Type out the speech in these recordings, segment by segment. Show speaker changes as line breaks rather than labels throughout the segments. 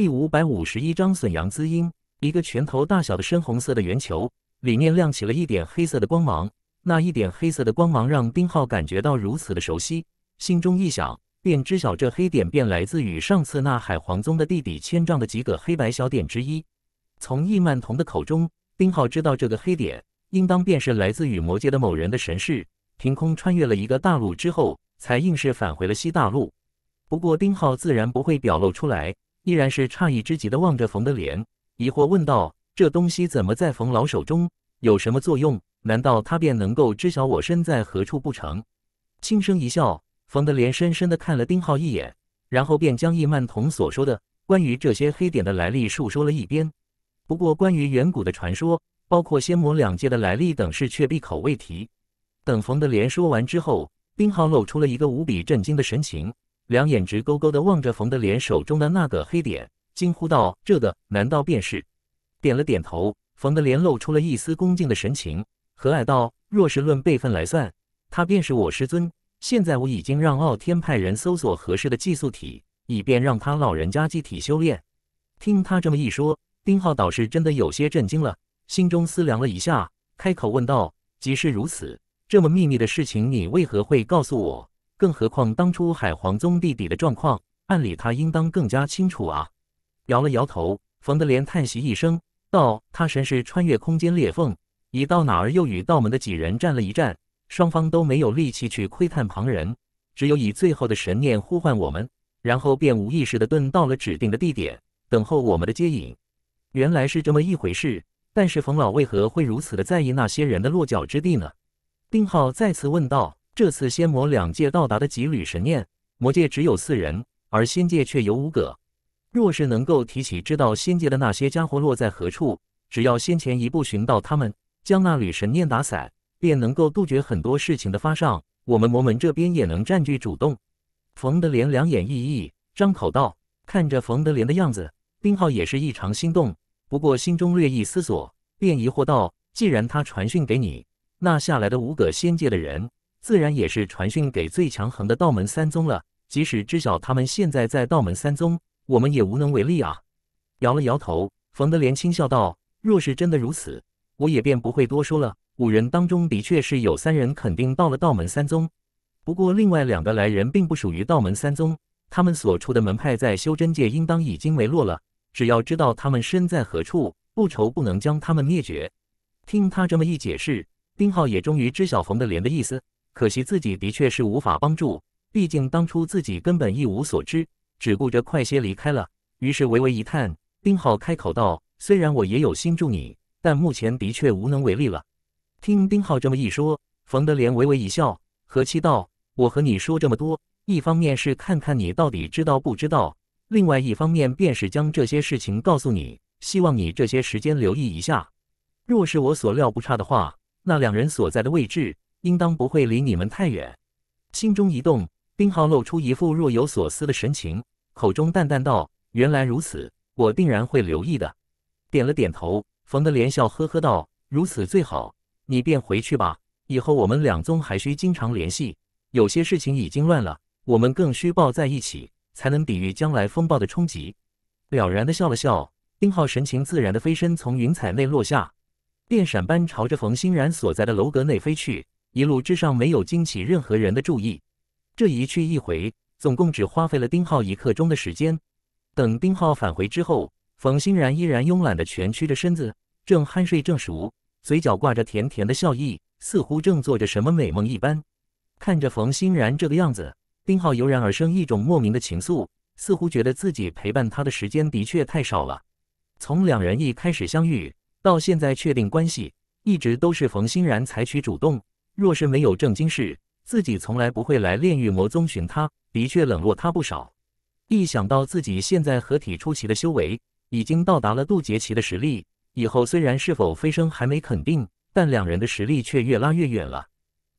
第五百五十一章损阳滋阴。一个拳头大小的深红色的圆球，里面亮起了一点黑色的光芒。那一点黑色的光芒让丁浩感觉到如此的熟悉，心中一想，便知晓这黑点便来自于上次那海皇宗的弟弟千丈的几个黑白小点之一。从易曼童的口中，丁浩知道这个黑点应当便是来自于魔界的某人的神识，凭空穿越了一个大陆之后，才硬是返回了西大陆。不过丁浩自然不会表露出来。依然是诧异之极的望着冯的脸，疑惑问道：“这东西怎么在冯老手中？有什么作用？难道他便能够知晓我身在何处不成？”轻声一笑，冯的脸深深的看了丁浩一眼，然后便将易曼童所说的关于这些黑点的来历述说了一边。不过关于远古的传说，包括仙魔两界的来历等事，却闭口未提。等冯的脸说完之后，丁浩露出了一个无比震惊的神情。两眼直勾勾的望着冯德莲手中的那个黑点，惊呼道：“这个难道便是？”点了点头，冯德莲露出了一丝恭敬的神情，和蔼道：“若是论辈分来算，他便是我师尊。现在我已经让傲天派人搜索合适的寄宿体，以便让他老人家集体修炼。”听他这么一说，丁浩倒是真的有些震惊了，心中思量了一下，开口问道：“既是如此，这么秘密的事情，你为何会告诉我？”更何况当初海皇宗弟弟的状况，按理他应当更加清楚啊！摇了摇头，冯德莲叹息一声道：“他神识穿越空间裂缝，已到哪儿又与道门的几人战了一战，双方都没有力气去窥探旁人，只有以最后的神念呼唤我们，然后便无意识的遁到了指定的地点，等候我们的接引。原来是这么一回事。但是冯老为何会如此的在意那些人的落脚之地呢？”丁浩再次问道。这次仙魔两界到达的几缕神念，魔界只有四人，而仙界却有五个。若是能够提起知道仙界的那些家伙落在何处，只要先前一步寻到他们，将那缕神念打散，便能够杜绝很多事情的发生。我们魔门这边也能占据主动。冯德莲两眼熠熠，张口道：“看着冯德莲的样子，丁浩也是异常心动。不过心中略一思索，便疑惑道：既然他传讯给你，那下来的五个仙界的人。”自然也是传讯给最强横的道门三宗了。即使知晓他们现在在道门三宗，我们也无能为力啊！摇了摇头，冯德莲轻笑道：“若是真的如此，我也便不会多说了。五人当中的确是有三人肯定到了道门三宗，不过另外两个来人并不属于道门三宗，他们所处的门派在修真界应当已经没落了。只要知道他们身在何处，不愁不能将他们灭绝。”听他这么一解释，丁浩也终于知晓冯德莲的意思。可惜自己的确是无法帮助，毕竟当初自己根本一无所知，只顾着快些离开了。于是微微一叹，丁浩开口道：“虽然我也有心助你，但目前的确无能为力了。”听丁浩这么一说，冯德莲微微一笑，和气道：“我和你说这么多，一方面是看看你到底知道不知道，另外一方面便是将这些事情告诉你，希望你这些时间留意一下。若是我所料不差的话，那两人所在的位置……”应当不会离你们太远。心中一动，丁浩露出一副若有所思的神情，口中淡淡道：“原来如此，我定然会留意的。”点了点头，冯德连笑呵呵道：“如此最好，你便回去吧。以后我们两宗还需经常联系，有些事情已经乱了，我们更需抱在一起，才能抵御将来风暴的冲击。”了然的笑了笑，丁浩神情自然的飞身从云彩内落下，电闪般朝着冯欣然所在的楼阁内飞去。一路之上没有惊起任何人的注意，这一去一回总共只花费了丁浩一刻钟的时间。等丁浩返回之后，冯欣然依然慵懒的蜷曲着身子，正酣睡正熟，嘴角挂着甜甜的笑意，似乎正做着什么美梦一般。看着冯欣然这个样子，丁浩油然而生一种莫名的情愫，似乎觉得自己陪伴他的时间的确太少了。从两人一开始相遇到现在确定关系，一直都是冯欣然采取主动。若是没有正经事，自己从来不会来炼狱魔宗寻他，的确冷落他不少。一想到自己现在合体初期的修为已经到达了渡劫期的实力，以后虽然是否飞升还没肯定，但两人的实力却越拉越远了。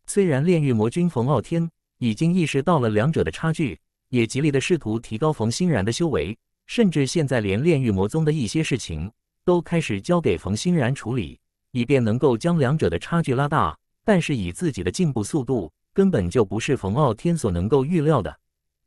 虽然炼狱魔君冯傲天已经意识到了两者的差距，也极力的试图提高冯欣然的修为，甚至现在连炼狱魔宗的一些事情都开始交给冯欣然处理，以便能够将两者的差距拉大。但是以自己的进步速度，根本就不是冯傲天所能够预料的。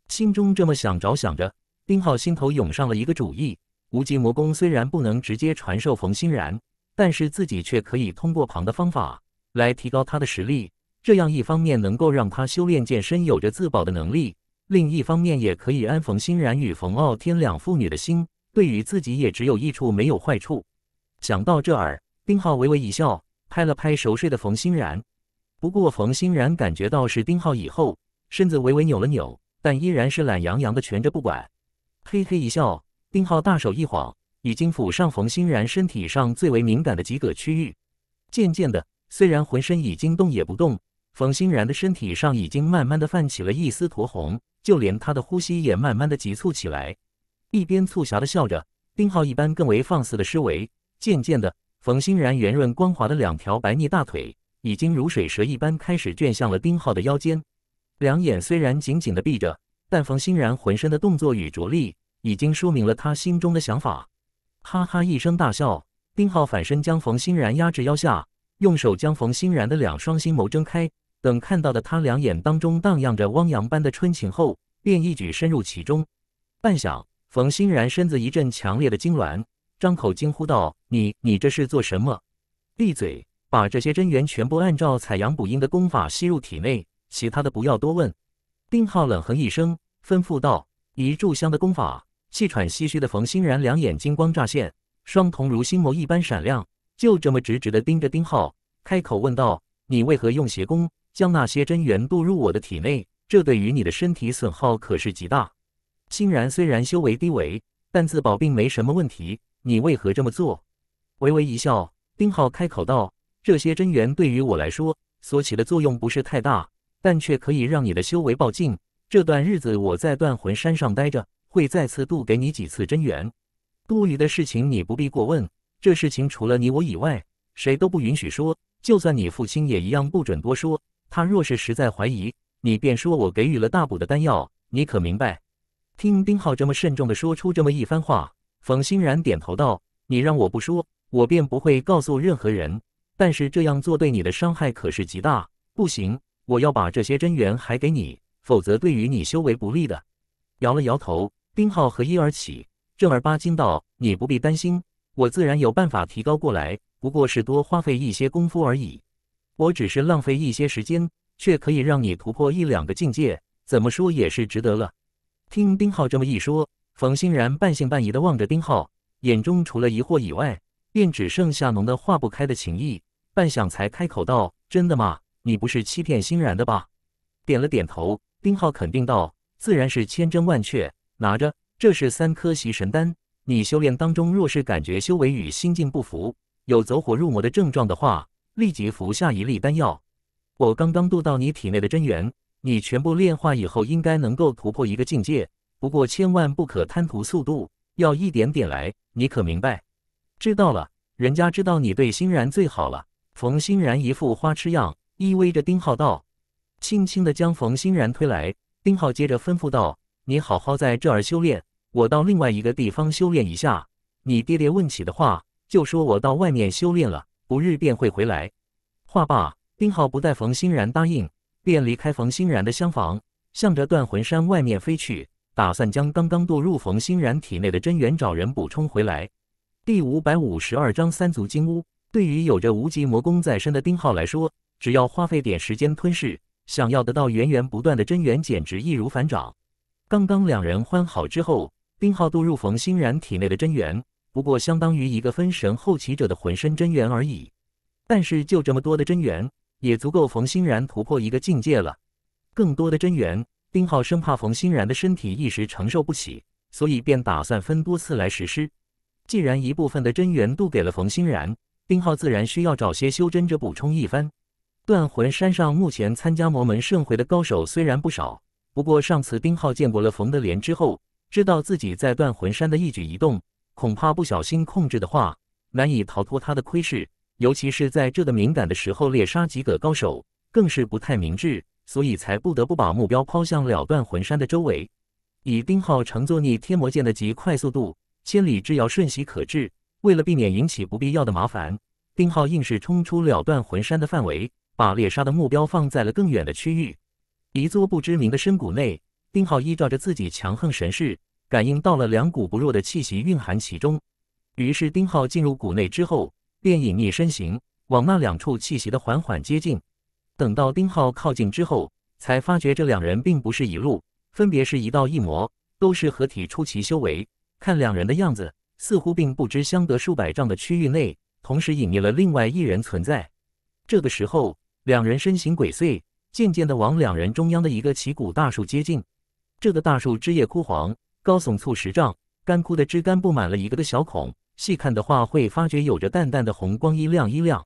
心中这么想着想着，丁浩心头涌上了一个主意：无极魔功虽然不能直接传授冯欣然，但是自己却可以通过旁的方法来提高他的实力。这样一方面能够让他修炼健身有着自保的能力，另一方面也可以安冯欣然与冯傲天两父女的心。对于自己也只有益处，没有坏处。想到这儿，丁浩微微一笑，拍了拍熟睡的冯欣然。不过，冯欣然感觉到是丁浩以后，身子微微扭了扭，但依然是懒洋洋的蜷着不管。嘿嘿一笑，丁浩大手一晃，已经抚上冯欣然身体上最为敏感的几个区域。渐渐的，虽然浑身已经动也不动，冯欣然的身体上已经慢慢的泛起了一丝酡红，就连他的呼吸也慢慢的急促起来。一边促狭的笑着，丁浩一般更为放肆的施为。渐渐的，冯欣然圆润光滑的两条白腻大腿。已经如水蛇一般开始卷向了丁浩的腰间，两眼虽然紧紧的闭着，但冯欣然浑身的动作与着力已经说明了他心中的想法。哈哈一声大笑，丁浩反身将冯欣然压至腰下，用手将冯欣然的两双星眸睁开，等看到的他两眼当中荡漾着汪洋般的春情后，便一举深入其中。半晌，冯欣然身子一阵强烈的痉挛，张口惊呼道：“你你这是做什么？”闭嘴。把这些真元全部按照采阳补阴的功法吸入体内，其他的不要多问。丁浩冷哼一声，吩咐道：“一炷香的功法。”气喘吁吁的冯欣然两眼金光乍现，双瞳如星眸一般闪亮，就这么直直的盯着丁浩，开口问道：“你为何用邪功将那些真元渡入我的体内？这对于你的身体损耗可是极大。”欣然虽然修为低微，但自保并没什么问题。你为何这么做？微微一笑，丁浩开口道。这些真元对于我来说所起的作用不是太大，但却可以让你的修为暴进。这段日子我在断魂山上待着，会再次渡给你几次真元。多余的事情你不必过问，这事情除了你我以外，谁都不允许说。就算你父亲也一样不准多说。他若是实在怀疑，你便说我给予了大补的丹药。你可明白？听丁浩这么慎重地说出这么一番话，冯欣然点头道：“你让我不说，我便不会告诉任何人。”但是这样做对你的伤害可是极大，不行，我要把这些真元还给你，否则对于你修为不利的。摇了摇头，丁浩合衣而起，正儿八经道：“你不必担心，我自然有办法提高过来，不过是多花费一些功夫而已。我只是浪费一些时间，却可以让你突破一两个境界，怎么说也是值得了。”听丁浩这么一说，冯欣然半信半疑的望着丁浩，眼中除了疑惑以外，便只剩下浓得化不开的情意。半晌才开口道：“真的吗？你不是欺骗欣然的吧？”点了点头，丁浩肯定道：“自然是千真万确。拿着，这是三颗洗神丹。你修炼当中若是感觉修为与心境不符，有走火入魔的症状的话，立即服下一粒丹药。我刚刚渡到你体内的真元，你全部炼化以后，应该能够突破一个境界。不过千万不可贪图速度，要一点点来。你可明白？”“知道了，人家知道你对欣然最好了。”冯欣然一副花痴样，依偎着丁浩道，轻轻地将冯欣然推来。丁浩接着吩咐道：“你好好在这儿修炼，我到另外一个地方修炼一下。你爹爹问起的话，就说我到外面修炼了，不日便会回来。”话罢，丁浩不待冯欣然答应，便离开冯欣然的厢房，向着断魂山外面飞去，打算将刚刚堕入冯欣然体内的真元找人补充回来。第五百五十二章三足金乌。对于有着无极魔功在身的丁浩来说，只要花费点时间吞噬，想要得到源源不断的真元，简直易如反掌。刚刚两人欢好之后，丁浩渡入冯欣然体内的真元，不过相当于一个分神后期者的浑身真元而已。但是就这么多的真元，也足够冯欣然突破一个境界了。更多的真元，丁浩生怕冯欣然的身体一时承受不起，所以便打算分多次来实施。既然一部分的真元渡给了冯欣然。丁浩自然需要找些修真者补充一番。断魂山上目前参加魔门盛会的高手虽然不少，不过上次丁浩见过了冯德莲之后，知道自己在断魂山的一举一动，恐怕不小心控制的话，难以逃脱他的窥视。尤其是在这的敏感的时候猎杀几个高手，更是不太明智，所以才不得不把目标抛向了断魂山的周围。以丁浩乘坐逆天魔剑的极快速度，千里之遥瞬息可至。为了避免引起不必要的麻烦，丁浩硬是冲出了断魂山的范围，把猎杀的目标放在了更远的区域。一座不知名的深谷内，丁浩依照着自己强横神识，感应到了两股不弱的气息蕴含其中。于是丁浩进入谷内之后，便隐匿身形，往那两处气息的缓缓接近。等到丁浩靠近之后，才发觉这两人并不是一路，分别是一道一魔，都是合体初期修为。看两人的样子。似乎并不知相隔数百丈的区域内，同时隐匿了另外一人存在。这个时候，两人身形鬼祟，渐渐地往两人中央的一个奇古大树接近。这个大树枝叶枯黄，高耸簇十丈，干枯的枝干布满了一个个小孔，细看的话会发觉有着淡淡的红光一亮一亮。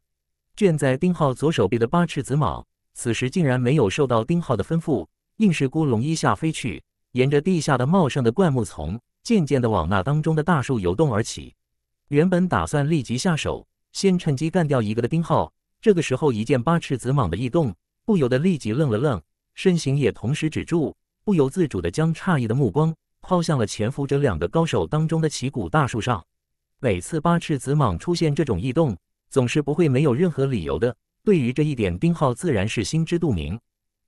卷在丁浩左手臂的八尺紫蟒，此时竟然没有受到丁浩的吩咐，硬是咕隆一下飞去，沿着地下的茂盛的灌木丛。渐渐的往那当中的大树游动而起，原本打算立即下手，先趁机干掉一个的丁浩，这个时候一见八翅紫蟒的异动，不由得立即愣了愣，身形也同时止住，不由自主地将诧异的目光抛向了潜伏着两个高手当中的旗鼓大树上。每次八翅紫蟒出现这种异动，总是不会没有任何理由的，对于这一点，丁浩自然是心知肚明。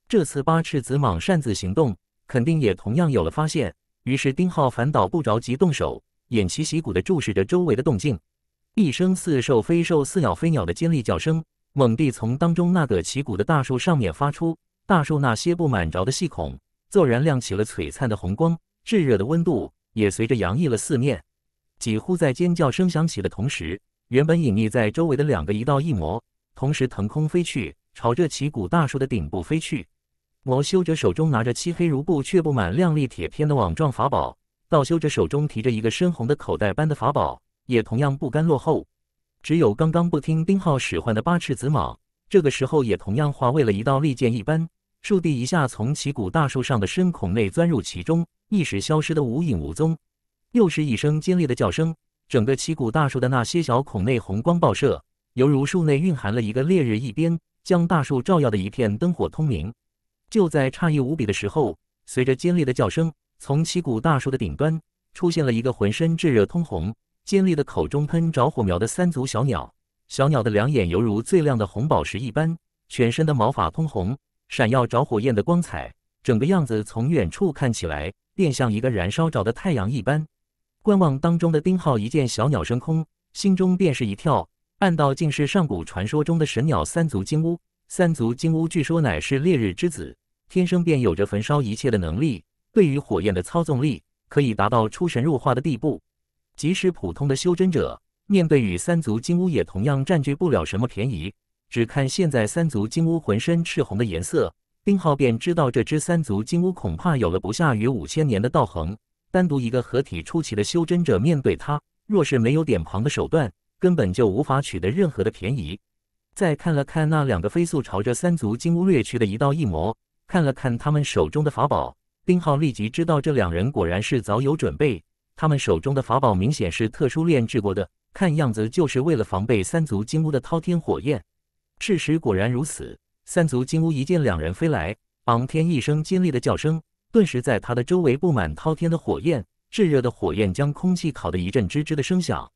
这次八翅紫蟒擅自行动，肯定也同样有了发现。于是丁浩反倒不着急动手，偃旗息鼓地注视着周围的动静。一声似兽非兽、似鸟非鸟的尖利叫声，猛地从当中那个旗鼓的大树上面发出。大树那些布满着的细孔，骤然亮起了璀璨的红光，炙热的温度也随着洋溢了四面。几乎在尖叫声响起的同时，原本隐匿在周围的两个一道一魔，同时腾空飞去，朝着旗鼓大树的顶部飞去。魔修者手中拿着漆黑如布却布满亮丽铁片的网状法宝，道修者手中提着一个深红的口袋般的法宝，也同样不甘落后。只有刚刚不听丁浩使唤的八尺子蟒，这个时候也同样化为了一道利剑一般，倏地一下从奇古大树上的深孔内钻入其中，一时消失的无影无踪。又是一声尖利的叫声，整个奇古大树的那些小孔内红光爆射，犹如树内蕴含了一个烈日，一边将大树照耀的一片灯火通明。就在诧异无比的时候，随着尖利的叫声，从七股大树的顶端出现了一个浑身炙热通红、尖利的口中喷着火苗的三足小鸟。小鸟的两眼犹如最亮的红宝石一般，全身的毛发通红，闪耀着火焰的光彩，整个样子从远处看起来便像一个燃烧着的太阳一般。观望当中的丁浩一见小鸟升空，心中便是一跳，暗道竟是上古传说中的神鸟三足金乌。三足金乌据说乃是烈日之子，天生便有着焚烧一切的能力。对于火焰的操纵力，可以达到出神入化的地步。即使普通的修真者，面对与三足金乌，也同样占据不了什么便宜。只看现在三足金乌浑身赤红的颜色，丁浩便知道这只三足金乌恐怕有了不下于五千年的道行。单独一个合体出奇的修真者面对他，若是没有点旁的手段，根本就无法取得任何的便宜。再看了看那两个飞速朝着三足金乌掠去的一道异魔，看了看他们手中的法宝，丁浩立即知道这两人果然是早有准备。他们手中的法宝明显是特殊炼制过的，看样子就是为了防备三足金乌的滔天火焰。事实果然如此。三足金乌一见两人飞来，昂天一声尖利的叫声，顿时在他的周围布满滔天的火焰，炙热的火焰将空气烤得一阵吱吱的声响，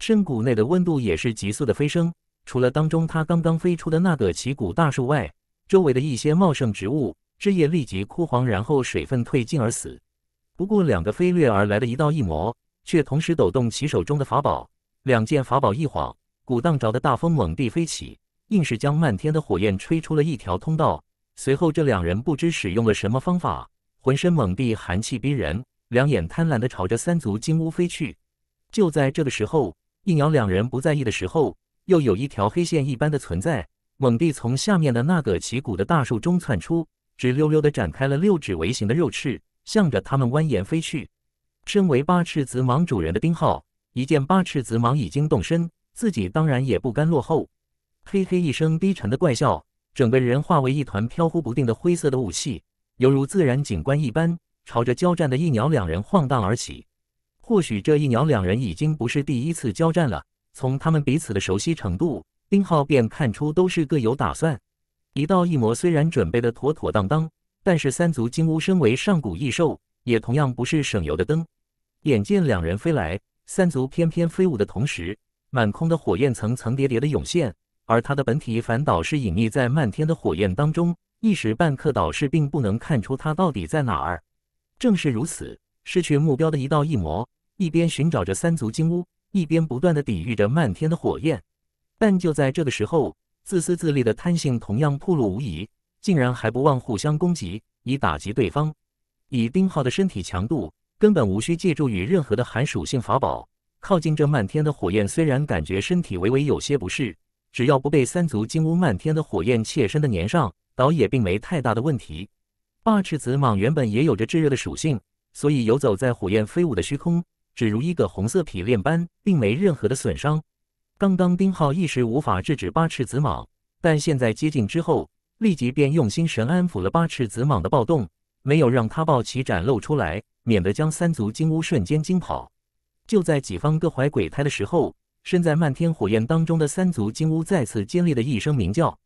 深谷内的温度也是急速的飞升。除了当中他刚刚飞出的那个奇古大树外，周围的一些茂盛植物枝叶立即枯黄，然后水分退尽而死。不过，两个飞掠而来的一道异魔却同时抖动起手中的法宝，两件法宝一晃，鼓荡着的大风猛地飞起，硬是将漫天的火焰吹出了一条通道。随后，这两人不知使用了什么方法，浑身猛地寒气逼人，两眼贪婪地朝着三足金乌飞去。就在这个时候，应瑶两人不在意的时候。又有一条黑线一般的存在猛地从下面的那个奇骨的大树中窜出，直溜溜地展开了六指围形的肉翅，向着他们蜿蜒飞去。身为八翅紫蟒主人的丁浩一见八翅紫蟒已经动身，自己当然也不甘落后。嘿嘿一声低沉的怪笑，整个人化为一团飘忽不定的灰色的雾气，犹如自然景观一般，朝着交战的一鸟两人晃荡而起。或许这一鸟两人已经不是第一次交战了。从他们彼此的熟悉程度，丁浩便看出都是各有打算。一道一魔虽然准备的妥妥当当，但是三足金乌身为上古异兽，也同样不是省油的灯。眼见两人飞来，三足翩翩飞舞的同时，满空的火焰层层叠叠的涌现，而他的本体反倒是隐匿在漫天的火焰当中，一时半刻倒是并不能看出他到底在哪儿。正是如此，失去目标的一道一魔一边寻找着三足金乌。一边不断的抵御着漫天的火焰，但就在这个时候，自私自利的贪性同样暴露无遗，竟然还不忘互相攻击以打击对方。以丁浩的身体强度，根本无需借助于任何的寒属性法宝。靠近这漫天的火焰，虽然感觉身体微微有些不适，只要不被三足金乌漫天的火焰切身的粘上，倒也并没太大的问题。霸翅紫蟒原本也有着炙热的属性，所以游走在火焰飞舞的虚空。只如一个红色皮链般，并没任何的损伤。刚刚丁浩一时无法制止八翅紫蟒，但现在接近之后，立即便用心神安抚了八翅紫蟒的暴动，没有让它暴起展露出来，免得将三足金乌瞬间惊跑。就在几方各怀鬼胎的时候，身在漫天火焰当中的三足金乌再次尖利的一声鸣叫，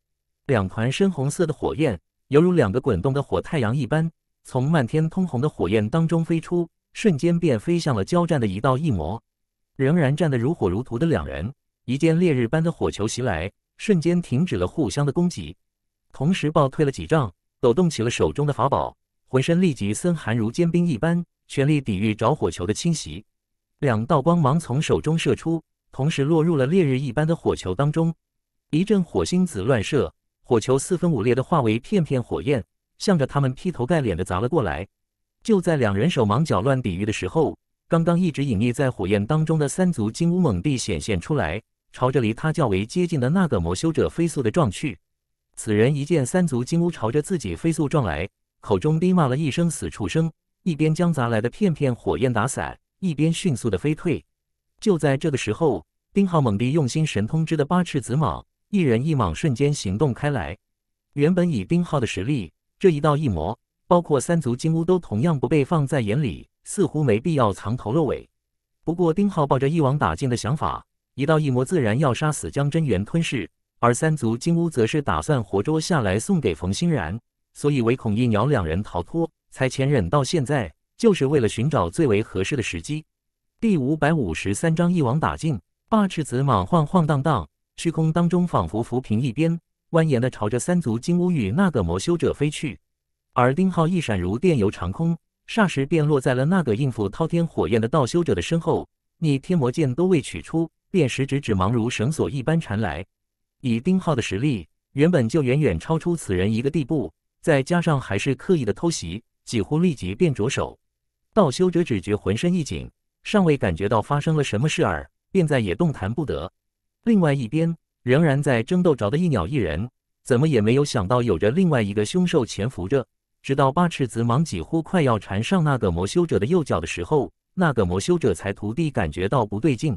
两团深红色的火焰，犹如两个滚动的火太阳一般，从漫天通红的火焰当中飞出。瞬间便飞向了交战的一道异魔，仍然战得如火如荼的两人，一见烈日般的火球袭来，瞬间停止了互相的攻击，同时暴退了几丈，抖动起了手中的法宝，浑身立即森寒如坚冰一般，全力抵御着火球的侵袭。两道光芒从手中射出，同时落入了烈日一般的火球当中，一阵火星子乱射，火球四分五裂的化为片片火焰，向着他们劈头盖脸的砸了过来。就在两人手忙脚乱抵御的时候，刚刚一直隐匿在火焰当中的三足金乌猛地显现出来，朝着离他较为接近的那个魔修者飞速的撞去。此人一见三足金乌朝着自己飞速撞来，口中低骂了一声“死畜生”，一边将砸来的片片火焰打散，一边迅速的飞退。就在这个时候，丁浩猛地用心神通之的八翅紫蟒，一人一蟒瞬间行动开来。原本以丁浩的实力，这一道一魔。包括三足金乌都同样不被放在眼里，似乎没必要藏头露尾。不过丁浩抱着一网打尽的想法，一道一魔自然要杀死，将真元吞噬；而三足金乌则是打算活捉下来送给冯欣然，所以唯恐一鸟两人逃脱，才坚忍到现在，就是为了寻找最为合适的时机。第五百五十三章一网打尽。霸赤子莽晃晃荡荡，虚空当中仿佛浮萍一般，蜿蜒的朝着三足金乌与那个魔修者飞去。而丁浩一闪如电游长空，霎时便落在了那个应付滔天火焰的道修者的身后，逆天魔剑都未取出，便十指指忙如绳索一般缠来。以丁浩的实力，原本就远远超出此人一个地步，再加上还是刻意的偷袭，几乎立即便着手。道修者只觉浑身一紧，尚未感觉到发生了什么事儿，便再也动弹不得。另外一边仍然在争斗着的一鸟一人，怎么也没有想到有着另外一个凶兽潜伏着。直到八尺子蟒几乎快要缠上那个魔修者的右脚的时候，那个魔修者才徒弟感觉到不对劲。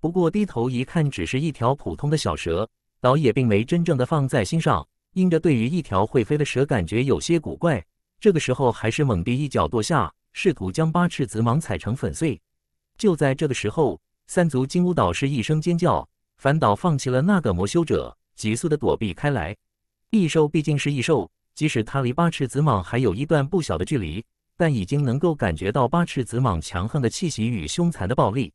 不过低头一看，只是一条普通的小蛇，倒也并没真正的放在心上，因着对于一条会飞的蛇感觉有些古怪。这个时候，还是猛地一脚跺下，试图将八尺子蟒踩成粉碎。就在这个时候，三足金乌导师一声尖叫，反倒放弃了那个魔修者，急速的躲避开来。异兽毕竟是异兽。即使他离八尺紫蟒还有一段不小的距离，但已经能够感觉到八尺紫蟒强横的气息与凶残的暴力。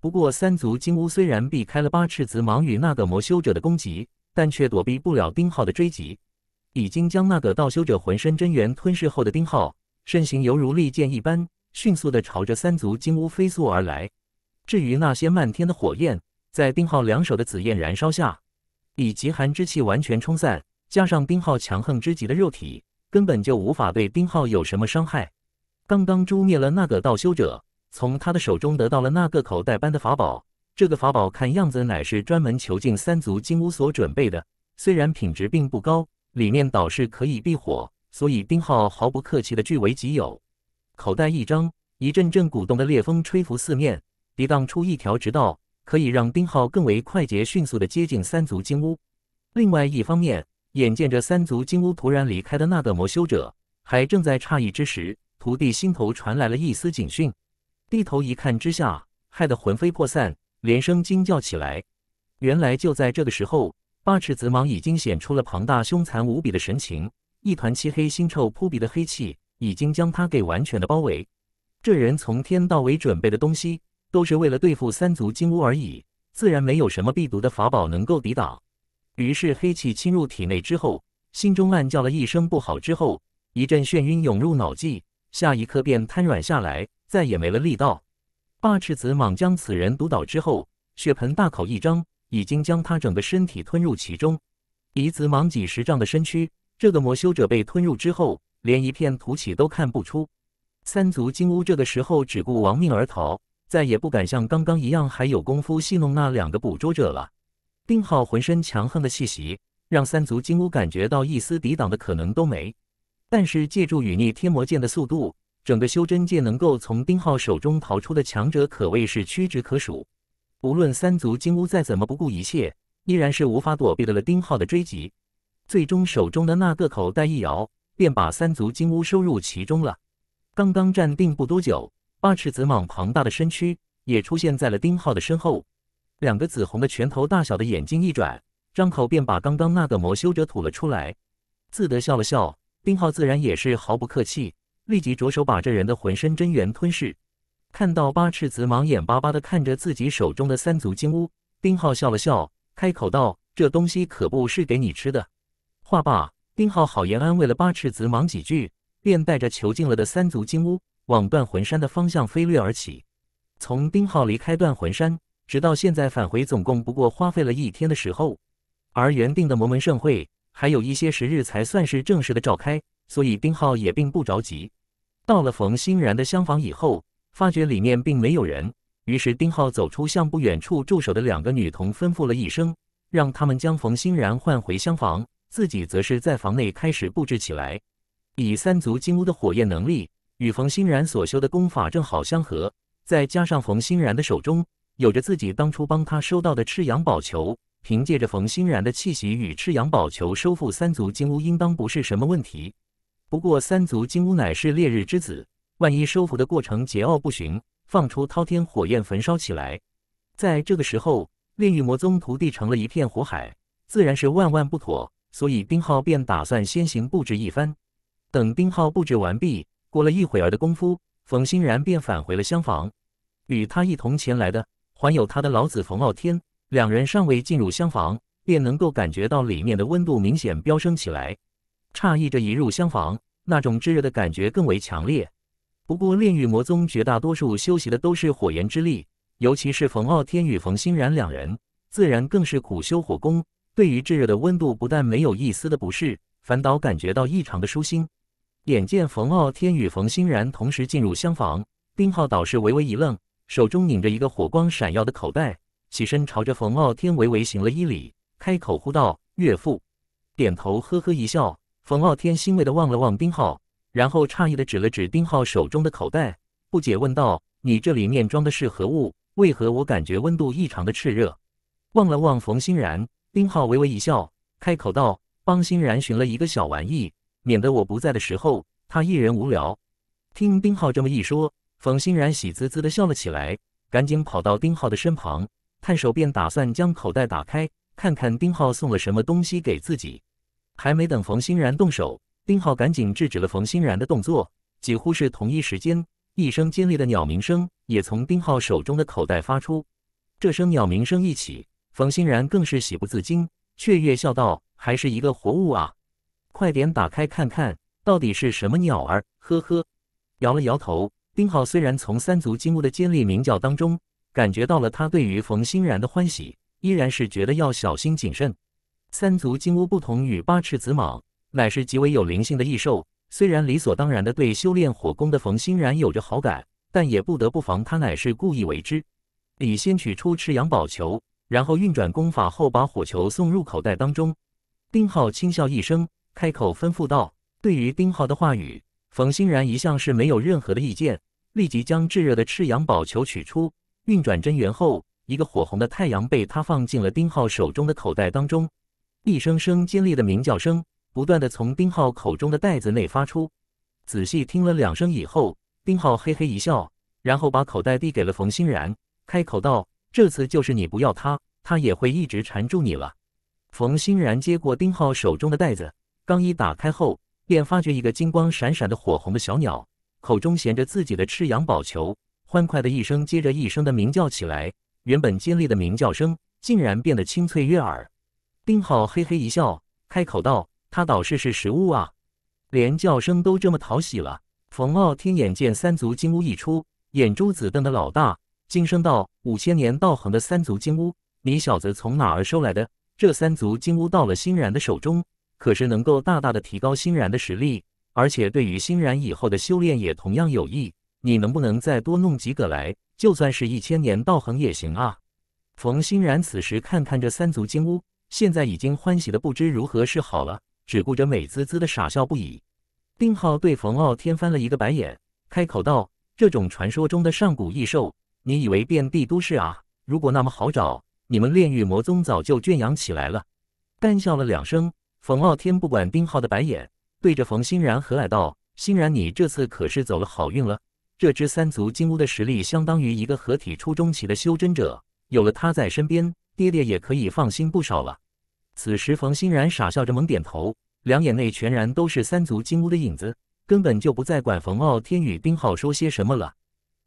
不过，三足金乌虽然避开了八尺紫蟒与那个魔修者的攻击，但却躲避不了丁浩的追击。已经将那个道修者浑身真元吞噬后的丁浩，身形犹如利剑一般，迅速地朝着三足金乌飞速而来。至于那些漫天的火焰，在丁浩两手的紫焰燃烧下，以极寒之气完全冲散。加上丁浩强横之极的肉体，根本就无法对丁浩有什么伤害。刚刚诛灭了那个道修者，从他的手中得到了那个口袋般的法宝。这个法宝看样子乃是专门囚禁三足金乌所准备的，虽然品质并不高，里面倒是可以避火，所以丁浩毫不客气的据为己有。口袋一张，一阵阵鼓动的烈风吹拂四面，抵挡出一条直道，可以让丁浩更为快捷迅速的接近三足金乌。另外一方面，眼见着三足金乌突然离开的那个魔修者，还正在诧异之时，徒弟心头传来了一丝警讯，低头一看之下，害得魂飞魄散，连声惊叫起来。原来就在这个时候，八尺子蟒已经显出了庞大凶残无比的神情，一团漆黑腥臭扑鼻的黑气已经将他给完全的包围。这人从天到尾准备的东西，都是为了对付三足金乌而已，自然没有什么必毒的法宝能够抵挡。于是黑气侵入体内之后，心中暗叫了一声不好，之后一阵眩晕涌入脑际，下一刻便瘫软下来，再也没了力道。八尺子蟒将此人毒倒之后，血盆大口一张，已经将他整个身体吞入其中。一子蟒几十丈的身躯，这个魔修者被吞入之后，连一片土起都看不出。三足金乌这个时候只顾亡命而逃，再也不敢像刚刚一样还有功夫戏弄那两个捕捉者了。丁浩浑身强横的气息，让三足金乌感觉到一丝抵挡的可能都没。但是借助雨逆天魔剑的速度，整个修真界能够从丁浩手中逃出的强者可谓是屈指可数。无论三足金乌再怎么不顾一切，依然是无法躲避得了丁浩的追击。最终手中的那个口袋一摇，便把三足金乌收入其中了。刚刚站定不多久，八尺子蟒庞大的身躯也出现在了丁浩的身后。两个紫红的拳头大小的眼睛一转，张口便把刚刚那个魔修者吐了出来，自得笑了笑。丁浩自然也是毫不客气，立即着手把这人的浑身真元吞噬。看到八赤子忙眼巴巴地看着自己手中的三足金乌，丁浩笑了笑，开口道：“这东西可不是给你吃的。”话罢，丁浩好言安慰了八赤子忙几句，便带着囚禁了的三足金乌往断魂山的方向飞掠而起。从丁浩离开断魂山。直到现在返回，总共不过花费了一天的时候，而原定的魔门盛会还有一些时日才算是正式的召开，所以丁浩也并不着急。到了冯欣然的厢房以后，发觉里面并没有人，于是丁浩走出，向不远处驻守的两个女童吩咐了一声，让他们将冯欣然唤回厢房，自己则是在房内开始布置起来。以三足金乌的火焰能力与冯欣然所修的功法正好相合，再加上冯欣然的手中。有着自己当初帮他收到的赤阳宝球，凭借着冯欣然的气息与赤阳宝球收复三足金乌，应当不是什么问题。不过三足金乌乃是烈日之子，万一收服的过程桀骜不驯，放出滔天火焰焚烧起来，在这个时候炼狱魔宗徒弟成了一片火海，自然是万万不妥。所以丁浩便打算先行布置一番。等丁浩布置完毕，过了一会儿的功夫，冯欣然便返回了厢房，与他一同前来的。还有他的老子冯傲天，两人尚未进入厢房，便能够感觉到里面的温度明显飙升起来。诧异着一入厢房，那种炙热的感觉更为强烈。不过炼狱魔宗绝大多数修习的都是火炎之力，尤其是冯傲天与冯欣然两人，自然更是苦修火功。对于炙热的温度，不但没有一丝的不适，反倒感觉到异常的舒心。眼见冯傲天与冯欣然同时进入厢房，丁浩倒是微微一愣。手中拧着一个火光闪耀的口袋，起身朝着冯傲天微微行了一礼，开口呼道：“岳父。”点头，呵呵一笑。冯傲天欣慰地望了望丁浩，然后诧异地指了指丁浩手中的口袋，不解问道：“你这里面装的是何物？为何我感觉温度异常的炽热？”望了望冯欣然，丁浩微微一笑，开口道：“帮欣然寻了一个小玩意，免得我不在的时候他一人无聊。”听丁浩这么一说。冯欣然喜滋滋地笑了起来，赶紧跑到丁浩的身旁，探手便打算将口袋打开，看看丁浩送了什么东西给自己。还没等冯欣然动手，丁浩赶紧制止了冯欣然的动作。几乎是同一时间，一声尖利的鸟鸣声也从丁浩手中的口袋发出。这声鸟鸣声一起，冯欣然更是喜不自禁，雀跃笑道：“还是一个活物啊！快点打开看看，到底是什么鸟儿？”呵呵，摇了摇头。丁浩虽然从三足金乌的尖利鸣叫当中感觉到了他对于冯欣然的欢喜，依然是觉得要小心谨慎。三足金乌不同于八尺子蟒，乃是极为有灵性的异兽。虽然理所当然的对修炼火功的冯欣然有着好感，但也不得不防他乃是故意为之。李先取出赤阳宝球，然后运转功法后，把火球送入口袋当中。丁浩轻笑一声，开口吩咐道：“对于丁浩的话语。”冯欣然一向是没有任何的意见，立即将炙热的赤阳宝球取出，运转真元后，一个火红的太阳被他放进了丁浩手中的口袋当中。一声声尖利的鸣叫声不断的从丁浩口中的袋子内发出。仔细听了两声以后，丁浩嘿嘿一笑，然后把口袋递给了冯欣然，开口道：“这次就是你不要他，他也会一直缠住你了。”冯欣然接过丁浩手中的袋子，刚一打开后。便发觉一个金光闪闪的火红的小鸟，口中衔着自己的赤阳宝球，欢快的一声接着一声的鸣叫起来。原本尖利的鸣叫声，竟然变得清脆悦耳。丁浩嘿嘿一笑，开口道：“他倒是是食物啊，连叫声都这么讨喜了。”冯傲天眼见三足金乌一出，眼珠子瞪得老大，惊声道：“五千年道行的三足金乌，你小子从哪儿收来的？这三足金乌到了欣然的手中。”可是能够大大的提高欣然的实力，而且对于欣然以后的修炼也同样有益。你能不能再多弄几个来？就算是一千年道行也行啊！冯欣然此时看看这三足金乌，现在已经欢喜的不知如何是好了，只顾着美滋滋的傻笑不已。丁浩对冯傲天翻了一个白眼，开口道：“这种传说中的上古异兽，你以为遍地都是啊？如果那么好找，你们炼狱魔宗早就圈养起来了。”干笑了两声。冯傲天不管丁浩的白眼，对着冯欣然和蔼道：“欣然，你这次可是走了好运了。这只三足金乌的实力相当于一个合体初中期的修真者，有了它在身边，爹爹也可以放心不少了。”此时，冯欣然傻笑着猛点头，两眼内全然都是三足金乌的影子，根本就不再管冯傲天与丁浩说些什么了。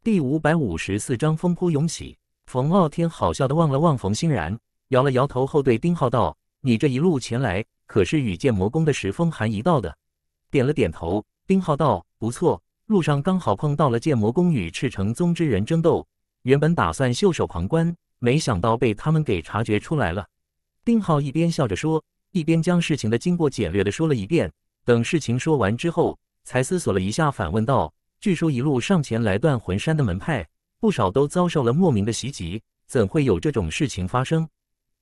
第五百五十四章风波涌起。冯傲天好笑的望了望冯欣然，摇了摇头后对丁浩道：“你这一路前来。”可是与剑魔宫的石峰寒一道的，点了点头。丁浩道：“不错，路上刚好碰到了剑魔宫与赤城宗之人争斗，原本打算袖手旁观，没想到被他们给察觉出来了。”丁浩一边笑着说，一边将事情的经过简略的说了一遍。等事情说完之后，才思索了一下，反问道：“据说一路上前来断魂山的门派不少，都遭受了莫名的袭击，怎会有这种事情发生？”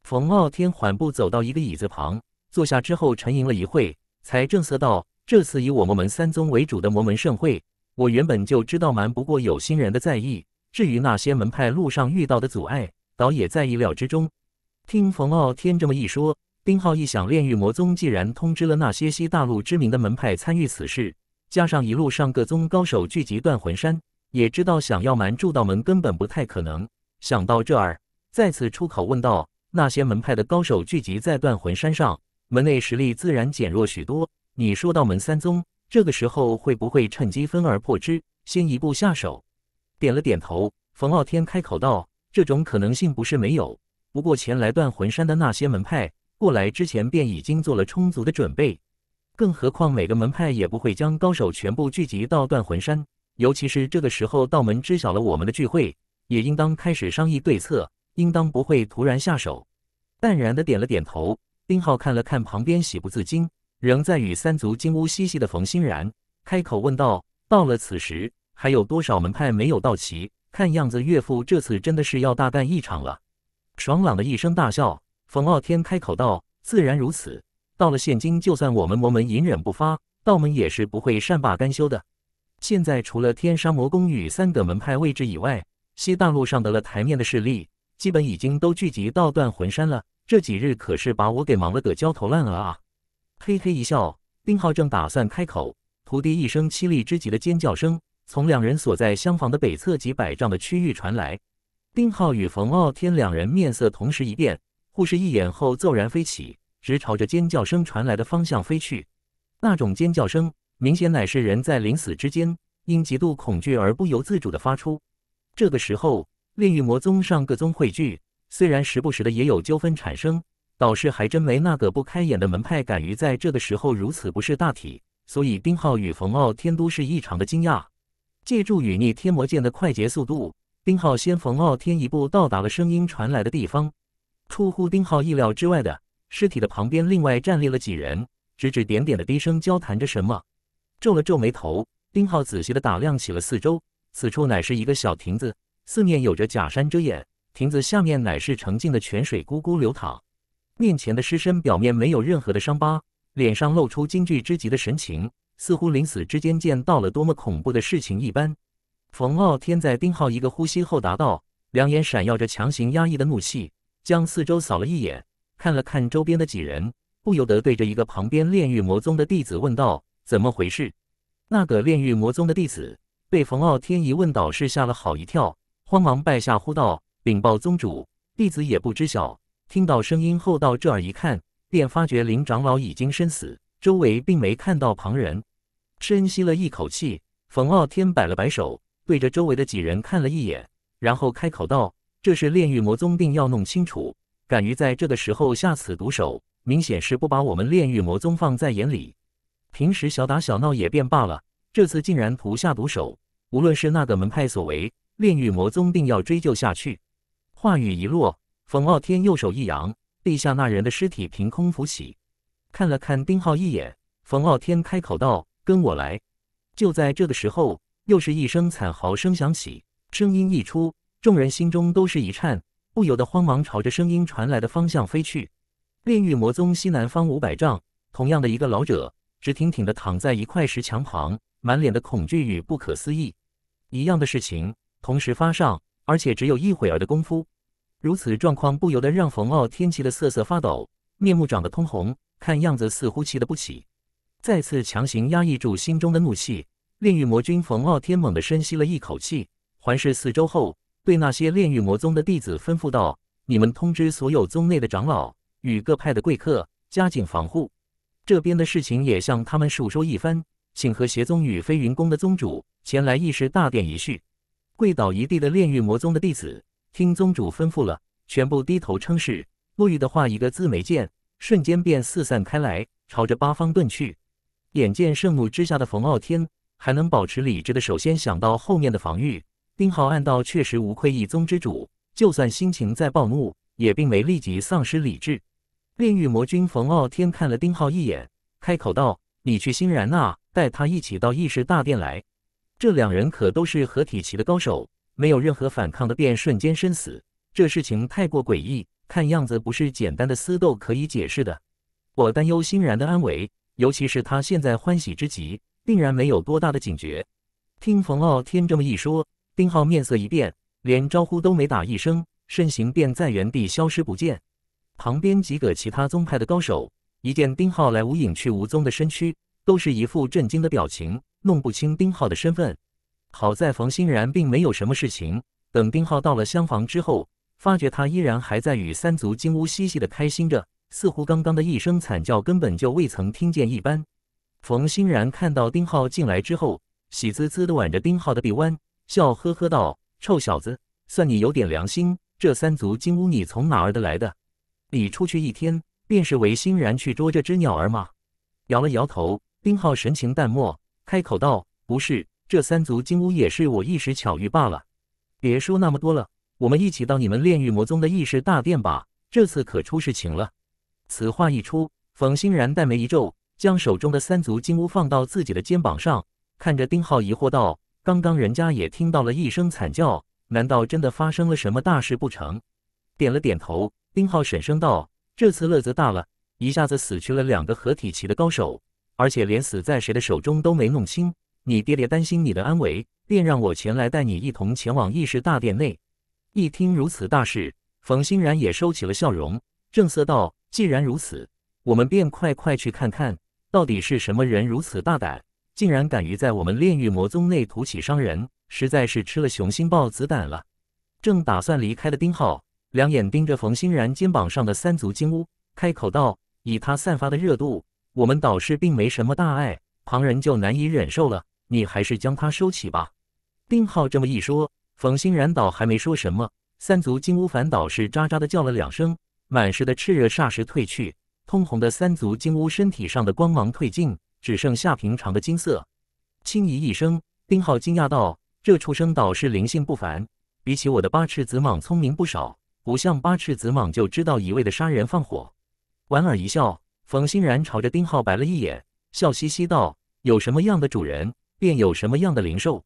冯傲天缓步走到一个椅子旁。坐下之后，沉吟了一会，才正色道：“这次以我们门三宗为主的魔门盛会，我原本就知道瞒不过有心人的在意。至于那些门派路上遇到的阻碍，倒也在意料之中。”听冯傲天这么一说，丁浩一想，炼狱魔宗既然通知了那些西大陆知名的门派参与此事，加上一路上各宗高手聚集断魂山，也知道想要瞒住道门根本不太可能。想到这儿，再次出口问道：“那些门派的高手聚集在断魂山上？”门内实力自然减弱许多。你说到门三宗，这个时候会不会趁机分而破之，先一步下手？点了点头，冯傲天开口道：“这种可能性不是没有，不过前来断魂山的那些门派，过来之前便已经做了充足的准备。更何况每个门派也不会将高手全部聚集到断魂山，尤其是这个时候道门知晓了我们的聚会，也应当开始商议对策，应当不会突然下手。”淡然的点了点头。丁浩看了看旁边喜不自禁，仍在与三足金乌嬉戏的冯欣然，开口问道：“到了此时，还有多少门派没有到齐？看样子岳父这次真的是要大干一场了。”爽朗的一声大笑，冯傲天开口道：“自然如此。到了现今，就算我们魔门隐忍不发，道门也是不会善罢甘休的。现在除了天沙魔宫与三个门派位置以外，西大陆上得了台面的势力，基本已经都聚集到断魂山了。”这几日可是把我给忙了个焦头烂额啊！嘿嘿一笑，丁浩正打算开口，徒弟一声凄厉之极的尖叫声从两人所在厢房的北侧几百丈的区域传来。丁浩与冯傲天两人面色同时一变，互视一眼后骤然飞起，直朝着尖叫声传来的方向飞去。那种尖叫声明显乃是人在临死之间因极度恐惧而不由自主的发出。这个时候，炼狱魔宗上各宗汇聚。虽然时不时的也有纠纷产生，倒是还真没那个不开眼的门派敢于在这个时候如此不识大体。所以丁浩与冯傲天都是异常的惊讶。借助雨逆天魔剑的快捷速度，丁浩先冯傲天一步到达了声音传来的地方。出乎丁浩意料之外的，尸体的旁边另外站立了几人，指指点点的低声交谈着什么。皱了皱眉头，丁浩仔细的打量起了四周。此处乃是一个小亭子，四面有着假山遮掩。亭子下面乃是澄净的泉水，咕咕流淌。面前的尸身表面没有任何的伤疤，脸上露出惊惧之极的神情，似乎临死之间见到了多么恐怖的事情一般。冯傲天在丁浩一个呼吸后答道，两眼闪耀着强行压抑的怒气，将四周扫了一眼，看了看周边的几人，不由得对着一个旁边炼狱魔宗的弟子问道：“怎么回事？”那个炼狱魔宗的弟子被冯傲天一问倒是吓了好一跳，慌忙拜下呼道。禀报宗主，弟子也不知晓。听到声音后，到这儿一看，便发觉林长老已经身死，周围并没看到旁人。深吸了一口气，冯傲天摆了摆手，对着周围的几人看了一眼，然后开口道：“这是炼狱魔宗，定要弄清楚。敢于在这个时候下此毒手，明显是不把我们炼狱魔宗放在眼里。平时小打小闹也便罢了，这次竟然图下毒手。无论是那个门派所为，炼狱魔宗定要追究下去。”话语一落，冯傲天右手一扬，地下那人的尸体凭空浮起，看了看丁浩一眼，冯傲天开口道：“跟我来。”就在这个时候，又是一声惨嚎声响起，声音一出，众人心中都是一颤，不由得慌忙朝着声音传来的方向飞去。炼狱魔宗西南方五百丈，同样的一个老者直挺挺的躺在一块石墙旁，满脸的恐惧与不可思议。一样的事情同时发生，而且只有一会儿的功夫。如此状况不由得让冯傲天气得瑟瑟发抖，面目涨得通红，看样子似乎气得不起。再次强行压抑住心中的怒气，炼狱魔君冯傲天猛地深吸了一口气，环视四周后，对那些炼狱魔宗的弟子吩咐道：“你们通知所有宗内的长老与各派的贵客，加紧防护。这边的事情也向他们述说一番，请和谐宗与飞云宫的宗主前来议事大殿一叙。”跪倒一地的炼狱魔宗的弟子。听宗主吩咐了，全部低头称是。陆羽的话一个字没见，瞬间便四散开来，朝着八方遁去。眼见盛怒之下的冯傲天还能保持理智的，首先想到后面的防御。丁浩暗道，确实无愧一宗之主，就算心情再暴怒，也并没立即丧失理智。炼狱魔君冯傲天看了丁浩一眼，开口道：“你去欣然那，带他一起到议事大殿来。这两人可都是合体期的高手。”没有任何反抗的便瞬间身死，这事情太过诡异，看样子不是简单的私斗可以解释的。我担忧欣然的安危，尤其是他现在欢喜之极，定然没有多大的警觉。听冯傲天这么一说，丁浩面色一变，连招呼都没打一声，身形便在原地消失不见。旁边几个其他宗派的高手一见丁浩来无影去无踪的身躯，都是一副震惊的表情，弄不清丁浩的身份。好在冯欣然并没有什么事情。等丁浩到了厢房之后，发觉他依然还在与三足金乌嬉戏的开心着，似乎刚刚的一声惨叫根本就未曾听见一般。冯欣然看到丁浩进来之后，喜滋滋的挽着丁浩的臂弯，笑呵呵道：“臭小子，算你有点良心。这三足金乌你从哪儿得来的？你出去一天，便是为欣然去捉这只鸟儿吗？”摇了摇头，丁浩神情淡漠，开口道：“不是。”这三足金乌也是我一时巧遇罢了，别说那么多了，我们一起到你们炼狱魔宗的议事大殿吧。这次可出事情了。此话一出，冯欣然黛眉一皱，将手中的三足金乌放到自己的肩膀上，看着丁浩疑惑道：“刚刚人家也听到了一声惨叫，难道真的发生了什么大事不成？”点了点头，丁浩沈声道：“这次乐子大了，一下子死去了两个合体期的高手，而且连死在谁的手中都没弄清。”你爹爹担心你的安危，便让我前来带你一同前往议事大殿内。一听如此大事，冯欣然也收起了笑容，正色道：“既然如此，我们便快快去看看，到底是什么人如此大胆，竟然敢于在我们炼狱魔宗内屠起伤人，实在是吃了雄心豹子胆了。”正打算离开的丁浩，两眼盯着冯欣然肩膀上的三足金乌，开口道：“以他散发的热度，我们导师并没什么大碍，旁人就难以忍受了。”你还是将它收起吧。丁浩这么一说，冯欣然倒还没说什么。三足金乌反倒是喳喳的叫了两声，满室的炽热霎时褪去，通红的三足金乌身体上的光芒褪尽，只剩下平常的金色。轻咦一声，丁浩惊讶道：“这畜生倒是灵性不凡，比起我的八翅子蟒聪明不少。不像八翅子蟒就知道一味的杀人放火。”莞尔一笑，冯欣然朝着丁浩白了一眼，笑嘻嘻道：“有什么样的主人？”便有什么样的灵兽？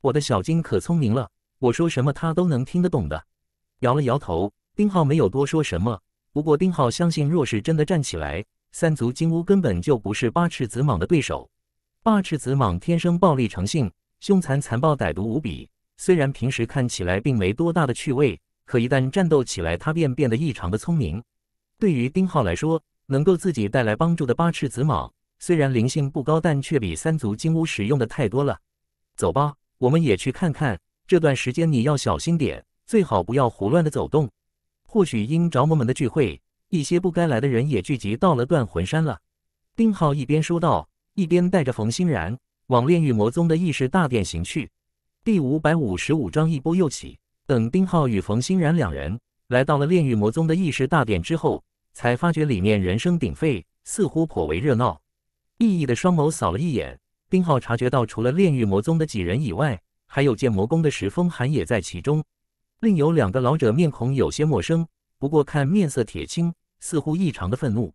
我的小金可聪明了，我说什么他都能听得懂的。摇了摇头，丁浩没有多说什么。不过丁浩相信，若是真的站起来，三足金乌根本就不是八翅子蟒的对手。八翅子蟒天生暴力成性，凶残残暴，歹毒无比。虽然平时看起来并没多大的趣味，可一旦战斗起来，它便变得异常的聪明。对于丁浩来说，能够自己带来帮助的八翅子蟒。虽然灵性不高，但却比三足金乌使用的太多了。走吧，我们也去看看。这段时间你要小心点，最好不要胡乱的走动。或许因着魔门的聚会，一些不该来的人也聚集到了断魂山了。丁浩一边说道，一边带着冯欣然往炼狱魔宗的议事大殿行去。第五百五十五章一波又起。等丁浩与冯欣然两人来到了炼狱魔宗的议事大殿之后，才发觉里面人声鼎沸，似乎颇为热闹。异异的双眸扫了一眼，丁浩察觉到除了炼狱魔宗的几人以外，还有剑魔宫的石峰寒也在其中，另有两个老者面孔有些陌生，不过看面色铁青，似乎异常的愤怒。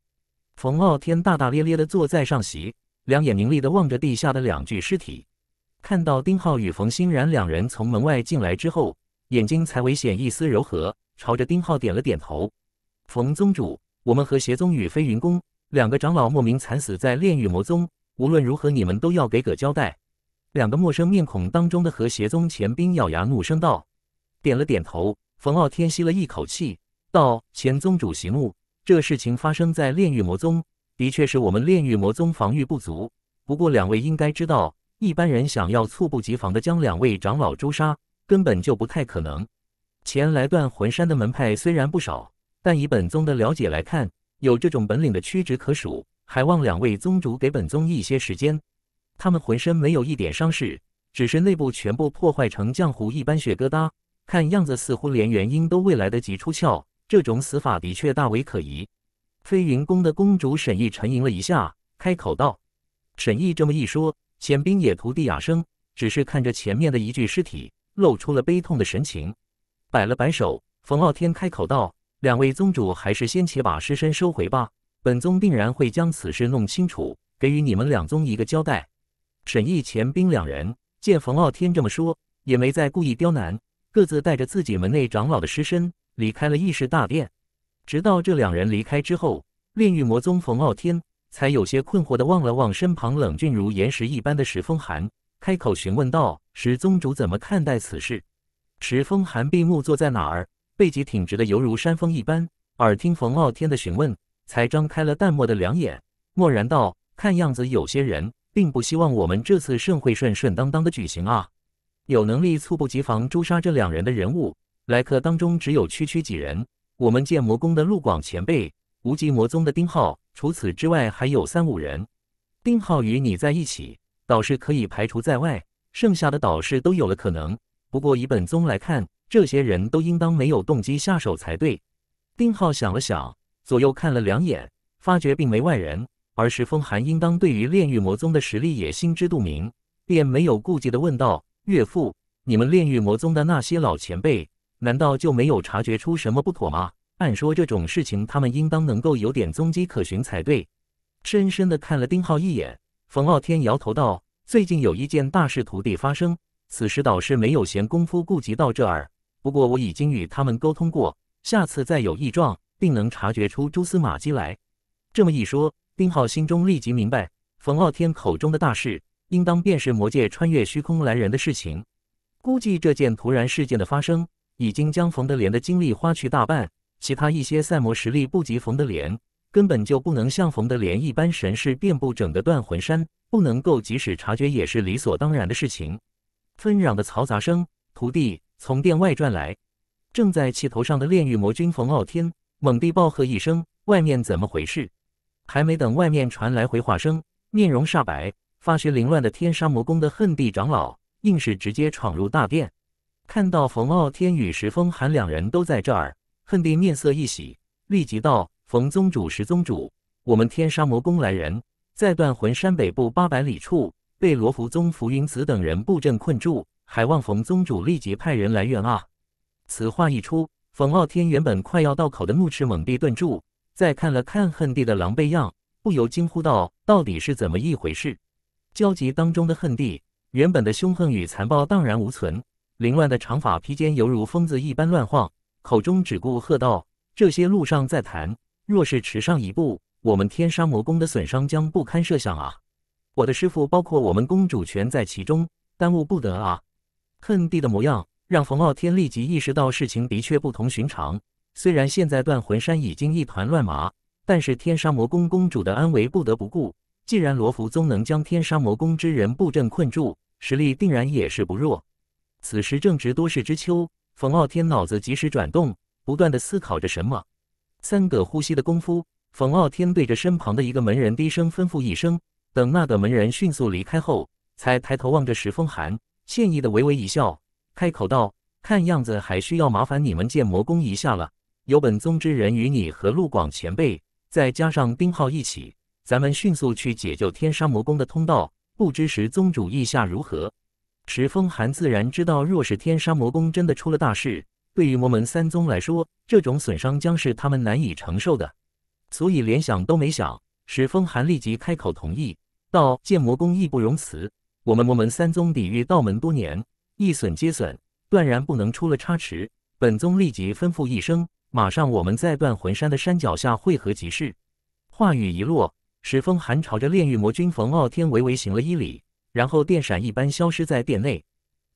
冯傲天大大咧咧的坐在上席，两眼凝厉的望着地下的两具尸体，看到丁浩与冯欣然两人从门外进来之后，眼睛才微显一丝柔和，朝着丁浩点了点头。冯宗主，我们和邪宗与飞云宫。两个长老莫名惨死在炼狱魔宗，无论如何，你们都要给葛交代。两个陌生面孔当中的和邪宗前兵咬牙怒声道，点了点头。冯傲天吸了一口气道：“前宗主，息怒。这事情发生在炼狱魔宗，的确是我们炼狱魔宗防御不足。不过，两位应该知道，一般人想要猝不及防的将两位长老诛杀，根本就不太可能。前来断魂山的门派虽然不少，但以本宗的了解来看。”有这种本领的屈指可数，还望两位宗主给本宗一些时间。他们浑身没有一点伤势，只是内部全部破坏成浆糊一般血疙瘩，看样子似乎连元婴都未来得及出窍。这种死法的确大为可疑。飞云宫的公主沈毅沉吟了一下，开口道：“沈毅这么一说，显兵野徒弟哑声，只是看着前面的一具尸体，露出了悲痛的神情，摆了摆手。冯傲天开口道。”两位宗主，还是先且把尸身收回吧。本宗定然会将此事弄清楚，给予你们两宗一个交代。沈毅、钱兵两人见冯傲天这么说，也没再故意刁难，各自带着自己门内长老的尸身离开了议事大殿。直到这两人离开之后，炼狱魔宗冯傲天才有些困惑的望了望身旁冷峻如岩石一般的石峰寒，开口询问道：“石宗主怎么看待此事？”石峰寒闭目坐在哪儿？背脊挺直的，犹如山峰一般。耳听冯傲天的询问，才张开了淡漠的两眼，默然道：“看样子，有些人并不希望我们这次盛会顺顺当当的举行啊。有能力猝不及防诛杀这两人的人物，来客当中只有区区几人。我们剑魔宫的陆广前辈，无极魔宗的丁浩，除此之外还有三五人。丁浩与你在一起，导师可以排除在外，剩下的导师都有了可能。不过以本宗来看，”这些人都应当没有动机下手才对。丁浩想了想，左右看了两眼，发觉并没外人，而石风寒应当对于炼狱魔宗的实力也心知肚明，便没有顾忌的问道：“岳父，你们炼狱魔宗的那些老前辈，难道就没有察觉出什么不妥吗？按说这种事情，他们应当能够有点踪迹可寻才对。”深深地看了丁浩一眼，冯傲天摇头道：“最近有一件大事，徒弟发生，此时倒是没有闲工夫顾及到这儿。”不过我已经与他们沟通过，下次再有异状，定能察觉出蛛丝马迹来。这么一说，丁浩心中立即明白，冯傲天口中的大事，应当便是魔界穿越虚空来人的事情。估计这件突然事件的发生，已经将冯德莲的精力花去大半。其他一些赛魔实力不及冯德莲，根本就不能像冯德莲一般神识遍布整个断魂山，不能够即使察觉也是理所当然的事情。纷扰的嘈杂声，徒弟。从殿外转来，正在气头上的炼狱魔君冯傲天猛地暴喝一声：“外面怎么回事？”还没等外面传来回话声，面容煞白、发须凌乱的天杀魔宫的恨地长老，硬是直接闯入大殿。看到冯傲天与石峰寒两人都在这儿，恨地面色一喜，立即道：“冯宗主、石宗主，我们天杀魔宫来人，在断魂山北部八百里处被罗浮宗浮云子等人布阵困住。”还望冯宗主立即派人来援啊！此话一出，冯傲天原本快要到口的怒斥猛地顿住，再看了看恨地的狼狈样，不由惊呼道：“到底是怎么一回事？”焦急当中的恨地，原本的凶狠与残暴荡然无存，凌乱的长发披肩犹如疯子一般乱晃，口中只顾喝道：“这些路上再谈，若是迟上一步，我们天杀魔宫的损伤将不堪设想啊！我的师傅，包括我们公主，全在其中，耽误不得啊！”恨地的模样，让冯傲天立即意识到事情的确不同寻常。虽然现在断魂山已经一团乱麻，但是天杀魔宫公主的安危不得不顾。既然罗浮宗能将天杀魔宫之人布阵困住，实力定然也是不弱。此时正值多事之秋，冯傲天脑子及时转动，不断的思考着什么。三个呼吸的功夫，冯傲天对着身旁的一个门人低声吩咐一声，等那个门人迅速离开后，才抬头望着石风寒。歉意的微微一笑，开口道：“看样子还需要麻烦你们剑魔宫一下了。有本宗之人与你和陆广前辈，再加上丁浩一起，咱们迅速去解救天沙魔宫的通道。不知石宗主意下如何？”石峰寒自然知道，若是天沙魔宫真的出了大事，对于魔门三宗来说，这种损伤将是他们难以承受的。所以连想都没想，石峰寒立即开口同意道：“剑魔宫义不容辞。”我们魔门三宗抵御道门多年，一损皆损，断然不能出了差池。本宗立即吩咐一声，马上我们在断魂山的山脚下汇合即是。话语一落，石峰寒朝着炼狱魔君冯傲天微微行了一礼，然后电闪一般消失在殿内。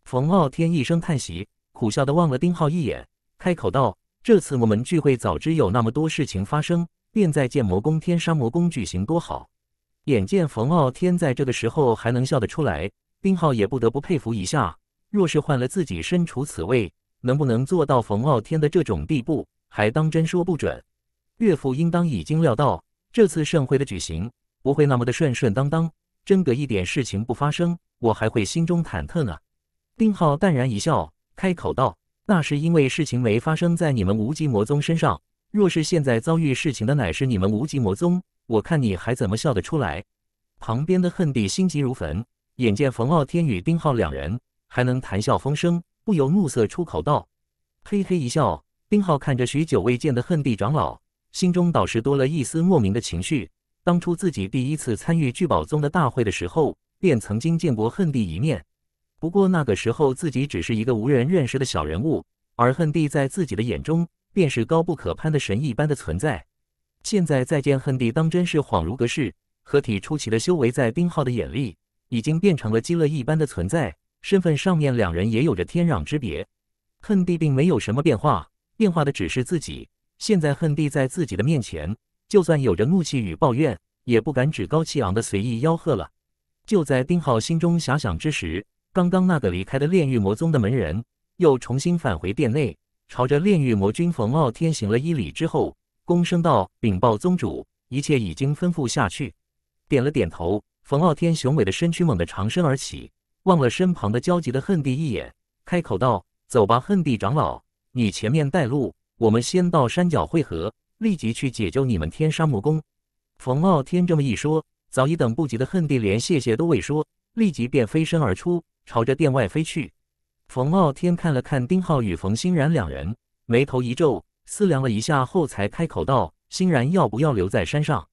冯傲天一声叹息，苦笑的望了丁浩一眼，开口道：“这次我们聚会，早知有那么多事情发生，便在剑魔宫、天杀魔宫举行多好。”眼见冯傲天在这个时候还能笑得出来，丁浩也不得不佩服一下。若是换了自己身处此位，能不能做到冯傲天的这种地步，还当真说不准。岳父应当已经料到，这次盛会的举行不会那么的顺顺当当。真个一点事情不发生，我还会心中忐忑呢。丁浩淡然一笑，开口道：“那是因为事情没发生在你们无极魔宗身上。若是现在遭遇事情的乃是你们无极魔宗。”我看你还怎么笑得出来！旁边的恨帝心急如焚，眼见冯傲天与丁浩两人还能谈笑风生，不由怒色出口道：“嘿嘿一笑。”丁浩看着许久未见的恨帝长老，心中倒是多了一丝莫名的情绪。当初自己第一次参与聚宝宗的大会的时候，便曾经见过恨帝一面。不过那个时候自己只是一个无人认识的小人物，而恨帝在自己的眼中，便是高不可攀的神一般的存在。现在再见恨地，当真是恍如隔世。合体出奇的修为，在丁浩的眼里，已经变成了鸡肋一般的存在。身份上面，两人也有着天壤之别。恨地并没有什么变化，变化的只是自己。现在恨地在自己的面前，就算有着怒气与抱怨，也不敢趾高气昂的随意吆喝了。就在丁浩心中遐想之时，刚刚那个离开的炼狱魔宗的门人，又重新返回殿内，朝着炼狱魔君冯傲天行了一礼之后。躬声道：“禀报宗主，一切已经吩咐下去。”点了点头，冯傲天雄伟的身躯猛地长身而起，望了身旁的焦急的恨帝一眼，开口道：“走吧，恨帝长老，你前面带路，我们先到山脚汇合，立即去解救你们天杀魔宫。”冯傲天这么一说，早已等不及的恨帝连谢谢都未说，立即便飞身而出，朝着殿外飞去。冯傲天看了看丁浩与冯欣然两人，眉头一皱。思量了一下后，才开口道：“欣然，要不要留在山上？”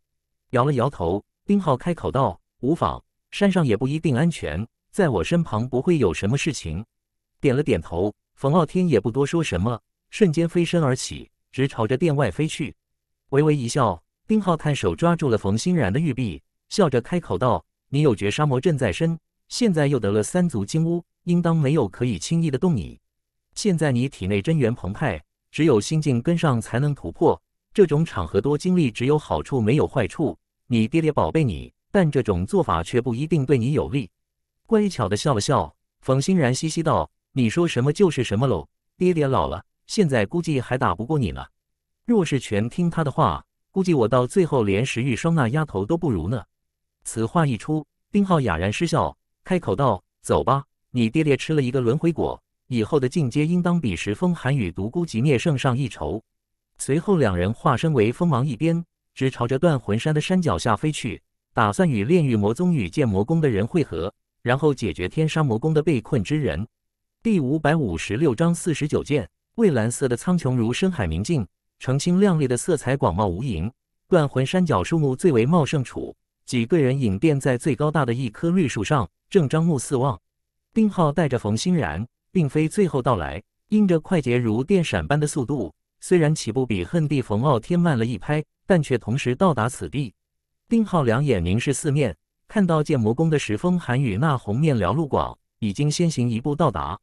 摇了摇头，丁浩开口道：“无妨，山上也不一定安全，在我身旁不会有什么事情。”点了点头，冯傲天也不多说什么，瞬间飞身而起，直朝着殿外飞去。微微一笑，丁浩探手抓住了冯欣然的玉臂，笑着开口道：“你有绝杀魔阵在身，现在又得了三足金乌，应当没有可以轻易的动你。现在你体内真元澎湃。”只有心境跟上，才能突破。这种场合多经历，只有好处没有坏处。你爹爹宝贝你，但这种做法却不一定对你有利。乖巧的笑了笑，冯欣然嘻嘻道：“你说什么就是什么喽，爹爹老了，现在估计还打不过你呢。若是全听他的话，估计我到最后连石玉霜那丫头都不如呢。”此话一出，丁浩哑然失笑，开口道：“走吧，你爹爹吃了一个轮回果。”以后的进阶应当比时风寒与独孤极灭胜上一筹。随后两人化身为锋芒一边，直朝着断魂山的山脚下飞去，打算与炼狱魔宗与剑魔宫的人汇合，然后解决天杀魔宫的被困之人。第五百五十六章四十九剑。蔚蓝色的苍穹如深海明镜，澄清亮丽的色彩广袤无垠。断魂山脚树木最为茂盛处，几个人影便在最高大的一棵绿树上，正张目四望。丁浩带着冯欣然。并非最后到来，因着快捷如电闪般的速度，虽然起步比恨地冯傲天慢了一拍，但却同时到达此地。丁浩两眼凝视四面，看到剑魔宫的石峰寒与那红面辽路广已经先行一步到达。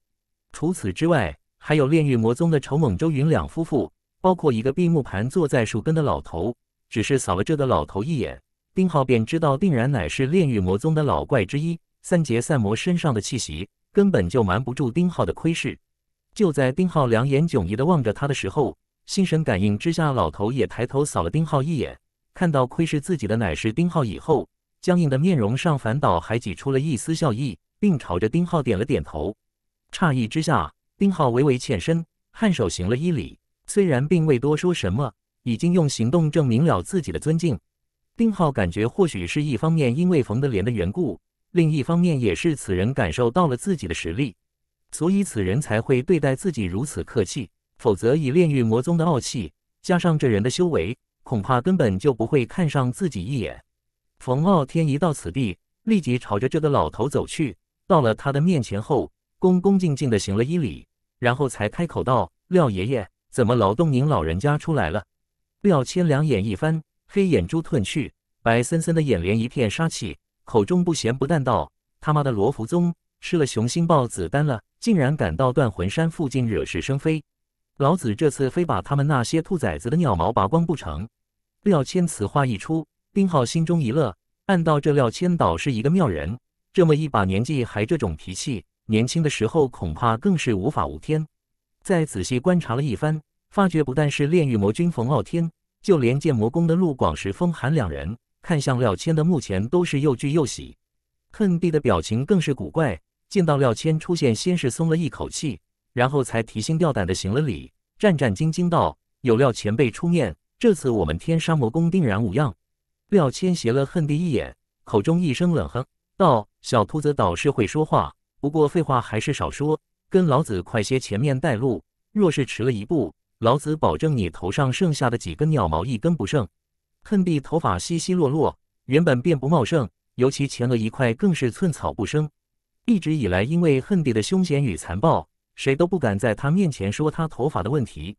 除此之外，还有炼狱魔宗的仇猛周云两夫妇，包括一个闭目盘坐在树根的老头。只是扫了这的老头一眼，丁浩便知道定然乃是炼狱魔宗的老怪之一，三劫散魔身上的气息。根本就瞒不住丁浩的窥视。就在丁浩两眼迥异的望着他的时候，心神感应之下，老头也抬头扫了丁浩一眼，看到窥视自己的乃是丁浩以后，僵硬的面容上反倒还挤出了一丝笑意，并朝着丁浩点了点头。诧异之下，丁浩微微欠身，颔首行了一礼。虽然并未多说什么，已经用行动证明了自己的尊敬。丁浩感觉，或许是一方面因为冯德莲的缘故。另一方面，也是此人感受到了自己的实力，所以此人才会对待自己如此客气。否则，以炼狱魔宗的傲气，加上这人的修为，恐怕根本就不会看上自己一眼。冯傲天一到此地，立即朝着这个老头走去，到了他的面前后，恭恭敬敬地行了一礼，然后才开口道：“廖爷爷，怎么劳动您老人家出来了？”廖千两眼一翻，黑眼珠褪去，白森森的眼帘一片杀气。口中不咸不淡道：“他妈的罗浮宗吃了雄心豹子胆了，竟然敢到断魂山附近惹是生非，老子这次非把他们那些兔崽子的鸟毛拔光不成！”廖谦此话一出，丁浩心中一乐，暗道这廖谦倒是一个妙人，这么一把年纪还这种脾气，年轻的时候恐怕更是无法无天。再仔细观察了一番，发觉不但是炼狱魔君冯傲天，就连剑魔宫的陆广石、风寒两人。看向廖谦的墓前，都是又惧又喜，恨地的表情更是古怪。见到廖谦出现，先是松了一口气，然后才提心吊胆的行了礼，战战兢兢道：“有廖前辈出面，这次我们天沙魔宫定然无恙。”廖谦斜了恨帝一眼，口中一声冷哼道：“小秃子倒是会说话，不过废话还是少说，跟老子快些，前面带路。若是迟了一步，老子保证你头上剩下的几根鸟毛一根不剩。”恨地头发稀稀落落，原本并不茂盛，尤其前额一块更是寸草不生。一直以来，因为恨地的凶险与残暴，谁都不敢在他面前说他头发的问题。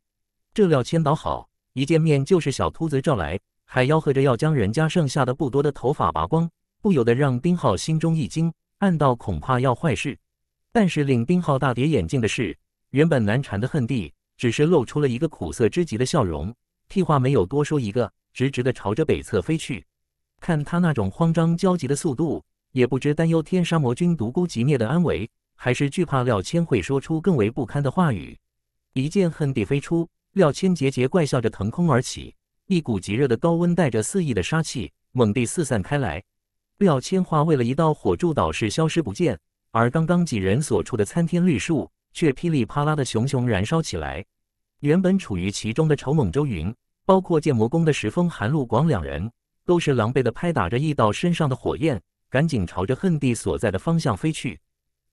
这料千岛好，一见面就是小秃子照来，还吆喝着要将人家剩下的不多的头发拔光，不由得让丁浩心中一惊，暗道恐怕要坏事。但是令丁浩大跌眼镜的是，原本难缠的恨地，只是露出了一个苦涩之极的笑容，屁话没有多说一个。直直的朝着北侧飞去，看他那种慌张焦急的速度，也不知担忧天杀魔君独孤极灭的安危，还是惧怕廖谦会说出更为不堪的话语。一剑恨地飞出，廖谦桀桀怪笑着腾空而起，一股极热的高温带着肆意的杀气猛地四散开来。廖谦化为了一道火柱，倒致消失不见，而刚刚几人所处的参天绿树却噼里啪啦的熊熊燃烧起来。原本处于其中的丑猛周云。包括剑魔宫的石峰、韩路广两人，都是狼狈的拍打着一道身上的火焰，赶紧朝着恨地所在的方向飞去，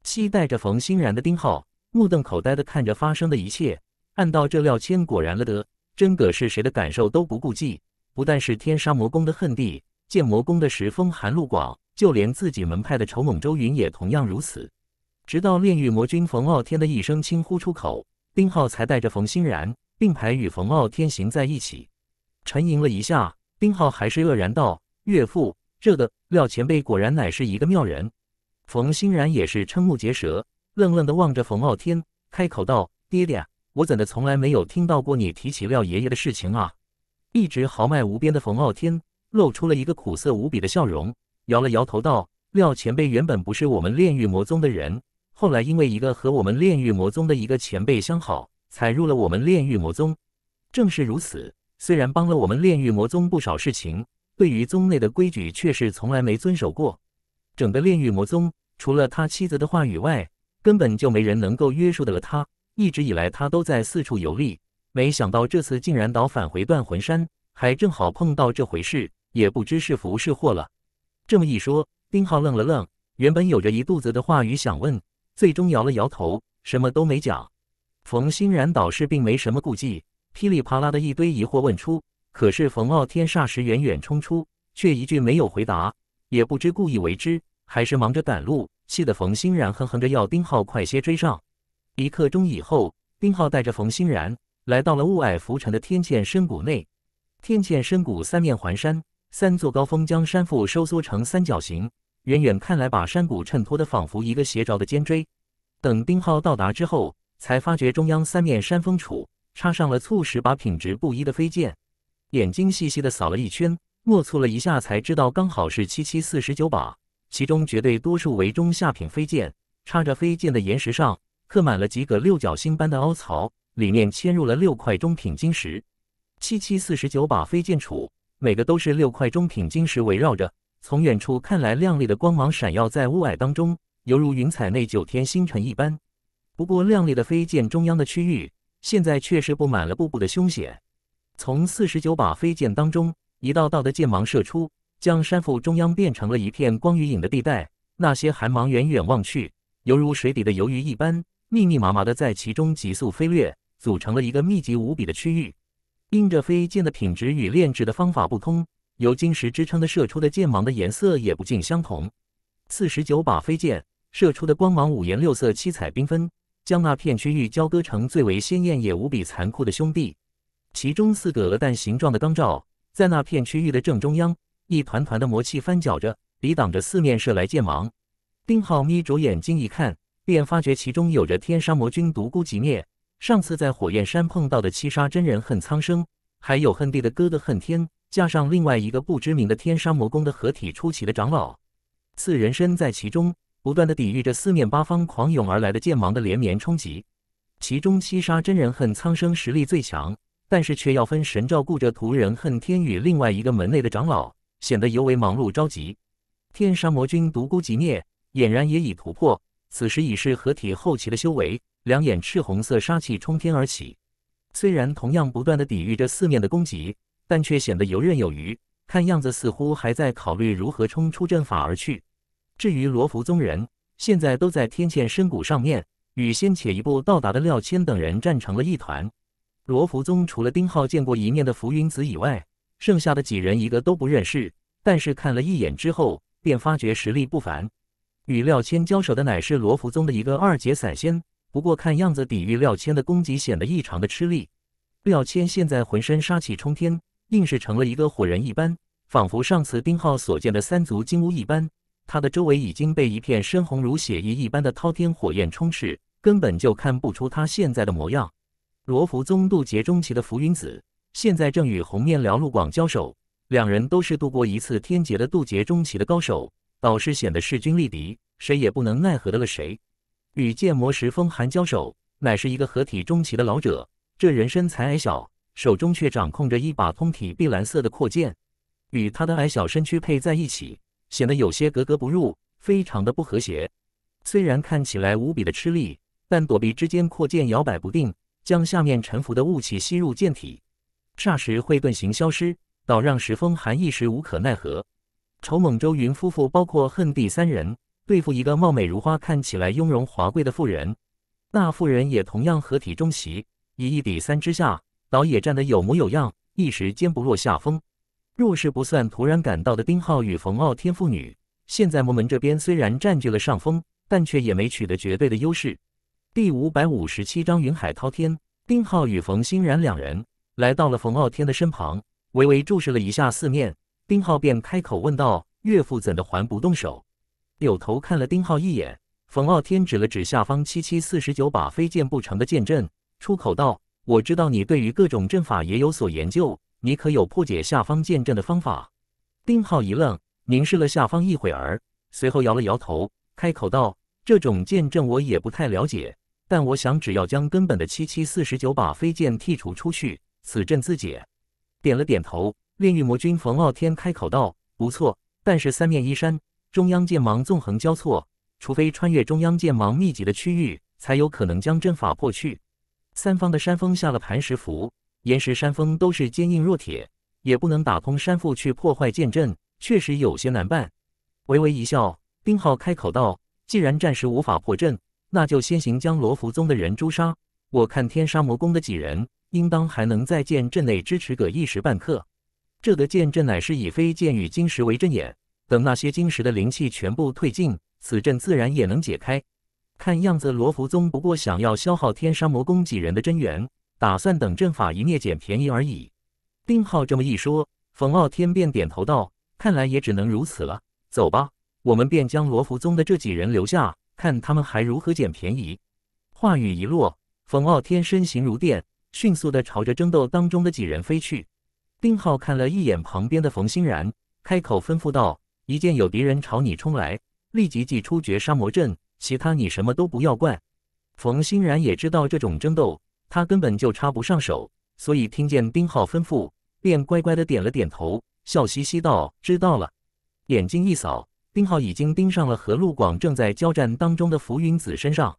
期待着冯欣然的丁浩目瞪口呆的看着发生的一切，暗道这廖千果然了得，真个是谁的感受都不顾忌，不但是天杀魔宫的恨地、剑魔宫的石峰、韩路广，就连自己门派的仇猛、周云也同样如此。直到炼狱魔君冯傲天的一声轻呼出口，丁浩才带着冯欣然。并排与冯傲天行在一起，沉吟了一下，丁浩还是愕然道：“岳父，这个廖前辈果然乃是一个妙人。”冯欣然也是瞠目结舌，愣愣地望着冯傲天，开口道：“爹爹，我怎的从来没有听到过你提起廖爷爷的事情啊？”一直豪迈无边的冯傲天露出了一个苦涩无比的笑容，摇了摇头道：“廖前辈原本不是我们炼狱魔宗的人，后来因为一个和我们炼狱魔宗的一个前辈相好。”踩入了我们炼狱魔宗，正是如此。虽然帮了我们炼狱魔宗不少事情，对于宗内的规矩却是从来没遵守过。整个炼狱魔宗除了他妻子的话语外，根本就没人能够约束得了他。一直以来，他都在四处游历，没想到这次竟然倒返回断魂山，还正好碰到这回事，也不知是福是祸了。这么一说，丁浩愣了愣，原本有着一肚子的话语想问，最终摇了摇头，什么都没讲。冯欣然导师并没什么顾忌，噼里啪啦的一堆疑惑问出。可是冯傲天霎时远远冲出，却一句没有回答，也不知故意为之，还是忙着赶路。气的冯欣然哼哼着要丁浩快些追上。一刻钟以后，丁浩带着冯欣然来到了雾霭浮沉的天堑深谷内。天堑深谷三面环山，三座高峰将山腹收缩成三角形，远远看来把山谷衬托的仿佛一个斜着的尖锥。等丁浩到达之后。才发觉中央三面山峰处插上了数十把品质不一的飞剑，眼睛细细地扫了一圈，默蹙了一下，才知道刚好是七七四十九把，其中绝对多数为中下品飞剑。插着飞剑的岩石上刻满了几个六角星般的凹槽，里面嵌入了六块中品晶石。七七四十九把飞剑杵，每个都是六块中品晶石围绕着，从远处看来，亮丽的光芒闪耀在雾霭当中，犹如云彩内九天星辰一般。不过，亮丽的飞剑中央的区域，现在确实布满了步步的凶险。从四十九把飞剑当中，一道道的剑芒射出，将山腹中央变成了一片光与影的地带。那些寒芒远远望去，犹如水底的游鱼一般，密密麻麻的在其中急速飞掠，组成了一个密集无比的区域。因着飞剑的品质与炼制的方法不同，由晶石支撑的射出的剑芒的颜色也不尽相同。四十九把飞剑射出的光芒五颜六色，七彩缤纷。将那片区域交割成最为鲜艳也无比残酷的兄弟，其中四个鹅蛋形状的钢罩在那片区域的正中央，一团团的魔气翻搅着，抵挡着四面射来剑芒。丁浩眯着眼睛一看，便发觉其中有着天杀魔君独孤寂灭，上次在火焰山碰到的七杀真人恨苍生，还有恨地的哥哥恨天，加上另外一个不知名的天杀魔宫的合体出奇的长老，四人身在其中。不断的抵御着四面八方狂涌而来的剑芒的连绵冲击，其中七杀真人恨苍生实力最强，但是却要分神照顾着屠人恨天宇另外一个门内的长老，显得尤为忙碌着急。天杀魔君独孤极灭俨然也已突破，此时已是合体后期的修为，两眼赤红色杀气冲天而起，虽然同样不断的抵御着四面的攻击，但却显得游刃有余，看样子似乎还在考虑如何冲出阵法而去。至于罗浮宗人，现在都在天堑深谷上面，与先且一步到达的廖谦等人战成了一团。罗浮宗除了丁浩见过一面的浮云子以外，剩下的几人一个都不认识。但是看了一眼之后，便发觉实力不凡。与廖谦交手的乃是罗浮宗的一个二阶散仙，不过看样子抵御廖谦的攻击显得异常的吃力。廖谦现在浑身杀气冲天，硬是成了一个火人一般，仿佛上次丁浩所见的三足金乌一般。他的周围已经被一片深红如血意一般的滔天火焰充斥，根本就看不出他现在的模样。罗浮宗渡劫中期的浮云子，现在正与红面辽陆广交手，两人都是渡过一次天劫的渡劫中期的高手，倒是显得势均力敌，谁也不能奈何得了谁。与剑魔石风寒交手，乃是一个合体中期的老者。这人身材矮小，手中却掌控着一把通体碧蓝色的阔剑，与他的矮小身躯配在一起。显得有些格格不入，非常的不和谐。虽然看起来无比的吃力，但躲避之间，扩建摇摆不定，将下面沉浮的雾气吸入剑体，霎时会遁形消失，倒让石峰寒一时无可奈何。仇猛、周云夫妇包括恨地三人对付一个貌美如花、看起来雍容华贵的妇人，那妇人也同样合体重袭，以一敌三之下，倒也战得有模有样，一时间不落下风。若是不算突然赶到的丁浩与冯傲天父女，现在魔门这边虽然占据了上风，但却也没取得绝对的优势。第五百五十七章云海滔天。丁浩与冯欣然两人来到了冯傲天的身旁，微微注视了一下四面，丁浩便开口问道：“岳父怎的还不动手？”扭头看了丁浩一眼，冯傲天指了指下方七七四十九把飞剑不成的剑阵，出口道：“我知道你对于各种阵法也有所研究。”你可有破解下方剑阵的方法？丁浩一愣，凝视了下方一会儿，随后摇了摇头，开口道：“这种剑阵我也不太了解，但我想只要将根本的七七四十九把飞剑剔除出去，此阵自解。”点了点头，炼狱魔君冯傲天开口道：“不错，但是三面依山，中央剑芒纵横交错，除非穿越中央剑芒密集的区域，才有可能将阵法破去。三方的山峰下了磐石符。”岩石山峰都是坚硬若铁，也不能打通山腹去破坏剑阵，确实有些难办。微微一笑，丁浩开口道：“既然暂时无法破阵，那就先行将罗浮宗的人诛杀。我看天杀魔宫的几人，应当还能在剑阵内支持个一时半刻。这得剑阵乃是以飞剑与晶石为阵眼，等那些晶石的灵气全部退尽，此阵自然也能解开。看样子，罗浮宗不过想要消耗天杀魔宫几人的真元。”打算等阵法一灭捡便宜而已。丁浩这么一说，冯傲天便点头道：“看来也只能如此了。走吧，我们便将罗浮宗的这几人留下，看他们还如何捡便宜。”话语一落，冯傲天身形如电，迅速的朝着争斗当中的几人飞去。丁浩看了一眼旁边的冯欣然，开口吩咐道：“一见有敌人朝你冲来，立即祭出绝杀魔阵，其他你什么都不要管。”冯欣然也知道这种争斗。他根本就插不上手，所以听见丁浩吩咐，便乖乖的点了点头，笑嘻嘻道：“知道了。”眼睛一扫，丁浩已经盯上了和陆广正在交战当中的浮云子身上。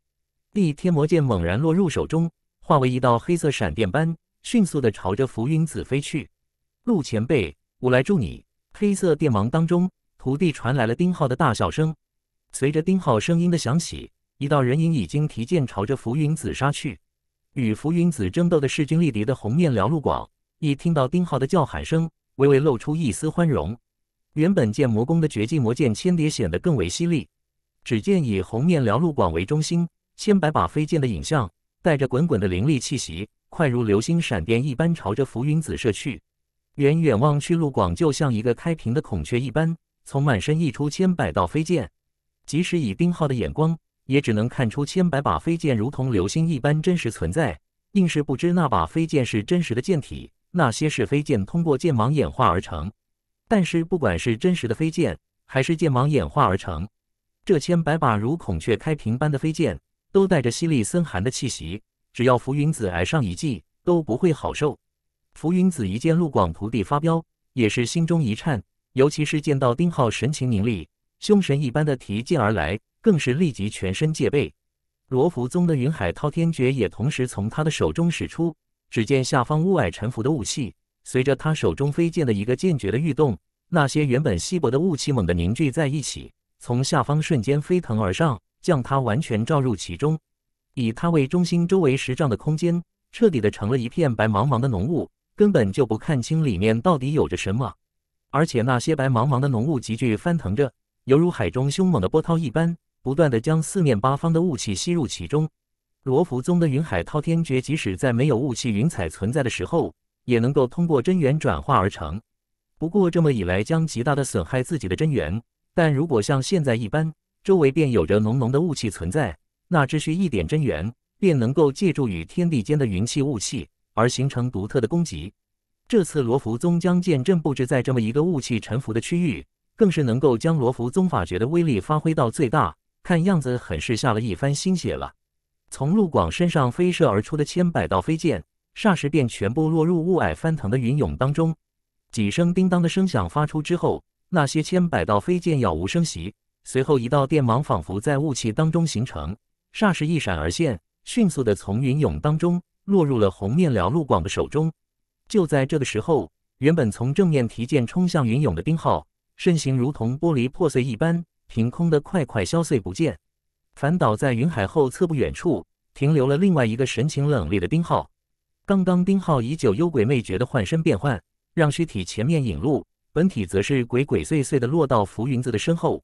地天魔剑猛然落入手中，化为一道黑色闪电般，迅速的朝着浮云子飞去。“陆前辈，我来助你！”黑色电芒当中，徒弟传来了丁浩的大笑声。随着丁浩声音的响起，一道人影已经提剑朝着浮云子杀去。与浮云子争斗的势均力敌的红面辽路广，一听到丁浩的叫喊声，微微露出一丝欢容。原本剑魔功的绝技魔剑千叠显得更为犀利。只见以红面辽路广为中心，千百把飞剑的影像，带着滚滚的凌厉气息，快如流星闪电一般朝着浮云子射去。远远望去，路广就像一个开屏的孔雀一般，从满身溢出千百道飞剑。即使以丁浩的眼光，也只能看出千百把飞剑如同流星一般真实存在，硬是不知那把飞剑是真实的剑体，那些是飞剑通过剑芒演化而成。但是不管是真实的飞剑，还是剑芒演化而成，这千百把如孔雀开屏般的飞剑，都带着犀利森寒的气息。只要浮云子挨上一记，都不会好受。浮云子一见陆广徒弟发飙，也是心中一颤，尤其是见到丁浩神情凝厉，凶神一般的提剑而来。更是立即全身戒备，罗浮宗的云海滔天诀也同时从他的手中使出。只见下方屋外沉浮的雾气，随着他手中飞剑的一个剑诀的欲动，那些原本稀薄的雾气猛地凝聚在一起，从下方瞬间飞腾而上，将他完全罩入其中。以他为中心，周围十丈的空间彻底的成了一片白茫茫的浓雾，根本就不看清里面到底有着什么。而且那些白茫茫的浓雾急剧翻腾着，犹如海中凶猛的波涛一般。不断的将四面八方的雾气吸入其中，罗浮宗的云海滔天诀即使在没有雾气云彩存在的时候，也能够通过真元转化而成。不过这么一来，将极大的损害自己的真元。但如果像现在一般，周围便有着浓浓的雾气存在，那只需一点真元，便能够借助与天地间的云气雾气而形成独特的攻击。这次罗浮宗将剑阵布置在这么一个雾气沉浮的区域，更是能够将罗浮宗法诀的威力发挥到最大。看样子很是下了一番心血了。从陆广身上飞射而出的千百道飞剑，霎时便全部落入雾霭翻腾的云涌当中。几声叮当的声响发出之后，那些千百道飞剑杳无声息。随后一道电芒仿佛在雾气当中形成，霎时一闪而现，迅速的从云涌当中落入了红面獠陆广的手中。就在这个时候，原本从正面提剑冲向云涌的丁浩，身形如同玻璃破碎一般。凭空的快快消碎不见，反倒在云海后侧不远处停留了。另外一个神情冷冽的丁浩，刚刚丁浩以九幽鬼魅诀的幻身变换，让尸体前面引路，本体则是鬼鬼祟祟的落到浮云子的身后。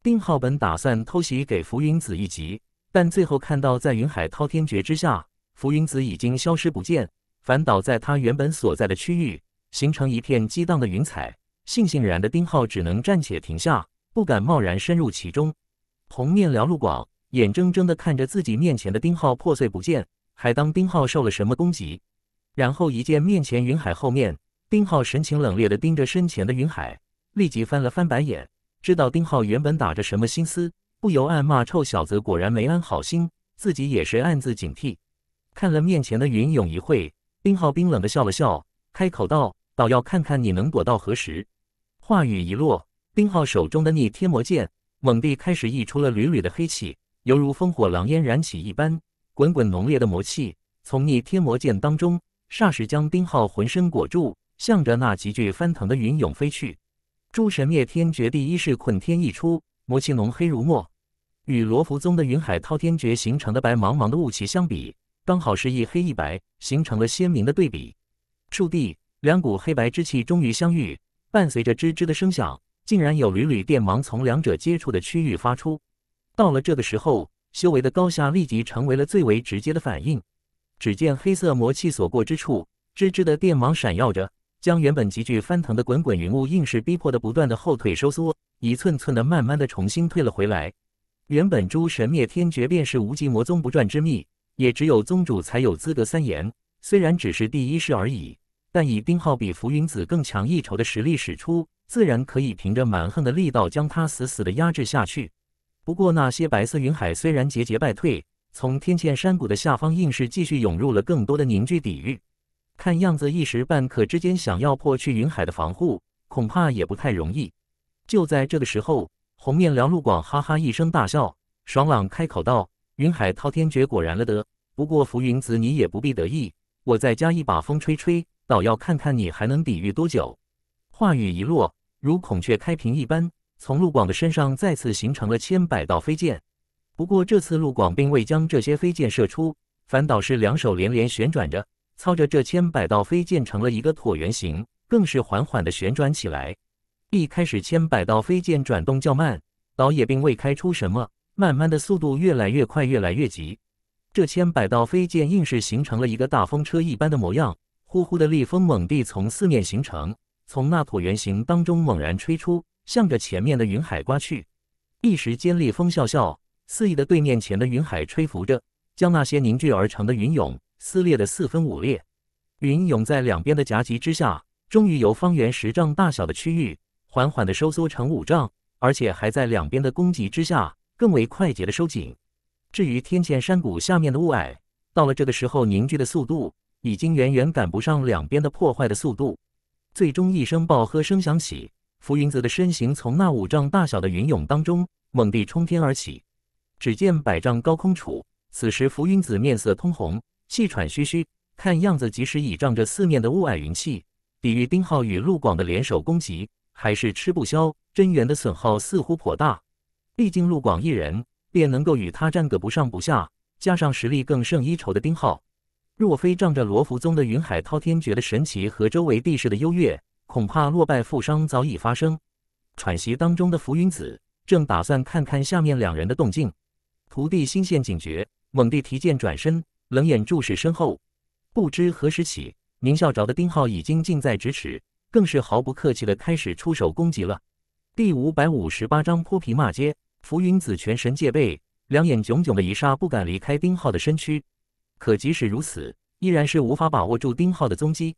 丁浩本打算偷袭给浮云子一击，但最后看到在云海滔天诀之下，浮云子已经消失不见，反倒在他原本所在的区域形成一片激荡的云彩。悻悻然的丁浩只能暂且停下。不敢贸然深入其中。红面辽路广眼睁睁地看着自己面前的丁浩破碎不见，还当丁浩受了什么攻击。然后一见面前云海后面，丁浩神情冷冽的盯着身前的云海，立即翻了翻白眼，知道丁浩原本打着什么心思，不由暗骂臭小子果然没安好心。自己也是暗自警惕，看了面前的云涌一会，丁浩冰冷的笑了笑，开口道：“倒要看看你能躲到何时。”话语一落。丁浩手中的逆天魔剑猛地开始溢出了缕缕的黑气，犹如烽火狼烟燃起一般，滚滚浓烈的魔气从逆天魔剑当中霎时将丁浩浑身裹住，向着那急剧翻腾的云涌飞去。诸神灭天绝地一式困天一出，魔气浓黑如墨，与罗浮宗的云海滔天诀形成的白茫茫的雾气相比，刚好是一黑一白，形成了鲜明的对比。触地两股黑白之气终于相遇，伴随着吱吱的声响。竟然有缕缕电芒从两者接触的区域发出。到了这个时候，修为的高下立即成为了最为直接的反应。只见黑色魔气所过之处，吱吱的电芒闪耀着，将原本急剧翻腾的滚滚云雾，硬是逼迫的不断的后腿收缩，一寸寸的慢慢的重新退了回来。原本诸神灭天诀便是无极魔宗不传之秘，也只有宗主才有资格三言。虽然只是第一式而已，但以丁浩比浮云子更强一筹的实力使出。自然可以凭着蛮横的力道将他死死的压制下去。不过那些白色云海虽然节节败退，从天堑山谷的下方硬是继续涌入了更多的凝聚抵御。看样子一时半刻之间想要破去云海的防护，恐怕也不太容易。就在这个时候，红面梁路广哈哈一声大笑，爽朗开口道：“云海滔天诀果然了得。不过浮云子你也不必得意，我再加一把风，吹吹，倒要看看你还能抵御多久。”话语一落，如孔雀开屏一般，从陆广的身上再次形成了千百道飞剑。不过这次陆广并未将这些飞剑射出，反倒是两手连连旋转着，操着这千百道飞剑成了一个椭圆形，更是缓缓地旋转起来。一开始千百道飞剑转动较慢，倒也并未开出什么，慢慢的速度越来越快，越来越急。这千百道飞剑硬是形成了一个大风车一般的模样，呼呼的厉风猛地从四面形成。从那椭圆形当中猛然吹出，向着前面的云海刮去。一时间，烈风啸啸，肆意的对面前的云海吹拂着，将那些凝聚而成的云涌撕裂的四分五裂。云涌在两边的夹击之下，终于由方圆十丈大小的区域，缓缓的收缩成五丈，而且还在两边的攻击之下，更为快捷的收紧。至于天堑山谷下面的雾霭，到了这个时候，凝聚的速度已经远远赶不上两边的破坏的速度。最终一声爆喝声响起，浮云子的身形从那五丈大小的云涌当中猛地冲天而起。只见百丈高空处，此时浮云子面色通红，气喘吁吁，看样子即使倚仗着四面的雾霭云气抵御丁浩与陆广的联手攻击，还是吃不消，真元的损耗似乎颇大。毕竟陆广一人便能够与他战个不上不下，加上实力更胜一筹的丁浩。若非仗着罗浮宗的云海滔天诀的神奇和周围地势的优越，恐怕落败负伤早已发生。喘息当中的浮云子正打算看看下面两人的动静，徒弟心现警觉，猛地提剑转身，冷眼注视身后。不知何时起，明校着的丁浩已经近在咫尺，更是毫不客气地开始出手攻击了。第五百五十八章泼皮骂街。浮云子全神戒备，两眼炯炯的一刹不敢离开丁浩的身躯。可即使如此，依然是无法把握住丁浩的踪迹。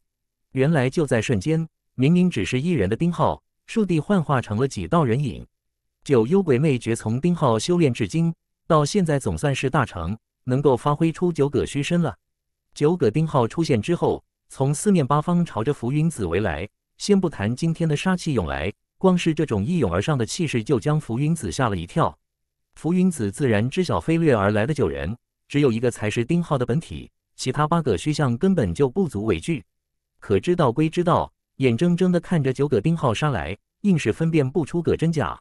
原来就在瞬间，明明只是一人的丁浩，倏地幻化成了几道人影。九幽鬼魅诀从丁浩修炼至今，到现在总算是大成，能够发挥出九葛虚身了。九葛丁浩出现之后，从四面八方朝着浮云紫围来。先不谈今天的杀气涌来，光是这种一涌而上的气势，就将浮云子吓了一跳。浮云子自然知晓飞掠而来的九人。只有一个才是丁浩的本体，其他八个虚像根本就不足为惧。可知道归知道，眼睁睁的看着九个丁浩杀来，硬是分辨不出个真假。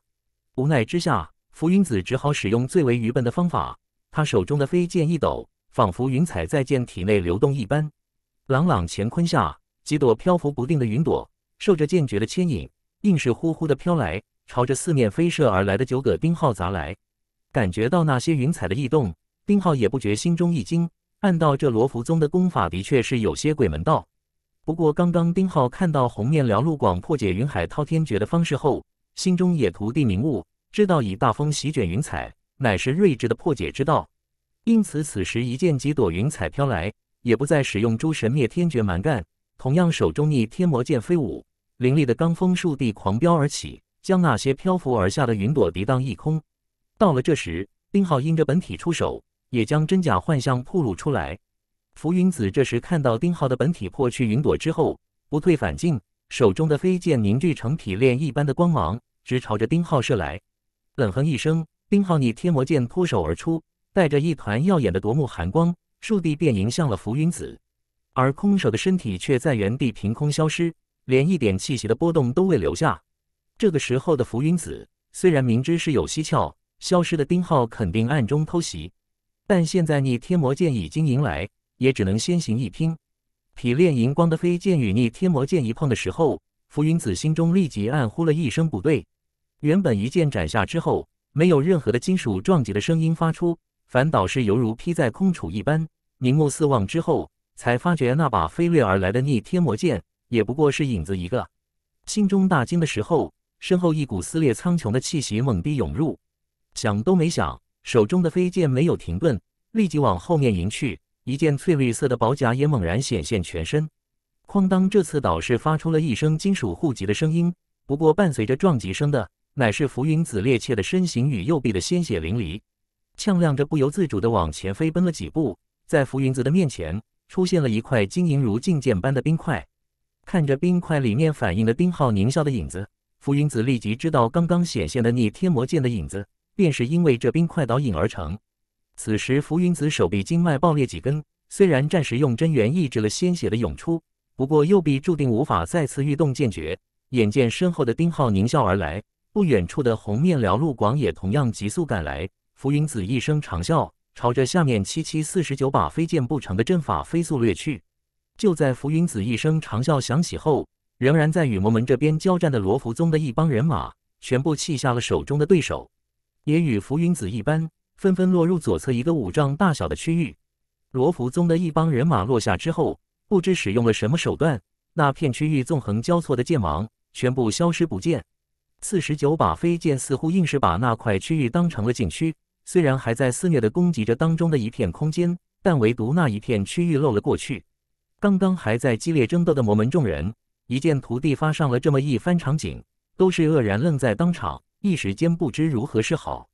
无奈之下，浮云子只好使用最为愚笨的方法。他手中的飞剑一抖，仿佛云彩在剑体内流动一般。朗朗乾坤下，几朵漂浮不定的云朵，受着剑诀的牵引，硬是呼呼的飘来，朝着四面飞射而来的九个丁浩砸来。感觉到那些云彩的异动。丁浩也不觉心中一惊，暗道：“这罗浮宗的功法的确是有些鬼门道。”不过，刚刚丁浩看到红面辽路广破解云海滔天诀的方式后，心中也徒地明悟，知道以大风席卷云彩，乃是睿智的破解之道。因此，此时一见几朵云彩飘来，也不再使用诸神灭天诀蛮干，同样手中逆天魔剑飞舞，凌厉的罡风竖地狂飙而起，将那些漂浮而下的云朵涤荡一空。到了这时，丁浩因着本体出手。也将真假幻象暴露出来。浮云子这时看到丁浩的本体破去云朵之后，不退反进，手中的飞剑凝聚成匹链一般的光芒，直朝着丁浩射来。冷哼一声，丁浩，逆天魔剑脱手而出，带着一团耀眼的夺目寒光，竖地便迎向了浮云子。而空手的身体却在原地凭空消失，连一点气息的波动都未留下。这个时候的浮云子虽然明知是有蹊跷，消失的丁浩肯定暗中偷袭。但现在逆天魔剑已经迎来，也只能先行一拼。匹炼银光的飞剑与逆天魔剑一碰的时候，浮云子心中立即暗呼了一声不对。原本一剑斩下之后，没有任何的金属撞击的声音发出，反倒是犹如劈在空处一般。凝目四望之后，才发觉那把飞掠而来的逆天魔剑也不过是影子一个，心中大惊的时候，身后一股撕裂苍穹的气息猛地涌入，想都没想。手中的飞剑没有停顿，立即往后面迎去。一件翠绿色的宝甲也猛然显现全身。哐当！这次倒是发出了一声金属护脊的声音。不过伴随着撞击声的，乃是浮云子趔趄的身形与右臂的鲜血淋漓。呛亮着不由自主的往前飞奔了几步，在浮云子的面前出现了一块晶莹如镜鉴般的冰块。看着冰块里面反映的冰浩狞笑的影子，浮云子立即知道刚刚显现的逆天魔剑的影子。便是因为这冰块导引而成。此时，浮云子手臂经脉爆裂几根，虽然暂时用真元抑制了鲜血的涌出，不过右臂注定无法再次御动剑诀。眼见身后的丁浩狞笑而来，不远处的红面辽陆广也同样急速赶来。浮云子一声长啸，朝着下面七七四十九把飞剑不成的阵法飞速掠去。就在浮云子一声长啸响起后，仍然在与魔门这边交战的罗浮宗的一帮人马，全部弃下了手中的对手。也与浮云子一般，纷纷落入左侧一个五丈大小的区域。罗浮宗的一帮人马落下之后，不知使用了什么手段，那片区域纵横交错的剑芒全部消失不见。四十九把飞剑似乎硬是把那块区域当成了禁区，虽然还在肆虐的攻击着当中的一片空间，但唯独那一片区域漏了过去。刚刚还在激烈争斗的魔门众人，一见徒弟发上了这么一番场景，都是愕然愣在当场。一时间不知如何是好。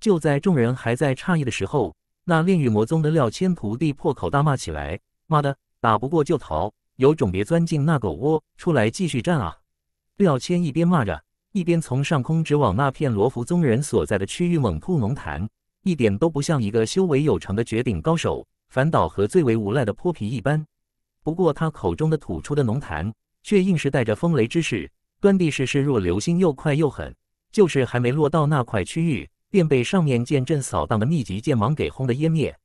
就在众人还在诧异的时候，那炼狱魔宗的廖千徒弟破口大骂起来：“妈的，打不过就逃，有种别钻进那狗窝，出来继续战啊！”廖千一边骂着，一边从上空直往那片罗浮宗人所在的区域猛扑龙潭，一点都不像一个修为有成的绝顶高手，反倒和最为无赖的泼皮一般。不过他口中的吐出的浓痰，却硬是带着风雷之势，端地是势若流星，又快又狠。就是还没落到那块区域，便被上面剑阵扫荡的密集剑芒给轰得湮灭。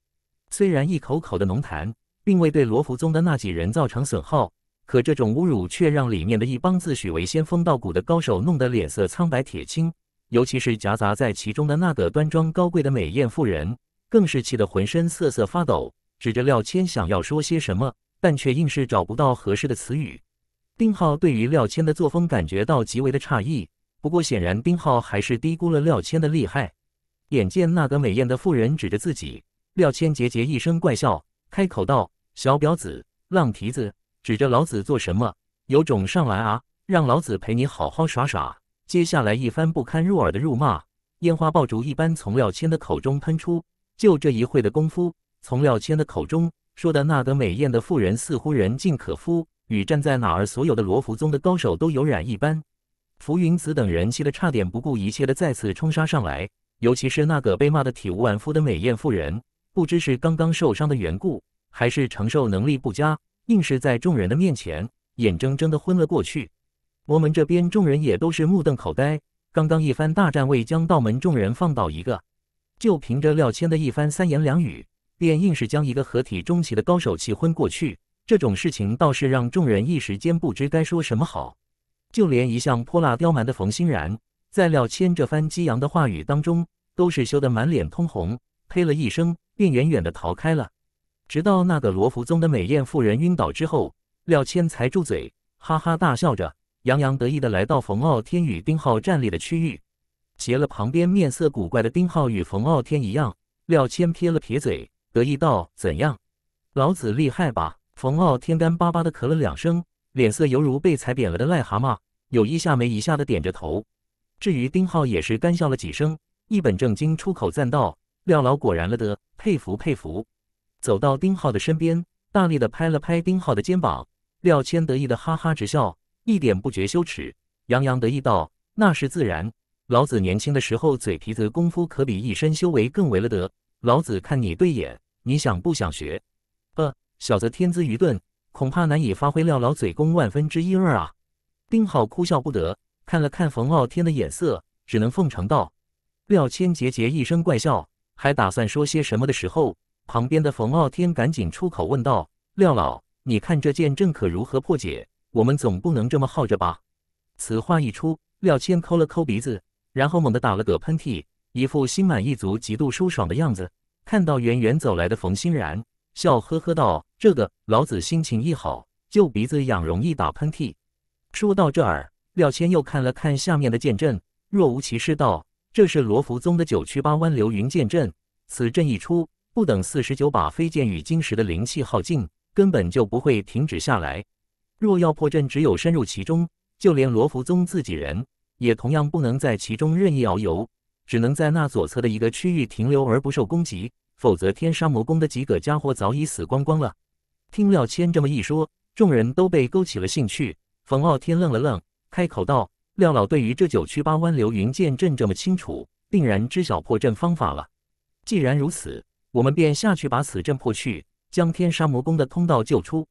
虽然一口口的浓痰并未对罗浮宗的那几人造成损耗，可这种侮辱却让里面的一帮自诩为仙风道骨的高手弄得脸色苍白铁青。尤其是夹杂在其中的那个端庄高贵的美艳妇人，更是气得浑身瑟瑟发抖，指着廖谦想要说些什么，但却硬是找不到合适的词语。丁浩对于廖谦的作风感觉到极为的诧异。不过显然，丁浩还是低估了廖千的厉害。眼见那个美艳的妇人指着自己，廖千桀桀一声怪笑，开口道：“小婊子，浪蹄子，指着老子做什么？有种上来啊，让老子陪你好好耍耍！”接下来一番不堪入耳的辱骂，烟花爆竹一般从廖千的口中喷出。就这一会的功夫，从廖千的口中说的那个美艳的妇人，似乎人尽可夫，与站在哪儿所有的罗浮宗的高手都有染一般。浮云子等人气得差点不顾一切地再次冲杀上来，尤其是那个被骂得体无完肤的美艳妇人，不知是刚刚受伤的缘故，还是承受能力不佳，硬是在众人的面前眼睁睁地昏了过去。魔门这边众人也都是目瞪口呆，刚刚一番大战未将道门众人放倒一个，就凭着廖谦的一番三言两语，便硬是将一个合体中期的高手气昏过去，这种事情倒是让众人一时间不知该说什么好。就连一向泼辣刁蛮的冯欣然，在廖谦这番激扬的话语当中，都是羞得满脸通红，呸了一声，便远远的逃开了。直到那个罗浮宗的美艳妇人晕倒之后，廖谦才住嘴，哈哈大笑着，洋洋得意的来到冯傲天与丁浩站立的区域。斜了旁边面色古怪的丁浩与冯傲天一样，廖谦撇了撇嘴，得意道：“怎样，老子厉害吧？”冯傲天干巴巴的咳了两声。脸色犹如被踩扁了的癞蛤蟆，有一下没一下的点着头。至于丁浩，也是干笑了几声，一本正经出口赞道：“廖老果然了得，佩服佩服。”走到丁浩的身边，大力的拍了拍丁浩的肩膀。廖谦得意的哈哈直笑，一点不觉羞耻，洋洋得意道：“那是自然，老子年轻的时候嘴皮子功夫可比一身修为更为了得。老子看你对眼，你想不想学？呃，小子天资愚钝。”恐怕难以发挥廖老嘴功万分之一二啊！丁浩哭笑不得，看了看冯傲天的眼色，只能奉承道：“廖千杰杰一声怪笑，还打算说些什么的时候，旁边的冯傲天赶紧出口问道：廖老，你看这剑阵可如何破解？我们总不能这么耗着吧？”此话一出，廖千抠了抠鼻子，然后猛地打了个喷嚏，一副心满意足、极度舒爽的样子。看到远远走来的冯欣然。笑呵呵道：“这个老子心情一好，就鼻子痒，容易打喷嚏。”说到这儿，廖谦又看了看下面的剑阵，若无其事道：“这是罗浮宗的九曲八弯流云剑阵。此阵一出，不等四十九把飞剑与晶石的灵气耗尽，根本就不会停止下来。若要破阵，只有深入其中。就连罗浮宗自己人，也同样不能在其中任意遨游，只能在那左侧的一个区域停留而不受攻击。”否则，天杀魔宫的几个家伙早已死光光了。听廖谦这么一说，众人都被勾起了兴趣。冯傲天愣了愣，开口道：“廖老对于这九曲八弯流云剑阵这么清楚，定然知晓破阵方法了。既然如此，我们便下去把此阵破去，将天杀魔宫的通道救出。”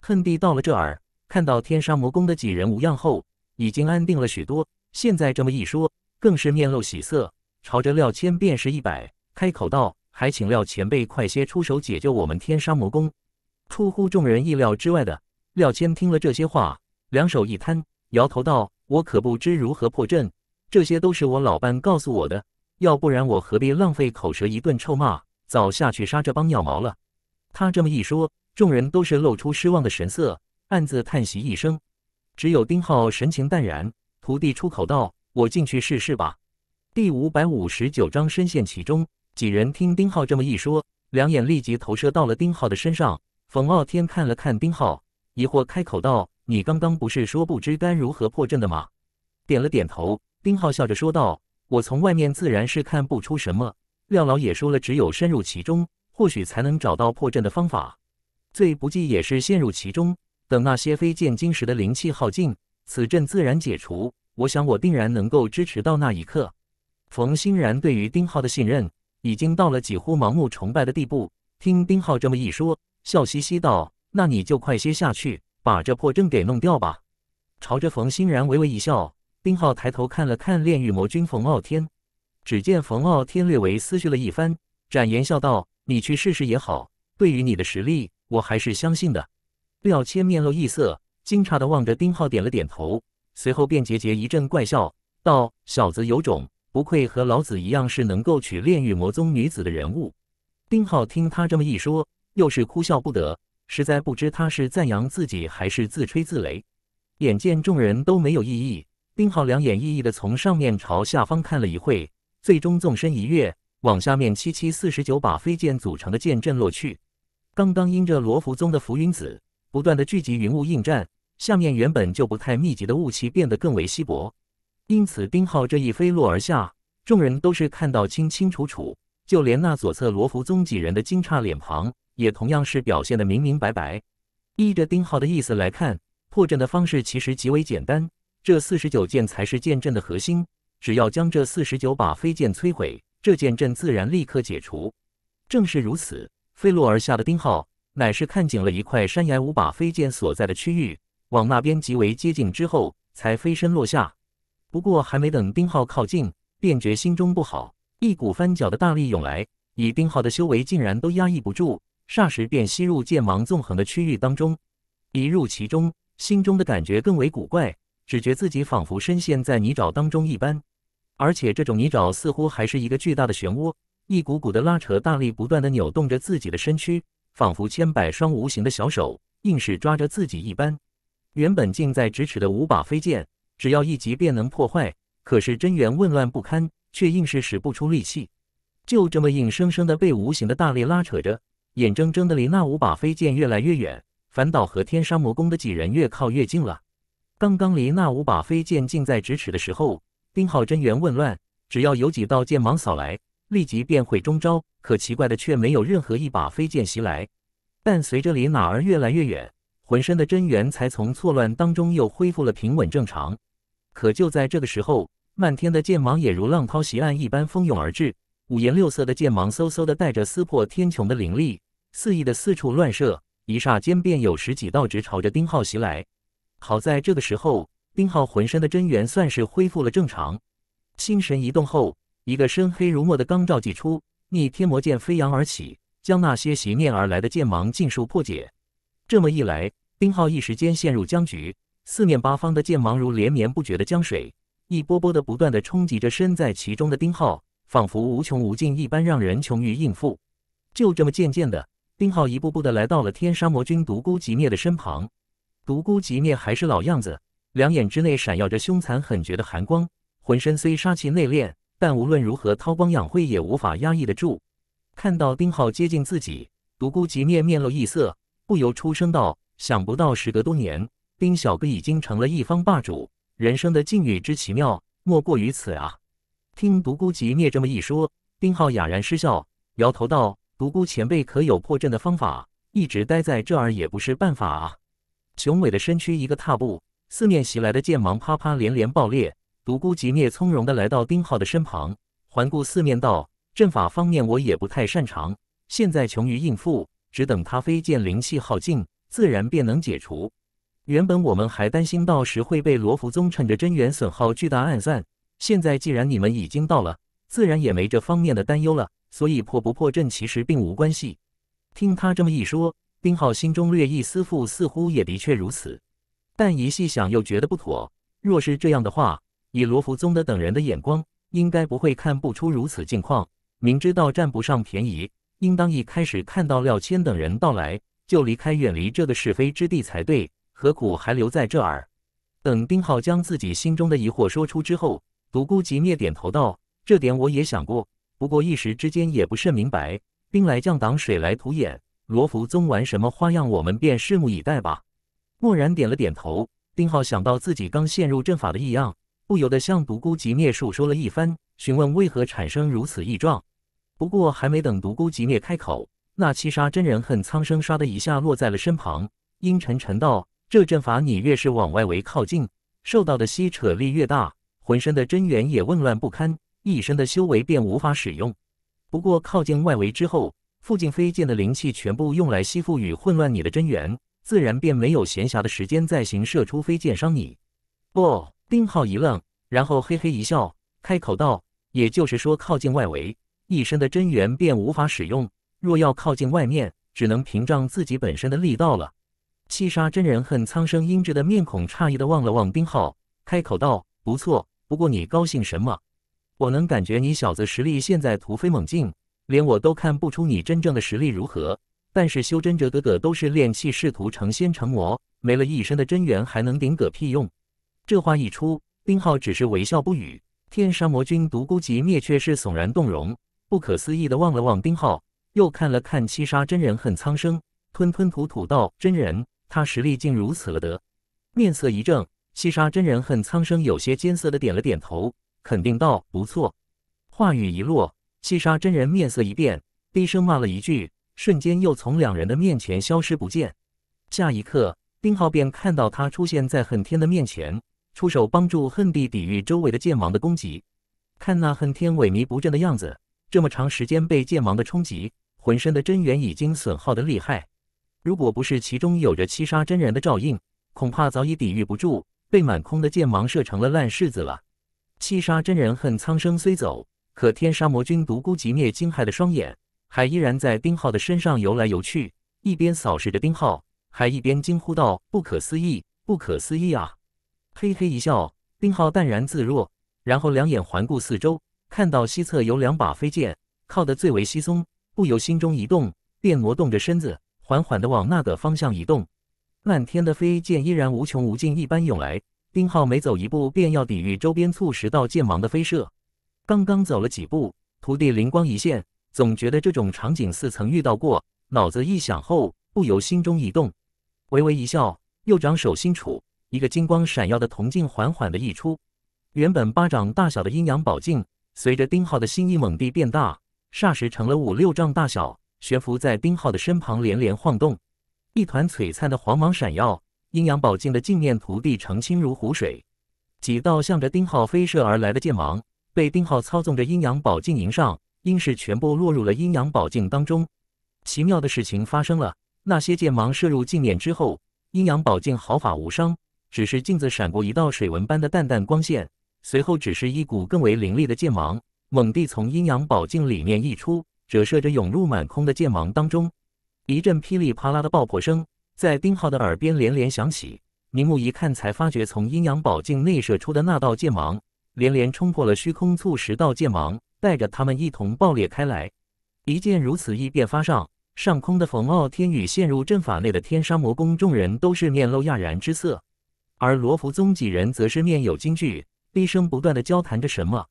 恨地到了这儿，看到天杀魔宫的几人无恙后，已经安定了许多。现在这么一说，更是面露喜色，朝着廖谦便是一摆，开口道。还请廖前辈快些出手解救我们天杀魔宫！出乎众人意料之外的，廖谦听了这些话，两手一摊，摇头道：“我可不知如何破阵，这些都是我老伴告诉我的，要不然我何必浪费口舌一顿臭骂，早下去杀这帮鸟毛了。”他这么一说，众人都是露出失望的神色，暗自叹息一声。只有丁浩神情淡然，徒弟出口道：“我进去试试吧。”第五百五十九章深陷其中。几人听丁浩这么一说，两眼立即投射到了丁浩的身上。冯傲天看了看丁浩，疑惑开口道：“你刚刚不是说不知该如何破阵的吗？”点了点头，丁浩笑着说道：“我从外面自然是看不出什么。廖老也说了，只有深入其中，或许才能找到破阵的方法。最不济也是陷入其中，等那些飞剑晶石的灵气耗尽，此阵自然解除。我想我定然能够支持到那一刻。”冯欣然对于丁浩的信任。已经到了几乎盲目崇拜的地步。听丁浩这么一说，笑嘻嘻道：“那你就快些下去，把这破阵给弄掉吧。”朝着冯欣然微微一笑，丁浩抬头看了看炼狱魔君冯傲天，只见冯傲天略微思绪了一番，展颜笑道：“你去试试也好，对于你的实力，我还是相信的。”廖千面露异色，惊诧的望着丁浩，点了点头，随后便节节一阵怪笑，道：“小子有种。”不愧和老子一样是能够娶炼狱魔宗女子的人物。丁浩听他这么一说，又是哭笑不得，实在不知他是赞扬自己还是自吹自擂。眼见众人都没有异议，丁浩两眼熠熠的从上面朝下方看了一会，最终纵身一跃，往下面七七四十九把飞剑组成的剑阵落去。刚刚因着罗浮宗的浮云子不断的聚集云雾应战，下面原本就不太密集的雾气变得更为稀薄。因此，丁浩这一飞落而下，众人都是看到清清楚楚，就连那左侧罗浮宗几人的惊诧脸庞，也同样是表现的明明白白。依着丁浩的意思来看，破阵的方式其实极为简单，这四十九剑才是剑阵的核心，只要将这四十九把飞剑摧毁，这剑阵自然立刻解除。正是如此，飞落而下的丁浩，乃是看紧了一块山崖五把飞剑所在的区域，往那边极为接近之后，才飞身落下。不过，还没等丁浩靠近，便觉心中不好，一股翻搅的大力涌来，以丁浩的修为，竟然都压抑不住，霎时便吸入剑芒纵横的区域当中。一入其中，心中的感觉更为古怪，只觉自己仿佛深陷在泥沼当中一般，而且这种泥沼似乎还是一个巨大的漩涡，一股股的拉扯大力不断的扭动着自己的身躯，仿佛千百双无形的小手，硬是抓着自己一般。原本近在咫尺的五把飞剑。只要一击便能破坏，可是真元混乱不堪，却硬是使不出力气，就这么硬生生的被无形的大力拉扯着，眼睁睁的离那五把飞剑越来越远，反倒和天杀魔宫的几人越靠越近了。刚刚离那五把飞剑近在咫尺的时候，丁浩真元混乱，只要有几道剑芒扫来，立即便会中招。可奇怪的却没有任何一把飞剑袭来。但随着离哪儿越来越远，浑身的真元才从错乱当中又恢复了平稳正常。可就在这个时候，漫天的剑芒也如浪涛袭岸一般蜂拥而至，五颜六色的剑芒嗖嗖的带着撕破天穹的凌厉，肆意的四处乱射。一霎间，便有十几道直朝着丁浩袭来。好在这个时候，丁浩浑身的真元算是恢复了正常，心神一动后，一个深黑如墨的钢罩祭出，逆天魔剑飞扬而起，将那些袭面而来的剑芒尽数破解。这么一来，丁浩一时间陷入僵局。四面八方的剑芒如连绵不绝的江水，一波波的不断的冲击着身在其中的丁浩，仿佛无穷无尽一般，让人穷于应付。就这么渐渐的，丁浩一步步的来到了天沙魔君独孤极灭的身旁。独孤极灭还是老样子，两眼之内闪耀着凶残狠绝的寒光，浑身虽杀气内敛，但无论如何韬光养晦也无法压抑得住。看到丁浩接近自己，独孤极灭面露异色，不由出声道：“想不到时隔多年。”丁小哥已经成了一方霸主，人生的境遇之奇妙，莫过于此啊！听独孤极灭这么一说，丁浩哑然失笑，摇头道：“独孤前辈可有破阵的方法？一直待在这儿也不是办法啊！”雄伟的身躯一个踏步，四面袭来的剑芒啪啪连连爆裂。独孤寂灭从容的来到丁浩的身旁，环顾四面道：“阵法方面我也不太擅长，现在穷于应付，只等他飞剑灵气耗尽，自然便能解除。”原本我们还担心到时会被罗浮宗趁着真元损耗巨大暗算，现在既然你们已经到了，自然也没这方面的担忧了。所以破不破阵其实并无关系。听他这么一说，丁浩心中略一思忖，似乎也的确如此。但一细想又觉得不妥。若是这样的话，以罗浮宗的等人的眼光，应该不会看不出如此境况。明知道占不上便宜，应当一开始看到廖谦等人到来就离开，远离这个是非之地才对。何苦还留在这儿？等丁浩将自己心中的疑惑说出之后，独孤寂灭点头道：“这点我也想过，不过一时之间也不甚明白。兵来将挡，水来土掩，罗浮宗玩什么花样，我们便拭目以待吧。”默然点了点头。丁浩想到自己刚陷入阵法的异样，不由得向独孤寂灭述说了一番，询问为何产生如此异状。不过还没等独孤寂灭开口，那七杀真人恨苍生唰的一下落在了身旁，阴沉沉道。这阵法，你越是往外围靠近，受到的吸扯力越大，浑身的真元也紊乱不堪，一身的修为便无法使用。不过靠近外围之后，附近飞剑的灵气全部用来吸附与混乱你的真元，自然便没有闲暇的时间再行射出飞剑伤你。不，丁浩一愣，然后嘿嘿一笑，开口道：“也就是说，靠近外围，一身的真元便无法使用。若要靠近外面，只能屏障自己本身的力道了。”七杀真人恨苍生，英质的面孔诧异的望了望丁浩，开口道：“不错，不过你高兴什么？我能感觉你小子实力现在突飞猛进，连我都看不出你真正的实力如何。但是修真者个个都是炼气试图成仙成魔，没了一身的真元还能顶个屁用。”这话一出，丁浩只是微笑不语。天杀魔君独孤及灭却是悚然动容，不可思议的望了望丁浩，又看了看七杀真人恨苍生，吞吞吐吐道：“真人。”他实力竟如此了得，面色一正。西沙真人恨苍生，有些艰涩的点了点头，肯定道：“不错。”话语一落，西沙真人面色一变，低声骂了一句，瞬间又从两人的面前消失不见。下一刻，丁浩便看到他出现在恨天的面前，出手帮助恨地抵御周围的剑王的攻击。看那恨天萎靡不振的样子，这么长时间被剑王的冲击，浑身的真元已经损耗的厉害。如果不是其中有着七杀真人的照应，恐怕早已抵御不住，被满空的剑芒射成了烂柿子了。七杀真人恨苍生虽走，可天杀魔君独孤极灭惊骇的双眼还依然在丁浩的身上游来游去，一边扫视着丁浩，还一边惊呼道：“不可思议，不可思议啊！”嘿嘿一笑，丁浩淡然自若，然后两眼环顾四周，看到西侧有两把飞剑靠得最为稀松，不由心中一动，便挪动着身子。缓缓地往那个方向移动，漫天的飞剑依然无穷无尽一般涌来。丁浩每走一步，便要抵御周边数十道剑芒的飞射。刚刚走了几步，徒弟灵光一现，总觉得这种场景似曾遇到过。脑子一想后，不由心中一动，微微一笑，右掌手心处一个金光闪耀的铜镜缓缓地溢出。原本巴掌大小的阴阳宝镜，随着丁浩的心意猛地变大，霎时成了五六丈大小。悬浮在丁浩的身旁，连连晃动，一团璀璨的黄芒闪耀。阴阳宝镜的镜面涂地澄清如湖水，几道向着丁浩飞射而来的剑芒，被丁浩操纵着阴阳宝镜迎上，应是全部落入了阴阳宝镜当中。奇妙的事情发生了，那些剑芒射入镜面之后，阴阳宝镜毫发无伤，只是镜子闪过一道水纹般的淡淡光线，随后只是一股更为凌厉的剑芒猛地从阴阳宝镜里面溢出。折射着涌入满空的剑芒当中，一阵噼里啪啦的爆破声在丁浩的耳边连连响起。凝目一看，才发觉从阴阳宝镜内射出的那道剑芒，连连冲破了虚空，促十道剑芒带着他们一同爆裂开来。一剑如此，一变发上，上空的冯傲天与陷入阵法内的天杀魔宫众人都是面露讶然之色，而罗浮宗几人则是面有惊惧，低声不断的交谈着什么。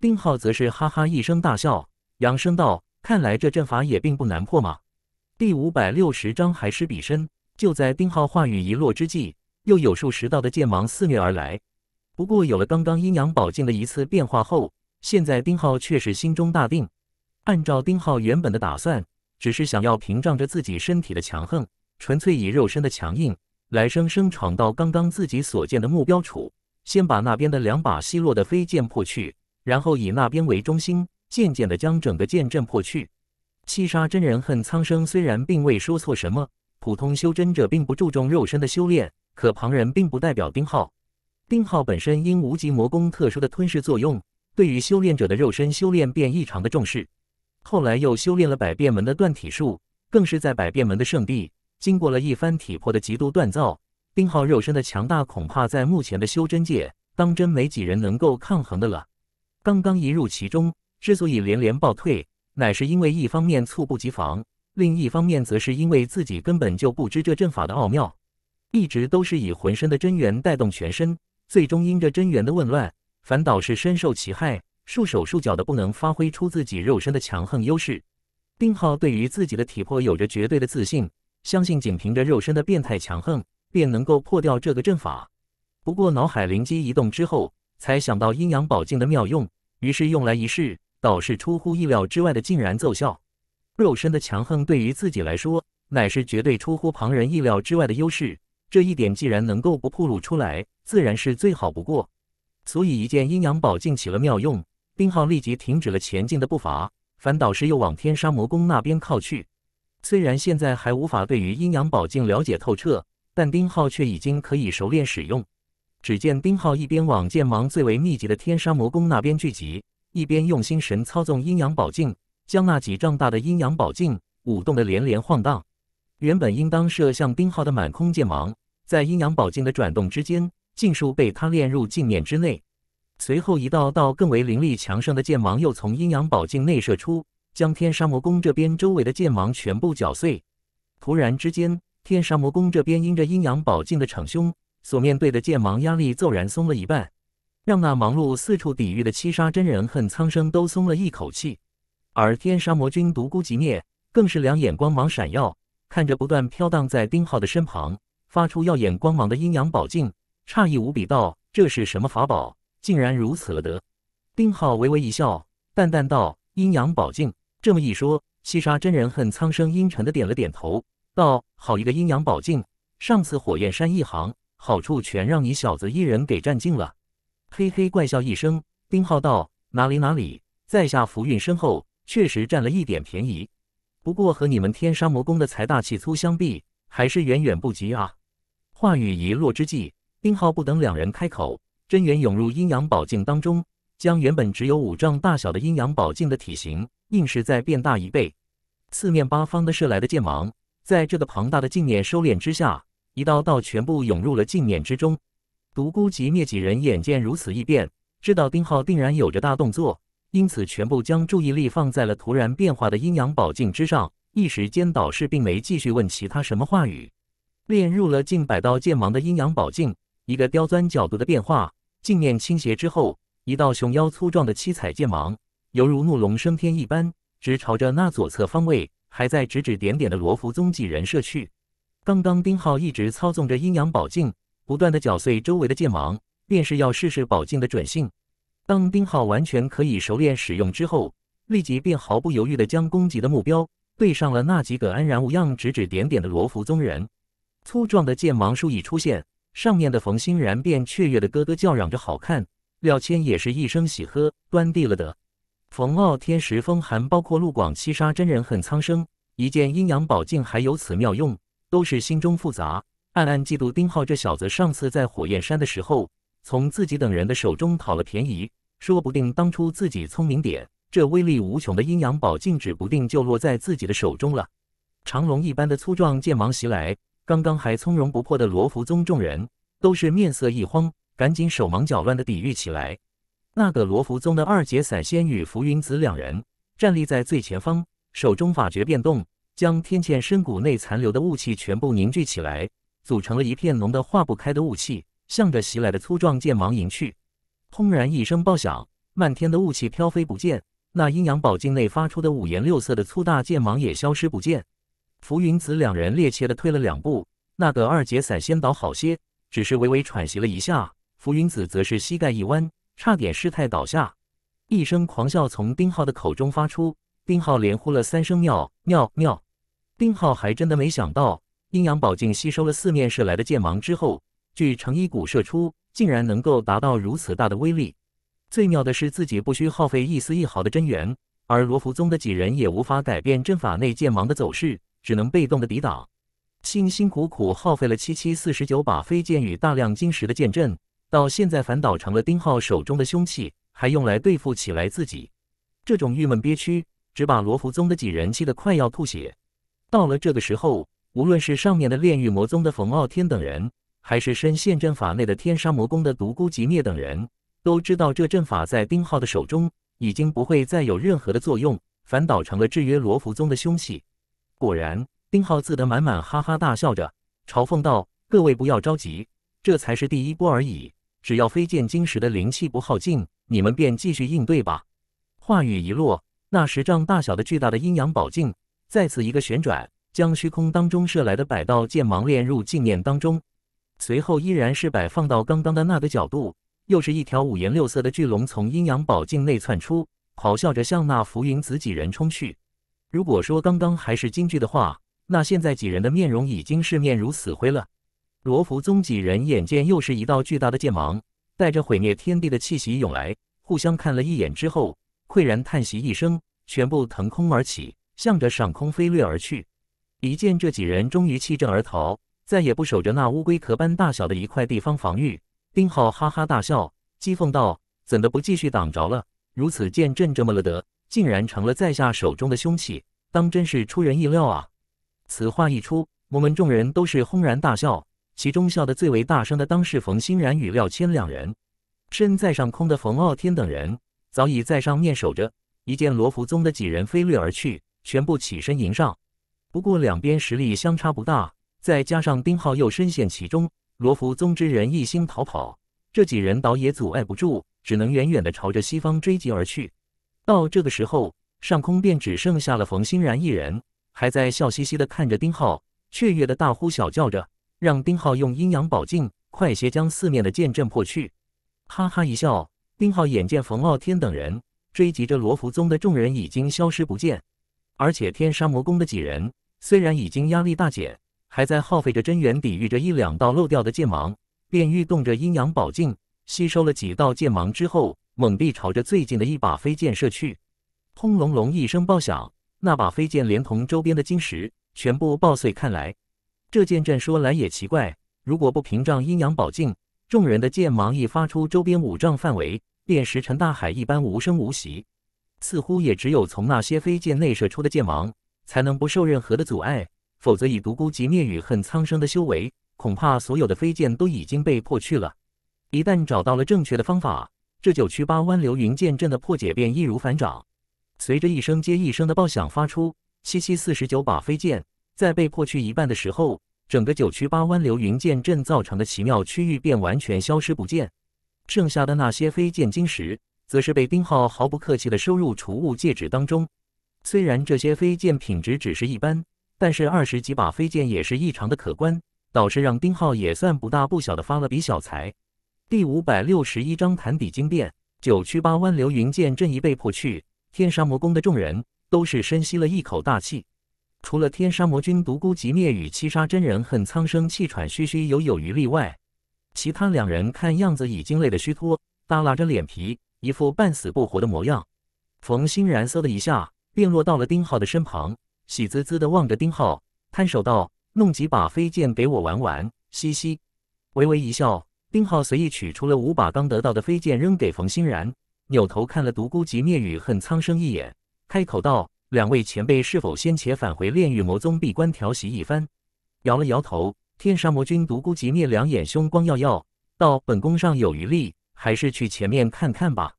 丁浩则是哈哈一声大笑，扬声道。看来这阵法也并不难破嘛。第五百六十章，海深比身。就在丁浩话语一落之际，又有数十道的剑芒肆虐而来。不过有了刚刚阴阳宝镜的一次变化后，现在丁浩却是心中大定。按照丁浩原本的打算，只是想要屏障着自己身体的强横，纯粹以肉身的强硬来生生闯到刚刚自己所见的目标处，先把那边的两把奚落的飞剑破去，然后以那边为中心。渐渐地将整个剑阵破去。七杀真人恨苍生，虽然并未说错什么。普通修真者并不注重肉身的修炼，可旁人并不代表丁浩。丁浩本身因无极魔功特殊的吞噬作用，对于修炼者的肉身修炼便异常的重视。后来又修炼了百变门的断体术，更是在百变门的圣地经过了一番体魄的极度锻造。丁浩肉身的强大，恐怕在目前的修真界，当真没几人能够抗衡的了。刚刚一入其中。之所以连连暴退，乃是因为一方面猝不及防，另一方面则是因为自己根本就不知这阵法的奥妙，一直都是以浑身的真元带动全身，最终因着真元的紊乱，反倒是深受其害，束手束脚的不能发挥出自己肉身的强横优势。丁浩对于自己的体魄有着绝对的自信，相信仅凭着肉身的变态强横便能够破掉这个阵法。不过脑海灵机一动之后，才想到阴阳宝镜的妙用，于是用来一试。倒是出乎意料之外的，竟然奏效。肉身的强横对于自己来说，乃是绝对出乎旁人意料之外的优势。这一点既然能够不暴露出来，自然是最好不过。所以，一件阴阳宝镜起了妙用，丁浩立即停止了前进的步伐，反倒是又往天杀魔宫那边靠去。虽然现在还无法对于阴阳宝镜了解透彻，但丁浩却已经可以熟练使用。只见丁浩一边往剑芒最为密集的天杀魔宫那边聚集。一边用心神操纵阴阳宝镜，将那几丈大的阴阳宝镜舞动得连连晃荡。原本应当射向冰浩的满空剑芒，在阴阳宝镜的转动之间，尽数被他炼入镜面之内。随后，一道道更为凌厉强盛的剑芒又从阴阳宝镜内射出，将天沙魔宫这边周围的剑芒全部搅碎。突然之间，天沙魔宫这边因着阴阳宝镜的逞凶，所面对的剑芒压力骤然松了一半。让那忙碌四处抵御的七杀真人恨苍生都松了一口气，而天杀魔君独孤极灭更是两眼光芒闪耀，看着不断飘荡在丁浩的身旁，发出耀眼光芒的阴阳宝镜，诧异无比道：“这是什么法宝？竟然如此了得！”丁浩微微一笑，淡淡道：“阴阳宝镜。”这么一说，七杀真人恨苍生阴沉的点了点头，道：“好一个阴阳宝镜！上次火焰山一行，好处全让你小子一人给占尽了。”嘿嘿，怪笑一声，丁浩道：“哪里哪里，在下福运深厚，确实占了一点便宜。不过和你们天杀魔宫的财大气粗相比，还是远远不及啊。”话语一落之际，丁浩不等两人开口，真元涌入阴阳宝镜当中，将原本只有五丈大小的阴阳宝镜的体型，硬是在变大一倍。四面八方的射来的剑芒，在这个庞大的镜面收敛之下，一道道全部涌入了镜面之中。独孤及灭几人眼见如此异变，知道丁浩定然有着大动作，因此全部将注意力放在了突然变化的阴阳宝镜之上。一时间，导师并没继续问其他什么话语。练入了近百道剑芒的阴阳宝镜，一个刁钻角度的变化，镜面倾斜之后，一道雄腰粗壮的七彩剑芒，犹如怒龙升天一般，直朝着那左侧方位还在指指点点的罗浮宗几人射去。刚刚丁浩一直操纵着阴阳宝镜。不断的搅碎周围的剑芒，便是要试试宝镜的准性。当丁浩完全可以熟练使用之后，立即便毫不犹豫的将攻击的目标对上了那几个安然无恙指指点点的罗浮宗人。粗壮的剑芒数一出现，上面的冯欣然便雀跃的咯咯叫嚷着好看，廖谦也是一声喜喝端地了的。冯傲天、石风寒，包括陆广、七杀真人、恨苍生，一剑阴阳宝镜还有此妙用，都是心中复杂。暗暗嫉妒丁浩这小子，上次在火焰山的时候，从自己等人的手中讨了便宜。说不定当初自己聪明点，这威力无穷的阴阳宝镜，指不定就落在自己的手中了。长龙一般的粗壮剑芒袭来，刚刚还从容不迫的罗浮宗众人，都是面色一慌，赶紧手忙脚乱的抵御起来。那个罗浮宗的二姐散仙与浮云子两人，站立在最前方，手中法诀变动，将天堑深谷内残留的雾气全部凝聚起来。组成了一片浓得化不开的雾气，向着袭来的粗壮剑芒迎去。轰然一声爆响，漫天的雾气飘飞不见，那阴阳宝镜内发出的五颜六色的粗大剑芒也消失不见。浮云子两人趔趄的退了两步，那个二姐伞先倒好些，只是微微喘息了一下。浮云子则是膝盖一弯，差点失态倒下。一声狂笑从丁浩的口中发出，丁浩连呼了三声妙妙妙。丁浩还真的没想到。阴阳宝镜吸收了四面射来的剑芒之后，据成衣谷射出，竟然能够达到如此大的威力。最妙的是，自己不需耗费一丝一毫的真元，而罗浮宗的几人也无法改变阵法内剑芒的走势，只能被动的抵挡。辛辛苦苦耗费了七七四十九把飞剑与大量晶石的剑阵，到现在反倒成了丁浩手中的凶器，还用来对付起来自己。这种郁闷憋屈，只把罗浮宗的几人气得快要吐血。到了这个时候。无论是上面的炼狱魔宗的冯傲天等人，还是深陷阵法内的天杀魔宫的独孤极灭等人，都知道这阵法在丁浩的手中已经不会再有任何的作用，反倒成了制约罗浮宗的凶器。果然，丁浩自得满满，哈哈大笑着嘲讽道：“各位不要着急，这才是第一波而已。只要飞剑晶石的灵气不耗尽，你们便继续应对吧。”话语一落，那十丈大小的巨大的阴阳宝镜再次一个旋转。将虚空当中射来的百道剑芒炼入镜面当中，随后依然是摆放到刚刚的那个角度，又是一条五颜六色的巨龙从阴阳宝镜内窜出，咆哮着向那浮云子几人冲去。如果说刚刚还是京剧的话，那现在几人的面容已经是面如死灰了。罗浮宗几人眼见又是一道巨大的剑芒带着毁灭天地的气息涌来，互相看了一眼之后，喟然叹息一声，全部腾空而起，向着上空飞掠而去。一见这几人终于弃阵而逃，再也不守着那乌龟壳般大小的一块地方防御，丁浩哈哈大笑，讥讽道：“怎的不继续挡着了？如此见朕这么了得，竟然成了在下手中的凶器，当真是出人意料啊！”此话一出，我们众人都是轰然大笑，其中笑得最为大声的当是冯欣然与廖谦两人。身在上空的冯傲天等人早已在上面守着，一见罗浮宗的几人飞掠而去，全部起身迎上。不过两边实力相差不大，再加上丁浩又深陷其中，罗浮宗之人一心逃跑，这几人倒也阻碍不住，只能远远的朝着西方追击而去。到这个时候，上空便只剩下了冯欣然一人，还在笑嘻嘻的看着丁浩，雀跃的大呼小叫着，让丁浩用阴阳宝镜快些将四面的剑阵破去。哈哈一笑，丁浩眼见冯傲天等人追击着罗浮宗的众人已经消失不见，而且天沙魔宫的几人。虽然已经压力大减，还在耗费着真元抵御着一两道漏掉的剑芒，便欲动着阴阳宝镜吸收了几道剑芒之后，猛地朝着最近的一把飞剑射去。轰隆隆一声爆响，那把飞剑连同周边的晶石全部爆碎看来。这剑阵说来也奇怪，如果不屏障阴阳宝镜，众人的剑芒一发出，周边五丈范围便石沉大海一般无声无息，似乎也只有从那些飞剑内射出的剑芒。才能不受任何的阻碍，否则以独孤及灭与恨苍生的修为，恐怕所有的飞剑都已经被破去了。一旦找到了正确的方法，这九曲八弯流云剑阵的破解便易如反掌。随着一声接一声的爆响发出，七七四十九把飞剑在被破去一半的时候，整个九曲八弯流云剑阵造成的奇妙区域便完全消失不见。剩下的那些飞剑晶石，则是被丁浩毫不客气的收入储物戒指当中。虽然这些飞剑品质只是一般，但是二十几把飞剑也是异常的可观，倒是让丁浩也算不大不小的发了笔小财。第五百六十一章潭底惊变。九曲八弯流云剑阵已被破去，天杀魔宫的众人都是深吸了一口大气。除了天杀魔君独孤极灭与七杀真人恨苍生气喘吁吁犹有余力外，其他两人看样子已经累得虚脱，耷拉着脸皮，一副半死不活的模样。冯欣然嗖的一下。便落到了丁浩的身旁，喜滋滋地望着丁浩，摊手道：“弄几把飞剑给我玩玩，嘻嘻。”微微一笑，丁浩随意取出了五把刚得到的飞剑，扔给冯欣然，扭头看了独孤及灭与恨苍生一眼，开口道：“两位前辈是否先且返回炼狱魔宗闭关调息一番？”摇了摇头，天杀魔君独孤及灭两眼凶光耀耀，道：“本宫尚有余力，还是去前面看看吧。”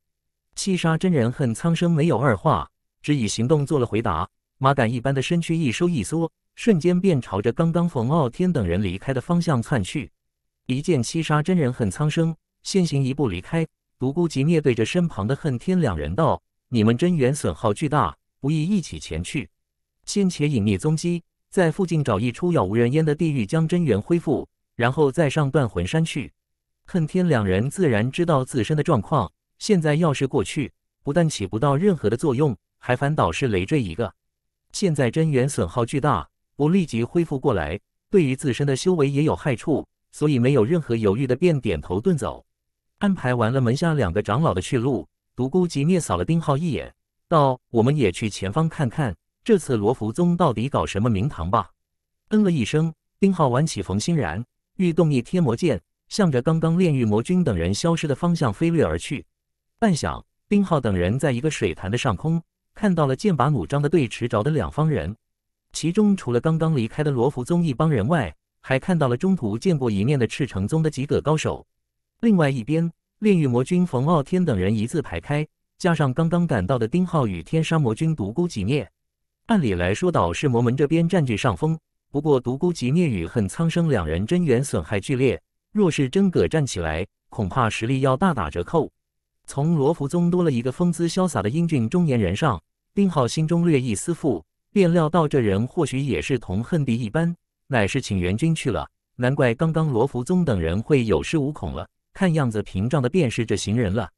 七杀真人恨苍生没有二话。只以行动做了回答，麻杆一般的身躯一收一缩，瞬间便朝着刚刚冯傲天等人离开的方向窜去。一剑七杀，真人恨苍生，先行一步离开。独孤寂面对着身旁的恨天两人道：“你们真元损耗巨大，不宜一起前去，先且隐匿踪迹，在附近找一处杳无人烟的地域，将真元恢复，然后再上断魂山去。”恨天两人自然知道自身的状况，现在要是过去，不但起不到任何的作用。还反倒是累赘一个，现在真元损耗巨大，不立即恢复过来，对于自身的修为也有害处，所以没有任何犹豫的便点头遁走。安排完了门下两个长老的去路，独孤寂灭扫了丁浩一眼，道：“我们也去前方看看，这次罗浮宗到底搞什么名堂吧。”嗯了一声，丁浩挽起冯欣然，欲动一天魔剑，向着刚刚炼狱魔君等人消失的方向飞掠而去。半晌，丁浩等人在一个水潭的上空。看到了剑拔弩张的对持着的两方人，其中除了刚刚离开的罗浮宗一帮人外，还看到了中途见过一面的赤诚宗的几个高手。另外一边，炼狱魔君冯傲天等人一字排开，加上刚刚赶到的丁浩宇、天杀魔君独孤极灭。按理来说，倒是魔门这边占据上风，不过独孤极灭与恨苍生两人真元损害剧烈，若是真格站起来，恐怕实力要大打折扣。从罗浮宗多了一个风姿潇洒的英俊中年人上。丁浩心中略一思忖，便料到这人或许也是同恨敌一般，乃是请援军去了。难怪刚刚罗福宗等人会有恃无恐了。看样子屏障的便是这行人了。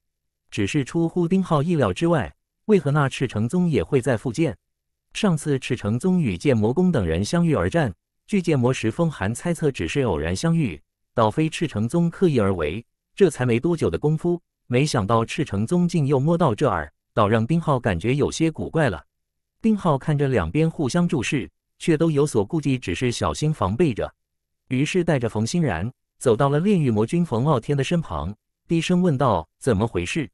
只是出乎丁浩意料之外，为何那赤城宗也会在附近？上次赤城宗与剑魔宫等人相遇而战，据剑魔石峰寒猜测，只是偶然相遇，倒非赤城宗刻意而为。这才没多久的功夫，没想到赤城宗竟又摸到这儿。倒让丁浩感觉有些古怪了。丁浩看着两边互相注视，却都有所顾忌，只是小心防备着。于是带着冯欣然走到了炼狱魔君冯傲天的身旁，低声问道：“怎么回事？”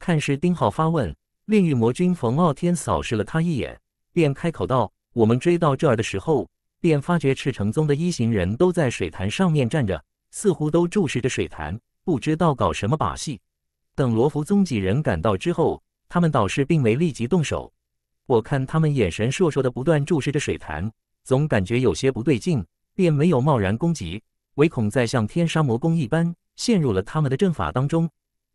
看是丁浩发问，炼狱魔君冯傲天扫视了他一眼，便开口道：“我们追到这儿的时候，便发觉赤城宗的一行人都在水潭上面站着，似乎都注视着水潭，不知道搞什么把戏。等罗浮宗几人赶到之后。”他们倒是并没立即动手，我看他们眼神烁烁的不断注视着水潭，总感觉有些不对劲，便没有贸然攻击，唯恐再像天杀魔宫一般陷入了他们的阵法当中。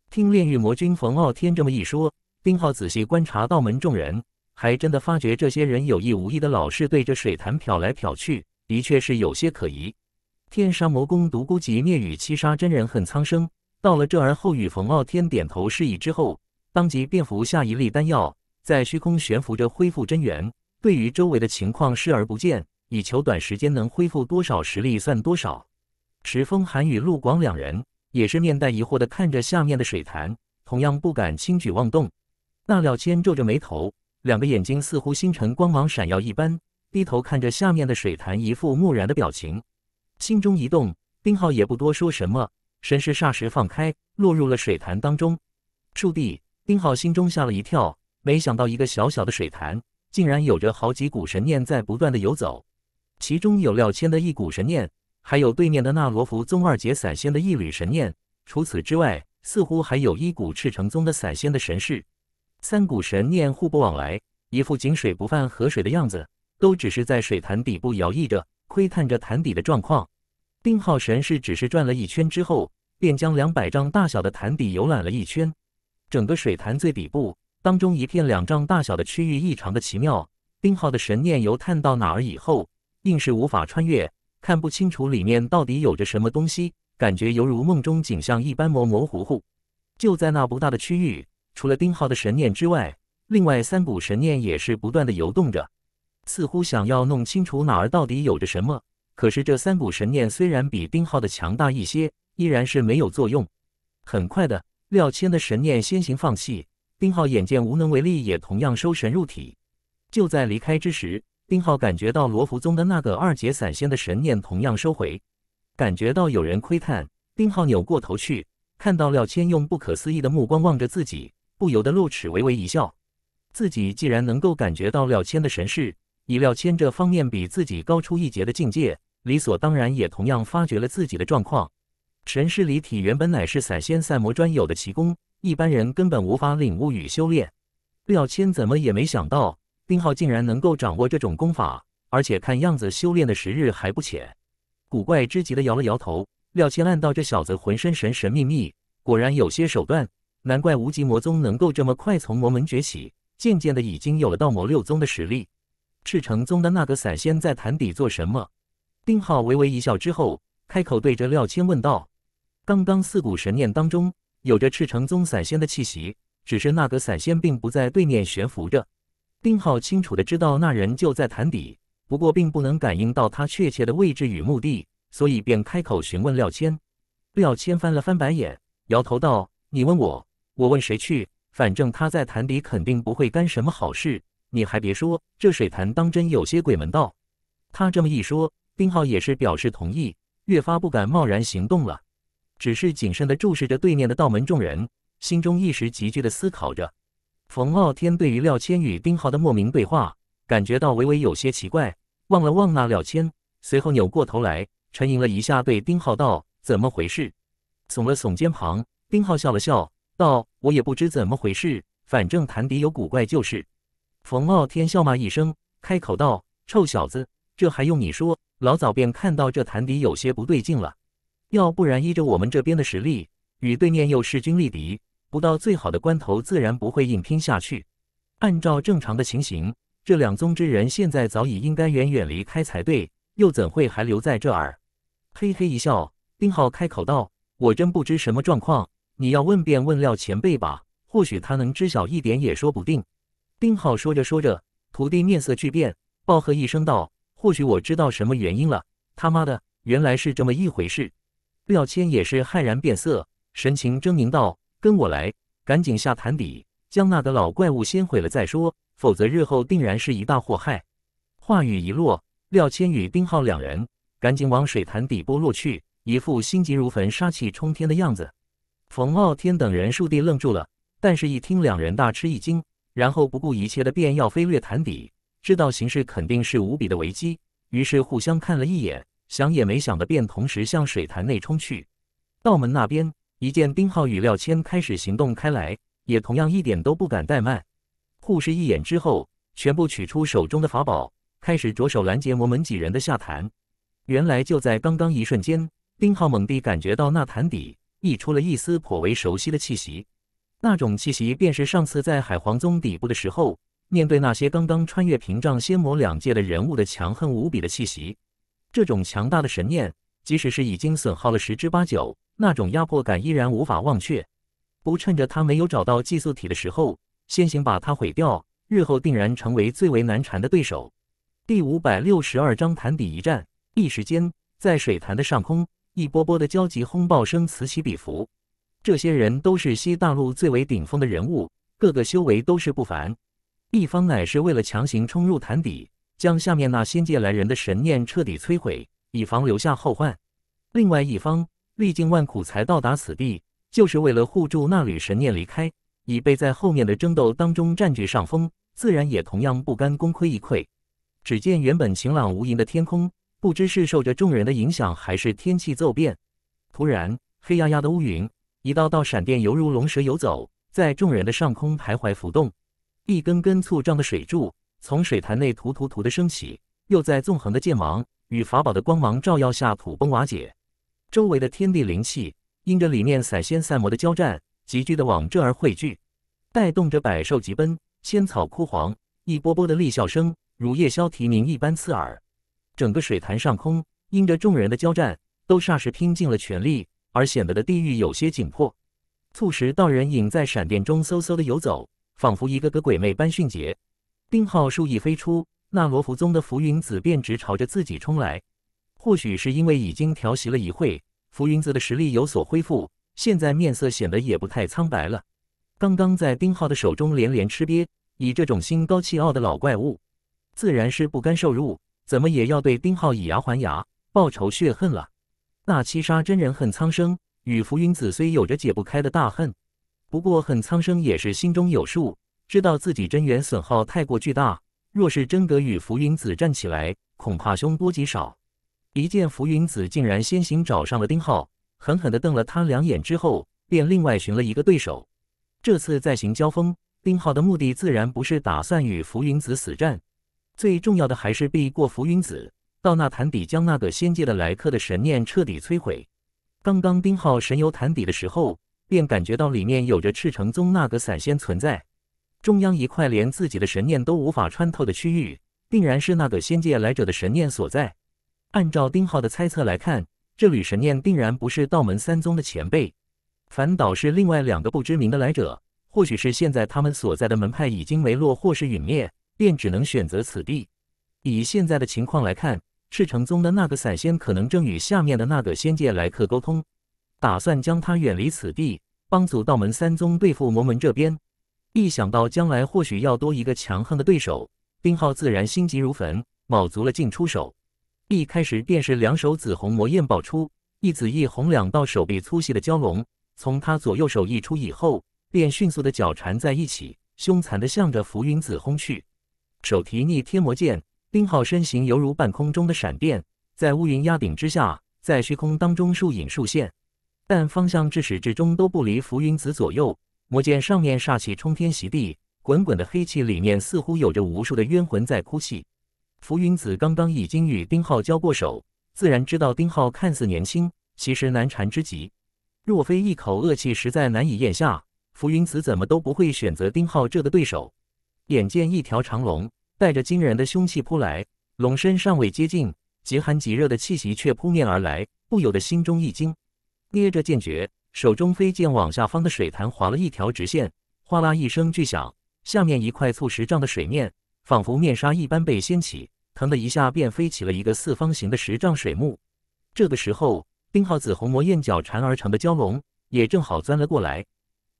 听炼狱魔君冯傲天这么一说，丁浩仔细观察道门众人，还真的发觉这些人有意无意的老是对着水潭瞟来瞟去，的确是有些可疑。天杀魔宫独孤及灭与七杀真人恨苍生，到了这儿后，与冯傲天点头示意之后。当即便服下一粒丹药，在虚空悬浮着恢复真元，对于周围的情况视而不见，以求短时间能恢复多少实力算多少。石峰寒与陆广两人也是面带疑惑的看着下面的水潭，同样不敢轻举妄动。那廖谦皱着眉头，两个眼睛似乎星辰光芒闪耀一般，低头看着下面的水潭，一副漠然的表情。心中一动，丁浩也不多说什么，神识霎时放开，落入了水潭当中，触地。丁浩心中吓了一跳，没想到一个小小的水潭，竟然有着好几股神念在不断的游走，其中有廖谦的一股神念，还有对面的那罗浮宗二阶散仙的一缕神念，除此之外，似乎还有一股赤城宗的散仙的神识，三股神念互不往来，一副井水不犯河水的样子，都只是在水潭底部摇曳着，窥探着潭底的状况。丁浩神识只是转了一圈之后，便将两百丈大小的潭底游览了一圈。整个水潭最底部当中一片两丈大小的区域异常的奇妙。丁浩的神念游探到哪儿以后，硬是无法穿越，看不清楚里面到底有着什么东西，感觉犹如梦中景象一般模模糊糊。就在那不大的区域，除了丁浩的神念之外，另外三股神念也是不断的游动着，似乎想要弄清楚哪儿到底有着什么。可是这三股神念虽然比丁浩的强大一些，依然是没有作用。很快的。廖谦的神念先行放弃，丁浩眼见无能为力，也同样收神入体。就在离开之时，丁浩感觉到罗浮宗的那个二节散仙的神念同样收回，感觉到有人窥探，丁浩扭过头去，看到廖谦用不可思议的目光望着自己，不由得露齿微微一笑。自己既然能够感觉到廖谦的神识，以廖谦这方面比自己高出一截的境界，理所当然也同样发觉了自己的状况。神师离体原本乃是散仙、散魔专有的奇功，一般人根本无法领悟与修炼。廖谦怎么也没想到，丁浩竟然能够掌握这种功法，而且看样子修炼的时日还不浅。古怪之极的摇了摇头，廖谦暗道：这小子浑身神神秘秘，果然有些手段，难怪无极魔宗能够这么快从魔门崛起，渐渐的已经有了道魔六宗的实力。赤城宗的那个散仙在潭底做什么？丁浩微微一笑之后，开口对着廖谦问道。刚刚四股神念当中有着赤城宗散仙的气息，只是那个散仙并不在对面悬浮着。丁浩清楚的知道那人就在潭底，不过并不能感应到他确切的位置与目的，所以便开口询问廖谦。廖谦翻了翻白眼，摇头道：“你问我，我问谁去？反正他在潭底肯定不会干什么好事。你还别说，这水潭当真有些鬼门道。”他这么一说，丁浩也是表示同意，越发不敢贸然行动了。只是谨慎地注视着对面的道门众人，心中一时急剧地思考着。冯傲天对于廖千与丁浩的莫名对话，感觉到微微有些奇怪，望了望那廖千，随后扭过头来，沉吟了一下，对丁浩道：“怎么回事？”耸了耸肩膀，丁浩笑了笑，道：“我也不知怎么回事，反正潭底有古怪，就是。”冯傲天笑骂一声，开口道：“臭小子，这还用你说？老早便看到这潭底有些不对劲了。”要不然依着我们这边的实力，与对面又势均力敌，不到最好的关头，自然不会硬拼下去。按照正常的情形，这两宗之人现在早已应该远远离开才对，又怎会还留在这儿？嘿嘿一笑，丁浩开口道：“我真不知什么状况，你要问便问廖前辈吧，或许他能知晓一点也说不定。”丁浩说着说着，徒弟面色巨变，暴喝一声道：“或许我知道什么原因了！他妈的，原来是这么一回事！”廖谦也是骇然变色，神情狰狞道：“跟我来，赶紧下潭底，将那个老怪物先毁了再说，否则日后定然是一大祸害。”话语一落，廖谦与丁浩两人赶紧往水潭底部落去，一副心急如焚、杀气冲天的样子。冯傲天等人数地愣住了，但是一听，两人大吃一惊，然后不顾一切的便要飞掠潭底，知道形势肯定是无比的危机，于是互相看了一眼。想也没想的，便同时向水潭内冲去。道门那边一见丁浩与廖谦开始行动开来，也同样一点都不敢怠慢，互视一眼之后，全部取出手中的法宝，开始着手拦截魔门几人的下坛。原来就在刚刚一瞬间，丁浩猛地感觉到那潭底溢出了一丝颇为熟悉的气息，那种气息便是上次在海皇宗底部的时候，面对那些刚刚穿越屏障仙魔两界的人物的强横无比的气息。这种强大的神念，即使是已经损耗了十之八九，那种压迫感依然无法忘却。不趁着他没有找到寄宿体的时候，先行把他毁掉，日后定然成为最为难缠的对手。第五百六十二章潭底一战。一时间，在水潭的上空，一波波的交集轰爆声此起彼伏。这些人都是西大陆最为顶峰的人物，各个修为都是不凡。一方乃是为了强行冲入潭底。将下面那仙界来人的神念彻底摧毁，以防留下后患。另外一方历经万苦才到达此地，就是为了护住那缕神念离开，以备在后面的争斗当中占据上风，自然也同样不甘功亏一篑。只见原本晴朗无垠的天空，不知是受着众人的影响，还是天气骤变，突然黑压压的乌云，一道道闪电犹如龙蛇游走，在众人的上空徘徊浮动，一根根粗壮的水柱。从水潭内突突突的升起，又在纵横的剑芒与法宝的光芒照耀下土崩瓦解。周围的天地灵气因着里面散仙散魔的交战，急剧的往这儿汇聚，带动着百兽疾奔，仙草枯黄。一波波的厉啸声如夜宵啼鸣一般刺耳。整个水潭上空因着众人的交战，都霎时拼尽了全力，而显得的地狱有些紧迫，促使道人影在闪电中嗖嗖的游走，仿佛一个个鬼魅般迅捷。丁浩数翼飞出，那罗浮宗的浮云子便直朝着自己冲来。或许是因为已经调息了一会，浮云子的实力有所恢复，现在面色显得也不太苍白了。刚刚在丁浩的手中连连吃瘪，以这种心高气傲的老怪物，自然是不甘受辱，怎么也要对丁浩以牙还牙，报仇血恨了。那七杀真人恨苍生，与浮云子虽有着解不开的大恨，不过恨苍生也是心中有数。知道自己真元损耗太过巨大，若是真得与浮云子战起来，恐怕凶多吉少。一见浮云子竟然先行找上了丁浩，狠狠地瞪了他两眼之后，便另外寻了一个对手。这次再行交锋，丁浩的目的自然不是打算与浮云子死战，最重要的还是避过浮云子，到那潭底将那个仙界的来客的神念彻底摧毁。刚刚丁浩神游潭底的时候，便感觉到里面有着赤城宗那个散仙存在。中央一块连自己的神念都无法穿透的区域，定然是那个仙界来者的神念所在。按照丁浩的猜测来看，这缕神念定然不是道门三宗的前辈，反倒是另外两个不知名的来者。或许是现在他们所在的门派已经没落或是陨灭，便只能选择此地。以现在的情况来看，赤城宗的那个散仙可能正与下面的那个仙界来客沟通，打算将他远离此地，帮助道门三宗对付魔门这边。一想到将来或许要多一个强横的对手，丁浩自然心急如焚，卯足了劲出手。一开始便是两手紫红魔焰爆出，一紫一红，两道手臂粗细的蛟龙从他左右手溢出以后，便迅速的绞缠在一起，凶残的向着浮云子轰去。手提逆天魔剑，丁浩身形犹如半空中的闪电，在乌云压顶之下，在虚空当中数影数现，但方向至始至终都不离浮云子左右。魔剑上面煞气冲天袭地，滚滚的黑气里面似乎有着无数的冤魂在哭泣。浮云子刚刚已经与丁浩交过手，自然知道丁浩看似年轻，其实难缠之极。若非一口恶气实在难以咽下，浮云子怎么都不会选择丁浩这个对手。眼见一条长龙带着惊人的凶气扑来，龙身尚未接近，极寒极热的气息却扑面而来，不由得心中一惊，捏着剑诀。手中飞剑往下方的水潭划了一条直线，哗啦一声巨响，下面一块促十丈的水面仿佛面纱一般被掀起，腾的一下便飞起了一个四方形的十丈水幕。这个时候，丁浩子红魔焰脚缠而成的蛟龙也正好钻了过来，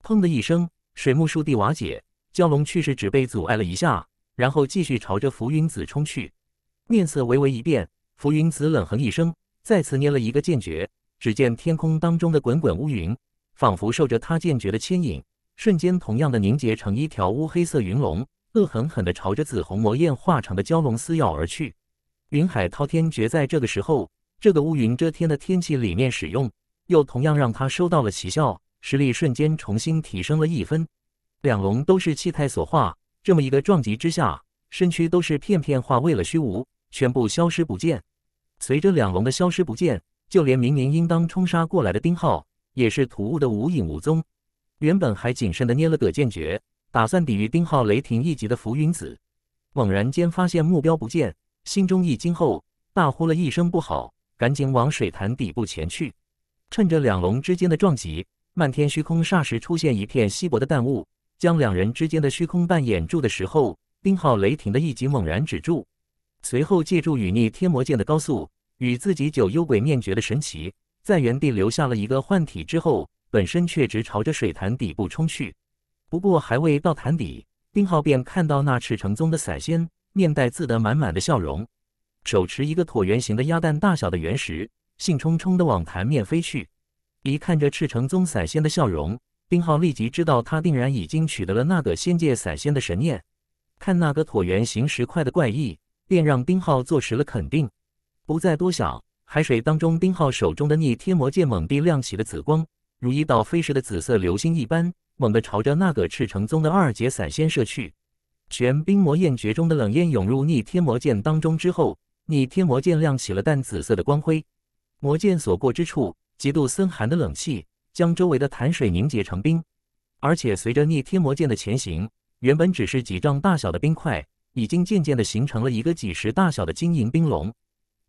砰的一声，水幕树地瓦解，蛟龙去是只被阻碍了一下，然后继续朝着浮云子冲去。面色微微一变，浮云子冷哼一声，再次捏了一个剑诀。只见天空当中的滚滚乌云，仿佛受着他剑诀的牵引，瞬间同样的凝结成一条乌黑色云龙，恶狠狠地朝着紫红魔焰化成的蛟龙撕咬而去。云海滔天诀在这个时候，这个乌云遮天的天气里面使用，又同样让他收到了奇效，实力瞬间重新提升了一分。两龙都是气态所化，这么一个撞击之下，身躯都是片片化为了虚无，全部消失不见。随着两龙的消失不见。就连明明应当冲杀过来的丁浩，也是突兀的无影无踪。原本还谨慎的捏了个剑诀，打算抵御丁浩雷霆一击的浮云子，猛然间发现目标不见，心中一惊后，大呼了一声不好，赶紧往水潭底部前去。趁着两龙之间的撞击，漫天虚空霎时出现一片稀薄的淡雾，将两人之间的虚空半掩住的时候，丁浩雷霆的一击猛然止住，随后借助雨逆天魔剑的高速。与自己九幽鬼灭绝的神奇，在原地留下了一个幻体之后，本身却直朝着水潭底部冲去。不过还未到潭底，丁浩便看到那赤城宗的散仙面带自得满满的笑容，手持一个椭圆形的鸭蛋大小的圆石，兴冲冲地往潭面飞去。一看着赤城宗散仙的笑容，丁浩立即知道他定然已经取得了那个仙界散仙的神念。看那个椭圆形石块的怪异，便让丁浩坐实了肯定。不再多想，海水当中，丁浩手中的逆天魔剑猛地亮起了紫光，如一道飞逝的紫色流星一般，猛地朝着那个赤城宗的二阶散仙射去。全冰魔焰诀中的冷焰涌入逆天魔剑当中之后，逆天魔剑亮起了淡紫色的光辉。魔剑所过之处，极度森寒的冷气将周围的潭水凝结成冰，而且随着逆天魔剑的前行，原本只是几丈大小的冰块，已经渐渐地形成了一个几十大小的晶莹冰龙。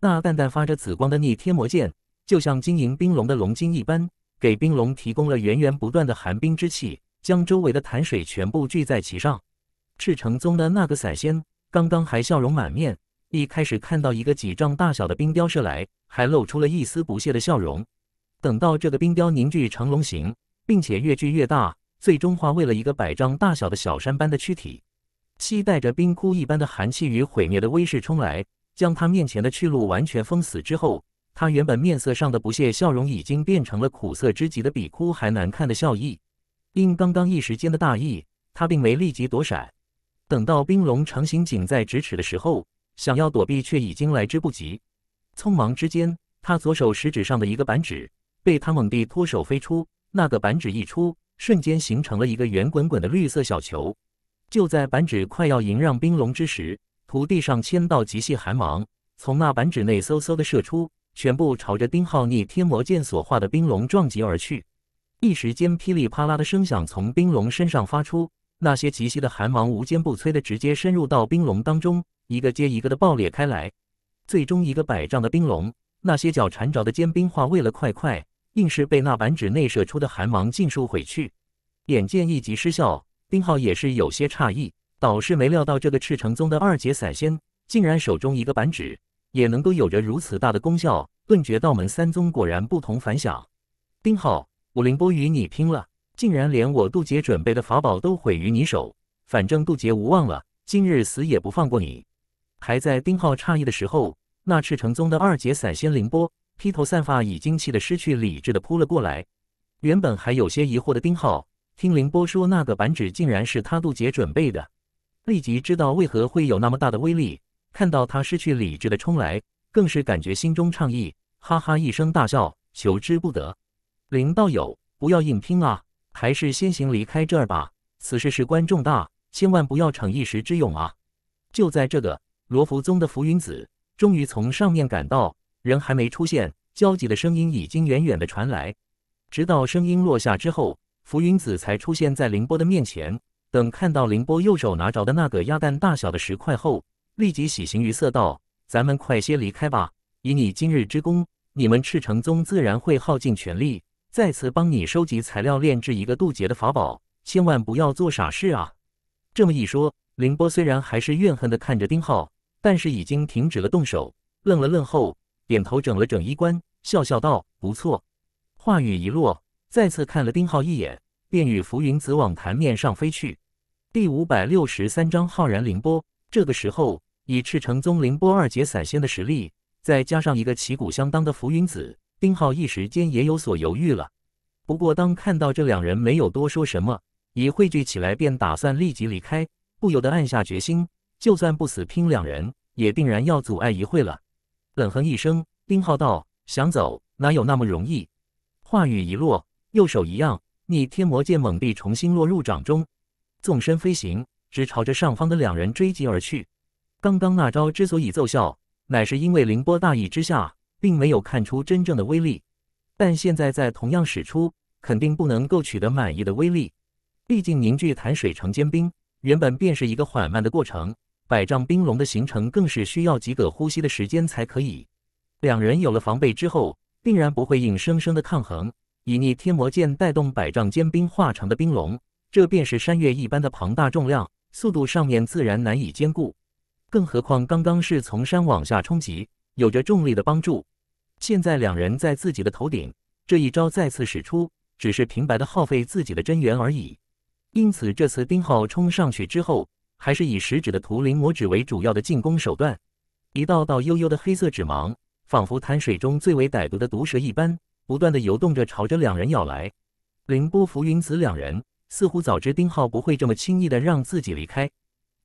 那淡淡发着紫光的逆天魔剑，就像晶莹冰龙的龙晶一般，给冰龙提供了源源不断的寒冰之气，将周围的潭水全部聚在其上。赤城宗的那个散仙刚刚还笑容满面，一开始看到一个几丈大小的冰雕射来，还露出了一丝不屑的笑容。等到这个冰雕凝聚成龙形，并且越聚越大，最终化为了一个百丈大小的小山般的躯体，期带着冰窟一般的寒气与毁灭的威势冲来。将他面前的去路完全封死之后，他原本面色上的不屑笑容已经变成了苦涩之极的、比哭还难看的笑意。因刚刚一时间的大意，他并没立即躲闪。等到冰龙长形仅在咫尺的时候，想要躲避却已经来之不及。匆忙之间，他左手食指上的一个板指被他猛地脱手飞出。那个板指一出，瞬间形成了一个圆滚滚的绿色小球。就在板指快要迎让冰龙之时，土地上千道极细寒芒从那板指内嗖嗖的射出，全部朝着丁浩逆天魔剑所化的冰龙撞击而去。一时间噼里啪啦的声响从冰龙身上发出，那些极细的寒芒无坚不摧的直接深入到冰龙当中，一个接一个的爆裂开来。最终一个百丈的冰龙，那些脚缠着的坚冰化为了块块，硬是被那板指内射出的寒芒尽数毁去。眼见一击失效，丁浩也是有些诧异。倒是没料到这个赤城宗的二姐散仙，竟然手中一个板指也能够有着如此大的功效，顿觉道门三宗果然不同凡响。丁浩，我凌波与你拼了！竟然连我渡劫准备的法宝都毁于你手，反正渡劫无望了，今日死也不放过你！还在丁浩诧异的时候，那赤城宗的二姐散仙凌波披头散发，已经气得失去理智的扑了过来。原本还有些疑惑的丁浩，听凌波说那个板指竟然是他渡劫准备的。立即知道为何会有那么大的威力，看到他失去理智的冲来，更是感觉心中畅意，哈哈一声大笑，求之不得。林道友，不要硬拼啊，还是先行离开这儿吧。此事事关重大，千万不要逞一时之勇啊！就在这个，罗浮宗的浮云子终于从上面赶到，人还没出现，焦急的声音已经远远的传来。直到声音落下之后，浮云子才出现在凌波的面前。等看到凌波右手拿着的那个鸭蛋大小的石块后，立即喜形于色道：“咱们快些离开吧！以你今日之功，你们赤城宗自然会耗尽全力，再次帮你收集材料，炼制一个渡劫的法宝。千万不要做傻事啊！”这么一说，凌波虽然还是怨恨地看着丁浩，但是已经停止了动手。愣了愣后，点头整了整衣冠，笑笑道：“不错。”话语一落，再次看了丁浩一眼，便与浮云子往潭面上飞去。第五百六十三章浩然凌波。这个时候，以赤城宗凌波二姐散仙的实力，再加上一个旗鼓相当的浮云子，丁浩一时间也有所犹豫了。不过，当看到这两人没有多说什么，已汇聚起来，便打算立即离开。不由得暗下决心，就算不死拼两人，也定然要阻碍一会了。冷哼一声，丁浩道：“想走，哪有那么容易？”话语一落，右手一样逆天魔剑猛地重新落入掌中。纵身飞行，直朝着上方的两人追击而去。刚刚那招之所以奏效，乃是因为凌波大意之下，并没有看出真正的威力。但现在在同样使出，肯定不能够取得满意的威力。毕竟凝聚潭水成坚冰，原本便是一个缓慢的过程，百丈冰龙的形成更是需要几个呼吸的时间才可以。两人有了防备之后，定然不会硬生生的抗衡，以逆天魔剑带动百丈坚冰化成的冰龙。这便是山岳一般的庞大重量，速度上面自然难以兼顾，更何况刚刚是从山往下冲击，有着重力的帮助。现在两人在自己的头顶，这一招再次使出，只是平白的耗费自己的真元而已。因此这次丁浩冲上去之后，还是以食指的图灵魔指为主要的进攻手段，一道道悠悠的黑色指芒，仿佛潭水中最为歹毒的毒蛇一般，不断的游动着朝着两人咬来。凌波浮云子两人。似乎早知丁浩不会这么轻易的让自己离开，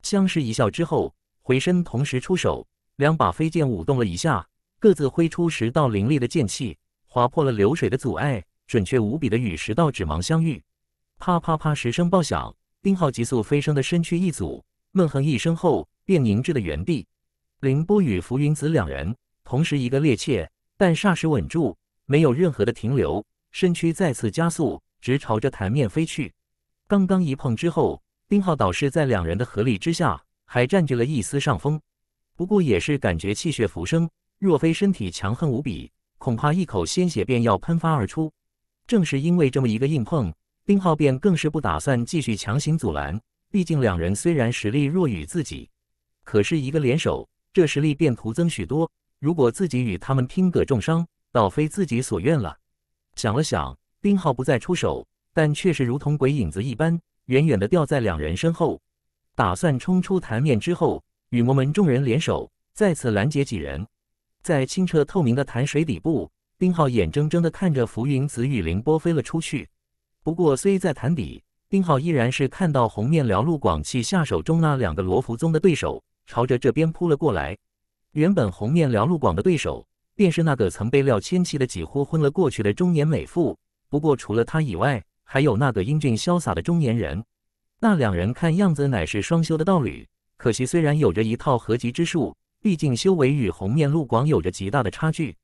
相视一笑之后，回身同时出手，两把飞剑舞动了一下，各自挥出十道凌厉的剑气，划破了流水的阻碍，准确无比的与十道指芒相遇，啪啪啪，十声爆响，丁浩急速飞升的身躯一阻，闷哼一声后便凝滞了原地。凌波与浮云子两人同时一个趔趄，但霎时稳住，没有任何的停留，身躯再次加速，直朝着潭面飞去。刚刚一碰之后，丁浩导师在两人的合力之下，还占据了一丝上风。不过也是感觉气血浮生，若非身体强横无比，恐怕一口鲜血便要喷发而出。正是因为这么一个硬碰，丁浩便更是不打算继续强行阻拦。毕竟两人虽然实力弱于自己，可是一个联手，这实力便徒增许多。如果自己与他们拼个重伤，倒非自己所愿了。想了想，丁浩不再出手。但却是如同鬼影子一般，远远的掉在两人身后，打算冲出潭面之后，与魔门众人联手再次拦截几人。在清澈透明的潭水底部，丁浩眼睁睁的看着浮云子与凌波飞了出去。不过虽在潭底，丁浩依然是看到红面辽陆广气下手中那两个罗浮宗的对手朝着这边扑了过来。原本红面辽陆广的对手便是那个曾被廖千气的几乎昏了过去的中年美妇，不过除了他以外，还有那个英俊潇洒的中年人，那两人看样子乃是双修的道侣。可惜虽然有着一套合集之术，毕竟修为与红面陆广有着极大的差距。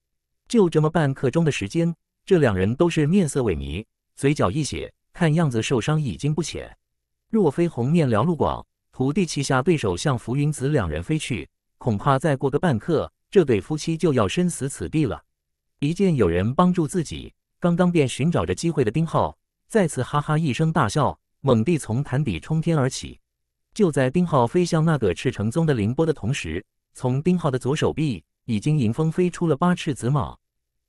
就这么半刻钟的时间，这两人都是面色萎靡，嘴角溢血，看样子受伤已经不浅。若非红面辽陆广徒弟旗下对手向浮云子两人飞去，恐怕再过个半刻，这对夫妻就要身死此地了。一见有人帮助自己，刚刚便寻找着机会的丁浩。再次哈哈一声大笑，猛地从潭底冲天而起。就在丁浩飞向那个赤城宗的凌波的同时，从丁浩的左手臂已经迎风飞出了八尺紫蟒。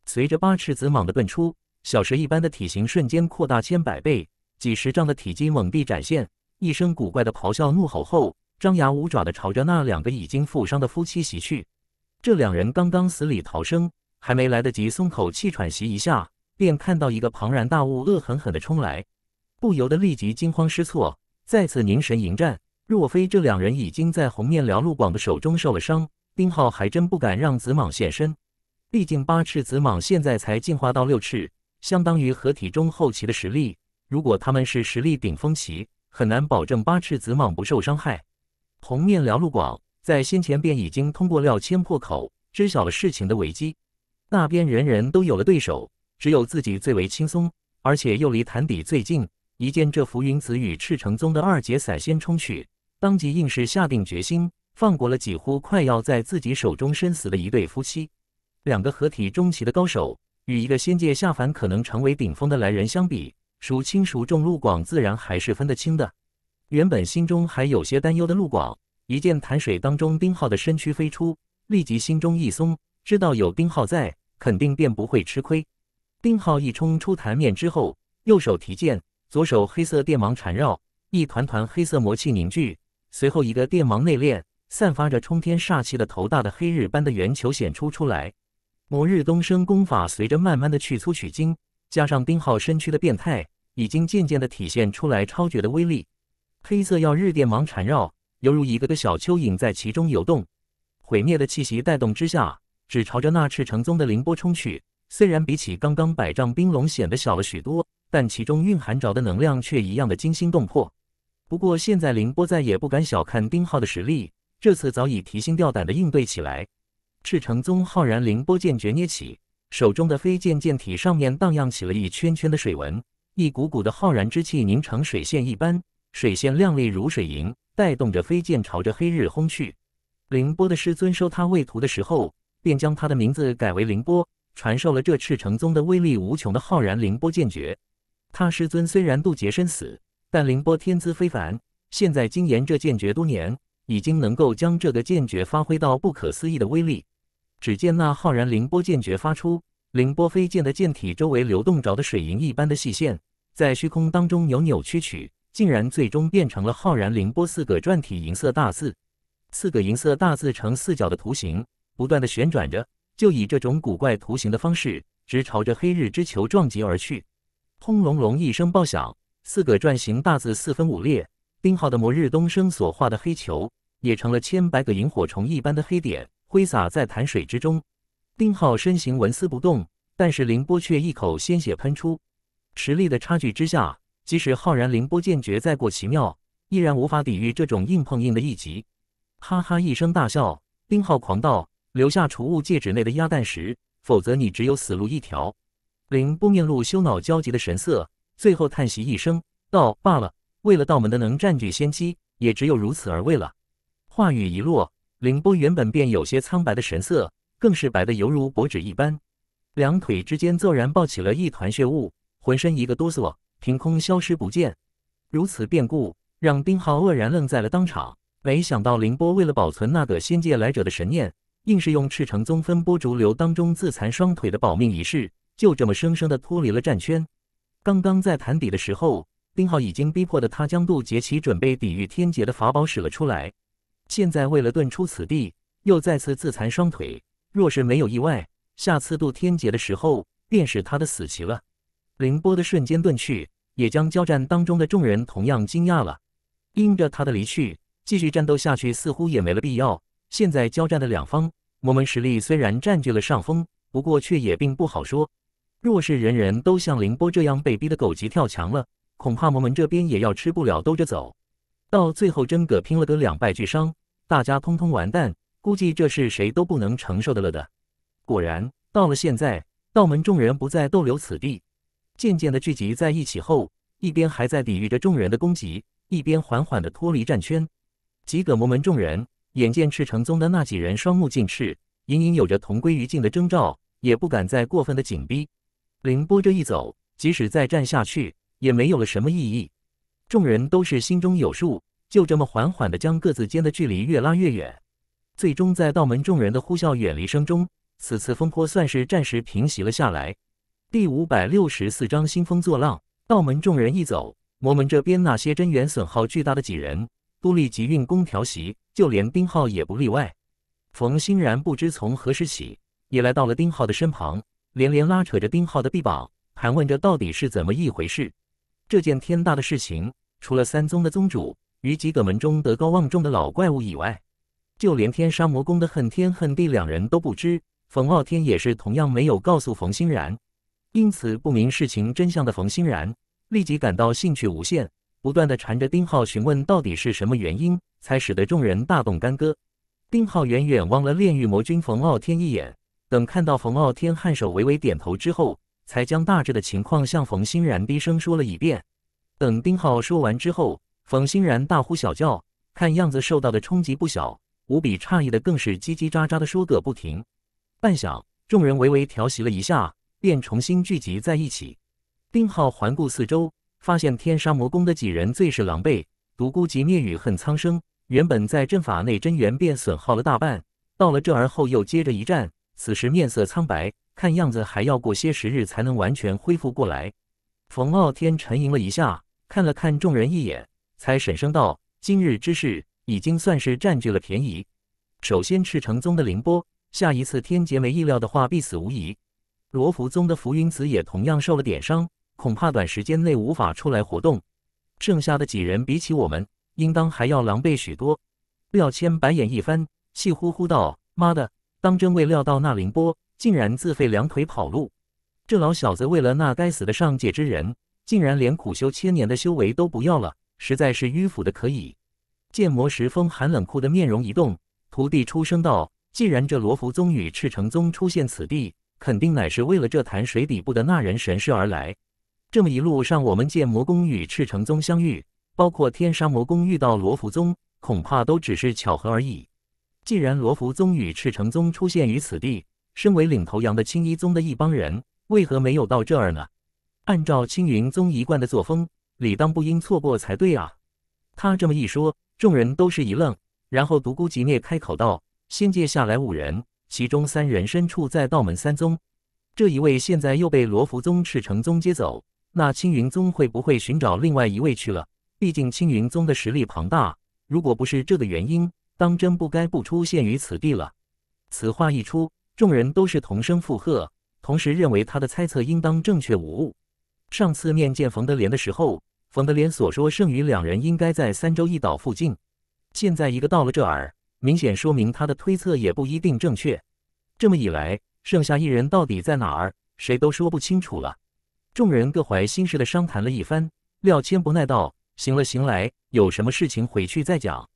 随着八尺紫蟒的遁出，小蛇一般的体型瞬间扩大千百倍，几十丈的体积猛地展现。一声古怪的咆哮怒吼后，张牙舞爪地朝着那两个已经负伤的夫妻袭去。这两人刚刚死里逃生，还没来得及松口气喘息一下。便看到一个庞然大物恶狠狠的冲来，不由得立即惊慌失措，再次凝神迎战。若非这两人已经在红面辽路广的手中受了伤，丁浩还真不敢让紫蟒现身。毕竟八翅紫蟒现在才进化到六翅，相当于合体中后期的实力。如果他们是实力顶峰期，很难保证八翅紫蟒不受伤害。红面辽路广在先前便已经通过料千破口知晓了事情的危机，那边人人都有了对手。只有自己最为轻松，而且又离潭底最近。一见这浮云子与赤城宗的二姐率先冲去，当即硬是下定决心放过了几乎快要在自己手中身死的一对夫妻。两个合体中期的高手与一个仙界下凡可能成为顶峰的来人相比，孰轻孰重，陆广自然还是分得清的。原本心中还有些担忧的陆广，一见潭水当中丁浩的身躯飞出，立即心中一松，知道有丁浩在，肯定便不会吃亏。丁浩一冲出潭面之后，右手提剑，左手黑色电芒缠绕，一团团黑色魔气凝聚。随后，一个电芒内敛，散发着冲天煞气的头大的黑日般的圆球显出出来。魔日东升功法随着慢慢的去粗取精，加上丁浩身躯的变态，已经渐渐的体现出来超绝的威力。黑色曜日电芒缠绕，犹如一个个小蚯蚓在其中游动。毁灭的气息带动之下，只朝着那赤城宗的凌波冲去。虽然比起刚刚百丈冰龙显得小了许多，但其中蕴含着的能量却一样的惊心动魄。不过现在凌波再也不敢小看丁浩的实力，这次早已提心吊胆的应对起来。赤城宗浩然，凌波剑诀捏起手中的飞剑，剑体上面荡漾起了一圈圈的水纹，一股股的浩然之气凝成水线一般，水线亮丽如水银，带动着飞剑朝着黑日轰去。凌波的师尊收他为徒的时候，便将他的名字改为凌波。传授了这赤城宗的威力无穷的浩然凌波剑诀。他师尊虽然渡劫身死，但凌波天资非凡。现在精研这剑诀多年，已经能够将这个剑诀发挥到不可思议的威力。只见那浩然凌波剑诀发出，凌波飞剑的剑体周围流动着的水银一般的细线，在虚空当中扭扭曲曲，竟然最终变成了浩然凌波四个篆体银色大字，四个银色大字呈四角的图形，不断的旋转着。就以这种古怪图形的方式，直朝着黑日之球撞击而去。轰隆隆一声爆响，四个转形大字四分五裂。丁浩的魔日东升所化的黑球，也成了千百个萤火虫一般的黑点，挥洒在潭水之中。丁浩身形纹丝不动，但是凌波却一口鲜血喷出。实力的差距之下，即使浩然凌波剑诀再过奇妙，依然无法抵御这种硬碰硬的一击。哈哈一声大笑，丁浩狂道。留下储物戒指内的鸭蛋石，否则你只有死路一条。凌波面露羞恼焦急的神色，最后叹息一声道：“罢了，为了道门的能占据先机，也只有如此而为了。”话语一落，凌波原本便有些苍白的神色，更是白得犹如薄纸一般。两腿之间骤然抱起了一团血雾，浑身一个哆嗦，凭空消失不见。如此变故，让丁浩愕然愣在了当场。没想到凌波为了保存那个仙界来者的神念。硬是用赤城宗分波逐流当中自残双腿的保命仪式，就这么生生的脱离了战圈。刚刚在潭底的时候，丁浩已经逼迫的他将渡劫期准备抵御天劫的法宝使了出来。现在为了遁出此地，又再次自残双腿。若是没有意外，下次渡天劫的时候，便是他的死期了。凌波的瞬间遁去，也将交战当中的众人同样惊讶了。因着他的离去，继续战斗下去似乎也没了必要。现在交战的两方，魔门实力虽然占据了上风，不过却也并不好说。若是人人都像凌波这样被逼得狗急跳墙了，恐怕魔门这边也要吃不了兜着走。到最后真个拼了个两败俱伤，大家通通完蛋，估计这是谁都不能承受的了的。果然，到了现在，道门众人不再逗留此地，渐渐的聚集在一起后，一边还在抵御着众人的攻击，一边缓缓的脱离战圈。几个魔门众人。眼见赤城宗的那几人双目尽赤，隐隐有着同归于尽的征兆，也不敢再过分的紧逼。凌波这一走，即使再战下去，也没有了什么意义。众人都是心中有数，就这么缓缓的将各自间的距离越拉越远。最终，在道门众人的呼啸远离声中，此次风波算是暂时平息了下来。第五百六十四章兴风作浪。道门众人一走，魔门这边那些真元损耗巨大的几人。都立即运功调息，就连丁浩也不例外。冯欣然不知从何时起也来到了丁浩的身旁，连连拉扯着丁浩的臂膀，盘问着到底是怎么一回事。这件天大的事情，除了三宗的宗主与几个门中德高望重的老怪物以外，就连天杀魔宫的恨天恨地两人都不知。冯傲天也是同样没有告诉冯欣然，因此不明事情真相的冯欣然立即感到兴趣无限。不断的缠着丁浩询问到底是什么原因才使得众人大动干戈。丁浩远远望了炼狱魔君冯傲天一眼，等看到冯傲天颔首微微点头之后，才将大致的情况向冯欣然低声说了一遍。等丁浩说完之后，冯欣然大呼小叫，看样子受到的冲击不小，无比诧异的更是叽叽喳喳的说个不停。半晌，众人微微调息了一下，便重新聚集在一起。丁浩环顾四周。发现天杀魔宫的几人最是狼狈，独孤寂、灭宇恨苍生，原本在阵法内真元便损耗了大半，到了这儿后又接着一战，此时面色苍白，看样子还要过些时日才能完全恢复过来。冯傲天沉吟了一下，看了看众人一眼，才沈声道：“今日之事已经算是占据了便宜。首先，赤城宗的凌波，下一次天劫没意料的话，必死无疑。罗浮宗的浮云子也同样受了点伤。”恐怕短时间内无法出来活动，剩下的几人比起我们，应当还要狼狈许多。廖谦白眼一翻，气呼呼道：“妈的，当真未料到那凌波竟然自废两腿跑路，这老小子为了那该死的上界之人，竟然连苦修千年的修为都不要了，实在是迂腐的可以。”剑魔石峰寒冷酷的面容一动，徒弟出声道：“既然这罗浮宗与赤城宗出现此地，肯定乃是为了这潭水底部的那人神事而来。”这么一路上，我们剑魔宫与赤城宗相遇，包括天沙魔宫遇到罗浮宗，恐怕都只是巧合而已。既然罗浮宗与赤城宗出现于此地，身为领头羊的青衣宗的一帮人，为何没有到这儿呢？按照青云宗一贯的作风，理当不应错过才对啊！他这么一说，众人都是一愣，然后独孤吉聂开口道：“仙界下来五人，其中三人身处在道门三宗，这一位现在又被罗浮宗、赤城宗接走。”那青云宗会不会寻找另外一位去了？毕竟青云宗的实力庞大，如果不是这个原因，当真不该不出现于此地了。此话一出，众人都是同声附和，同时认为他的猜测应当正确无误。上次面见冯德莲的时候，冯德莲所说剩余两人应该在三州一岛附近，现在一个到了这儿，明显说明他的推测也不一定正确。这么一来，剩下一人到底在哪儿，谁都说不清楚了。众人各怀心事的商谈了一番，廖谦不耐道：“行了行了，有什么事情回去再讲。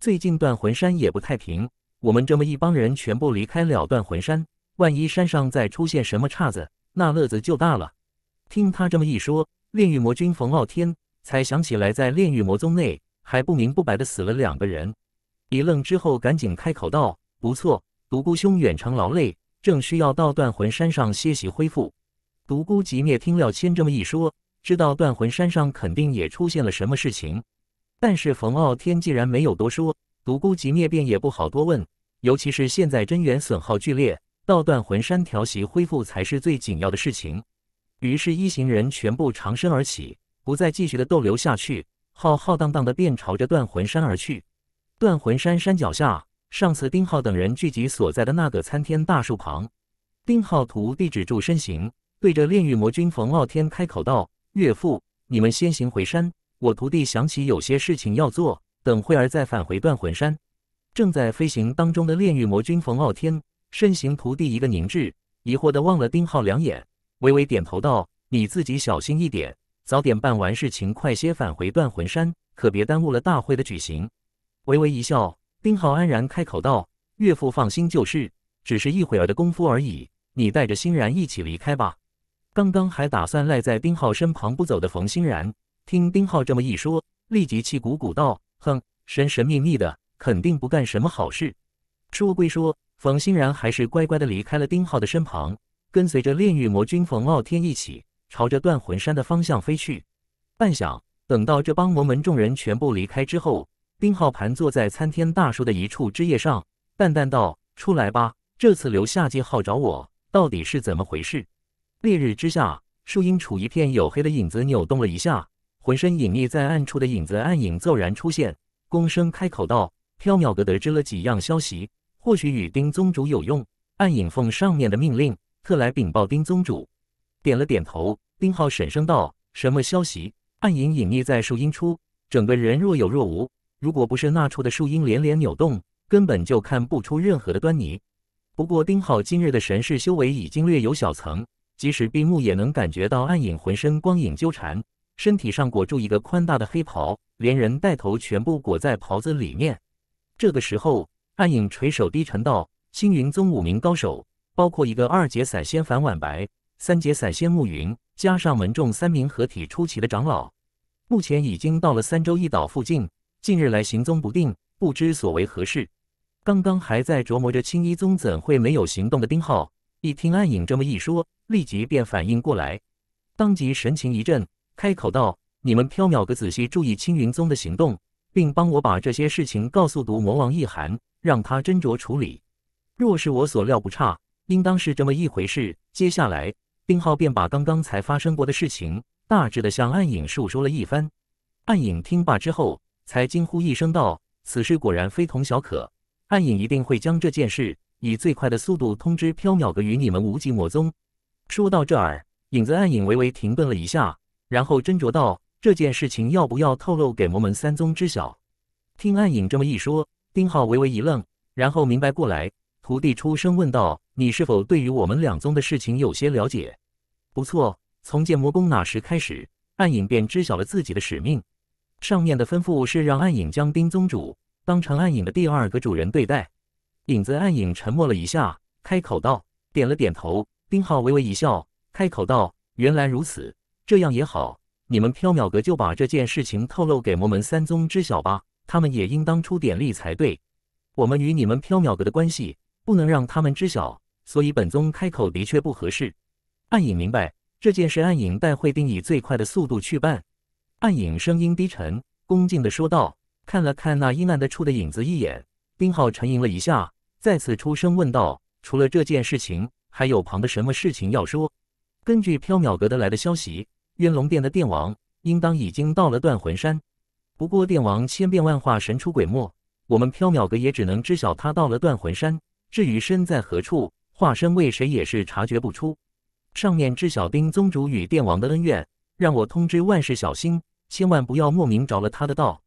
最近断魂山也不太平，我们这么一帮人全部离开了断魂山，万一山上再出现什么岔子，那乐子就大了。”听他这么一说，炼狱魔君冯傲天才想起来，在炼狱魔宗内还不明不白的死了两个人，一愣之后，赶紧开口道：“不错，独孤兄远程劳累，正需要到断魂山上歇息恢复。”独孤极灭听廖谦这么一说，知道断魂山上肯定也出现了什么事情。但是冯傲天既然没有多说，独孤极灭便也不好多问。尤其是现在真元损耗剧烈，到断魂山调息恢复才是最紧要的事情。于是，一行人全部长身而起，不再继续的逗留下去，浩浩荡荡的便朝着断魂山而去。断魂山山脚下，上次丁浩等人聚集所在的那个参天大树旁，丁浩徒地止住身形。对着炼狱魔君冯傲天开口道：“岳父，你们先行回山，我徒弟想起有些事情要做，等会儿再返回断魂山。”正在飞行当中的炼狱魔君冯傲天身形徒弟一个凝滞，疑惑地望了丁浩两眼，微微点头道：“你自己小心一点，早点办完事情，快些返回断魂山，可别耽误了大会的举行。”微微一笑，丁浩安然开口道：“岳父放心，就是只是一会儿的功夫而已，你带着欣然一起离开吧。”刚刚还打算赖在丁浩身旁不走的冯欣然，听丁浩这么一说，立即气鼓鼓道：“哼，神神秘秘的，肯定不干什么好事。”说归说，冯欣然还是乖乖的离开了丁浩的身旁，跟随着炼狱魔君冯傲天一起，朝着断魂山的方向飞去。半晌，等到这帮魔门众人全部离开之后，丁浩盘坐在参天大树的一处枝叶上，淡淡道：“出来吧，这次留下记号找我，到底是怎么回事？”烈日之下，树荫处一片黝黑的影子扭动了一下，浑身隐匿在暗处的影子暗影骤然出现，躬身开口道：“缥缈阁得知了几样消息，或许与丁宗主有用。暗影奉上面的命令，特来禀报丁宗主。”点了点头，丁浩沈声道：“什么消息？”暗影隐匿在树荫处，整个人若有若无。如果不是那处的树荫连连扭动，根本就看不出任何的端倪。不过，丁浩今日的神识修为已经略有小层，即使闭目，也能感觉到暗影浑身光影纠缠，身体上裹住一个宽大的黑袍，连人带头全部裹在袍子里面。这个时候，暗影垂手低沉道：“星云宗五名高手，包括一个二阶散仙樊晚白，三阶散仙暮云，加上门众三名合体出奇的长老，目前已经到了三周一岛附近。近日来行踪不定，不知所为何事。刚刚还在琢磨着青衣宗怎会没有行动的丁浩。”一听暗影这么一说，立即便反应过来，当即神情一震，开口道：“你们缥缈阁仔细注意青云宗的行动，并帮我把这些事情告诉毒魔王一寒，让他斟酌处理。若是我所料不差，应当是这么一回事。”接下来，丁浩便把刚刚才发生过的事情大致的向暗影述说了一番。暗影听罢之后，才惊呼一声道：“此事果然非同小可，暗影一定会将这件事。”以最快的速度通知缥缈阁与你们无极魔宗。说到这儿，影子暗影微微停顿了一下，然后斟酌道：“这件事情要不要透露给魔门三宗知晓？”听暗影这么一说，丁浩微微一愣，然后明白过来，徒弟出声问道：“你是否对于我们两宗的事情有些了解？”“不错，从建魔宫那时开始，暗影便知晓了自己的使命。上面的吩咐是让暗影将丁宗主当成暗影的第二个主人对待。”影子暗影沉默了一下，开口道，点了点头。丁浩微微一笑，开口道：“原来如此，这样也好。你们缥缈阁就把这件事情透露给魔门三宗知晓吧，他们也应当出点力才对。我们与你们缥缈阁的关系，不能让他们知晓，所以本宗开口的确不合适。”暗影明白这件事，暗影待会定以最快的速度去办。暗影声音低沉，恭敬地说道：“看了看那阴暗的处的影子一眼。”丁浩沉吟了一下，再次出声问道：“除了这件事情，还有旁的什么事情要说？”根据缥缈阁得来的消息，渊龙殿的殿王应当已经到了断魂山。不过殿王千变万化，神出鬼没，我们缥缈阁也只能知晓他到了断魂山，至于身在何处，化身为谁，也是察觉不出。上面知晓丁宗主与殿王的恩怨，让我通知万事小心，千万不要莫名着了他的道。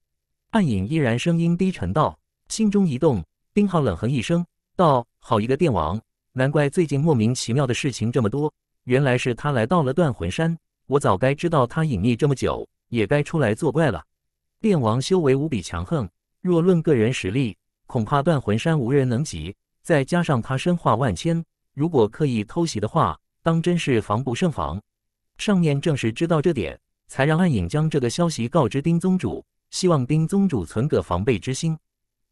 暗影依然声音低沉道。心中一动，丁浩冷哼一声道：“好一个电王，难怪最近莫名其妙的事情这么多，原来是他来到了断魂山。我早该知道他隐匿这么久，也该出来作怪了。”电王修为无比强横，若论个人实力，恐怕断魂山无人能及。再加上他身化万千，如果刻意偷袭的话，当真是防不胜防。上面正是知道这点，才让暗影将这个消息告知丁宗主，希望丁宗主存个防备之心。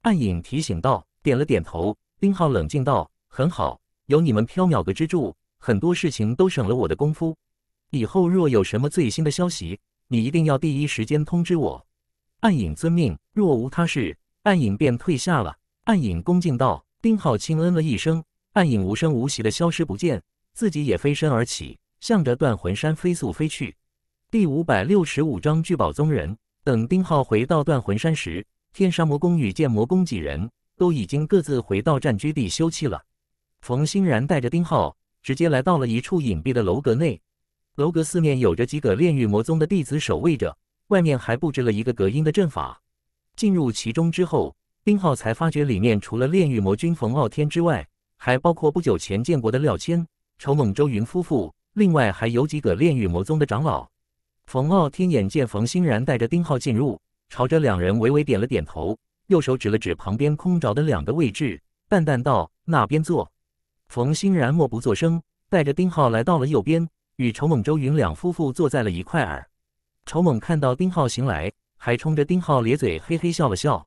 暗影提醒道，点了点头。丁浩冷静道：“很好，有你们缥缈阁之助，很多事情都省了我的功夫。以后若有什么最新的消息，你一定要第一时间通知我。”暗影遵命。若无他事，暗影便退下了。暗影恭敬道：“丁浩轻嗯了一声，暗影无声无息的消失不见，自己也飞身而起，向着断魂山飞速飞去。”第五百六十五章聚宝宗人。等丁浩回到断魂山时，天杀魔宫与剑魔宫几人都已经各自回到战居地休憩了。冯欣然带着丁浩直接来到了一处隐蔽的楼阁内，楼阁四面有着几个炼狱魔宗的弟子守卫着，外面还布置了一个隔音的阵法。进入其中之后，丁浩才发觉里面除了炼狱魔君冯傲天之外，还包括不久前建国的廖谦、仇猛、周云夫妇，另外还有几个炼狱魔宗的长老。冯傲天眼见冯欣然带着丁浩进入。朝着两人微微点了点头，右手指了指旁边空着的两个位置，淡淡道：“那边坐。”冯欣然默不作声，带着丁浩来到了右边，与仇猛、周云两夫妇坐在了一块儿。仇猛看到丁浩行来，还冲着丁浩咧嘴嘿嘿笑了笑。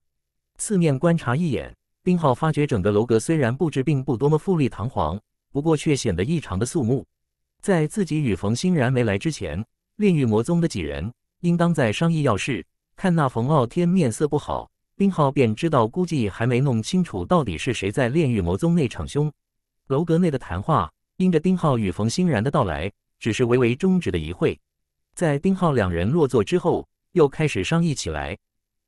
四面观察一眼，丁浩发觉整个楼阁虽然布置并不多么富丽堂皇，不过却显得异常的肃穆。在自己与冯欣然没来之前，炼狱魔宗的几人应当在商议要事。看那冯傲天面色不好，丁浩便知道，估计还没弄清楚到底是谁在炼狱魔宗内场凶楼阁内的谈话，因着丁浩与冯欣然的到来，只是微微终止的一会，在丁浩两人落座之后，又开始商议起来。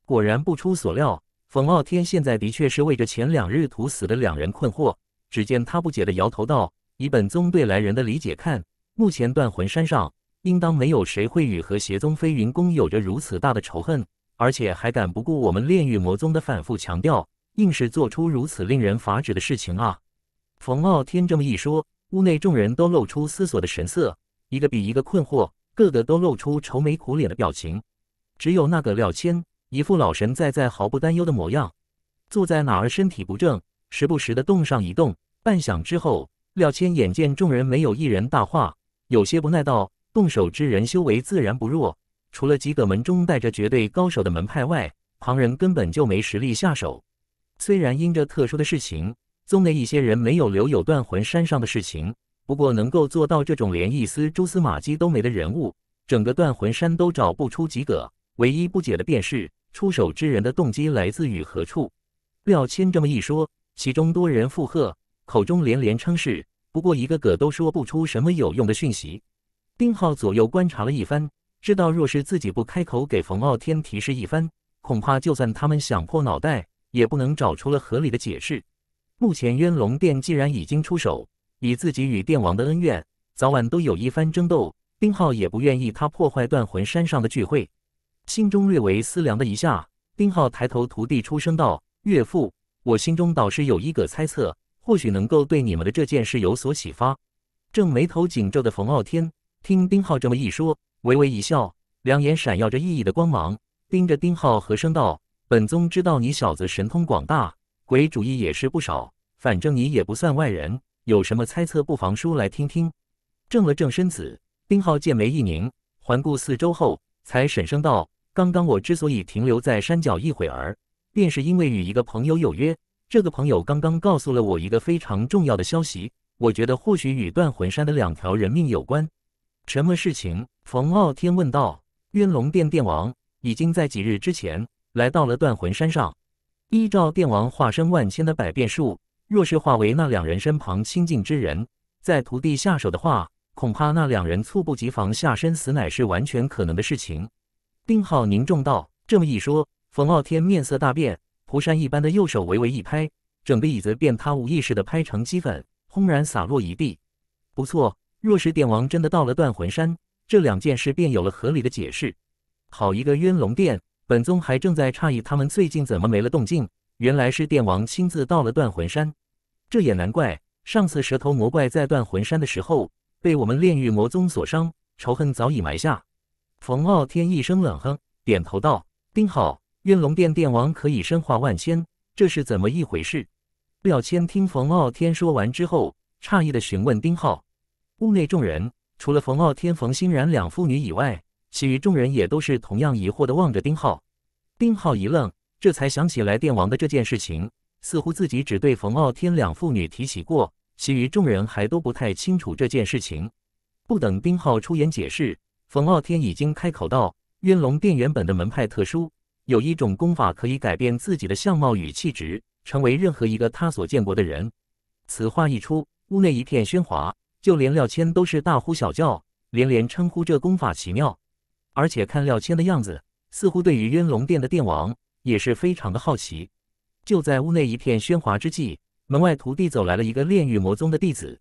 果然不出所料，冯傲天现在的确是为着前两日屠死的两人困惑。只见他不解的摇头道：“以本宗对来人的理解看，目前断魂山上……”应当没有谁会与和邪宗飞云宫有着如此大的仇恨，而且还敢不顾我们炼狱魔宗的反复强调，硬是做出如此令人发指的事情啊！冯傲天这么一说，屋内众人都露出思索的神色，一个比一个困惑，个个都露出愁眉苦脸的表情。只有那个廖谦，一副老神在在、毫不担忧的模样，坐在哪儿身体不正，时不时的动上一动。半晌之后，廖谦眼见众人没有一人大话，有些不耐道。动手之人修为自然不弱，除了几个门中带着绝对高手的门派外，旁人根本就没实力下手。虽然因着特殊的事情，宗内一些人没有留有断魂山上的事情，不过能够做到这种连一丝蛛丝马迹都没的人物，整个断魂山都找不出几个。唯一不解的便是出手之人的动机来自于何处。廖钦这么一说，其中多人附和，口中连连称是，不过一个个都说不出什么有用的讯息。丁浩左右观察了一番，知道若是自己不开口给冯傲天提示一番，恐怕就算他们想破脑袋，也不能找出了合理的解释。目前渊龙殿既然已经出手，以自己与殿王的恩怨，早晚都有一番争斗。丁浩也不愿意他破坏断魂山上的聚会，心中略为思量了一下，丁浩抬头，徒弟出声道：“岳父，我心中倒是有一个猜测，或许能够对你们的这件事有所启发。”正眉头紧皱的冯傲天。听丁浩这么一说，微微一笑，两眼闪耀着熠熠的光芒，盯着丁浩和声道：“本宗知道你小子神通广大，鬼主意也是不少。反正你也不算外人，有什么猜测不妨说来听听。”正了正身子，丁浩剑眉一凝，环顾四周后，才沈声道：“刚刚我之所以停留在山脚一会儿，便是因为与一个朋友有约。这个朋友刚刚告诉了我一个非常重要的消息，我觉得或许与断魂山的两条人命有关。”什么事情？冯傲天问道。渊龙殿殿王已经在几日之前来到了断魂山上。依照殿王化身万千的百变术，若是化为那两人身旁亲近之人，在徒弟下手的话，恐怕那两人猝不及防下身死，乃是完全可能的事情。丁浩凝重道。这么一说，冯傲天面色大变，蒲扇一般的右手微微一拍，整个椅子便他无意识的拍成齑粉，轰然洒落一地。不错。若是殿王真的到了断魂山，这两件事便有了合理的解释。好一个渊龙殿！本宗还正在诧异他们最近怎么没了动静，原来是殿王亲自到了断魂山。这也难怪，上次蛇头魔怪在断魂山的时候被我们炼狱魔宗所伤，仇恨早已埋下。冯傲天一声冷哼，点头道：“丁浩，渊龙殿殿王可以身化万千，这是怎么一回事？”廖谦听冯傲天说完之后，诧异的询问丁浩。屋内众人除了冯傲天、冯欣然两父女以外，其余众人也都是同样疑惑的望着丁浩。丁浩一愣，这才想起来电王的这件事情，似乎自己只对冯傲天两父女提起过，其余众人还都不太清楚这件事情。不等丁浩出言解释，冯傲天已经开口道：“渊龙殿原本的门派特殊，有一种功法可以改变自己的相貌与气质，成为任何一个他所见过的人。”此话一出，屋内一片喧哗。就连廖谦都是大呼小叫，连连称呼这功法奇妙，而且看廖谦的样子，似乎对于渊龙殿的殿王也是非常的好奇。就在屋内一片喧哗之际，门外徒弟走来了一个炼狱魔宗的弟子。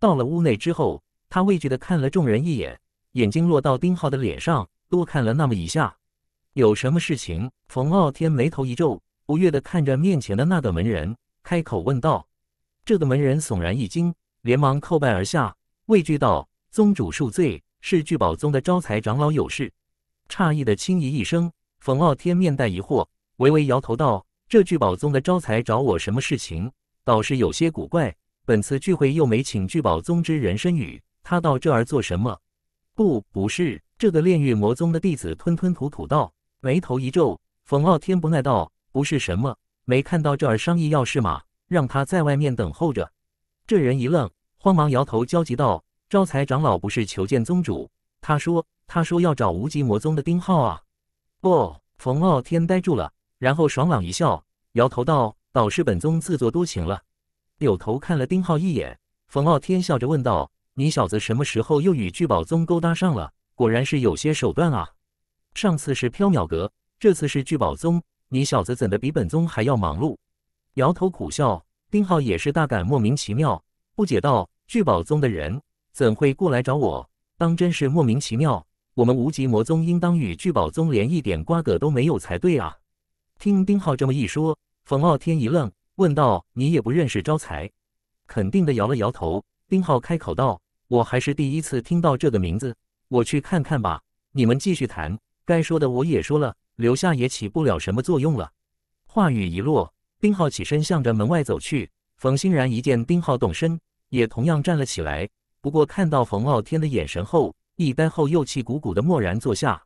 到了屋内之后，他畏惧的看了众人一眼，眼睛落到丁浩的脸上，多看了那么一下。有什么事情？冯傲天眉头一皱，不悦的看着面前的那个门人，开口问道。这个门人悚然一惊。连忙叩拜而下，畏惧道：“宗主恕罪，是聚宝宗的招财长老有事。”诧异的轻咦一声，冯傲天面带疑惑，微微摇头道：“这聚宝宗的招财找我什么事情？倒是有些古怪。本次聚会又没请聚宝宗之人参与，他到这儿做什么？”“不，不是。”这个炼狱魔宗的弟子吞吞吐吐道，眉头一皱。冯傲天不耐道：“不是什么？没看到这儿商议要事吗？让他在外面等候着。”这人一愣，慌忙摇头，焦急道：“招财长老不是求见宗主，他说，他说要找无极魔宗的丁浩。”啊。”哦，冯傲天呆住了，然后爽朗一笑，摇头道：“倒是本宗自作多情了。”扭头看了丁浩一眼，冯傲天笑着问道：“你小子什么时候又与聚宝宗勾搭上了？果然是有些手段啊！上次是缥缈阁，这次是聚宝宗，你小子怎的比本宗还要忙碌？”摇头苦笑。丁浩也是大感莫名其妙，不解道：“聚宝宗的人怎会过来找我？当真是莫名其妙！我们无极魔宗应当与聚宝宗连一点瓜葛都没有才对啊！”听丁浩这么一说，冯傲天一愣，问道：“你也不认识招财？”肯定的摇了摇头，丁浩开口道：“我还是第一次听到这个名字，我去看看吧。你们继续谈，该说的我也说了，留下也起不了什么作用了。”话语一落。丁浩起身，向着门外走去。冯欣然一见丁浩动身，也同样站了起来。不过看到冯傲天的眼神后，一呆后又气鼓鼓的默然坐下。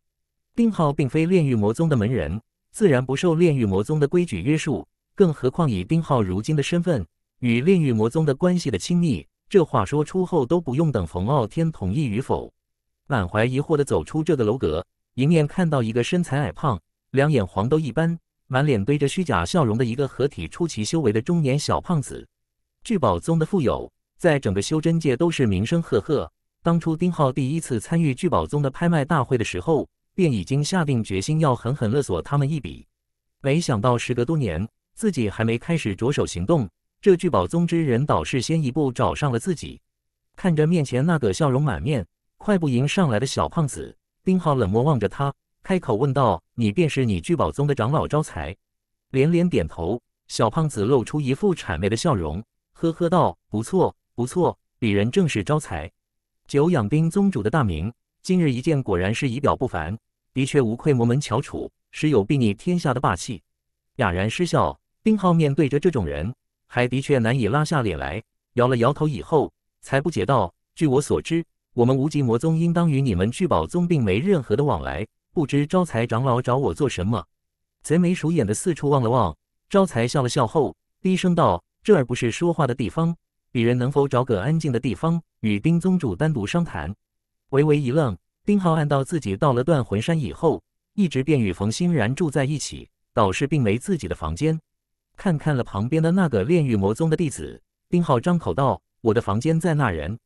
丁浩并非炼狱魔宗的门人，自然不受炼狱魔宗的规矩约束。更何况以丁浩如今的身份与炼狱魔宗的关系的亲密，这话说出后都不用等冯傲天同意与否。满怀疑惑的走出这个楼阁，迎面看到一个身材矮胖、两眼黄豆一般。满脸堆着虚假笑容的一个合体出奇修为的中年小胖子，聚宝宗的富有在整个修真界都是名声赫赫。当初丁浩第一次参与聚宝宗的拍卖大会的时候，便已经下定决心要狠狠勒索他们一笔。没想到时隔多年，自己还没开始着手行动，这聚宝宗之人倒是先一步找上了自己。看着面前那个笑容满面、快步迎上来的小胖子，丁浩冷漠望着他。开口问道：“你便是你聚宝宗的长老招财？”连连点头，小胖子露出一副谄媚的笑容，呵呵道：“不错，不错，鄙人正是招财。久仰冰宗主的大名，今日一见，果然是仪表不凡，的确无愧魔门翘楚，实有睥睨天下的霸气。”哑然失笑，丁浩面对着这种人，还的确难以拉下脸来，摇了摇头以后，才不解道：“据我所知，我们无极魔宗应当与你们聚宝宗并没任何的往来。”不知招财长老找我做什么？贼眉鼠眼的四处望了望，招财笑了笑后，低声道：“这儿不是说话的地方，鄙人能否找个安静的地方与丁宗主单独商谈？”微微一愣，丁浩暗道：自己到了断魂山以后，一直便与冯欣然住在一起，倒是并没自己的房间。看看了旁边的那个炼狱魔宗的弟子，丁浩张口道：“我的房间在那人。”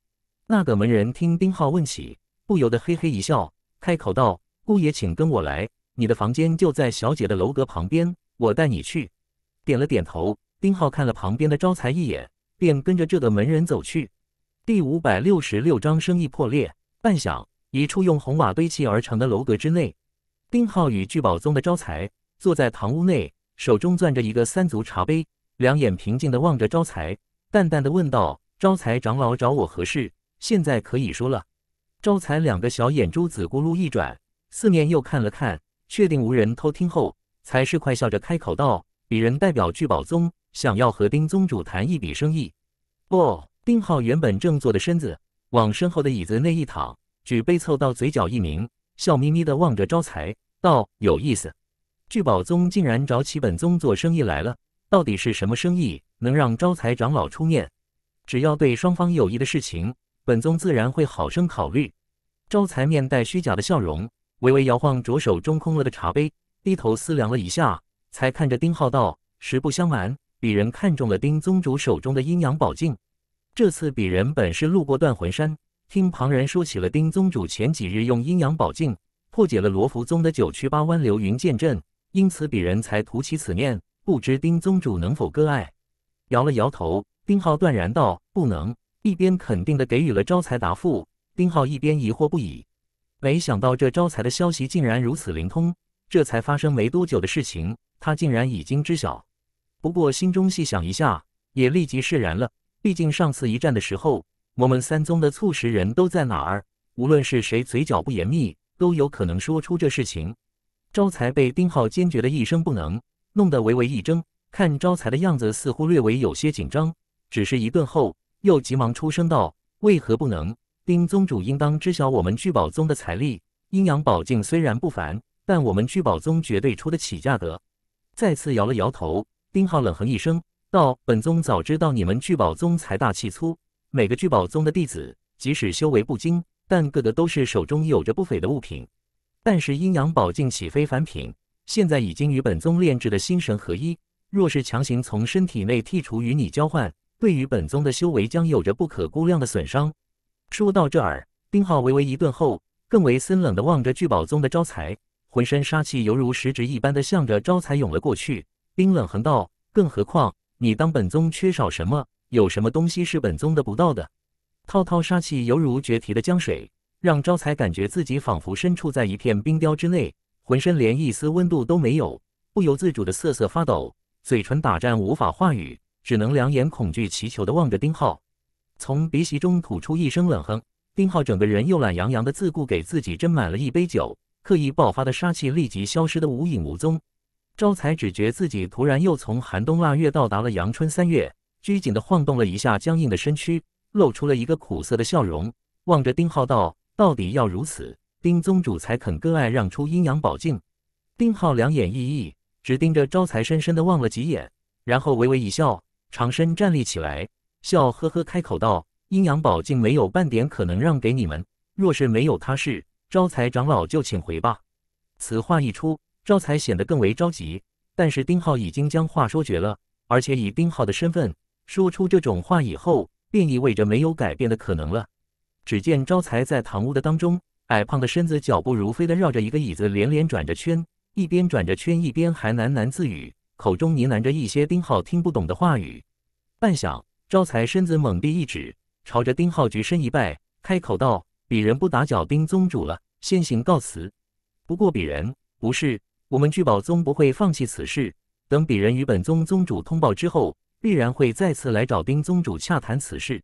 那个门人听丁浩问起，不由得嘿嘿一笑，开口道。姑爷，请跟我来，你的房间就在小姐的楼阁旁边，我带你去。点了点头，丁浩看了旁边的招财一眼，便跟着这个门人走去。第五百六十六章生意破裂。半晌，一处用红瓦堆砌而成的楼阁之内，丁浩与聚宝宗的招财坐在堂屋内，手中攥着一个三足茶杯，两眼平静的望着招财，淡淡的问道：“招财长老找我何事？现在可以说了。”招财两个小眼珠子咕噜一转。四面又看了看，确定无人偷听后，才是快笑着开口道：“鄙人代表聚宝宗，想要和丁宗主谈一笔生意。”不，丁浩原本正坐的身子往身后的椅子内一躺，举杯凑到嘴角一抿，笑眯眯的望着招财道：“有意思，聚宝宗竟然找起本宗做生意来了，到底是什么生意能让招财长老出面？只要对双方有益的事情，本宗自然会好生考虑。”招财面带虚假的笑容。微微摇晃着手中空了的茶杯，低头思量了一下，才看着丁浩道：“实不相瞒，鄙人看中了丁宗主手中的阴阳宝镜。这次鄙人本是路过断魂山，听旁人说起了丁宗主前几日用阴阳宝镜破解了罗浮宗的九曲八弯流云剑阵，因此鄙人才图起此念。不知丁宗主能否割爱？”摇了摇头，丁浩断然道：“不能。”一边肯定的给予了招财答复，丁浩一边疑惑不已。没想到这招财的消息竟然如此灵通，这才发生没多久的事情，他竟然已经知晓。不过心中细想一下，也立即释然了。毕竟上次一战的时候，我们三宗的促使人都在哪儿？无论是谁，嘴角不严密，都有可能说出这事情。招财被丁浩坚决的一声不能，弄得微微一怔。看招财的样子，似乎略微有些紧张。只是一顿后，又急忙出声道：“为何不能？”丁宗主应当知晓我们聚宝宗的财力。阴阳宝镜虽然不凡，但我们聚宝宗绝对出得起价格。再次摇了摇头，丁浩冷哼一声道：“本宗早知道你们聚宝宗财大气粗，每个聚宝宗的弟子，即使修为不精，但个个都是手中有着不菲的物品。但是阴阳宝镜岂非凡品？现在已经与本宗炼制的心神合一，若是强行从身体内剔除与你交换，对于本宗的修为将有着不可估量的损伤。”说到这儿，丁浩微微一顿后，更为森冷的望着聚宝宗的招财，浑身杀气犹如实质一般的向着招财涌了过去。冰冷横道，更何况你当本宗缺少什么？有什么东西是本宗的不到的？滔滔杀气犹如决堤的江水，让招财感觉自己仿佛身处在一片冰雕之内，浑身连一丝温度都没有，不由自主的瑟瑟发抖，嘴唇打颤，无法话语，只能两眼恐惧祈求的望着丁浩。从鼻息中吐出一声冷哼，丁浩整个人又懒洋洋的，自顾给自己斟满了一杯酒，刻意爆发的杀气立即消失的无影无踪。招财只觉自己突然又从寒冬腊月到达了阳春三月，拘谨的晃动了一下僵硬的身躯，露出了一个苦涩的笑容，望着丁浩道：“到底要如此，丁宗主才肯割爱让出阴阳宝镜？”丁浩两眼一熠，只盯着招财深深的望了几眼，然后微微一笑，长身站立起来。笑呵呵开口道：“阴阳宝竟没有半点可能让给你们。若是没有他事，招财长老就请回吧。”此话一出，招财显得更为着急。但是丁浩已经将话说绝了，而且以丁浩的身份，说出这种话以后，便意味着没有改变的可能了。只见招财在堂屋的当中，矮胖的身子，脚步如飞的绕着一个椅子连连转着圈，一边转着圈，一边还喃喃自语，口中呢喃着一些丁浩听不懂的话语。半晌。招财身子猛地一指，朝着丁浩局身一拜，开口道：“鄙人不打搅丁宗主了，先行告辞。”不过鄙人不是我们聚宝宗不会放弃此事，等鄙人与本宗宗主通报之后，必然会再次来找丁宗主洽谈此事。”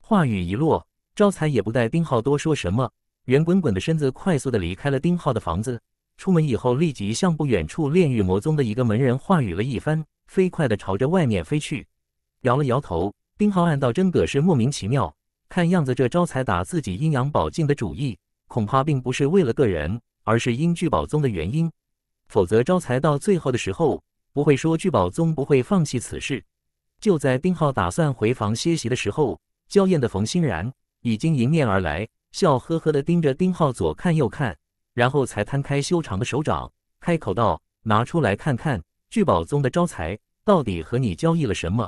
话语一落，招财也不待丁浩多说什么，圆滚滚的身子快速的离开了丁浩的房子。出门以后，立即向不远处炼狱魔宗的一个门人话语了一番，飞快的朝着外面飞去，摇了摇头。丁浩暗道：“真个是莫名其妙。看样子，这招财打自己阴阳宝镜的主意，恐怕并不是为了个人，而是因聚宝宗的原因。否则，招财到最后的时候，不会说聚宝宗不会放弃此事。”就在丁浩打算回房歇息的时候，娇艳的冯欣然已经迎面而来，笑呵呵地盯着丁浩左看右看，然后才摊开修长的手掌，开口道：“拿出来看看，聚宝宗的招财到底和你交易了什么？”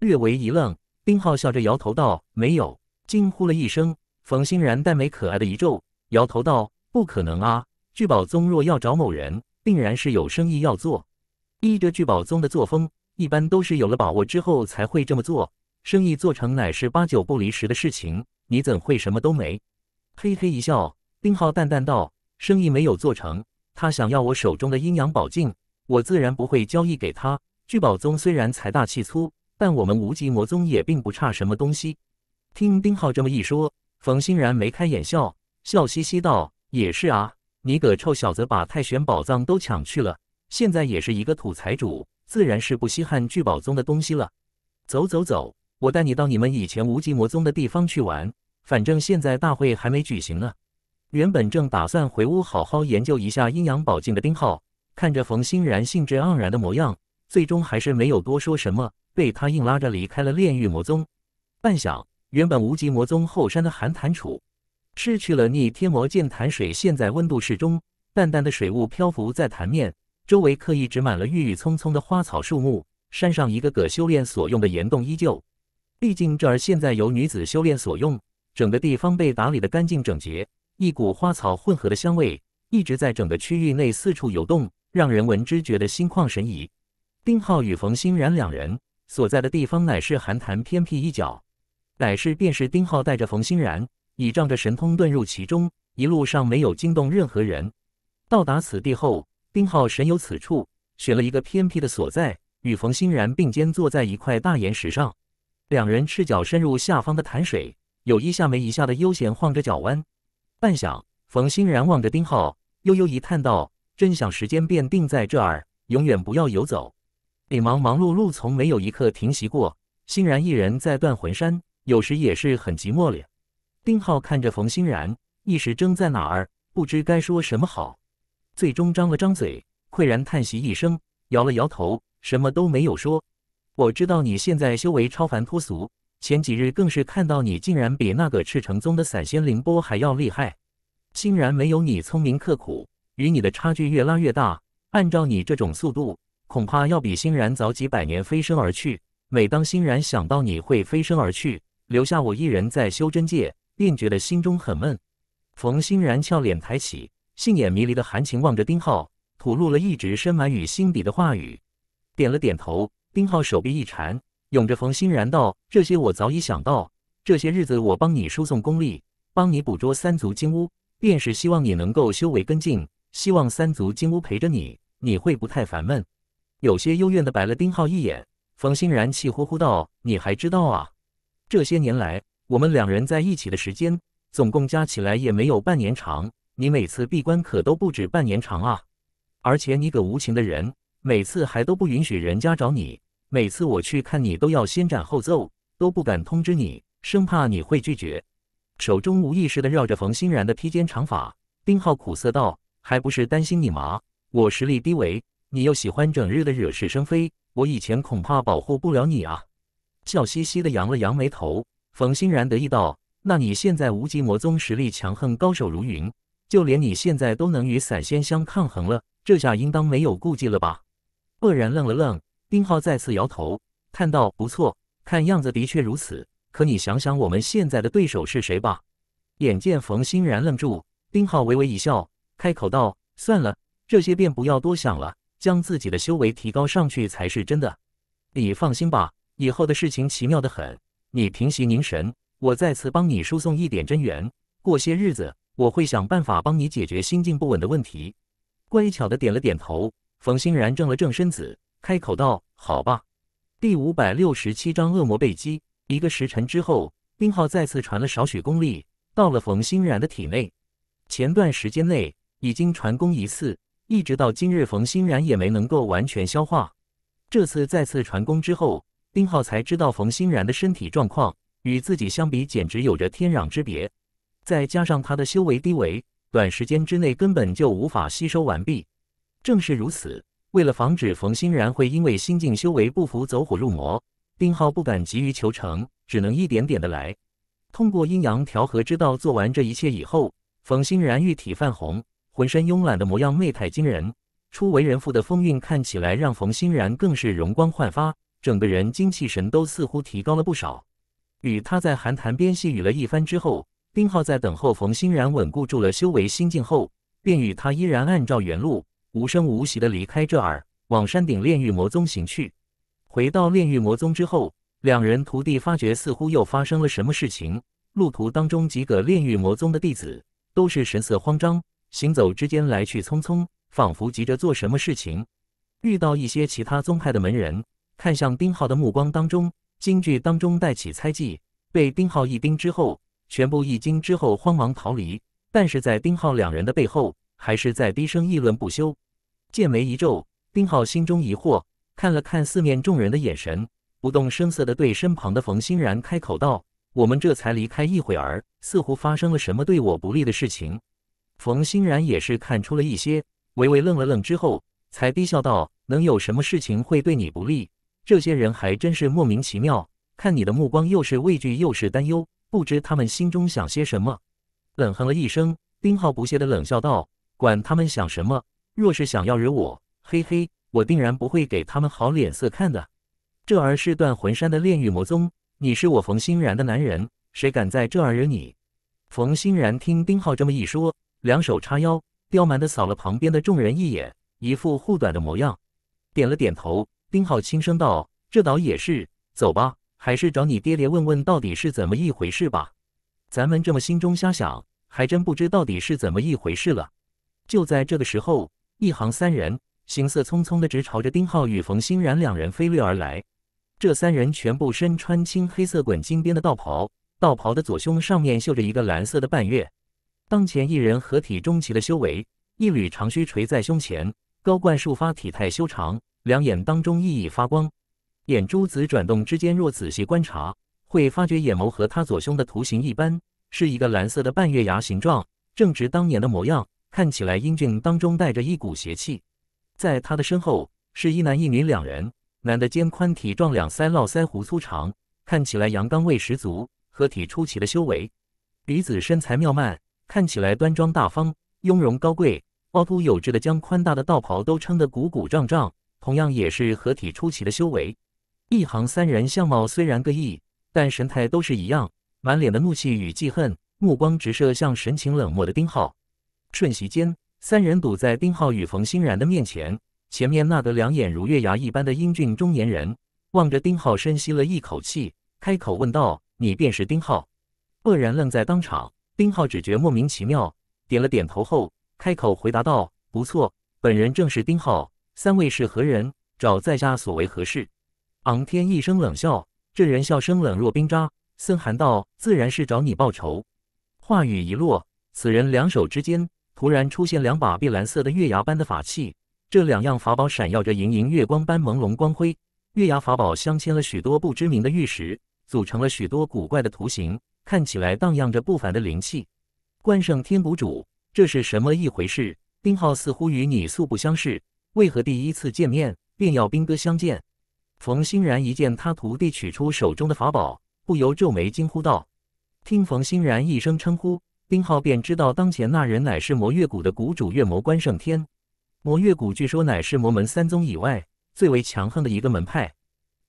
略为一愣，丁浩笑着摇头道：“没有。”惊呼了一声，冯欣然淡美可爱的一皱，摇头道：“不可能啊！聚宝宗若要找某人，定然是有生意要做。依着聚宝宗的作风，一般都是有了把握之后才会这么做，生意做成乃是八九不离十的事情。你怎会什么都没？”嘿嘿一笑，丁浩淡淡道：“生意没有做成，他想要我手中的阴阳宝镜，我自然不会交易给他。聚宝宗虽然财大气粗。”但我们无极魔宗也并不差什么东西。听丁浩这么一说，冯欣然眉开眼笑，笑嘻嘻道：“也是啊，你个臭小子把太玄宝藏都抢去了，现在也是一个土财主，自然是不稀罕聚宝宗的东西了。”走走走，我带你到你们以前无极魔宗的地方去玩，反正现在大会还没举行呢。原本正打算回屋好好研究一下阴阳宝镜的丁浩，看着冯欣然兴致盎然的模样，最终还是没有多说什么。被他硬拉着离开了炼狱魔宗。半晌，原本无极魔宗后山的寒潭处，失去了逆天魔剑潭水，现在温度适中，淡淡的水雾漂浮在潭面周围，刻意植满了郁郁葱葱的花草树木。山上一个个修炼所用的岩洞依旧，毕竟这儿现在由女子修炼所用，整个地方被打理的干净整洁，一股花草混合的香味一直在整个区域内四处游动，让人闻之觉得心旷神怡。丁浩与冯欣然两人。所在的地方乃是寒潭偏僻一角，乃是便是丁浩带着冯欣然，倚仗着神通遁入其中，一路上没有惊动任何人。到达此地后，丁浩神游此处，选了一个偏僻的所在，与冯欣然并肩坐在一块大岩石上，两人赤脚深入下方的潭水，有一下没一下的悠闲晃着脚弯。半晌，冯欣然望着丁浩，悠悠一叹道：“真想时间便定在这儿，永远不要游走。”李芒忙碌碌，从没有一刻停息过。欣然一人在断魂山，有时也是很寂寞了。丁浩看着冯欣然，一时怔在哪儿，不知该说什么好。最终张了张嘴，喟然叹息一声，摇了摇头，什么都没有说。我知道你现在修为超凡脱俗，前几日更是看到你竟然比那个赤城宗的散仙凌波还要厉害。欣然没有你聪明刻苦，与你的差距越拉越大。按照你这种速度，恐怕要比欣然早几百年飞升而去。每当欣然想到你会飞升而去，留下我一人在修真界，便觉得心中很闷。冯欣然俏脸抬起，杏眼迷离的含情望着丁浩，吐露了一直深埋于心底的话语，点了点头。丁浩手臂一缠，拥着冯欣然道：“这些我早已想到。这些日子我帮你输送功力，帮你捕捉三足金乌，便是希望你能够修为跟进，希望三足金乌陪着你，你会不太烦闷。”有些幽怨地白了丁浩一眼，冯欣然气呼呼道：“你还知道啊？这些年来，我们两人在一起的时间，总共加起来也没有半年长。你每次闭关可都不止半年长啊！而且你个无情的人，每次还都不允许人家找你。每次我去看你，都要先斩后奏，都不敢通知你，生怕你会拒绝。”手中无意识地绕着冯欣然的披肩长发，丁浩苦涩道：“还不是担心你麻，我实力低微。”你又喜欢整日的惹是生非，我以前恐怕保护不了你啊！笑嘻嘻的扬了扬眉头，冯欣然得意道：“那你现在无极魔宗实力强横，高手如云，就连你现在都能与散仙相抗衡了，这下应当没有顾忌了吧？”愕然愣了愣，丁浩再次摇头，看到不错，看样子的确如此。可你想想，我们现在的对手是谁吧？眼见冯欣然愣住，丁浩微微一笑，开口道：“算了，这些便不要多想了。”将自己的修为提高上去才是真的。你放心吧，以后的事情奇妙的很。你平息凝神，我再次帮你输送一点真元。过些日子，我会想办法帮你解决心境不稳的问题。乖巧的点了点头，冯欣然正了正身子，开口道：“好吧。”第五百六十七章恶魔被击。一个时辰之后，冰号再次传了少许功力到了冯欣然的体内。前段时间内已经传功一次。一直到今日，冯欣然也没能够完全消化。这次再次传功之后，丁浩才知道冯欣然的身体状况与自己相比，简直有着天壤之别。再加上他的修为低微，短时间之内根本就无法吸收完毕。正是如此，为了防止冯欣然会因为心境修为不符走火入魔，丁浩不敢急于求成，只能一点点的来。通过阴阳调和之道做完这一切以后，冯欣然玉体泛红。浑身慵懒的模样媚态惊人，初为人父的风韵看起来让冯欣然更是容光焕发，整个人精气神都似乎提高了不少。与他在寒潭边细语了一番之后，丁浩在等候冯欣然稳固住了修为心境后，便与他依然按照原路无声无息的离开这儿，往山顶炼狱魔宗行去。回到炼狱魔宗之后，两人徒弟发觉似乎又发生了什么事情，路途当中几个炼狱魔宗的弟子都是神色慌张。行走之间，来去匆匆，仿佛急着做什么事情。遇到一些其他宗派的门人，看向丁浩的目光当中，惊惧当中带起猜忌。被丁浩一盯之后，全部一惊之后，慌忙逃离。但是在丁浩两人的背后，还是在低声议论不休。剑眉一皱，丁浩心中疑惑，看了看四面众人的眼神，不动声色的对身旁的冯欣然开口道：“我们这才离开一会儿，似乎发生了什么对我不利的事情。”冯欣然也是看出了一些，微微愣了愣之后，才低笑道：“能有什么事情会对你不利？这些人还真是莫名其妙，看你的目光又是畏惧又是担忧，不知他们心中想些什么。”冷哼了一声，丁浩不屑的冷笑道：“管他们想什么，若是想要惹我，嘿嘿，我定然不会给他们好脸色看的。这儿是断魂山的炼狱魔宗，你是我冯欣然的男人，谁敢在这儿惹你？”冯欣然听丁浩这么一说。两手叉腰，刁蛮的扫了旁边的众人一眼，一副护短的模样，点了点头。丁浩轻声道：“这倒也是，走吧，还是找你爹爹问问到底是怎么一回事吧。咱们这么心中瞎想，还真不知到底是怎么一回事了。”就在这个时候，一行三人行色匆匆的直朝着丁浩与冯欣然两人飞掠而来。这三人全部身穿青黑色滚金边的道袍，道袍的左胸上面绣着一个蓝色的半月。当前一人合体中期的修为，一缕长须垂在胸前，高冠束发，体态修长，两眼当中熠熠发光，眼珠子转动之间，若仔细观察，会发觉眼眸和他左胸的图形一般，是一个蓝色的半月牙形状，正值当年的模样，看起来英俊当中带着一股邪气。在他的身后是一男一女两人，男的肩宽体壮，两腮络腮胡粗长，看起来阳刚味十足，合体出奇的修为，女子身材妙曼。看起来端庄大方、雍容高贵、凹凸有致的，将宽大的道袍都撑得鼓鼓胀胀。同样也是合体出奇的修为。一行三人相貌虽然各异，但神态都是一样，满脸的怒气与记恨，目光直射向神情冷漠的丁浩。瞬息间，三人堵在丁浩与冯欣然的面前。前面那个两眼如月牙一般的英俊中年人望着丁浩，深吸了一口气，开口问道：“你便是丁浩？”愕然愣在当场。丁浩只觉莫名其妙，点了点头后，开口回答道：“不错，本人正是丁浩。三位是何人？找在下所为何事？”昂天一声冷笑，这人笑声冷若冰渣，森寒道：“自然是找你报仇。”话语一落，此人两手之间突然出现两把碧蓝色的月牙般的法器，这两样法宝闪耀着盈盈月光般朦胧光辉，月牙法宝镶嵌了许多不知名的玉石。组成了许多古怪的图形，看起来荡漾着不凡的灵气。关胜天谷主，这是什么一回事？丁浩似乎与你素不相识，为何第一次见面便要兵戈相见？冯欣然一见他徒弟取出手中的法宝，不由皱眉惊呼道：“听冯欣然一声称呼，丁浩便知道当前那人乃是魔月谷的谷主月魔关胜天。魔月谷据说乃是魔门三宗以外最为强横的一个门派。”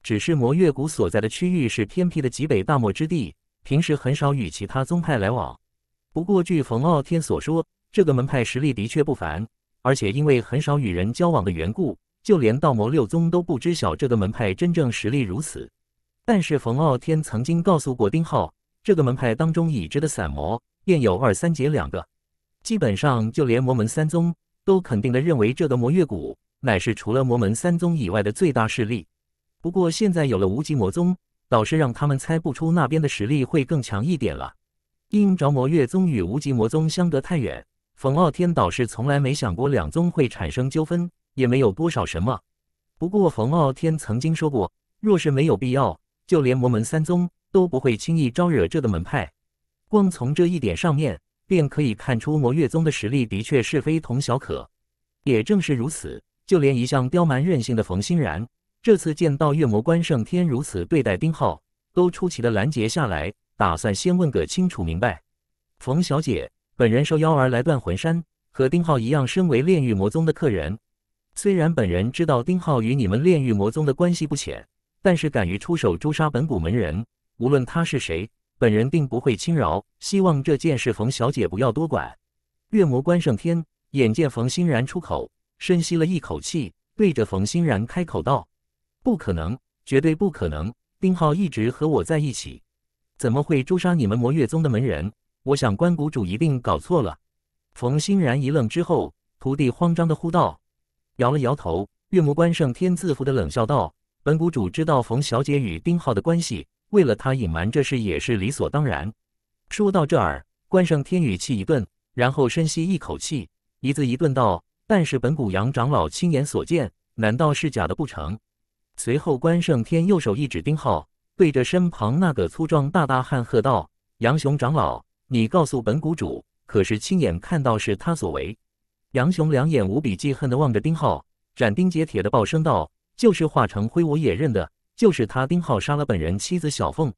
只是魔月谷所在的区域是偏僻的极北大漠之地，平时很少与其他宗派来往。不过，据冯傲天所说，这个门派实力的确不凡，而且因为很少与人交往的缘故，就连道魔六宗都不知晓这个门派真正实力如此。但是，冯傲天曾经告诉过丁浩，这个门派当中已知的散魔便有二三杰两个，基本上就连魔门三宗都肯定的认为这个魔月谷乃是除了魔门三宗以外的最大势力。不过现在有了无极魔宗，倒是让他们猜不出那边的实力会更强一点了。因着魔月宗与无极魔宗相隔太远，冯傲天倒是从来没想过两宗会产生纠纷，也没有多少什么。不过冯傲天曾经说过，若是没有必要，就连魔门三宗都不会轻易招惹这个门派。光从这一点上面，便可以看出魔月宗的实力的确是非同小可。也正是如此，就连一向刁蛮任性的冯欣然。这次见到月魔关胜天如此对待丁浩，都出奇的拦截下来，打算先问个清楚明白。冯小姐，本人受邀而来断魂山，和丁浩一样，身为炼狱魔宗的客人。虽然本人知道丁浩与你们炼狱魔宗的关系不浅，但是敢于出手诛杀本谷门人，无论他是谁，本人并不会轻饶。希望这件事冯小姐不要多管。月魔关胜天眼见冯欣然出口，深吸了一口气，对着冯欣然开口道。不可能，绝对不可能！丁浩一直和我在一起，怎么会诛杀你们魔月宗的门人？我想关谷主一定搞错了。冯欣然一愣之后，徒弟慌张的呼道，摇了摇头。月魔关胜天自负的冷笑道：“本谷主知道冯小姐与丁浩的关系，为了他隐瞒这事也是理所当然。”说到这儿，关胜天语气一顿，然后深吸一口气，一字一顿道：“但是本谷杨长老亲眼所见，难道是假的不成？”随后，关胜天右手一指丁浩，对着身旁那个粗壮大大汉喝道：“杨雄长老，你告诉本谷主，可是亲眼看到是他所为？”杨雄两眼无比记恨的望着丁浩，斩钉截铁的报声道：“就是化成灰我也认得，就是他丁浩杀了本人妻子小凤。”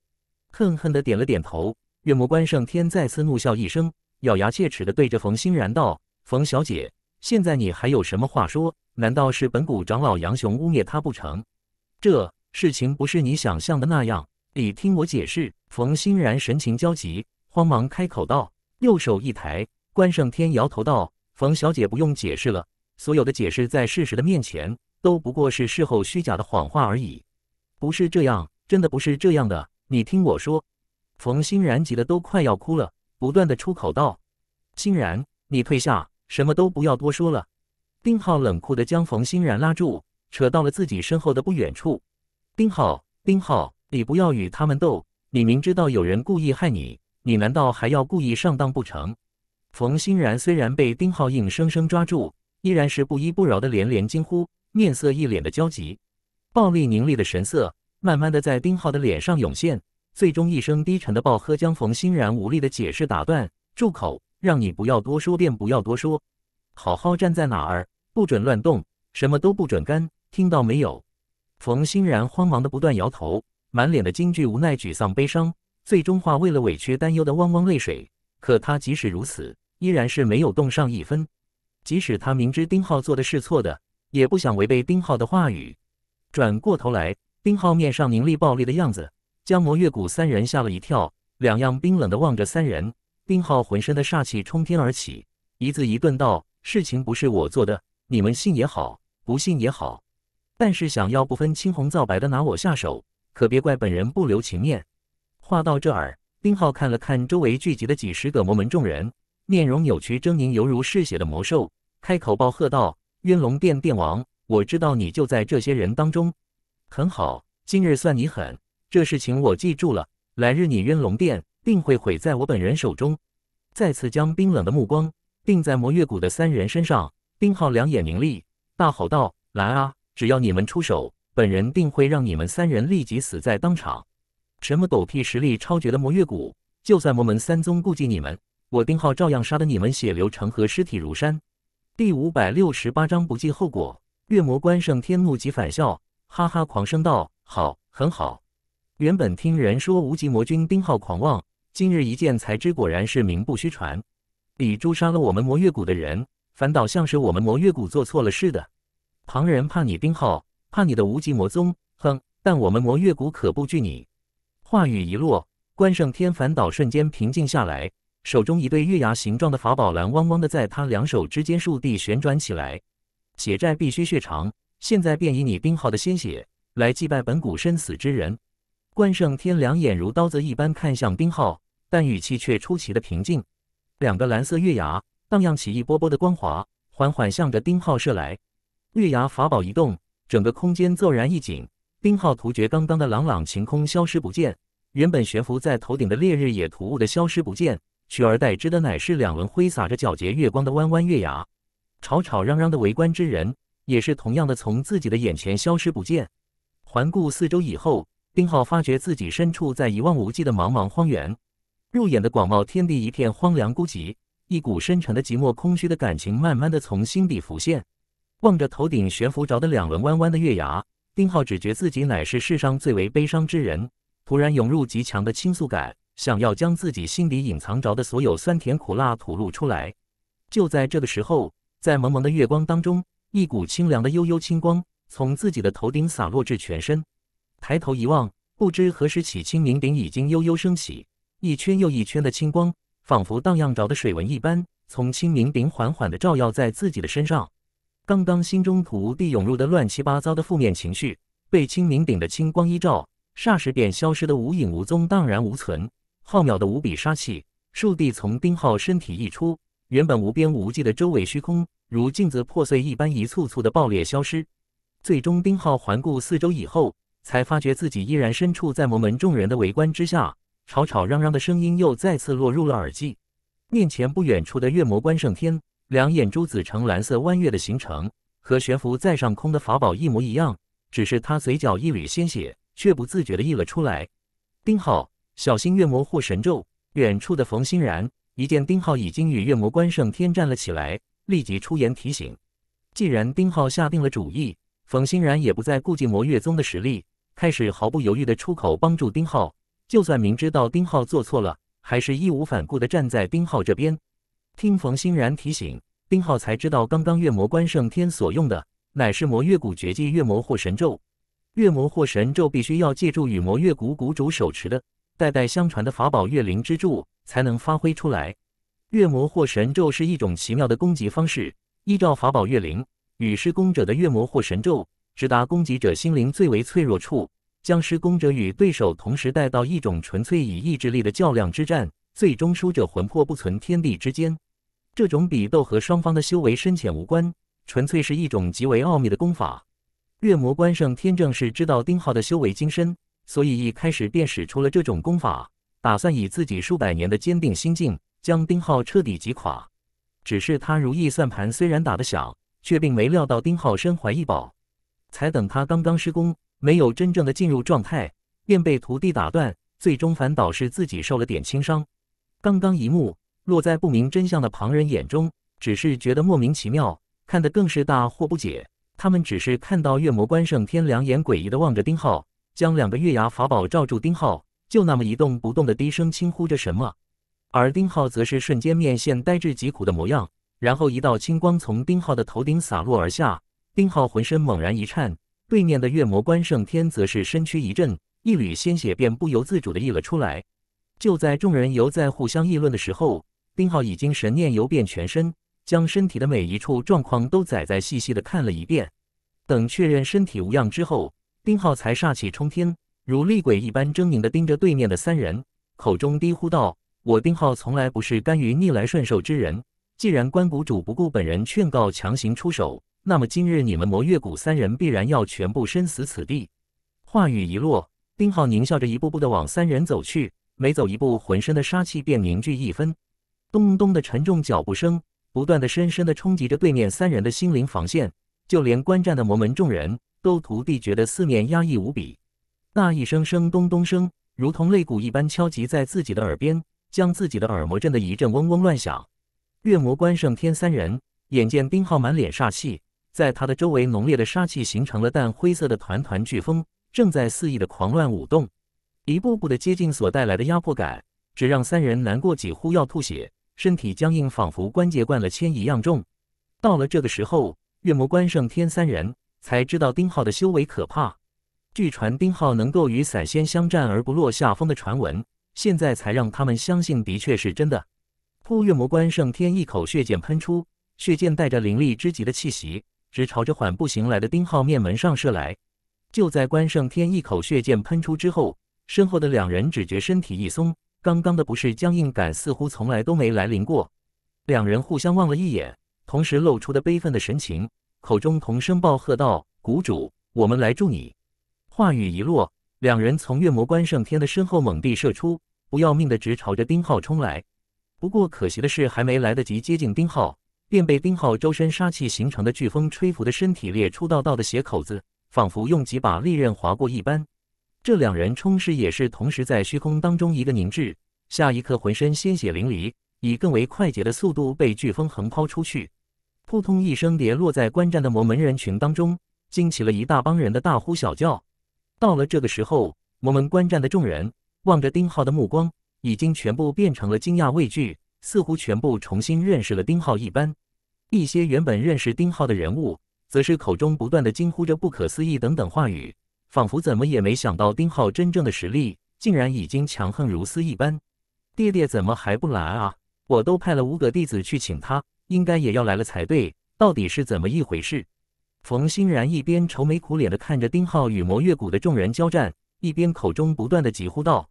恨恨的点了点头。岳魔关胜天再次怒笑一声，咬牙切齿的对着冯欣然道：“冯小姐，现在你还有什么话说？难道是本谷长老杨雄污蔑他不成？”这事情不是你想象的那样，你听我解释。冯欣然神情焦急，慌忙开口道，右手一抬，关胜天摇头道：“冯小姐不用解释了，所有的解释在事实的面前，都不过是事后虚假的谎话而已。”不是这样，真的不是这样的，你听我说。冯欣然急得都快要哭了，不断的出口道：“欣然，你退下，什么都不要多说了。”丁浩冷酷的将冯欣然拉住。扯到了自己身后的不远处。丁浩，丁浩，你不要与他们斗！你明知道有人故意害你，你难道还要故意上当不成？冯欣然虽然被丁浩硬生生抓住，依然是不依不饶的连连惊呼，面色一脸的焦急，暴戾凝厉的神色慢慢的在丁浩的脸上涌现，最终一声低沉的暴喝将冯欣然无力的解释打断：“住口！让你不要多说，便不要多说，好好站在哪儿，不准乱动，什么都不准干。”听到没有？冯欣然慌忙的不断摇头，满脸的惊惧、无奈、沮丧、悲伤，最终化为了委屈、担忧的汪汪泪水。可他即使如此，依然是没有动上一分。即使他明知丁浩做的是错的，也不想违背丁浩的话语。转过头来，丁浩面上凝厉暴戾的样子，将魔月谷三人吓了一跳，两样冰冷的望着三人。丁浩浑身的煞气冲天而起，一字一顿道：“事情不是我做的，你们信也好，不信也好。”但是想要不分青红皂白的拿我下手，可别怪本人不留情面。话到这儿，丁浩看了看周围聚集的几十个魔门众人，面容扭曲狰狞，犹如嗜血的魔兽，开口暴喝道：“渊龙殿殿王，我知道你就在这些人当中。很好，今日算你狠，这事情我记住了。来日你渊龙殿定会毁在我本人手中。”再次将冰冷的目光定在魔月谷的三人身上，丁浩两眼凝厉，大吼道：“来啊！”只要你们出手，本人定会让你们三人立即死在当场。什么狗屁实力超绝的魔月谷，就算魔门三宗顾忌你们，我丁浩照样杀得你们血流成河，尸体如山。第五百六十八章不计后果。月魔关胜天怒极反笑，哈哈狂声道：“好，很好！原本听人说无极魔君丁浩狂妄，今日一见才知果然是名不虚传。你诛杀了我们魔月谷的人，反倒像是我们魔月谷做错了似的。”旁人怕你冰浩，怕你的无极魔宗，哼！但我们魔月谷可不惧你。话语一落，关胜天反倒瞬间平静下来，手中一对月牙形状的法宝蓝汪汪的，在他两手之间竖地旋转起来。血债必须血偿，现在便以你冰浩的鲜血来祭拜本谷身死之人。关胜天两眼如刀子一般看向冰浩，但语气却出奇的平静。两个蓝色月牙荡漾起一波波的光华，缓缓向着冰浩射来。月牙法宝一动，整个空间骤然一紧。丁浩突觉刚刚的朗朗晴空消失不见，原本悬浮在头顶的烈日也突兀的消失不见，取而代之的乃是两轮挥洒着皎洁月光的弯弯月牙。吵吵嚷嚷的围观之人，也是同样的从自己的眼前消失不见。环顾四周以后，丁浩发觉自己身处在一望无际的茫茫荒原，入眼的广袤天地一片荒凉孤寂，一股深沉的寂寞空虚的感情慢慢的从心底浮现。望着头顶悬浮着的两轮弯弯的月牙，丁浩只觉自己乃是世上最为悲伤之人，突然涌入极强的倾诉感，想要将自己心里隐藏着的所有酸甜苦辣吐露出来。就在这个时候，在蒙蒙的月光当中，一股清凉的悠悠清光从自己的头顶洒落至全身。抬头一望，不知何时起，清明顶已经悠悠升起，一圈又一圈的青光，仿佛荡漾着的水纹一般，从清明顶缓缓地照耀在自己的身上。刚刚心中土地涌入的乱七八糟的负面情绪，被清明顶的清光一照，霎时便消失的无影无踪，荡然无存。浩渺的无比杀气，倏地从丁浩身体溢出，原本无边无际的周围虚空，如镜子破碎一般，一簇簇的爆裂消失。最终，丁浩环顾四周以后，才发觉自己依然身处在魔门众人的围观之下，吵吵嚷嚷的声音又再次落入了耳际。面前不远处的月魔关胜天。两眼珠子呈蓝色弯月的形成，和悬浮在上空的法宝一模一样，只是他嘴角一缕鲜血，却不自觉的溢了出来。丁浩，小心月魔护神咒！远处的冯欣然一见丁浩已经与月魔关胜天战了起来，立即出言提醒。既然丁浩下定了主意，冯欣然也不再顾忌魔月宗的实力，开始毫不犹豫的出口帮助丁浩，就算明知道丁浩做错了，还是义无反顾的站在丁浩这边。听冯欣然提醒，丁浩才知道，刚刚月魔关胜天所用的，乃是魔月谷绝技月魔或神咒。月魔或神咒必须要借助与魔月谷谷主手持的代代相传的法宝月灵之柱才能发挥出来。月魔或神咒是一种奇妙的攻击方式，依照法宝月灵与施攻者的月魔或神咒，直达攻击者心灵最为脆弱处，将施攻者与对手同时带到一种纯粹以意志力的较量之战。最终输者魂魄不存天地之间，这种比斗和双方的修为深浅无关，纯粹是一种极为奥秘的功法。月魔关圣天正是知道丁浩的修为精深，所以一开始便使出了这种功法，打算以自己数百年的坚定心境将丁浩彻底击垮。只是他如意算盘虽然打得响，却并没料到丁浩身怀一宝，才等他刚刚施功，没有真正的进入状态，便被徒弟打断，最终反倒是自己受了点轻伤。刚刚一幕落在不明真相的旁人眼中，只是觉得莫名其妙，看得更是大惑不解。他们只是看到月魔关胜天两眼诡异的望着丁浩，将两个月牙法宝罩住丁浩，就那么一动不动的低声轻呼着什么。而丁浩则是瞬间面现呆滞极苦的模样，然后一道青光从丁浩的头顶洒落而下，丁浩浑身猛然一颤，对面的月魔关胜天则是身躯一震，一缕鲜血便不由自主的溢了出来。就在众人犹在互相议论的时候，丁浩已经神念游遍全身，将身体的每一处状况都仔仔细细的看了一遍。等确认身体无恙之后，丁浩才煞气冲天，如厉鬼一般狰狞的盯着对面的三人口中低呼道：“我丁浩从来不是甘于逆来顺受之人，既然关谷主不顾本人劝告强行出手，那么今日你们魔月谷三人必然要全部身死此地。”话语一落，丁浩狞笑着一步步的往三人走去。每走一步，浑身的杀气便凝聚一分。咚咚的沉重脚步声，不断的、深深的冲击着对面三人的心灵防线。就连观战的魔门众人都徒弟觉得四面压抑无比。那一声声咚咚声，如同擂鼓一般敲击在自己的耳边，将自己的耳膜震得一阵嗡嗡乱响。月魔关胜天三人眼见丁浩满脸煞气，在他的周围浓烈的杀气形成了淡灰色的团团飓风，正在肆意的狂乱舞动。一步步的接近所带来的压迫感，只让三人难过，几乎要吐血，身体僵硬，仿佛关节灌了铅一样重。到了这个时候，月魔关胜天三人才知道丁浩的修为可怕。据传丁浩能够与散仙相战而不落下风的传闻，现在才让他们相信，的确是真的。噗！月魔关胜天一口血剑喷出，血剑带着凌厉之极的气息，直朝着缓步行来的丁浩面门上射来。就在关胜天一口血剑喷出之后，身后的两人只觉身体一松，刚刚的不是僵硬感，似乎从来都没来临过。两人互相望了一眼，同时露出的悲愤的神情，口中同声暴喝道：“谷主，我们来助你！”话语一落，两人从月魔关胜天的身后猛地射出，不要命的直朝着丁浩冲来。不过可惜的是，还没来得及接近丁浩，便被丁浩周身杀气形成的飓风吹拂的身体裂出道道的血口子，仿佛用几把利刃划过一般。这两人冲实也是同时在虚空当中一个凝滞，下一刻浑身鲜血淋漓，以更为快捷的速度被飓风横抛出去，扑通一声跌落在观战的魔门人群当中，惊起了一大帮人的大呼小叫。到了这个时候，魔门观战的众人望着丁浩的目光，已经全部变成了惊讶、畏惧，似乎全部重新认识了丁浩一般。一些原本认识丁浩的人物，则是口中不断的惊呼着“不可思议”等等话语。仿佛怎么也没想到，丁浩真正的实力竟然已经强横如斯一般。爹爹怎么还不来啊？我都派了五个弟子去请他，应该也要来了才对。到底是怎么一回事？冯欣然一边愁眉苦脸的看着丁浩与魔月谷的众人交战，一边口中不断的疾呼道。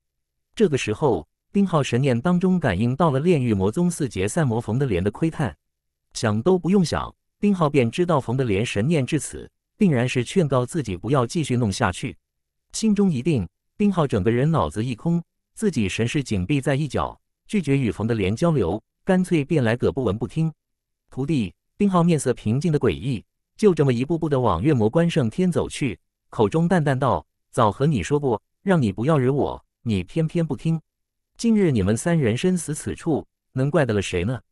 这个时候，丁浩神念当中感应到了炼狱魔宗四杰散魔冯德莲的窥探，想都不用想，丁浩便知道冯德莲神念至此。定然是劝告自己不要继续弄下去，心中一定，丁浩整个人脑子一空，自己神识紧闭在一角，拒绝与冯德连交流，干脆便来个不闻不听。徒弟，丁浩面色平静的诡异，就这么一步步的往月魔关胜天走去，口中淡淡道：“早和你说过，让你不要惹我，你偏偏不听。近日你们三人身死此处，能怪得了谁呢？”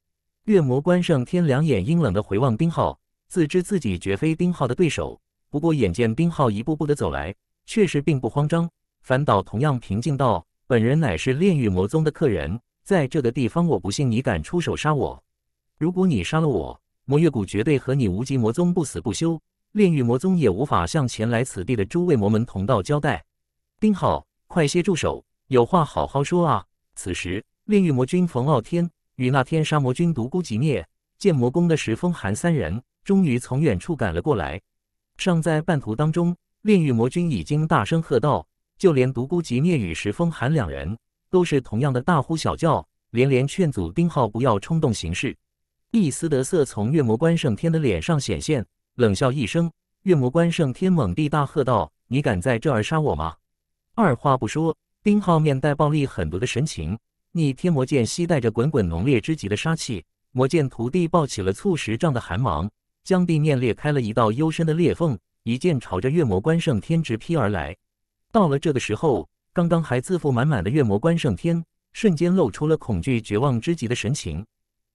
月魔关胜天两眼阴冷的回望丁浩。自知自己绝非丁浩的对手，不过眼见丁浩一步步的走来，确实并不慌张，反倒同样平静道：“本人乃是炼狱魔宗的客人，在这个地方，我不信你敢出手杀我。如果你杀了我，魔月谷绝对和你无极魔宗不死不休，炼狱魔宗也无法向前来此地的诸位魔门同道交代。”丁浩，快些住手，有话好好说啊！此时，炼狱魔君冯傲天与那天杀魔君独孤极灭、剑魔宫的石峰寒三人。终于从远处赶了过来，尚在半途当中，炼狱魔君已经大声喝道：“就连独孤及聂与石风寒两人，都是同样的大呼小叫，连连劝阻丁浩不要冲动行事。”一丝得色从月魔关胜天的脸上显现，冷笑一声，月魔关胜天猛地大喝道：“你敢在这儿杀我吗？”二话不说，丁浩面带暴戾狠毒的神情，逆天魔剑吸带着滚滚浓烈之极的杀气，魔剑徒弟抱起了促十丈的寒芒。将地面裂开了一道幽深的裂缝，一剑朝着月魔关胜天直劈而来。到了这个时候，刚刚还自负满满的月魔关胜天，瞬间露出了恐惧、绝望之极的神情，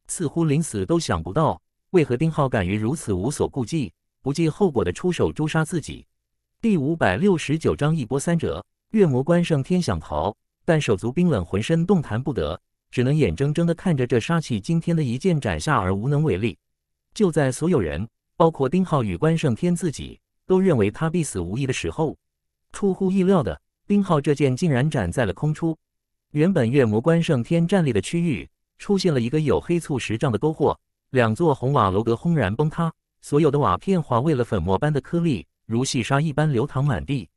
似乎临死都想不到，为何丁浩敢于如此无所顾忌、不计后果的出手诛杀自己。第五百六十九章一波三折，月魔关胜天想逃，但手足冰冷，浑身动弹不得，只能眼睁睁的看着这杀气惊天的一剑斩下而无能为力。就在所有人，包括丁浩与关胜天自己，都认为他必死无疑的时候，出乎意料的，丁浩这剑竟然斩在了空出。原本月魔关胜天站立的区域，出现了一个有黑醋石障的沟壑，两座红瓦楼阁轰然崩塌，所有的瓦片化为了粉末般的颗粒，如细沙一般流淌满地。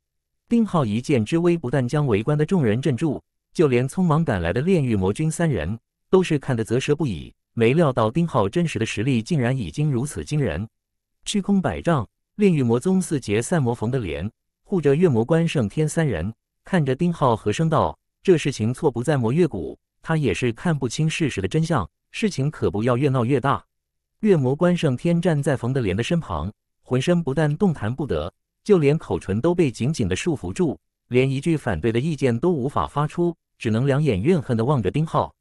丁浩一剑之威，不但将围观的众人镇住，就连匆忙赶来的炼狱魔君三人，都是看得啧舌不已。没料到丁浩真实的实力竟然已经如此惊人，虚空百丈，炼狱魔宗四杰散魔冯德莲护着月魔关胜天三人，看着丁浩和声道：“这事情错不在魔月谷，他也是看不清事实的真相。事情可不要越闹越大。”月魔关胜天站在冯德莲的身旁，浑身不但动弹不得，就连口唇都被紧紧的束缚住，连一句反对的意见都无法发出，只能两眼怨恨的望着丁浩。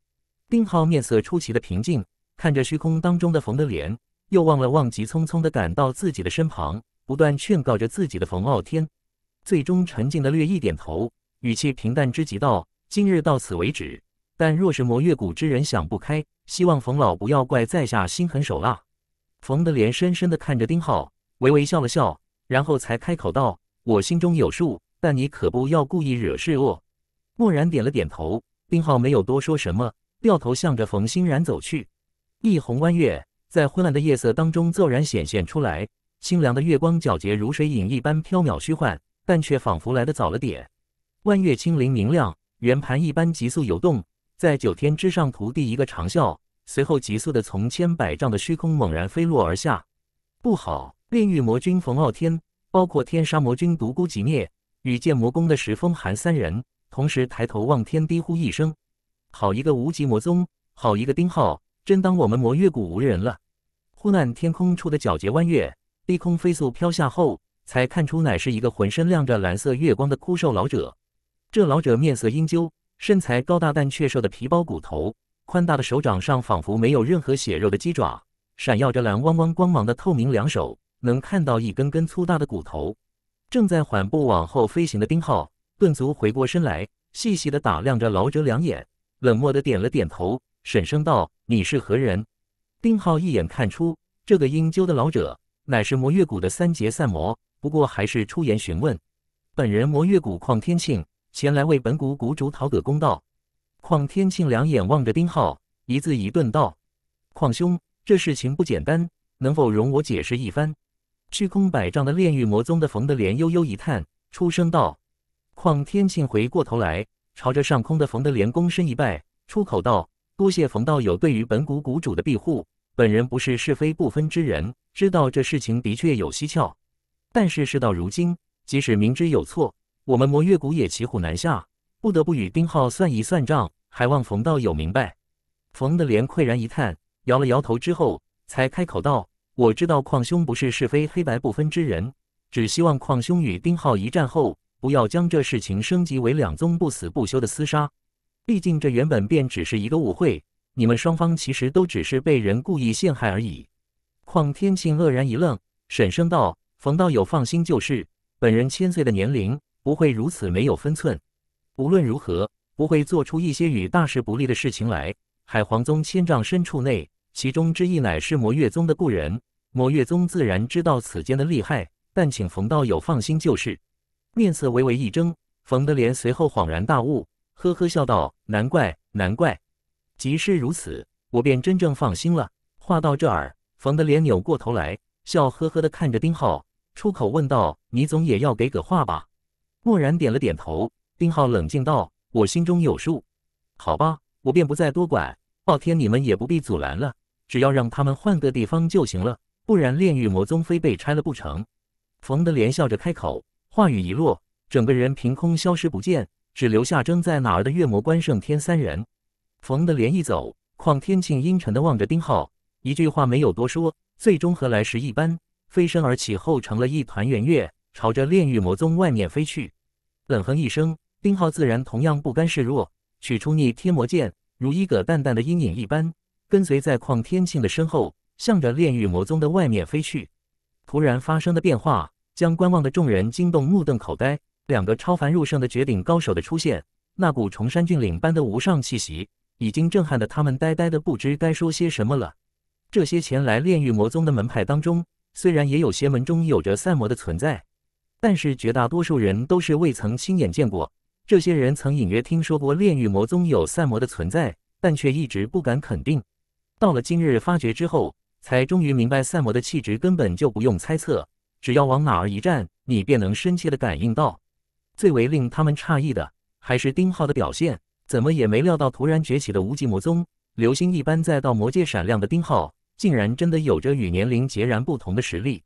丁浩面色出奇的平静，看着虚空当中的冯德莲，又望了望急匆匆的赶到自己的身旁，不断劝告着自己的冯傲天，最终沉静的略一点头，语气平淡之极道：“今日到此为止。但若是魔月谷之人想不开，希望冯老不要怪在下心狠手辣。”冯德莲深深的看着丁浩，微微笑了笑，然后才开口道：“我心中有数，但你可不要故意惹事哦。”默然点了点头，丁浩没有多说什么。掉头向着冯欣然走去，一红弯月在昏暗的夜色当中骤然显现出来，清凉的月光皎洁如水影一般飘渺虚幻，但却仿佛来得早了点。弯月清灵明亮，圆盘一般急速游动在九天之上，徒弟一个长啸，随后急速的从千百丈的虚空猛然飞落而下。不好！炼狱魔君冯傲天，包括天杀魔君独孤寂灭与剑魔宫的石峰寒三人，同时抬头望天，低呼一声。好一个无极魔宗，好一个丁浩，真当我们魔月谷无人了！忽看天空处的皎洁弯月，低空飞速飘下后，才看出乃是一个浑身亮着蓝色月光的枯瘦老者。这老者面色阴鸠，身材高大但却瘦的皮包骨头，宽大的手掌上仿佛没有任何血肉的鸡爪，闪耀着蓝汪汪光芒的透明两手，能看到一根根粗大的骨头。正在缓步往后飞行的丁浩顿足回过身来，细细的打量着老者两眼。冷漠的点了点头，沈声道：“你是何人？”丁浩一眼看出，这个阴究的老者乃是魔月谷的三杰散魔，不过还是出言询问：“本人魔月谷况天庆，前来为本谷谷主讨个公道。”况天庆两眼望着丁浩，一字一顿道：“况兄，这事情不简单，能否容我解释一番？”虚空百丈的炼狱魔宗的冯德莲悠悠一叹，出声道：“况天庆，回过头来。”朝着上空的冯德连躬身一拜，出口道：“多谢冯道友对于本谷谷主的庇护。本人不是是非不分之人，知道这事情的确有蹊跷。但是事到如今，即使明知有错，我们魔月谷也骑虎难下，不得不与丁浩算一算账。还望冯道友明白。”冯德连喟然一叹，摇了摇头之后，才开口道：“我知道邝兄不是是非黑白不分之人，只希望邝兄与丁浩一战后。”不要将这事情升级为两宗不死不休的厮杀，毕竟这原本便只是一个误会。你们双方其实都只是被人故意陷害而已。况天庆愕然一愣，沈声道：“冯道友放心，就是本人千岁的年龄，不会如此没有分寸。无论如何，不会做出一些与大事不利的事情来。”海皇宗千丈深处内，其中之一乃是魔月宗的故人，魔月宗自然知道此间的厉害。但请冯道友放心，就是。面色微微一怔，冯德莲随后恍然大悟，呵呵笑道：“难怪，难怪，即是如此，我便真正放心了。”话到这儿，冯德莲扭过头来，笑呵呵地看着丁浩，出口问道：“你总也要给个话吧？”蓦然点了点头，丁浩冷静道：“我心中有数，好吧，我便不再多管。傲天，你们也不必阻拦了，只要让他们换个地方就行了，不然炼狱魔宗非被拆了不成。”冯德莲笑着开口。话语一落，整个人凭空消失不见，只留下争在哪儿的月魔关胜天三人。冯德莲一走，况天庆阴沉的望着丁浩，一句话没有多说，最终和来时一般，飞身而起后成了一团圆月，朝着炼狱魔宗外面飞去。冷哼一声，丁浩自然同样不甘示弱，取出逆天魔剑，如一个淡淡的阴影一般，跟随在况天庆的身后，向着炼狱魔宗的外面飞去。突然发生的变化。将观望的众人惊动，目瞪口呆。两个超凡入圣的绝顶高手的出现，那股崇山峻岭般的无上气息，已经震撼得他们呆呆的，不知该说些什么了。这些前来炼狱魔宗的门派当中，虽然也有邪门中有着赛魔的存在，但是绝大多数人都是未曾亲眼见过。这些人曾隐约听说过炼狱魔宗有赛魔的存在，但却一直不敢肯定。到了今日发觉之后，才终于明白赛魔的气质根本就不用猜测。只要往哪儿一站，你便能深切的感应到。最为令他们诧异的，还是丁浩的表现。怎么也没料到，突然崛起的无极魔宗，流星一般在道魔界闪亮的丁浩，竟然真的有着与年龄截然不同的实力。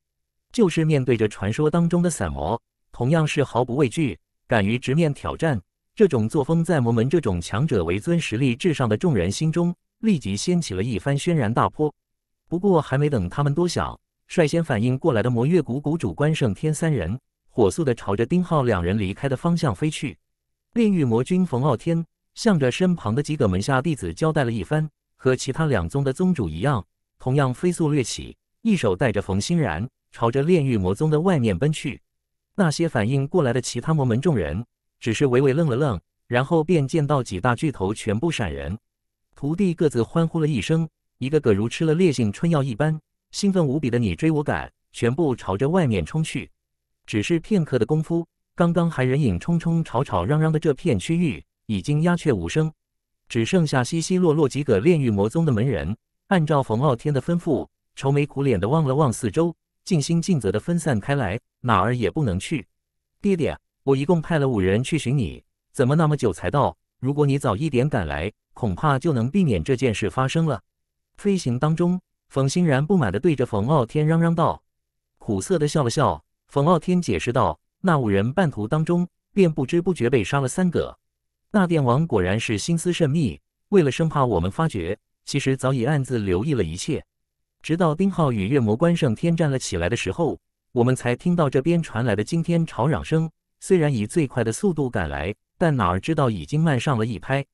就是面对着传说当中的散魔，同样是毫不畏惧，敢于直面挑战。这种作风，在魔门这种强者为尊、实力至上的众人心中，立即掀起了一番轩然大波。不过，还没等他们多想，率先反应过来的魔月谷谷主关胜天三人，火速的朝着丁浩两人离开的方向飞去。炼狱魔君冯傲天向着身旁的几个门下弟子交代了一番，和其他两宗的宗主一样，同样飞速掠起，一手带着冯欣然朝着炼狱魔宗的外面奔去。那些反应过来的其他魔门众人，只是微微愣了愣，然后便见到几大巨头全部闪人，徒弟各自欢呼了一声，一个个如吃了烈性春药一般。兴奋无比的你追我赶，全部朝着外面冲去。只是片刻的功夫，刚刚还人影冲冲、吵吵嚷嚷的这片区域，已经鸦雀无声，只剩下稀稀落落几个炼狱魔宗的门人，按照冯傲天的吩咐，愁眉苦脸的望了望四周，尽心尽责的分散开来，哪儿也不能去。爹爹，我一共派了五人去寻你，怎么那么久才到？如果你早一点赶来，恐怕就能避免这件事发生了。飞行当中。冯欣然不满地对着冯傲天嚷嚷道：“苦涩地笑了笑。”冯傲天解释道：“那五人半途当中，便不知不觉被杀了三个。那电王果然是心思慎密，为了生怕我们发觉，其实早已暗自留意了一切。直到丁浩与月魔关胜天战了起来的时候，我们才听到这边传来的惊天吵嚷声。虽然以最快的速度赶来，但哪儿知道已经慢上了一拍。”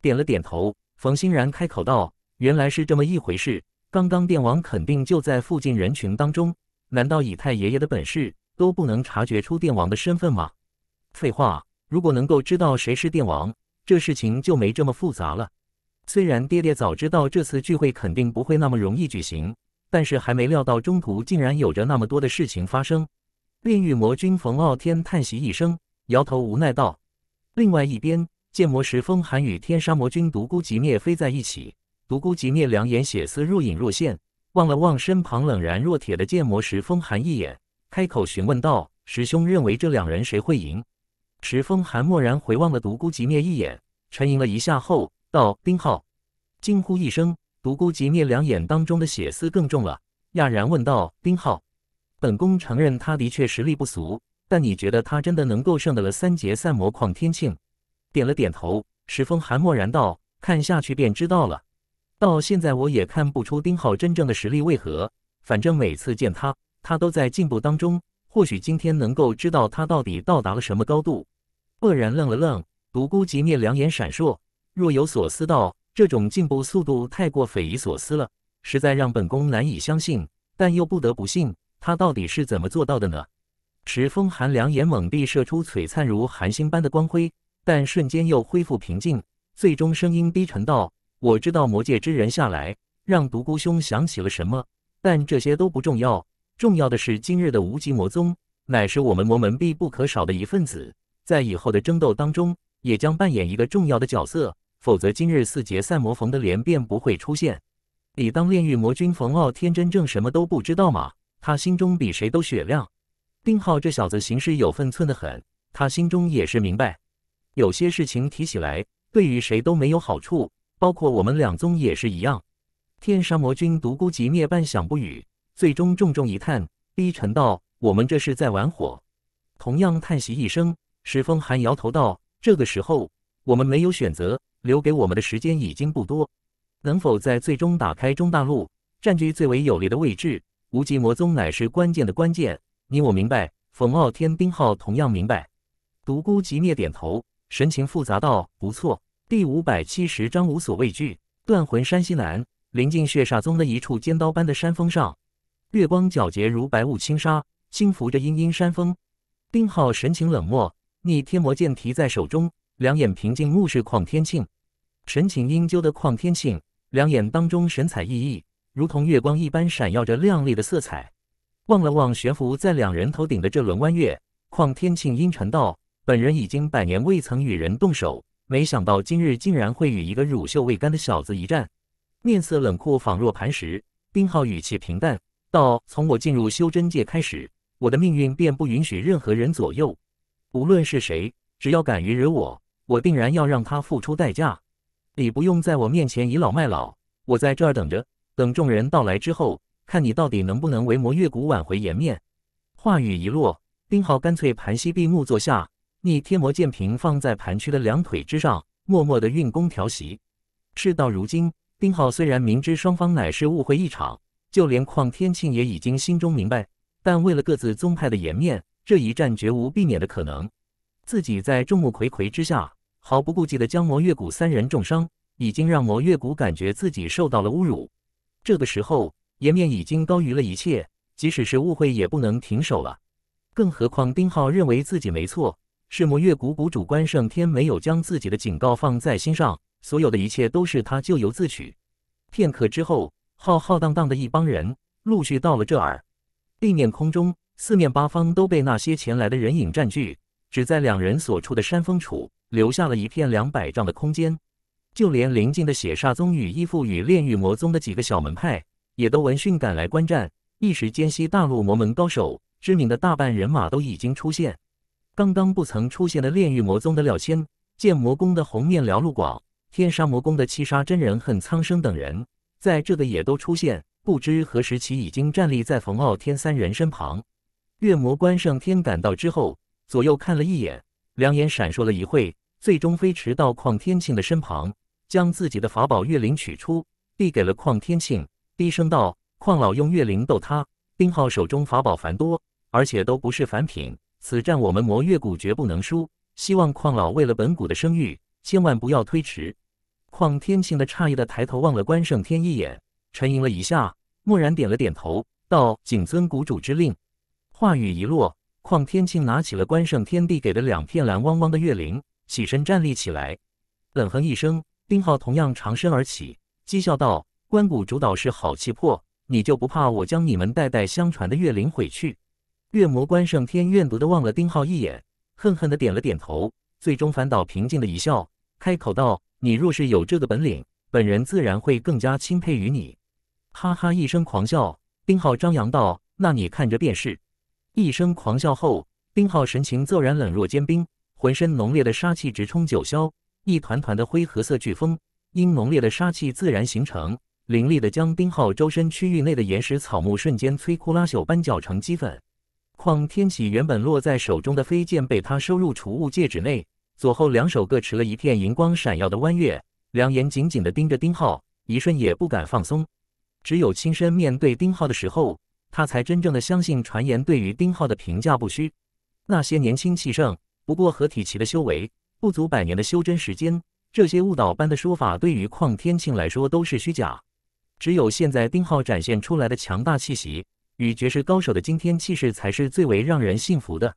点了点头，冯欣然开口道：“原来是这么一回事。”刚刚电王肯定就在附近人群当中，难道以太爷爷的本事都不能察觉出电王的身份吗？废话，如果能够知道谁是电王，这事情就没这么复杂了。虽然爹爹早知道这次聚会肯定不会那么容易举行，但是还没料到中途竟然有着那么多的事情发生。炼狱魔君冯傲天叹息一声，摇头无奈道：“另外一边，剑魔石风寒与天杀魔君独孤极灭飞在一起。”独孤极灭两眼血丝若隐若现，望了望身旁冷然若铁的剑魔石风寒一眼，开口询问道：“师兄认为这两人谁会赢？”石峰寒默然回望了独孤极灭一眼，沉吟了一下后道：“丁浩。”惊呼一声，独孤极灭两眼当中的血丝更重了，讶然问道：“丁浩，本宫承认他的确实力不俗，但你觉得他真的能够胜得了三杰散魔狂天庆？”点了点头，石峰寒默然道：“看下去便知道了。”到现在我也看不出丁浩真正的实力为何，反正每次见他，他都在进步当中。或许今天能够知道他到底到达了什么高度。愕然愣了愣，独孤极灭两眼闪烁，若有所思道：“这种进步速度太过匪夷所思了，实在让本宫难以相信，但又不得不信。他到底是怎么做到的呢？”石风寒两眼猛闭，射出璀璨如寒星般的光辉，但瞬间又恢复平静，最终声音低沉道。我知道魔界之人下来，让独孤兄想起了什么，但这些都不重要。重要的是，今日的无极魔宗乃是我们魔门必不可少的一份子，在以后的争斗当中，也将扮演一个重要的角色。否则，今日四杰赛魔逢的连便不会出现。你当炼狱魔君冯傲天真正什么都不知道吗？他心中比谁都雪亮。丁浩这小子行事有分寸的很，他心中也是明白，有些事情提起来，对于谁都没有好处。包括我们两宗也是一样，天杀魔君独孤寂灭半晌不语，最终重重一叹，低沉道：“我们这是在玩火。”同样叹息一声，石峰寒摇头道：“这个时候，我们没有选择，留给我们的时间已经不多。能否在最终打开中大陆，占据最为有利的位置，无极魔宗乃是关键的关键。你我明白，冯傲天、丁浩同样明白。”独孤寂灭点头，神情复杂道：“不错。”第五百七十章无所畏惧。断魂山西南，临近血煞宗的一处尖刀般的山峰上，月光皎洁如白雾轻纱，轻拂着阴阴山峰。丁浩神情冷漠，逆天魔剑提在手中，两眼平静目视况天庆。神情阴究的况天庆，两眼当中神采奕奕，如同月光一般闪耀着亮丽的色彩。望了望悬浮在两人头顶的这轮弯月，况天庆阴沉道：“本人已经百年未曾与人动手。”没想到今日竟然会与一个乳臭未干的小子一战，面色冷酷，仿若磐石。丁浩语气平淡道：“从我进入修真界开始，我的命运便不允许任何人左右，无论是谁，只要敢于惹我，我定然要让他付出代价。你不用在我面前倚老卖老，我在这儿等着，等众人到来之后，看你到底能不能为魔月谷挽回颜面。”话语一落，丁浩干脆盘膝闭目坐下。逆天魔剑平放在盘区的两腿之上，默默的运功调息。事到如今，丁浩虽然明知双方乃是误会一场，就连邝天庆也已经心中明白，但为了各自宗派的颜面，这一战绝无避免的可能。自己在众目睽睽之下，毫不顾忌的将魔月谷三人重伤，已经让魔月谷感觉自己受到了侮辱。这个时候，颜面已经高于了一切，即使是误会也不能停手了。更何况丁浩认为自己没错。是魔月谷谷主关胜天没有将自己的警告放在心上，所有的一切都是他咎由自取。片刻之后，浩浩荡荡的一帮人陆续到了这儿，地面、空中、四面八方都被那些前来的人影占据，只在两人所处的山峰处留下了一片两百丈的空间。就连临近的血煞宗与依附于炼狱魔宗的几个小门派，也都闻讯赶来观战。一时间，西大陆魔门高手、知名的大半人马都已经出现。刚刚不曾出现的炼狱魔宗的廖千，剑魔宫的红面辽路广天杀魔宫的七杀真人恨苍生等人，在这个也都出现。不知何时起，已经站立在冯傲天三人身旁。月魔关胜天赶到之后，左右看了一眼，两眼闪烁了一会，最终飞驰到邝天庆的身旁，将自己的法宝月灵取出，递给了邝天庆，低声道：“邝老用月灵斗他。丁浩手中法宝繁多，而且都不是凡品。”此战我们魔月谷绝不能输，希望邝老为了本谷的声誉，千万不要推迟。况天庆的诧异的抬头望了关胜天一眼，沉吟了一下，蓦然点了点头，道：“谨遵谷主之令。”话语一落，况天庆拿起了关胜天递给的两片蓝汪汪的月灵，起身站立起来，冷哼一声。丁浩同样长身而起，讥笑道：“关谷主导是好气魄，你就不怕我将你们代代相传的月灵毁去？”月魔关胜天怨毒的望了丁浩一眼，恨恨的点了点头，最终反倒平静的一笑，开口道：“你若是有这个本领，本人自然会更加钦佩于你。”哈哈一声狂笑，丁浩张扬道：“那你看着便是。”一声狂笑后，丁浩神情骤然冷若坚冰，浑身浓烈的杀气直冲九霄，一团团的灰褐色飓风因浓烈的杀气自然形成，凌厉的将丁浩周身区域内的岩石草木瞬间摧枯拉朽，搬搅成齑粉。况天启原本落在手中的飞剑被他收入储物戒指内，左后两手各持了一片银光闪耀的弯月，两眼紧紧的盯着丁浩，一瞬也不敢放松。只有亲身面对丁浩的时候，他才真正的相信传言对于丁浩的评价不虚。那些年轻气盛，不过合体期的修为，不足百年的修真时间，这些误导般的说法对于况天庆来说都是虚假。只有现在丁浩展现出来的强大气息。与绝世高手的惊天气势才是最为让人信服的，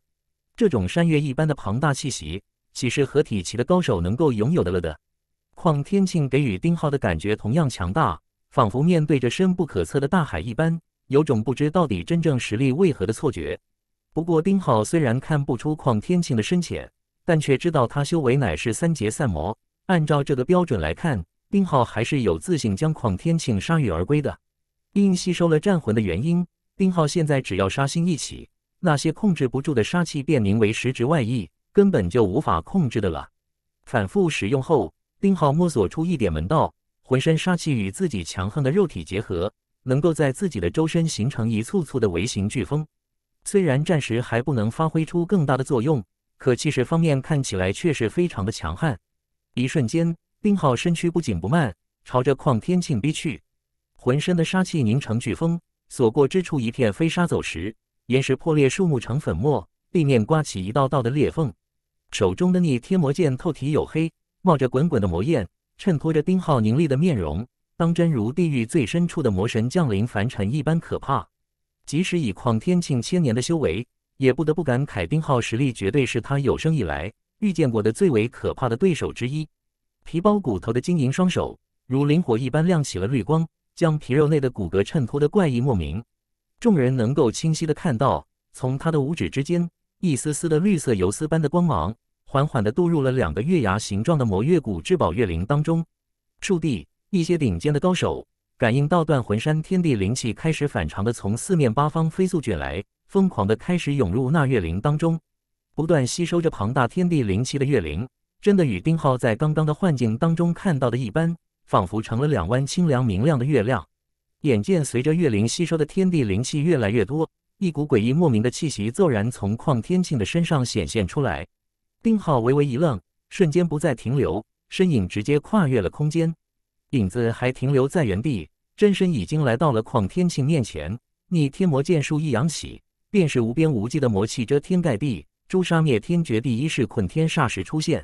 这种山岳一般的庞大气息，岂是合体期的高手能够拥有的了的？况天庆给予丁浩的感觉同样强大，仿佛面对着深不可测的大海一般，有种不知到底真正实力为何的错觉。不过丁浩虽然看不出况天庆的深浅，但却知道他修为乃是三劫散魔。按照这个标准来看，丁浩还是有自信将况天庆铩羽而归的。因吸收了战魂的原因。丁浩现在只要杀心一起，那些控制不住的杀气便凝为实质外溢，根本就无法控制的了。反复使用后，丁浩摸索出一点门道，浑身杀气与自己强横的肉体结合，能够在自己的周身形成一簇簇的微型飓风。虽然暂时还不能发挥出更大的作用，可气势方面看起来却是非常的强悍。一瞬间，丁浩身躯不紧不慢，朝着旷天庆逼去，浑身的杀气凝成飓风。所过之处，一片飞沙走石，岩石破裂，树木成粉末，地面刮起一道道的裂缝。手中的逆天魔剑透体黝黑，冒着滚滚的魔焰，衬托着丁浩凝厉的面容，当真如地狱最深处的魔神降临凡尘一般可怕。即使以旷天庆千年的修为，也不得不感慨，丁浩实力绝对是他有生以来遇见过的最为可怕的对手之一。皮包骨头的晶莹双手，如灵火一般亮起了绿光。将皮肉内的骨骼衬托得怪异莫名，众人能够清晰的看到，从他的五指之间，一丝丝的绿色游丝般的光芒，缓缓的渡入了两个月牙形状的魔月骨至宝月灵当中。触地一些顶尖的高手感应到断魂山天地灵气开始反常的从四面八方飞速卷来，疯狂的开始涌入那月灵当中，不断吸收着庞大天地灵气的月灵，真的与丁浩在刚刚的幻境当中看到的一般。仿佛成了两弯清凉明亮的月亮。眼见随着月灵吸收的天地灵气越来越多，一股诡异莫名的气息骤然从邝天庆的身上显现出来。丁浩微微一愣，瞬间不再停留，身影直接跨越了空间。影子还停留在原地，真身已经来到了邝天庆面前。逆天魔剑术一扬起，便是无边无际的魔气遮天盖地。诛杀灭天绝地一式捆天煞时出现，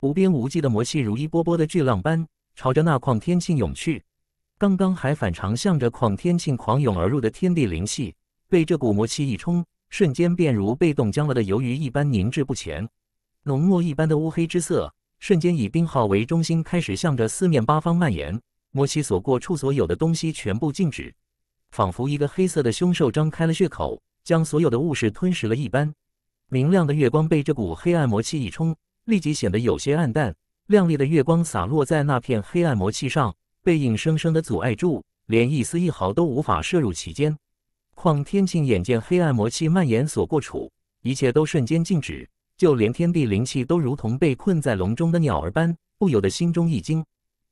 无边无际的魔气如一波波的巨浪般。朝着那旷天境涌去，刚刚还反常向着旷天境狂涌而入的天地灵气，被这股魔气一冲，瞬间便如被冻僵了的鱿鱼一般凝滞不前。浓墨一般的乌黑之色，瞬间以冰号为中心开始向着四面八方蔓延。魔气所过处，所有的东西全部静止，仿佛一个黑色的凶兽张开了血口，将所有的物事吞食了一般。明亮的月光被这股黑暗魔气一冲，立即显得有些暗淡。亮丽的月光洒落在那片黑暗魔气上，被硬生生的阻碍住，连一丝一毫都无法射入其间。况天庆眼见黑暗魔气蔓延所过处，一切都瞬间静止，就连天地灵气都如同被困在笼中的鸟儿般，不由得心中一惊，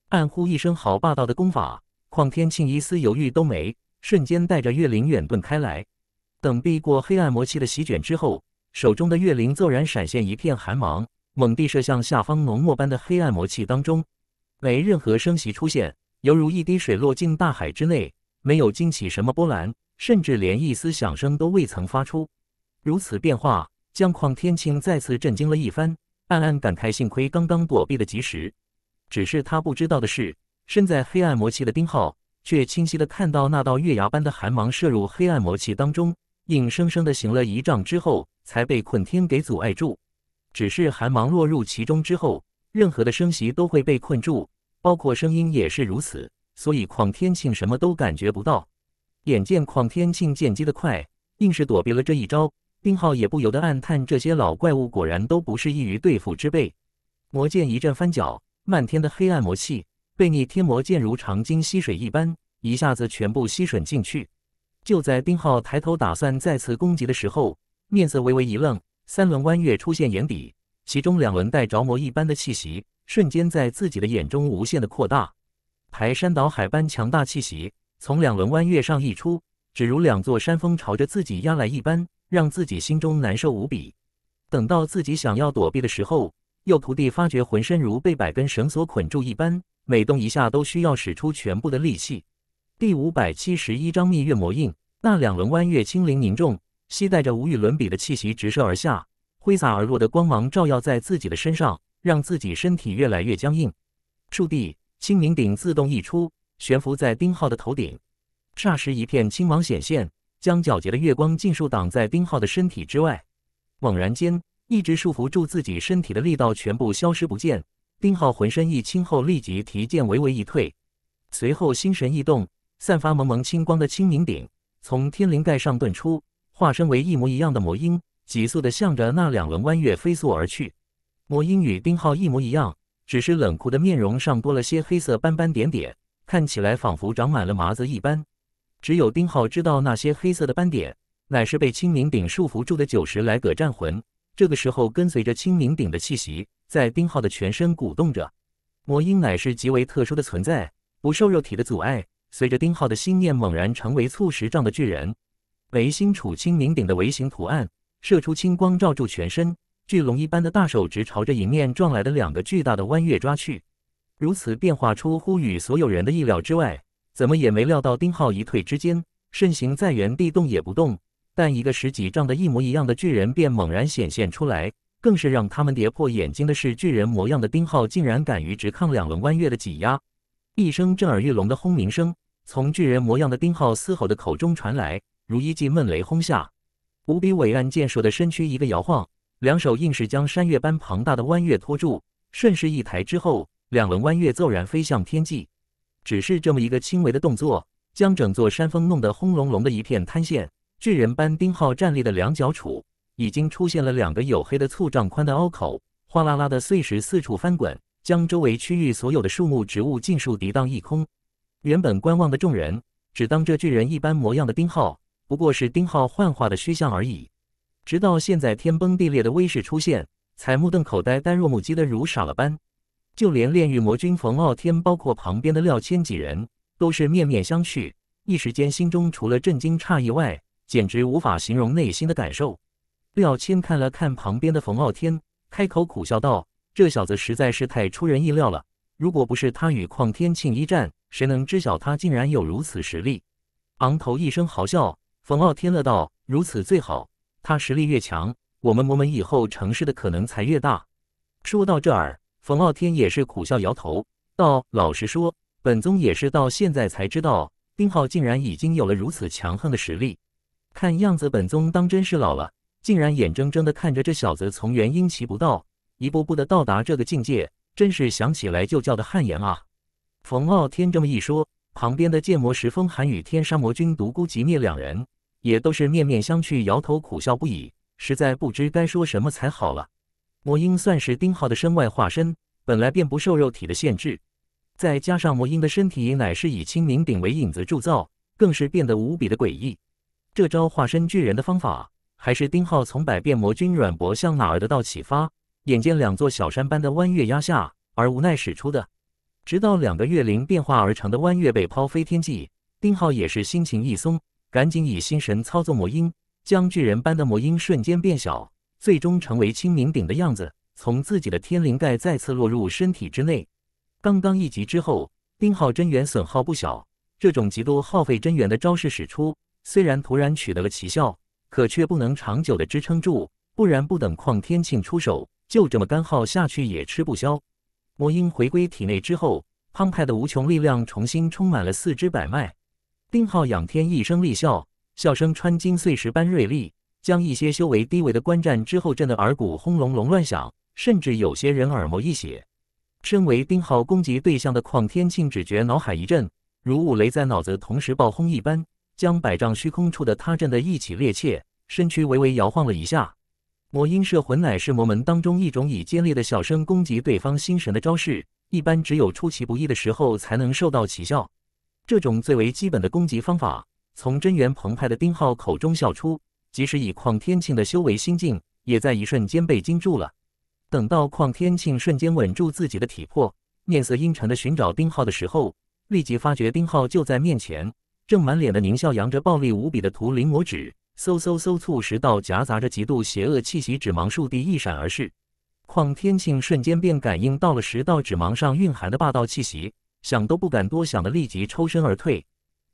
暗呼一声：“好霸道的功法！”况天庆一丝犹豫都没，瞬间带着月灵远遁开来。等避过黑暗魔气的席卷之后，手中的月灵骤然闪现一片寒芒。猛地射向下方浓墨般的黑暗魔气当中，没任何声息出现，犹如一滴水落进大海之内，没有惊起什么波澜，甚至连一丝响声都未曾发出。如此变化，将旷天庆再次震惊了一番，暗暗感慨：幸亏刚刚躲避的及时。只是他不知道的是，身在黑暗魔气的丁浩，却清晰的看到那道月牙般的寒芒射入黑暗魔气当中，硬生生的行了一丈之后，才被困天给阻碍住。只是寒芒落入其中之后，任何的声息都会被困住，包括声音也是如此。所以邝天庆什么都感觉不到。眼见邝天庆剑击的快，硬是躲避了这一招，丁浩也不由得暗叹：这些老怪物果然都不是易于对付之辈。魔剑一阵翻搅，漫天的黑暗魔气被逆天魔剑如长鲸吸水一般，一下子全部吸吮进去。就在丁浩抬头打算再次攻击的时候，面色微微一愣。三轮弯月出现眼底，其中两轮带着魔一般的气息，瞬间在自己的眼中无限的扩大。排山倒海般强大气息从两轮弯月上溢出，只如两座山峰朝着自己压来一般，让自己心中难受无比。等到自己想要躲避的时候，右徒弟发觉浑身如被百根绳索捆住一般，每动一下都需要使出全部的力气。第五百七十一章蜜月魔印，那两轮弯月轻灵凝重。吸带着无与伦比的气息直射而下，挥洒而落的光芒照耀在自己的身上，让自己身体越来越僵硬。触地青冥鼎自动溢出，悬浮在丁浩的头顶。霎时，一片青芒显现，将皎洁的月光尽数挡在丁浩的身体之外。猛然间，一直束缚住自己身体的力道全部消失不见。丁浩浑身一轻后，立即提剑微微一退，随后心神一动，散发蒙蒙青光的青冥鼎从天灵盖上遁出。化身为一模一样的魔婴，急速的向着那两轮弯月飞速而去。魔婴与丁浩一模一样，只是冷酷的面容上多了些黑色斑斑点点，看起来仿佛长满了麻子一般。只有丁浩知道，那些黑色的斑点乃是被青明鼎束缚住的九十来个战魂，这个时候跟随着青明鼎的气息，在丁浩的全身鼓动着。魔婴乃是极为特殊的存在，不受肉体的阻碍，随着丁浩的心念猛然成为促十杖的巨人。眉心处青冥顶的微型图案射出青光，罩住全身。巨龙一般的大手直朝着迎面撞来的两个巨大的弯月抓去。如此变化出乎与所有人的意料之外，怎么也没料到丁浩一退之间，身形在原地动也不动，但一个十几丈的一模一样的巨人便猛然显现出来，更是让他们跌破眼睛的是，巨人模样的丁浩竟然敢于直抗两轮弯月的挤压。一声震耳欲聋的轰鸣声从巨人模样的丁浩嘶吼的口中传来。如一记闷雷轰下，无比伟岸健硕的身躯一个摇晃，两手硬是将山岳般庞大的弯月托住，顺势一抬之后，两轮弯月骤然飞向天际。只是这么一个轻微的动作，将整座山峰弄得轰隆隆的一片坍陷。巨人般丁浩站立的两脚处，已经出现了两个黝黑的粗丈宽的凹口，哗啦啦的碎石四处翻滚，将周围区域所有的树木植物尽数涤荡一空。原本观望的众人，只当这巨人一般模样的丁浩。不过是丁浩幻化的虚像而已。直到现在，天崩地裂的威势出现，才目瞪口呆、呆若木鸡的如傻了般。就连炼狱魔君冯傲天，包括旁边的廖千几人，都是面面相觑。一时间，心中除了震惊诧异外，简直无法形容内心的感受。廖千看了看旁边的冯傲天，开口苦笑道：“这小子实在是太出人意料了！如果不是他与邝天庆一战，谁能知晓他竟然有如此实力？”昂头一声嚎叫。冯傲天了道：“如此最好，他实力越强，我们魔门以后成事的可能才越大。”说到这儿，冯傲天也是苦笑摇头道：“老实说，本宗也是到现在才知道，丁浩竟然已经有了如此强横的实力。看样子，本宗当真是老了，竟然眼睁睁的看着这小子从元婴期不到，一步步的到达这个境界，真是想起来就叫的汗颜啊！”冯傲天这么一说。旁边的剑魔石峰寒与天杀魔君独孤极灭两人也都是面面相觑，摇头苦笑不已，实在不知该说什么才好了。魔婴算是丁浩的身外化身，本来便不受肉体的限制，再加上魔婴的身体乃是以青冥鼎为影子铸造，更是变得无比的诡异。这招化身巨人的方法，还是丁浩从百变魔君阮博向哪儿得到启发？眼见两座小山般的弯月压下，而无奈使出的。直到两个月灵变化而成的弯月被抛飞天际，丁浩也是心情一松，赶紧以心神操作魔音，将巨人般的魔音瞬间变小，最终成为清明鼎的样子，从自己的天灵盖再次落入身体之内。刚刚一击之后，丁浩真元损耗不小，这种极度耗费真元的招式使出，虽然突然取得了奇效，可却不能长久的支撑住，不然不等旷天庆出手，就这么干耗下去也吃不消。魔音回归体内之后，胖派的无穷力量重新充满了四肢百脉。丁浩仰天一声厉啸，笑声穿金碎石般锐利，将一些修为低微的观战之后震得耳骨轰隆隆乱响，甚至有些人耳膜溢血。身为丁浩攻击对象的邝天庆只觉脑海一震，如五雷在脑子同时爆轰一般，将百丈虚空处的他震得一起趔趄，身躯微微摇晃了一下。魔音摄魂乃是魔门当中一种以尖利的笑声攻击对方心神的招式，一般只有出其不意的时候才能受到奇效。这种最为基本的攻击方法，从真元澎湃的丁浩口中笑出，即使以旷天庆的修为心境，也在一瞬间被惊住了。等到旷天庆瞬间稳住自己的体魄，面色阴沉的寻找丁浩的时候，立即发觉丁浩就在面前，正满脸的狞笑，扬着暴力无比的图灵魔指。嗖嗖嗖！促石道夹杂着极度邪恶气息，指芒树地一闪而逝。况天庆瞬间便感应到了石道指芒上蕴含的霸道气息，想都不敢多想的立即抽身而退。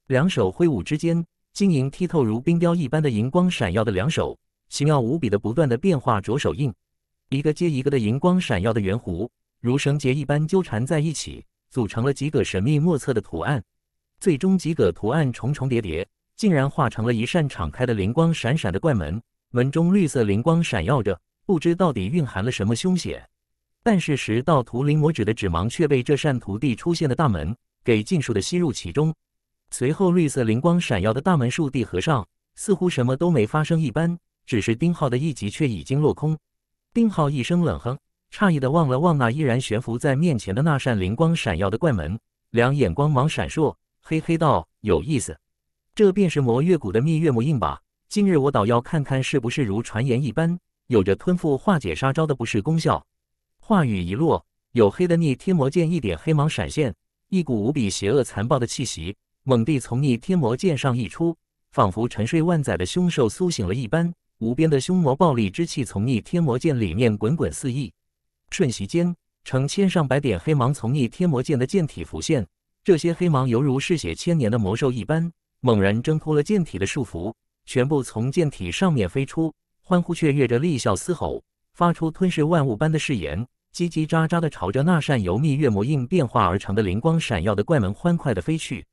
两手挥舞之间，晶莹剔透如冰雕一般的荧光闪耀的两手，奇妙无比的不断的变化着手印，一个接一个的荧光闪耀的圆弧，如绳结一般纠缠在一起，组成了几个神秘莫测的图案，最终几个图案重重叠叠。竟然化成了一扇敞开的、灵光闪闪的怪门，门中绿色灵光闪耀着，不知到底蕴含了什么凶险。但是，十道图灵魔指的指芒却被这扇徒弟出现的大门给尽数的吸入其中。随后，绿色灵光闪耀的大门倏地合上，似乎什么都没发生一般，只是丁浩的一击却已经落空。丁浩一声冷哼，诧异的望了望那依然悬浮在面前的那扇灵光闪耀的怪门，两眼光芒闪烁，嘿嘿道：“有意思。”这便是魔月谷的秘月魔印吧？今日我倒要看看是不是如传言一般，有着吞复化解杀招的不世功效。话语一落，黝黑的逆天魔剑一点黑芒闪现，一股无比邪恶残暴的气息猛地从逆天魔剑上溢出，仿佛沉睡万载的凶兽苏醒了一般。无边的凶魔暴力之气从逆天魔剑里面滚滚四溢，瞬息间，成千上百点黑芒从逆天魔剑的剑体浮现，这些黑芒犹如嗜血千年的魔兽一般。猛然挣脱了剑体的束缚，全部从剑体上面飞出，欢呼雀跃着厉啸嘶吼，发出吞噬万物般的誓言，叽叽喳喳的朝着那扇由蜜月魔印变化而成的灵光闪耀的怪门欢快的飞去。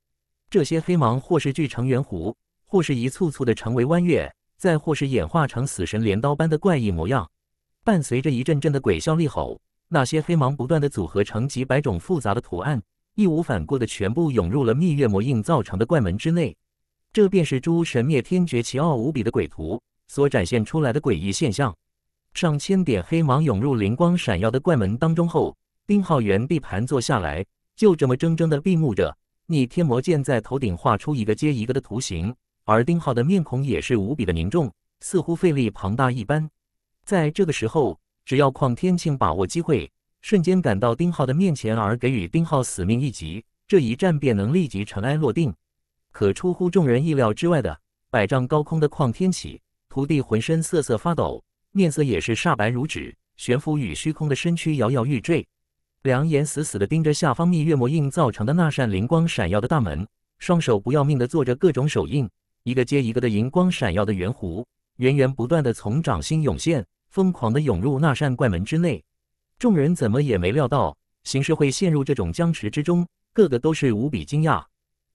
这些黑芒或是聚成圆弧，或是一簇簇的成为弯月，再或是演化成死神镰刀般的怪异模样。伴随着一阵阵的鬼啸厉吼，那些黑芒不断的组合成几百种复杂的图案，义无反顾的全部涌入了蜜月魔印造成的怪门之内。这便是诸神灭天绝奇奥无比的鬼图所展现出来的诡异现象。上千点黑芒涌入灵光闪耀的怪门当中后，丁浩原地盘坐下来，就这么怔怔地闭目着。逆天魔剑在头顶画出一个接一个的图形，而丁浩的面孔也是无比的凝重，似乎费力庞大一般。在这个时候，只要邝天庆把握机会，瞬间赶到丁浩的面前而给予丁浩死命一击，这一战便能立即尘埃落定。可出乎众人意料之外的，百丈高空的旷天启徒弟浑身瑟瑟发抖，面色也是煞白如纸，悬浮于虚空的身躯摇摇欲坠，两眼死死地盯着下方密月魔印造成的那扇灵光闪耀的大门，双手不要命地做着各种手印，一个接一个的荧光闪耀的圆弧源源不断地从掌心涌现，疯狂地涌入那扇怪门之内。众人怎么也没料到形势会陷入这种僵持之中，个个都是无比惊讶。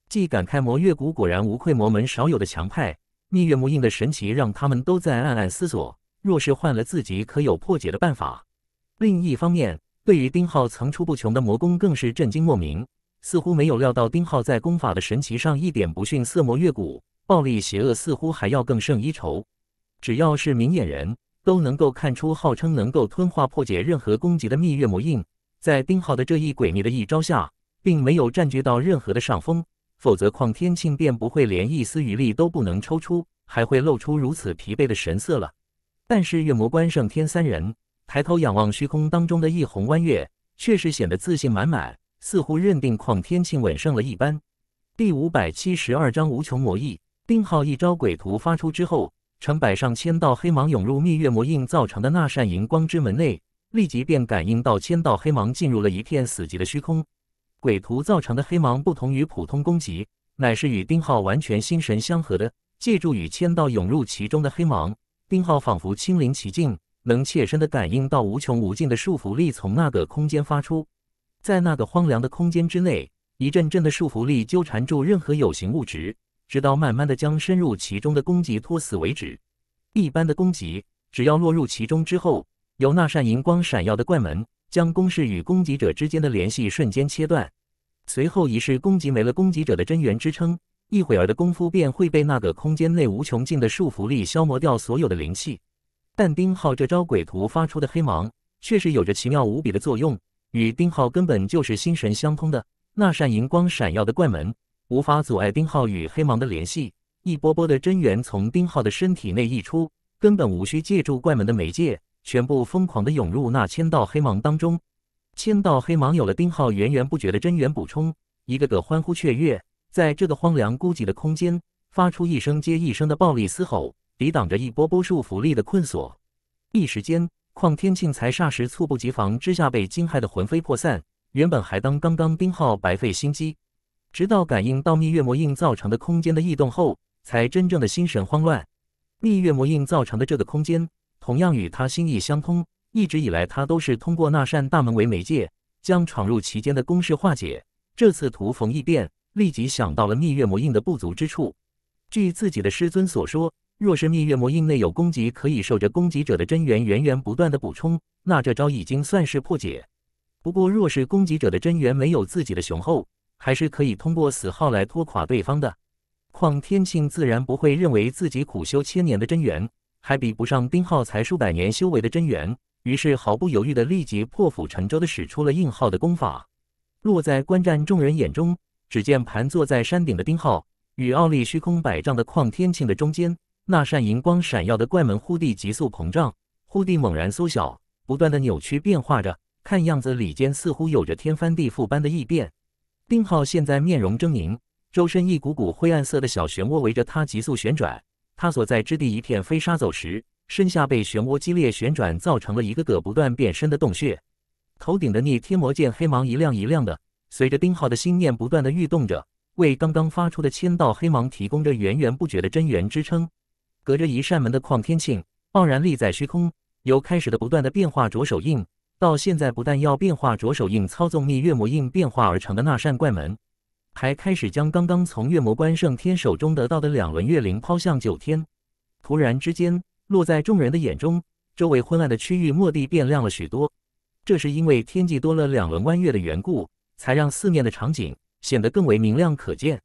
既感慨魔月谷果然无愧魔门少有的强派，蜜月魔印的神奇让他们都在暗暗思索：若是换了自己，可有破解的办法？另一方面，对于丁浩层出不穷的魔功，更是震惊莫名，似乎没有料到丁浩在功法的神奇上一点不逊色魔月谷，暴力邪恶似乎还要更胜一筹。只要是明眼人，都能够看出号称能够吞化破解任何攻击的蜜月魔印，在丁浩的这一诡秘的一招下，并没有占据到任何的上风。否则，况天庆便不会连一丝余力都不能抽出，还会露出如此疲惫的神色了。但是，月魔关胜天三人抬头仰望虚空当中的一泓弯月，确实显得自信满满，似乎认定况天庆稳胜了一般。第五百七十二章无穷魔意。丁浩一招鬼图发出之后，成百上千道黑芒涌入密月魔印造成的那扇荧光之门内，立即便感应到千道黑芒进入了一片死寂的虚空。鬼徒造成的黑芒不同于普通攻击，乃是与丁浩完全心神相合的。借助与千道涌入其中的黑芒，丁浩仿佛亲临其境，能切身的感应到无穷无尽的束缚力从那个空间发出。在那个荒凉的空间之内，一阵阵的束缚力纠缠住任何有形物质，直到慢慢的将深入其中的攻击拖死为止。一般的攻击，只要落入其中之后，有那扇银光闪耀的怪门。将攻势与攻击者之间的联系瞬间切断，随后一式攻击没了攻击者的真元支撑，一会儿的功夫便会被那个空间内无穷尽的束缚力消磨掉所有的灵气。但丁浩这招鬼图发出的黑芒确实有着奇妙无比的作用，与丁浩根本就是心神相通的那扇荧光闪耀的怪门，无法阻碍丁浩与黑芒的联系。一波波的真元从丁浩的身体内溢出，根本无需借助怪门的媒介。全部疯狂地涌入那千道黑芒当中，千道黑芒有了丁浩源源不绝的真元补充，一个个欢呼雀跃，在这个荒凉孤寂的空间发出一声接一声的暴力嘶吼，抵挡着一波波束缚力的困锁。一时间，况天庆才霎时猝不及防之下被惊骇得魂飞魄散，原本还当刚刚丁浩白费心机，直到感应到蜜月魔印造成的空间的异动后，才真正的心神慌乱。蜜月魔印造成的这个空间。同样与他心意相通，一直以来他都是通过那扇大门为媒介，将闯入其间的攻势化解。这次突逢异变，立即想到了蜜月魔印的不足之处。据自己的师尊所说，若是蜜月魔印内有攻击，可以受着攻击者的真源源源不断的补充，那这招已经算是破解。不过，若是攻击者的真源没有自己的雄厚，还是可以通过死耗来拖垮对方的。况天庆自然不会认为自己苦修千年的真源。还比不上丁浩才数百年修为的真元，于是毫不犹豫的立即破釜沉舟的使出了硬浩的功法。落在观战众人眼中，只见盘坐在山顶的丁浩与傲立虚空百丈的旷天庆的中间，那扇银光闪耀的怪门忽地急速膨胀，忽地猛然缩小，不断的扭曲变化着，看样子里间似乎有着天翻地覆般的异变。丁浩现在面容狰狞，周身一股股灰暗色的小漩涡围着他急速旋转。他所在之地一片飞沙走石，身下被漩涡激烈旋转，造成了一个个不断变身的洞穴。头顶的逆天魔剑黑芒一亮一亮的，随着丁浩的心念不断的欲动着，为刚刚发出的千道黑芒提供着源源不绝的真源支撑。隔着一扇门的旷天庆傲然立在虚空，由开始的不断的变化着手印，到现在不但要变化着手印，操纵逆月魔印变化而成的那扇怪门。还开始将刚刚从月魔关圣天手中得到的两轮月灵抛向九天，突然之间落在众人的眼中，周围昏暗的区域蓦地变亮了许多。这是因为天际多了两轮弯月的缘故，才让四面的场景显得更为明亮可见。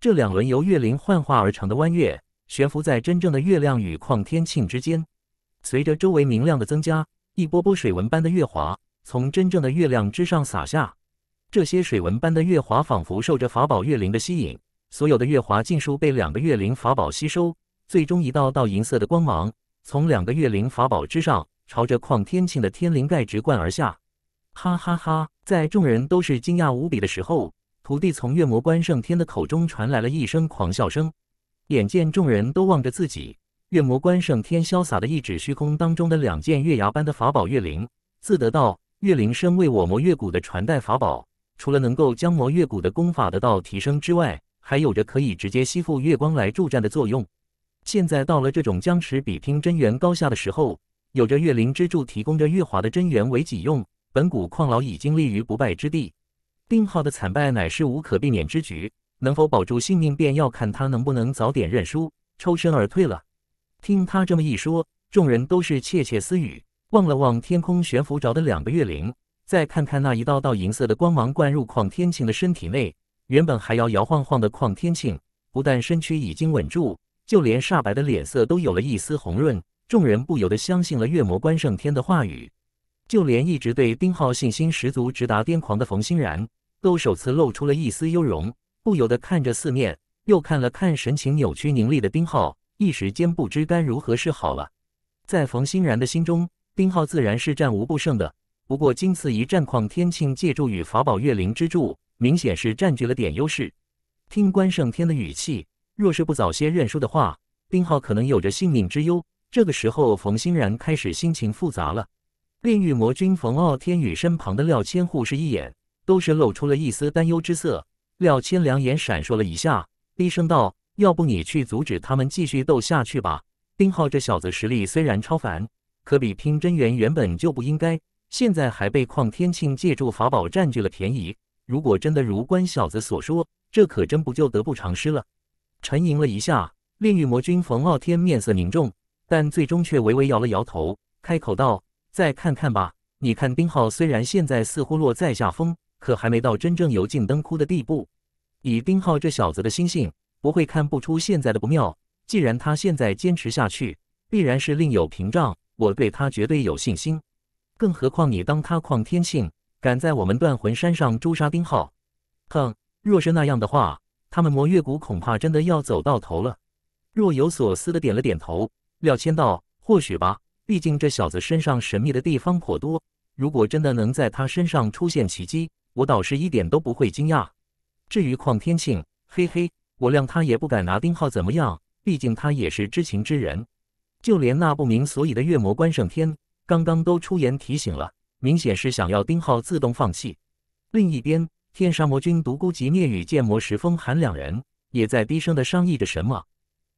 这两轮由月灵幻化而成的弯月悬浮在真正的月亮与旷天庆之间，随着周围明亮的增加，一波波水纹般的月华从真正的月亮之上洒下。这些水纹般的月华仿佛受着法宝月灵的吸引，所有的月华尽数被两个月灵法宝吸收，最终一道道银色的光芒从两个月灵法宝之上，朝着旷天庆的天灵盖直贯而下。哈哈哈！在众人都是惊讶无比的时候，徒弟从月魔关胜天的口中传来了一声狂笑声。眼见众人都望着自己，月魔关胜天潇洒的一指虚空当中的两件月牙般的法宝月灵，自得道：“月灵身为我魔月谷的传代法宝。”除了能够将魔月谷的功法得到提升之外，还有着可以直接吸附月光来助战的作用。现在到了这种僵持比拼真元高下的时候，有着月灵之柱提供着月华的真元为己用，本谷矿老已经立于不败之地。定浩的惨败乃是无可避免之局，能否保住性命便要看他能不能早点认输、抽身而退了。听他这么一说，众人都是窃窃私语，望了望天空悬浮着的两个月灵。再看看那一道道银色的光芒灌入邝天庆的身体内，原本还摇摇晃晃的邝天庆，不但身躯已经稳住，就连煞白的脸色都有了一丝红润。众人不由得相信了月魔关胜天的话语，就连一直对丁浩信心十足、直达癫狂的冯欣然，都首次露出了一丝幽容，不由得看着四面，又看了看神情扭曲凝厉的丁浩，一时间不知该如何是好了。在冯欣然的心中，丁浩自然是战无不胜的。不过，今次一战，况天庆借助与法宝月灵之助，明显是占据了点优势。听关胜天的语气，若是不早些认输的话，丁浩可能有着性命之忧。这个时候，冯欣然开始心情复杂了。炼狱魔君冯傲天与身旁的廖千护士一眼，都是露出了一丝担忧之色。廖千两眼闪烁了一下，低声道：“要不你去阻止他们继续斗下去吧。丁浩这小子实力虽然超凡，可比拼真元原本就不应该。”现在还被邝天庆借助法宝占据了便宜。如果真的如关小子所说，这可真不就得不偿失了。沉吟了一下，炼狱魔君冯傲天面色凝重，但最终却微微摇了摇头，开口道：“再看看吧。你看，丁浩虽然现在似乎落在下风，可还没到真正油尽灯枯的地步。以丁浩这小子的心性，不会看不出现在的不妙。既然他现在坚持下去，必然是另有屏障。我对他绝对有信心。”更何况你当他旷天性敢在我们断魂山上诛杀丁浩，哼！若是那样的话，他们魔月谷恐怕真的要走到头了。若有所思的点了点头，廖谦道：“或许吧，毕竟这小子身上神秘的地方颇多。如果真的能在他身上出现奇迹，我倒是一点都不会惊讶。至于旷天性，嘿嘿，我谅他也不敢拿丁浩怎么样，毕竟他也是知情之人。就连那不明所以的月魔关胜天。”刚刚都出言提醒了，明显是想要丁浩自动放弃。另一边，天杀魔君独孤极灭与剑魔石峰寒两人也在低声的商议着什么。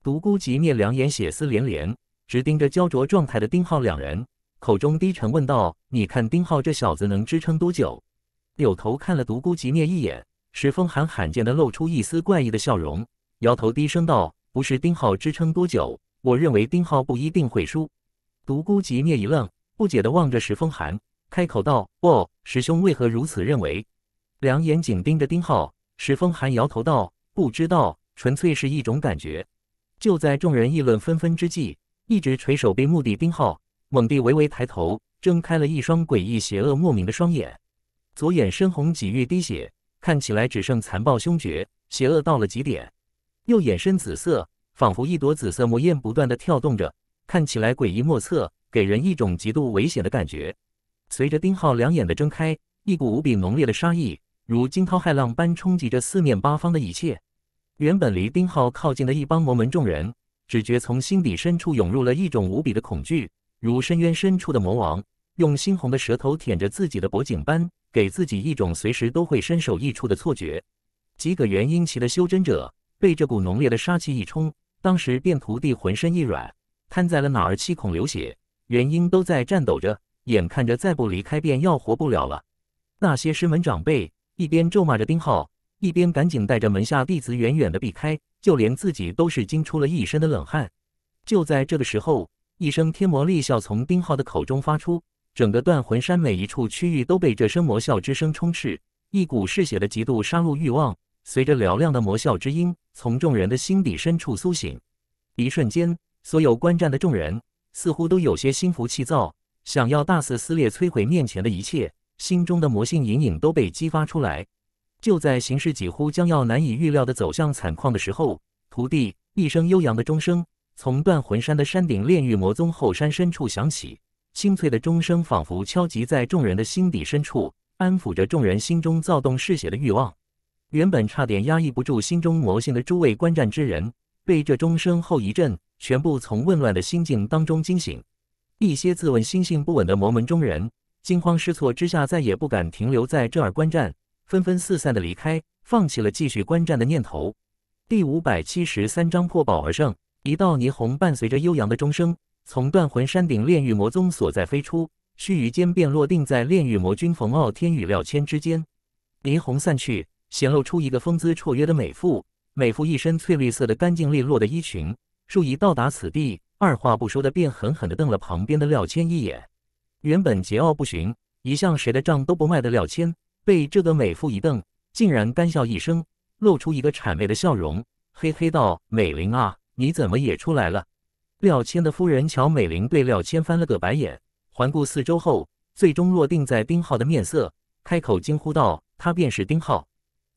独孤极灭两眼血丝连连，直盯着焦灼状态的丁浩，两人口中低沉问道：“你看丁浩这小子能支撑多久？”扭头看了独孤极灭一眼，石峰寒罕见的露出一丝怪异的笑容，摇头低声道：“不是丁浩支撑多久，我认为丁浩不一定会输。”独孤极灭一愣，不解地望着石峰寒，开口道：“哦，师兄为何如此认为？”两眼紧盯着丁浩，石峰寒摇头道：“不知道，纯粹是一种感觉。”就在众人议论纷纷之际，一直垂首闭目的丁浩猛地微微抬头，睁开了一双诡异、邪恶、莫名的双眼。左眼深红几欲滴血，看起来只剩残暴、凶绝、邪恶到了极点；右眼深紫色，仿佛一朵紫色魔焰，不断地跳动着。看起来诡异莫测，给人一种极度危险的感觉。随着丁浩两眼的睁开，一股无比浓烈的杀意，如惊涛骇浪般冲击着四面八方的一切。原本离丁浩靠近的一帮魔门众人，只觉从心底深处涌入了一种无比的恐惧，如深渊深处的魔王用猩红的舌头舔着自己的脖颈般，给自己一种随时都会身首异处的错觉。几个元婴期的修真者被这股浓烈的杀气一冲，当时便徒弟浑身一软。瘫在了哪儿，七孔流血，原因都在颤抖着，眼看着再不离开便要活不了了。那些师门长辈一边咒骂着丁浩，一边赶紧带着门下弟子远远的避开，就连自己都是惊出了一身的冷汗。就在这个时候，一声天魔厉啸从丁浩的口中发出，整个断魂山每一处区域都被这声魔啸之声充斥，一股嗜血的极度杀戮欲望随着嘹亮的魔啸之音从众人的心底深处苏醒，一瞬间。所有观战的众人似乎都有些心浮气躁，想要大肆撕裂、摧毁面前的一切，心中的魔性隐隐都被激发出来。就在形势几乎将要难以预料的走向惨况的时候，徒弟一声悠扬的钟声从断魂山的山顶炼狱魔宗后山深处响起，清脆的钟声仿佛敲击在众人的心底深处，安抚着众人心中躁动嗜血的欲望。原本差点压抑不住心中魔性的诸位观战之人，被这钟声后一震。全部从混乱的心境当中惊醒，一些自问心性不稳的魔门中人惊慌失措之下，再也不敢停留在这儿观战，纷纷四散的离开，放弃了继续观战的念头。第五百七十三章破宝而胜。一道霓虹伴随着悠扬的钟声，从断魂山顶炼狱魔宗所在飞出，须臾间便落定在炼狱魔君冯傲天与廖谦之间。霓虹散去，显露出一个风姿绰约的美妇。美妇一身翠绿色的干净利落的衣裙。数已到达此地，二话不说的便狠狠地瞪了旁边的廖谦一眼。原本桀骜不驯、一向谁的账都不卖的廖谦，被这个美妇一瞪，竟然干笑一声，露出一个谄媚的笑容，嘿嘿道：“美玲啊，你怎么也出来了？”廖谦的夫人乔美玲对廖谦翻了个白眼，环顾四周后，最终落定在丁浩的面色，开口惊呼道：“他便是丁浩。”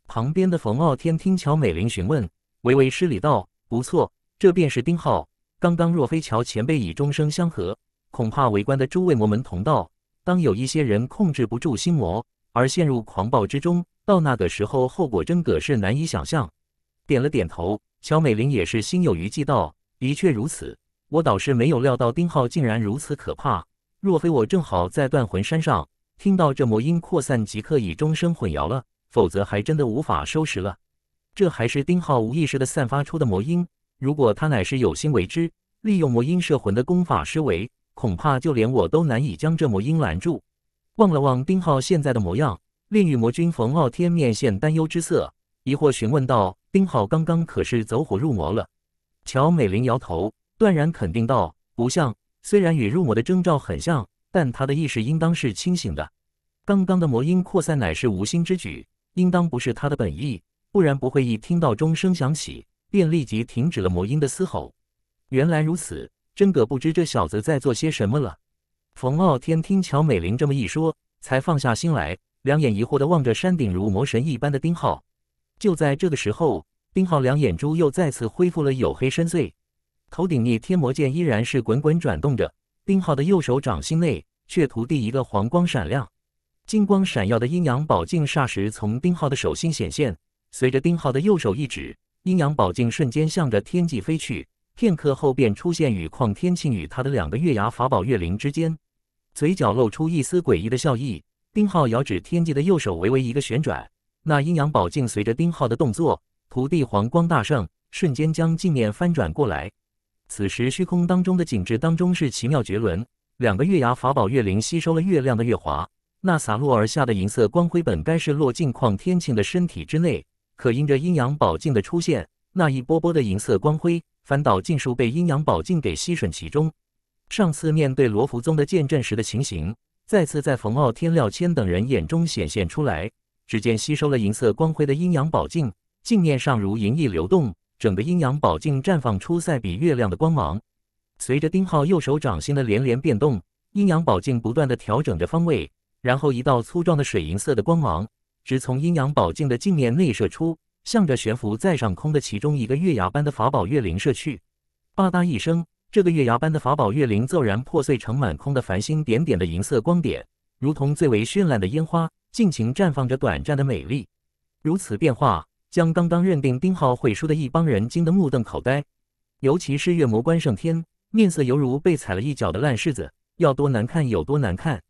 旁边的冯傲天听乔美玲询问，微微失礼道：“不错。”这便是丁浩。刚刚若非乔前辈以终生相合，恐怕围观的诸位魔门同道，当有一些人控制不住心魔而陷入狂暴之中。到那个时候，后果真个是难以想象。点了点头，乔美玲也是心有余悸道：“的确如此，我倒是没有料到丁浩竟然如此可怕。若非我正好在断魂山上听到这魔音扩散，即刻以钟声混淆了，否则还真的无法收拾了。这还是丁浩无意识的散发出的魔音。”如果他乃是有心为之，利用魔音摄魂的功法施为，恐怕就连我都难以将这魔音拦住。望了望丁浩现在的模样，炼狱魔君冯傲天面现担忧之色，疑惑询问道：“丁浩刚刚可是走火入魔了？”乔美玲摇头，断然肯定道：“不像，虽然与入魔的征兆很像，但他的意识应当是清醒的。刚刚的魔音扩散乃是无心之举，应当不是他的本意，不然不会一听到钟声响起。”便立即停止了魔音的嘶吼。原来如此，真格不知这小子在做些什么了。冯傲天听乔美玲这么一说，才放下心来，两眼疑惑地望着山顶如魔神一般的丁浩。就在这个时候，丁浩两眼珠又再次恢复了黝黑深邃，头顶逆天魔剑依然是滚滚转动着。丁浩的右手掌心内却徒地一个黄光闪亮，金光闪耀的阴阳宝镜霎时从丁浩的手心显现。随着丁浩的右手一指。阴阳宝镜瞬间向着天际飞去，片刻后便出现于邝天庆与他的两个月牙法宝月灵之间，嘴角露出一丝诡异的笑意。丁浩遥指天际的右手微微一个旋转，那阴阳宝镜随着丁浩的动作，土地黄光大盛，瞬间将镜面翻转过来。此时虚空当中的景致当中是奇妙绝伦，两个月牙法宝月灵吸收了月亮的月华，那洒落而下的银色光辉本该是落进邝天庆的身体之内。可因着阴阳宝镜的出现，那一波波的银色光辉反倒尽数被阴阳宝镜给吸吮其中。上次面对罗浮宗的剑阵时的情形，再次在冯傲天、廖谦等人眼中显现出来。只见吸收了银色光辉的阴阳宝镜，镜面上如银翼流动，整个阴阳宝镜绽放出赛比月亮的光芒。随着丁浩右手掌心的连连变动，阴阳宝镜不断的调整着方位，然后一道粗壮的水银色的光芒。直从阴阳宝镜的镜面内射出，向着悬浮在上空的其中一个月牙般的法宝月灵射去。吧嗒一声，这个月牙般的法宝月灵骤然破碎成满空的繁星点点的银色光点，如同最为绚烂的烟花，尽情绽放着短暂的美丽。如此变化，将刚刚认定丁浩会输的一帮人惊得目瞪口呆。尤其是月魔关胜天，面色犹如被踩了一脚的烂柿子，要多难看有多难看。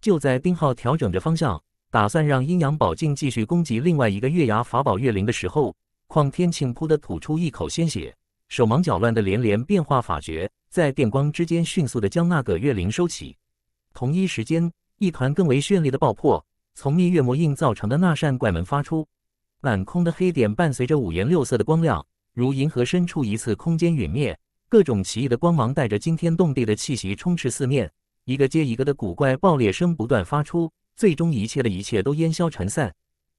就在丁浩调整着方向。打算让阴阳宝镜继续攻击另外一个月牙法宝月灵的时候，邝天庆噗的吐出一口鲜血，手忙脚乱的连连变化法诀，在电光之间迅速的将那个月灵收起。同一时间，一团更为绚丽的爆破从蜜月魔印造成的那扇怪门发出，满空的黑点伴随着五颜六色的光亮，如银河深处一次空间陨灭，各种奇异的光芒带着惊天动地的气息充斥四面，一个接一个的古怪爆裂声不断发出。最终，一切的一切都烟消尘散。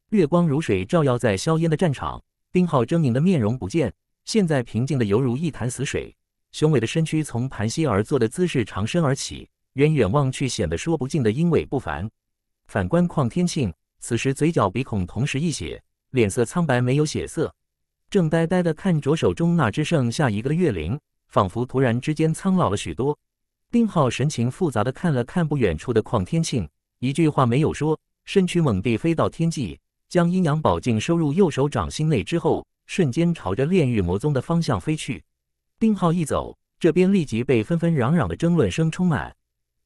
月光如水，照耀在硝烟的战场。丁浩狰狞的面容不见，现在平静的犹如一潭死水。雄伟的身躯从盘膝而坐的姿势长身而起，远远望去，显得说不尽的英伟不凡。反观邝天庆，此时嘴角、鼻孔同时溢血，脸色苍白，没有血色，正呆呆地看着手中那只剩下一个的月灵，仿佛突然之间苍老了许多。丁浩神情复杂的看了看不远处的邝天庆。一句话没有说，身躯猛地飞到天际，将阴阳宝镜收入右手掌心内之后，瞬间朝着炼狱魔宗的方向飞去。丁浩一走，这边立即被纷纷攘攘的争论声充满。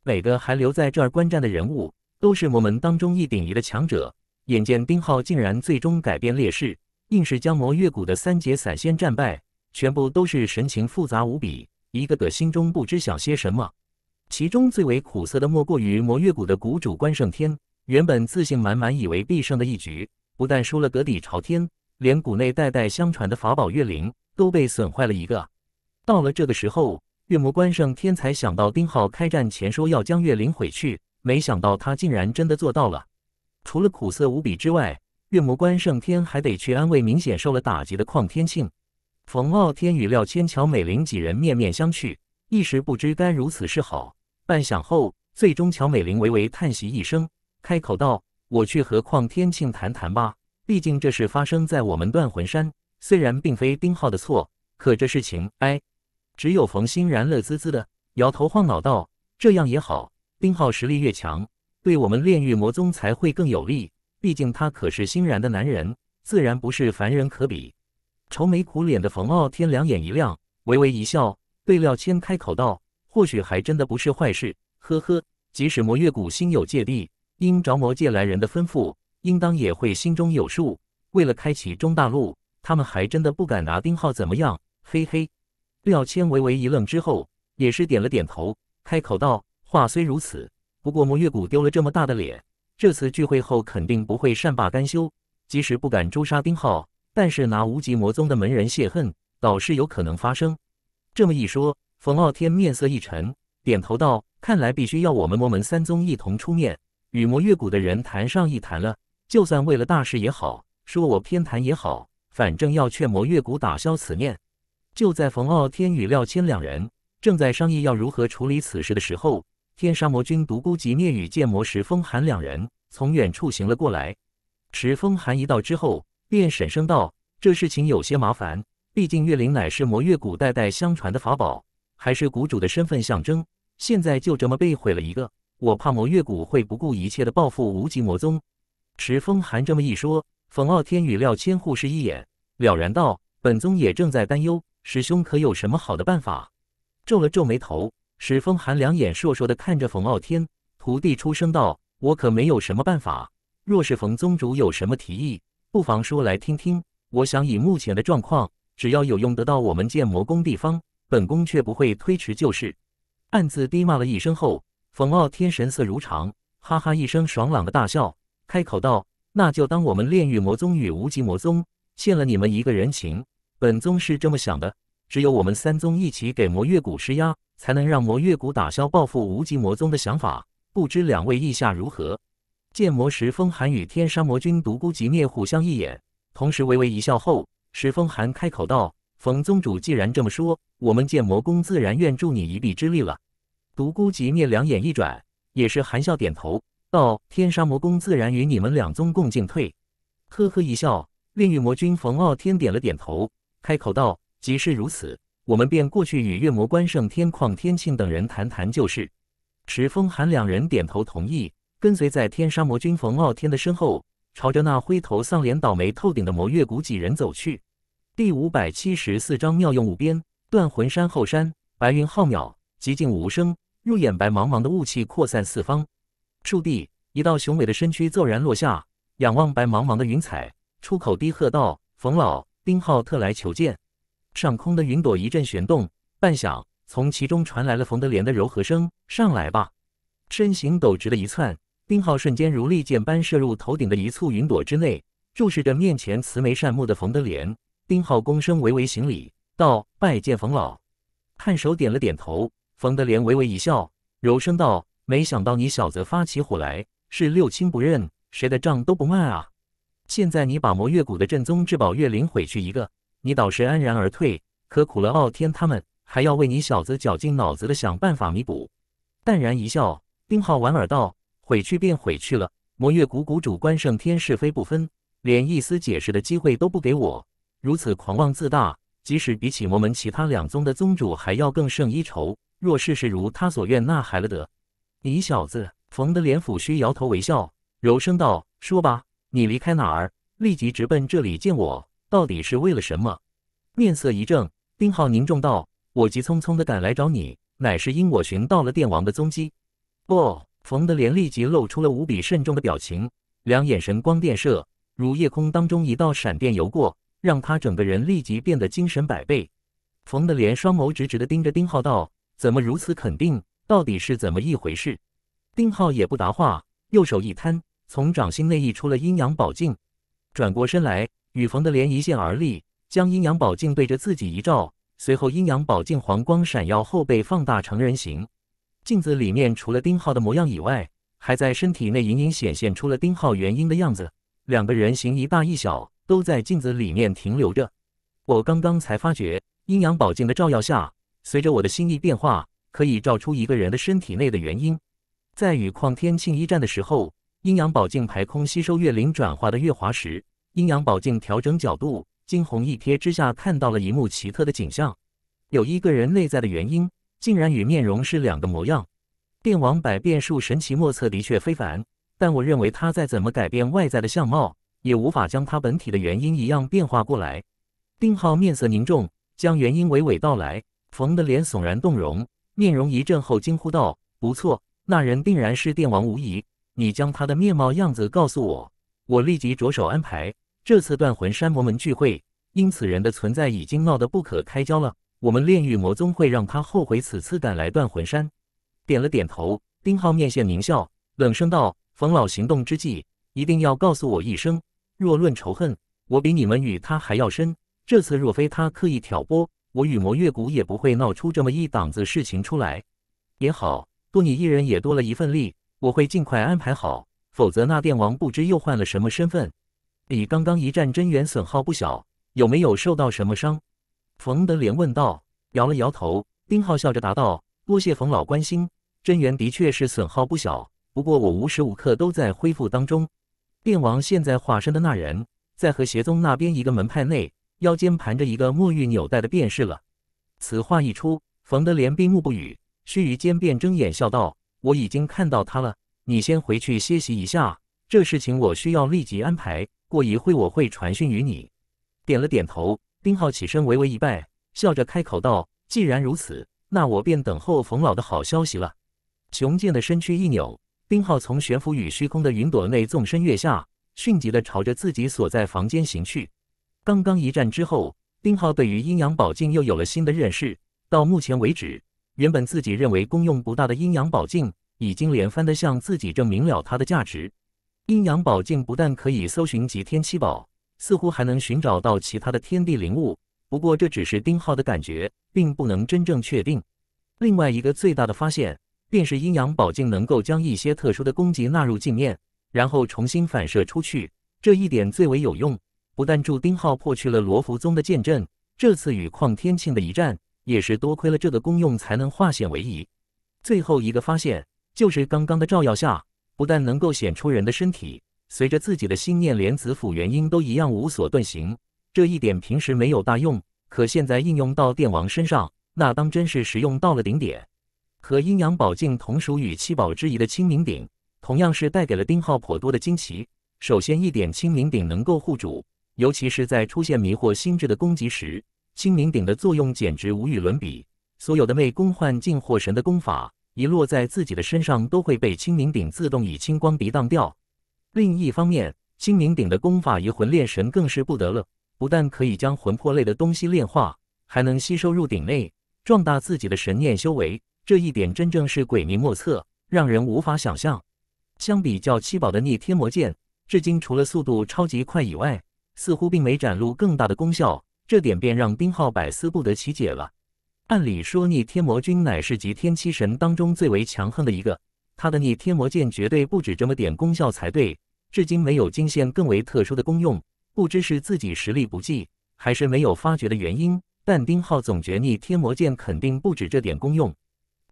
每个还留在这儿观战的人物，都是魔门当中一顶一的强者。眼见丁浩竟然最终改变劣势，硬是将魔月谷的三杰散仙战败，全部都是神情复杂无比，一个个心中不知想些什么。其中最为苦涩的，莫过于魔月谷的谷主关胜天。原本自信满满，以为必胜的一局，不但输了个底朝天，连谷内代代相传的法宝月灵都被损坏了一个。到了这个时候，月魔关胜天才想到丁浩开战前说要将月灵毁去，没想到他竟然真的做到了。除了苦涩无比之外，月魔关胜天还得去安慰明显受了打击的邝天庆、冯傲天与廖千乔、美玲几人，面面相觑，一时不知该如此是好。半晌后，最终乔美玲微微叹息一声，开口道：“我去和况天庆谈谈吧，毕竟这事发生在我们断魂山，虽然并非丁浩的错，可这事情……哎。”只有冯欣然乐滋滋的摇头晃脑道：“这样也好，丁浩实力越强，对我们炼狱魔宗才会更有利。毕竟他可是欣然的男人，自然不是凡人可比。”愁眉苦脸的冯傲天两眼一亮，微微一笑，对廖谦开口道。或许还真的不是坏事，呵呵。即使魔月谷心有芥蒂，因着魔界来人的吩咐，应当也会心中有数。为了开启中大陆，他们还真的不敢拿丁浩怎么样，嘿嘿。廖千微微一愣之后，也是点了点头，开口道：“话虽如此，不过魔月谷丢了这么大的脸，这次聚会后肯定不会善罢甘休。即使不敢诛杀丁浩，但是拿无极魔宗的门人泄恨，倒是有可能发生。”这么一说。冯傲天面色一沉，点头道：“看来必须要我们魔门三宗一同出面，与魔月谷的人谈上一谈了。就算为了大事也好，说我偏袒也好，反正要劝魔月谷打消此念。”就在冯傲天与廖谦两人正在商议要如何处理此事的时候，天杀魔君独孤及灭与剑、魔石峰寒两人从远处行了过来。石峰寒一到之后，便沈声道：“这事情有些麻烦，毕竟月灵乃是魔月谷代代相传的法宝。”还是谷主的身份象征，现在就这么被毁了一个，我怕魔月谷会不顾一切的报复无极魔宗。史风寒这么一说，冯傲天与廖千户士一眼，了然道：“本宗也正在担忧，师兄可有什么好的办法？”皱了皱眉头，史风寒两眼烁烁的看着冯傲天徒弟出声道：“我可没有什么办法，若是冯宗主有什么提议，不妨说来听听。我想以目前的状况，只要有用得到我们建魔宫地方。”本宫却不会推迟旧事，暗自低骂了一声后，冯傲天神色如常，哈哈一声爽朗的大笑，开口道：“那就当我们炼狱魔宗与无极魔宗欠了你们一个人情，本宗是这么想的。只有我们三宗一起给魔月谷施压，才能让魔月谷打消报复无极魔宗的想法。不知两位意下如何？”剑魔石风寒与天杀魔君独孤极灭互相一眼，同时微微一笑后，石风寒开口道。冯宗主既然这么说，我们剑魔宫自然愿助你一臂之力了。独孤极灭两眼一转，也是含笑点头道：“天杀魔宫自然与你们两宗共进退。”呵呵一笑，炼狱魔君冯傲天点了点头，开口道：“即是如此，我们便过去与月魔关胜、天旷天庆等人谈谈旧事。”池风寒两人点头同意，跟随在天杀魔君冯傲天的身后，朝着那灰头丧脸、倒霉透顶的魔月谷几人走去。第五百七十四章妙用五边。断魂山后山，白云浩渺，寂静无声。入眼白茫茫的雾气扩散四方。树地，一道雄伟的身躯骤然落下，仰望白茫茫的云彩，出口低喝道：“冯老，丁浩特来求见。”上空的云朵一阵旋动，半响，从其中传来了冯德莲的柔和声：“上来吧。”身形陡直的一窜，丁浩瞬间如利箭般射入头顶的一簇云朵之内，注视着面前慈眉善目的冯德莲。丁浩躬身微微行礼，道：“拜见冯老。”看手点了点头。冯德莲微微一笑，柔声道：“没想到你小子发起火来，是六亲不认，谁的账都不卖啊！现在你把魔月谷的正宗至宝月灵毁去一个，你倒是安然而退，可苦了傲天他们，还要为你小子绞尽脑汁的想办法弥补。”淡然一笑，丁浩莞尔道：“毁去便毁去了。魔月谷谷主关胜天是非不分，连一丝解释的机会都不给我。”如此狂妄自大，即使比起魔门其他两宗的宗主还要更胜一筹。若事事如他所愿，那还了得？你小子，冯德连抚须摇头微笑，柔声道：“说吧，你离开哪儿，立即直奔这里见我，到底是为了什么？”面色一正，丁浩凝重道：“我急匆匆的赶来找你，乃是因我寻到了电王的踪迹。”不，冯德连立即露出了无比慎重的表情，两眼神光电射，如夜空当中一道闪电游过。让他整个人立即变得精神百倍。冯德莲双眸直直的盯着丁浩，道：“怎么如此肯定？到底是怎么一回事？”丁浩也不答话，右手一摊，从掌心内溢出了阴阳宝镜。转过身来，与冯德莲一见而立，将阴阳宝镜对着自己一照。随后，阴阳宝镜黄光闪耀，后背放大成人形。镜子里面除了丁浩的模样以外，还在身体内隐隐显现出了丁浩元婴的样子。两个人形一大一小。都在镜子里面停留着。我刚刚才发觉，阴阳宝镜的照耀下，随着我的心意变化，可以照出一个人的身体内的原因。在与旷天庆一战的时候，阴阳宝镜排空吸收月灵转化的月华时，阴阳宝镜调整角度，惊鸿一瞥之下看到了一幕奇特的景象：有一个人内在的原因，竟然与面容是两个模样。电王百变术神奇莫测，的确非凡。但我认为，他在怎么改变外在的相貌？也无法将他本体的原因一样变化过来。丁浩面色凝重，将原因娓娓道来。冯的脸悚然动容，面容一震后惊呼道：“不错，那人定然是电王无疑。你将他的面貌样子告诉我，我立即着手安排。这次断魂山魔门聚会，因此人的存在已经闹得不可开交了。我们炼狱魔宗会让他后悔此次赶来断魂山。”点了点头，丁浩面现狞笑，冷声道：“冯老行动之际，一定要告诉我一声。”若论仇恨，我比你们与他还要深。这次若非他刻意挑拨，我与魔月谷也不会闹出这么一档子事情出来。也好，多你一人也多了一份力，我会尽快安排好。否则那电王不知又换了什么身份。你刚刚一战，真元损耗不小，有没有受到什么伤？冯德连问道。摇了摇头，丁浩笑着答道：“多谢冯老关心，真元的确是损耗不小，不过我无时无刻都在恢复当中。”电王现在化身的那人，在和邪宗那边一个门派内，腰间盘着一个墨玉纽带的便是了。此话一出，冯德连闭目不语，须臾间便睁眼笑道：“我已经看到他了，你先回去歇息一下，这事情我需要立即安排。过一会我会传讯于你。”点了点头，丁浩起身微微一拜，笑着开口道：“既然如此，那我便等候冯老的好消息了。”雄健的身躯一扭。丁浩从悬浮于虚空的云朵内纵身跃下，迅疾地朝着自己所在房间行去。刚刚一战之后，丁浩对于阴阳宝镜又有了新的认识。到目前为止，原本自己认为功用不大的阴阳宝镜，已经连番地向自己证明了它的价值。阴阳宝镜不但可以搜寻及天气宝，似乎还能寻找到其他的天地灵物。不过这只是丁浩的感觉，并不能真正确定。另外一个最大的发现。便是阴阳宝镜能够将一些特殊的攻击纳入镜面，然后重新反射出去，这一点最为有用。不但助丁浩破去了罗浮宗的剑阵，这次与况天庆的一战，也是多亏了这个功用才能化险为夷。最后一个发现就是刚刚的照耀下，不但能够显出人的身体，随着自己的心念，连子府元婴都一样无所遁形。这一点平时没有大用，可现在应用到电王身上，那当真是实用到了顶点。和阴阳宝镜同属与七宝之一的清明鼎，同样是带给了丁浩颇多的惊奇。首先一点，清明鼎能够护主，尤其是在出现迷惑心智的攻击时，清明鼎的作用简直无与伦比。所有的媚功、幻境或神的功法，一落在自己的身上，都会被清明鼎自动以青光涤荡掉。另一方面，清明鼎的功法与魂炼神更是不得了，不但可以将魂魄类的东西炼化，还能吸收入鼎内，壮大自己的神念修为。这一点真正是诡秘莫测，让人无法想象。相比较七宝的逆天魔剑，至今除了速度超级快以外，似乎并没展露更大的功效，这点便让丁浩百思不得其解了。按理说，逆天魔君乃是集天七神当中最为强横的一个，他的逆天魔剑绝对不止这么点功效才对。至今没有惊现更为特殊的功用，不知是自己实力不济，还是没有发掘的原因。但丁浩总觉逆天魔剑肯定不止这点功用。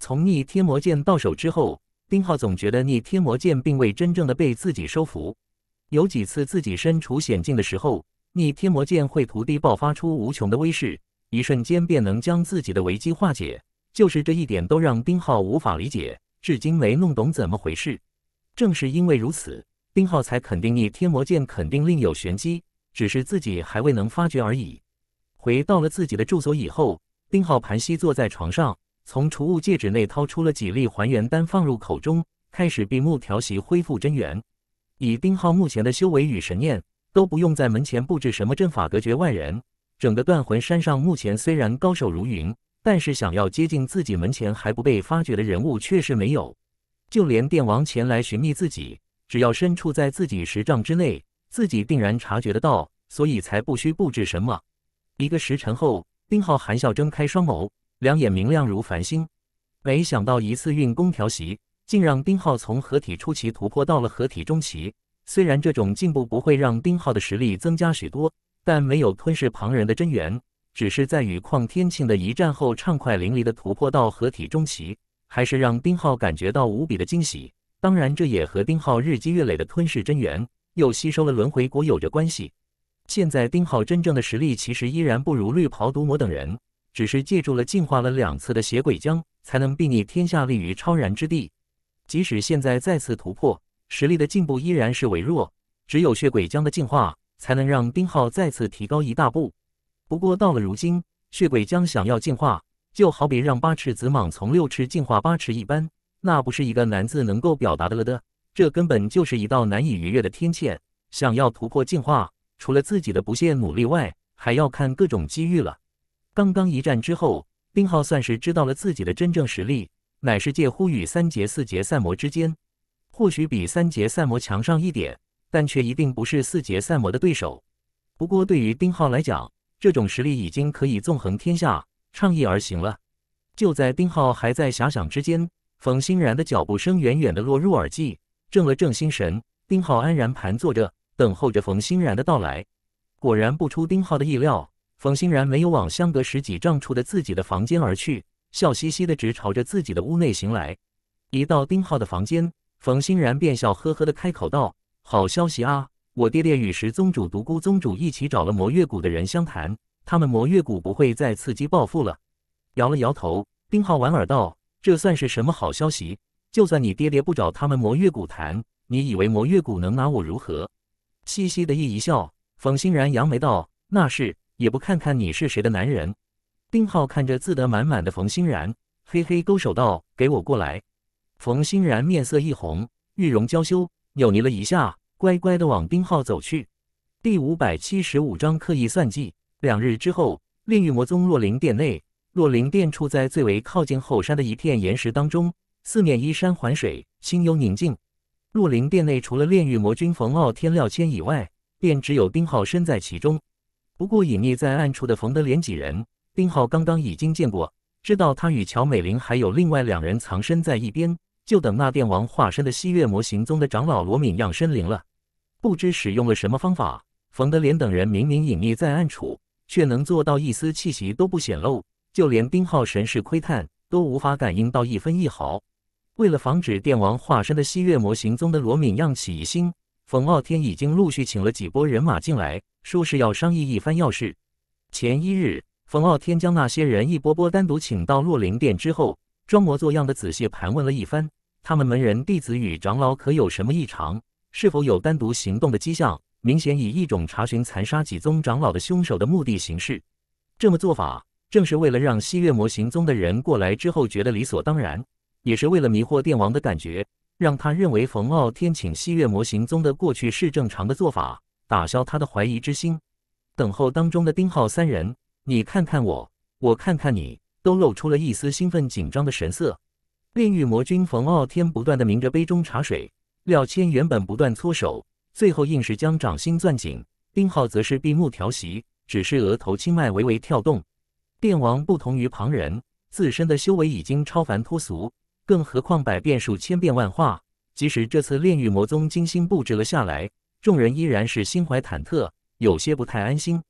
从逆天魔剑到手之后，丁浩总觉得逆天魔剑并未真正的被自己收服。有几次自己身处险境的时候，逆天魔剑会徒地爆发出无穷的威势，一瞬间便能将自己的危机化解。就是这一点都让丁浩无法理解，至今没弄懂怎么回事。正是因为如此，丁浩才肯定逆天魔剑肯定另有玄机，只是自己还未能发觉而已。回到了自己的住所以后，丁浩盘膝坐在床上。从储物戒指内掏出了几粒还原丹，放入口中，开始闭目调息，恢复真元。以丁浩目前的修为与神念，都不用在门前布置什么阵法隔绝外人。整个断魂山上目前虽然高手如云，但是想要接近自己门前还不被发觉的人物确实没有。就连电王前来寻觅自己，只要身处在自己十丈之内，自己定然察觉得到，所以才不需布置什么。一个时辰后，丁浩含笑睁开双眸。两眼明亮如繁星，没想到一次运功调息，竟让丁浩从合体初期突破到了合体中期。虽然这种进步不会让丁浩的实力增加许多，但没有吞噬旁人的真元，只是在与况天庆的一战后畅快淋漓的突破到合体中期，还是让丁浩感觉到无比的惊喜。当然，这也和丁浩日积月累的吞噬真元，又吸收了轮回果有着关系。现在，丁浩真正的实力其实依然不如绿袍毒魔等人。只是借助了进化了两次的血鬼浆，才能睥睨天下，立于超然之地。即使现在再次突破，实力的进步依然是微弱。只有血鬼浆的进化，才能让丁浩再次提高一大步。不过到了如今，血鬼浆想要进化，就好比让八尺子蟒从六尺进化八尺一般，那不是一个难字能够表达的了的。这根本就是一道难以逾越的天堑。想要突破进化，除了自己的不懈努力外，还要看各种机遇了。刚刚一战之后，丁浩算是知道了自己的真正实力，乃是介乎于三杰四杰赛魔之间，或许比三杰赛魔强上一点，但却一定不是四杰赛魔的对手。不过对于丁浩来讲，这种实力已经可以纵横天下，畅意而行了。就在丁浩还在遐想之间，冯欣然的脚步声远远的落入耳际，正了正心神，丁浩安然盘坐着，等候着冯欣然的到来。果然不出丁浩的意料。冯欣然没有往相隔十几丈处的自己的房间而去，笑嘻嘻的直朝着自己的屋内行来。一到丁浩的房间，冯欣然便笑呵呵的开口道：“好消息啊，我爹爹与石宗主、独孤宗主一起找了魔月谷的人相谈，他们魔月谷不会再伺机报复了。”摇了摇头，丁浩莞尔道：“这算是什么好消息？就算你爹爹不找他们魔月谷谈，你以为魔月谷能拿我如何？”嘻嘻的一一笑，冯欣然扬眉道：“那是。”也不看看你是谁的男人，丁浩看着自得满满的冯欣然，嘿嘿勾手道：“给我过来。”冯欣然面色一红，玉容娇羞，扭捏了一下，乖乖的往丁浩走去。第五百七十五章刻意算计。两日之后，炼狱魔宗洛灵殿内，洛灵殿处在最为靠近后山的一片岩石当中，四面依山环水，清幽宁静。洛灵殿内除了炼狱魔君冯傲天、廖谦以外，便只有丁浩身在其中。不过，隐匿在暗处的冯德连几人，丁浩刚刚已经见过，知道他与乔美玲还有另外两人藏身在一边，就等那电王化身的西月魔行宗的长老罗敏样身灵了。不知使用了什么方法，冯德连等人明明隐匿在暗处，却能做到一丝气息都不显露，就连丁浩神识窥探都无法感应到一分一毫。为了防止电王化身的西月魔行宗的罗敏样起疑心。冯傲天已经陆续请了几波人马进来，说是要商议一番要事。前一日，冯傲天将那些人一波波单独请到洛灵殿之后，装模作样的仔细盘问了一番，他们门人弟子与长老可有什么异常，是否有单独行动的迹象，明显以一种查询残杀几宗长老的凶手的目的行事。这么做法正是为了让西月魔行宗的人过来之后觉得理所当然，也是为了迷惑电王的感觉。让他认为冯傲天请西月魔行宗的过去是正常的做法，打消他的怀疑之心。等候当中的丁浩三人，你看看我，我看看你，都露出了一丝兴奋紧张的神色。炼狱魔君冯傲天不断的抿着杯中茶水，廖谦原本不断搓手，最后硬是将掌心攥紧。丁浩则是闭目调息，只是额头青脉微微跳动。电王不同于旁人，自身的修为已经超凡脱俗。更何况百变数千变万化，即使这次炼狱魔宗精心布置了下来，众人依然是心怀忐忑，有些不太安心。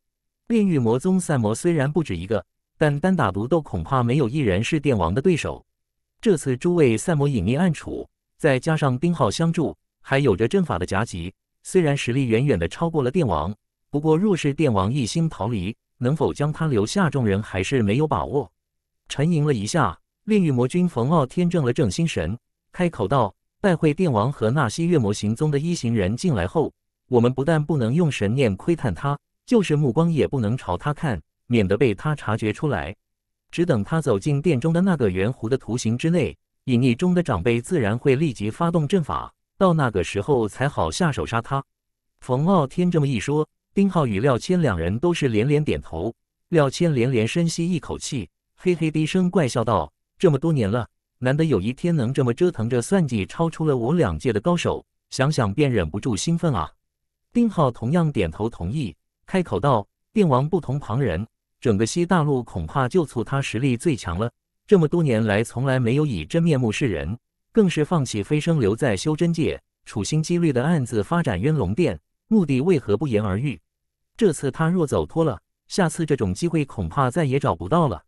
炼狱魔宗散魔虽然不止一个，但单打独斗恐怕没有一人是电王的对手。这次诸位散魔隐秘暗处，再加上兵号相助，还有着阵法的夹击，虽然实力远远的超过了电王，不过若是电王一心逃离，能否将他留下，众人还是没有把握。沉吟了一下。炼狱魔君冯傲天正了正心神，开口道：“待会电王和那西月魔行踪的一行人进来后，我们不但不能用神念窥探他，就是目光也不能朝他看，免得被他察觉出来。只等他走进殿中的那个圆弧的图形之内，隐匿中的长辈自然会立即发动阵法，到那个时候才好下手杀他。”冯傲天这么一说，丁浩与廖千两人都是连连点头。廖千连连深吸一口气，嘿嘿低声怪笑道。这么多年了，难得有一天能这么折腾着算计超出了我两界的高手，想想便忍不住兴奋啊！丁浩同样点头同意，开口道：“定王不同旁人，整个西大陆恐怕就促他实力最强了。这么多年来，从来没有以真面目示人，更是放弃飞升，留在修真界，处心积虑的暗自发展渊龙殿，目的为何不言而喻。这次他若走脱了，下次这种机会恐怕再也找不到了。”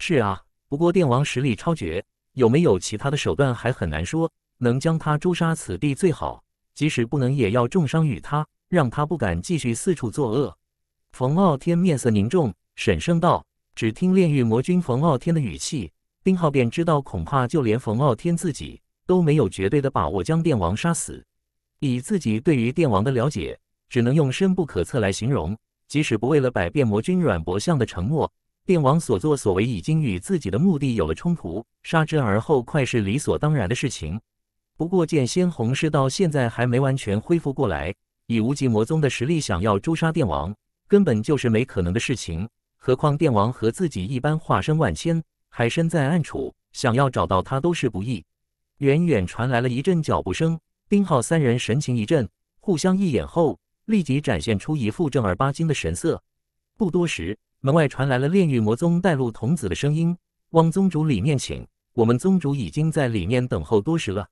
是啊。不过电王实力超绝，有没有其他的手段还很难说。能将他诛杀此地最好，即使不能，也要重伤于他，让他不敢继续四处作恶。冯傲天面色凝重，沈声道。只听炼狱魔君冯傲天的语气，丁浩便知道，恐怕就连冯傲天自己都没有绝对的把握将电王杀死。以自己对于电王的了解，只能用深不可测来形容。即使不为了百变魔君软博相的承诺。电王所作所为已经与自己的目的有了冲突，杀之而后快是理所当然的事情。不过，见仙红师到现在还没完全恢复过来，以无极魔宗的实力，想要诛杀电王，根本就是没可能的事情。何况电王和自己一般化身万千，还身在暗处，想要找到他都是不易。远远传来了一阵脚步声，丁浩三人神情一震，互相一眼后，立即展现出一副正儿八经的神色。不多时。门外传来了炼狱魔宗带路童子的声音：“汪宗主，里面请。我们宗主已经在里面等候多时了。”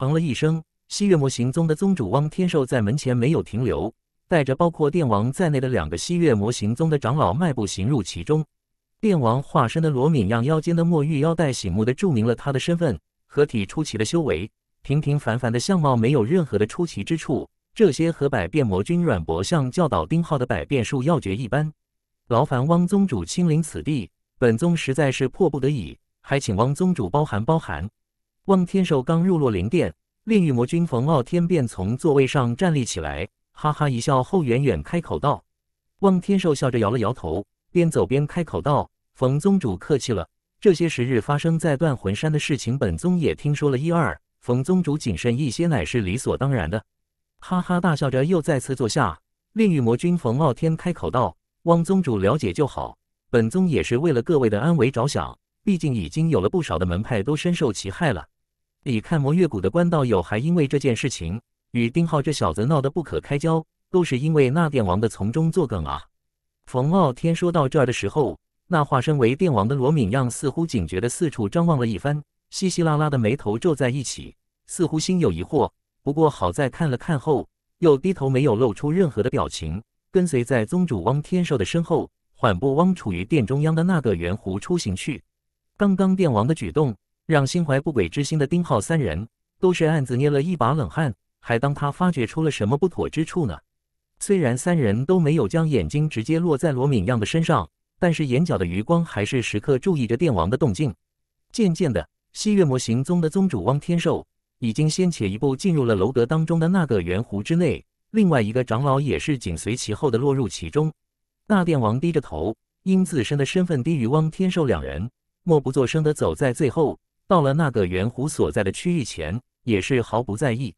嗯了一声，西月魔行宗的宗主汪天寿在门前没有停留，带着包括电王在内的两个西月魔行宗的长老迈步行入其中。电王化身的罗敏让腰间的墨玉腰带醒目的注明了他的身份，合体出奇的修为，平平凡凡的相貌，没有任何的出奇之处。这些和百变魔君阮博像教导丁浩的百变术要诀一般。劳烦汪宗主亲临此地，本宗实在是迫不得已，还请汪宗主包涵包涵。汪天寿刚入落灵殿，炼狱魔君冯傲天便从座位上站立起来，哈哈一笑后远远开口道：“汪天寿笑着摇了摇头，边走边开口道：‘冯宗主客气了，这些时日发生在断魂山的事情，本宗也听说了一二。冯宗主谨慎一些，乃是理所当然的。’哈哈大笑着又再次坐下。炼狱魔君冯傲天开口道。”汪宗主了解就好，本宗也是为了各位的安危着想，毕竟已经有了不少的门派都深受其害了。你看魔月谷的关道友还因为这件事情与丁浩这小子闹得不可开交，都是因为那电王的从中作梗啊。冯傲天说到这儿的时候，那化身为电王的罗敏样似乎警觉的四处张望了一番，稀稀拉拉的眉头皱在一起，似乎心有疑惑。不过好在看了看后，又低头没有露出任何的表情。跟随在宗主汪天寿的身后，缓步汪处于殿中央的那个圆弧出行去。刚刚殿王的举动，让心怀不轨之心的丁浩三人都是暗自捏了一把冷汗，还当他发觉出了什么不妥之处呢？虽然三人都没有将眼睛直接落在罗敏样的身上，但是眼角的余光还是时刻注意着殿王的动静。渐渐的，西岳魔行宗的宗主汪天寿已经先且一步进入了楼阁当中的那个圆弧之内。另外一个长老也是紧随其后的落入其中，大殿王低着头，因自身的身份低于汪天寿两人，默不作声的走在最后。到了那个圆弧所在的区域前，也是毫不在意。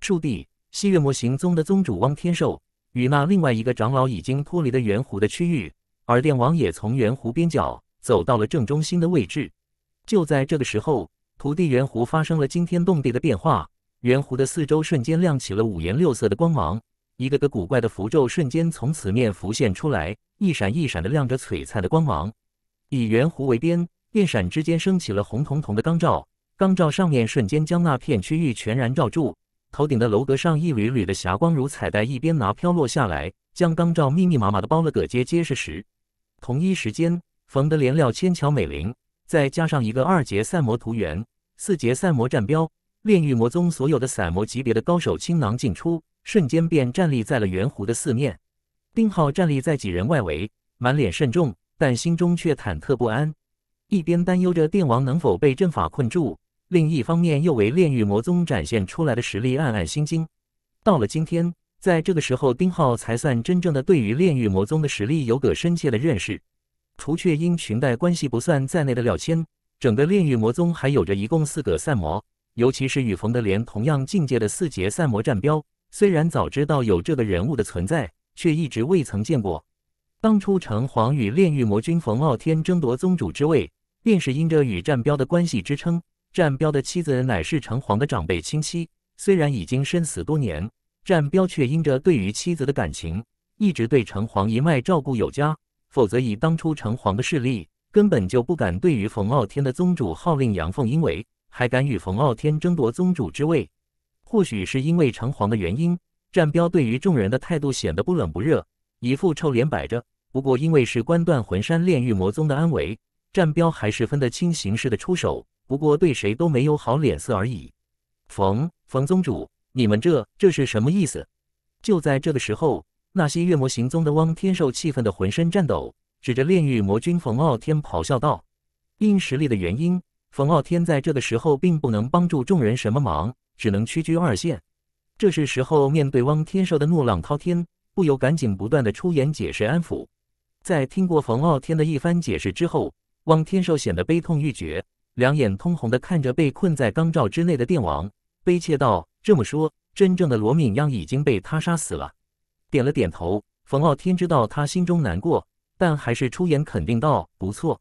树地西月魔行宗的宗主汪天寿与那另外一个长老已经脱离了圆弧的区域，而殿王也从圆弧边角走到了正中心的位置。就在这个时候，土地圆弧发生了惊天动地的变化。圆弧的四周瞬间亮起了五颜六色的光芒，一个个古怪的符咒瞬间从此面浮现出来，一闪一闪的亮着璀璨的光芒。以圆弧为边，电闪之间升起了红彤彤的钢罩，钢罩上面瞬间将那片区域全然罩住。头顶的楼阁上，一缕缕的霞光如彩带一边拿飘落下来，将钢罩密密麻麻的包了个结结实实。同一时间，缝的连料千巧美玲，再加上一个二节赛摩图圆，四节赛摩站标。炼狱魔宗所有的散魔级别的高手倾囊尽出，瞬间便站立在了圆弧的四面。丁浩站立在几人外围，满脸慎重，但心中却忐忑不安。一边担忧着电王能否被阵法困住，另一方面又为炼狱魔宗展现出来的实力暗暗心惊。到了今天，在这个时候，丁浩才算真正的对于炼狱魔宗的实力有个深切的认识。除却因裙带关系不算在内的廖千，整个炼狱魔宗还有着一共四个散魔。尤其是与冯德莲同样境界的四节赛魔战彪，虽然早知道有这个人物的存在，却一直未曾见过。当初城隍与炼狱魔君冯傲天争夺宗主之位，便是因着与战彪的关系支撑。战彪的妻子乃是城隍的长辈亲戚，虽然已经身死多年，战彪却因着对于妻子的感情，一直对城隍一脉照顾有加。否则以当初城隍的势力，根本就不敢对于冯傲天的宗主号令阳奉阴违。还敢与冯傲天争夺宗主之位？或许是因为城隍的原因，战彪对于众人的态度显得不冷不热，一副臭脸摆着。不过因为是关断魂山炼狱魔宗的安危，战彪还是分得清形势的出手，不过对谁都没有好脸色而已。冯冯宗主，你们这这是什么意思？就在这个时候，那些月魔行踪的汪天寿气愤的浑身颤抖，指着炼狱魔君冯傲天咆哮道：“因实力的原因。”冯傲天在这个时候并不能帮助众人什么忙，只能屈居二线。这是时候面对汪天寿的怒浪滔天，不由赶紧不断的出言解释安抚。在听过冯傲天的一番解释之后，汪天寿显得悲痛欲绝，两眼通红的看着被困在钢罩之内的电王，悲切道：“这么说，真正的罗敏央已经被他杀死了？”点了点头，冯傲天知道他心中难过，但还是出言肯定道：“不错。”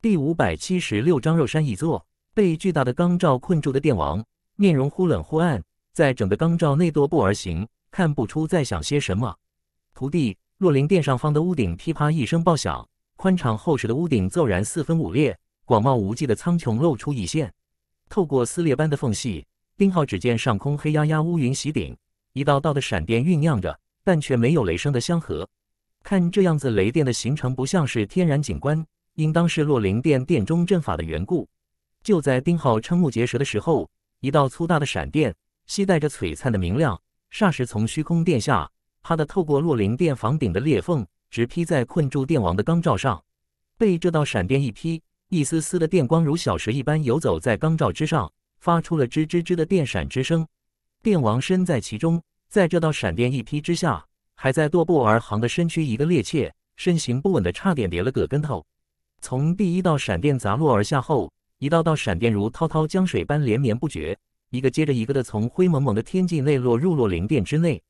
第五百七十六章肉山一座，被巨大的钢罩困住的电王，面容忽冷忽暗，在整个钢罩内踱步而行，看不出在想些什么。徒弟，若灵殿上方的屋顶噼啪一声爆响，宽敞厚实的屋顶骤然四分五裂，广袤无际的苍穹露出一线。透过撕裂般的缝隙，丁浩只见上空黑压压乌云袭顶，一道道的闪电酝酿着，但却没有雷声的相合。看这样子，雷电的形成不像是天然景观。应当是洛灵殿殿中阵法的缘故。就在丁浩瞠目结舌的时候，一道粗大的闪电，携带着璀璨的明亮，霎时从虚空殿下，啪的透过洛灵殿房顶的裂缝，直劈在困住电王的钢罩上。被这道闪电一劈，一丝丝的电光如小蛇一般游走在钢罩之上，发出了吱吱吱的电闪之声。电王身在其中，在这道闪电一劈之下，还在踱步而行的身躯一个趔趄，身形不稳的差点跌了个跟头。从第一道闪电砸落而下后，一道道闪电如滔滔江水般连绵不绝，一个接着一个的从灰蒙蒙的天际内落入落灵殿之内。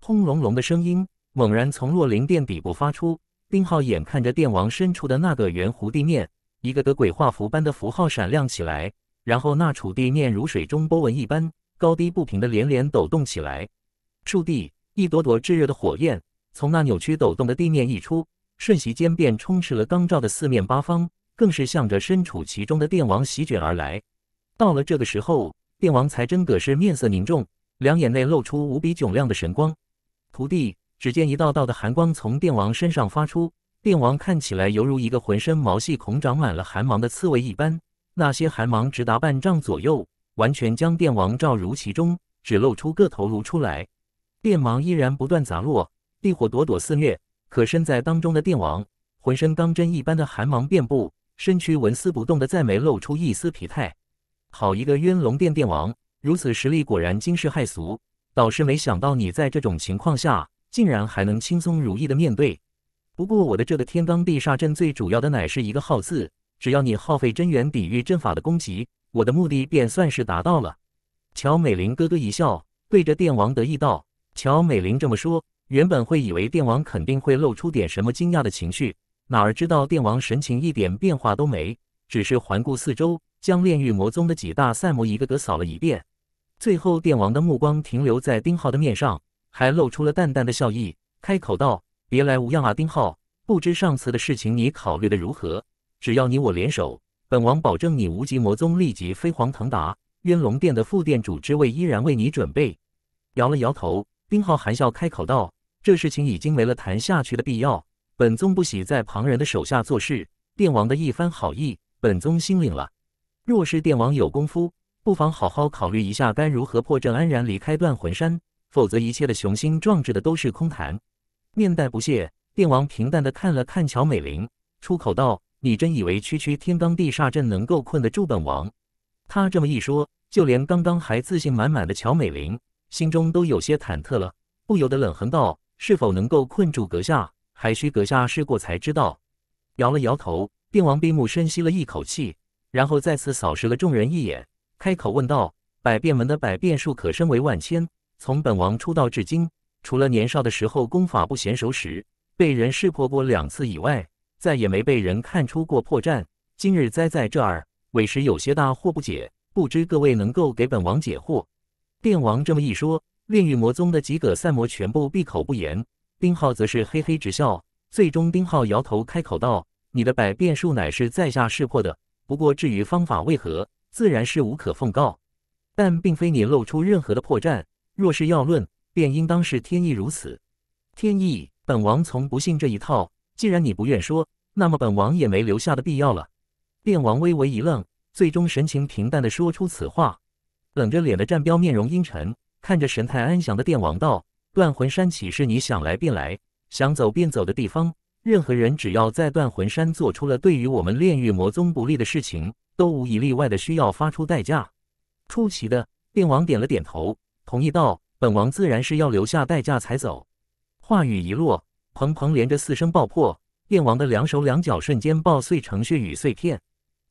轰隆隆的声音猛然从落灵殿底部发出，丁浩眼看着殿王深处的那个圆弧地面，一个个鬼画符般的符号闪亮起来，然后那处地面如水中波纹一般高低不平的连连抖动起来。触地，一朵朵炙热的火焰从那扭曲抖动的地面溢出。瞬息间便充斥了钢罩的四面八方，更是向着身处其中的电王席卷而来。到了这个时候，电王才真个是面色凝重，两眼内露出无比炯亮的神光。徒弟，只见一道道的寒光从电王身上发出，电王看起来犹如一个浑身毛细孔长满了寒芒的刺猬一般，那些寒芒直达半丈左右，完全将电王罩如其中，只露出个头颅出来。电芒依然不断砸落，地火朵朵肆虐。可身在当中的电王，浑身钢针一般的寒芒遍布，身躯纹丝不动的，再没露出一丝疲态。好一个渊龙殿殿王，如此实力果然惊世骇俗。倒是没想到你在这种情况下，竟然还能轻松如意的面对。不过我的这个天罡地煞阵，最主要的乃是一个耗字，只要你耗费真元抵御阵法的攻击，我的目的便算是达到了。乔美玲咯咯一笑，对着电王得意道：“乔美玲这么说。”原本会以为电王肯定会露出点什么惊讶的情绪，哪儿知道电王神情一点变化都没，只是环顾四周，将炼狱魔宗的几大赛魔一个个扫了一遍。最后，电王的目光停留在丁浩的面上，还露出了淡淡的笑意，开口道：“别来无恙啊，丁浩。不知上次的事情你考虑的如何？只要你我联手，本王保证你无极魔宗立即飞黄腾达，渊龙殿的副殿主之位依然为你准备。”摇了摇头，丁浩含笑开口道。这事情已经没了谈下去的必要。本宗不喜在旁人的手下做事。殿王的一番好意，本宗心领了。若是殿王有功夫，不妨好好考虑一下该如何破阵，安然离开断魂山。否则，一切的雄心壮志的都是空谈。面带不屑，殿王平淡的看了看乔美玲，出口道：“你真以为区区天罡地煞阵能够困得住本王？”他这么一说，就连刚刚还自信满满的乔美玲，心中都有些忐忑了，不由得冷哼道。是否能够困住阁下，还需阁下试过才知道。摇了摇头，电王闭目深吸了一口气，然后再次扫视了众人一眼，开口问道：“百变门的百变术可身为万千。从本王出道至今，除了年少的时候功法不娴熟时被人识破过两次以外，再也没被人看出过破绽。今日栽在这儿，委实有些大惑不解。不知各位能够给本王解惑？”电王这么一说。炼狱魔宗的几个散魔全部闭口不言，丁浩则是嘿嘿直笑。最终，丁浩摇头开口道：“你的百变术乃是在下识破的，不过至于方法为何，自然是无可奉告。但并非你露出任何的破绽，若是要论，便应当是天意如此。天意，本王从不信这一套。既然你不愿说，那么本王也没留下的必要了。”炼王微微一愣，最终神情平淡的说出此话。冷着脸的战彪面容阴沉。看着神态安详的电王道：“断魂山岂是你想来便来、想走便走的地方？任何人只要在断魂山做出了对于我们炼狱魔宗不利的事情，都无一例外的需要付出代价。”出奇的，电王点了点头，同意道：“本王自然是要留下代价才走。”话语一落，砰砰连着四声爆破，电王的两手两脚瞬间爆碎成血雨碎片，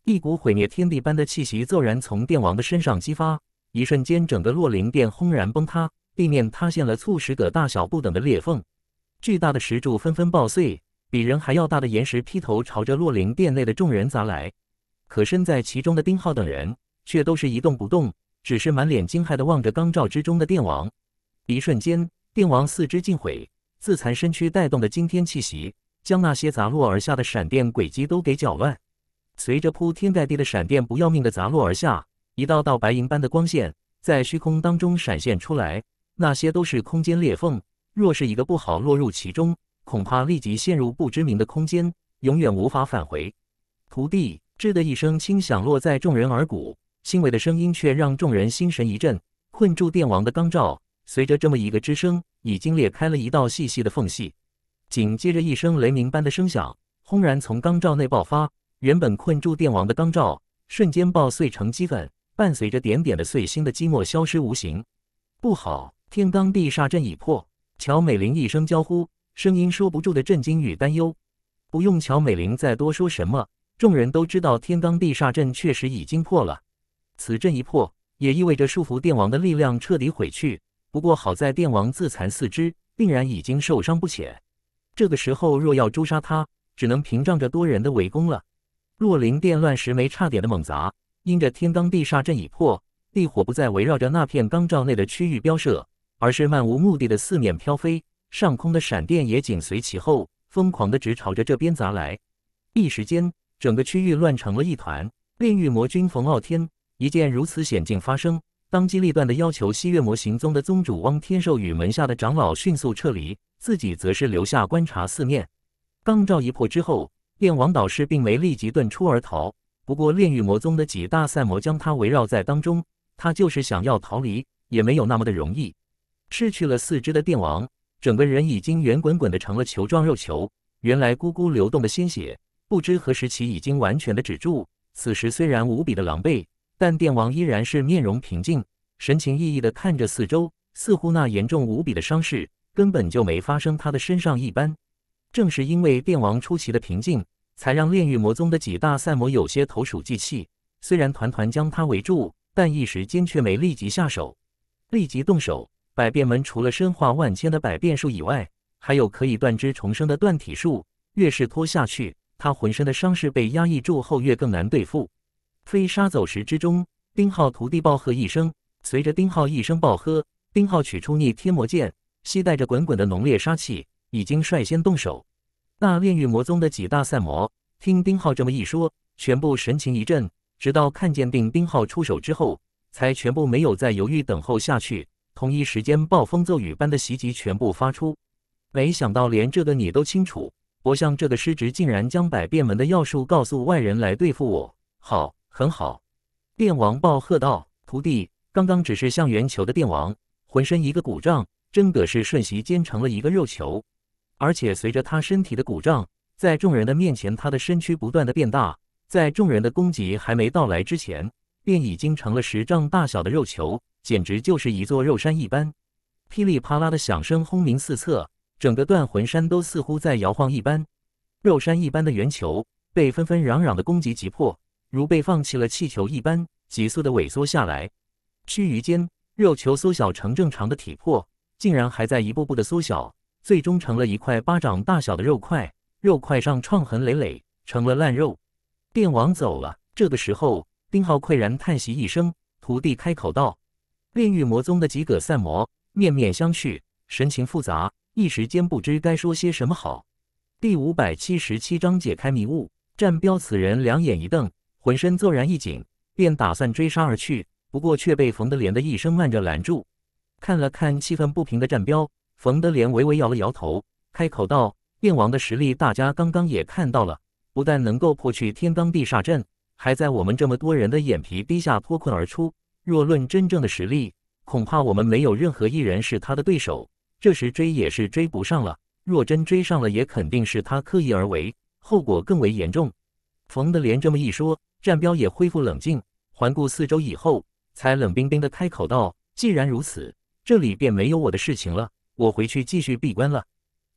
一股毁灭天地般的气息骤然从电王的身上激发。一瞬间，整个洛灵殿轰然崩塌，地面塌陷了数十个大小不等的裂缝，巨大的石柱纷纷爆碎，比人还要大的岩石劈头朝着洛灵殿内的众人砸来。可身在其中的丁浩等人却都是一动不动，只是满脸惊骇的望着钢罩之中的电王。一瞬间，电王四肢尽毁，自残身躯带动的惊天气息，将那些砸落而下的闪电轨迹都给搅乱。随着铺天盖地的闪电不要命的砸落而下。一道道白银般的光线在虚空当中闪现出来，那些都是空间裂缝。若是一个不好落入其中，恐怕立即陷入不知名的空间，永远无法返回。徒弟，吱的一声轻响落在众人耳鼓，轻微的声音却让众人心神一震。困住电王的钢罩，随着这么一个之声，已经裂开了一道细细的缝隙。紧接着一声雷鸣般的声响，轰然从钢罩内爆发，原本困住电王的钢罩瞬间爆碎成齑粉。伴随着点点的碎星的寂寞消失无形，不好！天罡地煞阵已破。乔美玲一声娇呼，声音说不住的震惊与担忧。不用乔美玲再多说什么，众人都知道天罡地煞阵确实已经破了。此阵一破，也意味着束缚电王的力量彻底毁去。不过好在电王自残四肢，定然已经受伤不浅。这个时候若要诛杀他，只能屏障着多人的围攻了。若灵电乱石梅差点的猛砸。因着天罡地煞阵已破，地火不再围绕着那片罡罩内的区域飙射，而是漫无目的的四面飘飞。上空的闪电也紧随其后，疯狂的直朝着这边砸来。一时间，整个区域乱成了一团。炼狱魔君冯傲天一见如此险境发生，当机立断的要求西月魔行宗的宗主汪天寿与门下的长老迅速撤离，自己则是留下观察四面。罡罩一破之后，炼王导师并没立即遁出而逃。不过炼狱魔宗的几大赛魔将他围绕在当中，他就是想要逃离，也没有那么的容易。失去了四肢的电王，整个人已经圆滚滚的成了球状肉球。原来咕咕流动的鲜血，不知何时起已经完全的止住。此时虽然无比的狼狈，但电王依然是面容平静，神情奕奕的看着四周，似乎那严重无比的伤势根本就没发生他的身上一般。正是因为电王出奇的平静。才让炼狱魔宗的几大赛魔有些投鼠忌器，虽然团团将他围住，但一时间却没立即下手。立即动手，百变门除了身化万千的百变术以外，还有可以断肢重生的断体术。越是拖下去，他浑身的伤势被压抑住后，越更难对付。飞沙走石之中，丁浩徒弟暴喝一声，随着丁浩一声暴喝，丁浩取出逆天魔剑，携带着滚滚的浓烈杀气，已经率先动手。那炼狱魔宗的几大散魔，听丁浩这么一说，全部神情一震，直到看见定丁浩出手之后，才全部没有再犹豫，等候下去。同一时间，暴风骤雨般的袭击全部发出。没想到连这个你都清楚，我相这个师侄竟然将百变门的要术告诉外人来对付我，好，很好！电王暴喝道：“徒弟，刚刚只是像圆球的电王，浑身一个鼓胀，真的是瞬息间成了一个肉球。”而且随着他身体的鼓胀，在众人的面前，他的身躯不断的变大，在众人的攻击还没到来之前，便已经成了十丈大小的肉球，简直就是一座肉山一般。噼里啪啦的响声轰鸣四侧，整个断魂山都似乎在摇晃一般。肉山一般的圆球被纷纷攘攘的攻击击破，如被放弃了气球一般，急速的萎缩下来。须臾间，肉球缩小成正常的体魄，竟然还在一步步的缩小。最终成了一块巴掌大小的肉块，肉块上创痕累累，成了烂肉。电王走了，这个时候，丁浩喟然叹息一声，徒弟开口道：“炼狱魔宗的几个散魔面面相觑，神情复杂，一时间不知该说些什么好。”第五百七十七章解开迷雾。战彪此人两眼一瞪，浑身骤然一紧，便打算追杀而去，不过却被冯德莲的一声慢着拦住，看了看气愤不平的战彪。冯德连微微摇了摇头，开口道：“燕王的实力，大家刚刚也看到了，不但能够破去天罡地煞阵，还在我们这么多人的眼皮底下脱困而出。若论真正的实力，恐怕我们没有任何一人是他的对手。这时追也是追不上了，若真追上了，也肯定是他刻意而为，后果更为严重。”冯德连这么一说，战彪也恢复冷静，环顾四周以后，才冷冰冰的开口道：“既然如此，这里便没有我的事情了。”我回去继续闭关了。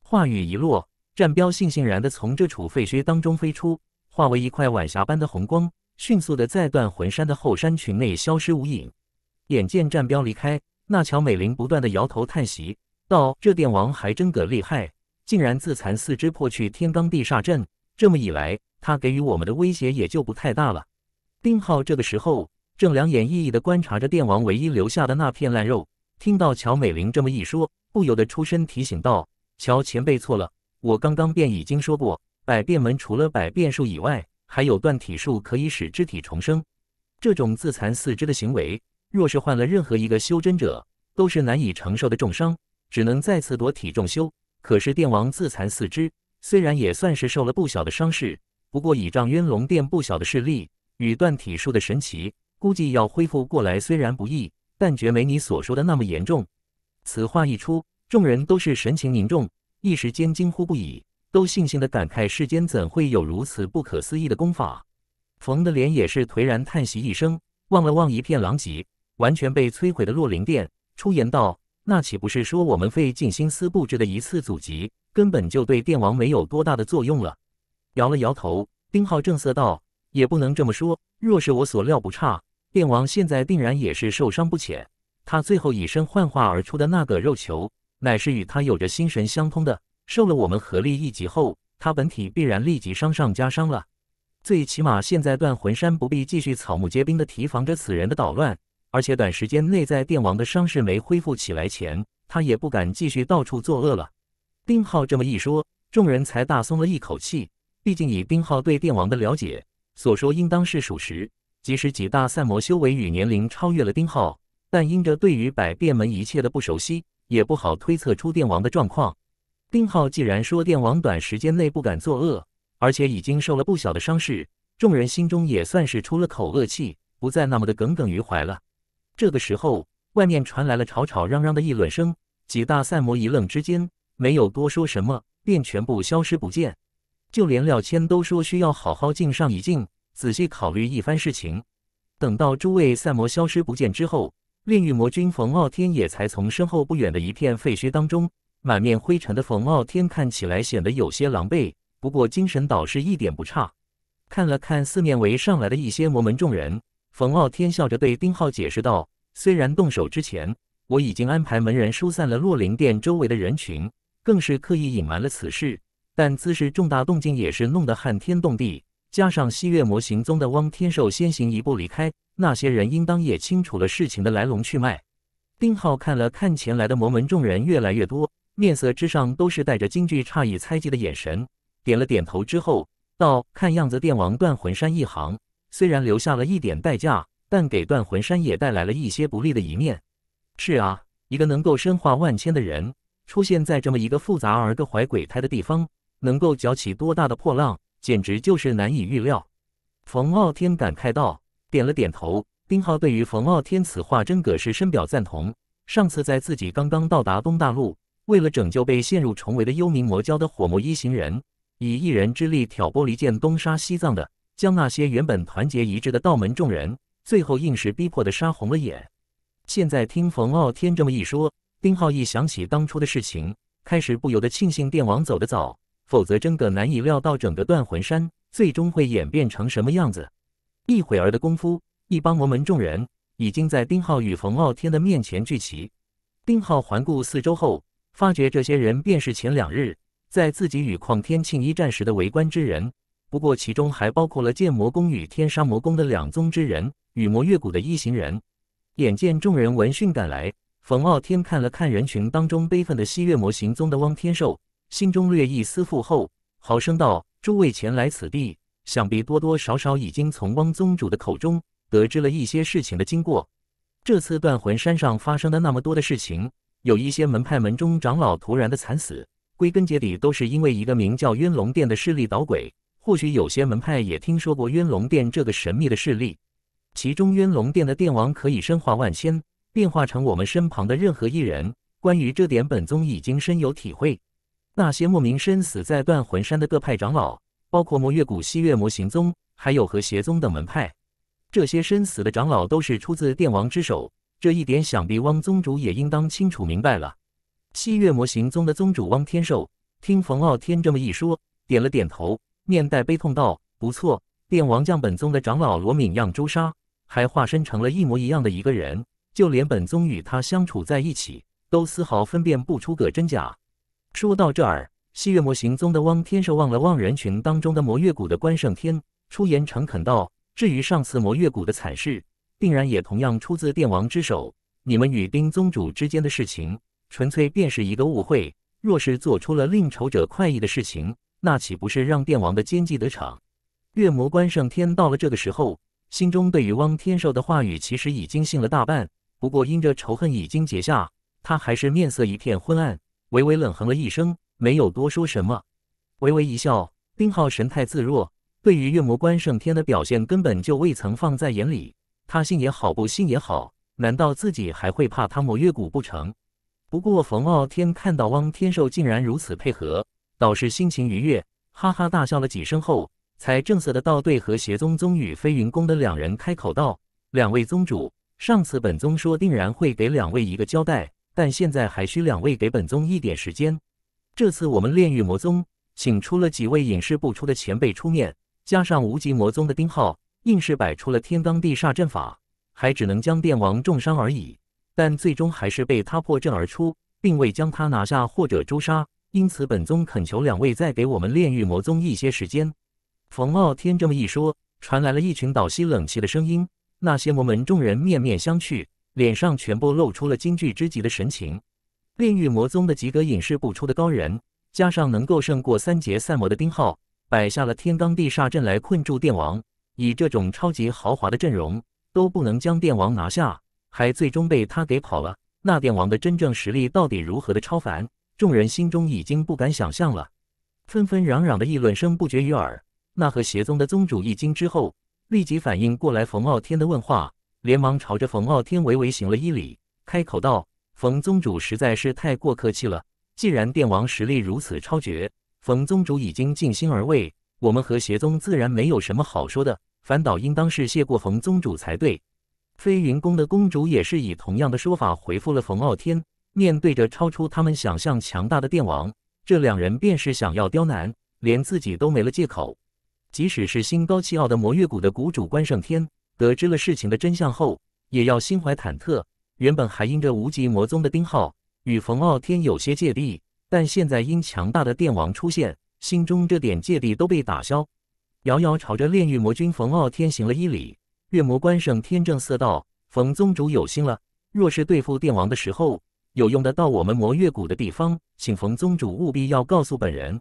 话语一落，战彪悻悻然地从这处废墟当中飞出，化为一块晚霞般的红光，迅速的在断魂山的后山群内消失无影。眼见战彪离开，那乔美玲不断地摇头叹息道：“这电王还真个厉害，竟然自残四肢破去天罡地煞阵。这么一来，他给予我们的威胁也就不太大了。”丁浩这个时候正两眼熠熠地观察着电王唯一留下的那片烂肉。听到乔美玲这么一说，不由得出声提醒道：“乔前辈错了，我刚刚便已经说过，百变门除了百变术以外，还有断体术，可以使肢体重生。这种自残四肢的行为，若是换了任何一个修真者，都是难以承受的重伤，只能再次夺体重修。可是电王自残四肢，虽然也算是受了不小的伤势，不过倚仗渊龙殿不小的势力与断体术的神奇，估计要恢复过来虽然不易。”但绝没你所说的那么严重。此话一出，众人都是神情凝重，一时间惊呼不已，都悻悻地感慨世间怎会有如此不可思议的功法。冯的脸也是颓然叹息一声，望了望一片狼藉、完全被摧毁的洛灵殿，出言道：“那岂不是说我们费尽心思布置的一次阻击，根本就对殿王没有多大的作用了？”摇了摇头，丁浩正色道：“也不能这么说。若是我所料不差。”电王现在定然也是受伤不浅，他最后以身幻化而出的那个肉球，乃是与他有着心神相通的，受了我们合力一击后，他本体必然立即伤上加伤了。最起码现在断魂山不必继续草木皆兵的提防着此人的捣乱，而且短时间内在电王的伤势没恢复起来前，他也不敢继续到处作恶了。丁浩这么一说，众人才大松了一口气，毕竟以丁浩对电王的了解，所说应当是属实。即使几大赛魔修为与年龄超越了丁浩，但因着对于百变门一切的不熟悉，也不好推测出电王的状况。丁浩既然说电王短时间内不敢作恶，而且已经受了不小的伤势，众人心中也算是出了口恶气，不再那么的耿耿于怀了。这个时候，外面传来了吵吵嚷嚷的议论声，几大赛魔一愣之间，没有多说什么，便全部消失不见。就连廖谦都说需要好好静上一静。仔细考虑一番事情，等到诸位散魔消失不见之后，炼狱魔君冯傲天也才从身后不远的一片废墟当中，满面灰尘的冯傲天看起来显得有些狼狈，不过精神倒是一点不差。看了看四面围上来的一些魔门众人，冯傲天笑着对丁浩解释道：“虽然动手之前，我已经安排门人疏散了洛灵殿周围的人群，更是刻意隐瞒了此事，但自是重大动静也是弄得撼天动地。”加上西月魔行宗的汪天寿先行一步离开，那些人应当也清楚了事情的来龙去脉。丁浩看了看前来的魔门众人越来越多，面色之上都是带着惊惧、诧异、猜忌的眼神，点了点头之后道：“看样子，电王断魂山一行虽然留下了一点代价，但给断魂山也带来了一些不利的一面。”“是啊，一个能够身化万千的人出现在这么一个复杂而各怀鬼胎的地方，能够搅起多大的破浪？”简直就是难以预料，冯傲天感慨道，点了点头。丁浩对于冯傲天此话真个是深表赞同。上次在自己刚刚到达东大陆，为了拯救被陷入重围的幽冥魔教的火魔一行人，以一人之力挑拨离间，东杀西藏的，将那些原本团结一致的道门众人，最后硬是逼迫的杀红了眼。现在听冯傲天这么一说，丁浩一想起当初的事情，开始不由得庆幸电王走得早。否则，真的难以料到整个断魂山最终会演变成什么样子。一会儿的功夫，一帮魔门众人已经在丁浩与冯傲天的面前聚齐。丁浩环顾四周后，发觉这些人便是前两日在自己与旷天庆一战时的围观之人。不过，其中还包括了剑魔宫与天杀魔宫的两宗之人与魔月谷的一行人。眼见众人闻讯赶来，冯傲天看了看人群当中悲愤的西月魔行宗的汪天寿。心中略一思付后，好生道：“诸位前来此地，想必多多少少已经从汪宗主的口中得知了一些事情的经过。这次断魂山上发生的那么多的事情，有一些门派门中长老突然的惨死，归根结底都是因为一个名叫渊龙殿的势力捣鬼。或许有些门派也听说过渊龙殿这个神秘的势力。其中，渊龙殿的殿王可以身化万千，变化成我们身旁的任何一人。关于这点，本宗已经深有体会。”那些莫名身死在断魂山的各派长老，包括魔月谷、西月魔行宗，还有和邪宗等门派，这些身死的长老都是出自电王之手。这一点，想必汪宗主也应当清楚明白了。西月魔行宗的宗主汪天寿听冯傲天这么一说，点了点头，面带悲痛道：“不错，电王将本宗的长老罗敏让诛杀，还化身成了一模一样的一个人，就连本宗与他相处在一起，都丝毫分辨不出个真假。”说到这儿，西月魔行宗的汪天寿望了望人群当中的魔月谷的关胜天，出言诚恳道：“至于上次魔月谷的惨事，定然也同样出自电王之手。你们与丁宗主之间的事情，纯粹便是一个误会。若是做出了令仇者快意的事情，那岂不是让电王的奸计得逞？”月魔关胜天到了这个时候，心中对于汪天寿的话语其实已经信了大半，不过因着仇恨已经结下，他还是面色一片昏暗。微微冷哼了一声，没有多说什么。微微一笑，丁浩神态自若，对于月魔关胜天的表现根本就未曾放在眼里。他信也好，不信也好，难道自己还会怕他魔月谷不成？不过冯傲天看到汪天寿竟然如此配合，倒是心情愉悦，哈哈大笑了几声后，才正色的道：“对和邪宗宗与飞云宫的两人开口道：两位宗主，上次本宗说定然会给两位一个交代。”但现在还需两位给本宗一点时间。这次我们炼狱魔宗请出了几位隐世不出的前辈出面，加上无极魔宗的丁浩，硬是摆出了天罡地煞阵法，还只能将电王重伤而已。但最终还是被他破阵而出，并未将他拿下或者诛杀。因此，本宗恳求两位再给我们炼狱魔宗一些时间。冯傲天这么一说，传来了一群倒吸冷气的声音。那些魔门众人面面相觑。脸上全部露出了惊惧之极的神情。炼狱魔宗的几个隐世不出的高人，加上能够胜过三杰赛魔的丁浩，摆下了天罡地煞阵来困住电王。以这种超级豪华的阵容，都不能将电王拿下，还最终被他给跑了。那电王的真正实力到底如何的超凡？众人心中已经不敢想象了。纷纷攘攘的议论声不绝于耳。那和邪宗的宗主一惊之后，立即反应过来冯傲天的问话。连忙朝着冯傲天微微行了一礼，开口道：“冯宗主实在是太过客气了。既然电王实力如此超绝，冯宗主已经尽心而为，我们和邪宗自然没有什么好说的，反倒应当是谢过冯宗主才对。”飞云宫的宫主也是以同样的说法回复了冯傲天。面对着超出他们想象强大的电王，这两人便是想要刁难，连自己都没了借口。即使是心高气傲的魔月谷的谷主关胜天。得知了事情的真相后，也要心怀忐忑。原本还因着无极魔宗的丁浩与冯傲天有些芥蒂，但现在因强大的电王出现，心中这点芥蒂都被打消。遥遥朝着炼狱魔君冯傲天行了一礼。月魔关圣天正色道：“冯宗主有心了，若是对付电王的时候有用得到我们魔月谷的地方，请冯宗主务必要告诉本人。”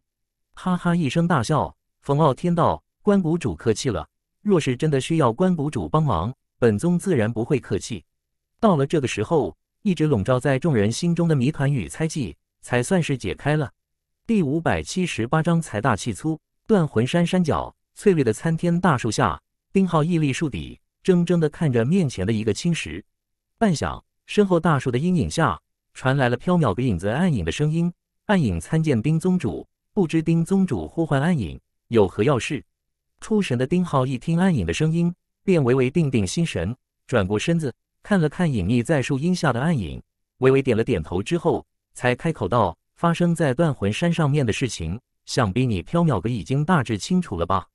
哈哈一声大笑，冯傲天道：“关谷主客气了。”若是真的需要关谷主帮忙，本宗自然不会客气。到了这个时候，一直笼罩在众人心中的谜团与猜忌才算是解开了。第五百七十八章财大气粗。断魂山山脚，翠绿的参天大树下，丁浩屹立树底，怔怔地看着面前的一个青石。半晌，身后大树的阴影下传来了飘渺的影子暗影的声音：“暗影参见丁宗主，不知丁宗主呼唤暗影有何要事？”出神的丁浩一听暗影的声音，便微微定定心神，转过身子看了看隐匿在树荫下的暗影，微微点了点头之后，才开口道：“发生在断魂山上面的事情，想必你缥缈阁已经大致清楚了吧？”“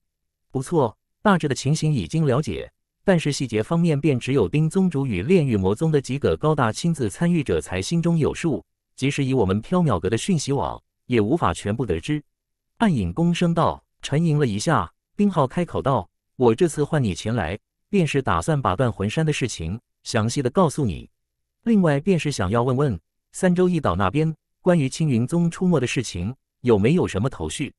不错，大致的情形已经了解，但是细节方面便只有丁宗主与炼狱魔宗的几个高大亲自参与者才心中有数，即使以我们缥缈阁的讯息网，也无法全部得知。”暗影躬声道，沉吟了一下。丁浩开口道：“我这次唤你前来，便是打算把断魂山的事情详细的告诉你。另外，便是想要问问三州一岛那边关于青云宗出没的事情有没有什么头绪。”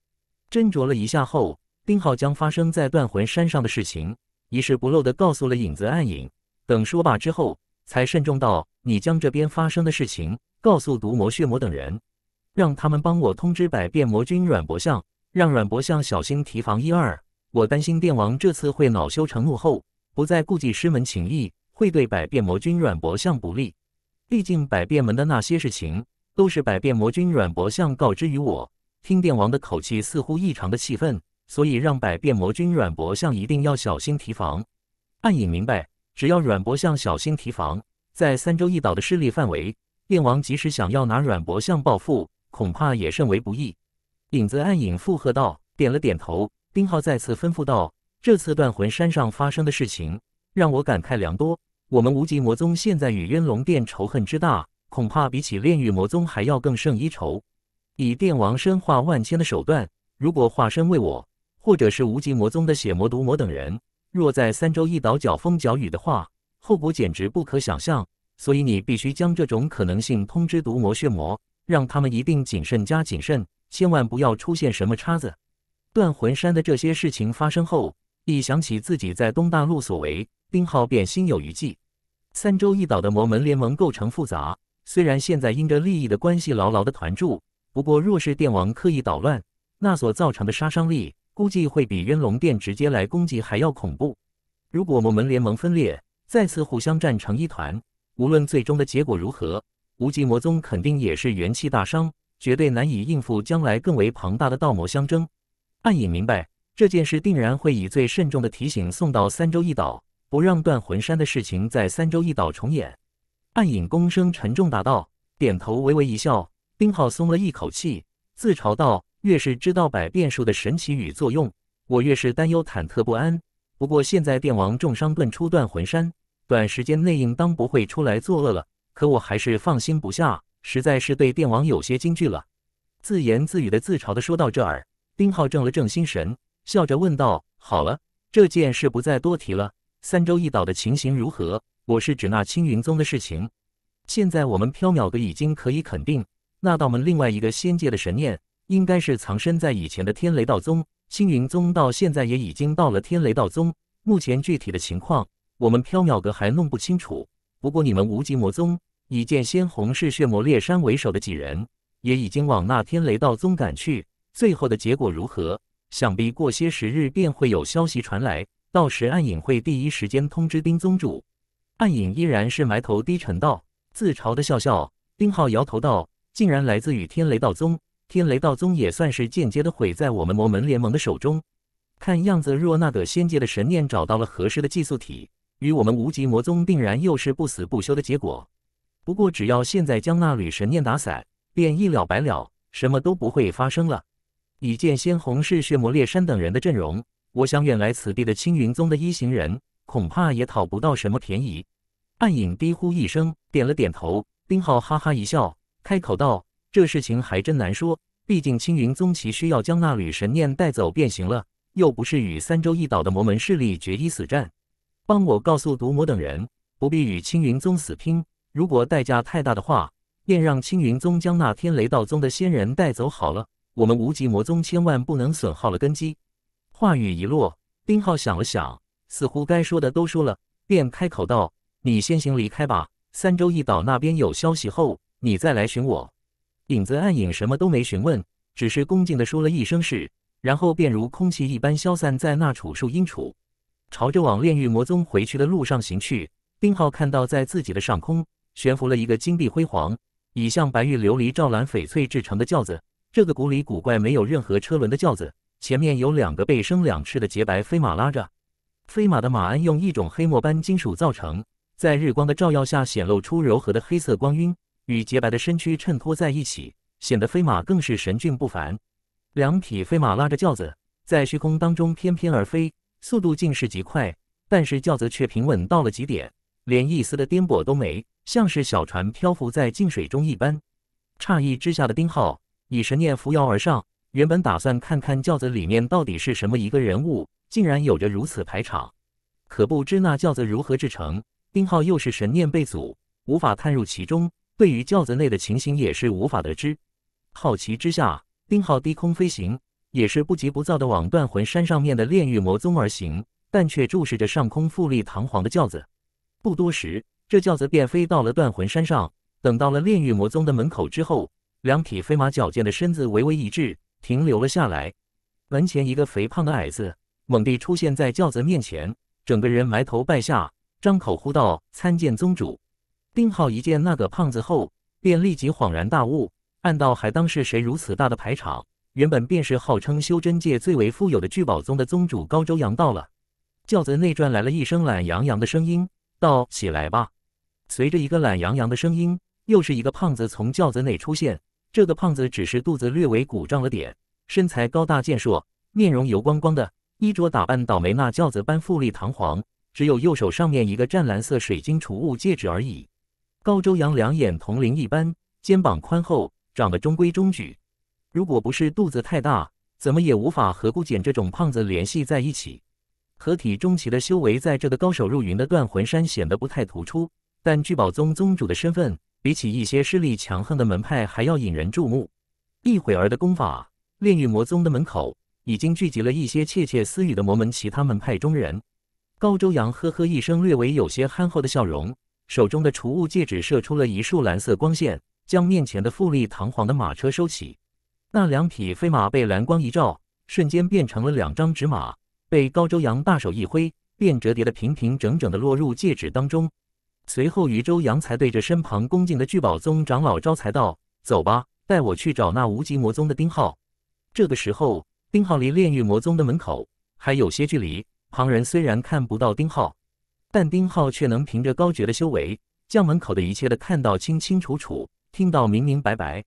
斟酌了一下后，丁浩将发生在断魂山上的事情一事不漏的告诉了影子暗影。等说罢之后，才慎重道：“你将这边发生的事情告诉毒魔、血魔等人，让他们帮我通知百变魔君阮博相，让阮博相小心提防一二。”我担心电王这次会恼羞成怒后不再顾忌师门情谊，会对百变魔君阮博相不利。毕竟百变门的那些事情都是百变魔君阮博相告知于我。听电王的口气，似乎异常的气愤，所以让百变魔君阮博相一定要小心提防。暗影明白，只要阮博相小心提防，在三州一岛的势力范围，电王即使想要拿阮博相报复，恐怕也甚为不易。影子暗影附和道，点了点头。丁浩再次吩咐道：“这次断魂山上发生的事情，让我感慨良多。我们无极魔宗现在与渊龙殿仇恨之大，恐怕比起炼狱魔宗还要更胜一筹。以殿王身化万千的手段，如果化身为我，或者是无极魔宗的血魔、毒魔等人，若在三州一岛搅风搅雨的话，后果简直不可想象。所以你必须将这种可能性通知毒魔、血魔，让他们一定谨慎加谨慎，千万不要出现什么差子。”断魂山的这些事情发生后，一想起自己在东大陆所为，丁浩便心有余悸。三州一岛的魔门联盟构成复杂，虽然现在因着利益的关系牢牢的团住，不过若是电王刻意捣乱，那所造成的杀伤力估计会比渊龙殿直接来攻击还要恐怖。如果魔门联盟分裂，再次互相战成一团，无论最终的结果如何，无极魔宗肯定也是元气大伤，绝对难以应付将来更为庞大的道魔相争。暗影明白这件事定然会以最慎重的提醒送到三周一岛，不让断魂山的事情在三周一岛重演。暗影躬身沉重答道，点头微微一笑。丁浩松了一口气，自嘲道：“越是知道百变术的神奇与作用，我越是担忧、忐忑不安。不过现在电王重伤遁出断魂山，短时间内应当不会出来作恶了。可我还是放心不下，实在是对电王有些惊惧了。”自言自语的自嘲的说到这儿。丁浩正了正心神，笑着问道：“好了，这件事不再多提了。三周一岛的情形如何？我是指那青云宗的事情。现在我们缥缈阁已经可以肯定，那道门另外一个仙界的神念，应该是藏身在以前的天雷道宗。青云宗到现在也已经到了天雷道宗，目前具体的情况，我们缥缈阁还弄不清楚。不过你们无极魔宗以剑仙红世血魔烈山为首的几人，也已经往那天雷道宗赶去。”最后的结果如何？想必过些时日便会有消息传来，到时暗影会第一时间通知丁宗主。暗影依然是埋头低沉道，自嘲的笑笑。丁浩摇头道：“竟然来自于天雷道宗，天雷道宗也算是间接的毁在我们魔门联盟的手中。看样子，若那得仙界的神念找到了合适的寄宿体，与我们无极魔宗定然又是不死不休的结果。不过，只要现在将那缕神念打散，便一了百了，什么都不会发生了。”以剑仙、红世血魔、烈山等人的阵容，我想远来此地的青云宗的一行人恐怕也讨不到什么便宜。暗影低呼一声，点了点头。丁浩哈哈一笑，开口道：“这事情还真难说，毕竟青云宗其需要将那缕神念带走便行了，又不是与三州一岛的魔门势力决一死战。帮我告诉毒魔等人，不必与青云宗死拼，如果代价太大的话，便让青云宗将那天雷道宗的仙人带走好了。”我们无极魔宗千万不能损耗了根基。话语一落，丁浩想了想，似乎该说的都说了，便开口道：“你先行离开吧，三洲一岛那边有消息后，你再来寻我。”影子暗影什么都没询问，只是恭敬地说了一声“是”，然后便如空气一般消散在那处树荫处，朝着往炼狱魔宗回去的路上行去。丁浩看到，在自己的上空悬浮了一个金碧辉煌、以像白玉琉璃、照蓝翡翠制成的轿子。这个古里古怪、没有任何车轮的轿子，前面有两个背生两翅的洁白飞马拉着。飞马的马鞍用一种黑墨般金属造成，在日光的照耀下显露出柔和的黑色光晕，与洁白的身躯衬托在一起，显得飞马更是神俊不凡。两匹飞马拉着轿子，在虚空当中翩翩而飞，速度竟是极快，但是轿子却平稳到了极点，连一丝的颠簸都没，像是小船漂浮在静水中一般。诧异之下的丁浩。以神念扶摇而上，原本打算看看轿子里面到底是什么一个人物，竟然有着如此排场。可不知那轿子如何制成，丁浩又是神念被阻，无法探入其中，对于轿子内的情形也是无法得知。好奇之下，丁浩低空飞行，也是不急不躁的往断魂山上面的炼狱魔宗而行，但却注视着上空富丽堂皇的轿子。不多时，这轿子便飞到了断魂山上。等到了炼狱魔宗的门口之后。两匹飞马矫健的身子微微一滞，停留了下来。门前一个肥胖的矮子猛地出现在轿子面前，整个人埋头拜下，张口呼道：“参见宗主！”丁浩一见那个胖子后，便立即恍然大悟，暗道：“还当是谁如此大的排场？原本便是号称修真界最为富有的聚宝宗的宗主高周阳到了。”轿子内传来了一声懒洋洋的声音：“道起来吧。”随着一个懒洋洋的声音，又是一个胖子从轿子内出现。这个胖子只是肚子略微鼓胀了点，身材高大健硕，面容油光光的，衣着打扮倒霉那轿子般富丽堂皇，只有右手上面一个湛蓝色水晶储物戒指而已。高周阳两眼铜铃一般，肩膀宽厚，长得中规中矩，如果不是肚子太大，怎么也无法和顾简这种胖子联系在一起。合体中期的修为，在这个高手入云的断魂山显得不太突出，但聚宝宗宗主的身份。比起一些势力强横的门派还要引人注目。一会儿的功法，炼狱魔宗的门口已经聚集了一些窃窃私语的魔门其他门派中人。高周阳呵呵一声，略微有些憨厚的笑容，手中的储物戒指射出了一束蓝色光线，将面前的富丽堂皇的马车收起。那两匹飞马被蓝光一照，瞬间变成了两张纸马，被高周阳大手一挥，便折叠的平平整整的落入戒指当中。随后，余周阳才对着身旁恭敬的聚宝宗长老招财道：“走吧，带我去找那无极魔宗的丁浩。”这个时候，丁浩离炼狱魔宗的门口还有些距离。旁人虽然看不到丁浩，但丁浩却能凭着高绝的修为，将门口的一切的看到清清楚楚，听到明明白白。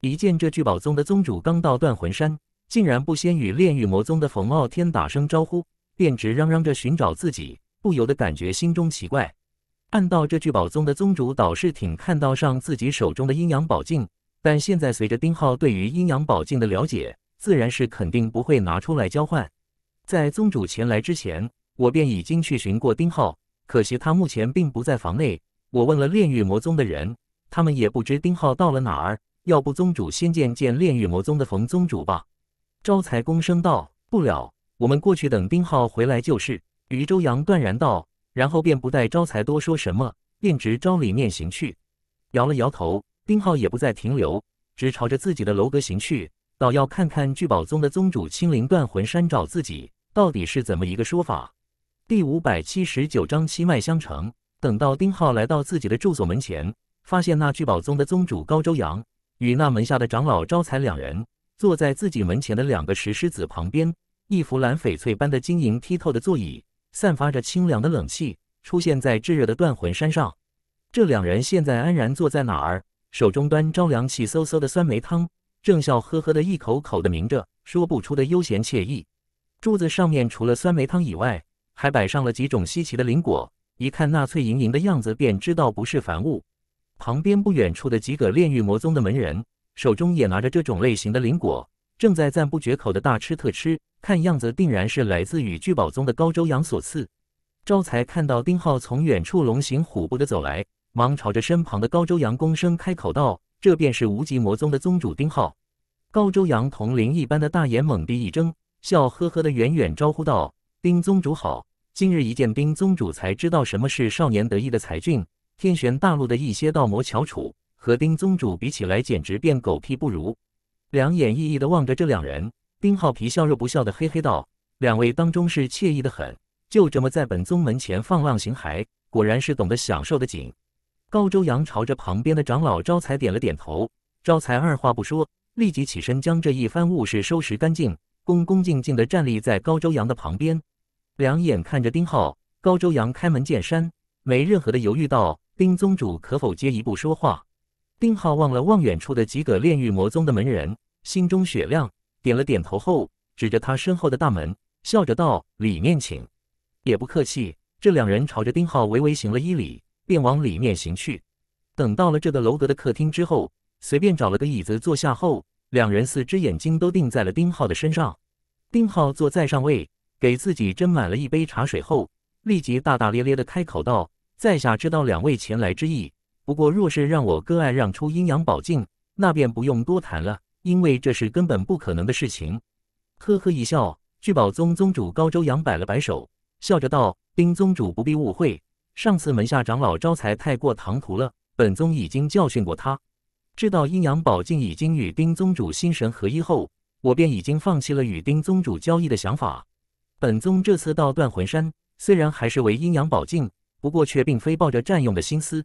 一见这聚宝宗的宗主刚到断魂山，竟然不先与炼狱魔宗的冯傲天打声招呼，便直嚷嚷着寻找自己，不由得感觉心中奇怪。按道，这聚宝宗的宗主倒是挺看上自己手中的阴阳宝镜，但现在随着丁浩对于阴阳宝镜的了解，自然是肯定不会拿出来交换。在宗主前来之前，我便已经去寻过丁浩，可惜他目前并不在房内。我问了炼狱魔宗的人，他们也不知丁浩到了哪儿。要不宗主先见见炼狱魔宗的冯宗主吧？招财公声道：“不了，我们过去等丁浩回来就是。”余周阳断然道。然后便不带招财多说什么，便直朝里面行去。摇了摇头，丁浩也不再停留，直朝着自己的楼阁行去，倒要看看聚宝宗的宗主青灵断魂山找自己到底是怎么一个说法。第五百七十九章七脉相承。等到丁浩来到自己的住所门前，发现那聚宝宗的宗主高周阳与那门下的长老招财两人坐在自己门前的两个石狮子旁边，一幅蓝翡翠般的晶莹剔透的座椅。散发着清凉的冷气，出现在炙热的断魂山上。这两人现在安然坐在哪儿，手中端着凉气嗖嗖的酸梅汤，正笑呵呵的一口口的抿着，说不出的悠闲惬意。桌子上面除了酸梅汤以外，还摆上了几种稀奇的灵果，一看那翠莹莹的样子，便知道不是凡物。旁边不远处的几个炼狱魔宗的门人，手中也拿着这种类型的灵果，正在赞不绝口的大吃特吃。看样子定然是来自于聚宝宗的高周阳所赐。招财看到丁浩从远处龙行虎步的走来，忙朝着身旁的高周阳躬身开口道：“这便是无极魔宗的宗主丁浩。”高周阳铜铃一般的大眼猛地一睁，笑呵呵的远远招呼道：“丁宗主好！今日一见，丁宗主才知道什么是少年得意的才俊。天玄大陆的一些道魔翘楚和丁宗主比起来，简直变狗屁不如。”两眼熠熠的望着这两人。丁浩皮笑肉不笑的嘿嘿道：“两位当中是惬意的很，就这么在本宗门前放浪形骸，果然是懂得享受的紧。”高周阳朝着旁边的长老招财点了点头，招财二话不说，立即起身将这一番物事收拾干净，恭恭敬敬的站立在高周阳的旁边，两眼看着丁浩。高周阳开门见山，没任何的犹豫道：“丁宗主可否接一步说话？”丁浩望了望远处的几个炼狱魔宗的门人，心中雪亮。点了点头后，指着他身后的大门，笑着道：“里面请。”也不客气，这两人朝着丁浩微微行了一礼，便往里面行去。等到了这个楼阁的客厅之后，随便找了个椅子坐下后，两人四只眼睛都定在了丁浩的身上。丁浩坐在上位，给自己斟满了一杯茶水后，立即大大咧咧的开口道：“在下知道两位前来之意，不过若是让我割爱让出阴阳宝镜，那便不用多谈了。”因为这是根本不可能的事情。呵呵一笑，聚宝宗宗主高周阳摆了摆手，笑着道：“丁宗主不必误会，上次门下长老招财太过唐突了，本宗已经教训过他。知道阴阳宝镜已经与丁宗主心神合一后，我便已经放弃了与丁宗主交易的想法。本宗这次到断魂山，虽然还是为阴阳宝镜，不过却并非抱着占用的心思。”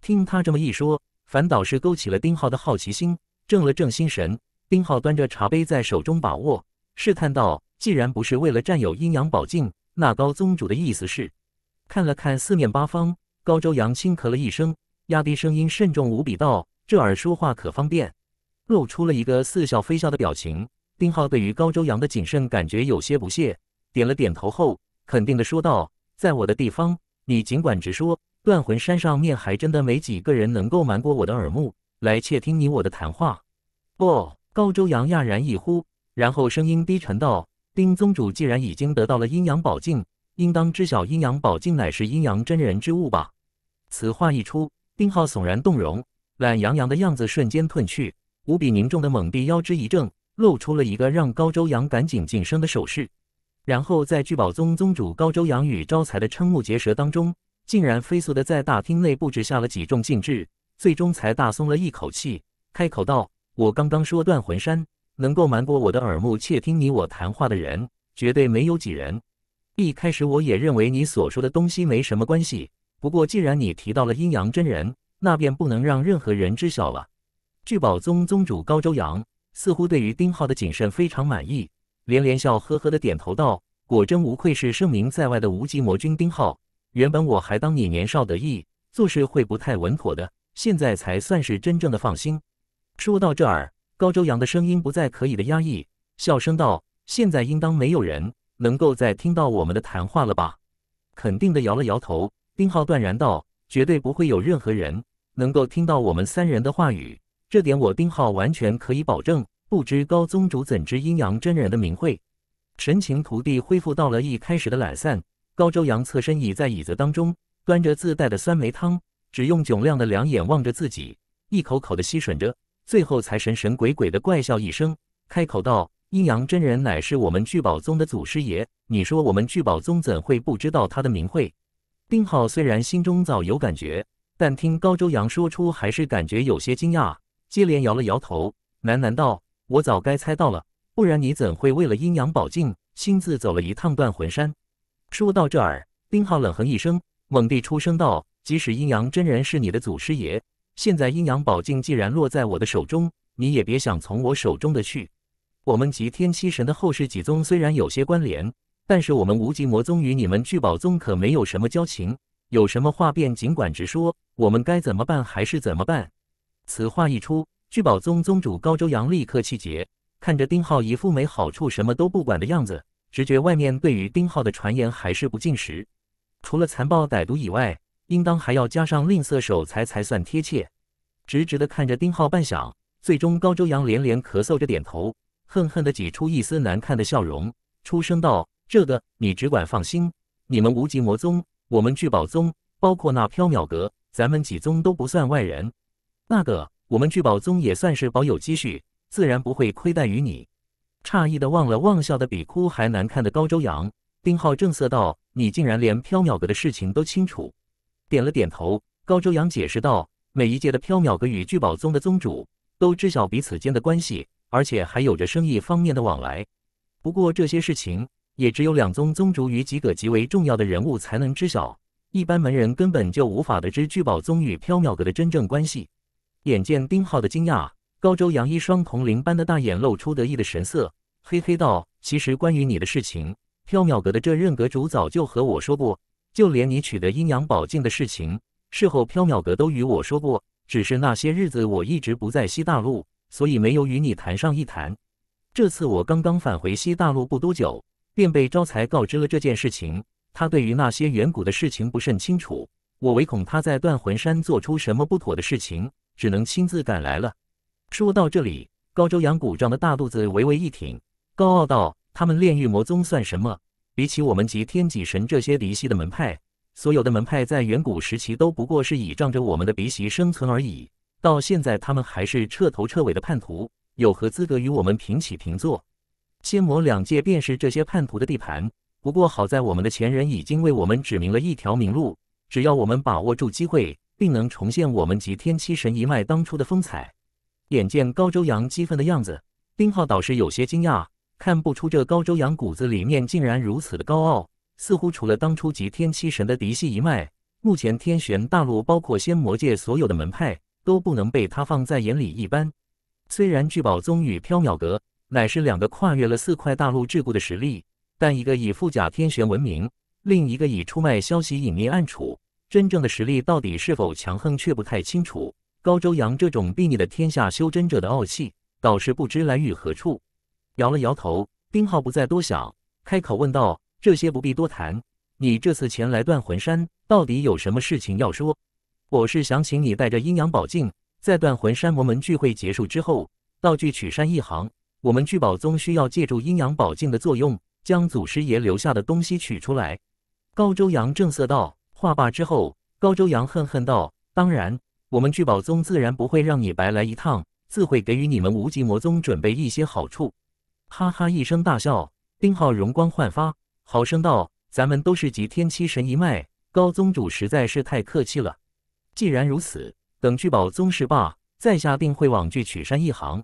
听他这么一说，反倒是勾起了丁浩的好奇心。正了正心神，丁浩端着茶杯在手中把握，试探道：“既然不是为了占有阴阳宝镜，那高宗主的意思是？”看了看四面八方，高周阳轻咳了一声，压低声音，慎重无比道：“这儿说话可方便。”露出了一个似笑非笑的表情。丁浩对于高周阳的谨慎感觉有些不屑，点了点头后，肯定的说道：“在我的地方，你尽管直说。断魂山上面还真的没几个人能够瞒过我的耳目。”来窃听你我的谈话？不，高周阳讶然一呼，然后声音低沉道：“丁宗主既然已经得到了阴阳宝镜，应当知晓阴阳宝镜乃是阴阳真人之物吧？”此话一出，丁浩悚然动容，懒洋洋的样子瞬间褪去，无比凝重的猛地腰肢一正，露出了一个让高周阳赶紧晋升的手势。然后在聚宝宗宗主高周阳与招财的瞠目结舌当中，竟然飞速的在大厅内布置下了几重禁制。最终才大松了一口气，开口道：“我刚刚说，断魂山能够瞒过我的耳目，窃听你我谈话的人，绝对没有几人。一开始我也认为你所说的东西没什么关系，不过既然你提到了阴阳真人，那便不能让任何人知晓了。”聚宝宗宗主高周阳似乎对于丁浩的谨慎非常满意，连连笑呵呵的点头道：“果真无愧是盛名在外的无极魔君丁浩。原本我还当你年少得意，做事会不太稳妥的。”现在才算是真正的放心。说到这儿，高周阳的声音不再可以的压抑，笑声道：“现在应当没有人能够再听到我们的谈话了吧？”肯定的摇了摇头，丁浩断然道：“绝对不会有任何人能够听到我们三人的话语，这点我丁浩完全可以保证。”不知高宗主怎知阴阳真人的名讳？神情徒弟恢复到了一开始的懒散，高周阳侧身倚在椅子当中，端着自带的酸梅汤。只用炯亮的两眼望着自己，一口口的吸吮着，最后才神神鬼鬼的怪笑一声，开口道：“阴阳真人乃是我们聚宝宗的祖师爷，你说我们聚宝宗怎会不知道他的名讳？”丁浩虽然心中早有感觉，但听高周阳说出，还是感觉有些惊讶，接连摇了摇头，喃喃道：“我早该猜到了，不然你怎会为了阴阳宝镜亲自走了一趟断魂山？”说到这儿，丁浩冷哼一声，猛地出声道。即使阴阳真人是你的祖师爷，现在阴阳宝镜既然落在我的手中，你也别想从我手中的去。我们极天七神的后世几宗虽然有些关联，但是我们无极魔宗与你们聚宝宗可没有什么交情。有什么话便尽管直说，我们该怎么办还是怎么办？此话一出，聚宝宗宗主高周阳立刻气结，看着丁浩一副没好处什么都不管的样子，直觉外面对于丁浩的传言还是不尽实，除了残暴歹毒以外。应当还要加上吝啬守财才算贴切。直直的看着丁浩半晌，最终高周阳连连咳嗽着点头，恨恨的挤出一丝难看的笑容，出声道：“这个你只管放心，你们无极魔宗、我们聚宝宗，包括那缥缈阁，咱们几宗都不算外人。那个，我们聚宝宗也算是保有积蓄，自然不会亏待于你。”诧异的望了望笑得比哭还难看的高周阳，丁浩正色道：“你竟然连缥缈阁的事情都清楚？”点了点头，高周阳解释道：“每一届的缥缈阁与聚宝宗的宗主都知晓彼此间的关系，而且还有着生意方面的往来。不过这些事情也只有两宗宗主与几个极为重要的人物才能知晓，一般门人根本就无法得知聚宝宗与缥缈阁的真正关系。”眼见丁浩的惊讶，高周阳一双铜铃般的大眼露出得意的神色，嘿嘿道：“其实关于你的事情，缥缈阁的这任阁主早就和我说过。”就连你取得阴阳宝镜的事情，事后缥缈阁都与我说过。只是那些日子我一直不在西大陆，所以没有与你谈上一谈。这次我刚刚返回西大陆不多久，便被招财告知了这件事情。他对于那些远古的事情不甚清楚，我唯恐他在断魂山做出什么不妥的事情，只能亲自赶来了。说到这里，高州阳鼓杖的大肚子微微一挺，高傲道：“他们炼狱魔宗算什么？”比起我们及天极神这些嫡系的门派，所有的门派在远古时期都不过是倚仗着我们的嫡系生存而已。到现在，他们还是彻头彻尾的叛徒，有何资格与我们平起平坐？仙魔两界便是这些叛徒的地盘。不过好在我们的前人已经为我们指明了一条明路，只要我们把握住机会，并能重现我们及天七神一脉当初的风采。眼见高周阳激愤的样子，丁浩倒是有些惊讶。看不出这高周阳骨子里面竟然如此的高傲，似乎除了当初集天七神的嫡系一脉，目前天玄大陆包括仙魔界所有的门派都不能被他放在眼里一般。虽然聚宝宗与缥缈阁乃是两个跨越了四块大陆桎梏的实力，但一个以富甲天玄闻名，另一个以出卖消息隐匿暗处，真正的实力到底是否强横却不太清楚。高周阳这种睥睨的天下修真者的傲气，倒是不知来于何处。摇了摇头，丁浩不再多想，开口问道：“这些不必多谈，你这次前来断魂山，到底有什么事情要说？”“我是想请你带着阴阳宝镜，在断魂山魔门聚会结束之后，道具取山一行。我们聚宝宗需要借助阴阳宝镜的作用，将祖师爷留下的东西取出来。”高周阳正色道。话罢之后，高周阳恨恨道：“当然，我们聚宝宗自然不会让你白来一趟，自会给予你们无极魔宗准备一些好处。”哈哈一声大笑，丁浩容光焕发，好声道：“咱们都是集天七神一脉，高宗主实在是太客气了。既然如此，等聚宝宗事罢，在下定会往聚曲山一行。”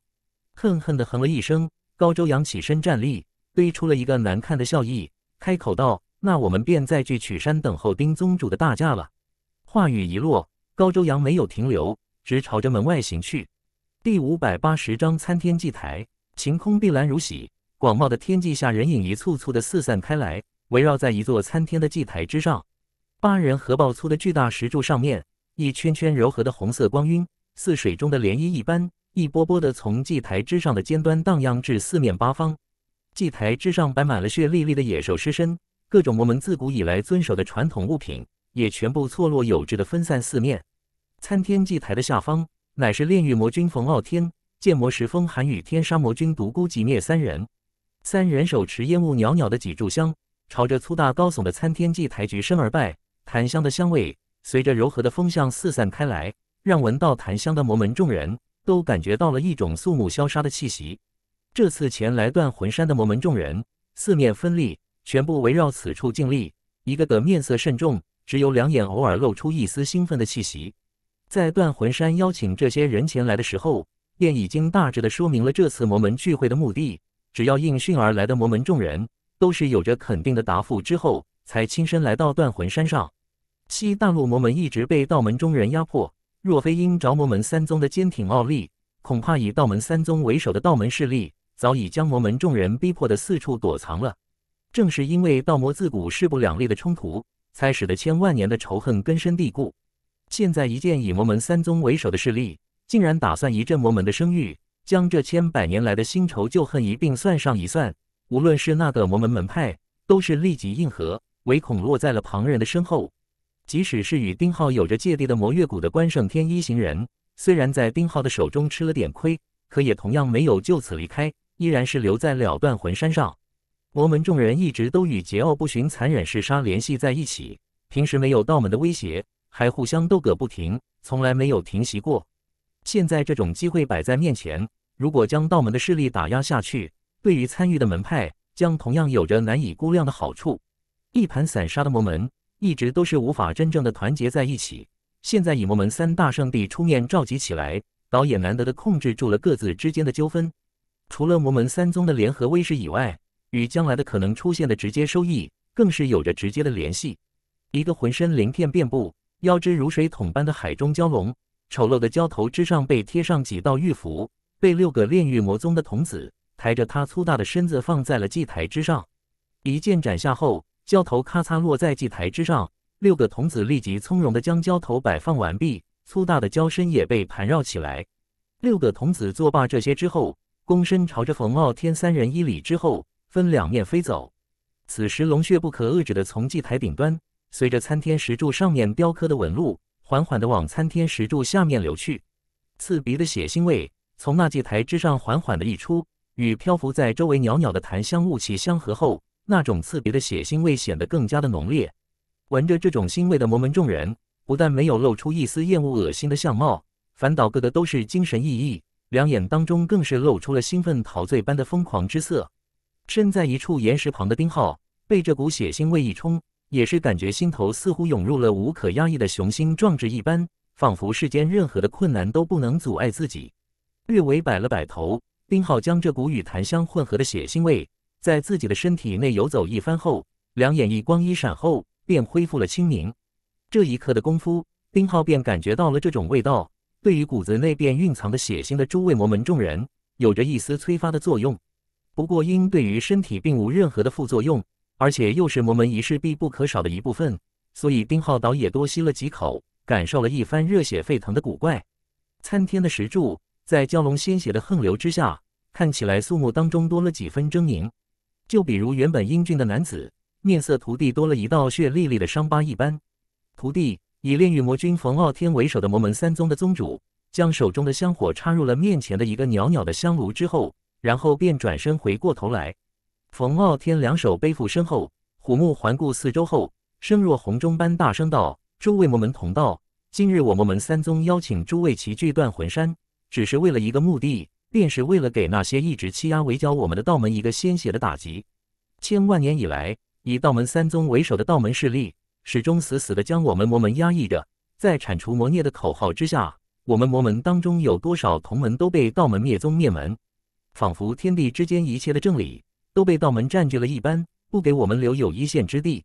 恨恨地哼了一声，高周阳起身站立，堆出了一个难看的笑意，开口道：“那我们便在聚曲山等候丁宗主的大驾了。”话语一落，高周阳没有停留，直朝着门外行去。第五百八十章参天祭台。晴空碧蓝如洗，广袤的天际下，人影一簇簇的四散开来，围绕在一座参天的祭台之上。八人合抱粗的巨大石柱上面，一圈圈柔和的红色光晕，似水中的涟漪一般，一波波的从祭台之上的尖端荡漾至四面八方。祭台之上摆满了血淋淋的野兽尸身，各种魔门自古以来遵守的传统物品，也全部错落有致的分散四面。参天祭台的下方，乃是炼狱魔君冯傲天。剑魔石峰、寒雨天、杀魔君、独孤寂灭三人，三人手持烟雾袅袅的几炷香，朝着粗大高耸的参天祭台举身而拜。檀香的香味随着柔和的风向四散开来，让闻到檀香的魔门众人都感觉到了一种肃穆萧杀的气息。这次前来断魂山的魔门众人，四面分立，全部围绕此处静立，一个个面色慎重，只有两眼偶尔露出一丝兴奋的气息。在断魂山邀请这些人前来的时候。便已经大致的说明了这次魔门聚会的目的。只要应讯而来的魔门众人都是有着肯定的答复之后，才亲身来到断魂山上。西大陆魔门一直被道门中人压迫，若非因着魔门三宗的坚挺傲立，恐怕以道门三宗为首的道门势力早已将魔门众人逼迫的四处躲藏了。正是因为道魔自古势不两立的冲突，才使得千万年的仇恨根深蒂固。现在一件以魔门三宗为首的势力。竟然打算一阵魔门的声誉，将这千百年来的新仇旧恨一并算上一算。无论是那个魔门门派，都是立即应和，唯恐落在了旁人的身后。即使是与丁浩有着芥蒂的魔月谷的关圣天一行人，虽然在丁浩的手中吃了点亏，可也同样没有就此离开，依然是留在了断魂山上。魔门众人一直都与桀骜不驯、残忍嗜杀联系在一起，平时没有道门的威胁，还互相斗个不停，从来没有停息过。现在这种机会摆在面前，如果将道门的势力打压下去，对于参与的门派将同样有着难以估量的好处。一盘散沙的魔门一直都是无法真正的团结在一起，现在以魔门三大圣地出面召集起来，导演难得的控制住了各自之间的纠纷。除了魔门三宗的联合威势以外，与将来的可能出现的直接收益更是有着直接的联系。一个浑身鳞片遍布、腰肢如水桶般的海中蛟龙。丑陋的焦头之上被贴上几道玉符，被六个炼狱魔宗的童子抬着他粗大的身子放在了祭台之上。一剑斩下后，焦头咔嚓落在祭台之上。六个童子立即从容的将焦头摆放完毕，粗大的焦身也被盘绕起来。六个童子作罢这些之后，躬身朝着冯傲天三人一礼之后，分两面飞走。此时龙血不可遏制的从祭台顶端，随着参天石柱上面雕刻的纹路。缓缓地往参天石柱下面流去，刺鼻的血腥味从那祭台之上缓缓地溢出，与漂浮在周围袅袅的檀香雾气相合后，那种刺鼻的血腥味显得更加的浓烈。闻着这种腥味的魔门众人，不但没有露出一丝厌恶、恶心的相貌，反倒个个都是精神奕奕，两眼当中更是露出了兴奋、陶醉般的疯狂之色。身在一处岩石旁的丁浩，被这股血腥味一冲。也是感觉心头似乎涌入了无可压抑的雄心壮志一般，仿佛世间任何的困难都不能阻碍自己。略微摆了摆头，丁浩将这股与檀香混合的血腥味在自己的身体内游走一番后，两眼一光一闪后便恢复了清明。这一刻的功夫，丁浩便感觉到了这种味道对于骨子内便蕴藏的血腥的诸位魔门众人有着一丝催发的作用，不过因对于身体并无任何的副作用。而且又是魔门仪式必不可少的一部分，所以丁浩导也多吸了几口，感受了一番热血沸腾的古怪。参天的石柱在蛟龙鲜血的横流之下，看起来肃穆当中多了几分狰狞。就比如原本英俊的男子，面色徒地多了一道血沥沥的伤疤一般。徒弟以炼狱魔君冯傲天为首的魔门三宗的宗主，将手中的香火插入了面前的一个袅袅的香炉之后，然后便转身回过头来。冯傲天两手背负身后，虎目环顾四周后，声若洪钟般大声道：“诸位魔门同道，今日我魔门三宗邀请诸位齐聚断魂山，只是为了一个目的，便是为了给那些一直欺压围剿我们的道门一个鲜血的打击。千万年以来，以道门三宗为首的道门势力，始终死死的将我们魔门压抑着。在铲除魔孽的口号之下，我们魔门当中有多少同门都被道门灭宗灭门，仿佛天地之间一切的正理。”都被道门占据了一般，不给我们留有一线之地。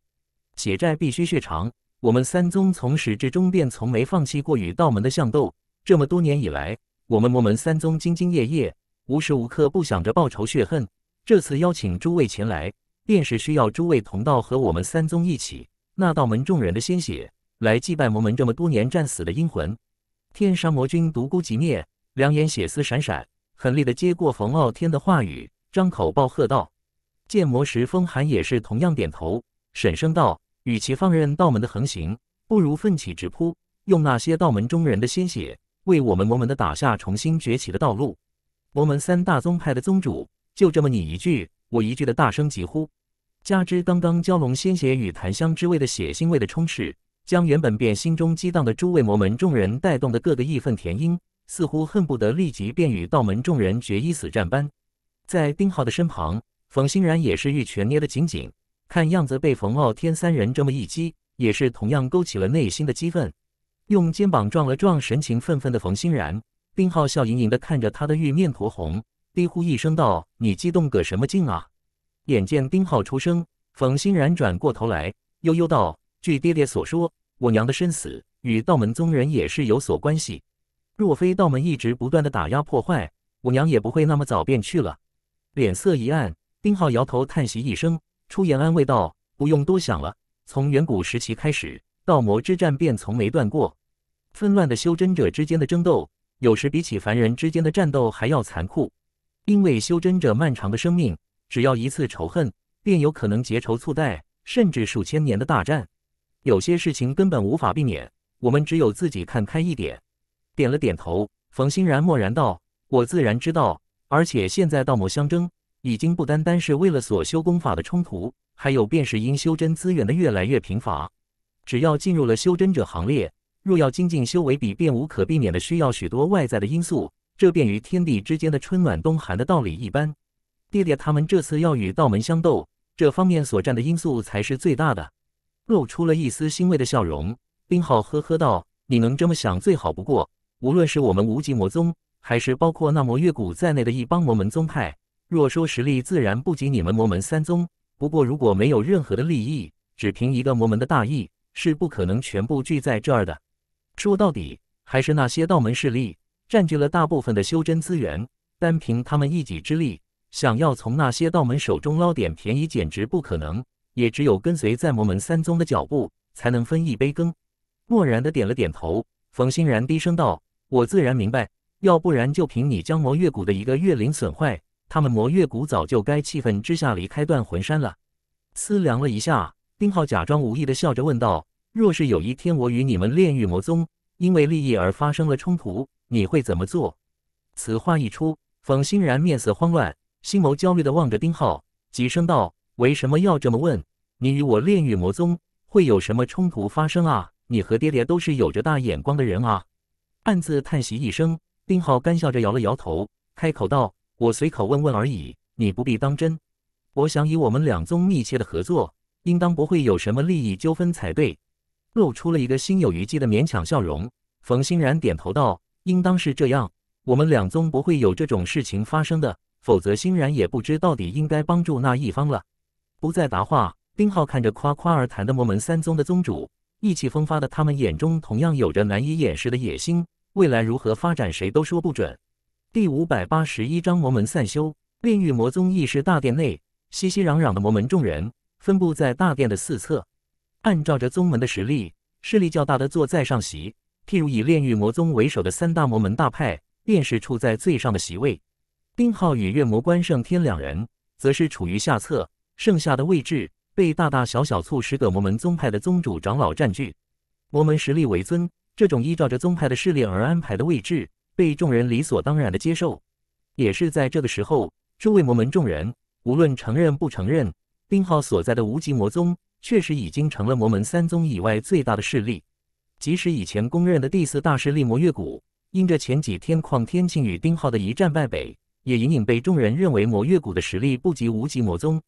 血债必须血偿。我们三宗从始至终便从没放弃过与道门的巷斗。这么多年以来，我们魔门三宗兢兢业业，无时无刻不想着报仇血恨。这次邀请诸位前来，便是需要诸位同道和我们三宗一起，那道门众人的鲜血，来祭拜魔门这么多年战死的英魂。天山魔君独孤寂灭，两眼血丝闪闪，狠厉的接过冯傲天的话语，张口暴喝道。剑魔石风寒也是同样点头，沈声道：“与其放任道门的横行，不如奋起直扑，用那些道门中人的鲜血，为我们魔门的打下重新崛起的道路。”魔门三大宗派的宗主就这么你一句我一句的大声疾呼，加之刚刚蛟龙鲜血与檀香之味的血腥味的充斥，将原本便心中激荡的诸位魔门众人带动的各个义愤填膺，似乎恨不得立即便与道门众人决一死战般，在丁浩的身旁。冯欣然也是玉拳捏得紧紧，看样子被冯傲天三人这么一击，也是同样勾起了内心的激愤，用肩膀撞了撞，神情愤愤的冯欣然，丁浩笑盈盈的看着他的玉面酡红，低呼一声道：“你激动个什么劲啊？”眼见丁浩出声，冯欣然转过头来，悠悠道：“据爹爹所说，我娘的身死与道门宗人也是有所关系，若非道门一直不断的打压破坏，我娘也不会那么早便去了。”脸色一暗。丁浩摇头叹息一声，出言安慰道：“不用多想了。从远古时期开始，道魔之战便从没断过。纷乱的修真者之间的争斗，有时比起凡人之间的战斗还要残酷。因为修真者漫长的生命，只要一次仇恨，便有可能结仇促带，甚至数千年的大战。有些事情根本无法避免，我们只有自己看开一点。”点了点头，冯欣然默然道：“我自然知道，而且现在道魔相争。”已经不单单是为了所修功法的冲突，还有便是因修真资源的越来越贫乏。只要进入了修真者行列，若要精进修为，比，便无可避免的需要许多外在的因素。这便与天地之间的春暖冬寒的道理一般。爹爹，他们这次要与道门相斗，这方面所占的因素才是最大的。露出了一丝欣慰的笑容，冰浩呵呵道：“你能这么想，最好不过。无论是我们无极魔宗，还是包括那魔月谷在内的一帮魔门宗派。”若说实力，自然不及你们魔门三宗。不过，如果没有任何的利益，只凭一个魔门的大义，是不可能全部聚在这儿的。说到底，还是那些道门势力占据了大部分的修真资源，单凭他们一己之力，想要从那些道门手中捞点便宜，简直不可能。也只有跟随在魔门三宗的脚步，才能分一杯羹。漠然的点了点头，冯欣然低声道：“我自然明白，要不然就凭你将魔月谷的一个月灵损坏。”他们魔月谷早就该气愤之下离开断魂山了。思量了一下，丁浩假装无意的笑着问道：“若是有一天我与你们炼狱魔宗因为利益而发生了冲突，你会怎么做？”此话一出，冯欣然面色慌乱，心眸焦虑的望着丁浩，急声道：“为什么要这么问？你与我炼狱魔宗会有什么冲突发生啊？你和爹爹都是有着大眼光的人啊！”暗自叹息一声，丁浩干笑着摇了摇头，开口道。我随口问问而已，你不必当真。我想以我们两宗密切的合作，应当不会有什么利益纠纷才对。露出了一个心有余悸的勉强笑容。冯欣然点头道：“应当是这样，我们两宗不会有这种事情发生的，否则欣然也不知到底应该帮助那一方了。”不再答话。丁浩看着夸夸而谈的魔门三宗的宗主，意气风发的他们眼中同样有着难以掩饰的野心。未来如何发展，谁都说不准。第五百八十一章魔门散修。炼狱魔宗议事大殿内，熙熙攘攘的魔门众人分布在大殿的四侧。按照着宗门的实力势力较大的坐在上席，譬如以炼狱魔宗为首的三大魔门大派，便是处在最上的席位。丁浩与月魔关胜天两人则是处于下侧，剩下的位置被大大小小促使的魔门宗派的宗主长老占据。魔门实力为尊，这种依照着宗派的势力而安排的位置。被众人理所当然的接受，也是在这个时候，诸位魔门众人无论承认不承认，丁浩所在的无极魔宗确实已经成了魔门三宗以外最大的势力。即使以前公认的第四大势力魔月谷，因着前几天旷天庆与丁浩的一战败北，也隐隐被众人认为魔月谷的实力不及无极魔宗。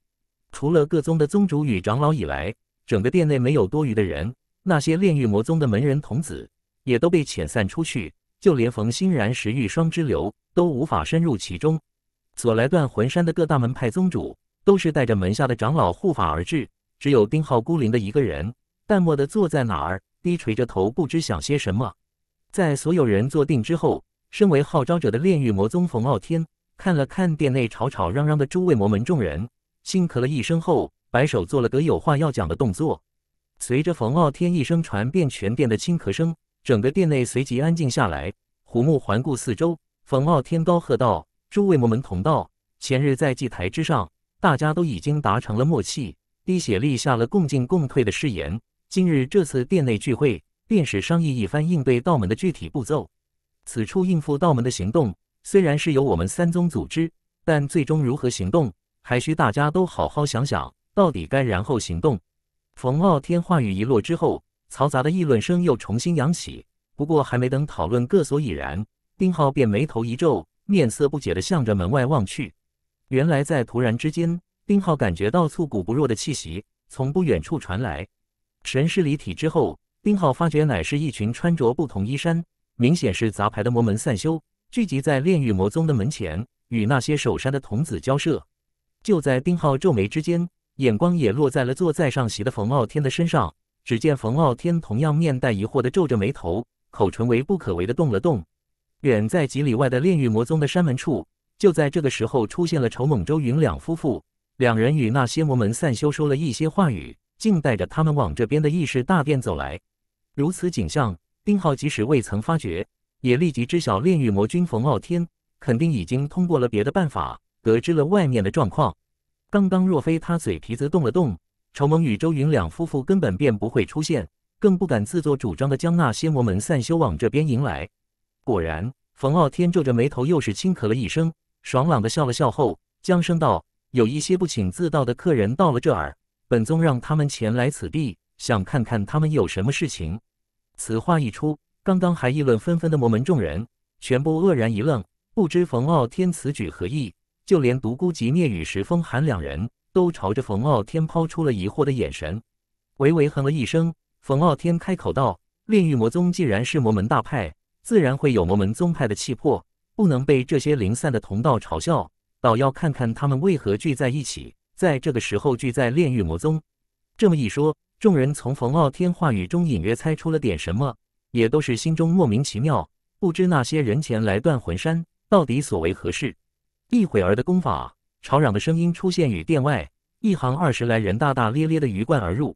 除了各宗的宗主与长老以外，整个殿内没有多余的人，那些炼狱魔宗的门人童子也都被遣散出去。就连冯欣然、石玉双之流都无法深入其中。所来断魂山的各大门派宗主都是带着门下的长老护法而至，只有丁浩孤零的一个人，淡漠的坐在哪儿，低垂着头，不知想些什么。在所有人坐定之后，身为号召者的炼狱魔宗冯傲天看了看殿内吵吵嚷嚷的诸位魔门众人，轻咳了一声后，摆手做了个有话要讲的动作。随着冯傲天一声传遍全殿的轻咳声。整个殿内随即安静下来，虎目环顾四周，冯傲天高喝道：“诸位魔门同道，前日在祭台之上，大家都已经达成了默契，滴血立下了共进共退的誓言。今日这次殿内聚会，便是商议一番应对道门的具体步骤。此处应付道门的行动，虽然是由我们三宗组织，但最终如何行动，还需大家都好好想想，到底该然后行动。”冯傲天话语一落之后。嘈杂的议论声又重新扬起，不过还没等讨论个所以然，丁浩便眉头一皱，面色不解地向着门外望去。原来在突然之间，丁浩感觉到粗骨不弱的气息从不远处传来。神识离体之后，丁浩发觉乃是一群穿着不同衣衫、明显是杂牌的魔门散修聚集在炼狱魔宗的门前，与那些守山的童子交涉。就在丁浩皱眉之间，眼光也落在了坐在上席的冯傲天的身上。只见冯傲天同样面带疑惑的皱着眉头，口唇为不可为的动了动。远在几里外的炼狱魔宗的山门处，就在这个时候出现了仇猛、周云两夫妇。两人与那些魔门散修说了一些话语，竟带着他们往这边的议事大殿走来。如此景象，丁浩即使未曾发觉，也立即知晓炼狱魔君冯傲天肯定已经通过了别的办法得知了外面的状况。刚刚若非他嘴皮子动了动。仇蒙与周云两夫妇根本便不会出现，更不敢自作主张的将那仙魔门散修往这边迎来。果然，冯傲天皱着眉头，又是轻咳了一声，爽朗的笑了笑后，将声道：“有一些不请自到的客人到了这儿，本宗让他们前来此地，想看看他们有什么事情。”此话一出，刚刚还议论纷纷的魔门众人全部愕然一愣，不知冯傲天此举何意，就连独孤及聂雨石风寒两人。都朝着冯傲天抛出了疑惑的眼神。微微哼了一声，冯傲天开口道：“炼狱魔宗既然是魔门大派，自然会有魔门宗派的气魄，不能被这些零散的同道嘲笑。倒要看看他们为何聚在一起，在这个时候聚在炼狱魔宗。”这么一说，众人从冯傲天话语中隐约猜出了点什么，也都是心中莫名其妙，不知那些人前来断魂山到底所为何事。一会儿的功法。吵嚷的声音出现于殿外，一行二十来人大大咧咧的鱼贯而入。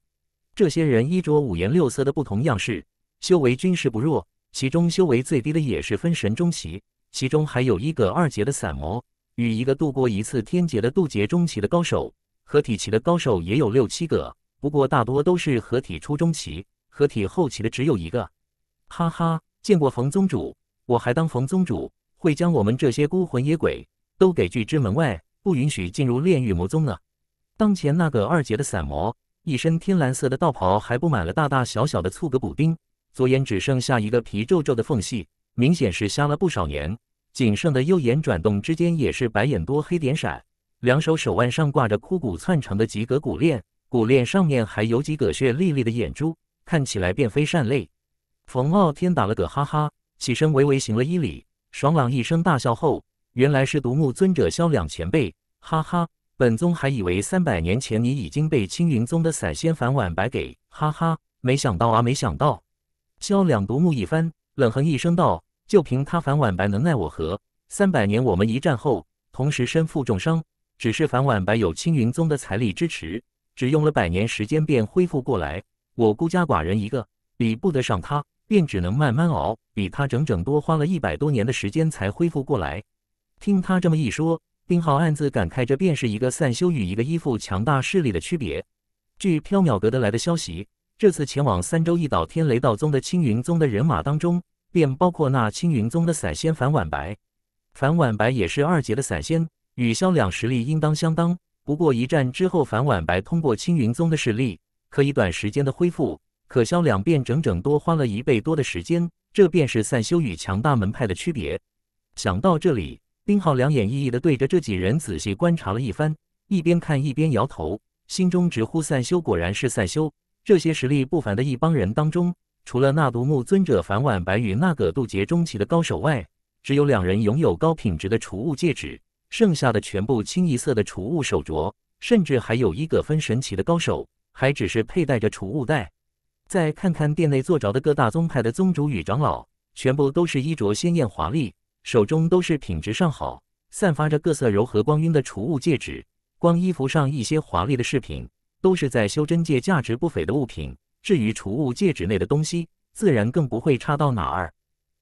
这些人衣着五颜六色的不同样式，修为均是不弱。其中修为最低的也是分神中期，其中还有一个二阶的散魔，与一个度过一次天劫的渡劫中期的高手，合体期的高手也有六七个，不过大多都是合体初中期，合体后期的只有一个。哈哈，见过冯宗主，我还当冯宗主会将我们这些孤魂野鬼都给拒之门外。不允许进入炼狱魔宗呢。当前那个二阶的散魔，一身天蓝色的道袍，还布满了大大小小的粗格补丁，左眼只剩下一个皮皱皱的缝隙，明显是瞎了不少年。仅剩的右眼转动之间也是白眼多黑点闪。两手手腕上挂着枯骨窜成的几格骨链，骨链上面还有几个血粒粒的眼珠，看起来并非善类。冯傲天打了个哈哈，起身微微行了一礼，爽朗一声大笑后。原来是独木尊者萧两前辈，哈哈，本宗还以为三百年前你已经被青云宗的散仙樊晚白给，哈哈，没想到啊，没想到。萧两独木一翻，冷哼一声道：“就凭他樊晚白能奈我何？三百年我们一战后，同时身负重伤，只是樊晚白有青云宗的财力支持，只用了百年时间便恢复过来。我孤家寡人一个，比不得上他，便只能慢慢熬，比他整整多花了一百多年的时间才恢复过来。”听他这么一说，丁浩暗自感慨：这便是一个散修与一个依附强大势力的区别。据缥缈阁得来的消息，这次前往三州一岛天雷道宗的青云宗的人马当中，便包括那青云宗的散仙樊晚白。樊晚白也是二阶的散仙，与萧两实力应当相当。不过一战之后，樊晚白通过青云宗的实力可以短时间的恢复，可萧两便整整多花了一倍多的时间。这便是散修与强大门派的区别。想到这里。丁浩两眼熠熠的对着这几人仔细观察了一番，一边看一边摇头，心中直呼：“散修果然是散修！这些实力不凡的一帮人当中，除了那独木尊者樊婉白与那个渡劫中期的高手外，只有两人拥有高品质的储物戒指，剩下的全部清一色的储物手镯，甚至还有一个分神奇的高手还只是佩戴着储物袋。”再看看殿内坐着的各大宗派的宗主与长老，全部都是衣着鲜艳华丽。手中都是品质上好、散发着各色柔和光晕的储物戒指，光衣服上一些华丽的饰品，都是在修真界价值不菲的物品。至于储物戒指内的东西，自然更不会差到哪儿。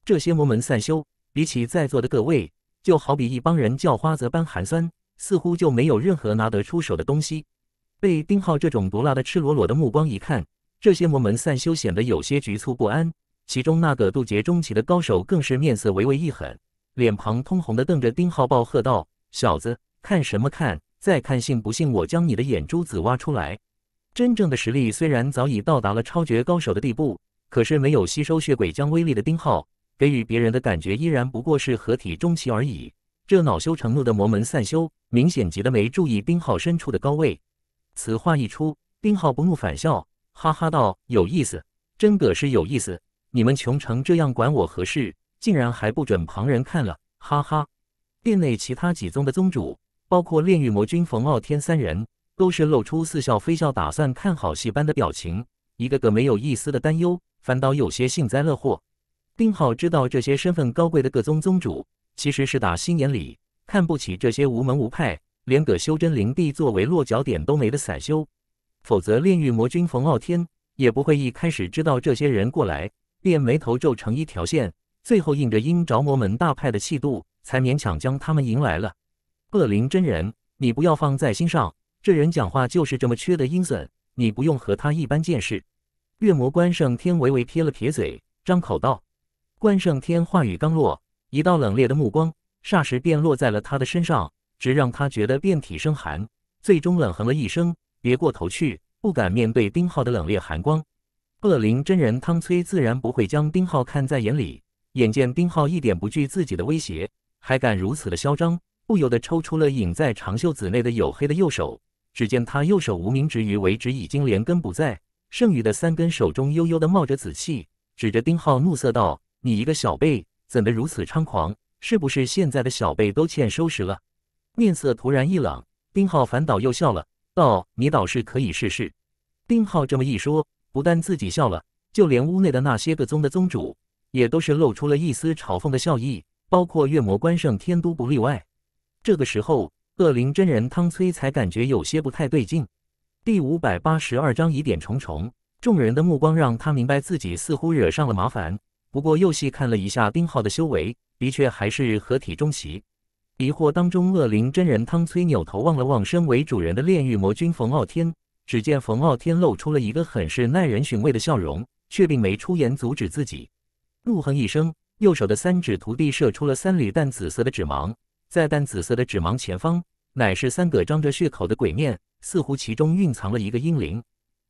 这些魔门散修比起在座的各位，就好比一帮人叫花子般寒酸，似乎就没有任何拿得出手的东西。被丁浩这种毒辣的赤裸裸的目光一看，这些魔门散修显得有些局促不安。其中那个渡劫中期的高手更是面色微微一狠。脸庞通红的瞪着丁浩暴喝道：“小子，看什么看？再看信不信我将你的眼珠子挖出来？”真正的实力虽然早已到达了超绝高手的地步，可是没有吸收血鬼将威力的丁浩，给予别人的感觉依然不过是合体中期而已。这恼羞成怒的魔门散修明显急得没注意丁浩身处的高位。此话一出，丁浩不怒反笑，哈哈道：“有意思，真的是有意思！你们穷成这样，管我何事？”竟然还不准旁人看了，哈哈！殿内其他几宗的宗主，包括炼狱魔君冯傲天三人，都是露出似笑非笑、打算看好戏般的表情，一个个没有一丝的担忧，反倒有些幸灾乐祸。丁浩知道，这些身份高贵的各宗宗主，其实是打心眼里看不起这些无门无派、连个修真灵地作为落脚点都没的散修。否则，炼狱魔君冯傲天也不会一开始知道这些人过来，便眉头皱成一条线。最后硬着硬着魔门大派的气度，才勉强将他们迎来了。恶灵真人，你不要放在心上，这人讲话就是这么缺德阴损，你不用和他一般见识。月魔关胜天微微撇了撇嘴，张口道：“关胜天话语刚落，一道冷冽的目光霎时便落在了他的身上，直让他觉得遍体生寒。最终冷哼了一声，别过头去，不敢面对丁浩的冷冽寒光。恶灵真人汤崔自然不会将丁浩看在眼里。”眼见丁浩一点不惧自己的威胁，还敢如此的嚣张，不由得抽出了隐在长袖子内的黝黑的右手。只见他右手无名指与尾指已经连根不在，剩余的三根手中悠悠的冒着紫气，指着丁浩怒色道：“你一个小辈，怎的如此猖狂？是不是现在的小辈都欠收拾了？”面色突然一冷，丁浩反倒又笑了，道：“你倒是可以试试。”丁浩这么一说，不但自己笑了，就连屋内的那些个宗的宗主。也都是露出了一丝嘲讽的笑意，包括月魔关圣天都不例外。这个时候，恶灵真人汤崔才感觉有些不太对劲。第五百八十二章疑点重重，众人的目光让他明白自己似乎惹上了麻烦。不过又细看了一下丁浩的修为，的确还是合体中期。疑惑当中，恶灵真人汤崔扭头望了望身为主人的炼狱魔君冯傲天，只见冯傲天露出了一个很是耐人寻味的笑容，却并没出言阻止自己。怒哼一声，右手的三指徒弟射出了三缕淡紫色的纸芒，在淡紫色的纸芒前方，乃是三个张着血口的鬼面，似乎其中蕴藏了一个阴灵。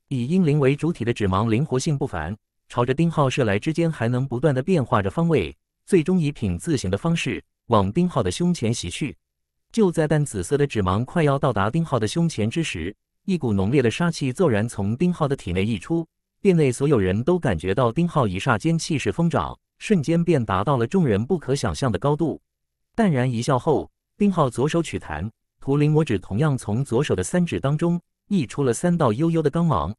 以阴灵为主体的纸芒灵活性不凡，朝着丁浩射来之间还能不断的变化着方位，最终以品字形的方式往丁浩的胸前袭去。就在淡紫色的纸芒快要到达丁浩的胸前之时，一股浓烈的杀气骤然从丁浩的体内溢出。店内所有人都感觉到丁浩一霎间气势疯长，瞬间便达到了众人不可想象的高度。淡然一笑后，丁浩左手取弹，图灵魔指同样从左手的三指当中溢出了三道悠悠的钢芒。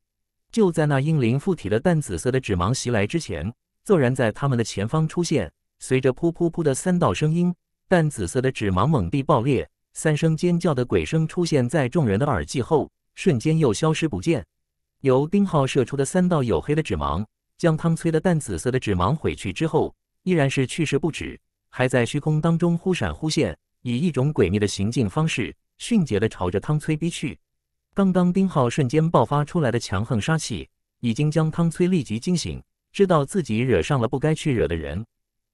就在那阴灵附体的淡紫色的指芒袭来之前，骤然在他们的前方出现。随着噗噗噗的三道声音，淡紫色的指芒猛地爆裂，三声尖叫的鬼声出现在众人的耳际后，瞬间又消失不见。由丁浩射出的三道黝黑的纸芒，将汤崔的淡紫色的纸芒毁去之后，依然是去势不止，还在虚空当中忽闪忽现，以一种诡秘的行进方式，迅捷的朝着汤崔逼去。刚刚丁浩瞬间爆发出来的强横杀气，已经将汤崔立即惊醒，知道自己惹上了不该去惹的人。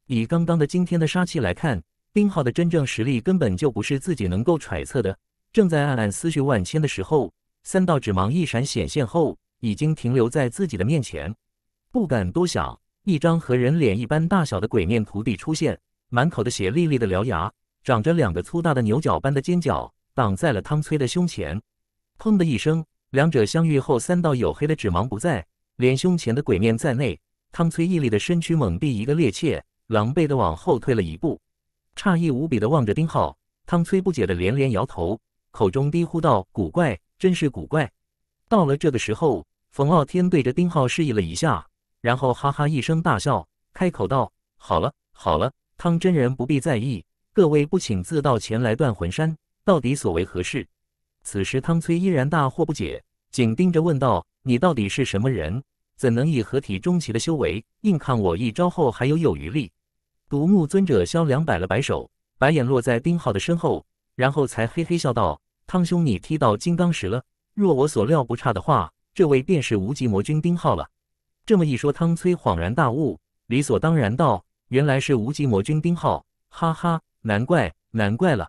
以刚刚的惊天的杀气来看，丁浩的真正实力根本就不是自己能够揣测的。正在暗暗思绪万千的时候，三道纸芒一闪显现后。已经停留在自己的面前，不敢多想。一张和人脸一般大小的鬼面徒弟出现，满口的血，利利的獠牙，长着两个粗大的牛角般的尖角，挡在了汤崔的胸前。砰的一声，两者相遇后，三道黝黑的指芒不在，连胸前的鬼面在内，汤崔屹立的身躯猛地一个趔趄，狼狈的往后退了一步，诧异无比的望着丁浩。汤崔不解的连连摇头，口中低呼道：“古怪，真是古怪。”到了这个时候。冯傲天对着丁浩示意了一下，然后哈哈一声大笑，开口道：“好了，好了，汤真人不必在意，各位不请自到前来断魂山，到底所为何事？”此时汤崔依然大惑不解，紧盯着问道：“你到底是什么人？怎能以合体中期的修为，硬抗我一招后还有有余力？”独木尊者萧良摆了摆手，白眼落在丁浩的身后，然后才嘿嘿笑道：“汤兄，你踢到金刚石了。若我所料不差的话。”这位便是无极魔君丁浩了。这么一说，汤崔恍然大悟，理所当然道：“原来是无极魔君丁浩，哈哈，难怪，难怪了。”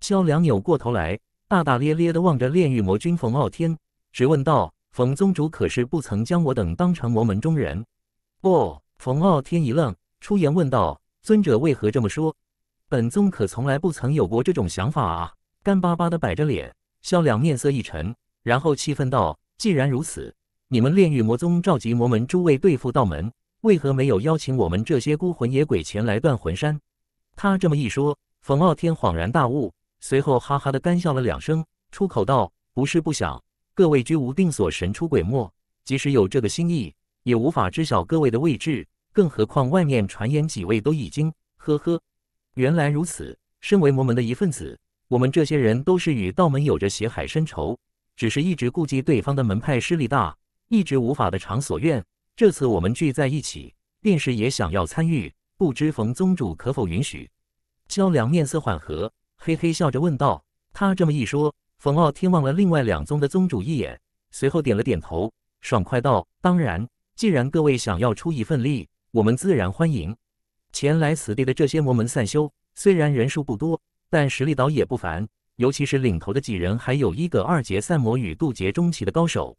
萧良扭过头来，大大咧咧地望着炼狱魔君冯傲天，直问道：“冯宗主可是不曾将我等当成魔门中人？”哦，冯傲天一愣，出言问道：“尊者为何这么说？本宗可从来不曾有过这种想法啊！”干巴巴地摆着脸，萧良面色一沉，然后气愤道。既然如此，你们炼狱魔宗召集魔门诸位对付道门，为何没有邀请我们这些孤魂野鬼前来断魂山？他这么一说，冯傲天恍然大悟，随后哈哈的干笑了两声，出口道：“不是不想，各位居无定所，神出鬼没，即使有这个心意，也无法知晓各位的位置。更何况外面传言几位都已经……呵呵，原来如此。身为魔门的一份子，我们这些人都是与道门有着血海深仇。”只是一直顾忌对方的门派势力大，一直无法的偿所愿。这次我们聚在一起，便是也想要参与，不知冯宗主可否允许？萧良面色缓和，嘿嘿笑着问道。他这么一说，冯傲天望了另外两宗的宗主一眼，随后点了点头，爽快道：“当然，既然各位想要出一份力，我们自然欢迎。前来此地的这些魔门散修，虽然人数不多，但实力倒也不凡。”尤其是领头的几人，还有一个二阶散魔与渡劫中期的高手。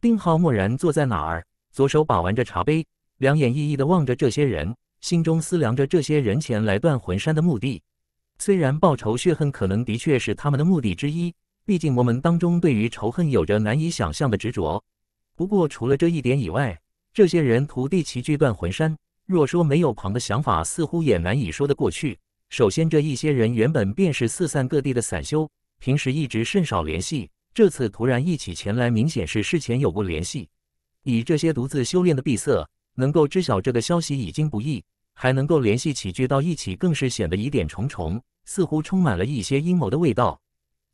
丁浩默然坐在那儿，左手把玩着茶杯，两眼熠熠的望着这些人，心中思量着这些人前来断魂山的目的。虽然报仇血恨可能的确是他们的目的之一，毕竟魔门当中对于仇恨有着难以想象的执着。不过除了这一点以外，这些人徒弟齐聚断魂山，若说没有旁的想法，似乎也难以说得过去。首先，这一些人原本便是四散各地的散修，平时一直甚少联系，这次突然一起前来，明显是事前有过联系。以这些独自修炼的闭塞，能够知晓这个消息已经不易，还能够联系起聚到一起，更是显得疑点重重，似乎充满了一些阴谋的味道。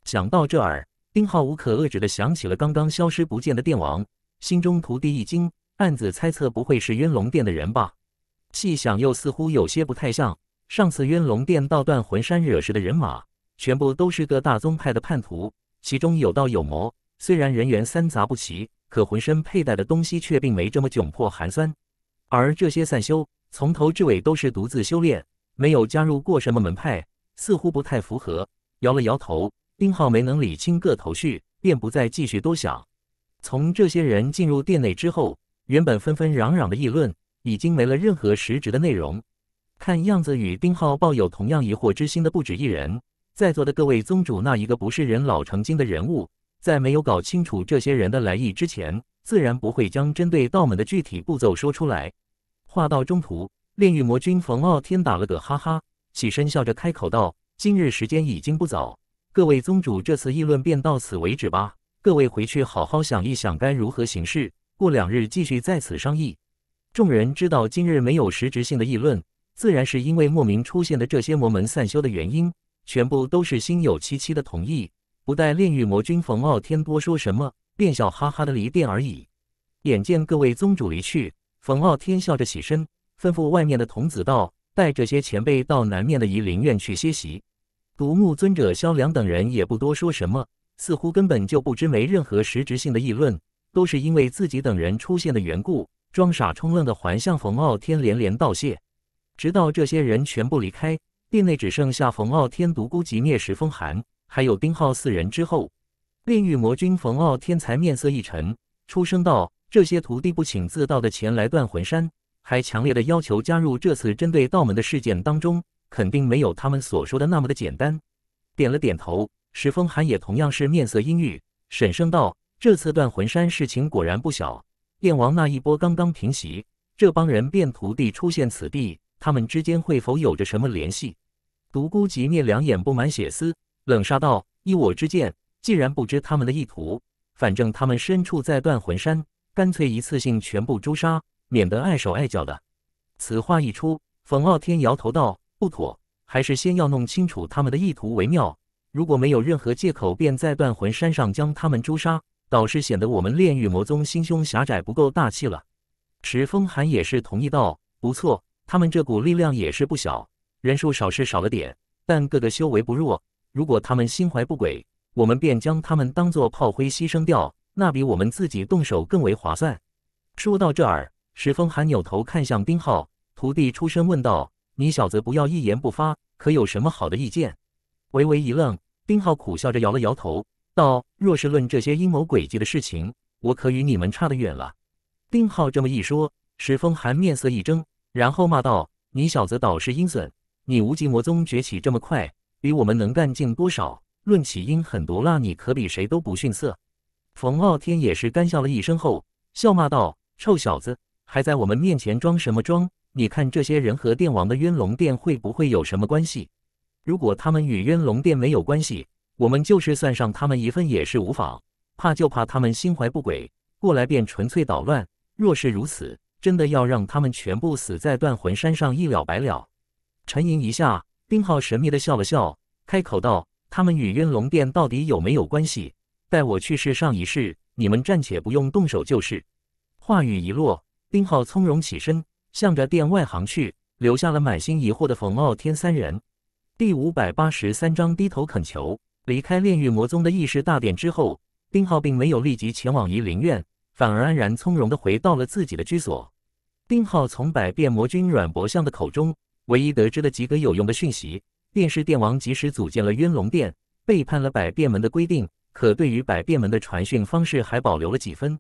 想到这儿，丁浩无可遏制的想起了刚刚消失不见的电王，心中徒弟一惊，暗自猜测不会是渊龙殿的人吧？细想又似乎有些不太像。上次渊龙殿到断魂山惹事的人马，全部都是各大宗派的叛徒，其中有道有谋。虽然人员三杂不齐，可浑身佩戴的东西却并没这么窘迫寒酸。而这些散修从头至尾都是独自修炼，没有加入过什么门派，似乎不太符合。摇了摇头，丁浩没能理清个头绪，便不再继续多想。从这些人进入殿内之后，原本纷纷攘攘的议论已经没了任何实质的内容。看样子，与丁浩抱有同样疑惑之心的不止一人。在座的各位宗主，那一个不是人老成精的人物？在没有搞清楚这些人的来意之前，自然不会将针对道门的具体步骤说出来。话到中途，炼狱魔君冯傲天打了个哈哈，起身笑着开口道：“今日时间已经不早，各位宗主，这次议论便到此为止吧。各位回去好好想一想，该如何行事。过两日继续在此商议。”众人知道今日没有实质性的议论。自然是因为莫名出现的这些魔门散修的原因，全部都是心有戚戚的同意，不待炼狱魔君冯傲天多说什么，便笑哈哈的离店而已。眼见各位宗主离去，冯傲天笑着起身，吩咐外面的童子道：“带这些前辈到南面的夷陵院去歇息。”独木尊者萧良等人也不多说什么，似乎根本就不知没任何实质性的议论，都是因为自己等人出现的缘故，装傻充愣的还向冯傲天连连道谢。直到这些人全部离开，殿内只剩下冯傲天、独孤寂灭石风寒，还有丁浩四人之后，炼狱魔君冯傲天才面色一沉，出声道：“这些徒弟不请自到的前来断魂山，还强烈的要求加入这次针对道门的事件当中，肯定没有他们所说的那么的简单。”点了点头，石风寒也同样是面色阴郁，沈声道：“这次断魂山事情果然不小，炼王那一波刚刚平息，这帮人变徒弟出现此地。”他们之间会否有着什么联系？独孤极灭两眼布满血丝，冷杀道：“依我之见，既然不知他们的意图，反正他们身处在断魂山，干脆一次性全部诛杀，免得碍手碍脚的。”此话一出，冯傲天摇头道：“不妥，还是先要弄清楚他们的意图为妙。如果没有任何借口便在断魂山上将他们诛杀，倒是显得我们炼狱魔宗心胸狭窄，不够大气了。”石风寒也是同意道：“不错。”他们这股力量也是不小，人数少是少了点，但各个修为不弱。如果他们心怀不轨，我们便将他们当做炮灰牺牲掉，那比我们自己动手更为划算。说到这儿，石峰还扭头看向丁浩徒弟，出声问道：“你小子不要一言不发，可有什么好的意见？”微微一愣，丁浩苦笑着摇了摇头，道：“若是论这些阴谋诡计的事情，我可与你们差得远了。”丁浩这么一说，石峰还面色一怔。然后骂道：“你小子倒是阴损！你无极魔宗崛起这么快，比我们能干劲多少？论起阴狠毒辣，你可比谁都不逊色。”冯傲天也是干笑了一声后，笑骂道：“臭小子，还在我们面前装什么装？你看这些人和电王的渊龙殿会不会有什么关系？如果他们与渊龙殿没有关系，我们就是算上他们一份也是无妨。怕就怕他们心怀不轨，过来便纯粹捣乱。若是如此……”真的要让他们全部死在断魂山上，一了百了？沉吟一下，丁浩神秘地笑了笑，开口道：“他们与渊龙殿到底有没有关系？待我去试上一试，你们暂且不用动手就是。”话语一落，丁浩从容起身，向着殿外行去，留下了满心疑惑的冯傲天三人。第五百八十三章低头恳求。离开炼狱魔宗的议事大殿之后，丁浩并没有立即前往夷陵院。反而安然从容地回到了自己的居所。丁浩从百变魔君阮伯相的口中，唯一得知的几个有用的讯息，便是电王及时组建了渊龙殿，背叛了百变门的规定，可对于百变门的传讯方式还保留了几分。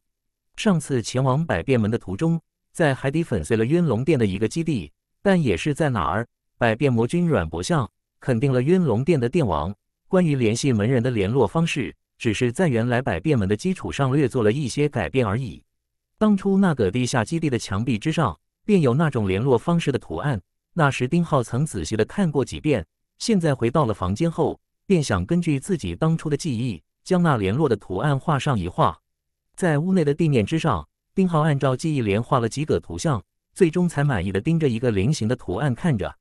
上次前往百变门的途中，在海底粉碎了渊龙殿的一个基地，但也是在哪儿？百变魔君阮伯相肯定了渊龙殿的电王关于联系门人的联络方式。只是在原来百变门的基础上略做了一些改变而已。当初那个地下基地的墙壁之上，便有那种联络方式的图案。那时丁浩曾仔细的看过几遍。现在回到了房间后，便想根据自己当初的记忆，将那联络的图案画上一画。在屋内的地面之上，丁浩按照记忆连画了几个图像，最终才满意的盯着一个菱形的图案看着。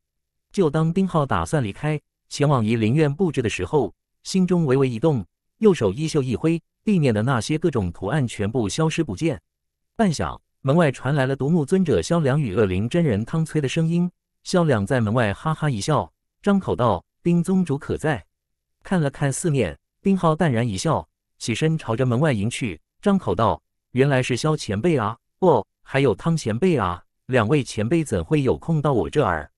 就当丁浩打算离开，前往怡林苑布置的时候，心中微微一动。右手衣袖一挥，地面的那些各种图案全部消失不见。半晌，门外传来了独木尊者萧良与恶灵真人汤崔的声音。萧良在门外哈哈一笑，张口道：“丁宗主可在？”看了看四面，丁浩淡然一笑，起身朝着门外迎去，张口道：“原来是萧前辈啊，哦，还有汤前辈啊，两位前辈怎会有空到我这儿？”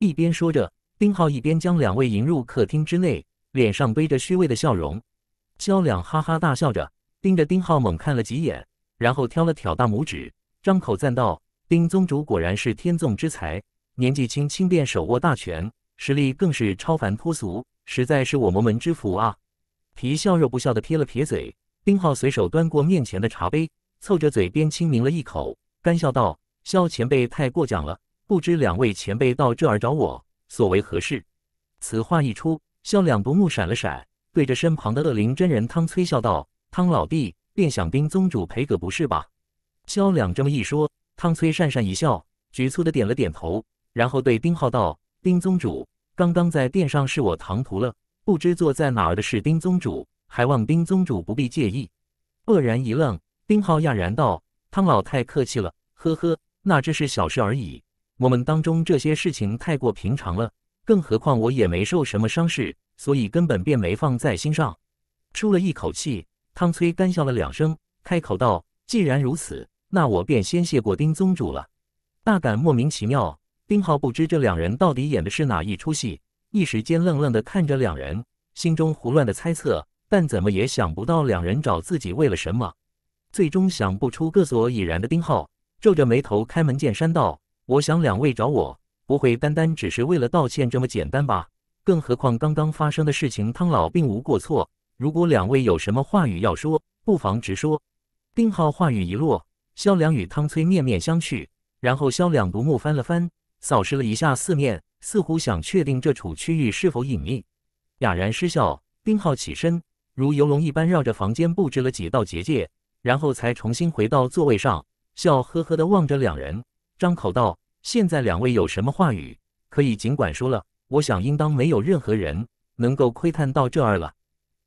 一边说着，丁浩一边将两位迎入客厅之内，脸上背着虚伪的笑容。萧亮哈哈大笑着，盯着丁浩猛看了几眼，然后挑了挑大拇指，张口赞道：“丁宗主果然是天纵之才，年纪轻轻便手握大权，实力更是超凡脱俗，实在是我魔门之福啊！”皮笑肉不笑的撇了撇嘴。丁浩随手端过面前的茶杯，凑着嘴边轻抿了一口，干笑道：“萧前辈太过奖了，不知两位前辈到这儿找我所为何事？”此话一出，萧两不目闪了闪。对着身旁的恶灵真人汤崔笑道：“汤老弟，便想冰宗主赔个不是吧？”萧亮这么一说，汤崔讪讪一笑，局促的点了点头，然后对丁浩道：“丁宗主，刚刚在殿上是我唐突了，不知坐在哪儿的是丁宗主，还望丁宗主不必介意。”愕然一愣，丁浩讶然道：“汤老太客气了，呵呵，那只是小事而已，我们当中这些事情太过平常了，更何况我也没受什么伤势。”所以根本便没放在心上，出了一口气，汤崔干笑了两声，开口道：“既然如此，那我便先谢过丁宗主了。”大感莫名其妙，丁浩不知这两人到底演的是哪一出戏，一时间愣愣的看着两人，心中胡乱的猜测，但怎么也想不到两人找自己为了什么。最终想不出个所以然的丁浩皱着眉头，开门见山道：“我想两位找我，不会单单只是为了道歉这么简单吧？”更何况刚刚发生的事情，汤老并无过错。如果两位有什么话语要说，不妨直说。丁浩话语一落，萧良与汤崔面面相觑，然后萧良独木翻了翻，扫视了一下四面，似乎想确定这处区域是否隐秘。哑然失笑，丁浩起身，如游龙一般绕着房间布置了几道结界，然后才重新回到座位上，笑呵呵的望着两人，张口道：“现在两位有什么话语，可以尽管说了。”我想，应当没有任何人能够窥探到这儿了。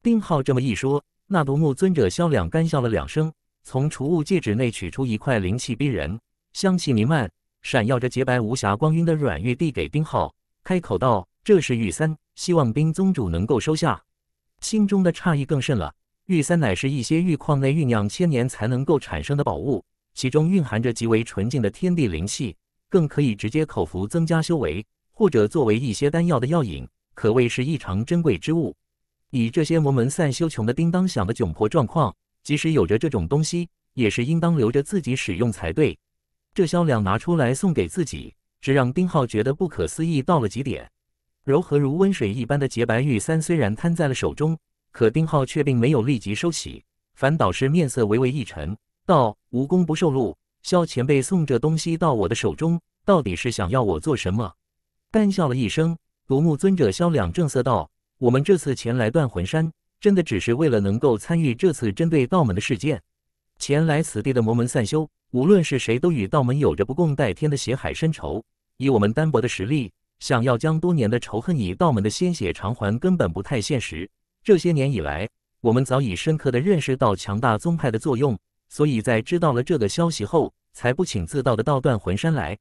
丁浩这么一说，那独木尊者萧两干笑了两声，从储物戒指内取出一块灵气逼人、香气弥漫、闪耀着洁白无瑕光晕的软玉，递给丁浩，开口道：“这是玉三，希望冰宗主能够收下。”心中的诧异更甚了。玉三乃是一些玉矿内酝酿千年才能够产生的宝物，其中蕴含着极为纯净的天地灵气，更可以直接口服，增加修为。或者作为一些丹药的药引，可谓是异常珍贵之物。以这些魔门散修穷的叮当响的窘迫状况，即使有着这种东西，也是应当留着自己使用才对。这萧量拿出来送给自己，只让丁浩觉得不可思议到了极点。柔和如温水一般的洁白玉簪虽然摊在了手中，可丁浩却并没有立即收起，反倒是面色微微一沉，道：“无功不受禄，萧前辈送这东西到我的手中，到底是想要我做什么？”干笑了一声，独木尊者萧两正色道：“我们这次前来断魂山，真的只是为了能够参与这次针对道门的事件。前来此地的魔门散修，无论是谁，都与道门有着不共戴天的血海深仇。以我们单薄的实力，想要将多年的仇恨以道门的鲜血偿还，根本不太现实。这些年以来，我们早已深刻地认识到强大宗派的作用，所以在知道了这个消息后，才不请自到的到断魂山来。”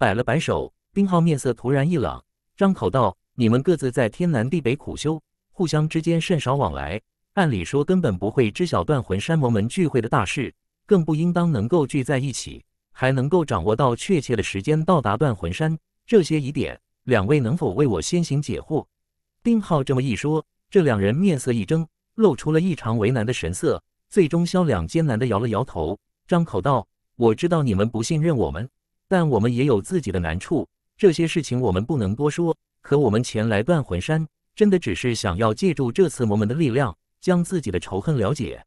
摆了摆手。丁浩面色突然一冷，张口道：“你们各自在天南地北苦修，互相之间甚少往来。按理说根本不会知晓断魂山魔门聚会的大事，更不应当能够聚在一起，还能够掌握到确切的时间到达断魂山。这些疑点，两位能否为我先行解惑？”丁浩这么一说，这两人面色一怔，露出了异常为难的神色。最终，萧两艰难地摇了摇头，张口道：“我知道你们不信任我们，但我们也有自己的难处。”这些事情我们不能多说，可我们前来断魂山，真的只是想要借助这次魔门的力量，将自己的仇恨了解。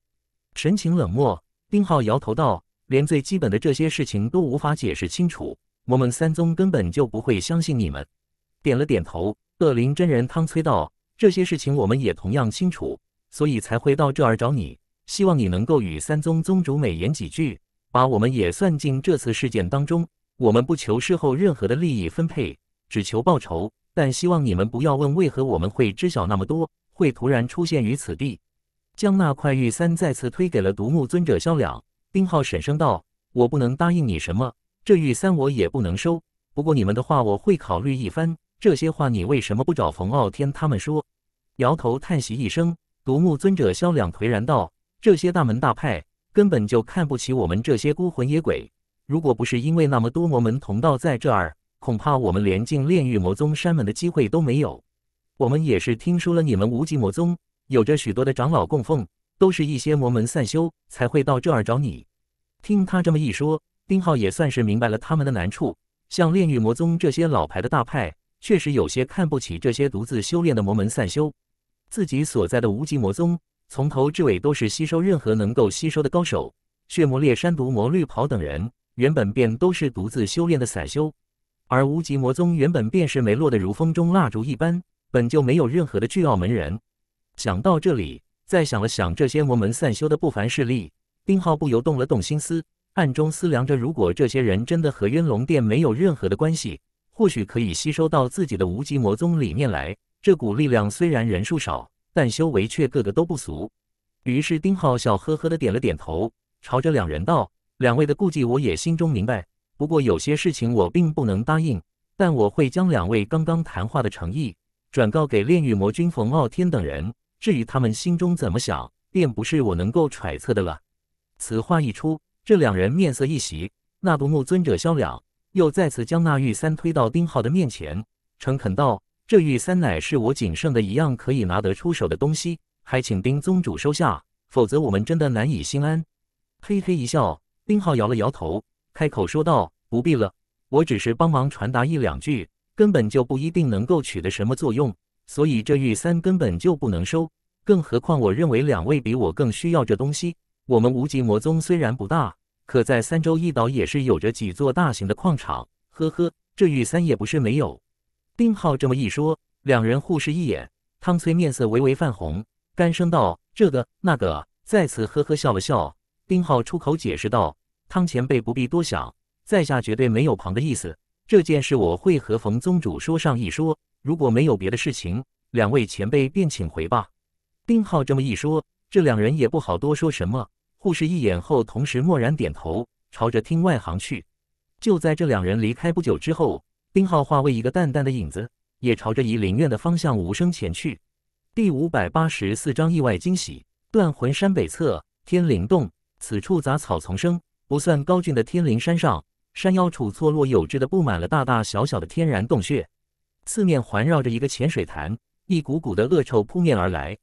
神情冷漠，丁浩摇头道：“连最基本的这些事情都无法解释清楚，魔门三宗根本就不会相信你们。”点了点头，恶灵真人汤催道：“这些事情我们也同样清楚，所以才会到这儿找你，希望你能够与三宗宗主美言几句，把我们也算进这次事件当中。”我们不求事后任何的利益分配，只求报仇。但希望你们不要问为何我们会知晓那么多，会突然出现于此地。将那块玉三再次推给了独木尊者萧良，丁浩沈声道：“我不能答应你什么，这玉三我也不能收。不过你们的话，我会考虑一番。”这些话你为什么不找冯傲天他们说？摇头叹息一声，独木尊者萧良颓然道：“这些大门大派根本就看不起我们这些孤魂野鬼。”如果不是因为那么多魔门同道在这儿，恐怕我们连进炼狱魔宗山门的机会都没有。我们也是听说了你们无极魔宗有着许多的长老供奉，都是一些魔门散修才会到这儿找你。听他这么一说，丁浩也算是明白了他们的难处。像炼狱魔宗这些老牌的大派，确实有些看不起这些独自修炼的魔门散修。自己所在的无极魔宗，从头至尾都是吸收任何能够吸收的高手，血魔烈山毒魔绿袍等人。原本便都是独自修炼的散修，而无极魔宗原本便是没落的如风中蜡烛一般，本就没有任何的巨傲门人。想到这里，再想了想这些魔门散修的不凡势力，丁浩不由动了动心思，暗中思量着：如果这些人真的和渊龙殿没有任何的关系，或许可以吸收到自己的无极魔宗里面来。这股力量虽然人数少，但修为却个个都不俗。于是丁浩笑呵呵的点了点头，朝着两人道。两位的顾忌我也心中明白，不过有些事情我并不能答应，但我会将两位刚刚谈话的诚意转告给炼狱魔君冯傲天等人。至于他们心中怎么想，便不是我能够揣测的了。此话一出，这两人面色一喜。那不木尊者萧了，又再次将那玉三推到丁浩的面前，诚恳道：“这玉三乃是我仅剩的一样可以拿得出手的东西，还请丁宗主收下，否则我们真的难以心安。”嘿嘿一笑。丁浩摇了摇头，开口说道：“不必了，我只是帮忙传达一两句，根本就不一定能够取得什么作用，所以这玉三根本就不能收。更何况，我认为两位比我更需要这东西。我们无极魔宗虽然不大，可在三州一岛也是有着几座大型的矿场。呵呵，这玉三也不是没有。”丁浩这么一说，两人互视一眼，汤崔面色微微泛红，干声道：“这个、那个。”再次呵呵笑了笑。丁浩出口解释道：“汤前辈不必多想，在下绝对没有旁的意思。这件事我会和冯宗主说上一说。如果没有别的事情，两位前辈便请回吧。”丁浩这么一说，这两人也不好多说什么，护士一眼后，同时默然点头，朝着厅外行去。就在这两人离开不久之后，丁浩化为一个淡淡的影子，也朝着怡林院的方向无声前去。第五百八十四章意外惊喜。断魂山北侧天灵洞。此处杂草丛生，不算高峻的天灵山上，山腰处错落有致的布满了大大小小的天然洞穴，四面环绕着一个浅水潭，一股股的恶臭扑面而来。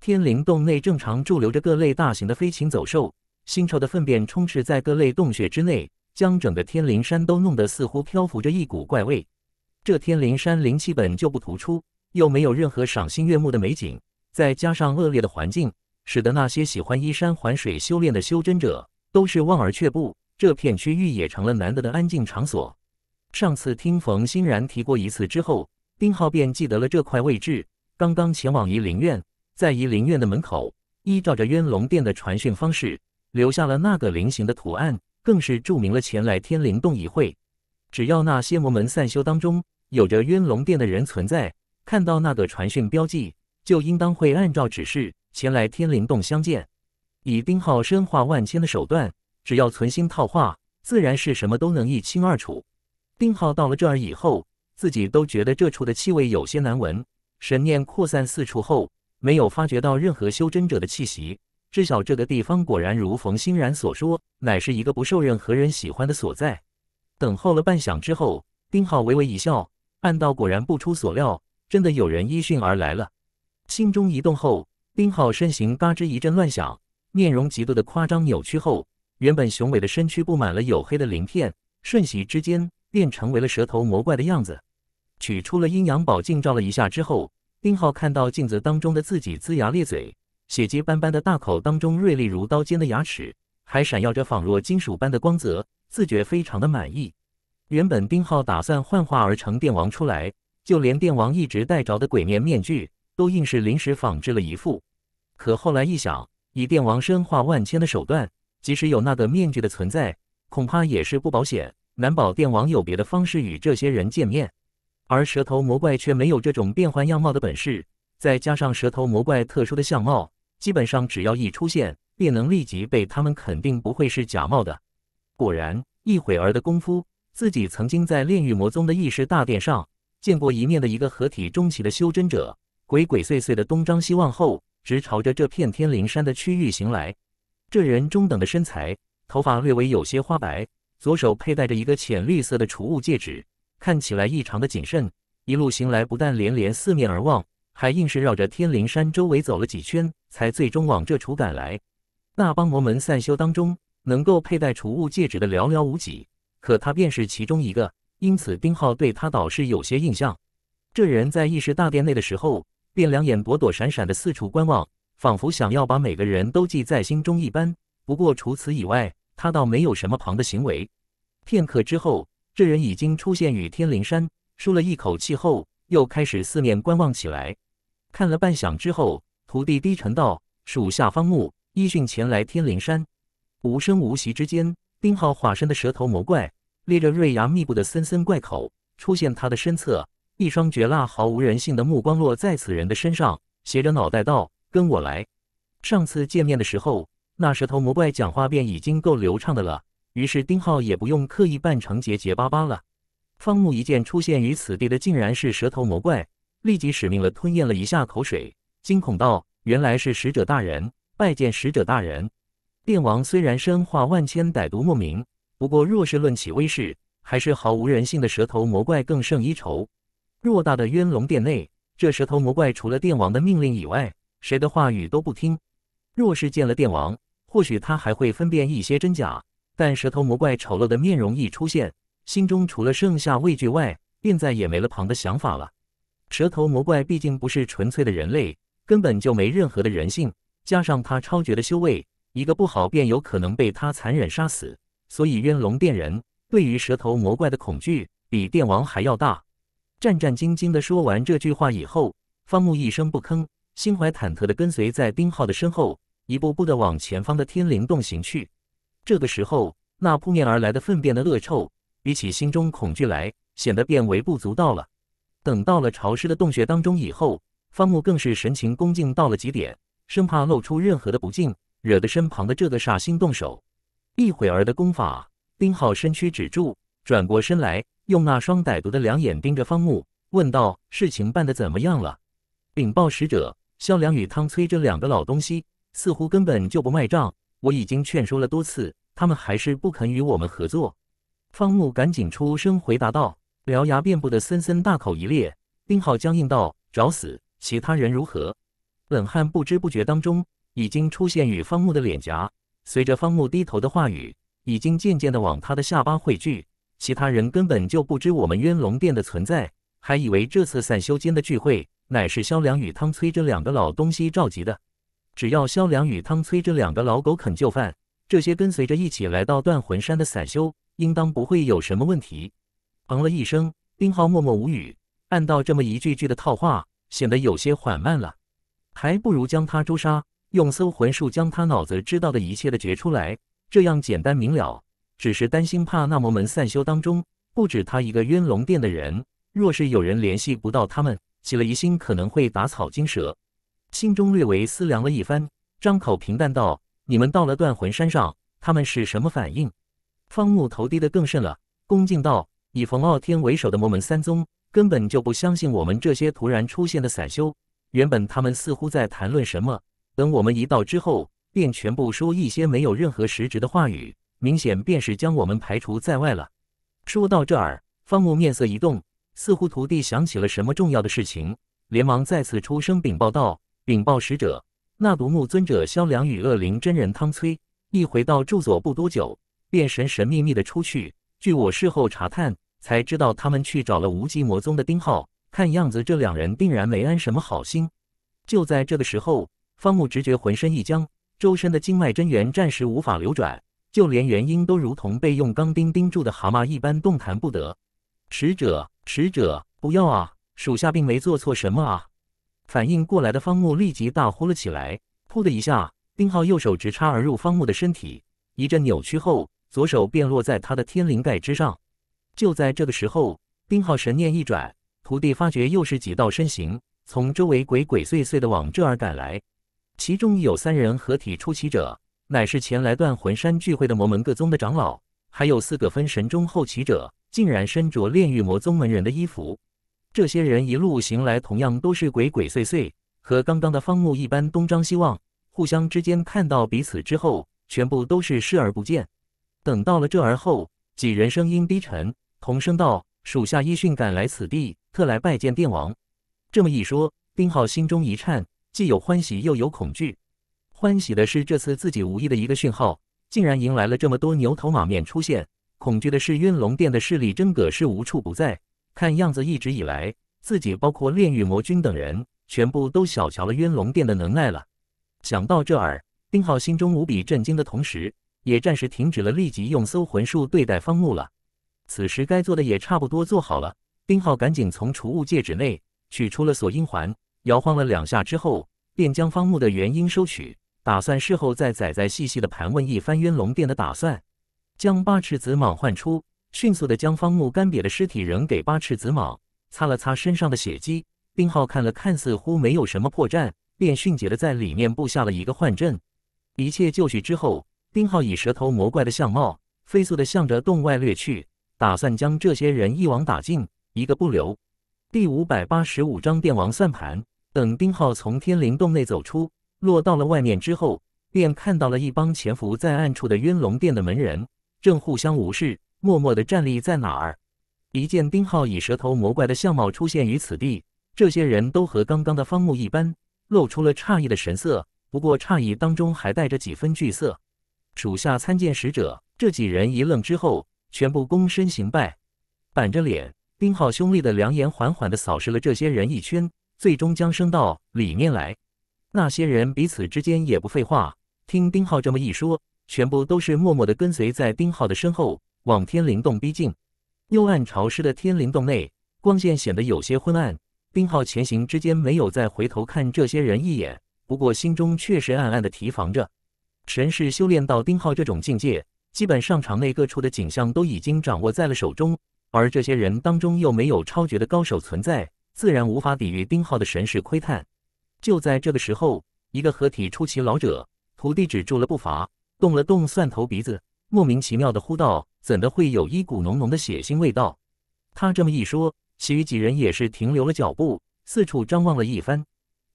天灵洞内正常驻留着各类大型的飞禽走兽，腥臭的粪便充斥在各类洞穴之内，将整个天灵山都弄得似乎漂浮着一股怪味。这天灵山灵气本就不突出，又没有任何赏心悦目的美景，再加上恶劣的环境。使得那些喜欢依山环水修炼的修真者都是望而却步，这片区域也成了难得的安静场所。上次听冯欣然提过一次之后，丁浩便记得了这块位置。刚刚前往怡陵院，在怡陵院的门口，依照着渊龙殿的传讯方式，留下了那个菱形的图案，更是注明了前来天灵洞一会。只要那些魔门散修当中有着渊龙殿的人存在，看到那个传讯标记，就应当会按照指示。前来天灵洞相见，以丁浩身化万千的手段，只要存心套话，自然是什么都能一清二楚。丁浩到了这儿以后，自己都觉得这处的气味有些难闻。神念扩散四处后，没有发觉到任何修真者的气息，知晓这个地方果然如冯欣然所说，乃是一个不受任何人喜欢的所在。等候了半晌之后，丁浩微微一笑，暗道：果然不出所料，真的有人依讯而来了。心中一动后。丁浩身形嘎吱一阵乱响，面容极度的夸张扭曲后，原本雄伟的身躯布满了黝黑的鳞片，瞬息之间便成为了蛇头魔怪的样子。取出了阴阳宝镜照了一下之后，丁浩看到镜子当中的自己龇牙咧嘴，血迹斑斑的大口当中锐利如刀尖的牙齿，还闪耀着仿若金属般的光泽，自觉非常的满意。原本丁浩打算幻化而成电王出来，就连电王一直戴着的鬼面面具，都硬是临时仿制了一副。可后来一想，以电王身化万千的手段，即使有那个面具的存在，恐怕也是不保险，难保电王有别的方式与这些人见面。而蛇头魔怪却没有这种变换样貌的本事，再加上蛇头魔怪特殊的相貌，基本上只要一出现，便能立即被他们肯定不会是假冒的。果然，一会儿的功夫，自己曾经在炼狱魔宗的议事大殿上见过一面的一个合体中期的修真者，鬼鬼祟祟的东张西望后。直朝着这片天灵山的区域行来。这人中等的身材，头发略微有些花白，左手佩戴着一个浅绿色的储物戒指，看起来异常的谨慎。一路行来，不但连连四面而望，还硬是绕着天灵山周围走了几圈，才最终往这处赶来。那帮魔门散修当中，能够佩戴储物戒指的寥寥无几，可他便是其中一个，因此丁浩对他倒是有些印象。这人在议事大殿内的时候。便两眼躲躲闪闪的四处观望，仿佛想要把每个人都记在心中一般。不过除此以外，他倒没有什么旁的行为。片刻之后，这人已经出现于天灵山，舒了一口气后，又开始四面观望起来。看了半晌之后，徒弟低沉道：“属下方木，依训前来天灵山。”无声无息之间，丁浩化身的蛇头魔怪，裂着锐牙密布的森森怪口，出现他的身侧。一双绝辣、毫无人性的目光落在此人的身上，斜着脑袋道：“跟我来。”上次见面的时候，那蛇头魔怪讲话便已经够流畅的了，于是丁浩也不用刻意扮成结结巴巴了。方木一见，出现于此地的竟然是蛇头魔怪，立即使命了，吞咽了一下口水，惊恐道：“原来是使者大人，拜见使者大人！”电王虽然身化万千，歹毒莫名，不过若是论起威势，还是毫无人性的蛇头魔怪更胜一筹。偌大的渊龙殿内，这蛇头魔怪除了电王的命令以外，谁的话语都不听。若是见了电王，或许他还会分辨一些真假，但蛇头魔怪丑陋的面容一出现，心中除了剩下畏惧外，便再也没了旁的想法了。蛇头魔怪毕竟不是纯粹的人类，根本就没任何的人性，加上他超绝的修为，一个不好便有可能被他残忍杀死。所以，渊龙殿人对于蛇头魔怪的恐惧，比电王还要大。战战兢兢地说完这句话以后，方木一声不吭，心怀忐忑地跟随在丁浩的身后，一步步地往前方的天灵洞行去。这个时候，那扑面而来的粪便的恶臭，比起心中恐惧来，显得便微不足道了。等到了潮湿的洞穴当中以后，方木更是神情恭敬到了极点，生怕露出任何的不敬，惹得身旁的这个煞星动手。一会儿的功法，丁浩身躯止住，转过身来。用那双歹毒的两眼盯着方木，问道：“事情办得怎么样了？”禀报使者，萧良与汤崔这两个老东西似乎根本就不卖账。我已经劝说了多次，他们还是不肯与我们合作。方木赶紧出声回答道：“獠牙遍布的森森大口一裂，丁浩僵硬道：‘找死！’其他人如何？冷汗不知不觉当中已经出现于方木的脸颊，随着方木低头的话语，已经渐渐的往他的下巴汇聚。”其他人根本就不知我们渊龙殿的存在，还以为这次散修间的聚会乃是萧良与汤崔这两个老东西召集的。只要萧良与汤崔这两个老狗肯就范，这些跟随着一起来到断魂山的散修，应当不会有什么问题。嗯了一声，丁浩默默无语，按到这么一句句的套话，显得有些缓慢了。还不如将他诛杀，用搜魂术将他脑子知道的一切的掘出来，这样简单明了。只是担心，怕那魔门散修当中不止他一个渊龙殿的人。若是有人联系不到他们，起了疑心，可能会打草惊蛇。心中略为思量了一番，张口平淡道：“你们到了断魂山上，他们是什么反应？”方木头低得更甚了，恭敬道：“以冯傲天为首的魔门三宗，根本就不相信我们这些突然出现的散修。原本他们似乎在谈论什么，等我们一到之后，便全部说一些没有任何实质的话语。”明显便是将我们排除在外了。说到这儿，方木面色一动，似乎徒弟想起了什么重要的事情，连忙再次出声禀报道：“禀报使者，那独木尊者萧良与恶灵真人汤崔一回到住所不多久，便神神秘秘的出去。据我事后查探，才知道他们去找了无极魔宗的丁浩。看样子，这两人定然没安什么好心。”就在这个时候，方木直觉浑身一僵，周身的经脉真元暂时无法流转。就连原因都如同被用钢钉钉住的蛤蟆一般动弹不得。使者，使者，不要啊！属下并没做错什么啊！反应过来的方木立即大呼了起来。噗的一下，丁浩右手直插而入方木的身体，一阵扭曲后，左手便落在他的天灵盖之上。就在这个时候，丁浩神念一转，徒弟发觉又是几道身形从周围鬼鬼祟祟的往这儿赶来，其中有三人合体出奇者。乃是前来断魂山聚会的魔门各宗的长老，还有四个分神中后期者，竟然身着炼狱魔宗门人的衣服。这些人一路行来，同样都是鬼鬼祟祟，和刚刚的方木一般东张西望，互相之间看到彼此之后，全部都是视而不见。等到了这儿后，几人声音低沉，同声道：“属下依训赶来此地，特来拜见殿王。”这么一说，丁浩心中一颤，既有欢喜，又有恐惧。欢喜的是，这次自己无意的一个讯号，竟然迎来了这么多牛头马面出现。恐惧的是，渊龙殿的势力真葛是无处不在。看样子，一直以来，自己包括炼狱魔君等人，全部都小瞧了渊龙殿的能耐了。想到这儿，丁浩心中无比震惊的同时，也暂时停止了立即用搜魂术对待方木了。此时该做的也差不多做好了，丁浩赶紧从储物戒指内取出了锁音环，摇晃了两下之后，便将方木的元婴收取。打算事后再仔仔细细的盘问一番渊龙殿的打算，将八尺子蟒唤出，迅速的将方木干瘪的尸体扔给八尺子蟒，擦了擦身上的血迹。丁浩看了看，似乎没有什么破绽，便迅捷的在里面布下了一个幻阵。一切就绪之后，丁浩以蛇头魔怪的相貌，飞速的向着洞外掠去，打算将这些人一网打尽，一个不留。第五百八十五章电王算盘。等丁浩从天灵洞内走出。落到了外面之后，便看到了一帮潜伏在暗处的渊龙殿的门人，正互相无视，默默地站立在哪儿。一见丁浩以蛇头魔怪的相貌出现于此地，这些人都和刚刚的方木一般，露出了诧异的神色。不过诧异当中还带着几分惧色。属下参见使者。这几人一愣之后，全部躬身行拜，板着脸。丁浩凶厉的两眼缓缓地扫视了这些人一圈，最终将声到里面来。那些人彼此之间也不废话，听丁浩这么一说，全部都是默默的跟随在丁浩的身后，往天灵洞逼近。幽暗潮湿的天灵洞内，光线显得有些昏暗。丁浩前行之间没有再回头看这些人一眼，不过心中确实暗暗的提防着。神识修炼到丁浩这种境界，基本上场内各处的景象都已经掌握在了手中，而这些人当中又没有超绝的高手存在，自然无法抵御丁浩的神识窥探。就在这个时候，一个合体出奇老者徒弟止住了步伐，动了动蒜头鼻子，莫名其妙的呼道：“怎的会有一股浓浓的血腥味道？”他这么一说，其余几人也是停留了脚步，四处张望了一番。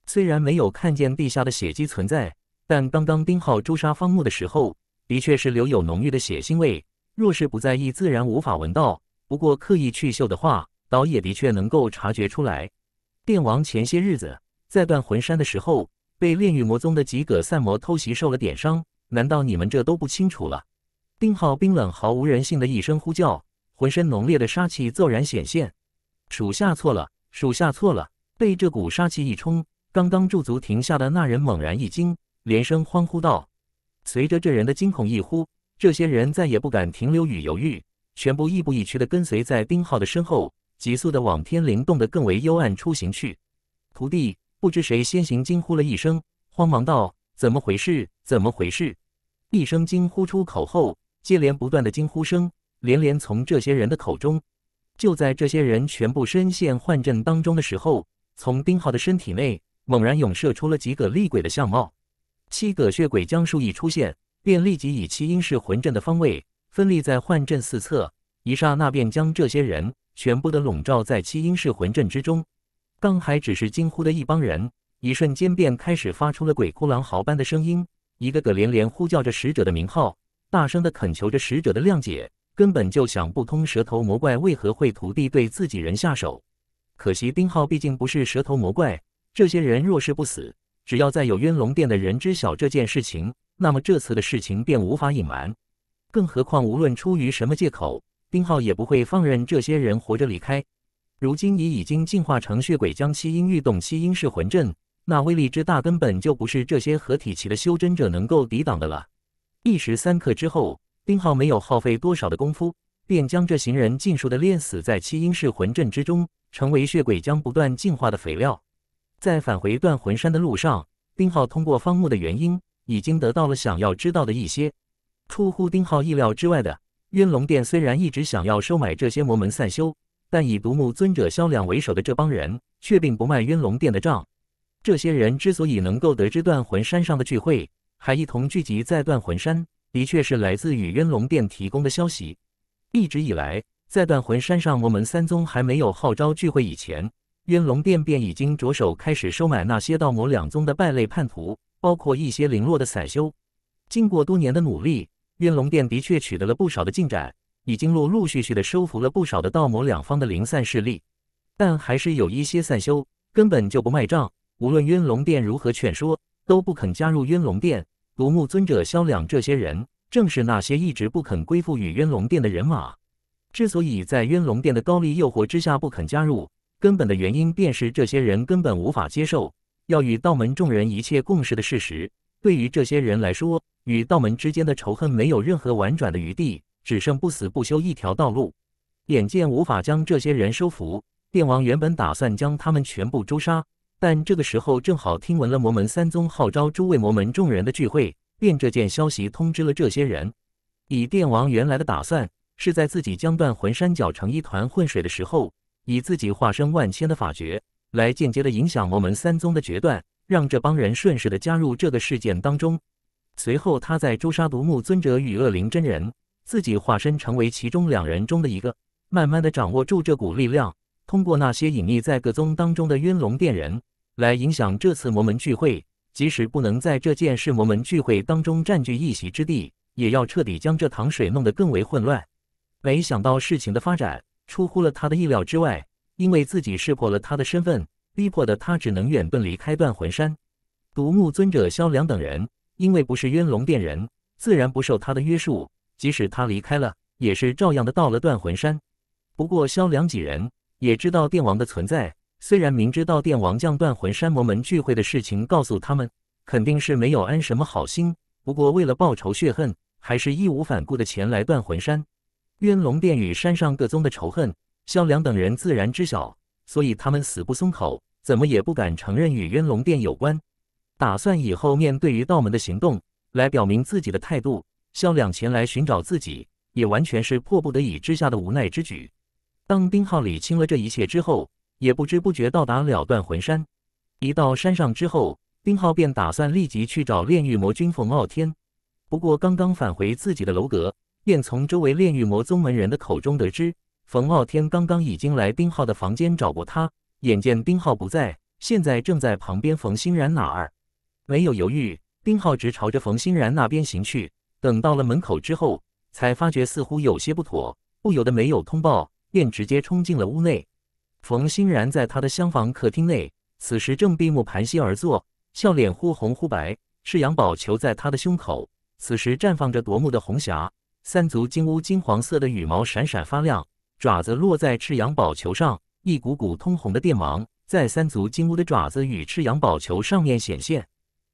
虽然没有看见地下的血迹存在，但刚刚丁浩诛杀方木的时候，的确是留有浓郁的血腥味。若是不在意，自然无法闻到；不过刻意去嗅的话，倒也的确能够察觉出来。电王前些日子。在断魂山的时候，被炼狱魔宗的几个散魔偷袭，受了点伤。难道你们这都不清楚了？丁浩冰冷、毫无人性的一声呼叫，浑身浓烈的杀气骤然显现。属下错了，属下错了！被这股杀气一冲，刚刚驻足停下的那人猛然一惊，连声欢呼道：“随着这人的惊恐一呼，这些人再也不敢停留与犹豫，全部亦步亦趋的跟随在丁浩的身后，急速的往天灵洞的更为幽暗出行去。”徒弟。不知谁先行惊呼了一声，慌忙道：“怎么回事？怎么回事？”一声惊呼出口后，接连不断的惊呼声连连从这些人的口中。就在这些人全部深陷幻阵当中的时候，从丁浩的身体内猛然涌射出了几个厉鬼的相貌。七个血鬼将术一出现，便立即以七阴式魂阵的方位分立在幻阵四侧，一刹那便将这些人全部的笼罩在七阴式魂阵之中。刚还只是惊呼的一帮人，一瞬间便开始发出了鬼哭狼嚎般的声音，一个个连连呼叫着使者的名号，大声的恳求着使者的谅解，根本就想不通蛇头魔怪为何会徒弟对自己人下手。可惜丁浩毕竟不是蛇头魔怪，这些人若是不死，只要再有渊龙殿的人知晓这件事情，那么这次的事情便无法隐瞒。更何况无论出于什么借口，丁浩也不会放任这些人活着离开。如今已已经进化成血鬼将，七阴欲动七阴噬魂阵，那威力之大，根本就不是这些合体期的修真者能够抵挡的了。一时三刻之后，丁浩没有耗费多少的功夫，便将这行人尽数的炼死在七阴噬魂阵之中，成为血鬼将不断进化的肥料。在返回断魂山的路上，丁浩通过方木的原因，已经得到了想要知道的一些。出乎丁浩意料之外的，渊龙殿虽然一直想要收买这些魔门散修。但以独木尊者萧亮为首的这帮人却并不卖渊龙殿的账。这些人之所以能够得知断魂山上的聚会，还一同聚集在断魂山，的确是来自于渊龙殿提供的消息。一直以来，在断魂山上魔门三宗还没有号召聚会以前，渊龙殿便已经着手开始收买那些道魔两宗的败类叛徒，包括一些零落的散修。经过多年的努力，渊龙殿的确取得了不少的进展。已经陆陆续续的收服了不少的道魔两方的零散势力，但还是有一些散修根本就不卖账，无论渊龙殿如何劝说，都不肯加入渊龙殿。独木尊者萧亮这些人，正是那些一直不肯归附于渊龙殿的人马。之所以在渊龙殿的高利诱惑之下不肯加入，根本的原因便是这些人根本无法接受要与道门众人一切共事的事实。对于这些人来说，与道门之间的仇恨没有任何婉转的余地。只剩不死不休一条道路，眼见无法将这些人收服，电王原本打算将他们全部诛杀，但这个时候正好听闻了魔门三宗号召诸位魔门众人的聚会，便这件消息通知了这些人。以电王原来的打算，是在自己将断魂山搅成一团混水的时候，以自己化身万千的法诀来间接的影响魔门三宗的决断，让这帮人顺势的加入这个事件当中。随后他在诛杀独木尊者与恶灵真人。自己化身成为其中两人中的一个，慢慢的掌握住这股力量，通过那些隐匿在各宗当中的渊龙殿人来影响这次魔门聚会。即使不能在这件事魔门聚会当中占据一席之地，也要彻底将这糖水弄得更为混乱。没想到事情的发展出乎了他的意料之外，因为自己识破了他的身份，逼迫的他只能远遁离开断魂山。独木尊者萧良等人，因为不是渊龙殿人，自然不受他的约束。即使他离开了，也是照样的到了断魂山。不过，萧良几人也知道电王的存在。虽然明知道电王将断魂山魔门聚会的事情告诉他们，肯定是没有安什么好心。不过，为了报仇血恨，还是义无反顾的前来断魂山。渊龙殿与山上各宗的仇恨，萧良等人自然知晓，所以他们死不松口，怎么也不敢承认与渊龙殿有关。打算以后面对于道门的行动，来表明自己的态度。萧亮前来寻找自己，也完全是迫不得已之下的无奈之举。当丁浩理清了这一切之后，也不知不觉到达了断魂山。一到山上之后，丁浩便打算立即去找炼狱魔君冯傲天。不过，刚刚返回自己的楼阁，便从周围炼狱魔宗门人的口中得知，冯傲天刚刚已经来丁浩的房间找过他。眼见丁浩不在，现在正在旁边冯欣然那儿。没有犹豫，丁浩直朝着冯欣然那边行去。等到了门口之后，才发觉似乎有些不妥，不由得没有通报，便直接冲进了屋内。冯欣然在他的厢房客厅内，此时正闭目盘膝而坐，笑脸忽红忽白，赤阳宝球在他的胸口，此时绽放着夺目的红霞。三足金乌金黄色的羽毛闪闪发亮，爪子落在赤阳宝球上，一股股通红的电芒在三足金乌的爪子与赤阳宝球上面显现。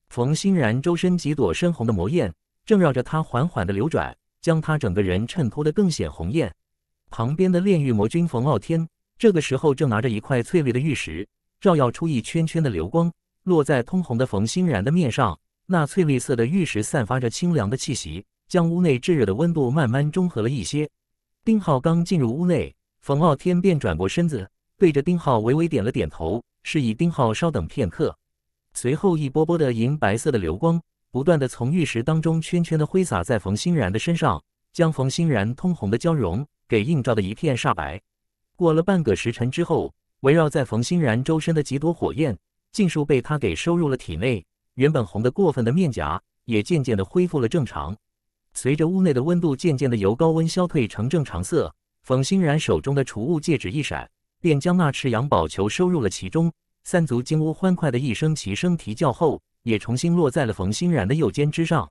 冯欣然周身几朵深红的魔焰。正绕着他缓缓地流转，将他整个人衬托得更显红艳。旁边的炼狱魔君冯傲天这个时候正拿着一块翠绿的玉石，照耀出一圈圈的流光，落在通红的冯欣然的面上。那翠绿色的玉石散发着清凉的气息，将屋内炙热的温度慢慢中和了一些。丁浩刚进入屋内，冯傲天便转过身子，对着丁浩微微点了点头，示意丁浩稍等片刻。随后一波波的银白色的流光。不断的从玉石当中圈圈的挥洒在冯欣然的身上，将冯欣然通红的娇容给映照的一片煞白。过了半个时辰之后，围绕在冯欣然周身的几朵火焰尽数被他给收入了体内，原本红的过分的面颊也渐渐的恢复了正常。随着屋内的温度渐渐的由高温消退成正常色，冯欣然手中的储物戒指一闪，便将那赤阳宝球收入了其中。三足金乌欢快的一声齐声啼叫后。也重新落在了冯欣然的右肩之上。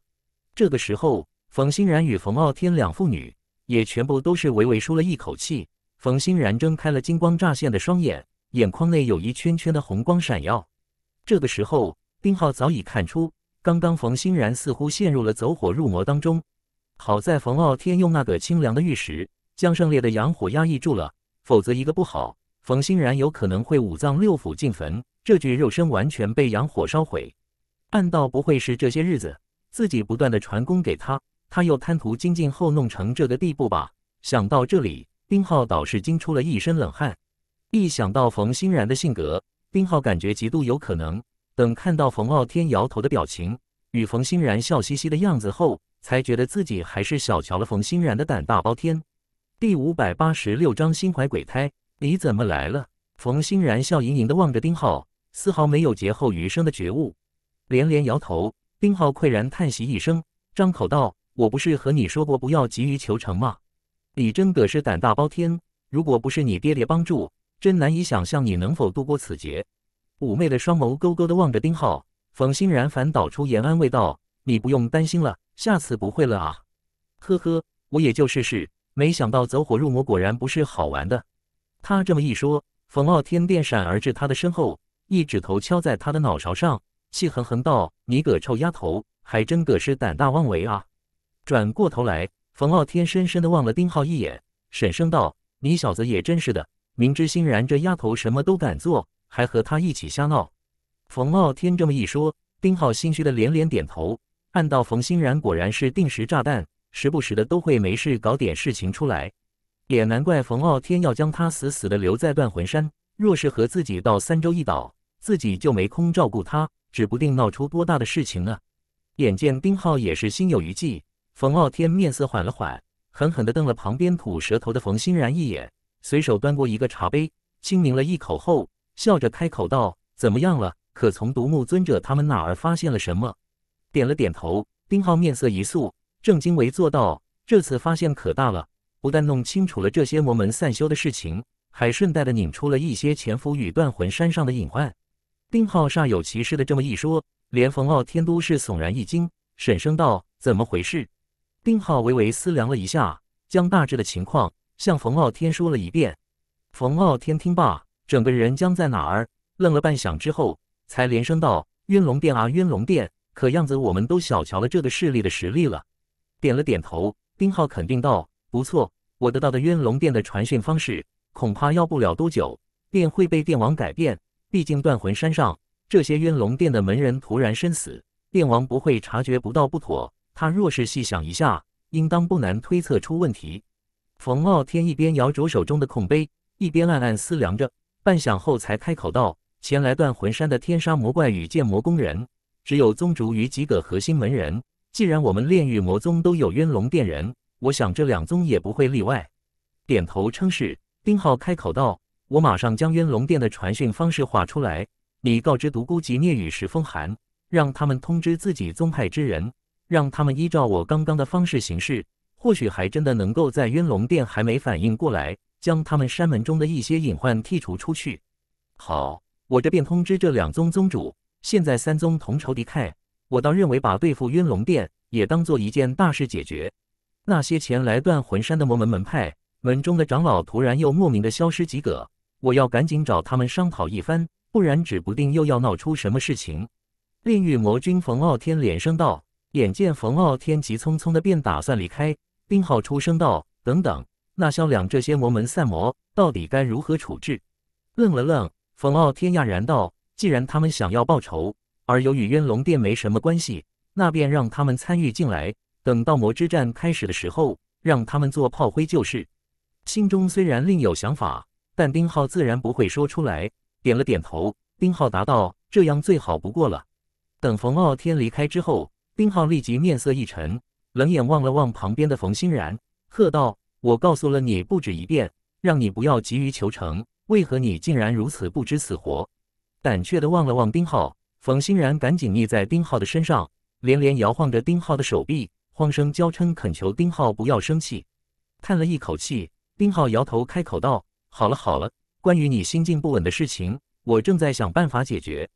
这个时候，冯欣然与冯傲天两父女也全部都是微微舒了一口气。冯欣然睁开了金光乍现的双眼，眼眶内有一圈圈的红光闪耀。这个时候，丁浩早已看出，刚刚冯欣然似乎陷入了走火入魔当中。好在冯傲天用那个清凉的玉石将猛烈的阳火压抑住了，否则一个不好，冯欣然有可能会五脏六腑尽焚，这具肉身完全被阳火烧毁。暗道不会是这些日子自己不断的传功给他，他又贪图精进后弄成这个地步吧？想到这里，丁浩倒是惊出了一身冷汗。一想到冯欣然的性格，丁浩感觉极度有可能。等看到冯傲天摇头的表情与冯欣然笑嘻嘻的样子后，才觉得自己还是小瞧了冯欣然的胆大包天。第五百八十六章心怀鬼胎，你怎么来了？冯欣然笑盈盈的望着丁浩，丝毫没有劫后余生的觉悟。连连摇头，丁浩喟然叹息一声，张口道：“我不是和你说过不要急于求成吗？”李真可是胆大包天，如果不是你爹爹帮助，真难以想象你能否度过此劫。妩媚的双眸勾勾的望着丁浩，冯欣然反倒出言安慰道：“你不用担心了，下次不会了啊。”呵呵，我也就试试，没想到走火入魔，果然不是好玩的。他这么一说，冯傲天电闪而至，他的身后一指头敲在他的脑勺上。气哼哼道：“你个臭丫头，还真个是胆大妄为啊！”转过头来，冯傲天深深的望了丁浩一眼，沈声道：“你小子也真是的，明知欣然这丫头什么都敢做，还和她一起瞎闹。”冯傲天这么一说，丁浩心虚的连连点头，暗道：“冯欣然果然是定时炸弹，时不时的都会没事搞点事情出来，也难怪冯傲天要将他死死的留在断魂山。若是和自己到三州一岛，自己就没空照顾他。”指不定闹出多大的事情呢！眼见丁浩也是心有余悸，冯傲天面色缓了缓，狠狠地瞪了旁边吐舌头的冯欣然一眼，随手端过一个茶杯，轻抿了一口后，笑着开口道：“怎么样了？可从独木尊者他们那儿发现了什么？”点了点头，丁浩面色一肃，正襟危坐道：“这次发现可大了，不但弄清楚了这些魔门散修的事情，还顺带的拧出了一些潜伏于断魂山上的隐患。丁浩煞有其事的这么一说，连冯傲天都是悚然一惊，沈声道：“怎么回事？”丁浩微微思量了一下，将大致的情况向冯傲天说了一遍。冯傲天听罢，整个人僵在哪儿，愣了半响之后，才连声道：“渊龙殿啊，渊龙殿！可样子，我们都小瞧了这个势力的实力了。”点了点头，丁浩肯定道：“不错，我得到的渊龙殿的传讯方式，恐怕要不了多久便会被电网改变。”毕竟断魂山上这些渊龙殿的门人突然身死，殿王不会察觉不到不妥。他若是细想一下，应当不难推测出问题。冯傲天一边摇着手中的空杯，一边暗暗思量着，半晌后才开口道：“前来断魂山的天杀魔怪与剑魔宫人，只有宗主与几个核心门人。既然我们炼狱魔宗都有渊龙殿人，我想这两宗也不会例外。”点头称是，丁浩开口道。我马上将渊龙殿的传讯方式画出来，你告知独孤及聂雨石风寒，让他们通知自己宗派之人，让他们依照我刚刚的方式行事，或许还真的能够在渊龙殿还没反应过来，将他们山门中的一些隐患剔除出去。好，我这便通知这两宗宗主。现在三宗同仇敌忾，我倒认为把对付渊龙殿也当做一件大事解决。那些前来断魂山的魔门门派门中的长老突然又莫名的消失几个。我要赶紧找他们商讨一番，不然指不定又要闹出什么事情。炼狱魔君冯傲天连声道。眼见冯傲天急匆匆的，便打算离开。丁浩出声道：“等等，那萧亮这些魔门散魔，到底该如何处置？”愣了愣，冯傲天讶然道：“既然他们想要报仇，而由于渊龙殿没什么关系，那便让他们参与进来。等到魔之战开始的时候，让他们做炮灰就是。”心中虽然另有想法。但丁浩自然不会说出来，点了点头。丁浩答道：“这样最好不过了。”等冯傲天离开之后，丁浩立即面色一沉，冷眼望了望旁边的冯欣然，喝道：“我告诉了你不止一遍，让你不要急于求成，为何你竟然如此不知死活？”胆怯地望了望丁浩，冯欣然赶紧腻在丁浩的身上，连连摇晃着丁浩的手臂，慌声娇嗔，恳求丁浩不要生气。叹了一口气，丁浩摇头开口道。好了好了，关于你心境不稳的事情，我正在想办法解决。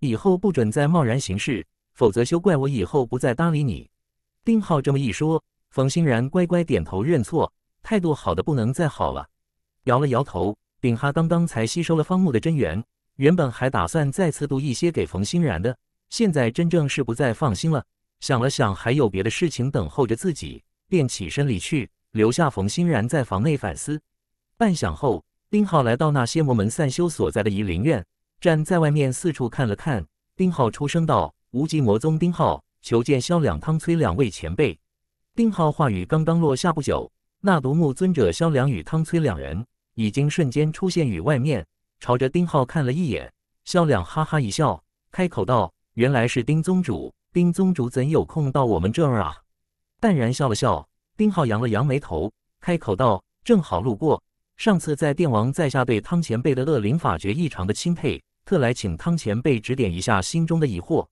以后不准再贸然行事，否则休怪我以后不再搭理你。丁浩这么一说，冯欣然乖乖点头认错，态度好的不能再好了。摇了摇头，丁哈刚刚才吸收了方木的真元，原本还打算再次渡一些给冯欣然的，现在真正是不再放心了。想了想，还有别的事情等候着自己，便起身离去，留下冯欣然在房内反思。半晌后，丁浩来到那些魔门散修所在的夷陵院，站在外面四处看了看。丁浩出声道：“无极魔宗丁浩，求见萧两汤崔两位前辈。”丁浩话语刚刚落下不久，那独木尊者萧良与汤崔两人已经瞬间出现于外面，朝着丁浩看了一眼。萧良哈哈一笑，开口道：“原来是丁宗主，丁宗主怎有空到我们这儿啊？”淡然笑了笑，丁浩扬了扬眉头，开口道：“正好路过。”上次在电王在下对汤前辈的乐灵法诀异常的钦佩，特来请汤前辈指点一下心中的疑惑。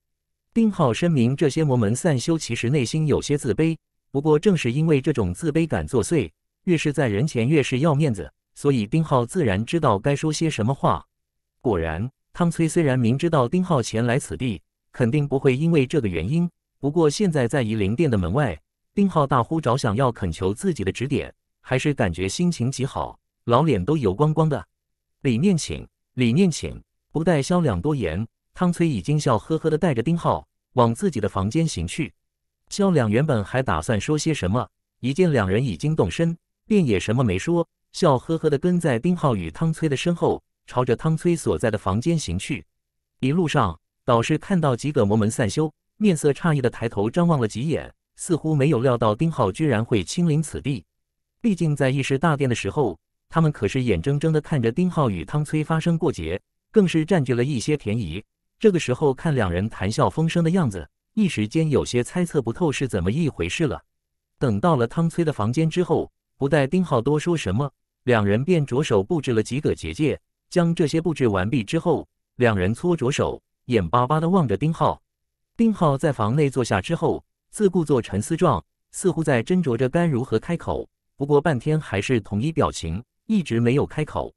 丁浩声明，这些魔门散修其实内心有些自卑，不过正是因为这种自卑感作祟，越是在人前越是要面子，所以丁浩自然知道该说些什么话。果然，汤崔虽然明知道丁浩前来此地肯定不会因为这个原因，不过现在在夷陵殿的门外，丁浩大呼着想要恳求自己的指点，还是感觉心情极好。老脸都油光光的，李念请，李念请。不待萧亮多言，汤崔已经笑呵呵的带着丁浩往自己的房间行去。萧亮原本还打算说些什么，一见两人已经动身，便也什么没说，笑呵呵的跟在丁浩与汤崔的身后，朝着汤崔所在的房间行去。一路上，倒是看到几个魔门散修，面色诧异的抬头张望了几眼，似乎没有料到丁浩居然会亲临此地。毕竟在议事大殿的时候。他们可是眼睁睁的看着丁浩与汤崔发生过节，更是占据了一些便宜。这个时候看两人谈笑风生的样子，一时间有些猜测不透是怎么一回事了。等到了汤崔的房间之后，不待丁浩多说什么，两人便着手布置了几个结界。将这些布置完毕之后，两人搓着手，眼巴巴的望着丁浩。丁浩在房内坐下之后，自顾作沉思状，似乎在斟酌着该如何开口。不过半天，还是统一表情。一直没有开口。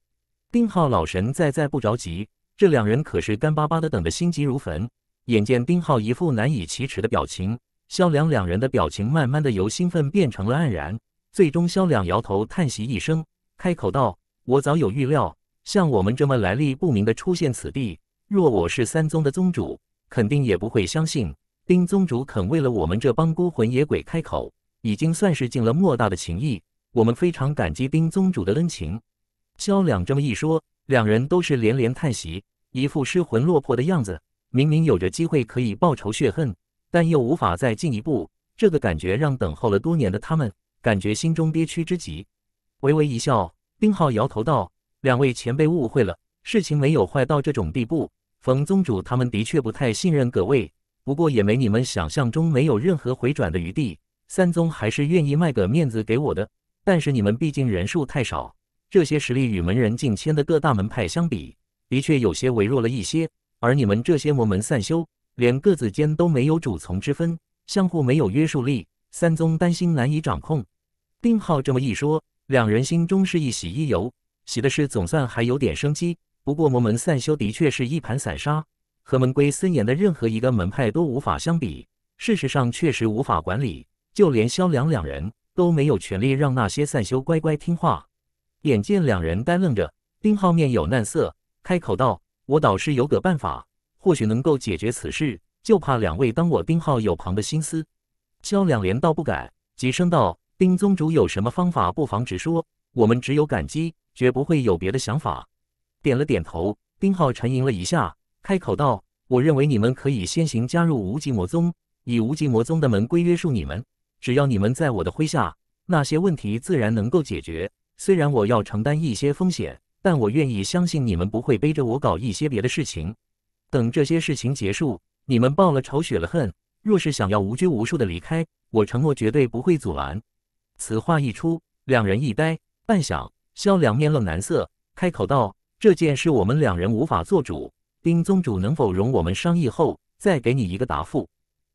丁浩老神在在，不着急。这两人可是干巴巴的等的心急如焚。眼见丁浩一副难以启齿的表情，萧良两人的表情慢慢的由兴奋变成了黯然。最终，萧良摇头叹息一声，开口道：“我早有预料，像我们这么来历不明的出现此地，若我是三宗的宗主，肯定也不会相信丁宗主肯为了我们这帮孤魂野鬼开口，已经算是尽了莫大的情谊。”我们非常感激丁宗主的恩情。萧两这么一说，两人都是连连叹息，一副失魂落魄的样子。明明有着机会可以报仇雪恨，但又无法再进一步，这个感觉让等候了多年的他们感觉心中憋屈之极。微微一笑，丁浩摇头道：“两位前辈误会了，事情没有坏到这种地步。冯宗主他们的确不太信任各位，不过也没你们想象中没有任何回转的余地。三宗还是愿意卖个面子给我的。”但是你们毕竟人数太少，这些实力与门人近千的各大门派相比，的确有些微弱了一些。而你们这些魔门散修，连各自间都没有主从之分，相互没有约束力，三宗担心难以掌控。丁浩这么一说，两人心中是一喜一忧。喜的是总算还有点生机，不过魔门散修的确是一盘散沙，和门规森严的任何一个门派都无法相比。事实上确实无法管理，就连萧良两人。都没有权利让那些散修乖乖听话。眼见两人呆愣着，丁浩面有难色，开口道：“我倒是有个办法，或许能够解决此事，就怕两位当我丁浩有旁的心思。”萧两连道不敢，急声道：“丁宗主有什么方法，不妨直说，我们只有感激，绝不会有别的想法。”点了点头，丁浩沉吟了一下，开口道：“我认为你们可以先行加入无极魔宗，以无极魔宗的门规约束你们。”只要你们在我的麾下，那些问题自然能够解决。虽然我要承担一些风险，但我愿意相信你们不会背着我搞一些别的事情。等这些事情结束，你们报了仇雪了恨，若是想要无拘无束的离开，我承诺绝对不会阻拦。此话一出，两人一呆，半晌，萧良面露难色，开口道：“这件事我们两人无法做主，丁宗主能否容我们商议后再给你一个答复？”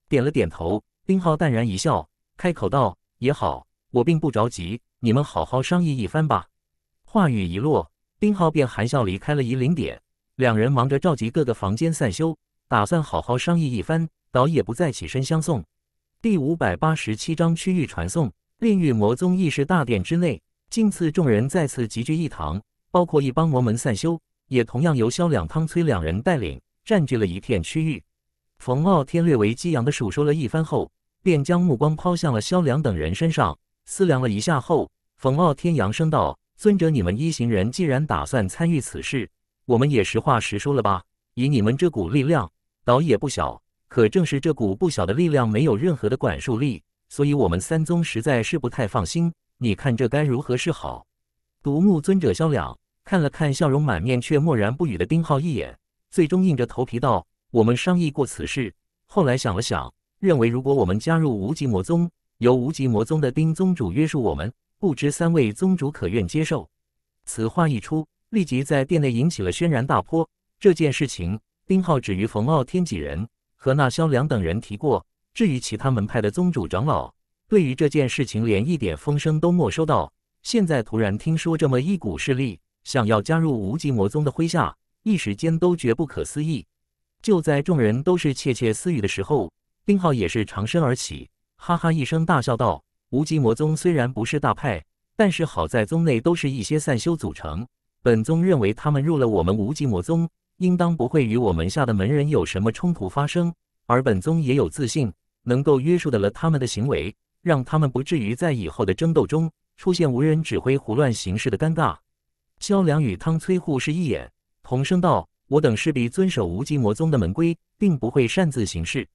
点了点头，丁浩淡然一笑。开口道：“也好，我并不着急，你们好好商议一番吧。”话语一落，丁浩便含笑离开了夷陵殿。两人忙着召集各个房间散修，打算好好商议一番，倒也不再起身相送。第五百八十七章区域传送。炼狱魔宗议事大殿之内，近次众人再次集聚一堂，包括一帮魔门散修，也同样由萧两、汤崔两人带领，占据了一片区域。冯傲天略为激昂的数说了一番后。便将目光抛向了萧良等人身上，思量了一下后，冯傲天扬声道：“尊者，你们一行人既然打算参与此事，我们也实话实说了吧。以你们这股力量，倒也不小，可正是这股不小的力量，没有任何的管束力，所以我们三宗实在是不太放心。你看这该如何是好？”独木尊者萧良看了看笑容满面却默然不语的丁浩一眼，最终硬着头皮道：“我们商议过此事，后来想了想。”认为，如果我们加入无极魔宗，由无极魔宗的丁宗主约束我们，不知三位宗主可愿接受？此话一出，立即在殿内引起了轩然大波。这件事情，丁浩只与冯傲天几人和那萧良等人提过。至于其他门派的宗主长老，对于这件事情连一点风声都没收到。现在突然听说这么一股势力想要加入无极魔宗的麾下，一时间都觉不可思议。就在众人都是窃窃私语的时候。丁浩也是长身而起，哈哈一声大笑道：“无极魔宗虽然不是大派，但是好在宗内都是一些散修组成。本宗认为他们入了我们无极魔宗，应当不会与我门下的门人有什么冲突发生，而本宗也有自信能够约束得了他们的行为，让他们不至于在以后的争斗中出现无人指挥、胡乱行事的尴尬。”萧良与汤崔护视一眼，同声道：“我等势必遵守无极魔宗的门规，并不会擅自行事。”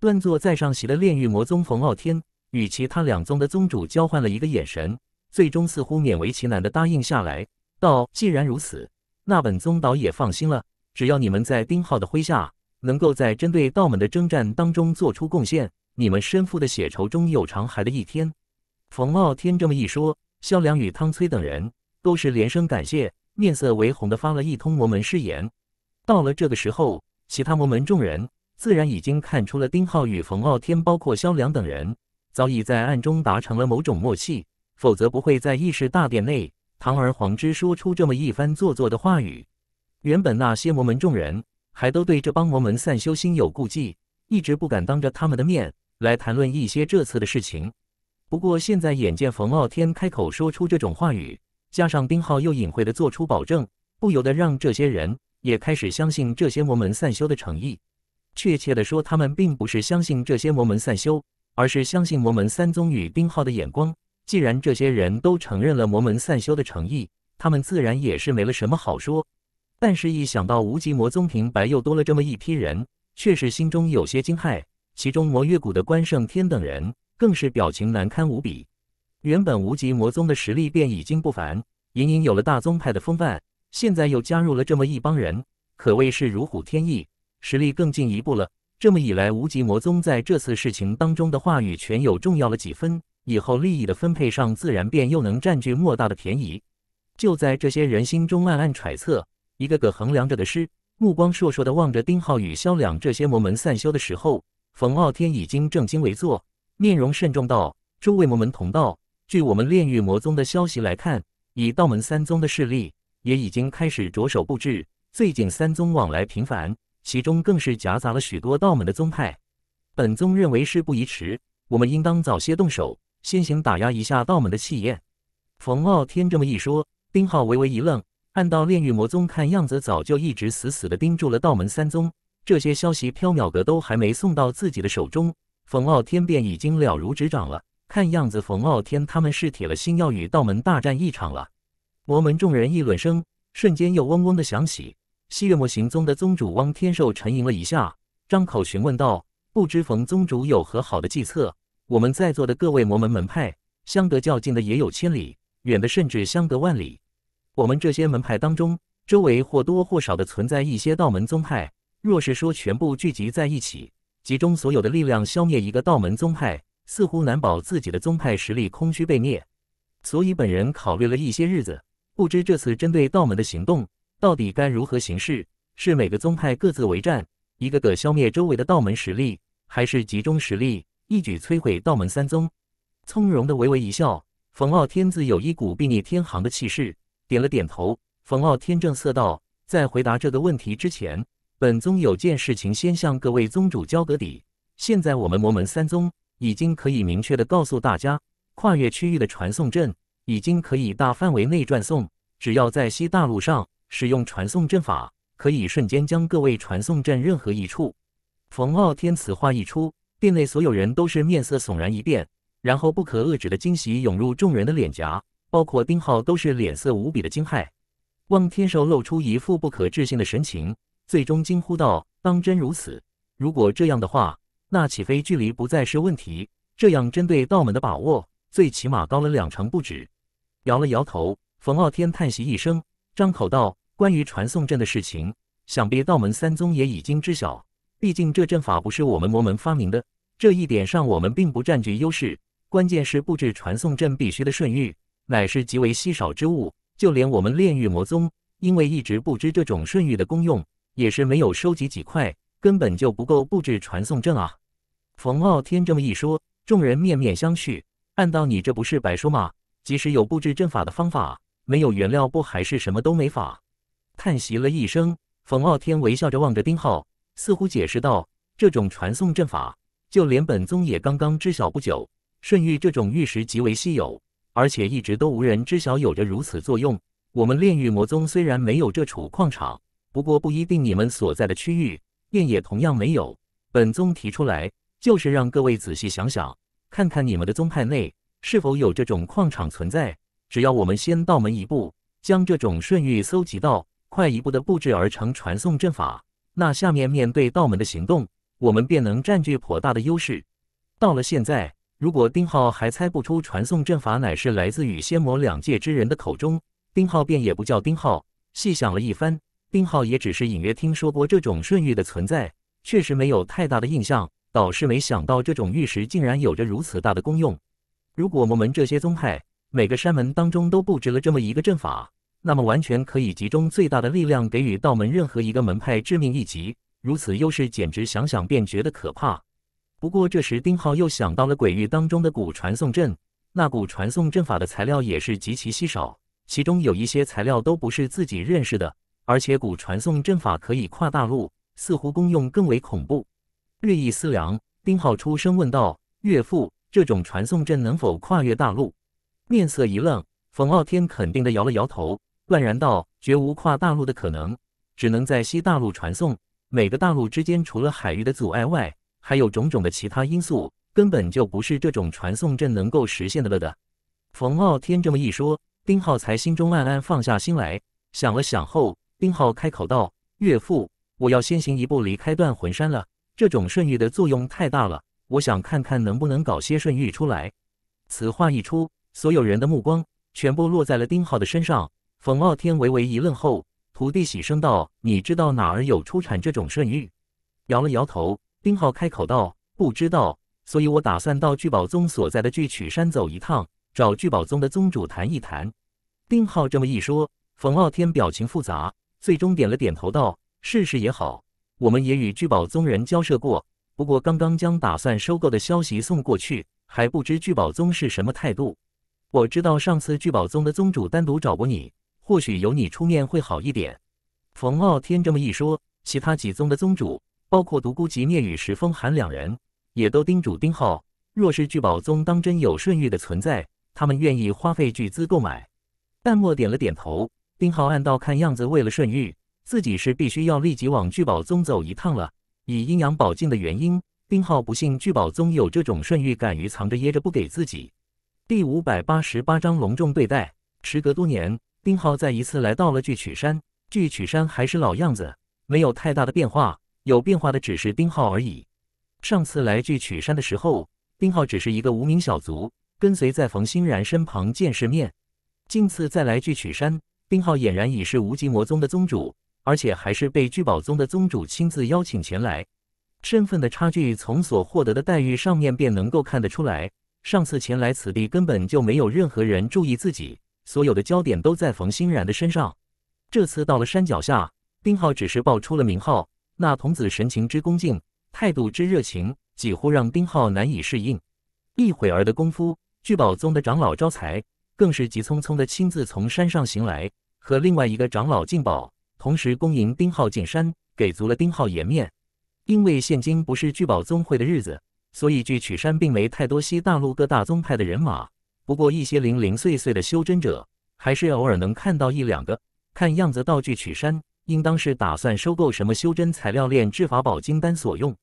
端坐在上席的炼狱魔宗冯傲天与其他两宗的宗主交换了一个眼神，最终似乎勉为其难的答应下来，道：“既然如此，那本宗倒也放心了。只要你们在丁浩的麾下，能够在针对道门的征战当中做出贡献，你们身负的血仇终有偿还的一天。”冯傲天这么一说，萧良与汤崔等人都是连声感谢，面色微红的发了一通魔门誓言。到了这个时候，其他魔门众人。自然已经看出了丁浩与冯傲天，包括萧良等人，早已在暗中达成了某种默契，否则不会在议事大殿内堂而皇之说出这么一番做作的话语。原本那些魔门众人还都对这帮魔门散修心有顾忌，一直不敢当着他们的面来谈论一些这次的事情。不过现在眼见冯傲天开口说出这种话语，加上丁浩又隐晦的做出保证，不由得让这些人也开始相信这些魔门散修的诚意。确切的说，他们并不是相信这些魔门散修，而是相信魔门三宗与丁浩的眼光。既然这些人都承认了魔门散修的诚意，他们自然也是没了什么好说。但是，一想到无极魔宗平白又多了这么一批人，却是心中有些惊骇。其中，魔月谷的关胜天等人更是表情难堪无比。原本无极魔宗的实力便已经不凡，隐隐有了大宗派的风范，现在又加入了这么一帮人，可谓是如虎添翼。实力更进一步了。这么一来，无极魔宗在这次事情当中的话语权又重要了几分，以后利益的分配上自然便又能占据莫大的便宜。就在这些人心中暗暗揣测，一个个衡量着的师，目光烁烁的望着丁浩宇、萧亮这些魔门散修的时候，冯傲天已经正襟危坐，面容慎重道：“诸位魔门同道，据我们炼狱魔宗的消息来看，以道门三宗的势力，也已经开始着手布置。最近三宗往来频繁。”其中更是夹杂了许多道门的宗派。本宗认为事不宜迟，我们应当早些动手，先行打压一下道门的气焰。冯傲天这么一说，丁浩微微一愣。按道炼狱魔宗看样子，早就一直死死的盯住了道门三宗。这些消息缥缈阁都还没送到自己的手中，冯傲天便已经了如指掌了。看样子，冯傲天他们是铁了心要与道门大战一场了。魔门众人议论声瞬间又嗡嗡的响起。西岳魔行宗的宗主汪天寿沉吟了一下，张口询问道：“不知冯宗主有何好的计策？我们在座的各位魔门门派，相隔较近的也有千里，远的甚至相隔万里。我们这些门派当中，周围或多或少的存在一些道门宗派。若是说全部聚集在一起，集中所有的力量消灭一个道门宗派，似乎难保自己的宗派实力空虚被灭。所以本人考虑了一些日子，不知这次针对道门的行动……”到底该如何行事？是每个宗派各自为战，一个个消灭周围的道门实力，还是集中实力一举摧毁道门三宗？从容的微微一笑，冯傲天自有一股睥睨天行的气势，点了点头。冯傲天正色道：“在回答这个问题之前，本宗有件事情先向各位宗主交个底。现在我们魔门三宗已经可以明确的告诉大家，跨越区域的传送阵已经可以大范围内传送，只要在西大陆上。”使用传送阵法，可以瞬间将各位传送至任何一处。冯傲天此话一出，店内所有人都是面色悚然一变，然后不可遏制的惊喜涌入众人的脸颊，包括丁浩都是脸色无比的惊骇。望天寿露出一副不可置信的神情，最终惊呼道：“当真如此？如果这样的话，那起飞距离不再是问题。这样针对道门的把握，最起码高了两成不止。”摇了摇头，冯傲天叹息一声，张口道。关于传送阵的事情，想必道门三宗也已经知晓。毕竟这阵法不是我们魔门发明的，这一点上我们并不占据优势。关键是布置传送阵必须的顺玉，乃是极为稀少之物。就连我们炼狱魔宗，因为一直不知这种顺玉的功用，也是没有收集几块，根本就不够布置传送阵啊！冯傲天这么一说，众人面面相觑，暗道：“你这不是白说吗？即使有布置阵法的方法，没有原料不还是什么都没法？”叹息了一声，冯傲天微笑着望着丁浩，似乎解释道：“这种传送阵法，就连本宗也刚刚知晓不久。顺玉这种玉石极为稀有，而且一直都无人知晓有着如此作用。我们炼狱魔宗虽然没有这处矿场，不过不一定你们所在的区域便也同样没有。本宗提出来，就是让各位仔细想想，看看你们的宗派内是否有这种矿场存在。只要我们先到门一步，将这种顺玉搜集到。”快一步的布置而成传送阵法，那下面面对道门的行动，我们便能占据颇大的优势。到了现在，如果丁浩还猜不出传送阵法乃是来自于仙魔两界之人的口中，丁浩便也不叫丁浩。细想了一番，丁浩也只是隐约听说过这种顺玉的存在，确实没有太大的印象。倒是没想到这种玉石竟然有着如此大的功用。如果我们这些宗派每个山门当中都布置了这么一个阵法。那么完全可以集中最大的力量，给予道门任何一个门派致命一击。如此优势，简直想想便觉得可怕。不过这时，丁浩又想到了鬼域当中的古传送阵。那古传送阵法的材料也是极其稀少，其中有一些材料都不是自己认识的。而且古传送阵法可以跨大陆，似乎功用更为恐怖。略一思量，丁浩出声问道：“岳父，这种传送阵能否跨越大陆？”面色一愣，冯傲天肯定的摇了摇头。断然道：“绝无跨大陆的可能，只能在西大陆传送。每个大陆之间，除了海域的阻碍外，还有种种的其他因素，根本就不是这种传送阵能够实现的了的。”冯傲天这么一说，丁浩才心中暗暗放下心来。想了想后，丁浩开口道：“岳父，我要先行一步离开断魂山了。这种瞬移的作用太大了，我想看看能不能搞些瞬移出来。”此话一出，所有人的目光全部落在了丁浩的身上。冯傲天微微一愣后，徒弟喜声道：“你知道哪儿有出产这种圣玉？”摇了摇头，丁浩开口道：“不知道，所以我打算到聚宝宗所在的聚曲山走一趟，找聚宝宗的宗主谈一谈。”丁浩这么一说，冯傲天表情复杂，最终点了点头道：“试试也好，我们也与聚宝宗人交涉过，不过刚刚将打算收购的消息送过去，还不知聚宝宗是什么态度。我知道上次聚宝宗的宗主单独找过你。”或许由你出面会好一点。冯傲天这么一说，其他几宗的宗主，包括独孤寂、聂与石峰寒两人，也都叮嘱丁浩，若是聚宝宗当真有顺玉的存在，他们愿意花费巨资购买。淡漠点了点头。丁浩暗道，看样子为了顺玉，自己是必须要立即往聚宝宗走一趟了。以阴阳宝镜的原因，丁浩不信聚宝宗有这种顺玉，敢于藏着掖着不给自己。第五百八十八章隆重对待。时隔多年。丁浩再一次来到了巨曲山，巨曲山还是老样子，没有太大的变化。有变化的只是丁浩而已。上次来巨曲山的时候，丁浩只是一个无名小卒，跟随在冯欣然身旁见世面。今次再来巨曲山，丁浩俨然已是无极魔宗的宗主，而且还是被聚宝宗的宗主亲自邀请前来。身份的差距从所获得的待遇上面便能够看得出来。上次前来此地，根本就没有任何人注意自己。所有的焦点都在冯欣然的身上。这次到了山脚下，丁浩只是报出了名号。那童子神情之恭敬，态度之热情，几乎让丁浩难以适应。一会儿的功夫，聚宝宗的长老招财更是急匆匆的亲自从山上行来，和另外一个长老进宝同时恭迎丁浩进山，给足了丁浩颜面。因为现今不是聚宝宗会的日子，所以聚曲山并没太多西大陆各大宗派的人马。不过一些零零碎碎的修真者，还是偶尔能看到一两个。看样子，道具取山应当是打算收购什么修真材料，炼制法宝、金丹所用。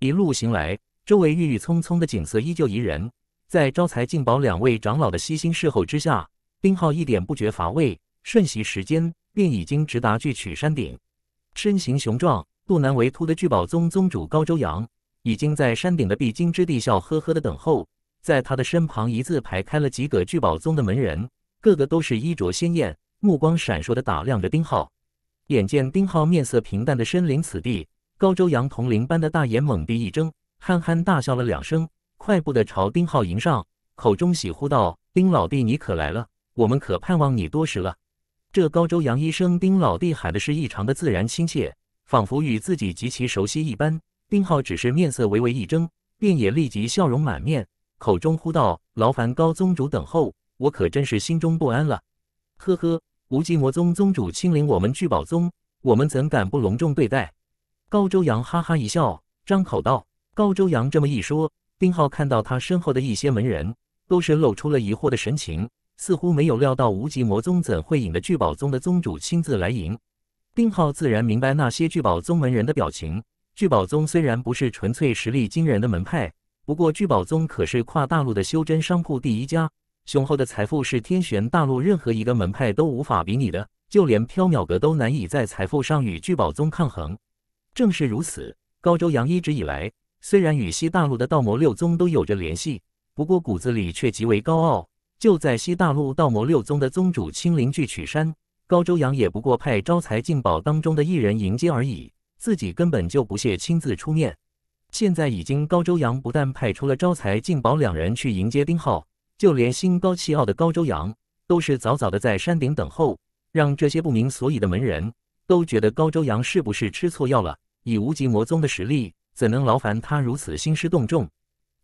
一路行来，周围郁郁葱葱的景色依旧宜人。在招财进宝两位长老的悉心侍候之下，丁浩一点不觉乏味。瞬息时间，便已经直达巨曲山顶。身形雄壮、肚腩为凸的聚宝宗宗主高周阳，已经在山顶的必经之地笑呵呵的等候。在他的身旁一字排开了几个聚宝宗的门人，个个都是衣着鲜艳，目光闪烁地打量着丁浩。眼见丁浩面色平淡地身临此地，高周阳铜铃般的大眼猛地一睁，憨憨大笑了两声，快步地朝丁浩迎上，口中喜呼道：“丁老弟，你可来了，我们可盼望你多时了。”这高周阳一声丁老弟喊的是异常的自然亲切，仿佛与自己极其熟悉一般。丁浩只是面色微微一怔，便也立即笑容满面。口中呼道：“劳烦高宗主等候，我可真是心中不安了。”呵呵，无极魔宗宗主亲临我们聚宝宗，我们怎敢不隆重对待？”高周阳哈哈一笑，张口道：“高周阳这么一说，丁浩看到他身后的一些门人，都是露出了疑惑的神情，似乎没有料到无极魔宗怎会引得聚宝宗的宗主亲自来迎。丁浩自然明白那些聚宝宗门人的表情。聚宝宗虽然不是纯粹实力惊人的门派。”不过，聚宝宗可是跨大陆的修真商铺第一家，雄厚的财富是天玄大陆任何一个门派都无法比拟的，就连缥缈阁都难以在财富上与聚宝宗抗衡。正是如此，高周阳一直以来虽然与西大陆的道魔六宗都有着联系，不过骨子里却极为高傲。就在西大陆道魔六宗的宗主青灵巨曲山，高周阳也不过派招财进宝当中的一人迎接而已，自己根本就不屑亲自出面。现在已经高周阳不但派出了招财进宝两人去迎接丁浩，就连心高气傲的高周阳都是早早的在山顶等候，让这些不明所以的门人都觉得高周阳是不是吃错药了？以无极魔宗的实力，怎能劳烦他如此兴师动众？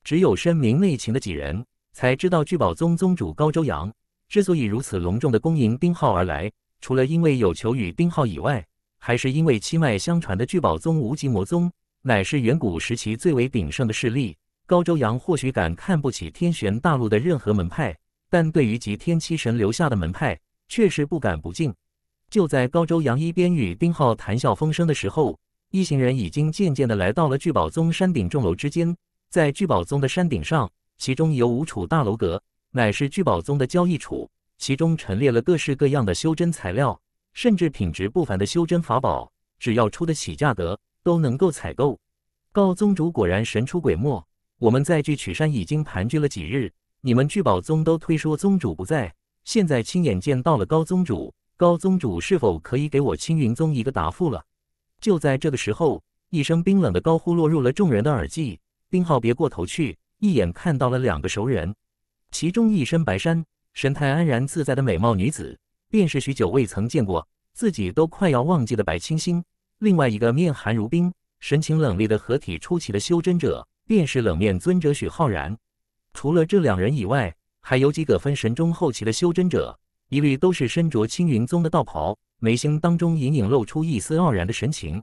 只有深明内情的几人才知道，聚宝宗宗主高周阳之所以如此隆重的恭迎丁浩而来，除了因为有求于丁浩以外，还是因为七脉相传的聚宝宗无极魔宗。乃是远古时期最为鼎盛的势力。高周阳或许敢看不起天玄大陆的任何门派，但对于集天七神留下的门派，却是不敢不敬。就在高周阳一边与丁浩谈笑风生的时候，一行人已经渐渐的来到了聚宝宗山顶重楼之间。在聚宝宗的山顶上，其中有五处大楼阁，乃是聚宝宗的交易处，其中陈列了各式各样的修真材料，甚至品质不凡的修真法宝，只要出得起价格。都能够采购。高宗主果然神出鬼没，我们在巨曲山已经盘踞了几日，你们聚宝宗都推说宗主不在，现在亲眼见到了高宗主，高宗主是否可以给我青云宗一个答复了？就在这个时候，一声冰冷的高呼落入了众人的耳际。丁浩别过头去，一眼看到了两个熟人，其中一身白衫、神态安然自在的美貌女子，便是许久未曾见过、自己都快要忘记了白清星，另外一个面寒如冰、神情冷厉的合体出奇的修真者，便是冷面尊者许浩然。除了这两人以外，还有几个分神中后期的修真者，一律都是身着青云宗的道袍，眉心当中隐隐露出一丝傲然的神情。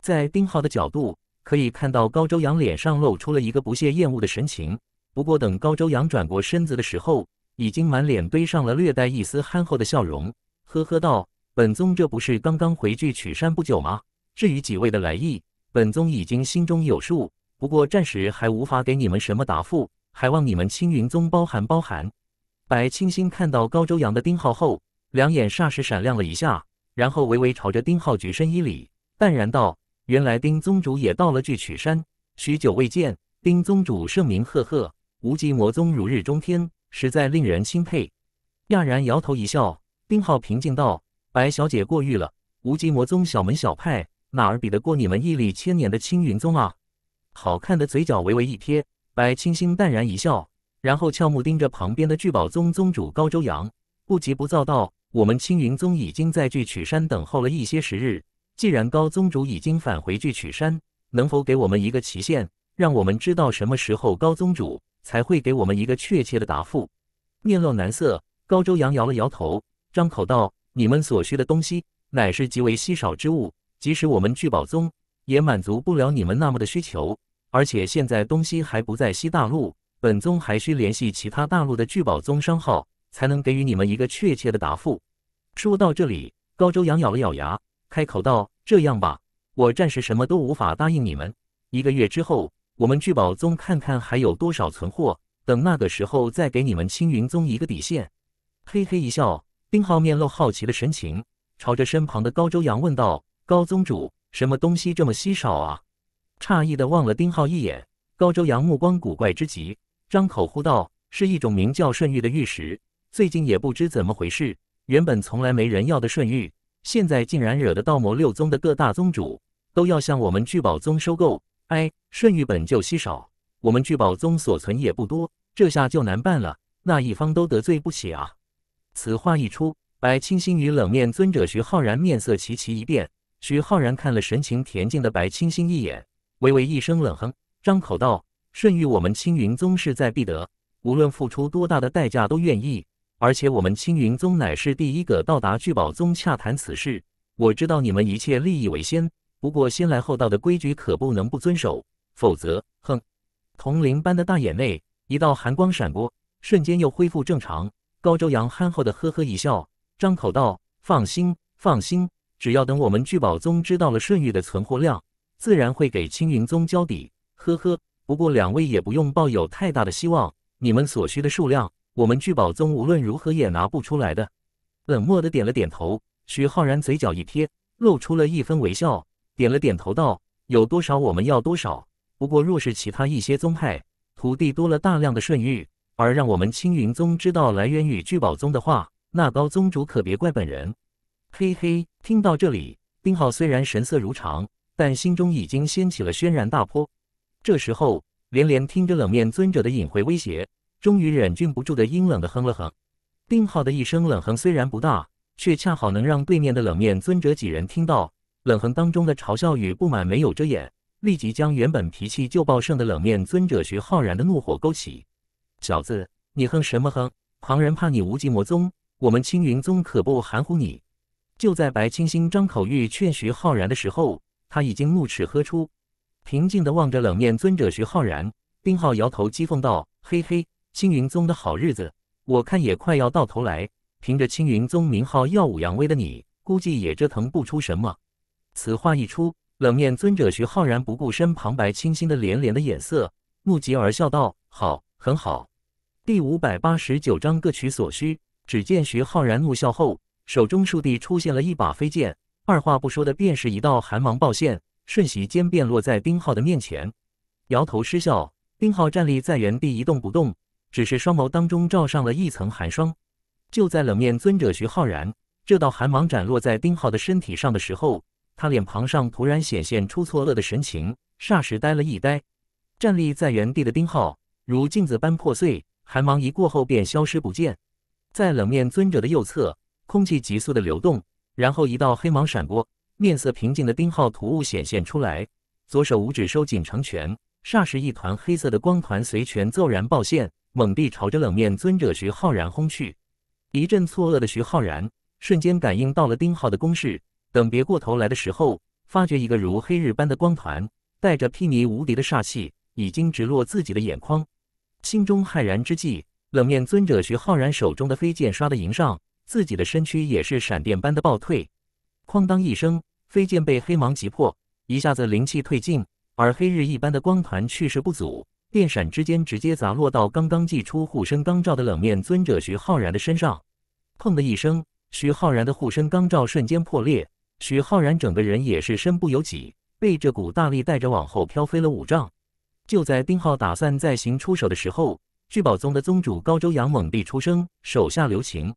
在丁浩的角度，可以看到高周阳脸上露出了一个不屑厌恶的神情。不过，等高周阳转过身子的时候，已经满脸堆上了略带一丝憨厚的笑容，呵呵道：“本宗这不是刚刚回去取山不久吗？”至于几位的来意，本宗已经心中有数，不过暂时还无法给你们什么答复，还望你们青云宗包涵包涵。白清心看到高周阳的丁浩后，两眼霎时闪亮了一下，然后微微朝着丁浩举身一礼，淡然道：“原来丁宗主也到了巨曲山，许久未见，丁宗主盛名赫赫，无极魔宗如日中天，实在令人钦佩。”亚然摇头一笑，丁浩平静道：“白小姐过誉了，无极魔宗小门小派。”哪儿比得过你们屹立千年的青云宗啊！好看的嘴角微微一撇，白清星淡然一笑，然后俏目盯着旁边的聚宝宗宗主高周阳，不急不躁道：“我们青云宗已经在聚曲山等候了一些时日，既然高宗主已经返回聚曲山，能否给我们一个期限，让我们知道什么时候高宗主才会给我们一个确切的答复？”面露难色，高周阳摇了摇头，张口道：“你们所需的东西乃是极为稀少之物。”即使我们聚宝宗也满足不了你们那么的需求，而且现在东西还不在西大陆，本宗还需联系其他大陆的聚宝宗商号，才能给予你们一个确切的答复。说到这里，高周阳咬了咬牙，开口道：“这样吧，我暂时什么都无法答应你们。一个月之后，我们聚宝宗看看还有多少存货，等那个时候再给你们青云宗一个底线。”嘿嘿一笑，丁浩面露好奇的神情，朝着身旁的高周阳问道。高宗主，什么东西这么稀少啊？诧异的望了丁浩一眼，高周阳目光古怪之极，张口呼道：“是一种名叫顺玉的玉石。最近也不知怎么回事，原本从来没人要的顺玉，现在竟然惹得道魔六宗的各大宗主都要向我们聚宝宗收购。哎，顺玉本就稀少，我们聚宝宗所存也不多，这下就难办了。那一方都得罪不起啊！”此话一出，白清心与冷面尊者徐浩然面色齐齐一变。徐浩然看了神情恬静的白清新一眼，微微一声冷哼，张口道：“顺玉，我们青云宗势在必得，无论付出多大的代价都愿意。而且我们青云宗乃是第一个到达聚宝宗洽谈此事。我知道你们一切利益为先，不过先来后到的规矩可不能不遵守，否则，哼！”铜铃般的大眼内一道寒光闪过，瞬间又恢复正常。高周阳憨厚的呵呵一笑，张口道：“放心，放心。”只要等我们聚宝宗知道了顺玉的存货量，自然会给青云宗交底。呵呵，不过两位也不用抱有太大的希望，你们所需的数量，我们聚宝宗无论如何也拿不出来的。冷漠的点了点头，徐浩然嘴角一撇，露出了一分微笑，点了点头道：“有多少我们要多少。不过若是其他一些宗派徒弟多了大量的顺玉，而让我们青云宗知道来源于聚宝宗的话，那高宗主可别怪本人。”嘿嘿，听到这里，丁浩虽然神色如常，但心中已经掀起了轩然大波。这时候，连连听着冷面尊者的隐晦威胁，终于忍俊不住的阴冷的哼了哼。丁浩的一声冷哼虽然不大，却恰好能让对面的冷面尊者几人听到。冷哼当中的嘲笑与不满没有遮掩，立即将原本脾气就暴盛的冷面尊者徐浩然的怒火勾起。小子，你哼什么哼？旁人怕你无极魔宗，我们青云宗可不含糊你。就在白清新张口欲劝徐浩然的时候，他已经怒斥喝出，平静的望着冷面尊者徐浩然，丁浩摇头讥讽道：“嘿嘿，青云宗的好日子，我看也快要到头来。凭着青云宗名号耀武扬威的你，估计也折腾不出什么。”此话一出，冷面尊者徐浩然不顾身旁白清新的连连的眼色，怒极而笑道：“好，很好。”第五百八十九章各取所需。只见徐浩然怒笑后。手中倏地出现了一把飞剑，二话不说的便是一道寒芒暴现，瞬息间便落在丁浩的面前。摇头失笑，丁浩站立在原地一动不动，只是双眸当中罩上了一层寒霜。就在冷面尊者徐浩然这道寒芒斩落在丁浩的身体上的时候，他脸庞上突然显现出错愕的神情，霎时呆了一呆。站立在原地的丁浩如镜子般破碎，寒芒一过后便消失不见。在冷面尊者的右侧。空气急速的流动，然后一道黑芒闪过，面色平静的丁浩突兀显现出来，左手五指收紧成拳，霎时一团黑色的光团随拳骤然爆现，猛地朝着冷面尊者徐浩然轰去。一阵错愕的徐浩然瞬间感应到了丁浩的攻势，等别过头来的时候，发觉一个如黑日般的光团带着睥睨无敌的煞气，已经直落自己的眼眶。心中骇然之际，冷面尊者徐浩然手中的飞剑刷的迎上。自己的身躯也是闪电般的暴退，哐当一声，飞剑被黑芒击破，一下子灵气退尽，而黑日一般的光团去势不足，电闪之间直接砸落到刚刚祭出护身钢罩的冷面尊者徐浩然的身上。砰的一声，徐浩然的护身钢罩瞬间破裂，徐浩然整个人也是身不由己，被这股大力带着往后飘飞了五丈。就在丁浩打算再行出手的时候，聚宝宗的宗主高周阳猛地出声，手下留情。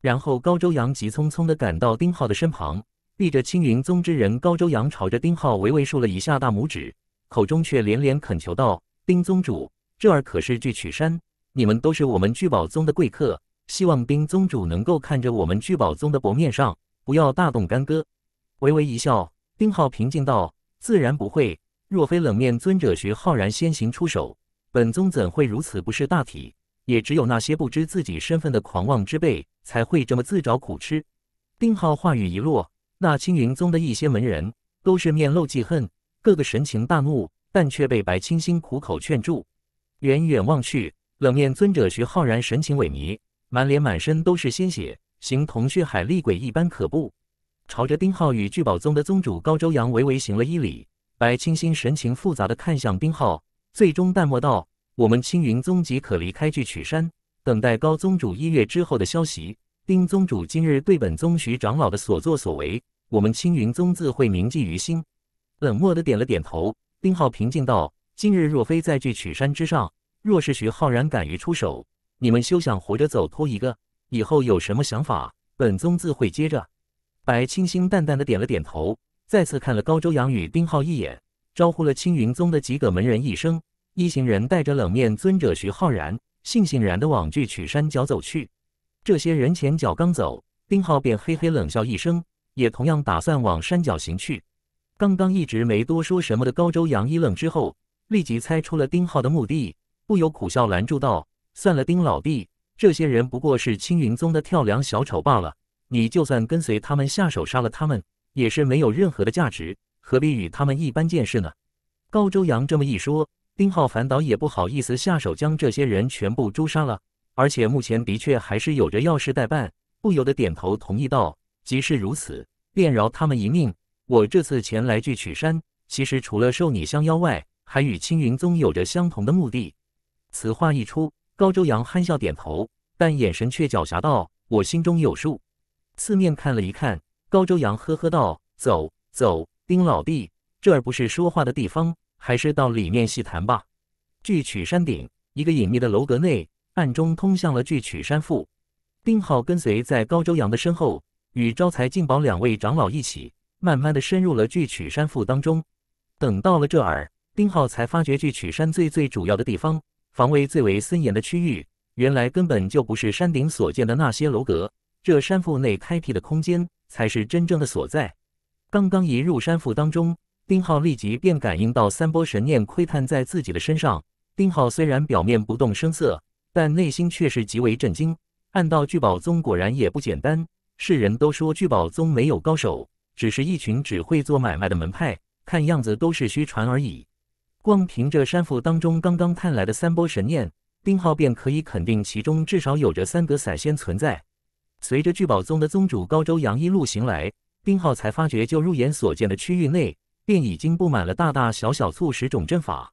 然后高周阳急匆匆地赶到丁浩的身旁，避着青云宗之人高周阳朝着丁浩微微竖了一下大拇指，口中却连连恳求道：“丁宗主，这儿可是巨曲山，你们都是我们聚宝宗的贵客，希望丁宗主能够看着我们聚宝宗的薄面上，不要大动干戈。”微微一笑，丁浩平静道：“自然不会，若非冷面尊者徐浩然先行出手，本宗怎会如此不识大体？”也只有那些不知自己身份的狂妄之辈，才会这么自找苦吃。丁浩话语一落，那青云宗的一些门人都是面露忌恨，个个神情大怒，但却被白清心苦口劝住。远远望去，冷面尊者徐浩然神情萎靡，满脸满身都是鲜血，形同血海厉鬼一般可怖。朝着丁浩与聚宝宗的宗主高周阳微微行了一礼，白清心神情复杂的看向丁浩，最终淡漠道。我们青云宗即可离开巨曲山，等待高宗主一月之后的消息。丁宗主今日对本宗徐长老的所作所为，我们青云宗自会铭记于心。冷漠的点了点头，丁浩平静道：“今日若非在巨曲山之上，若是徐浩然敢于出手，你们休想活着走脱一个。以后有什么想法，本宗自会接着。”白清新淡淡的点了点头，再次看了高周阳与丁浩一眼，招呼了青云宗的几个门人一声。一行人带着冷面尊者徐浩然，悻悻然地往巨曲山脚走去。这些人前脚刚走，丁浩便嘿嘿冷笑一声，也同样打算往山脚行去。刚刚一直没多说什么的高周阳一愣之后，立即猜出了丁浩的目的，不由苦笑拦住道：“算了，丁老弟，这些人不过是青云宗的跳梁小丑罢了。你就算跟随他们下手杀了他们，也是没有任何的价值，何必与他们一般见识呢？”高周阳这么一说。丁浩反倒也不好意思下手将这些人全部诛杀了，而且目前的确还是有着要事待办，不由得点头同意道：“即是如此，便饶他们一命。我这次前来聚曲山，其实除了受你相邀外，还与青云宗有着相同的目的。”此话一出，高周阳憨笑点头，但眼神却狡黠道：“我心中有数。”四面看了一看，高周阳呵呵道：“走走，丁老弟，这儿不是说话的地方。”还是到里面细谈吧。巨曲山顶一个隐秘的楼阁内，暗中通向了巨曲山腹。丁浩跟随在高周阳的身后，与招财进宝两位长老一起，慢慢的深入了巨曲山腹当中。等到了这儿，丁浩才发觉巨曲山最最主要的地方，防卫最为森严的区域，原来根本就不是山顶所见的那些楼阁，这山腹内开辟的空间，才是真正的所在。刚刚一入山腹当中。丁浩立即便感应到三波神念窥探在自己的身上。丁浩虽然表面不动声色，但内心却是极为震惊。暗道聚宝宗果然也不简单。世人都说聚宝宗没有高手，只是一群只会做买卖的门派，看样子都是虚传而已。光凭着山腹当中刚刚探来的三波神念，丁浩便可以肯定其中至少有着三个散仙存在。随着聚宝宗的宗主高州杨一路行来，丁浩才发觉就入眼所见的区域内。便已经布满了大大小小数十种阵法，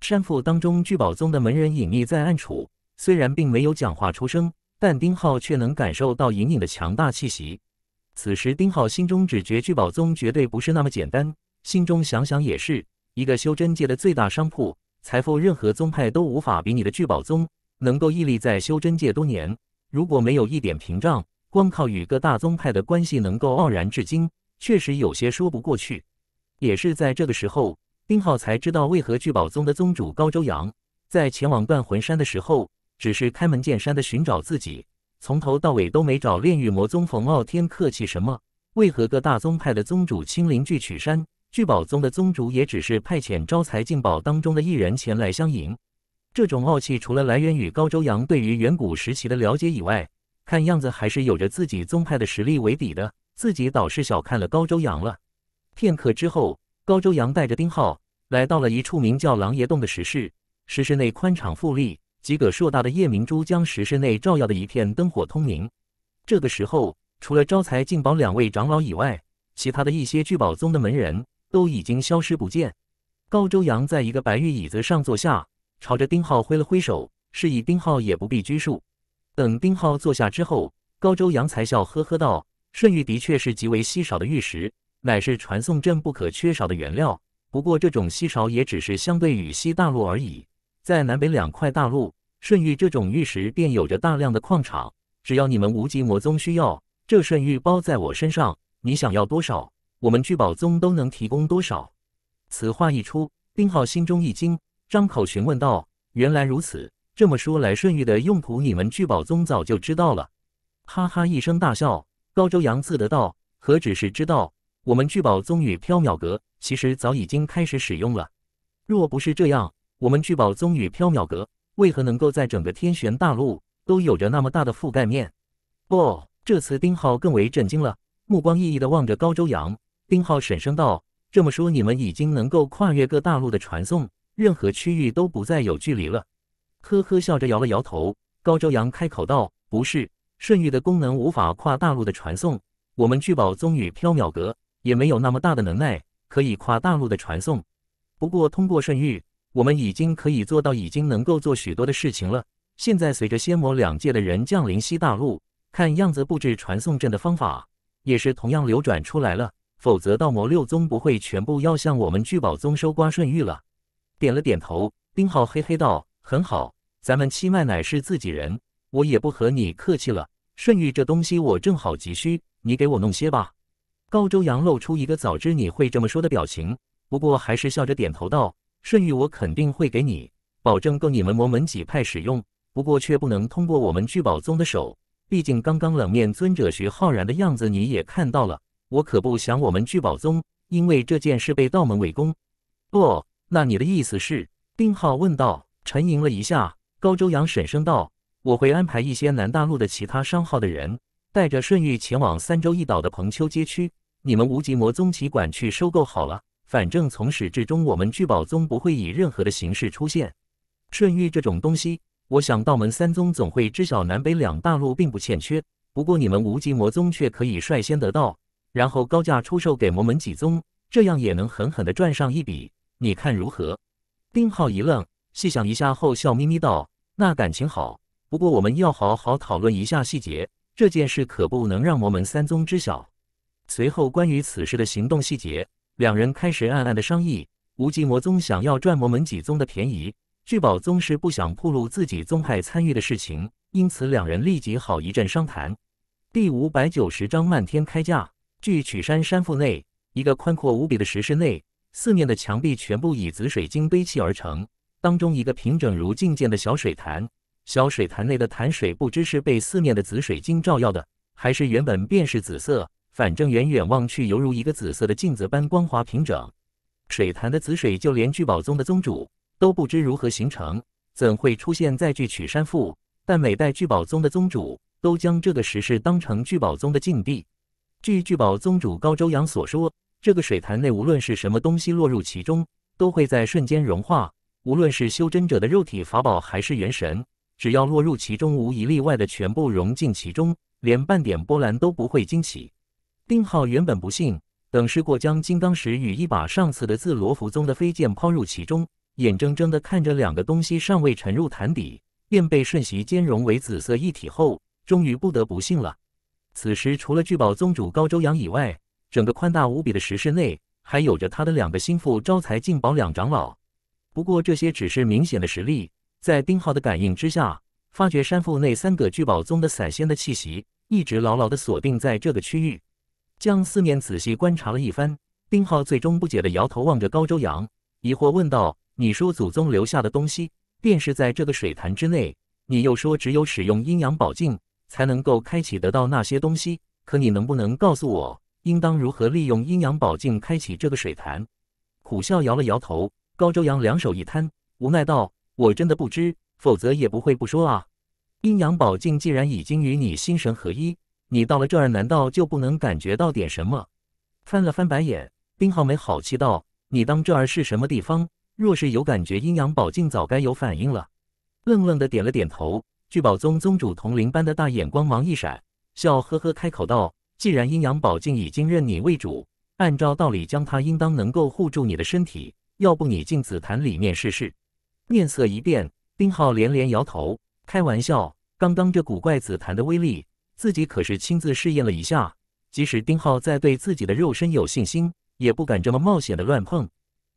山腹当中聚宝宗的门人隐匿在暗处，虽然并没有讲话出声，但丁浩却能感受到隐隐的强大气息。此时，丁浩心中只觉聚宝宗绝对不是那么简单。心中想想也是，一个修真界的最大商铺，财富任何宗派都无法比拟的聚宝宗，能够屹立在修真界多年，如果没有一点屏障，光靠与各大宗派的关系能够傲然至今，确实有些说不过去。也是在这个时候，丁浩才知道为何聚宝宗的宗主高周阳在前往断魂山的时候，只是开门见山的寻找自己，从头到尾都没找炼狱魔宗冯傲天客气什么。为何各大宗派的宗主亲临聚曲山、聚宝宗的宗主也只是派遣招财进宝当中的一人前来相迎？这种傲气除了来源于高周阳对于远古时期的了解以外，看样子还是有着自己宗派的实力为底的。自己倒是小看了高周阳了。片刻之后，高周阳带着丁浩来到了一处名叫狼爷洞的石室。石室内宽敞富丽，几个硕大的夜明珠将石室内照耀的一片灯火通明。这个时候，除了招财进宝两位长老以外，其他的一些聚宝宗的门人都已经消失不见。高周阳在一个白玉椅子上坐下，朝着丁浩挥了挥手，示意丁浩也不必拘束。等丁浩坐下之后，高周阳才笑呵呵道：“顺玉的确是极为稀少的玉石。”乃是传送阵不可缺少的原料，不过这种稀少也只是相对于西大陆而已。在南北两块大陆，顺玉这种玉石便有着大量的矿场。只要你们无极魔宗需要，这顺玉包在我身上。你想要多少，我们聚宝宗都能提供多少。此话一出，丁浩心中一惊，张口询问道：“原来如此，这么说来，顺玉的用途你们聚宝宗早就知道了。”哈哈一声大笑，高州阳自得道：“何止是知道。”我们聚宝宗与缥缈阁其实早已经开始使用了。若不是这样，我们聚宝宗与缥缈阁为何能够在整个天玄大陆都有着那么大的覆盖面？不，这次丁浩更为震惊了，目光熠熠的望着高周阳。丁浩沈声道：“这么说，你们已经能够跨越各大陆的传送，任何区域都不再有距离了？”呵呵笑着摇了摇头，高周阳开口道：“不是，瞬域的功能无法跨大陆的传送，我们聚宝宗与缥缈阁。”也没有那么大的能耐可以跨大陆的传送，不过通过顺玉，我们已经可以做到，已经能够做许多的事情了。现在随着仙魔两界的人降临西大陆，看样子布置传送阵的方法也是同样流转出来了。否则道魔六宗不会全部要向我们聚宝宗收刮顺玉了。点了点头，丁浩嘿嘿道：“很好，咱们七脉乃是自己人，我也不和你客气了。顺玉这东西我正好急需，你给我弄些吧。”高周阳露出一个早知你会这么说的表情，不过还是笑着点头道：“顺玉，我肯定会给你，保证够你们魔门几派使用。不过却不能通过我们聚宝宗的手，毕竟刚刚冷面尊者徐浩然的样子你也看到了，我可不想我们聚宝宗因为这件事被道门围攻。”“哦，那你的意思是？”丁浩问道。沉吟了一下，高周阳沈声道：“我会安排一些南大陆的其他商号的人。”带着顺玉前往三州一岛的彭丘街区，你们无极魔宗奇馆去收购好了。反正从始至终，我们聚宝宗不会以任何的形式出现。顺玉这种东西，我想道门三宗总会知晓，南北两大陆并不欠缺。不过你们无极魔宗却可以率先得到，然后高价出售给魔门几宗，这样也能狠狠的赚上一笔。你看如何？丁浩一愣，细想一下后，笑眯眯道：“那感情好，不过我们要好好讨论一下细节。”这件事可不能让魔门三宗知晓。随后，关于此事的行动细节，两人开始暗暗的商议。无极魔宗想要赚魔门几宗的便宜，聚宝宗是不想暴露自己宗派参与的事情，因此两人立即好一阵商谈。第五百九十章漫天开价。巨曲山山腹内，一个宽阔无比的石室内，四面的墙壁全部以紫水晶堆砌而成，当中一个平整如镜鉴的小水潭。小水潭内的潭水不知是被四面的紫水晶照耀的，还是原本便是紫色。反正远远望去，犹如一个紫色的镜子般光滑平整。水潭的紫水就连聚宝宗的宗主都不知如何形成，怎会出现在巨曲山腹？但每代聚宝宗的宗主都将这个石室当成聚宝宗的禁地。据聚宝宗主高周阳所说，这个水潭内无论是什么东西落入其中，都会在瞬间融化。无论是修真者的肉体、法宝，还是元神。只要落入其中，无一例外的全部融进其中，连半点波澜都不会惊起。丁浩原本不信，等试过将金刚石与一把上次的自罗浮宗的飞剑抛入其中，眼睁睁的看着两个东西尚未沉入潭底，便被瞬息兼容为紫色一体后，终于不得不信了。此时除了聚宝宗主高周阳以外，整个宽大无比的石室内还有着他的两个心腹招财进宝两长老。不过这些只是明显的实力。在丁浩的感应之下，发觉山腹内三个聚宝宗的散仙的气息一直牢牢地锁定在这个区域。将四面仔细观察了一番，丁浩最终不解地摇头望着高周阳，疑惑问道：“你说祖宗留下的东西便是在这个水潭之内？你又说只有使用阴阳宝镜才能够开启得到那些东西？可你能不能告诉我，应当如何利用阴阳宝镜开启这个水潭？”苦笑摇了摇头，高周阳两手一摊，无奈道。我真的不知，否则也不会不说啊。阴阳宝镜既然已经与你心神合一，你到了这儿难道就不能感觉到点什么？翻了翻白眼，冰浩没好气道：“你当这儿是什么地方？若是有感觉，阴阳宝镜早该有反应了。”愣愣的点了点头。聚宝宗宗主铜铃般的大眼光芒一闪，笑呵呵开口道：“既然阴阳宝镜已经认你为主，按照道理，将它应当能够护住你的身体。要不你进紫檀里面试试？”面色一变，丁浩连连摇头。开玩笑，刚刚这古怪紫檀的威力，自己可是亲自试验了一下。即使丁浩再对自己的肉身有信心，也不敢这么冒险的乱碰。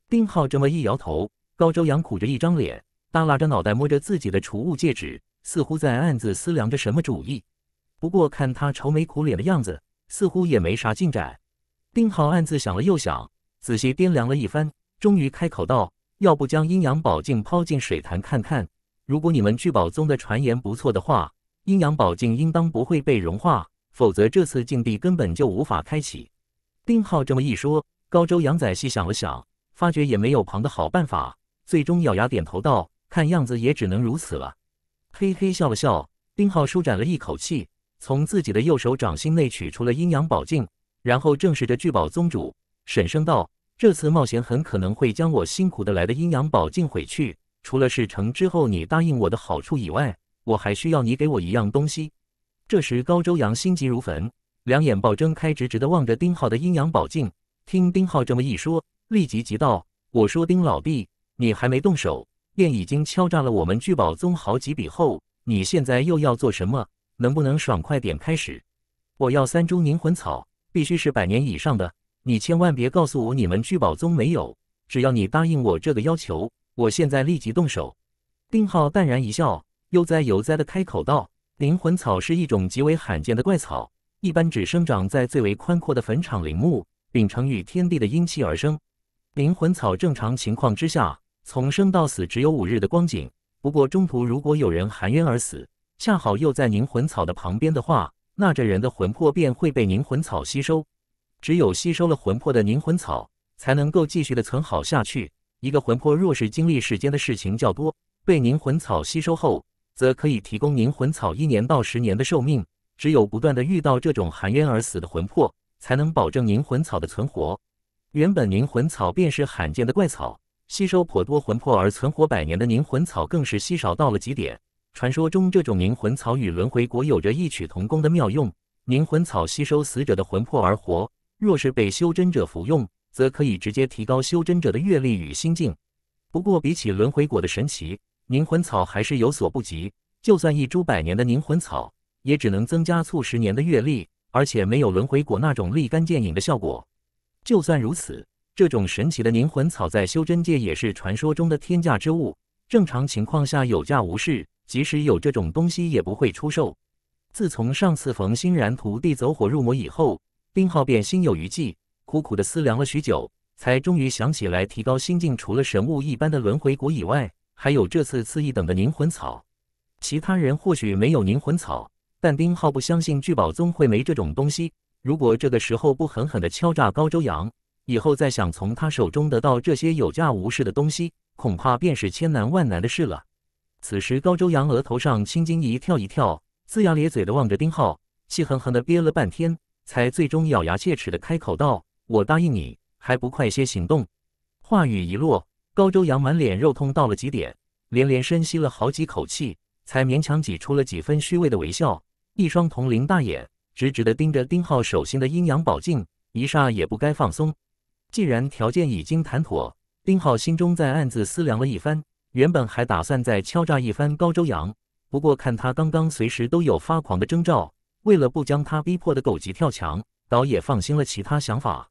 丁浩这么一摇头，高周阳苦着一张脸，耷拉着脑袋摸着自己的储物戒指，似乎在暗自思量着什么主意。不过看他愁眉苦脸的样子，似乎也没啥进展。丁浩暗自想了又想，仔细掂量了一番，终于开口道。要不将阴阳宝镜抛进水潭看看？如果你们聚宝宗的传言不错的话，阴阳宝镜应当不会被融化，否则这次禁地根本就无法开启。丁浩这么一说，高州杨仔细想了想，发觉也没有旁的好办法，最终咬牙点头道：“看样子也只能如此了。”嘿嘿笑了笑，丁浩舒展了一口气，从自己的右手掌心内取出了阴阳宝镜，然后正视着聚宝宗主，沈声道。这次冒险很可能会将我辛苦得来的阴阳宝镜毁去。除了事成之后你答应我的好处以外，我还需要你给我一样东西。这时，高周阳心急如焚，两眼暴睁开，直直的望着丁浩的阴阳宝镜。听丁浩这么一说，立即急道：“我说丁老弟，你还没动手，便已经敲诈了我们聚宝宗好几笔，后你现在又要做什么？能不能爽快点开始？我要三株凝魂草，必须是百年以上的。”你千万别告诉我你们聚宝宗没有！只要你答应我这个要求，我现在立即动手。丁浩淡然一笑，悠哉悠哉地开口道：“灵魂草是一种极为罕见的怪草，一般只生长在最为宽阔的坟场陵墓，并承与天地的阴气而生。灵魂草正常情况之下，从生到死只有五日的光景。不过中途如果有人含冤而死，恰好又在灵魂草的旁边的话，那这人的魂魄便会被灵魂草吸收。”只有吸收了魂魄的凝魂草，才能够继续的存好下去。一个魂魄若是经历世间的事情较多，被凝魂草吸收后，则可以提供凝魂草一年到十年的寿命。只有不断的遇到这种含冤而死的魂魄，才能保证凝魂草的存活。原本凝魂草便是罕见的怪草，吸收颇多魂魄而存活百年的凝魂草更是稀少到了极点。传说中，这种凝魂草与轮回国有着异曲同工的妙用，凝魂草吸收死者的魂魄而活。若是被修真者服用，则可以直接提高修真者的阅历与心境。不过，比起轮回果的神奇，凝魂草还是有所不及。就算一株百年的凝魂草，也只能增加数十年的阅历，而且没有轮回果那种立竿见影的效果。就算如此，这种神奇的凝魂草在修真界也是传说中的天价之物。正常情况下有价无市，即使有这种东西，也不会出售。自从上次冯欣然徒弟走火入魔以后。丁浩便心有余悸，苦苦地思量了许久，才终于想起来提高心境。除了神物一般的轮回果以外，还有这次次一等的凝魂草。其他人或许没有凝魂草，但丁浩不相信聚宝宗会没这种东西。如果这个时候不狠狠地敲诈高周阳，以后再想从他手中得到这些有价无市的东西，恐怕便是千难万难的事了。此时，高周阳额头上青筋一跳一跳，龇牙咧嘴地望着丁浩，气哼哼地憋了半天。才最终咬牙切齿的开口道：“我答应你，还不快些行动！”话语一落，高周阳满脸肉痛到了极点，连连深吸了好几口气，才勉强挤出了几分虚伪的微笑。一双铜铃大眼直直的盯着丁浩手心的阴阳宝镜，一霎也不该放松。既然条件已经谈妥，丁浩心中在暗自思量了一番，原本还打算再敲诈一番高周阳，不过看他刚刚随时都有发狂的征兆。为了不将他逼迫的狗急跳墙，导也放心了其他想法，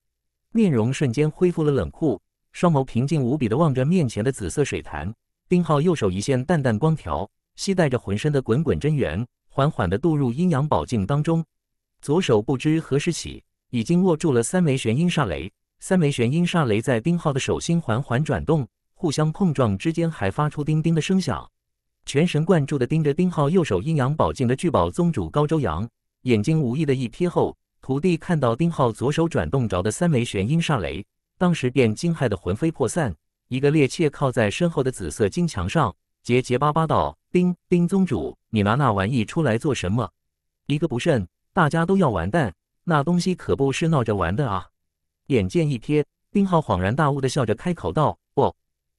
面容瞬间恢复了冷酷，双眸平静无比的望着面前的紫色水潭。丁浩右手一线淡淡光条，携带着浑身的滚滚真元，缓缓的渡入阴阳宝镜当中。左手不知何时起，已经握住了三枚玄阴煞雷，三枚玄阴煞雷在丁浩的手心缓缓转动，互相碰撞之间还发出叮叮的声响。全神贯注的盯着丁浩右手阴阳宝镜的聚宝宗主高周阳。眼睛无意的一瞥后，徒弟看到丁浩左手转动着的三枚玄阴煞雷，当时便惊骇的魂飞魄散，一个趔趄靠在身后的紫色金墙上，结结巴巴道：“丁丁宗主，你拿那玩意出来做什么？一个不慎，大家都要完蛋。那东西可不是闹着玩的啊！”眼见一瞥，丁浩恍然大悟的笑着开口道：“哦，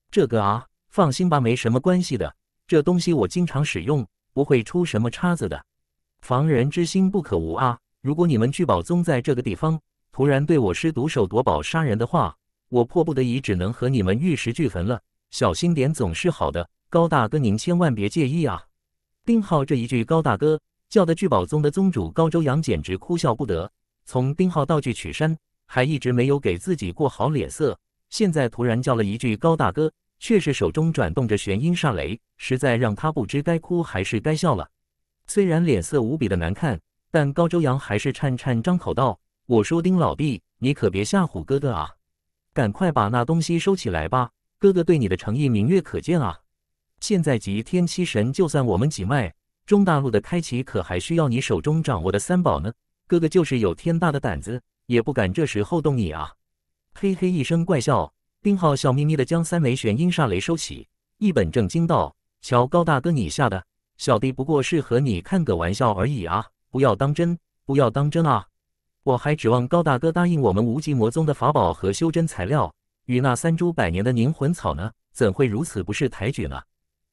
这个啊，放心吧，没什么关系的。这东西我经常使用，不会出什么差子的。”防人之心不可无啊！如果你们聚宝宗在这个地方突然对我施毒手夺宝杀人的话，我迫不得已只能和你们玉石俱焚了。小心点总是好的。高大哥，您千万别介意啊！丁浩这一句“高大哥”叫的聚宝宗的宗主高周阳简直哭笑不得。从丁浩到具取山，还一直没有给自己过好脸色，现在突然叫了一句“高大哥”，却是手中转动着玄阴煞雷，实在让他不知该哭还是该笑了。虽然脸色无比的难看，但高周阳还是颤颤张口道：“我说丁老弟，你可别吓唬哥哥啊！赶快把那东西收起来吧，哥哥对你的诚意明月可见啊！现在集天七神就算我们几脉中大陆的开启，可还需要你手中掌握的三宝呢。哥哥就是有天大的胆子，也不敢这时候动你啊！”嘿嘿一声怪笑，丁浩笑眯眯的将三枚玄阴煞雷收起，一本正经道：“瞧高大哥你吓的。”小弟不过是和你看个玩笑而已啊！不要当真，不要当真啊！我还指望高大哥答应我们无极魔宗的法宝和修真材料，与那三株百年的凝魂草呢，怎会如此不识抬举呢？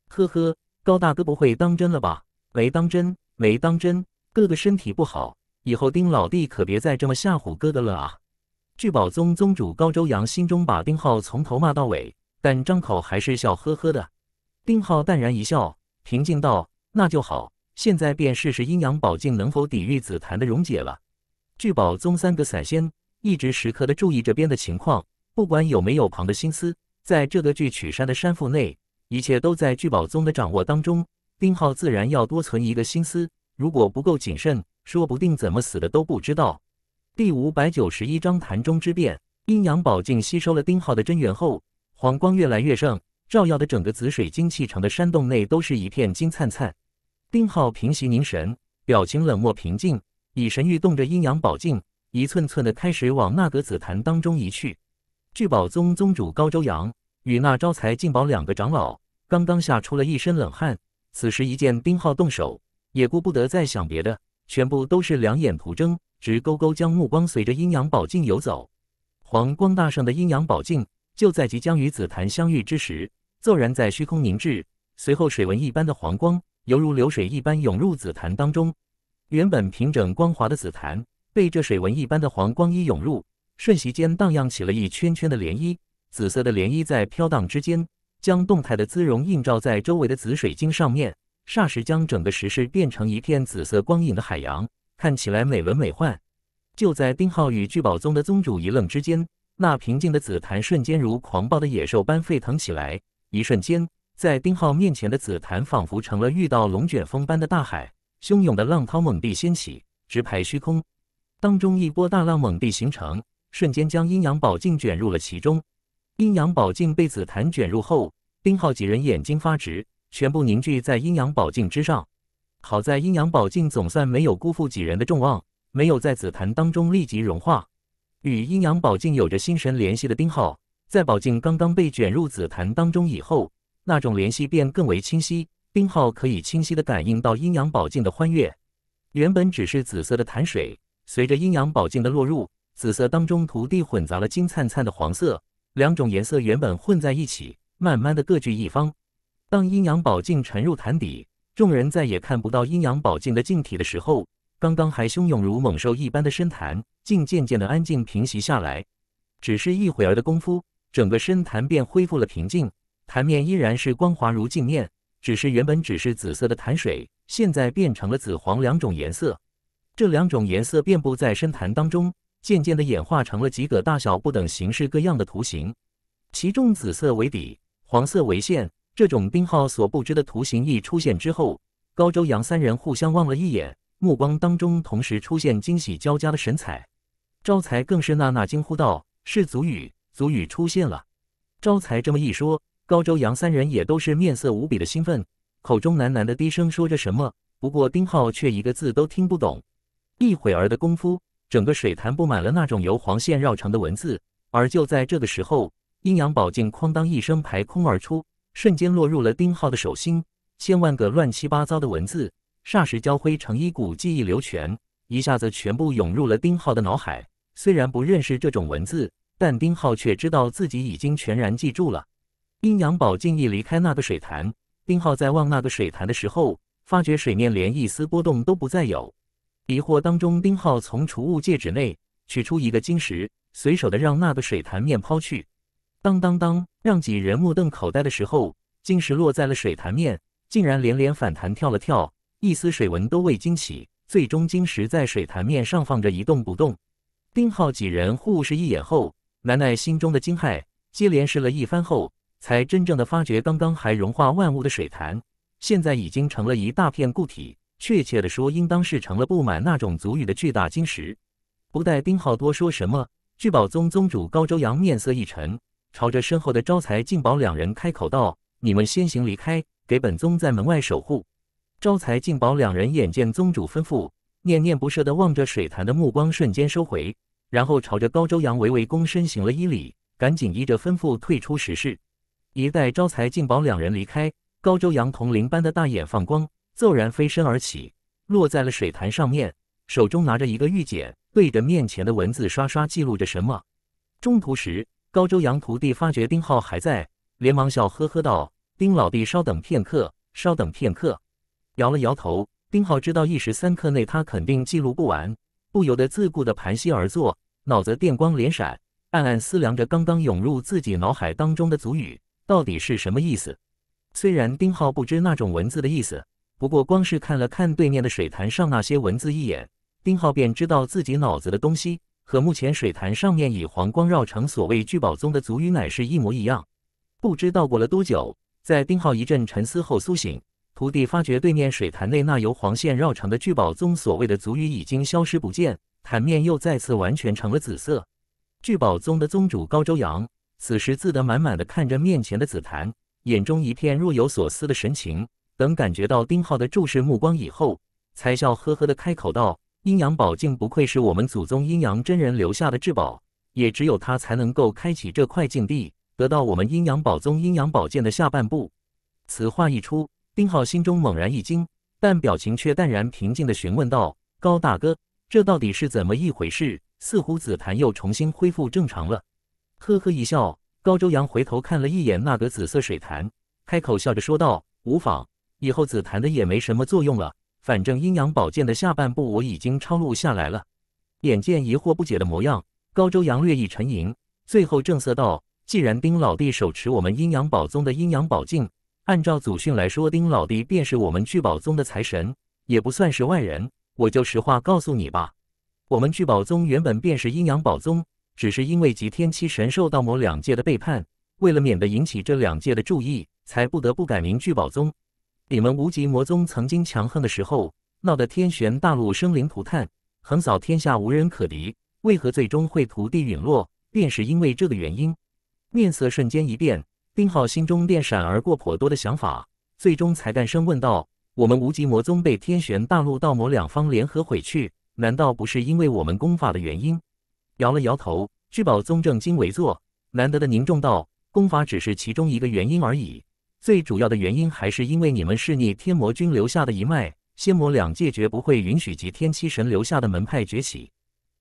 呵呵，高大哥不会当真了吧？没当真，没当真，哥哥身体不好，以后丁老弟可别再这么吓唬哥哥了啊！聚宝宗宗主高周阳心中把丁浩从头骂到尾，但张口还是笑呵呵的。丁浩淡然一笑，平静道。那就好，现在便试试阴阳宝镜能否抵御紫檀的溶解了。聚宝宗三个散仙一直时刻的注意这边的情况，不管有没有旁的心思，在这个聚曲山的山腹内，一切都在聚宝宗的掌握当中。丁浩自然要多存一个心思，如果不够谨慎，说不定怎么死的都不知道。第五百九十一章坛中之变，阴阳宝镜吸收了丁浩的真元后，黄光越来越盛，照耀的整个紫水晶砌成的山洞内都是一片金灿灿。丁浩平息凝神，表情冷漠平静，以神域动着阴阳宝镜，一寸寸的开始往那个紫檀当中移去。聚宝宗宗主高周阳与那招财进宝两个长老刚刚吓出了一身冷汗，此时一见丁浩动手，也顾不得再想别的，全部都是两眼徒睁，直勾勾将目光随着阴阳宝镜游走。黄光大盛的阴阳宝镜就在即将与紫檀相遇之时，骤然在虚空凝滞，随后水纹一般的黄光。犹如流水一般涌入紫檀当中，原本平整光滑的紫檀被这水纹一般的黄光一涌入，瞬息间荡漾起了一圈圈的涟漪。紫色的涟漪在飘荡之间，将动态的姿容映照在周围的紫水晶上面，霎时将整个石室变成一片紫色光影的海洋，看起来美轮美奂。就在丁浩与聚宝宗的宗主一愣之间，那平静的紫檀瞬间如狂暴的野兽般沸腾起来，一瞬间。在丁浩面前的紫檀仿佛成了遇到龙卷风般的大海，汹涌的浪涛猛地掀起，直拍虚空。当中一波大浪猛地形成，瞬间将阴阳宝镜卷入了其中。阴阳宝镜被紫檀卷入后，丁浩几人眼睛发直，全部凝聚在阴阳宝镜之上。好在阴阳宝镜总算没有辜负几人的众望，没有在紫檀当中立即融化。与阴阳宝镜有着心神联系的丁浩，在宝镜刚刚被卷入紫檀当中以后。那种联系便更为清晰。丁浩可以清晰的感应到阴阳宝镜的欢悦。原本只是紫色的潭水，随着阴阳宝镜的落入，紫色当中土地混杂了金灿灿的黄色。两种颜色原本混在一起，慢慢的各据一方。当阴阳宝镜沉入潭底，众人再也看不到阴阳宝镜的镜体的时候，刚刚还汹涌如猛兽一般的深潭，竟渐渐的安静平息下来。只是一会儿的功夫，整个深潭便恢复了平静。潭面依然是光滑如镜面，只是原本只是紫色的潭水，现在变成了紫黄两种颜色。这两种颜色遍布在深潭当中，渐渐的演化成了几个大小不等、形式各样的图形，其中紫色为底，黄色为线。这种冰号所不知的图形一出现之后，高周阳三人互相望了一眼，目光当中同时出现惊喜交加的神采。招财更是娜娜惊呼道：“是祖语，足语出现了！”招财这么一说。高周阳三人也都是面色无比的兴奋，口中喃喃的低声说着什么。不过丁浩却一个字都听不懂。一会儿的功夫，整个水潭布满了那种由黄线绕成的文字。而就在这个时候，阴阳宝镜哐当一声排空而出，瞬间落入了丁浩的手心。千万个乱七八糟的文字，霎时交辉成一股记忆流泉，一下子全部涌入了丁浩的脑海。虽然不认识这种文字，但丁浩却知道自己已经全然记住了。阴阳宝镜一离开那个水潭，丁浩在望那个水潭的时候，发觉水面连一丝波动都不再有。疑惑当中，丁浩从储物戒指内取出一个晶石，随手的让那个水潭面抛去。当当当！让几人目瞪口呆的时候，晶石落在了水潭面，竟然连连反弹跳了跳，一丝水纹都未惊起。最终，晶石在水潭面上放着一动不动。丁浩几人互视一眼后，难耐心中的惊骇，接连试了一番后。才真正的发觉，刚刚还融化万物的水潭，现在已经成了一大片固体。确切的说，应当是成了布满那种足语的巨大晶石。不待丁浩多说什么，聚宝宗宗主高周阳面色一沉，朝着身后的招财进宝两人开口道：“你们先行离开，给本宗在门外守护。”招财进宝两人眼见宗主吩咐，念念不舍的望着水潭的目光瞬间收回，然后朝着高周阳微微躬身行了一礼，赶紧依着吩咐退出石室。一代招财进宝，两人离开。高周阳铜铃般的大眼放光，骤然飞身而起，落在了水潭上面，手中拿着一个玉简，对着面前的文字刷刷记录着什么。中途时，高周阳徒弟发觉丁浩还在，连忙笑呵呵道：“丁老弟，稍等片刻，稍等片刻。”摇了摇头，丁浩知道一时三刻内他肯定记录不完，不由得自顾的盘膝而坐，脑子电光连闪，暗暗思量着刚刚涌入自己脑海当中的足语。到底是什么意思？虽然丁浩不知那种文字的意思，不过光是看了看对面的水潭上那些文字一眼，丁浩便知道自己脑子的东西和目前水潭上面以黄光绕成所谓聚宝宗的族语乃是一模一样。不知道过了多久，在丁浩一阵沉思后苏醒，徒弟发觉对面水潭内那由黄线绕成的聚宝宗所谓的族语已经消失不见，潭面又再次完全成了紫色。聚宝宗的宗主高周阳。此时自得满满的看着面前的紫檀，眼中一片若有所思的神情。等感觉到丁浩的注视目光以后，才笑呵呵的开口道：“阴阳宝镜不愧是我们祖宗阴阳真人留下的至宝，也只有他才能够开启这块禁地，得到我们阴阳宝宗阴阳宝剑的下半部。”此话一出，丁浩心中猛然一惊，但表情却淡然平静的询问道：“高大哥，这到底是怎么一回事？似乎紫檀又重新恢复正常了。”呵呵一笑，高周阳回头看了一眼那个紫色水潭，开口笑着说道：“无妨，以后紫檀的也没什么作用了。反正阴阳宝剑的下半部我已经抄录下来了。”眼见疑惑不解的模样，高周阳略一沉吟，最后正色道：“既然丁老弟手持我们阴阳宝宗的阴阳宝镜，按照祖训来说，丁老弟便是我们聚宝宗的财神，也不算是外人。我就实话告诉你吧，我们聚宝宗原本便是阴阳宝宗。”只是因为集天七神兽道魔两界的背叛，为了免得引起这两界的注意，才不得不改名聚宝宗。你们无极魔宗曾经强横的时候，闹得天玄大陆生灵涂炭，横扫天下无人可敌，为何最终会徒地陨落？便是因为这个原因。面色瞬间一变，丁浩心中便闪而过颇多的想法，最终才诞声问道：“我们无极魔宗被天玄大陆道魔两方联合毁去，难道不是因为我们功法的原因？”摇了摇头，聚宝宗正经危坐，难得的凝重道：“功法只是其中一个原因而已，最主要的原因还是因为你们是逆天魔君留下的一脉，仙魔两界绝不会允许及天七神留下的门派崛起。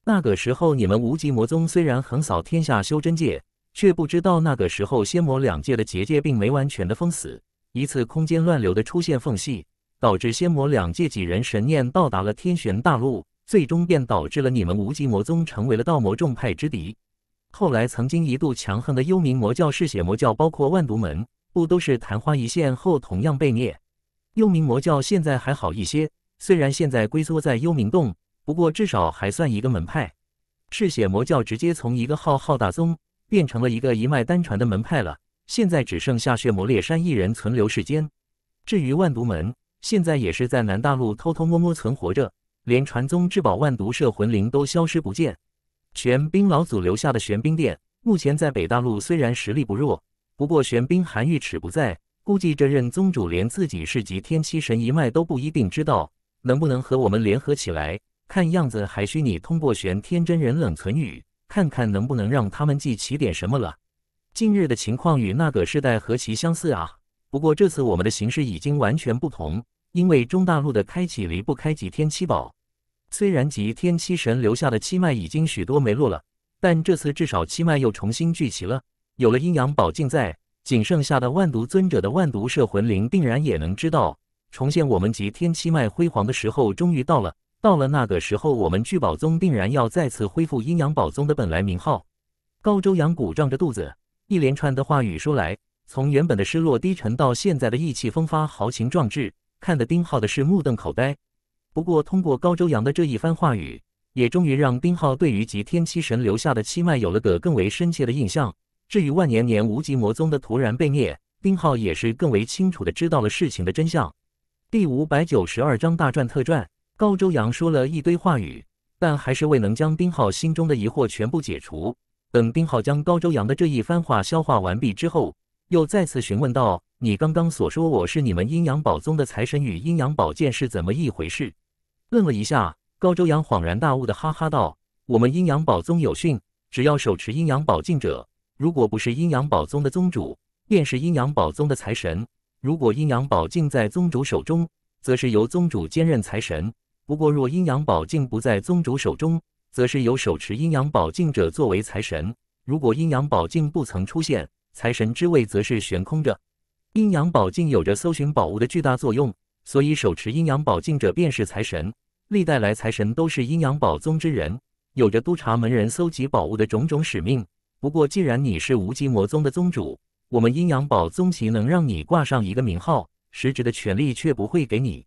那个时候，你们无极魔宗虽然横扫天下修真界，却不知道那个时候仙魔两界的结界并没完全的封死，一次空间乱流的出现缝隙，导致仙魔两界几人神念到达了天玄大陆。”最终便导致了你们无极魔宗成为了道魔众派之敌。后来曾经一度强横的幽冥魔教、嗜血魔教，包括万毒门，不都是昙花一现后同样被灭？幽冥魔教现在还好一些，虽然现在龟缩在幽冥洞，不过至少还算一个门派。嗜血魔教直接从一个浩浩大宗变成了一个一脉单传的门派了。现在只剩下血魔烈山一人存留世间。至于万毒门，现在也是在南大陆偷偷摸摸存活着。连传宗至宝万毒摄魂铃都消失不见，玄冰老祖留下的玄冰殿，目前在北大陆虽然实力不弱，不过玄冰寒玉尺不在，估计这任宗主连自己是极天七神一脉都不一定知道，能不能和我们联合起来？看样子还需你通过玄天真人冷存宇，看看能不能让他们记起点什么了。近日的情况与那个世代何其相似啊！不过这次我们的形势已经完全不同，因为中大陆的开启离不开极天七宝。虽然极天七神留下的七脉已经许多没落了，但这次至少七脉又重新聚齐了。有了阴阳宝镜在，仅剩下的万毒尊者的万毒摄魂铃定然也能知道，重现我们极天七脉辉煌的时候终于到了。到了那个时候，我们聚宝宗定然要再次恢复阴阳宝宗的本来名号。高周阳鼓胀着肚子，一连串的话语说来，从原本的失落低沉到现在的意气风发、豪情壮志，看得丁浩的是目瞪口呆。不过，通过高周阳的这一番话语，也终于让丁浩对于极天七神留下的七脉有了个更为深切的印象。至于万年年无极魔宗的突然被灭，丁浩也是更为清楚的知道了事情的真相。第五百九十二章大传特传，高周阳说了一堆话语，但还是未能将丁浩心中的疑惑全部解除。等丁浩将高周阳的这一番话消化完毕之后，又再次询问道：“你刚刚所说我是你们阴阳宝宗的财神与阴阳宝剑是怎么一回事？”愣了一下，高周阳恍然大悟的哈哈道：“我们阴阳宝宗有训，只要手持阴阳宝镜者，如果不是阴阳宝宗的宗主，便是阴阳宝宗的财神。如果阴阳宝镜在宗主手中，则是由宗主兼任财神。不过若阴阳宝镜不在宗主手中，则是由手持阴阳宝镜者作为财神。如果阴阳宝镜不曾出现，财神之位则是悬空着。阴阳宝镜有着搜寻宝物的巨大作用。”所以手持阴阳宝镜者便是财神，历代来财神都是阴阳宝宗之人，有着督察门人搜集宝物的种种使命。不过既然你是无极魔宗的宗主，我们阴阳宝宗岂能让你挂上一个名号，实质的权利却不会给你。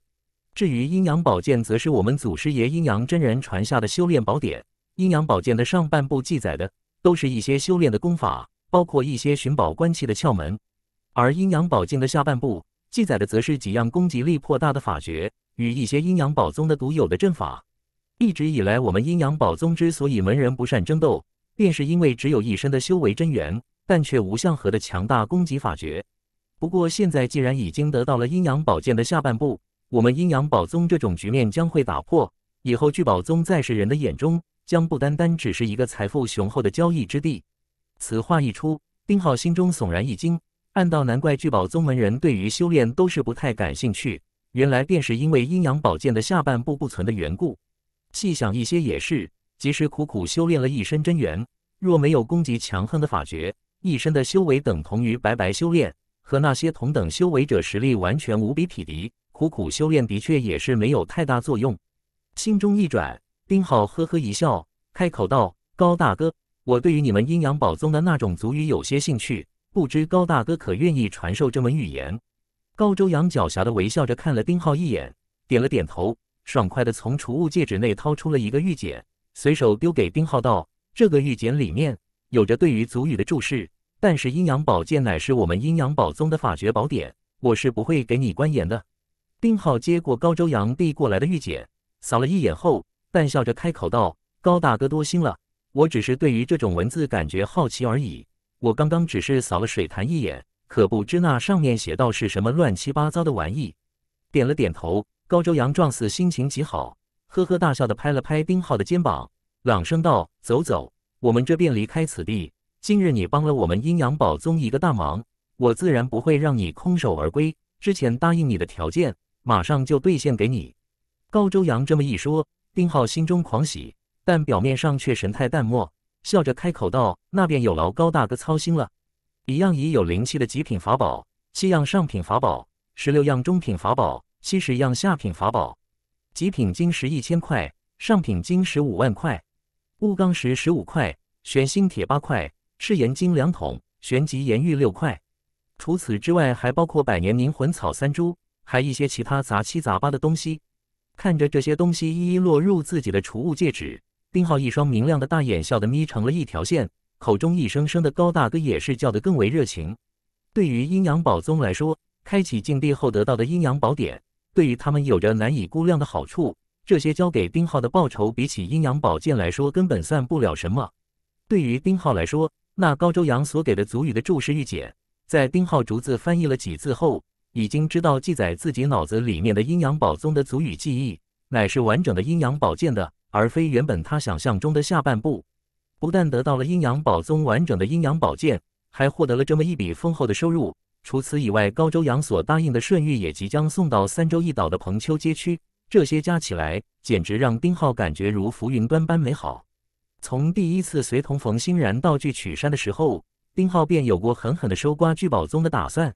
至于阴阳宝剑，则是我们祖师爷阴阳真人传下的修炼宝典。阴阳宝剑的上半部记载的都是一些修炼的功法，包括一些寻宝关气的窍门，而阴阳宝镜的下半部。记载的则是几样攻击力颇大的法诀与一些阴阳宝宗的独有的阵法。一直以来，我们阴阳宝宗之所以门人不善争斗，便是因为只有一身的修为真元，但却无相合的强大攻击法诀。不过，现在既然已经得到了阴阳宝剑的下半部，我们阴阳宝宗这种局面将会打破。以后，聚宝宗在世人的眼中，将不单单只是一个财富雄厚的交易之地。此话一出，丁浩心中悚然一惊。暗道，难怪聚宝宗门人对于修炼都是不太感兴趣。原来便是因为阴阳宝剑的下半部不存的缘故。细想一些也是，即使苦苦修炼了一身真元，若没有攻击强横的法诀，一身的修为等同于白白修炼，和那些同等修为者实力完全无比匹敌。苦苦修炼的确也是没有太大作用。心中一转，丁浩呵呵一笑，开口道：“高大哥，我对于你们阴阳宝宗的那种族语有些兴趣。”不知高大哥可愿意传授这门预言？高周阳狡黠的微笑着看了丁浩一眼，点了点头，爽快的从储物戒指内掏出了一个玉简，随手丢给丁浩道：“这个玉简里面有着对于族语的注释，但是阴阳宝剑乃是我们阴阳宝宗的法诀宝典，我是不会给你观言的。”丁浩接过高周阳递过来的玉简，扫了一眼后，淡笑着开口道：“高大哥多心了，我只是对于这种文字感觉好奇而已。”我刚刚只是扫了水潭一眼，可不知那上面写道是什么乱七八糟的玩意。点了点头，高周阳状似心情极好，呵呵大笑的拍了拍丁浩的肩膀，朗声道：“走走，我们这便离开此地。今日你帮了我们阴阳宝宗一个大忙，我自然不会让你空手而归。之前答应你的条件，马上就兑现给你。”高周阳这么一说，丁浩心中狂喜，但表面上却神态淡漠。笑着开口道：“那便有劳高大哥操心了。一样已有灵气的极品法宝，七样上品法宝，十六样中品法宝，七十样下品法宝。极品金石一千块，上品金石五万块，钨钢石十五块，玄心铁八块，赤岩金两桶，玄极岩玉六块。除此之外，还包括百年凝魂草三株，还一些其他杂七杂八的东西。看着这些东西一一落入自己的储物戒指。”丁浩一双明亮的大眼笑得眯成了一条线，口中一声声的“高大哥”也是叫得更为热情。对于阴阳宝宗来说，开启禁地后得到的阴阳宝典，对于他们有着难以估量的好处。这些交给丁浩的报酬，比起阴阳宝剑来说，根本算不了什么。对于丁浩来说，那高周阳所给的足语的注释玉简，在丁浩逐字翻译了几次后，已经知道记载自己脑子里面的阴阳宝宗的足语记忆，乃是完整的阴阳宝剑的。而非原本他想象中的下半部，不但得到了阴阳宝宗完整的阴阳宝剑，还获得了这么一笔丰厚的收入。除此以外，高周阳所答应的顺玉也即将送到三州一岛的彭丘街区。这些加起来，简直让丁浩感觉如浮云端般美好。从第一次随同冯欣然到巨取山的时候，丁浩便有过狠狠的收刮聚宝宗的打算。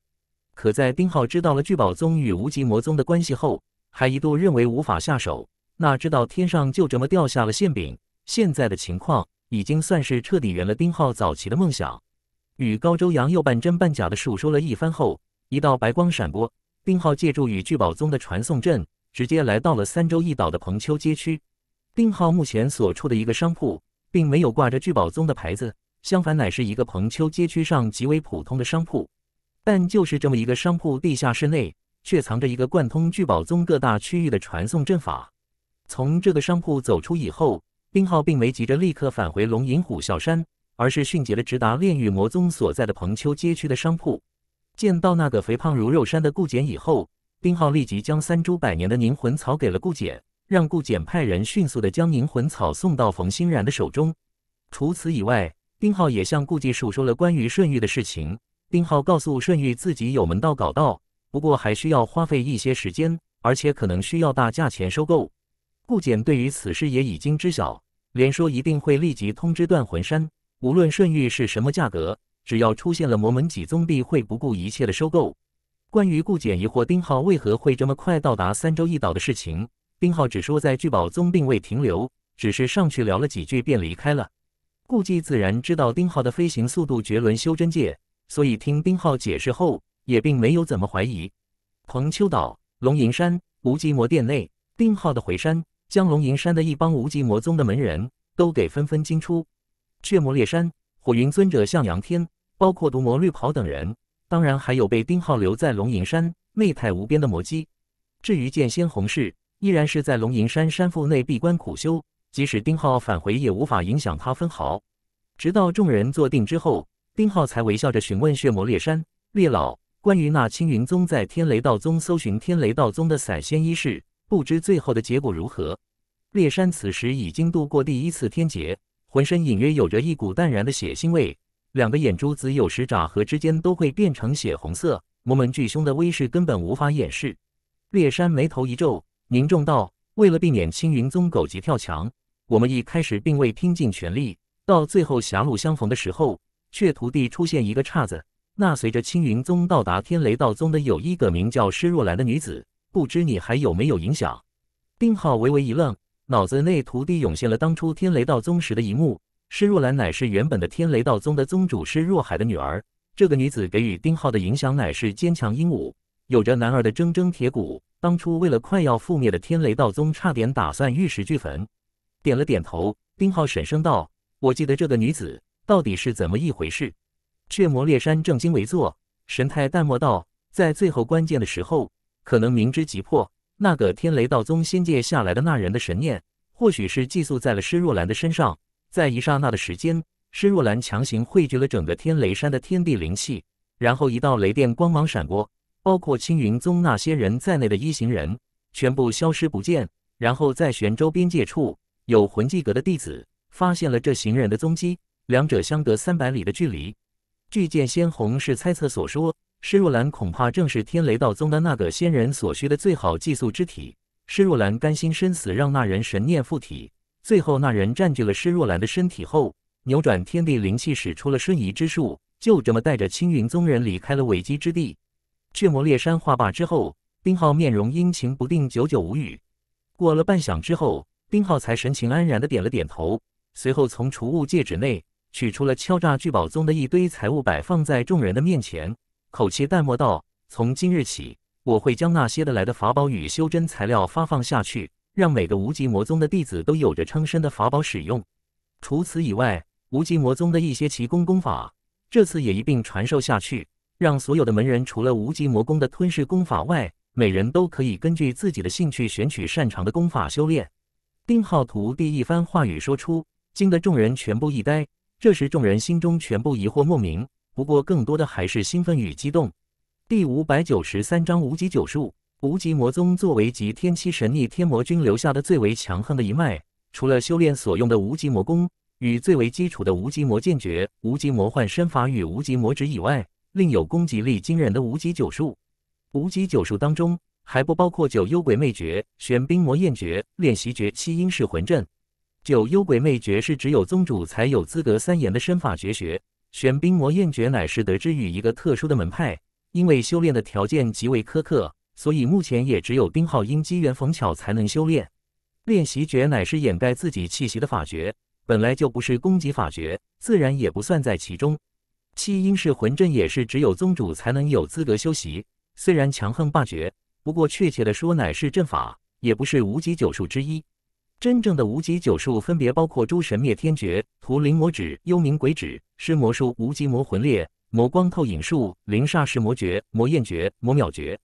可在丁浩知道了聚宝宗与无极魔宗的关系后，还一度认为无法下手。哪知道天上就这么掉下了馅饼，现在的情况已经算是彻底圆了丁浩早期的梦想。与高周洋又半真半假的述说了一番后，一道白光闪过，丁浩借助与聚宝宗的传送阵，直接来到了三州一岛的蓬丘街区。丁浩目前所处的一个商铺，并没有挂着聚宝宗的牌子，相反，乃是一个蓬丘街区上极为普通的商铺。但就是这么一个商铺，地下室内却藏着一个贯通聚宝宗各大区域的传送阵法。从这个商铺走出以后，丁浩并没急着立刻返回龙隐虎啸山，而是迅捷的直达炼狱魔宗所在的彭丘街区的商铺。见到那个肥胖如肉山的顾简以后，丁浩立即将三株百年的凝魂草给了顾简，让顾简派人迅速的将凝魂草送到冯欣然的手中。除此以外，丁浩也向顾忌述说了关于顺玉的事情。丁浩告诉顺玉，自己有门道搞到，不过还需要花费一些时间，而且可能需要大价钱收购。顾简对于此事也已经知晓，连说一定会立即通知断魂山。无论顺玉是什么价格，只要出现了魔门几宗必会不顾一切的收购。关于顾简疑惑丁浩为何会这么快到达三州一岛的事情，丁浩只说在聚宝宗并未停留，只是上去聊了几句便离开了。顾忌自然知道丁浩的飞行速度绝伦修真界，所以听丁浩解释后也并没有怎么怀疑。彭丘岛，龙吟山，无极魔殿内，丁浩的回山。将龙吟山的一帮无极魔宗的门人都给纷纷惊出。血魔烈山、火云尊者、向阳天，包括毒魔绿袍等人，当然还有被丁浩留在龙吟山媚态无边的魔姬。至于剑仙红氏，依然是在龙吟山山腹内闭关苦修，即使丁浩返回，也无法影响他分毫。直到众人坐定之后，丁浩才微笑着询问血魔烈山烈老：“关于那青云宗在天雷道宗搜寻天雷道宗的散仙一事。”不知最后的结果如何。烈山此时已经度过第一次天劫，浑身隐约有着一股淡然的血腥味，两个眼珠子有时眨合之间都会变成血红色。魔门巨凶的威势根本无法掩饰。烈山眉头一皱，凝重道：“为了避免青云宗狗急跳墙，我们一开始并未拼尽全力，到最后狭路相逢的时候，却徒弟出现一个岔子。那随着青云宗到达天雷道宗的有一个名叫施若兰的女子。”不知你还有没有影响？丁浩微微一愣，脑子内徒弟涌现了当初天雷道宗时的一幕。施若兰乃是原本的天雷道宗的宗主施若海的女儿。这个女子给予丁浩的影响乃是坚强英武，有着男儿的铮铮铁骨。当初为了快要覆灭的天雷道宗，差点打算玉石俱焚。点了点头，丁浩沈声道：“我记得这个女子到底是怎么一回事？”血魔烈山正襟危坐，神态淡漠道：“在最后关键的时候。”可能明知急迫，那个天雷道宗仙界下来的那人的神念，或许是寄宿在了施若兰的身上。在一刹那的时间，施若兰强行汇聚了整个天雷山的天地灵气，然后一道雷电光芒闪过，包括青云宗那些人在内的一行人全部消失不见。然后在玄州边界处，有魂技阁的弟子发现了这行人的踪迹，两者相隔三百里的距离。巨剑仙红是猜测所说。施若兰恐怕正是天雷道宗的那个仙人所需的最好寄宿之体。施若兰甘心身死，让那人神念附体。最后，那人占据了施若兰的身体后，扭转天地灵气，使出了瞬移之术，就这么带着青云宗人离开了危机之地。赤魔烈山话罢之后，丁浩面容阴晴不定，久久无语。过了半晌之后，丁浩才神情安然的点了点头，随后从储物戒指内取出了敲诈聚宝宗的一堆财物，摆放在众人的面前。口气淡漠道：“从今日起，我会将那些的来的法宝与修真材料发放下去，让每个无极魔宗的弟子都有着称身的法宝使用。除此以外，无极魔宗的一些奇功功法，这次也一并传授下去，让所有的门人除了无极魔功的吞噬功法外，每人都可以根据自己的兴趣选取擅长的功法修炼。”丁浩徒弟一番话语说出，惊得众人全部一呆。这时，众人心中全部疑惑莫名。不过，更多的还是兴奋与激动。第五百九十三章无极九术。无极魔宗作为集天七神逆天魔君留下的最为强横的一脉，除了修炼所用的无极魔功与最为基础的无极魔剑诀、无极魔幻身法与无极魔指以外，另有攻击力惊人的无极九术。无极九术当中还不包括九幽鬼魅诀、玄冰魔焰诀、练习诀、七阴噬魂阵。九幽鬼魅诀是只有宗主才有资格三言的身法绝学。玄冰魔焰诀乃是得知于一个特殊的门派，因为修炼的条件极为苛刻，所以目前也只有丁浩因机缘逢巧才能修炼。练习诀乃是掩盖自己气息的法诀，本来就不是攻击法诀，自然也不算在其中。七阴噬魂阵也是只有宗主才能有资格修习，虽然强横霸绝，不过确切的说乃是阵法，也不是无极九术之一。真正的无极九术分别包括诸神灭天诀、屠灵魔指、幽冥鬼指、尸魔术、无极魔魂裂、魔光透影术、灵煞噬魔诀、魔焰诀、魔秒诀。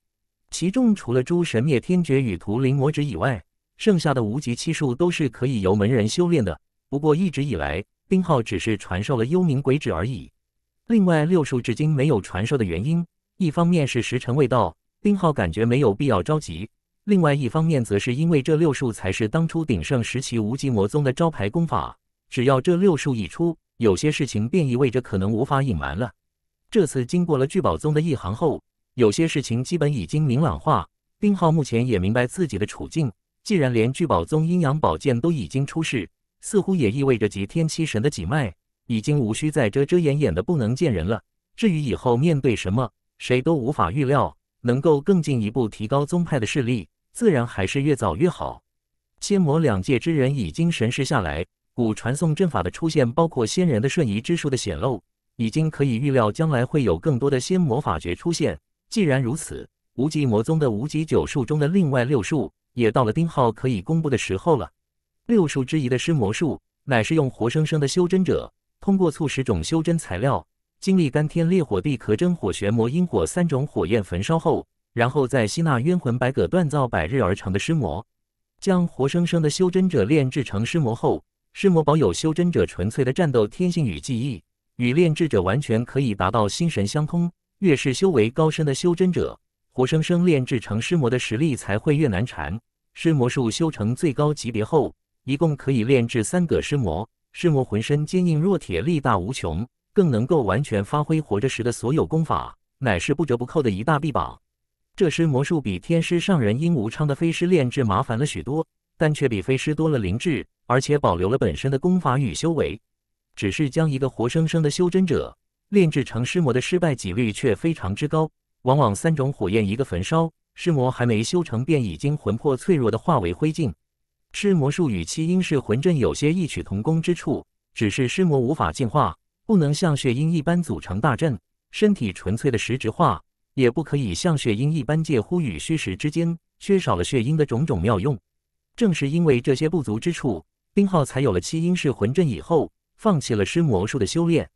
其中除了诸神灭天诀与屠灵魔指以外，剩下的无极七术都是可以由门人修炼的。不过一直以来，丁浩只是传授了幽冥鬼指而已。另外六术至今没有传授的原因，一方面是时辰未到，丁浩感觉没有必要着急。另外一方面，则是因为这六术才是当初鼎盛时期无极魔宗的招牌功法。只要这六术一出，有些事情便意味着可能无法隐瞒了。这次经过了聚宝宗的一行后，有些事情基本已经明朗化。丁浩目前也明白自己的处境，既然连聚宝宗阴阳宝剑都已经出世，似乎也意味着集天七神的几脉已经无需再遮遮掩掩的不能见人了。至于以后面对什么，谁都无法预料。能够更进一步提高宗派的势力，自然还是越早越好。仙魔两界之人已经神识下来，古传送阵法的出现，包括仙人的瞬移之术的显露，已经可以预料将来会有更多的仙魔法诀出现。既然如此，无极魔宗的无极九术中的另外六术，也到了丁浩可以公布的时候了。六术之一的尸魔术，乃是用活生生的修真者，通过促使种修真材料。经历干天烈火、地壳真火、玄魔阴火三种火焰焚烧后，然后再吸纳冤魂白舸锻造百日而成的尸魔，将活生生的修真者炼制成尸魔后，尸魔保有修真者纯粹的战斗天性与记忆，与炼制者完全可以达到心神相通。越是修为高深的修真者，活生生炼制成尸魔的实力才会越难缠。尸魔术修成最高级别后，一共可以炼制三个尸魔，尸魔浑身坚硬若铁，力大无穷。更能够完全发挥活着时的所有功法，乃是不折不扣的一大臂膀。这尸魔术比天师上人殷无昌的飞尸炼制麻烦了许多，但却比飞尸多了灵智，而且保留了本身的功法与修为。只是将一个活生生的修真者炼制成尸魔的失败几率却非常之高，往往三种火焰一个焚烧，尸魔还没修成便已经魂魄脆弱的化为灰烬。尸魔术与七阴噬魂阵有些异曲同工之处，只是尸魔无法进化。不能像血鹰一般组成大阵，身体纯粹的实质化，也不可以像血鹰一般介乎于虚实之间，缺少了血鹰的种种妙用。正是因为这些不足之处，丁浩才有了七阴噬魂阵以后放弃了施魔术的修炼。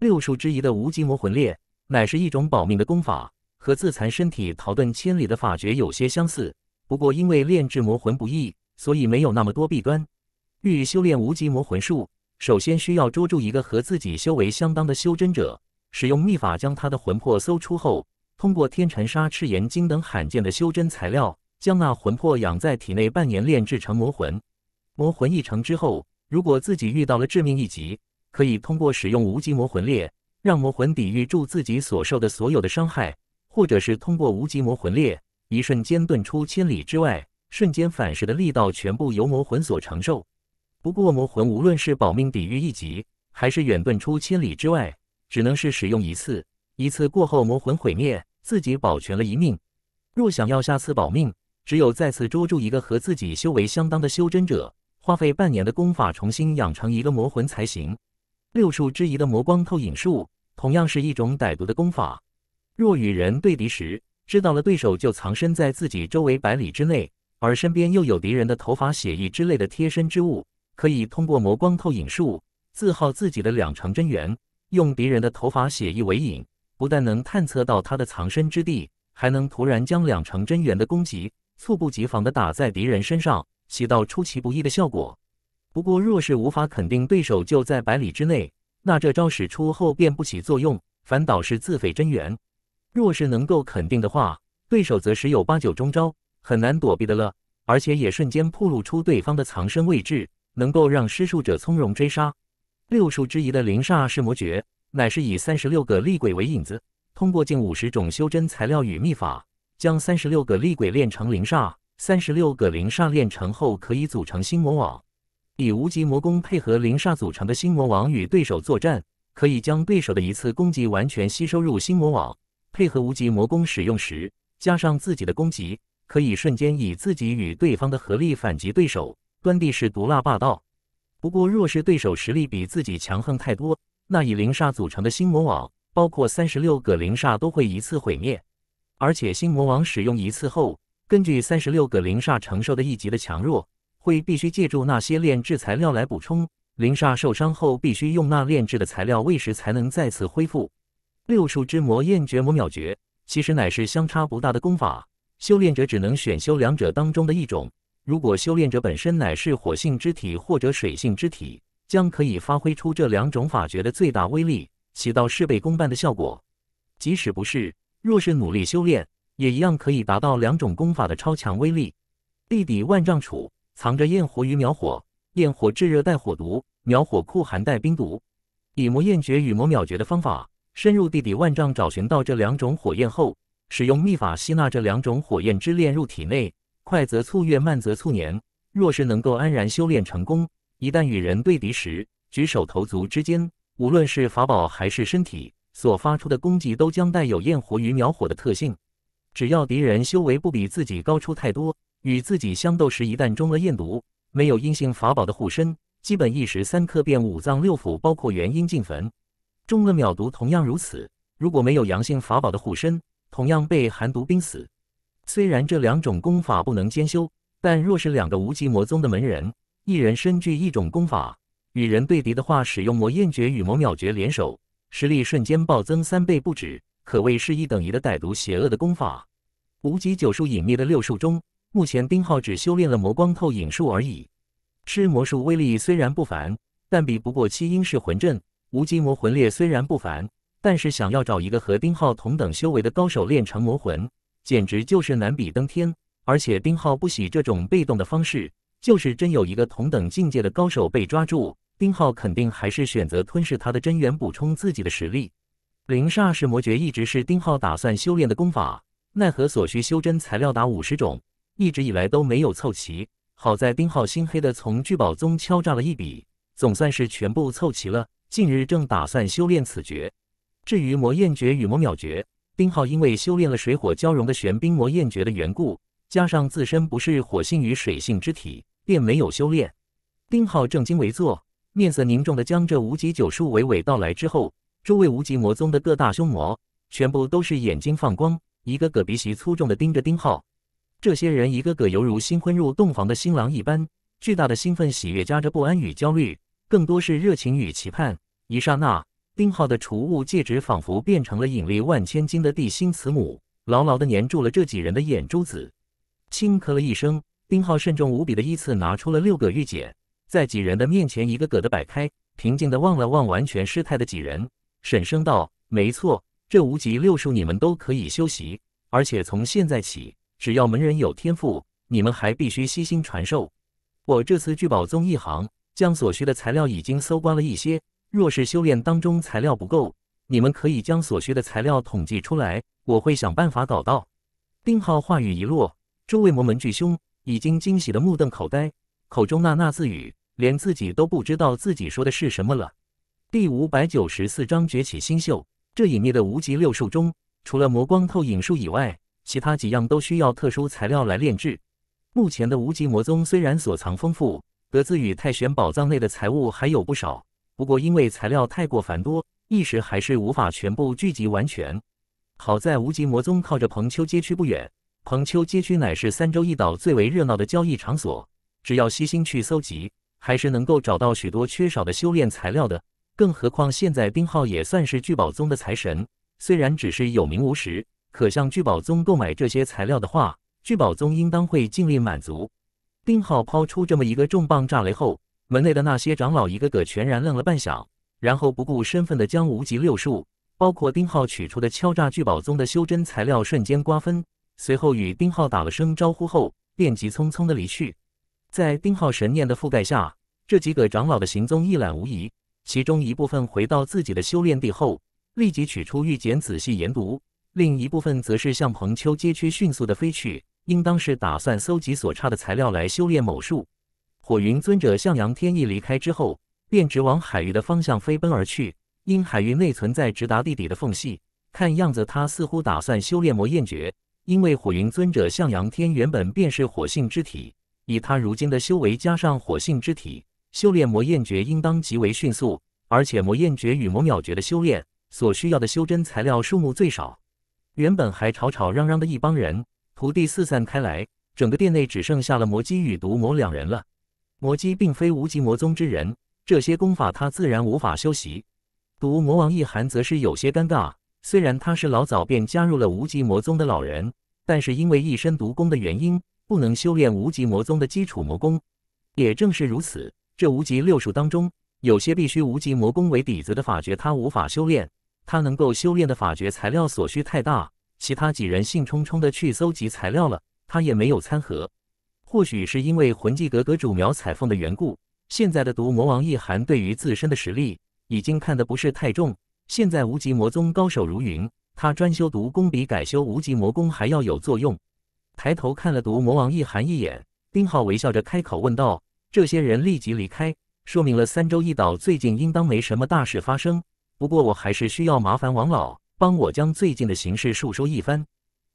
六术之一的无极魔魂炼，乃是一种保命的功法，和自残身体逃遁千里的法诀有些相似。不过因为炼制魔魂不易，所以没有那么多弊端。欲修炼无极魔魂术。首先需要捉住一个和自己修为相当的修真者，使用秘法将他的魂魄搜出后，通过天辰沙、赤炎晶等罕见的修真材料，将那魂魄养在体内半年，炼制成魔魂。魔魂一成之后，如果自己遇到了致命一击，可以通过使用无极魔魂裂，让魔魂抵御住自己所受的所有的伤害；或者是通过无极魔魂裂，一瞬间遁出千里之外，瞬间反噬的力道全部由魔魂所承受。不过魔魂无论是保命抵御一击，还是远遁出千里之外，只能是使用一次。一次过后魔魂毁灭，自己保全了一命。若想要下次保命，只有再次捉住一个和自己修为相当的修真者，花费半年的功法重新养成一个魔魂才行。六术之一的魔光透影术，同样是一种歹毒的功法。若与人对敌时，知道了对手就藏身在自己周围百里之内，而身边又有敌人的头发、血衣之类的贴身之物。可以通过魔光透影术自耗自己的两成真元，用敌人的头发写意为影，不但能探测到他的藏身之地，还能突然将两成真元的攻击猝不及防地打在敌人身上，起到出其不意的效果。不过，若是无法肯定对手就在百里之内，那这招使出后便不起作用，反倒是自废真元。若是能够肯定的话，对手则十有八九中招，很难躲避的了，而且也瞬间暴露出对方的藏身位置。能够让施术者从容追杀六术之一的灵煞是魔诀，乃是以三十六个厉鬼为引子，通过近五十种修真材料与秘法，将三十六个厉鬼炼成灵煞。三十六个灵煞炼成后，可以组成星魔网。以无极魔功配合灵煞组成的心魔网与对手作战，可以将对手的一次攻击完全吸收入心魔网。配合无极魔功使用时，加上自己的攻击，可以瞬间以自己与对方的合力反击对手。端地是毒辣霸道，不过若是对手实力比自己强横太多，那以灵煞组成的心魔王，包括三十六个灵煞都会一次毁灭。而且心魔王使用一次后，根据三十六个灵煞承受的一级的强弱，会必须借助那些炼制材料来补充。灵煞受伤后，必须用那炼制的材料喂食，才能再次恢复。六术之魔焰绝、魔秒绝，其实乃是相差不大的功法，修炼者只能选修两者当中的一种。如果修炼者本身乃是火性之体或者水性之体，将可以发挥出这两种法诀的最大威力，起到事倍功半的效果。即使不是，若是努力修炼，也一样可以达到两种功法的超强威力。地底万丈处藏着焰火与秒火，焰火炙热带火毒，秒火酷寒带冰毒。以魔焰诀与魔秒诀的方法，深入地底万丈，找寻到这两种火焰后，使用秘法吸纳这两种火焰之炼入体内。快则促月，慢则促年。若是能够安然修炼成功，一旦与人对敌时，举手投足之间，无论是法宝还是身体所发出的攻击，都将带有焰火与苗火的特性。只要敌人修为不比自己高出太多，与自己相斗时，一旦中了焰毒，没有阴性法宝的护身，基本一时三刻便五脏六腑包括元阴进坟。中了秒毒，同样如此。如果没有阳性法宝的护身，同样被寒毒冰死。虽然这两种功法不能兼修，但若是两个无极魔宗的门人，一人身具一种功法，与人对敌的话，使用魔焰诀与魔秒诀联手，实力瞬间暴增三倍不止，可谓是一等一的歹毒邪恶的功法。无极九术隐秘的六术中，目前丁浩只修炼了魔光透影术而已。吃魔术威力虽然不凡，但比不过七阴噬魂阵。无极魔魂裂虽然不凡，但是想要找一个和丁浩同等修为的高手练成魔魂。简直就是难比登天，而且丁浩不喜这种被动的方式，就是真有一个同等境界的高手被抓住，丁浩肯定还是选择吞噬他的真元，补充自己的实力。灵煞是魔诀一直是丁浩打算修炼的功法，奈何所需修真材料达五十种，一直以来都没有凑齐。好在丁浩心黑的从聚宝宗敲诈了一笔，总算是全部凑齐了。近日正打算修炼此诀。至于魔焰诀与魔秒诀。丁浩因为修炼了水火交融的玄冰魔焰诀的缘故，加上自身不是火性与水性之体，便没有修炼。丁浩正襟危坐，面色凝重的将这无极九术娓娓道来之后，诸位无极魔宗的各大凶魔全部都是眼睛放光，一个个鼻息粗重的盯着丁浩。这些人一个个犹如新婚入洞房的新郎一般，巨大的兴奋喜悦夹着不安与焦虑，更多是热情与期盼。一刹那。丁浩的储物戒指仿佛变成了引力万千斤的地心慈母，牢牢的粘住了这几人的眼珠子。轻咳了一声，丁浩慎重无比的依次拿出了六个玉简，在几人的面前一个个的摆开，平静的望了望完全失态的几人，沈声道：“没错，这无极六术你们都可以修习，而且从现在起，只要门人有天赋，你们还必须悉心传授。我这次聚宝宗一行，将所需的材料已经搜刮了一些。”若是修炼当中材料不够，你们可以将所需的材料统计出来，我会想办法搞到。丁浩话语一落，周位魔门巨凶已经惊喜的目瞪口呆，口中呐呐自语，连自己都不知道自己说的是什么了。第五百九十四章崛起新秀。这隐秘的无极六术中，除了魔光透影术以外，其他几样都需要特殊材料来炼制。目前的无极魔宗虽然所藏丰富，得自与太玄宝藏内的财物还有不少。不过，因为材料太过繁多，一时还是无法全部聚集完全。好在无极魔宗靠着蓬丘街区不远，蓬丘街区乃是三州一岛最为热闹的交易场所，只要悉心去搜集，还是能够找到许多缺少的修炼材料的。更何况现在丁浩也算是聚宝宗的财神，虽然只是有名无实，可向聚宝宗购买这些材料的话，聚宝宗应当会尽力满足。丁浩抛出这么一个重磅炸雷后。门内的那些长老一个个全然愣了半晌，然后不顾身份的将无极六术，包括丁浩取出的敲诈聚宝宗的修真材料瞬间瓜分，随后与丁浩打了声招呼后，便急匆匆的离去。在丁浩神念的覆盖下，这几个长老的行踪一览无遗。其中一部分回到自己的修炼地后，立即取出玉简仔细研读；另一部分则是向彭丘街区迅速的飞去，应当是打算搜集所差的材料来修炼某术。火云尊者向阳天一离开之后，便直往海域的方向飞奔而去。因海域内存在直达地底的缝隙，看样子他似乎打算修炼魔焰诀。因为火云尊者向阳天原本便是火性之体，以他如今的修为加上火性之体，修炼魔焰诀应当极为迅速。而且魔焰诀与魔秒诀的修炼所需要的修真材料数目最少。原本还吵吵嚷嚷的一帮人，徒弟四散开来，整个店内只剩下了魔姬与毒魔两人了。魔姬并非无极魔宗之人，这些功法他自然无法修习。毒魔王一涵则是有些尴尬，虽然他是老早便加入了无极魔宗的老人，但是因为一身毒功的原因，不能修炼无极魔宗的基础魔功。也正是如此，这无极六术当中，有些必须无极魔功为底子的法诀他无法修炼。他能够修炼的法诀材料所需太大，其他几人兴冲冲的去搜集材料了，他也没有参合。或许是因为魂技阁阁主苗彩凤的缘故，现在的毒魔王易寒对于自身的实力已经看得不是太重。现在无极魔宗高手如云，他专修毒功比改修无极魔功还要有作用。抬头看了毒魔王易寒一眼，丁浩微笑着开口问道：“这些人立即离开，说明了三州一岛最近应当没什么大事发生。不过我还是需要麻烦王老帮我将最近的形势述说一番。”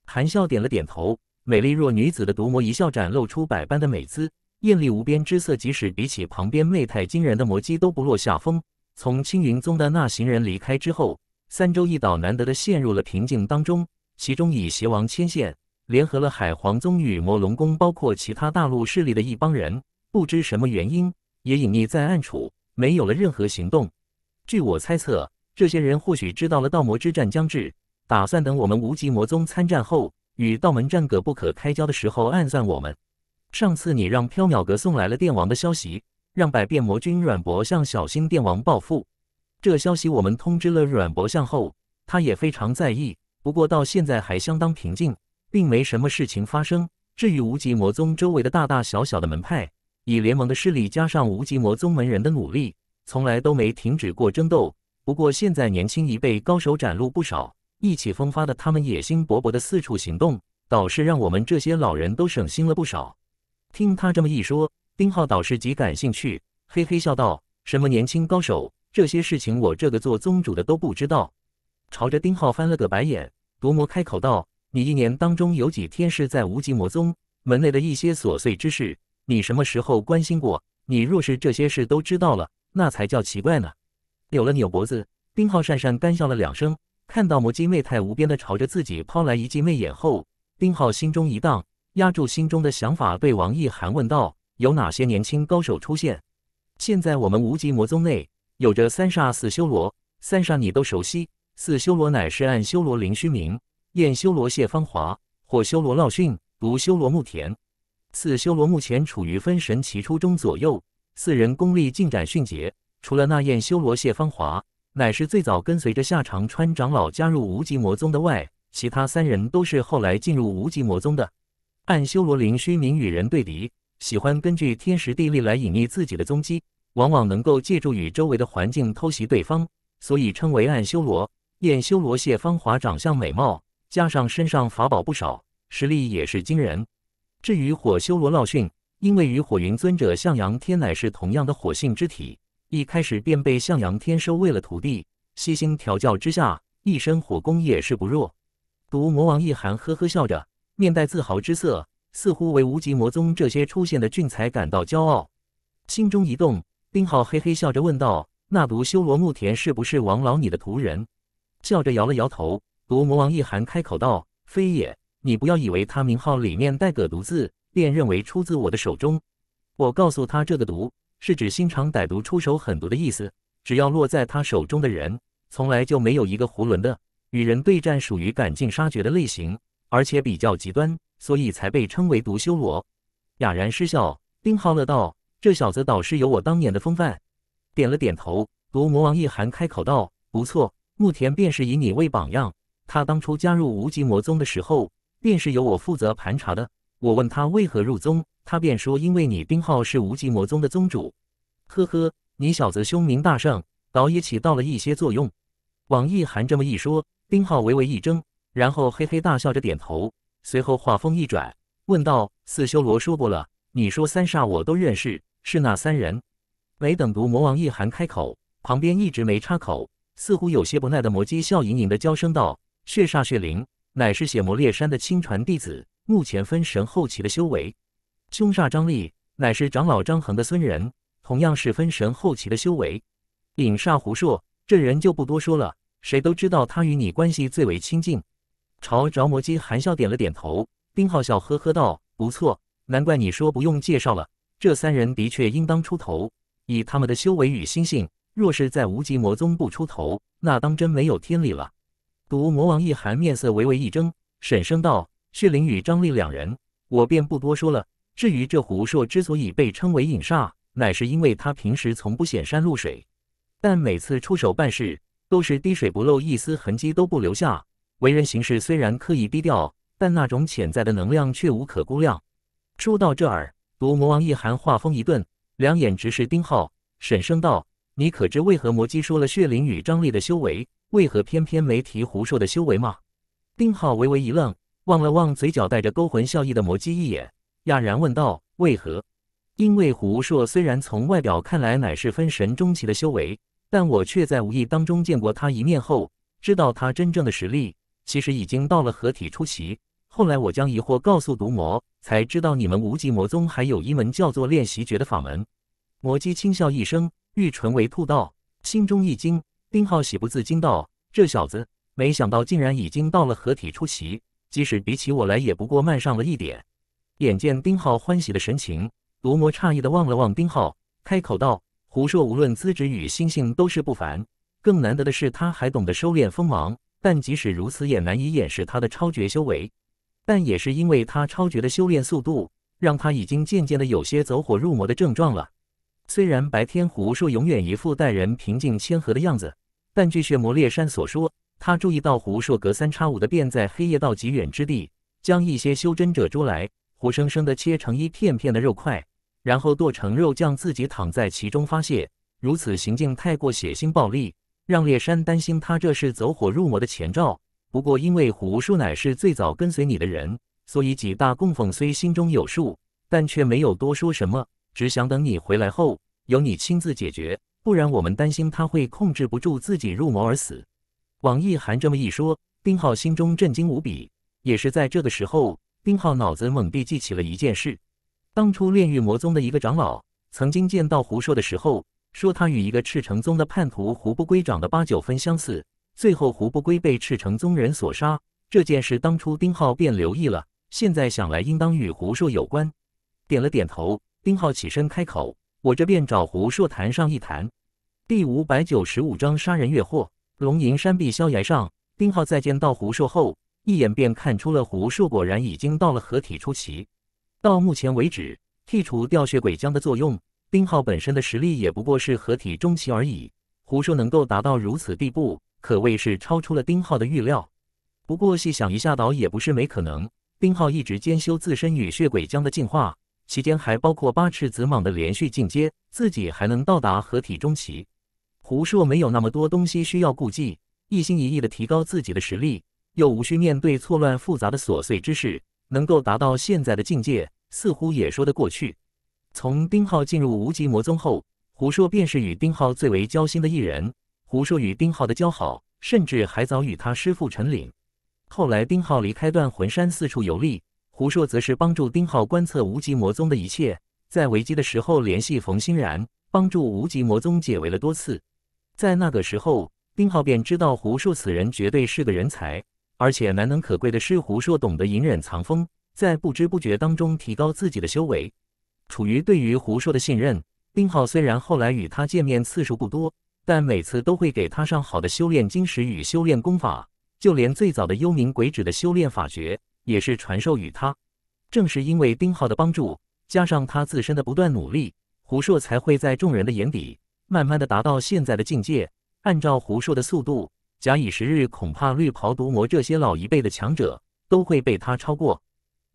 含笑点了点头。美丽若女子的毒魔一笑，展露出百般的美姿，艳丽无边之色，即使比起旁边媚态惊人的魔姬都不落下风。从青云宗的那行人离开之后，三州一岛难得的陷入了平静当中。其中以邪王牵线，联合了海皇宗与魔龙宫，包括其他大陆势力的一帮人，不知什么原因也隐匿在暗处，没有了任何行动。据我猜测，这些人或许知道了道魔之战将至，打算等我们无极魔宗参战后。与道门战葛不可开交的时候，暗算我们。上次你让缥缈阁送来了电王的消息，让百变魔君阮博向小心电王报复。这消息我们通知了阮博向后，他也非常在意。不过到现在还相当平静，并没什么事情发生。至于无极魔宗周围的大大小小的门派，以联盟的势力加上无极魔宗门人的努力，从来都没停止过争斗。不过现在年轻一辈高手展露不少。意气风发的他们，野心勃勃的四处行动，倒是让我们这些老人都省心了不少。听他这么一说，丁浩倒是极感兴趣，嘿嘿笑道：“什么年轻高手，这些事情我这个做宗主的都不知道。”朝着丁浩翻了个白眼，夺魔开口道：“你一年当中有几天是在无极魔宗门内的一些琐碎之事，你什么时候关心过？你若是这些事都知道了，那才叫奇怪呢。”扭了扭脖子，丁浩讪讪干笑了两声。看到魔姬媚态无边的朝着自己抛来一记媚眼后，丁浩心中一荡，压住心中的想法，对王一涵问道：“有哪些年轻高手出现？现在我们无极魔宗内有着三煞四修罗。三煞你都熟悉，四修罗乃是暗修罗林虚明、焰修罗谢芳华、火修罗烙逊、毒修罗木田。四修罗目前处于分神期初中左右，四人功力进展迅捷。除了那焰修罗谢芳华。”乃是最早跟随着夏长川长老加入无极魔宗的外，其他三人都是后来进入无极魔宗的。暗修罗林虚名与人对敌，喜欢根据天时地利来隐匿自己的踪迹，往往能够借助与周围的环境偷袭对方，所以称为暗修罗。焰修罗谢芳华长相美貌，加上身上法宝不少，实力也是惊人。至于火修罗烙训，因为与火云尊者向阳天乃是同样的火性之体。一开始便被向阳天收为了徒弟，悉心调教之下，一身火功也是不弱。毒魔王一寒呵呵笑着，面带自豪之色，似乎为无极魔宗这些出现的俊才感到骄傲。心中一动，丁浩嘿嘿笑着问道：“那毒修罗木田是不是王老你的徒人？”笑着摇了摇头，毒魔王一寒开口道：“非也，你不要以为他名号里面带个毒字，便认为出自我的手中。我告诉他这个毒。”是指心肠歹毒、出手狠毒的意思。只要落在他手中的人，从来就没有一个囫囵的。与人对战属于赶尽杀绝的类型，而且比较极端，所以才被称为毒修罗。哑然失笑，丁浩乐道：“这小子倒是有我当年的风范。”点了点头，毒魔王一寒开口道：“不错，木田便是以你为榜样。他当初加入无极魔宗的时候，便是由我负责盘查的。我问他为何入宗。”他便说：“因为你丁浩是无极魔宗的宗主，呵呵，你小子凶名大盛，倒也起到了一些作用。”网易涵这么一说，丁浩微微一怔，然后嘿嘿大笑着点头，随后话锋一转，问道：“四修罗说过了，你说三煞我都认识，是哪三人？”没等毒魔王意寒开口，旁边一直没插口，似乎有些不耐的魔姬笑盈盈的娇声道：“血煞血灵乃是血魔烈山的亲传弟子，目前分神后期的修为。”凶煞张力乃是长老张衡的孙人，同样是分神后期的修为。隐煞胡硕这人就不多说了，谁都知道他与你关系最为亲近。朝着魔姬含笑点了点头，丁浩笑呵呵道：“不错，难怪你说不用介绍了，这三人的确应当出头。以他们的修为与心性，若是在无极魔宗不出头，那当真没有天理了。”毒魔王一寒面色微微一怔，沈声道：“血灵与张力两人，我便不多说了。”至于这狐朔之所以被称为隐煞，乃是因为他平时从不显山露水，但每次出手办事都是滴水不漏，一丝痕迹都不留下。为人行事虽然刻意低调，但那种潜在的能量却无可估量。说到这儿，毒魔王一寒话锋一顿，两眼直视丁浩，沈声道：“你可知为何魔姬说了血灵与张力的修为，为何偏偏没提胡硕的修为吗？”丁浩微微一愣，望了望嘴角带着勾魂笑意的魔姬一眼。讶然问道：“为何？”因为胡硕虽然从外表看来乃是分神中期的修为，但我却在无意当中见过他一面后，知道他真正的实力其实已经到了合体初期。后来我将疑惑告诉毒魔，才知道你们无极魔宗还有一门叫做练习诀的法门。魔姬轻笑一声，欲唇微吐道：“心中一惊。”丁浩喜不自禁道：“这小子，没想到竟然已经到了合体初期，即使比起我来，也不过慢上了一点。”眼见丁浩欢喜的神情，罗摩诧异的望了望丁浩，开口道：“胡硕无论资质与心性都是不凡，更难得的是他还懂得收敛锋芒，但即使如此，也难以掩饰他的超绝修为。但也是因为他超绝的修炼速度，让他已经渐渐的有些走火入魔的症状了。虽然白天胡硕永远一副待人平静谦和的样子，但据血魔烈山所说，他注意到胡硕隔三差五的便在黑夜到极远之地，将一些修真者捉来。”活生生的切成一片片的肉块，然后剁成肉酱，自己躺在其中发泄。如此行径太过血腥暴力，让烈山担心他这是走火入魔的前兆。不过，因为胡叔乃是最早跟随你的人，所以几大供奉虽心中有数，但却没有多说什么，只想等你回来后由你亲自解决。不然，我们担心他会控制不住自己入魔而死。网易寒这么一说，丁浩心中震惊无比。也是在这个时候。丁浩脑子猛地记起了一件事：当初炼狱魔宗的一个长老曾经见到胡硕的时候，说他与一个赤城宗的叛徒胡不归长得八九分相似。最后胡不归被赤城宗人所杀，这件事当初丁浩便留意了。现在想来，应当与胡硕有关。点了点头，丁浩起身开口：“我这便找胡硕谈上一谈。”第五百九十五章杀人越货。龙吟山壁萧崖上，丁浩在见到胡硕后。一眼便看出了胡硕果然已经到了合体初期。到目前为止，剔除掉血鬼浆的作用，丁浩本身的实力也不过是合体中期而已。胡硕能够达到如此地步，可谓是超出了丁浩的预料。不过细想一下，倒也不是没可能。丁浩一直兼修自身与血鬼浆的进化，期间还包括八尺子蟒的连续进阶，自己还能到达合体中期。胡硕没有那么多东西需要顾忌，一心一意的提高自己的实力。又无需面对错乱复杂的琐碎之事，能够达到现在的境界，似乎也说得过去。从丁浩进入无极魔宗后，胡硕便是与丁浩最为交心的一人。胡硕与丁浩的交好，甚至还早与他师父陈岭。后来丁浩离开断魂山四处游历，胡硕则是帮助丁浩观测无极魔宗的一切，在危机的时候联系冯欣然，帮助无极魔宗解围了多次。在那个时候，丁浩便知道胡硕此人绝对是个人才。而且难能可贵的是，胡硕懂得隐忍藏锋，在不知不觉当中提高自己的修为。处于对于胡硕的信任，丁浩虽然后来与他见面次数不多，但每次都会给他上好的修炼金石与修炼功法，就连最早的幽冥鬼指的修炼法诀也是传授于他。正是因为丁浩的帮助，加上他自身的不断努力，胡硕才会在众人的眼底，慢慢的达到现在的境界。按照胡硕的速度。假以时日，恐怕绿袍毒魔这些老一辈的强者都会被他超过。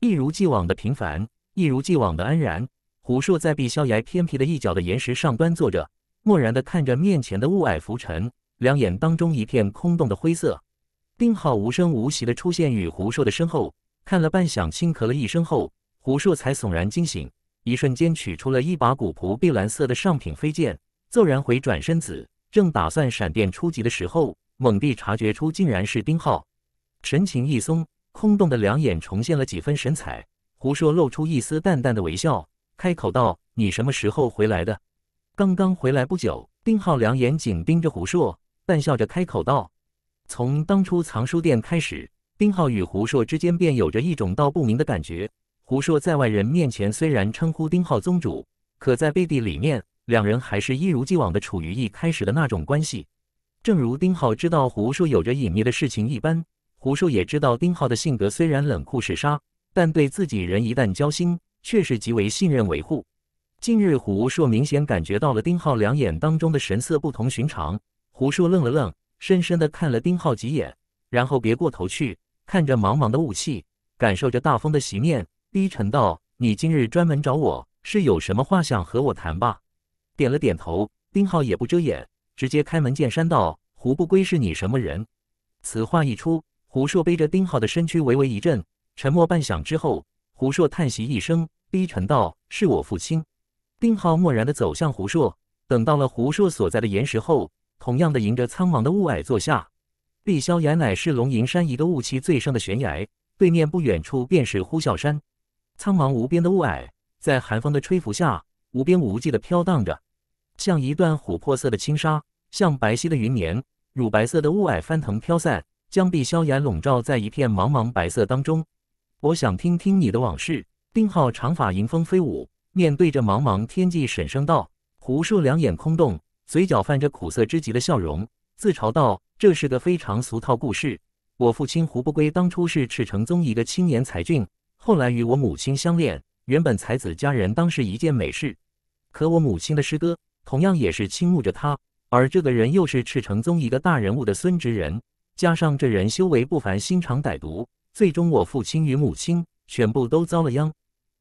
一如既往的平凡，一如既往的安然。胡硕在碧霄崖偏僻的一角的岩石上端坐着，漠然的看着面前的雾霭浮尘，两眼当中一片空洞的灰色。丁浩无声无息的出现于胡硕的身后，看了半晌，轻咳了一声后，胡硕才悚然惊醒，一瞬间取出了一把古朴碧蓝色的上品飞剑，骤然回转身子，正打算闪电出击的时候。猛地察觉出竟然是丁浩，神情一松，空洞的两眼重现了几分神采。胡硕露出一丝淡淡的微笑，开口道：“你什么时候回来的？”“刚刚回来不久。”丁浩两眼紧盯着胡硕，淡笑着开口道：“从当初藏书店开始，丁浩与胡硕之间便有着一种道不明的感觉。胡硕在外人面前虽然称呼丁浩宗主，可在背地里面，两人还是一如既往的处于一开始的那种关系。”正如丁浩知道胡硕有着隐秘的事情一般，胡硕也知道丁浩的性格虽然冷酷嗜杀，但对自己人一旦交心，却是极为信任维护。近日胡硕明显感觉到了丁浩两眼当中的神色不同寻常，胡硕愣了愣，深深的看了丁浩几眼，然后别过头去，看着茫茫的雾气，感受着大风的席面，低沉道：“你今日专门找我，是有什么话想和我谈吧？”点了点头，丁浩也不遮掩。直接开门见山道：“胡不归是你什么人？”此话一出，胡硕背着丁浩的身躯微微一震，沉默半响之后，胡硕叹息一声，低沉道：“是我父亲。”丁浩漠然的走向胡硕，等到了胡硕所在的岩石后，同样的迎着苍茫的雾霭坐下。碧霄岩乃是龙吟山一个雾气最盛的悬崖，对面不远处便是呼啸山。苍茫无边的雾霭在寒风的吹拂下，无边无际的飘荡着。像一段琥珀色的轻纱，像白皙的云棉，乳白色的雾霭翻腾飘散，将碧霄岩笼罩在一片茫茫白色当中。我想听听你的往事。丁浩长发迎风飞舞，面对着茫茫天际，沈声道：“胡树两眼空洞，嘴角泛着苦涩之极的笑容，自嘲道：这是个非常俗套故事。我父亲胡不归当初是赤城宗一个青年才俊，后来与我母亲相恋，原本才子佳人当是一件美事，可我母亲的诗歌。”同样也是倾慕着他，而这个人又是赤城宗一个大人物的孙直人，加上这人修为不凡，心肠歹毒，最终我父亲与母亲全部都遭了殃。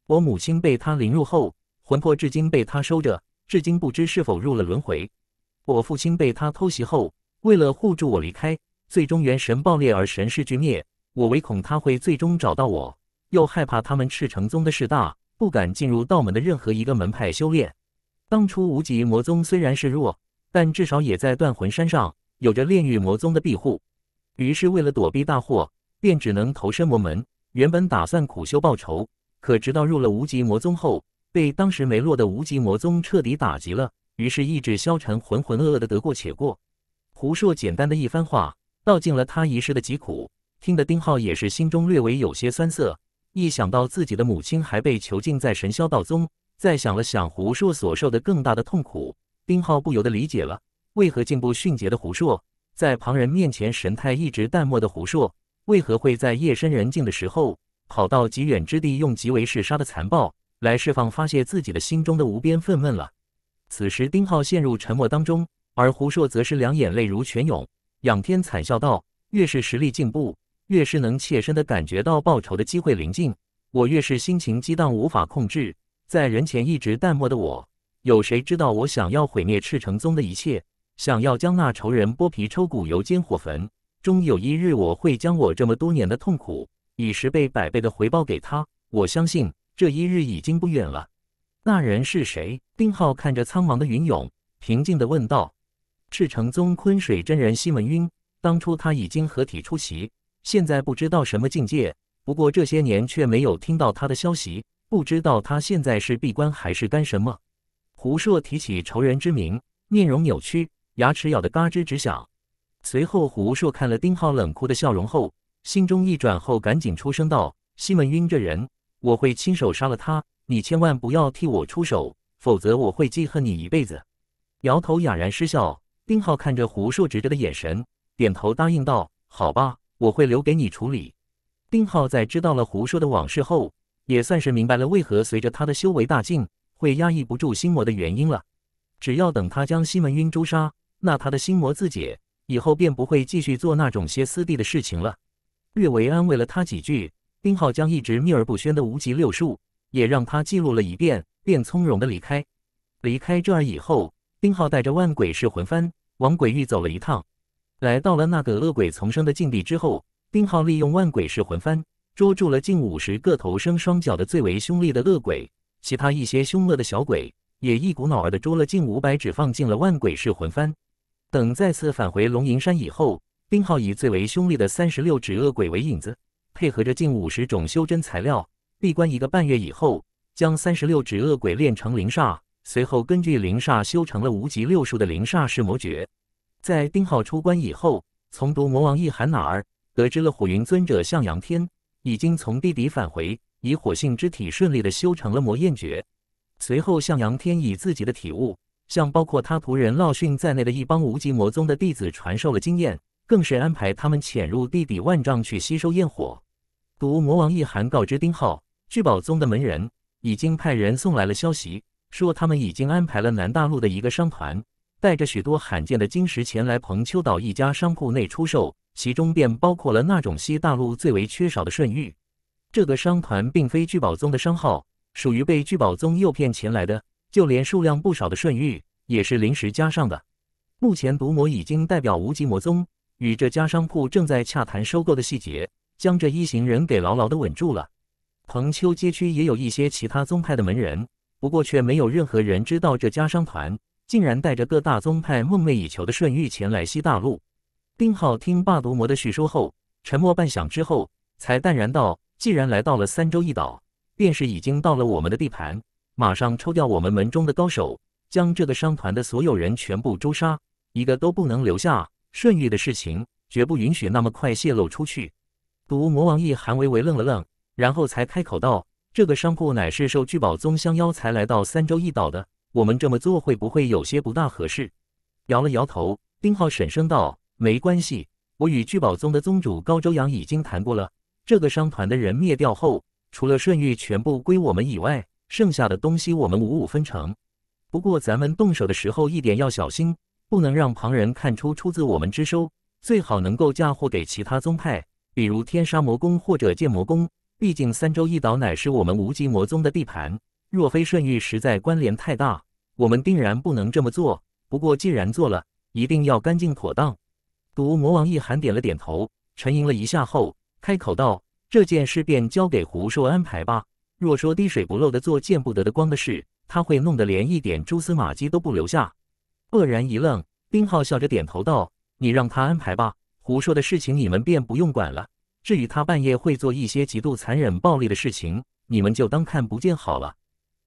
我母亲被他凌辱后，魂魄至今被他收着，至今不知是否入了轮回。我父亲被他偷袭后，为了护住我离开，最终元神爆裂而神识俱灭。我唯恐他会最终找到我，又害怕他们赤城宗的势大，不敢进入道门的任何一个门派修炼。当初无极魔宗虽然是弱，但至少也在断魂山上有着炼狱魔宗的庇护。于是为了躲避大祸，便只能投身魔门。原本打算苦修报仇，可直到入了无极魔宗后，被当时没落的无极魔宗彻底打击了。于是意志消沉，浑浑噩噩的得过且过。胡硕简单的一番话，道尽了他一世的疾苦。听得丁浩也是心中略微有些酸涩。一想到自己的母亲还被囚禁在神霄道宗。再想了想胡硕所受的更大的痛苦，丁浩不由得理解了为何进步迅捷的胡硕，在旁人面前神态一直淡漠的胡硕，为何会在夜深人静的时候跑到极远之地，用极为嗜杀的残暴来释放发泄自己的心中的无边愤懑了。此时丁浩陷入沉默当中，而胡硕则是两眼泪如泉涌，仰天惨笑道：“越是实力进步，越是能切身的感觉到报仇的机会临近，我越是心情激荡，无法控制。”在人前一直淡漠的我，有谁知道我想要毁灭赤城宗的一切，想要将那仇人剥皮抽骨、油煎火焚。终有一日，我会将我这么多年的痛苦以十倍、百倍的回报给他。我相信这一日已经不远了。那人是谁？丁浩看着苍茫的云涌，平静地问道：“赤城宗坤水真人西门晕，当初他已经合体出席，现在不知道什么境界。不过这些年却没有听到他的消息。”不知道他现在是闭关还是干什么。胡硕提起仇人之名，面容扭曲，牙齿咬得嘎吱直响。随后，胡硕看了丁浩冷酷的笑容后，心中一转后，赶紧出声道：“西门晕这人，我会亲手杀了他，你千万不要替我出手，否则我会记恨你一辈子。”摇头哑然失笑。丁浩看着胡硕直直的眼神，点头答应道：“好吧，我会留给你处理。”丁浩在知道了胡硕的往事后。也算是明白了为何随着他的修为大进，会压抑不住心魔的原因了。只要等他将西门晕诛杀，那他的心魔自解，以后便不会继续做那种歇斯底的事情了。略微安慰了他几句，丁浩将一直秘而不宣的无极六术也让他记录了一遍，便从容的离开。离开这儿以后，丁浩带着万鬼噬魂幡往鬼域走了一趟。来到了那个恶鬼丛生的境地之后，丁浩利用万鬼噬魂幡。捉住了近五十个头生双脚的最为凶厉的恶鬼，其他一些凶恶的小鬼也一股脑儿的捉了近五百只，放进了万鬼噬魂幡。等再次返回龙吟山以后，丁浩以最为凶厉的三十六只恶鬼为引子，配合着近五十种修真材料，闭关一个半月以后，将三十六只恶鬼炼成灵煞，随后根据灵煞修成了无极六术的灵煞噬魔诀。在丁浩出关以后，从毒魔王一寒那儿得知了火云尊者向阳天。已经从地底返回，以火性之体顺利的修成了魔焰诀。随后，向阳天以自己的体悟，向包括他仆人烙训在内的一帮无极魔宗的弟子传授了经验，更是安排他们潜入地底万丈去吸收焰火。毒魔王一寒告知丁浩，聚宝宗的门人已经派人送来了消息，说他们已经安排了南大陆的一个商团，带着许多罕见的晶石前来蓬丘岛一家商铺内出售。其中便包括了那种西大陆最为缺少的顺玉。这个商团并非聚宝宗的商号，属于被聚宝宗诱骗前来的。就连数量不少的顺玉也是临时加上的。目前毒魔已经代表无极魔宗与这家商铺正在洽谈收购的细节，将这一行人给牢牢的稳住了。蓬丘街区也有一些其他宗派的门人，不过却没有任何人知道这家商团竟然带着各大宗派梦寐以求的顺玉前来西大陆。丁浩听霸毒魔的叙说后，沉默半响之后，才淡然道：“既然来到了三州一岛，便是已经到了我们的地盘，马上抽调我们门中的高手，将这个商团的所有人全部诛杀，一个都不能留下。顺玉的事情，绝不允许那么快泄露出去。”毒魔王一韩维维愣了愣，然后才开口道：“这个商铺乃是受聚宝宗相邀才来到三州一岛的，我们这么做会不会有些不大合适？”摇了摇头，丁浩沈声道。没关系，我与聚宝宗的宗主高周阳已经谈过了。这个商团的人灭掉后，除了顺玉全部归我们以外，剩下的东西我们五五分成。不过咱们动手的时候一点要小心，不能让旁人看出出自我们之手，最好能够嫁祸给其他宗派，比如天杀魔宫或者剑魔宫。毕竟三州一岛乃是我们无极魔宗的地盘，若非顺玉实在关联太大，我们定然不能这么做。不过既然做了，一定要干净妥当。毒魔王一寒点了点头，沉吟了一下后，开口道：“这件事便交给胡硕安排吧。若说滴水不漏的做见不得的光的事，他会弄得连一点蛛丝马迹都不留下。”愕然一愣，丁浩笑着点头道：“你让他安排吧。胡硕的事情你们便不用管了。至于他半夜会做一些极度残忍、暴力的事情，你们就当看不见好了。”“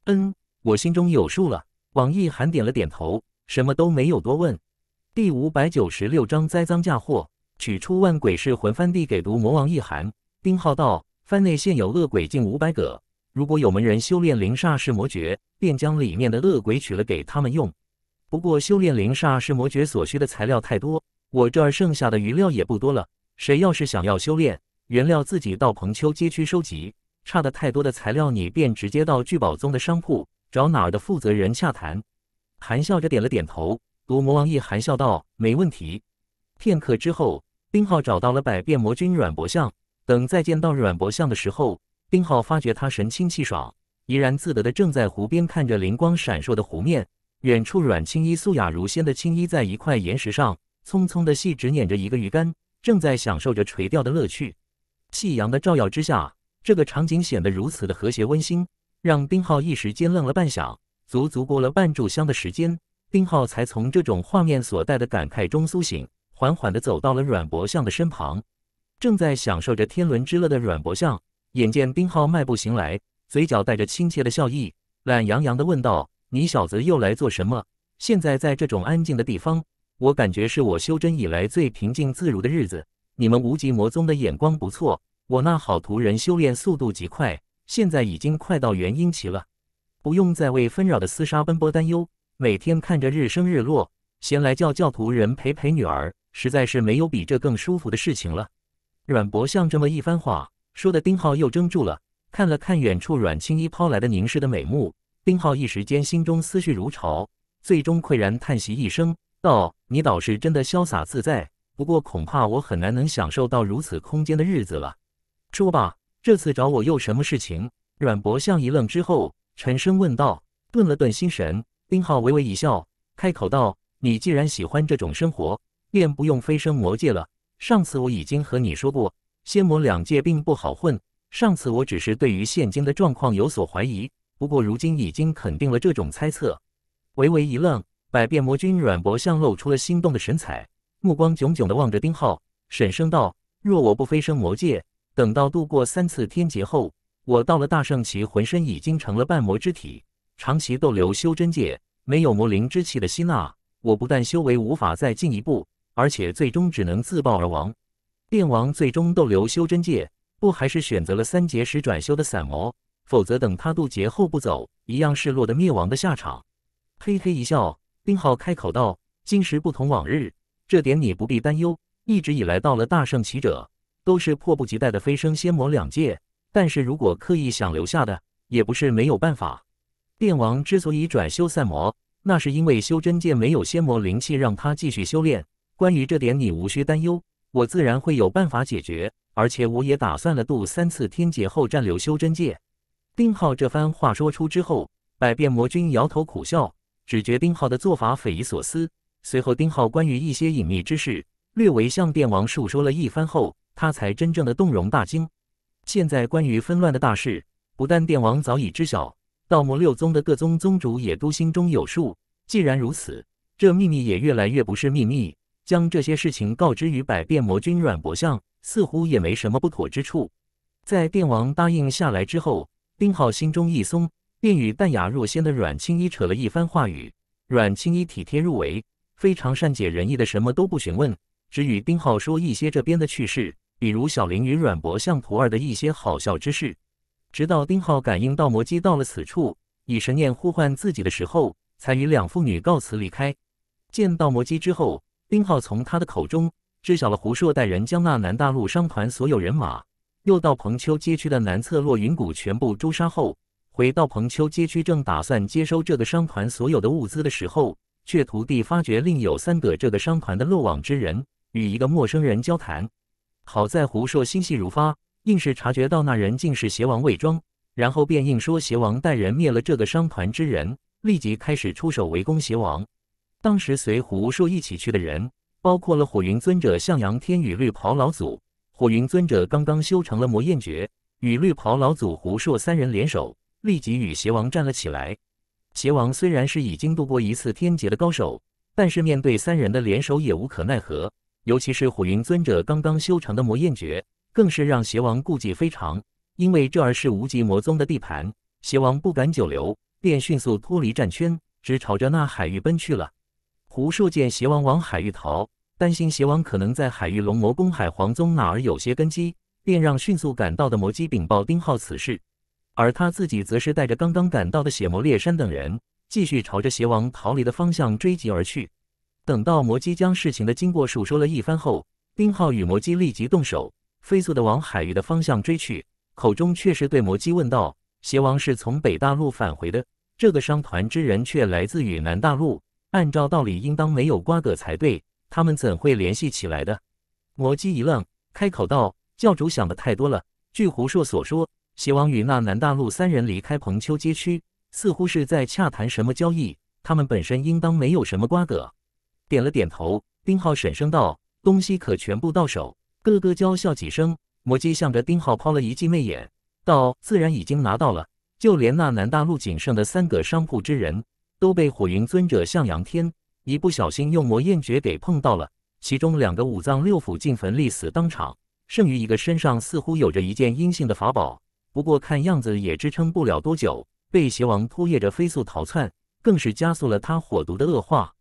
嗯，我心中有数了。”王一寒点了点头，什么都没有多问。第五百九十六章栽赃嫁祸。取出万鬼噬魂幡，递给毒魔王一函。丁浩道：幡内现有恶鬼近五百个，如果有门人修炼灵煞噬魔诀，便将里面的恶鬼取了给他们用。不过修炼灵煞噬魔诀所需的材料太多，我这儿剩下的余料也不多了。谁要是想要修炼，原料自己到彭丘街区收集。差的太多的材料，你便直接到聚宝宗的商铺找哪儿的负责人洽谈。含笑着点了点头。毒魔王一含笑道：“没问题。”片刻之后，丁浩找到了百变魔君阮博相。等再见到阮博相的时候，丁浩发觉他神清气爽，怡然自得的正在湖边看着灵光闪烁的湖面。远处，阮青衣素雅如仙的青衣在一块岩石上，匆匆的细指捻着一个鱼竿，正在享受着垂钓的乐趣。夕阳的照耀之下，这个场景显得如此的和谐温馨，让丁浩一时间愣了半晌。足足过了半炷香的时间。丁浩才从这种画面所带的感慨中苏醒，缓缓地走到了阮伯相的身旁。正在享受着天伦之乐的阮伯相，眼见丁浩迈步行来，嘴角带着亲切的笑意，懒洋洋地问道：“你小子又来做什么？现在在这种安静的地方，我感觉是我修真以来最平静自如的日子。你们无极魔宗的眼光不错，我那好徒人修炼速度极快，现在已经快到元婴期了，不用再为纷扰的厮杀奔波担忧。”每天看着日升日落，闲来叫教徒人陪陪女儿，实在是没有比这更舒服的事情了。阮伯相这么一番话说的，丁浩又怔住了，看了看远处阮青衣抛来的凝视的美目，丁浩一时间心中思绪如潮，最终喟然叹息一声道：“你倒是真的潇洒自在，不过恐怕我很难能享受到如此空间的日子了。”说罢，这次找我又什么事情？阮伯相一愣之后，沉声问道，顿了顿心神。丁浩微微一笑，开口道：“你既然喜欢这种生活，便不用飞升魔界了。上次我已经和你说过，仙魔两界并不好混。上次我只是对于现今的状况有所怀疑，不过如今已经肯定了这种猜测。”微微一愣，百变魔君阮博相露出了心动的神采，目光炯炯地望着丁浩，沈声道：“若我不飞升魔界，等到度过三次天劫后，我到了大圣期，浑身已经成了半魔之体。”长期逗留修真界，没有魔灵之气的吸纳，我不但修为无法再进一步，而且最终只能自爆而亡。电王最终逗留修真界，不还是选择了三劫时转修的散魔？否则等他渡劫后不走，一样是落得灭亡的下场。嘿嘿一笑，丁浩开口道：“今时不同往日，这点你不必担忧。一直以来，到了大圣级者，都是迫不及待的飞升仙魔两界。但是如果刻意想留下的，也不是没有办法。”电王之所以转修散魔，那是因为修真界没有仙魔灵气让他继续修炼。关于这点，你无需担忧，我自然会有办法解决。而且我也打算了渡三次天劫后暂留修真界。丁浩这番话说出之后，百变魔君摇头苦笑，只觉丁浩的做法匪夷所思。随后，丁浩关于一些隐秘之事略为向电王述说了一番后，他才真正的动容大惊。现在关于纷乱的大事，不但电王早已知晓。盗墓六宗的各宗宗主也都心中有数。既然如此，这秘密也越来越不是秘密。将这些事情告知于百变魔君阮博相，似乎也没什么不妥之处。在电王答应下来之后，丁浩心中一松，便与淡雅若仙的阮青衣扯了一番话语。阮青衣体贴入微，非常善解人意的，什么都不询问，只与丁浩说一些这边的趣事，比如小玲与阮博相徒儿的一些好笑之事。直到丁浩感应到魔姬到了此处，以神念呼唤自己的时候，才与两妇女告辞离开。见到魔姬之后，丁浩从他的口中知晓了胡硕带人将那南大陆商团所有人马，又到彭丘街区的南侧落云谷全部诛杀后，回到彭丘街区正打算接收这个商团所有的物资的时候，却徒弟发觉另有三个这个商团的落网之人与一个陌生人交谈。好在胡硕心细如发。硬是察觉到那人竟是邪王卫庄，然后便硬说邪王带人灭了这个商团之人，立即开始出手围攻邪王。当时随胡硕一起去的人，包括了火云尊者、向阳天与绿袍老祖。火云尊者刚刚修成了魔焰诀，与绿袍老祖胡硕三人联手，立即与邪王站了起来。邪王虽然是已经度过一次天劫的高手，但是面对三人的联手也无可奈何，尤其是火云尊者刚刚修成的魔焰诀。更是让邪王顾忌非常，因为这儿是无极魔宗的地盘，邪王不敢久留，便迅速脱离战圈，直朝着那海域奔去了。胡硕见邪王往海域逃，担心邪王可能在海域龙魔公海皇宗那儿有些根基，便让迅速赶到的魔姬禀报丁浩此事，而他自己则是带着刚刚赶到的血魔烈山等人，继续朝着邪王逃离的方向追击而去。等到魔姬将事情的经过述说了一番后，丁浩与魔姬立即动手。飞速地往海域的方向追去，口中却是对摩基问道：“邪王是从北大陆返回的，这个商团之人却来自于南大陆，按照道理应当没有瓜葛才对，他们怎会联系起来的？”摩基一愣，开口道：“教主想的太多了。据胡硕所说，邪王与那南大陆三人离开彭丘街区，似乎是在洽谈什么交易，他们本身应当没有什么瓜葛。”点了点头，丁浩沈声道：“东西可全部到手。”咯咯娇笑几声，魔姬向着丁浩抛了一记媚眼，道：“自然已经拿到了。就连那南大陆仅剩的三个商铺之人，都被火云尊者向阳天一不小心用魔焰诀给碰到了，其中两个五脏六腑进坟，立死当场，剩余一个身上似乎有着一件阴性的法宝，不过看样子也支撑不了多久，被邪王扑曳着飞速逃窜，更是加速了他火毒的恶化。”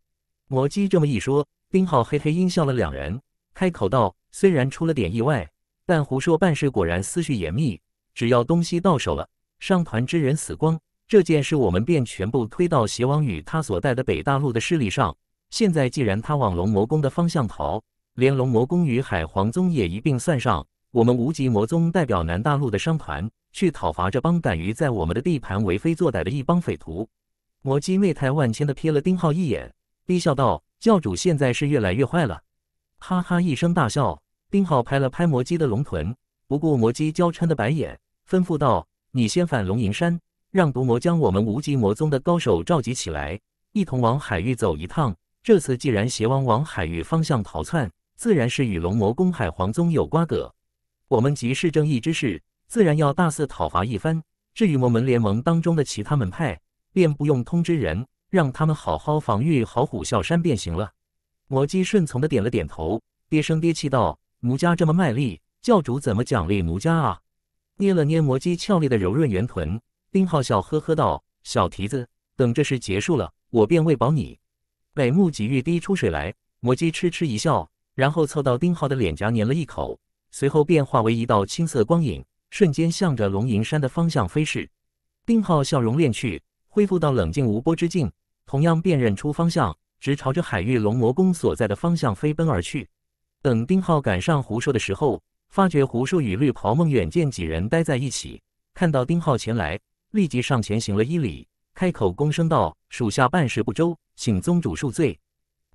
魔姬这么一说，丁浩嘿嘿阴笑了，两人开口道。虽然出了点意外，但胡说办事果然思绪严密。只要东西到手了，商团之人死光，这件事我们便全部推到邪王与他所带的北大陆的势力上。现在既然他往龙魔宫的方向逃，连龙魔宫与海皇宗也一并算上。我们无极魔宗代表南大陆的商团去讨伐这帮敢于在我们的地盘为非作歹的一帮匪徒。魔姬媚态万千地瞥了丁浩一眼，低笑道：“教主现在是越来越坏了。”哈哈一声大笑。丁浩拍了拍魔姬的龙臀，不顾魔姬娇嗔的白眼，吩咐道：“你先返龙吟山，让毒魔将我们无极魔宗的高手召集起来，一同往海域走一趟。这次既然邪王往海域方向逃窜，自然是与龙魔公海皇宗有瓜葛。我们即是正义之士，自然要大肆讨伐一番。至于魔门联盟当中的其他门派，便不用通知人，让他们好好防御好虎啸山便行了。”魔姬顺从的点了点头，憋声憋气道。奴家这么卖力，教主怎么奖励奴家啊？捏了捏魔姬俏丽的柔润圆臀，丁浩笑呵呵道：“小蹄子，等这事结束了，我便喂饱你。”美目几欲滴出水来，魔姬痴痴一笑，然后凑到丁浩的脸颊，粘了一口，随后便化为一道青色光影，瞬间向着龙吟山的方向飞逝。丁浩笑容敛去，恢复到冷静无波之境，同样辨认出方向，直朝着海域龙魔宫所在的方向飞奔而去。等丁浩赶上胡硕的时候，发觉胡硕与绿袍梦远见几人待在一起，看到丁浩前来，立即上前行了一礼，开口恭声道：“属下办事不周，请宗主恕罪。”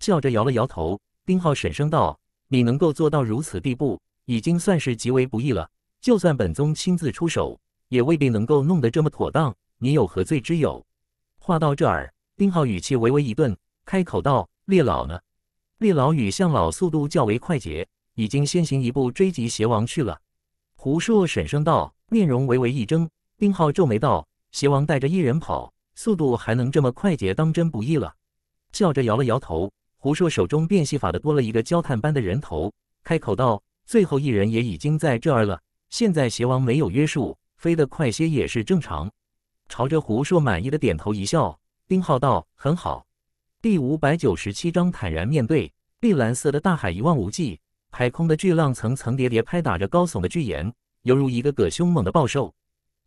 笑着摇了摇头。丁浩沈声道：“你能够做到如此地步，已经算是极为不易了。就算本宗亲自出手，也未必能够弄得这么妥当。你有何罪之有？”话到这儿，丁浩语气微微一顿，开口道：“列老呢？”厉老与向老速度较为快捷，已经先行一步追击邪王去了。胡硕沈声道，面容微微一怔。丁浩皱眉道：“邪王带着一人跑，速度还能这么快捷，当真不易了。”笑着摇了摇头。胡硕手中变戏法的多了一个焦炭般的人头，开口道：“最后一人也已经在这儿了。现在邪王没有约束，飞得快些也是正常。”朝着胡硕满意的点头一笑。丁浩道：“很好。”第五百九十七章坦然面对。碧蓝色的大海一望无际，海空的巨浪层层叠叠拍打着高耸的巨岩，犹如一个个凶猛的暴兽。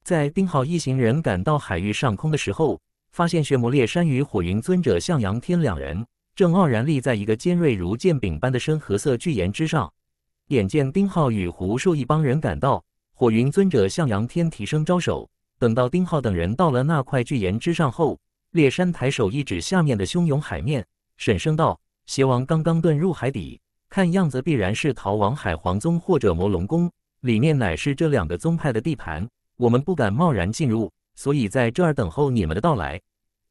在丁浩一行人赶到海域上空的时候，发现血魔烈山与火云尊者向阳天两人正傲然立在一个尖锐如剑柄般的深褐色巨岩之上。眼见丁浩与胡硕一帮人赶到，火云尊者向阳天提升招手。等到丁浩等人到了那块巨岩之上后。烈山抬手一指下面的汹涌海面，沈声道：“邪王刚刚遁入海底，看样子必然是逃往海皇宗或者魔龙宫。里面乃是这两个宗派的地盘，我们不敢贸然进入，所以在这儿等候你们的到来。”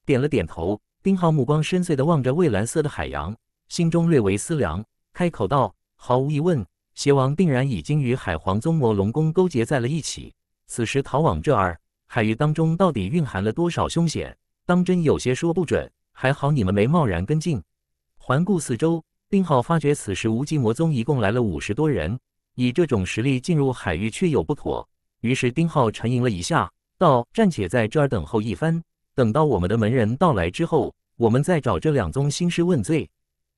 点了点头，丁浩目光深邃的望着蔚蓝色的海洋，心中略为思量，开口道：“毫无疑问，邪王定然已经与海皇宗、魔龙宫勾结在了一起。此时逃往这儿海域当中，到底蕴含了多少凶险？”当真有些说不准，还好你们没贸然跟进。环顾四周，丁浩发觉此时无极魔宗一共来了五十多人，以这种实力进入海域确有不妥。于是丁浩沉吟了一下，道：“暂且在这儿等候一番，等到我们的门人到来之后，我们再找这两宗兴师问罪。”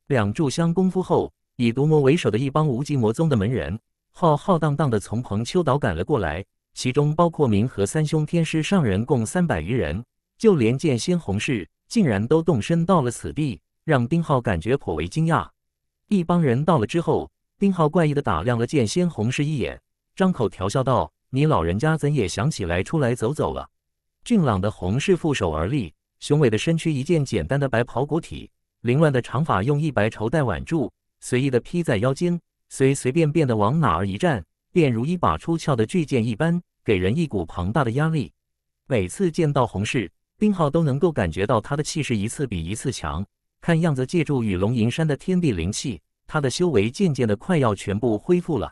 两炷香功夫后，以毒魔为首的一帮无极魔宗的门人，浩浩荡荡的从蓬丘岛赶了过来，其中包括明和三兄天师上人，共三百余人。就连剑仙洪氏竟然都动身到了此地，让丁浩感觉颇为惊讶。一帮人到了之后，丁浩怪异的打量了剑仙洪氏一眼，张口调笑道：“你老人家怎也想起来出来走走了？”俊朗的洪氏负手而立，雄伟的身躯一件简单的白袍裹体，凌乱的长发用一白绸带挽住，随意的披在腰间，随随便便的往哪儿一站，便如一把出鞘的巨剑一般，给人一股庞大的压力。每次见到洪氏，丁浩都能够感觉到他的气势一次比一次强，看样子借助与龙吟山的天地灵气，他的修为渐渐的快要全部恢复了。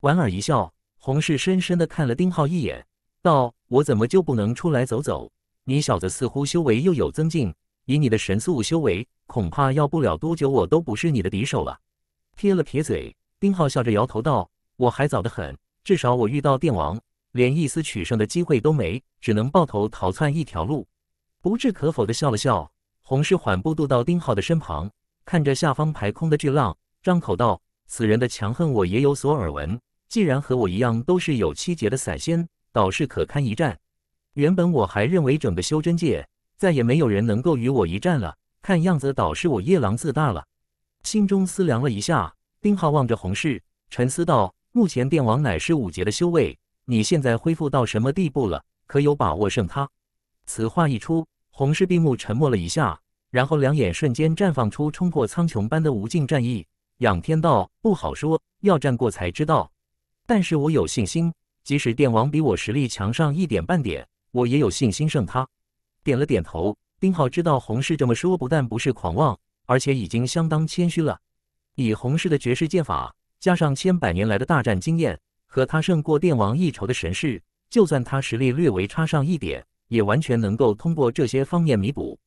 莞尔一笑，洪氏深深的看了丁浩一眼，道：“我怎么就不能出来走走？你小子似乎修为又有增进，以你的神速修为，恐怕要不了多久我都不是你的敌手了。”撇了撇嘴，丁浩笑着摇头道：“我还早得很，至少我遇到电王，连一丝取胜的机会都没，只能抱头逃窜一条路。”不置可否的笑了笑，洪氏缓步踱到丁浩的身旁，看着下方排空的巨浪，张口道：“此人的强横我也有所耳闻，既然和我一样都是有七劫的散仙，倒是可堪一战。原本我还认为整个修真界再也没有人能够与我一战了，看样子倒是我夜郎自大了。”心中思量了一下，丁浩望着洪氏，沉思道：“目前电王乃是五劫的修为，你现在恢复到什么地步了？可有把握胜他？”此话一出。洪氏闭目沉默了一下，然后两眼瞬间绽放出冲破苍穹般的无尽战意，仰天道：“不好说，要战过才知道。但是我有信心，即使电王比我实力强上一点半点，我也有信心胜他。”点了点头，丁浩知道洪氏这么说，不但不是狂妄，而且已经相当谦虚了。以洪氏的绝世剑法，加上千百年来的大战经验，和他胜过电王一筹的神势，就算他实力略微差上一点。也完全能够通过这些方面弥补，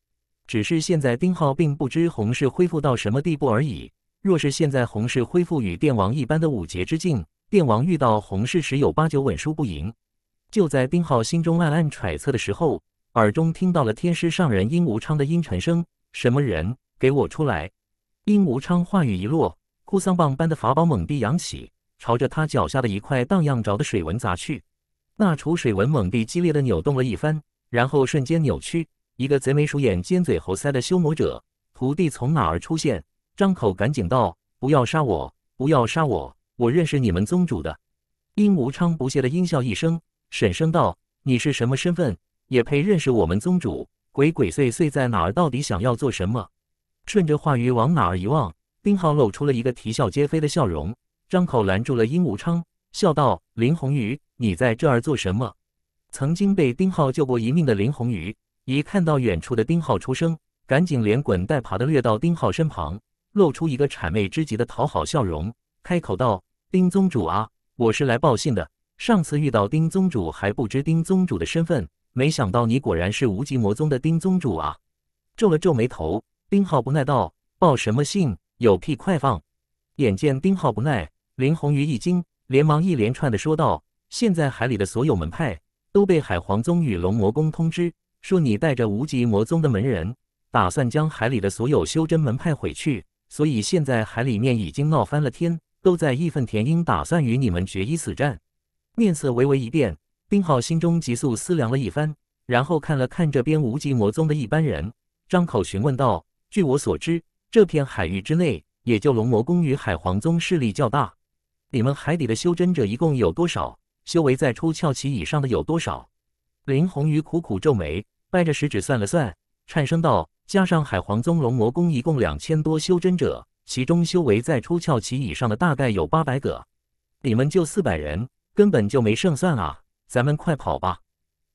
只是现在丁浩并不知洪氏恢复到什么地步而已。若是现在洪氏恢复与电王一般的五劫之境，电王遇到洪氏十有八九稳输不赢。就在丁浩心中暗暗揣测的时候，耳中听到了天师上人殷无昌的阴沉声：“什么人？给我出来！”殷无昌话语一落，哭丧棒般的法宝猛地扬起，朝着他脚下的一块荡漾着的水纹砸去。那处水纹猛地激烈的扭动了一番。然后瞬间扭曲，一个贼眉鼠眼、尖嘴猴腮的修魔者徒弟从哪儿出现？张口赶紧道：“不要杀我，不要杀我，我认识你们宗主的。”殷无昌不屑的阴笑一声，沈声道：“你是什么身份，也配认识我们宗主？鬼鬼祟祟在哪儿？到底想要做什么？”顺着话语往哪儿一望，丁浩露出了一个啼笑皆非的笑容，张口拦住了殷无昌，笑道：“林红鱼，你在这儿做什么？”曾经被丁浩救过一命的林红鱼，一看到远处的丁浩出声，赶紧连滚带爬的掠到丁浩身旁，露出一个谄媚之极的讨好笑容，开口道：“丁宗主啊，我是来报信的。上次遇到丁宗主还不知丁宗主的身份，没想到你果然是无极魔宗的丁宗主啊！”皱了皱眉头，丁浩不耐道：“报什么信？有屁快放！”眼见丁浩不耐，林红鱼一惊，连忙一连串的说道：“现在海里的所有门派……”都被海皇宗与龙魔宫通知，说你带着无极魔宗的门人，打算将海里的所有修真门派毁去，所以现在海里面已经闹翻了天，都在义愤填膺，打算与你们决一死战。面色微微一变，丁浩心中急速思量了一番，然后看了看这边无极魔宗的一般人，张口询问道：“据我所知，这片海域之内，也就龙魔宫与海皇宗势力较大，你们海底的修真者一共有多少？”修为在出窍期以上的有多少？林红宇苦苦皱眉，掰着食指算了算，颤声道：“加上海皇宗龙魔宫，一共两千多修真者，其中修为在出窍期以上的大概有八百个。你们就四百人，根本就没胜算啊！咱们快跑吧！”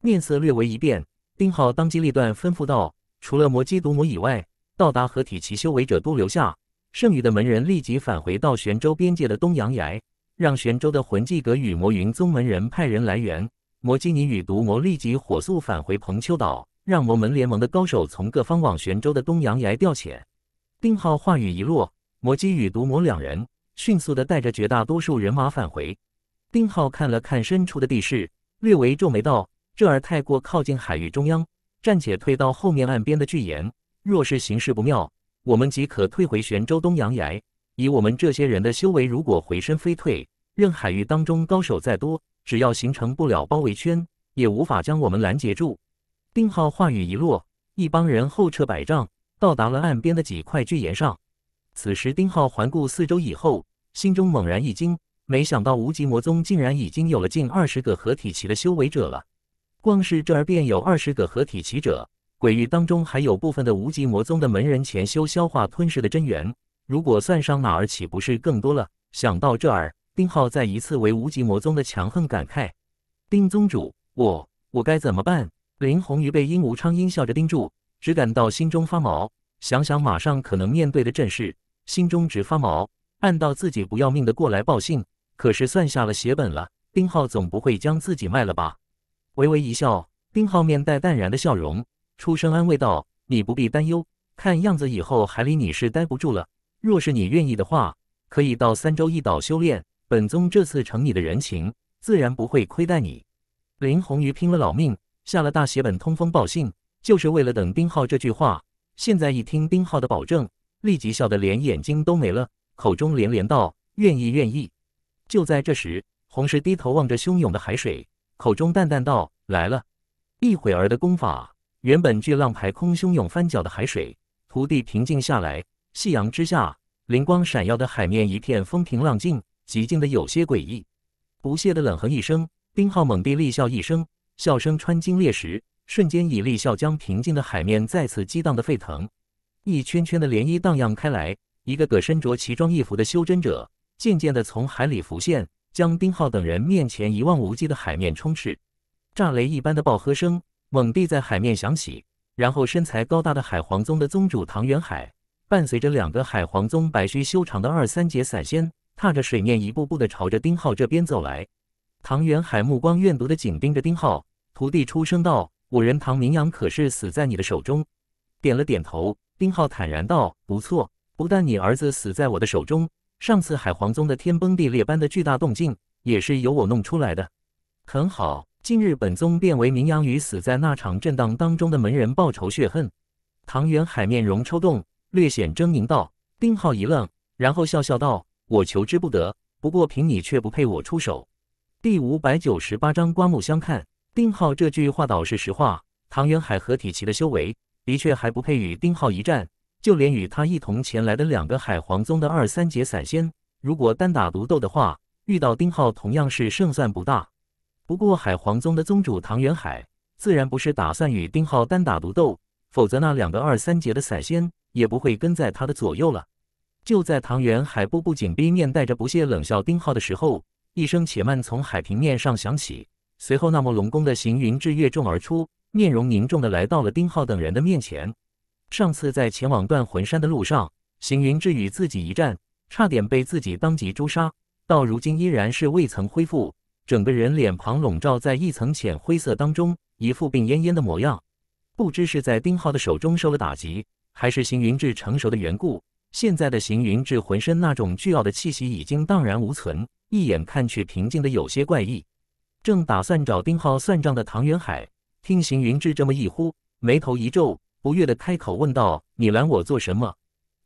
面色略微一变，丁浩当机立断吩咐道：“除了魔姬、毒魔以外，到达合体期修为者都留下，剩余的门人立即返回到玄州边界的东阳崖。”让玄州的魂技阁与魔云宗门人派人来援。魔基尼与毒魔立即火速返回蓬丘岛，让魔门联盟的高手从各方往玄州的东阳崖调遣。丁浩话语一落，魔基与毒魔两人迅速的带着绝大多数人马返回。丁浩看了看深处的地势，略为皱眉道：“这儿太过靠近海域中央，暂且退到后面岸边的巨岩。若是形势不妙，我们即可退回玄州东阳崖。”以我们这些人的修为，如果回身飞退，任海域当中高手再多，只要形成不了包围圈，也无法将我们拦截住。丁浩话语一落，一帮人后撤百丈，到达了岸边的几块巨岩上。此时，丁浩环顾四周以后，心中猛然一惊，没想到无极魔宗竟然已经有了近二十个合体期的修为者了。光是这儿便有二十个合体期者，鬼域当中还有部分的无极魔宗的门人前修消化吞噬的真元。如果算上哪儿，岂不是更多了？想到这儿，丁浩再一次为无极魔宗的强横感慨。丁宗主，我我该怎么办？林红玉被殷无昌阴笑着盯住，只感到心中发毛。想想马上可能面对的阵势，心中直发毛，暗道自己不要命的过来报信，可是算下了血本了。丁浩总不会将自己卖了吧？微微一笑，丁浩面带淡然的笑容，出声安慰道：“你不必担忧，看样子以后海里你是待不住了。”若是你愿意的话，可以到三州一岛修炼。本宗这次承你的人情，自然不会亏待你。林红鱼拼了老命，下了大血本通风报信，就是为了等丁浩这句话。现在一听丁浩的保证，立即笑得连眼睛都没了，口中连连道：“愿意，愿意。”就在这时，红石低头望着汹涌的海水，口中淡淡道：“来了一会儿的功法，原本巨浪排空、汹涌翻搅的海水，徒弟平静下来。”夕阳之下，灵光闪耀的海面一片风平浪静，寂静的有些诡异。不屑的冷哼一声，丁浩猛地厉笑一声，笑声穿金裂石，瞬间以厉笑将平静的海面再次激荡的沸腾，一圈圈的涟漪荡漾开来。一个身着奇装异服的修真者渐渐地从海里浮现，将丁浩等人面前一望无际的海面充斥。炸雷一般的爆喝声猛地在海面响起，然后身材高大的海皇宗的宗主唐元海。伴随着两个海皇宗白须修长的二三节散仙，踏着水面一步步的朝着丁浩这边走来。唐元海目光怨毒的紧盯着丁浩徒弟，出声道：“我人唐明阳可是死在你的手中？”点了点头，丁浩坦然道：“不错，不但你儿子死在我的手中，上次海皇宗的天崩地裂般的巨大动静，也是由我弄出来的。很好，今日本宗便为明阳与死在那场震荡当中的门人报仇雪恨。”唐元海面容抽动。略显狰狞道：“丁浩一愣，然后笑笑道：‘我求之不得，不过凭你却不配我出手。’第五百九十八章刮目相看。丁浩这句话倒是实话。唐元海合体期的修为，的确还不配与丁浩一战。就连与他一同前来的两个海皇宗的二三节散仙，如果单打独斗的话，遇到丁浩同样是胜算不大。不过海皇宗的宗主唐元海自然不是打算与丁浩单打独斗，否则那两个二三节的散仙。”也不会跟在他的左右了。就在唐元海步步紧逼，面带着不屑冷笑丁浩的时候，一声“且慢”从海平面上响起。随后，那么龙宫的行云志跃中而出，面容凝重的来到了丁浩等人的面前。上次在前往断魂山的路上，行云志与自己一战，差点被自己当即诛杀，到如今依然是未曾恢复，整个人脸庞笼罩在一层浅灰色当中，一副病恹恹的模样，不知是在丁浩的手中受了打击。还是行云志成熟的缘故，现在的行云志浑身那种倨傲的气息已经荡然无存，一眼看去平静的有些怪异。正打算找丁浩算账的唐元海，听行云志这么一呼，眉头一皱，不悦的开口问道：“你拦我做什么？”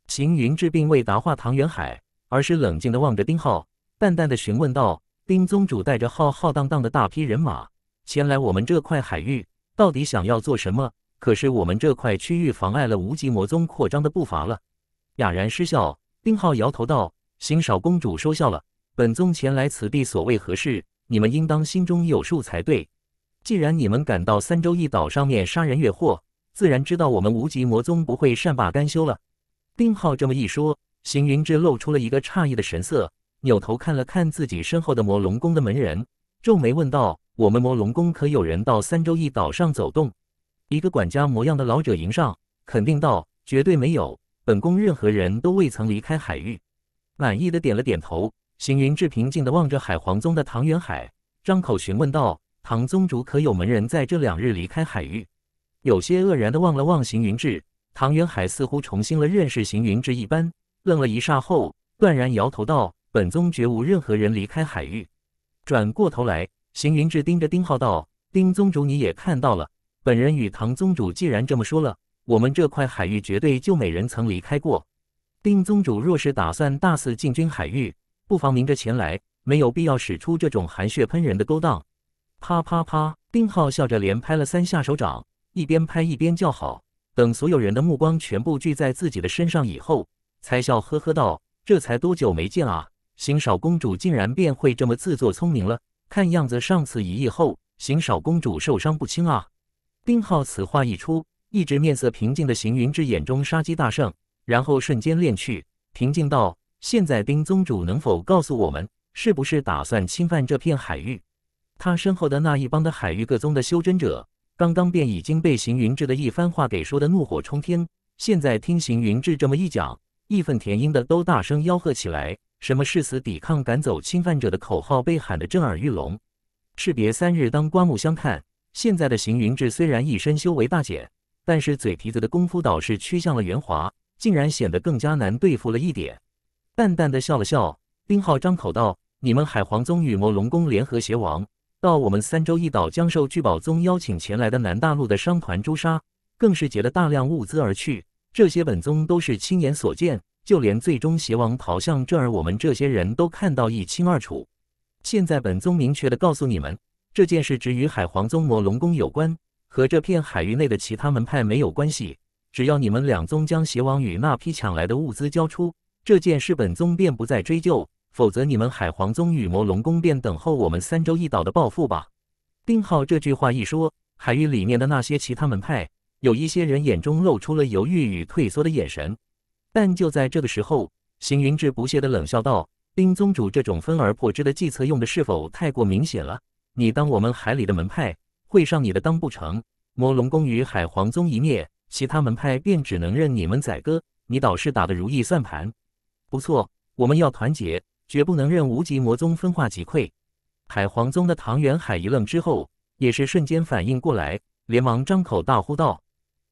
行云志并未答话，唐元海，而是冷静的望着丁浩，淡淡的询问道：“丁宗主带着浩浩荡荡的大批人马前来我们这块海域，到底想要做什么？”可是我们这块区域妨碍了无极魔宗扩张的步伐了。哑然失笑，丁浩摇头道：“星少公主，说笑了。本宗前来此地所谓何事，你们应当心中有数才对。既然你们敢到三州一岛上面杀人越货，自然知道我们无极魔宗不会善罢甘休了。”丁浩这么一说，邢云芝露出了一个诧异的神色，扭头看了看自己身后的魔龙宫的门人，皱眉问道：“我们魔龙宫可有人到三州一岛上走动？”一个管家模样的老者迎上，肯定道：“绝对没有，本宫任何人都未曾离开海域。”满意的点了点头，行云志平静的望着海皇宗的唐元海，张口询问道：“唐宗主可有门人在这两日离开海域？”有些愕然的望了望行云志，唐元海似乎重新了认识行云志一般，愣了一霎后，断然摇头道：“本宗绝无任何人离开海域。”转过头来，行云志盯着丁浩道：“丁宗主，你也看到了。”本人与唐宗主既然这么说了，我们这块海域绝对就没人曾离开过。丁宗主若是打算大肆进军海域，不妨明着前来，没有必要使出这种含血喷人的勾当。啪啪啪！丁浩笑着连拍了三下手掌，一边拍一边叫好。等所有人的目光全部聚在自己的身上以后，才笑呵呵道：“这才多久没见啊？邢少公主竟然便会这么自作聪明了。看样子上次一役后，邢少公主受伤不轻啊。”丁浩此话一出，一直面色平静的行云志眼中杀机大盛，然后瞬间敛去，平静道：“现在丁宗主能否告诉我们，是不是打算侵犯这片海域？”他身后的那一帮的海域各宗的修真者，刚刚便已经被行云志的一番话给说的怒火冲天，现在听行云志这么一讲，义愤填膺的都大声吆喝起来，什么誓死抵抗、赶走侵犯者的口号被喊得震耳欲聋。“士别三日，当刮目相看。”现在的行云志虽然一身修为大减，但是嘴皮子的功夫倒是趋向了圆滑，竟然显得更加难对付了一点。淡淡的笑了笑，丁浩张口道：“你们海皇宗与魔龙宫联合邪王，到我们三州一岛将受聚宝宗邀请前来的南大陆的商团诛杀，更是劫了大量物资而去。这些本宗都是亲眼所见，就连最终邪王逃向这儿，我们这些人都看到一清二楚。现在本宗明确的告诉你们。”这件事只与海皇宗魔龙宫有关，和这片海域内的其他门派没有关系。只要你们两宗将邪王与那批抢来的物资交出，这件事本宗便不再追究。否则，你们海皇宗与魔龙宫便等候我们三州一岛的报复吧。丁浩这句话一说，海域里面的那些其他门派有一些人眼中露出了犹豫与退缩的眼神。但就在这个时候，邢云志不屑的冷笑道：“丁宗主这种分而破之的计策用的是否太过明显了？”你当我们海里的门派会上你的当不成？魔龙宫与海皇宗一灭，其他门派便只能任你们宰割。你倒是打的如意算盘。不错，我们要团结，绝不能任无极魔宗分化击溃。海皇宗的唐元海一愣之后，也是瞬间反应过来，连忙张口大呼道：“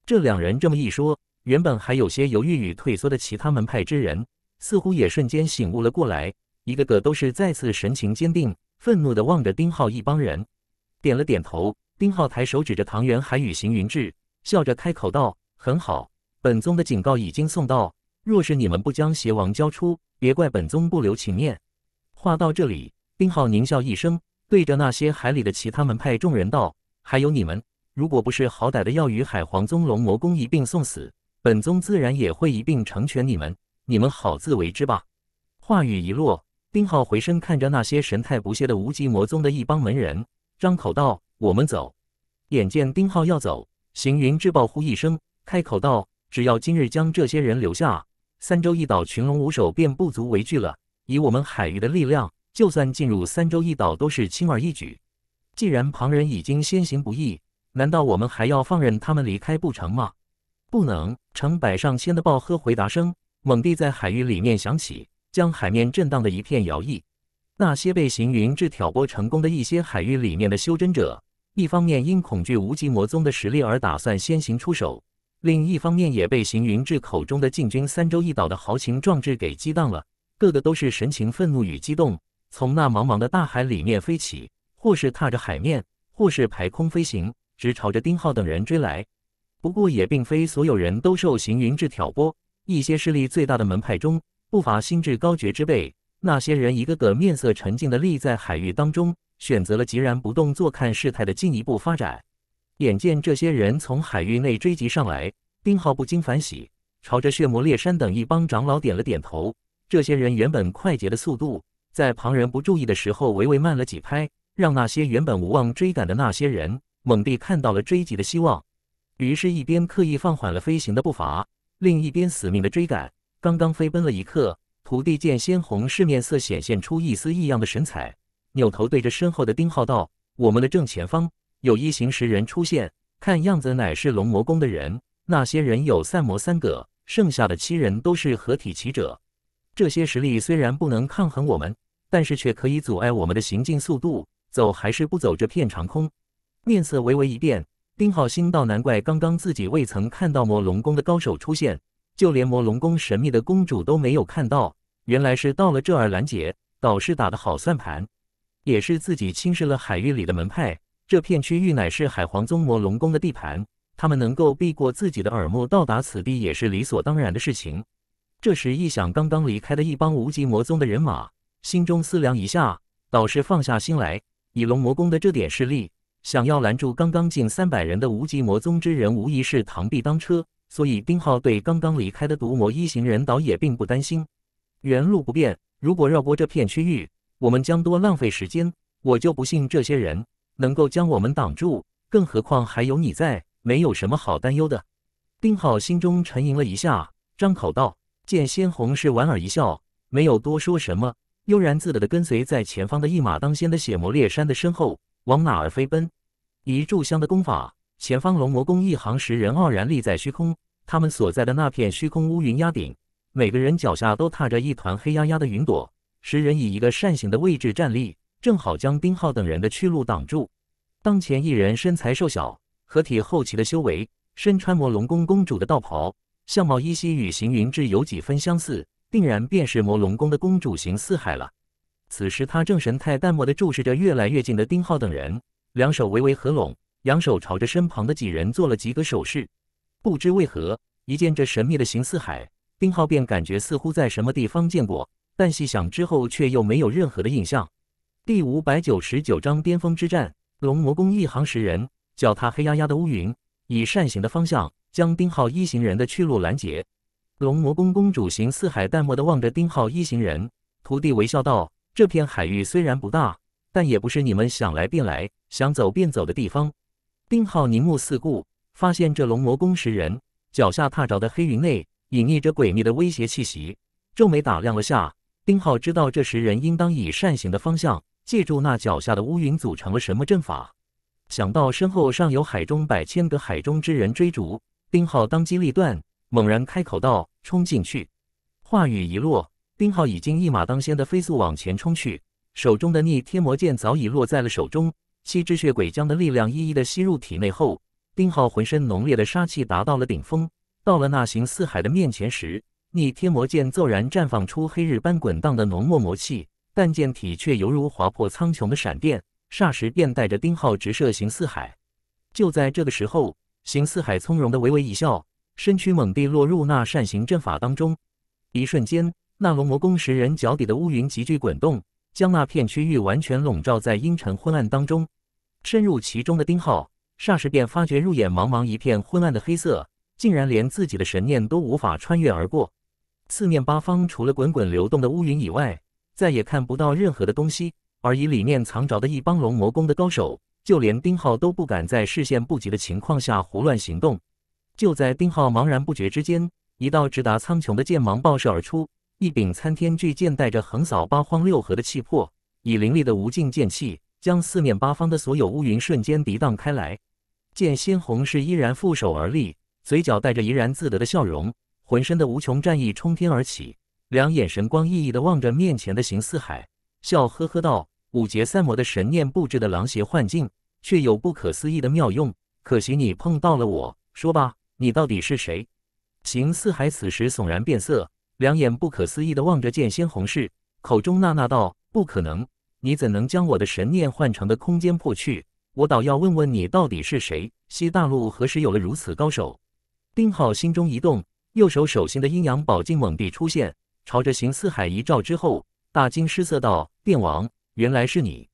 这两人这么一说，原本还有些犹豫与退缩的其他门派之人，似乎也瞬间醒悟了过来，一个个都是再次神情坚定。”愤怒地望着丁浩一帮人，点了点头。丁浩抬手指着唐元海与行云志，笑着开口道：“很好，本宗的警告已经送到。若是你们不将邪王交出，别怪本宗不留情面。”话到这里，丁浩狞笑一声，对着那些海里的其他门派众人道：“还有你们，如果不是好歹的要与海皇宗、龙魔宫一并送死，本宗自然也会一并成全你们。你们好自为之吧。”话语一落。丁浩回身看着那些神态不屑的无极魔宗的一帮门人，张口道：“我们走。”眼见丁浩要走，行云智暴呼一声，开口道：“只要今日将这些人留下，三州一岛群龙无首，便不足为惧了。以我们海域的力量，就算进入三州一岛，都是轻而易举。既然旁人已经先行不义，难道我们还要放任他们离开不成吗？”“不能！”成百上千的暴喝回答声猛地在海域里面响起。将海面震荡的一片摇曳，那些被行云志挑拨成功的一些海域里面的修真者，一方面因恐惧无极魔宗的实力而打算先行出手，另一方面也被行云志口中的进军三洲一岛的豪情壮志给激荡了，个个都是神情愤怒与激动，从那茫茫的大海里面飞起，或是踏着海面，或是排空飞行，直朝着丁浩等人追来。不过也并非所有人都受行云志挑拨，一些势力最大的门派中。不乏心智高绝之辈，那些人一个个面色沉静的立在海域当中，选择了截然不动，坐看事态的进一步发展。眼见这些人从海域内追击上来，丁浩不禁反喜，朝着血魔烈山等一帮长老点了点头。这些人原本快捷的速度，在旁人不注意的时候，微微慢了几拍，让那些原本无望追赶的那些人，猛地看到了追击的希望。于是，一边刻意放缓了飞行的步伐，另一边死命的追赶。刚刚飞奔了一刻，徒弟见鲜红是面色显现出一丝异样的神采，扭头对着身后的丁浩道：“我们的正前方有一行十人出现，看样子乃是龙魔宫的人。那些人有三魔三个，剩下的七人都是合体骑者。这些实力虽然不能抗衡我们，但是却可以阻碍我们的行进速度。走还是不走这片长空？”面色微微一变，丁浩心道：难怪刚刚自己未曾看到魔龙宫的高手出现。就连魔龙宫神秘的公主都没有看到，原来是到了这儿拦截。导师打的好算盘，也是自己轻视了海域里的门派。这片区域乃是海皇宗魔龙宫的地盘，他们能够避过自己的耳目到达此地，也是理所当然的事情。这时一想，刚刚离开的一帮无极魔宗的人马，心中思量一下，倒是放下心来。以龙魔宫的这点势力，想要拦住刚刚近三百人的无极魔宗之人，无疑是螳臂当车。所以，丁浩对刚刚离开的毒魔一行人倒也并不担心。原路不变，如果绕过这片区域，我们将多浪费时间。我就不信这些人能够将我们挡住，更何况还有你在，没有什么好担忧的。丁浩心中沉吟了一下，张口道：“见鲜红是莞尔一笑，没有多说什么，悠然自得的跟随在前方的一马当先的血魔烈山的身后，往哪儿飞奔。一炷香的功法。”前方，龙魔宫一行十人傲然立在虚空。他们所在的那片虚空乌云压顶，每个人脚下都踏着一团黑压压的云朵。十人以一个扇形的位置站立，正好将丁浩等人的去路挡住。当前一人身材瘦小，合体后期的修为，身穿魔龙宫公主的道袍，相貌依稀与行云志有几分相似，定然便是魔龙宫的公主行四海了。此时，他正神态淡漠地注视着越来越近的丁浩等人，两手微微合拢。扬手朝着身旁的几人做了几个手势，不知为何，一见这神秘的形四海，丁浩便感觉似乎在什么地方见过，但细想之后却又没有任何的印象。第五百九十九章巅峰之战。龙魔宫一行十人，脚踏黑压压的乌云，以扇形的方向将丁浩一行人的去路拦截。龙魔宫公主行四海淡漠的望着丁浩一行人，徒弟微笑道：“这片海域虽然不大，但也不是你们想来便来、想走便走的地方。”丁浩凝目四顾，发现这龙魔宫石人脚下踏着的黑云内隐匿着诡秘的威胁气息，皱眉打量了下。丁浩知道这石人应当以扇形的方向，借助那脚下的乌云组成了什么阵法。想到身后尚有海中百千个海中之人追逐，丁浩当机立断，猛然开口道：“冲进去！”话语一落，丁浩已经一马当先的飞速往前冲去，手中的逆天魔剑早已落在了手中。七只血鬼将的力量一一的吸入体内后，丁浩浑身浓烈的杀气达到了顶峰。到了那行四海的面前时，逆天魔剑骤然绽放出黑日般滚荡的浓墨魔气，但剑体却犹如划破苍穹的闪电，霎时便带着丁浩直射行四海。就在这个时候，行四海从容的微微一笑，身躯猛地落入那扇形阵法当中。一瞬间，那龙魔宫石人脚底的乌云急剧滚动，将那片区域完全笼罩在阴沉昏暗当中。深入其中的丁浩，霎时便发觉入眼茫茫一片昏暗的黑色，竟然连自己的神念都无法穿越而过。四面八方除了滚滚流动的乌云以外，再也看不到任何的东西。而以里面藏着的一帮龙魔宫的高手，就连丁浩都不敢在视线不及的情况下胡乱行动。就在丁浩茫然不觉之间，一道直达苍穹的剑芒爆射而出，一柄参天巨剑带着横扫八荒六合的气魄，以凌厉的无尽剑气。将四面八方的所有乌云瞬间涤荡开来。见鲜红是依然负手而立，嘴角带着怡然自得的笑容，浑身的无穷战意冲天而起，两眼神光熠熠的望着面前的邢四海，笑呵呵道：“五劫三魔的神念布置的狼邪幻境，却有不可思议的妙用。可惜你碰到了我。说吧，你到底是谁？”邢四海此时悚然变色，两眼不可思议的望着剑仙红氏，口中呐呐道：“不可能。”你怎能将我的神念幻成的空间破去？我倒要问问你，到底是谁？西大陆何时有了如此高手？丁浩心中一动，右手手心的阴阳宝镜猛地出现，朝着邢四海一照之后，大惊失色道：“电王，原来是你！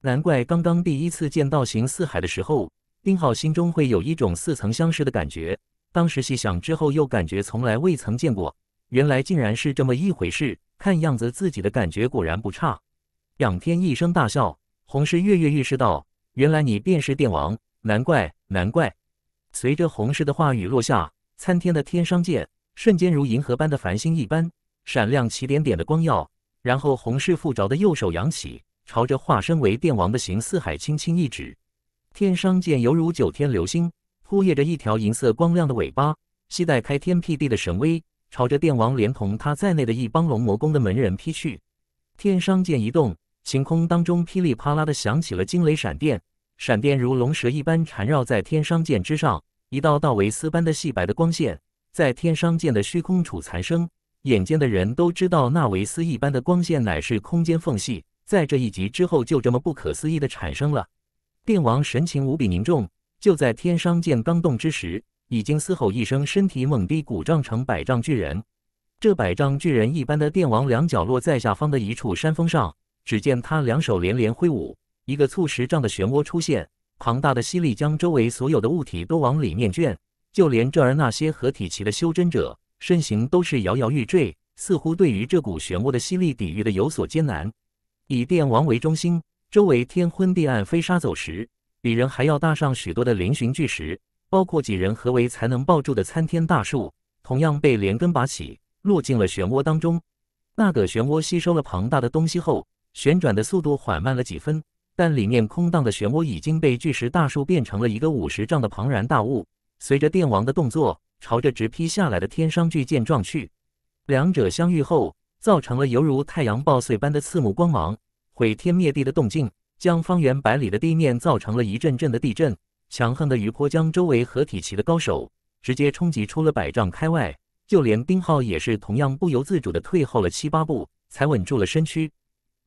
难怪刚刚第一次见到邢四海的时候，丁浩心中会有一种似曾相识的感觉。当时细想之后，又感觉从来未曾见过。原来竟然是这么一回事！看样子自己的感觉果然不差。”仰天一声大笑，洪氏跃跃欲试道：“原来你便是电王，难怪，难怪。”随着洪氏的话语落下，参天的天商剑瞬间如银河般的繁星一般闪亮，起点点的光耀。然后洪氏附着的右手扬起，朝着化身为电王的邢四海轻轻一指，天商剑犹如九天流星，扑曳着一条银色光亮的尾巴，携带开天辟地的神威，朝着电王连同他在内的一帮龙魔宫的门人劈去。天商剑一动。晴空当中，噼里啪啦的响起了惊雷、闪电，闪电如龙蛇一般缠绕在天商剑之上，一道道维丝般的细白的光线在天商剑的虚空处残生，眼尖的人都知道那维丝一般的光线乃是空间缝隙，在这一集之后就这么不可思议的产生了。电王神情无比凝重，就在天商剑刚动之时，已经嘶吼一声，身体猛地鼓胀成百丈巨人，这百丈巨人一般的电王两脚落在下方的一处山峰上。只见他两手连连挥舞，一个促十丈的漩涡出现，庞大的吸力将周围所有的物体都往里面卷，就连这儿那些合体期的修真者身形都是摇摇欲坠，似乎对于这股漩涡的吸力抵御的有所艰难。以电王为中心，周围天昏地暗，飞沙走石，比人还要大上许多的嶙峋巨石，包括几人合围才能抱住的参天大树，同样被连根拔起，落进了漩涡当中。那个漩涡吸收了庞大的东西后。旋转的速度缓慢了几分，但里面空荡的漩涡已经被巨石大树变成了一个五十丈的庞然大物，随着电王的动作朝着直劈下来的天殇巨剑撞去，两者相遇后造成了犹如太阳爆碎般的刺目光芒，毁天灭地的动静将方圆百里的地面造成了一阵阵的地震，强横的余波将周围合体期的高手直接冲击出了百丈开外，就连丁浩也是同样不由自主的退后了七八步，才稳住了身躯。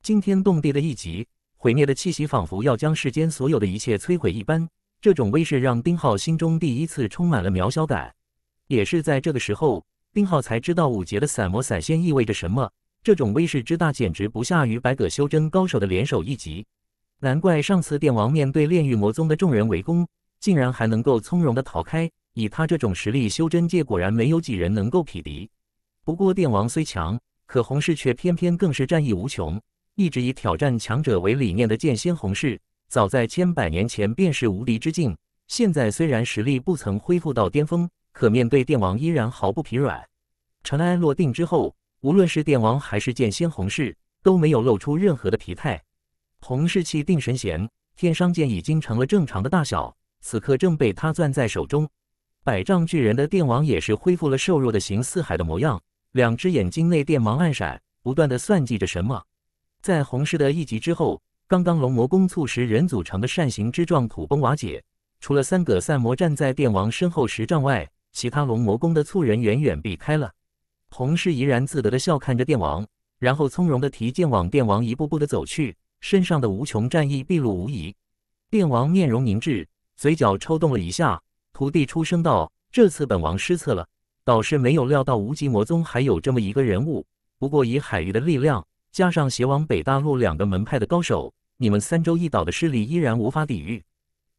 惊天动地的一击，毁灭的气息仿佛要将世间所有的一切摧毁一般。这种威势让丁浩心中第一次充满了渺小感。也是在这个时候，丁浩才知道五劫的散魔散仙意味着什么。这种威势之大，简直不下于百舸修真高手的联手一击。难怪上次电王面对炼狱魔宗的众人围攻，竟然还能够从容的逃开。以他这种实力，修真界果然没有几人能够匹敌。不过电王虽强，可洪氏却偏偏更是战意无穷。一直以挑战强者为理念的剑仙红氏，早在千百年前便是无敌之境。现在虽然实力不曾恢复到巅峰，可面对电王依然毫不疲软。尘埃落定之后，无论是电王还是剑仙红氏，都没有露出任何的疲态。洪氏气定神闲，天伤剑已经成了正常的大小，此刻正被他攥在手中。百丈巨人的电王也是恢复了瘦弱的形似海的模样，两只眼睛内电芒暗闪，不断的算计着什么。在红氏的一击之后，刚刚龙魔宫促使人组成的扇形之状土崩瓦解。除了三个散魔站在电王身后十丈外，其他龙魔宫的簇人远远避开了。红氏怡然自得的笑看着电王，然后从容的提剑往电王一步步的走去，身上的无穷战意毕露无疑。电王面容凝滞，嘴角抽动了一下，徒弟出声道：“这次本王失策了，倒是没有料到无极魔宗还有这么一个人物。不过以海鱼的力量。”加上邪王北大陆两个门派的高手，你们三州一岛的势力依然无法抵御。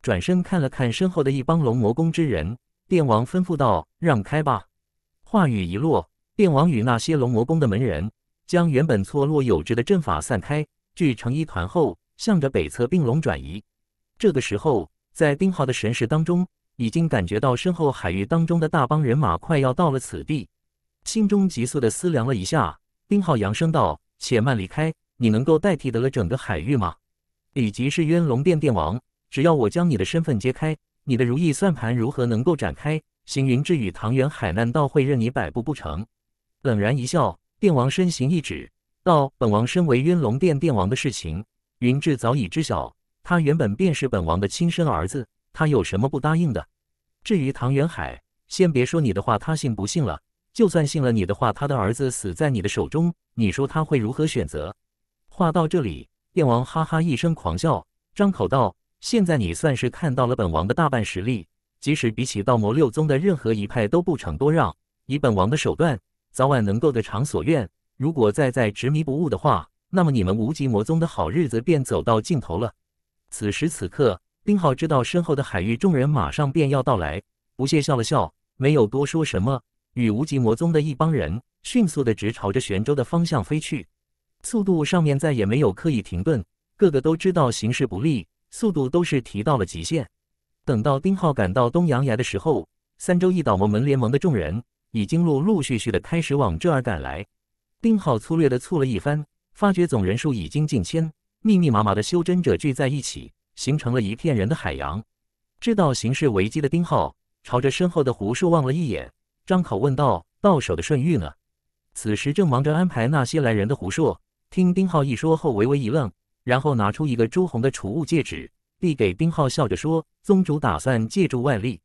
转身看了看身后的一帮龙魔宫之人，电王吩咐道：“让开吧。”话语一落，电王与那些龙魔宫的门人将原本错落有致的阵法散开，聚成一团后，向着北侧并拢转移。这个时候，在丁浩的神识当中，已经感觉到身后海域当中的大帮人马快要到了此地。心中急速的思量了一下，丁浩扬声道。且慢离开！你能够代替得了整个海域吗？李吉是渊龙殿殿王，只要我将你的身份揭开，你的如意算盘如何能够展开？行云志与唐元海难道会任你摆布不成？冷然一笑，殿王身形一指，道：“本王身为渊龙殿殿王的事情，云志早已知晓。他原本便是本王的亲生儿子，他有什么不答应的？至于唐元海，先别说你的话，他信不信了？”就算信了你的话，他的儿子死在你的手中，你说他会如何选择？话到这里，燕王哈哈一声狂笑，张口道：“现在你算是看到了本王的大半实力，即使比起道魔六宗的任何一派都不逞多让，以本王的手段，早晚能够得偿所愿。如果再再执迷不悟的话，那么你们无极魔宗的好日子便走到尽头了。”此时此刻，丁浩知道身后的海域众人马上便要到来，不屑笑了笑，没有多说什么。与无极魔宗的一帮人迅速的直朝着玄州的方向飞去，速度上面再也没有刻意停顿，个个都知道形势不利，速度都是提到了极限。等到丁浩赶到东阳崖的时候，三州一岛魔门联盟的众人已经陆陆续续的开始往这儿赶来。丁浩粗略的凑了一番，发觉总人数已经近千，密密麻麻的修真者聚在一起，形成了一片人的海洋。知道形势危机的丁浩朝着身后的胡树望了一眼。张口问道：“到手的顺玉呢？”此时正忙着安排那些来人的胡硕，听丁浩一说后，微微一愣，然后拿出一个朱红的储物戒指，递给丁浩，笑着说：“宗主打算借助外力。”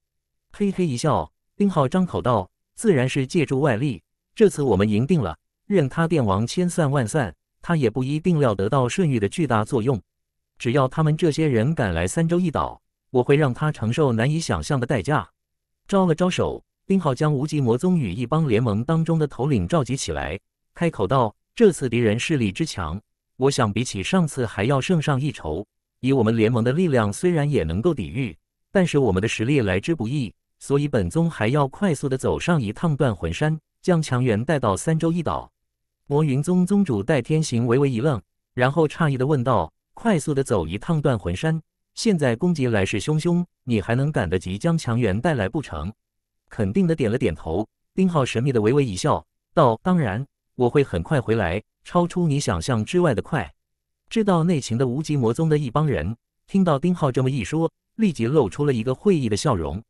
嘿嘿一笑，丁浩张口道：“自然是借助外力。这次我们赢定了，任他电王千算万算，他也不一定要得到顺玉的巨大作用。只要他们这些人敢来三州一岛，我会让他承受难以想象的代价。”招了招手。丁浩将无极魔宗与一帮联盟当中的头领召集起来，开口道：“这次敌人势力之强，我想比起上次还要胜上一筹。以我们联盟的力量，虽然也能够抵御，但是我们的实力来之不易，所以本宗还要快速的走上一趟断魂山，将强援带到三州一岛。”魔云宗宗主戴天行微微一愣，然后诧异的问道：“快速的走一趟断魂山？现在攻击来势汹汹，你还能赶得及将强援带来不成？”肯定的点了点头，丁浩神秘的微微一笑，道：“当然，我会很快回来，超出你想象之外的快。”知道内情的无极魔宗的一帮人，听到丁浩这么一说，立即露出了一个会意的笑容。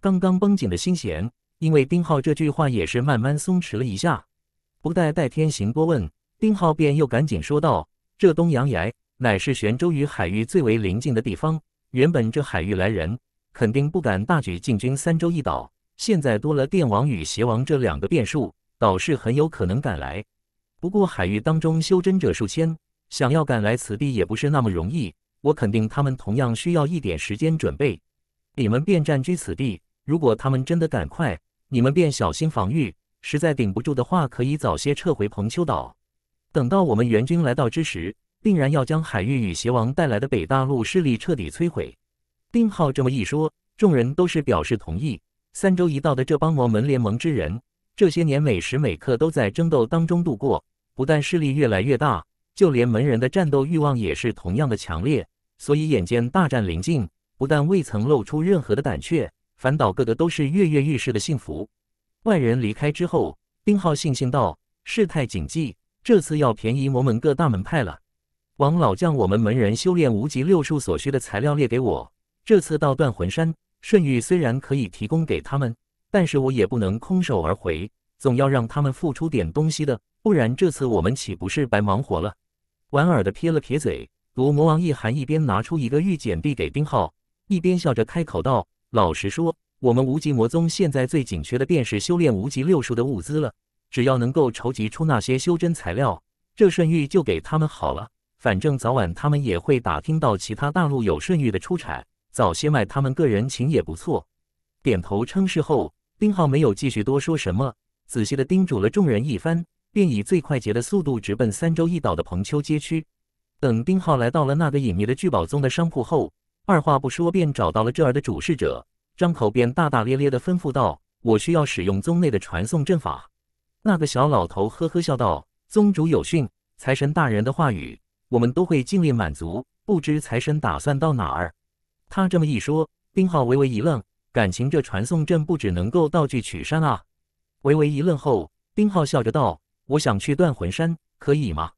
刚刚绷紧的心弦，因为丁浩这句话也是慢慢松弛了一下。不待戴天行多问，丁浩便又赶紧说道：“这东洋崖乃是玄州与海域最为临近的地方，原本这海域来人，肯定不敢大举进军三州一岛。”现在多了电王与邪王这两个变数，倒是很有可能赶来。不过海域当中修真者数千，想要赶来此地也不是那么容易。我肯定他们同样需要一点时间准备。你们便占据此地，如果他们真的赶快，你们便小心防御。实在顶不住的话，可以早些撤回蓬丘岛。等到我们援军来到之时，定然要将海域与邪王带来的北大陆势力彻底摧毁。丁浩这么一说，众人都是表示同意。三周一到的这帮魔门联盟之人，这些年每时每刻都在争斗当中度过，不但势力越来越大，就连门人的战斗欲望也是同样的强烈。所以眼见大战临近，不但未曾露出任何的胆怯，反倒个个都是跃跃欲试的幸福。外人离开之后，丁浩悻悻道：“事态紧急，这次要便宜魔门各大门派了。”王老将，我们门人修炼无极六术所需的材料列给我，这次到断魂山。顺玉虽然可以提供给他们，但是我也不能空手而回，总要让他们付出点东西的，不然这次我们岂不是白忙活了？莞尔的撇了撇嘴，毒魔王一寒一边拿出一个玉简递给丁浩，一边笑着开口道：“老实说，我们无极魔宗现在最紧缺的便是修炼无极六术的物资了。只要能够筹集出那些修真材料，这顺玉就给他们好了。反正早晚他们也会打听到其他大陆有顺玉的出产。”早些卖他们个人情也不错。点头称是后，丁浩没有继续多说什么，仔细的叮嘱了众人一番，便以最快捷的速度直奔三州一岛的彭丘街区。等丁浩来到了那个隐秘的聚宝宗的商铺后，二话不说便找到了这儿的主事者，张口便大大咧咧的吩咐道：“我需要使用宗内的传送阵法。”那个小老头呵呵笑道：“宗主有训，财神大人的话语我们都会尽力满足。不知财神打算到哪儿？”他这么一说，丁浩微微一愣，感情这传送阵不只能够道具取山啊！微微一愣后，丁浩笑着道：“我想去断魂山，可以吗？”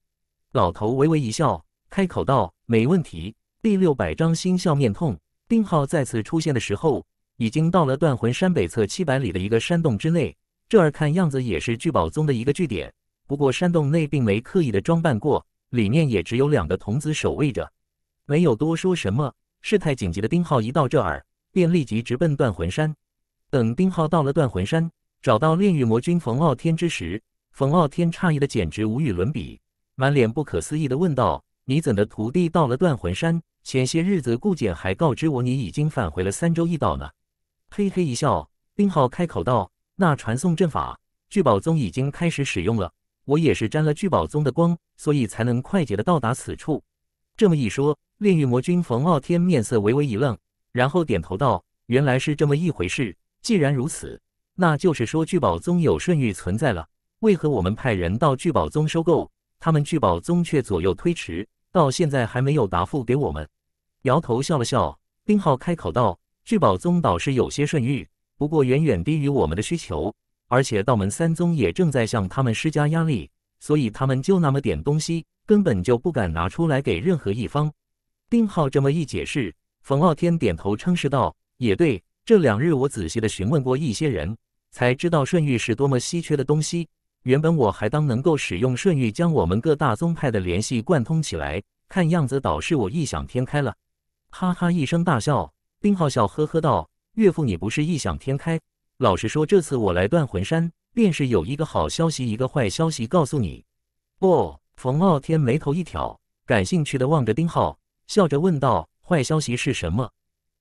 老头微微一笑，开口道：“没问题。”第六百章心笑面痛。丁浩再次出现的时候，已经到了断魂山北侧七百里的一个山洞之内。这儿看样子也是聚宝宗的一个据点，不过山洞内并没刻意的装扮过，里面也只有两个童子守卫着，没有多说什么。事态紧急的丁浩一到这儿，便立即直奔断魂山。等丁浩到了断魂山，找到炼狱魔君冯傲天之时，冯傲天诧异的简直无与伦比，满脸不可思议的问道：“你怎的徒弟到了断魂山？前些日子顾简还告知我，你已经返回了三州一岛呢？”嘿嘿一笑，丁浩开口道：“那传送阵法，聚宝宗已经开始使用了。我也是沾了聚宝宗的光，所以才能快捷的到达此处。”这么一说。炼狱魔君冯傲天面色微微一愣，然后点头道：“原来是这么一回事。既然如此，那就是说聚宝宗有顺玉存在了。为何我们派人到聚宝宗收购，他们聚宝宗却左右推迟，到现在还没有答复给我们？”摇头笑了笑，丁浩开口道：“聚宝宗倒是有些顺玉，不过远远低于我们的需求。而且道门三宗也正在向他们施加压力，所以他们就那么点东西，根本就不敢拿出来给任何一方。”丁浩这么一解释，冯傲天点头称是，道：“也对，这两日我仔细的询问过一些人，才知道顺玉是多么稀缺的东西。原本我还当能够使用顺玉将我们各大宗派的联系贯通起来，看样子倒是我异想天开了。”哈哈一声大笑，丁浩笑呵呵道：“岳父，你不是异想天开。老实说，这次我来断魂山，便是有一个好消息，一个坏消息告诉你。”哦，冯傲天眉头一挑，感兴趣的望着丁浩。笑着问道：“坏消息是什么？”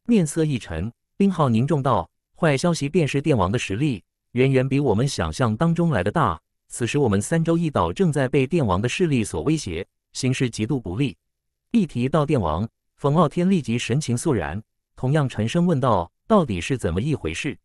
面色一沉，丁浩凝重道：“坏消息便是电王的实力远远比我们想象当中来的大。此时我们三州一岛正在被电王的势力所威胁，形势极度不利。”一提到电王，冯傲天立即神情肃然，同样沉声问道：“到底是怎么一回事？”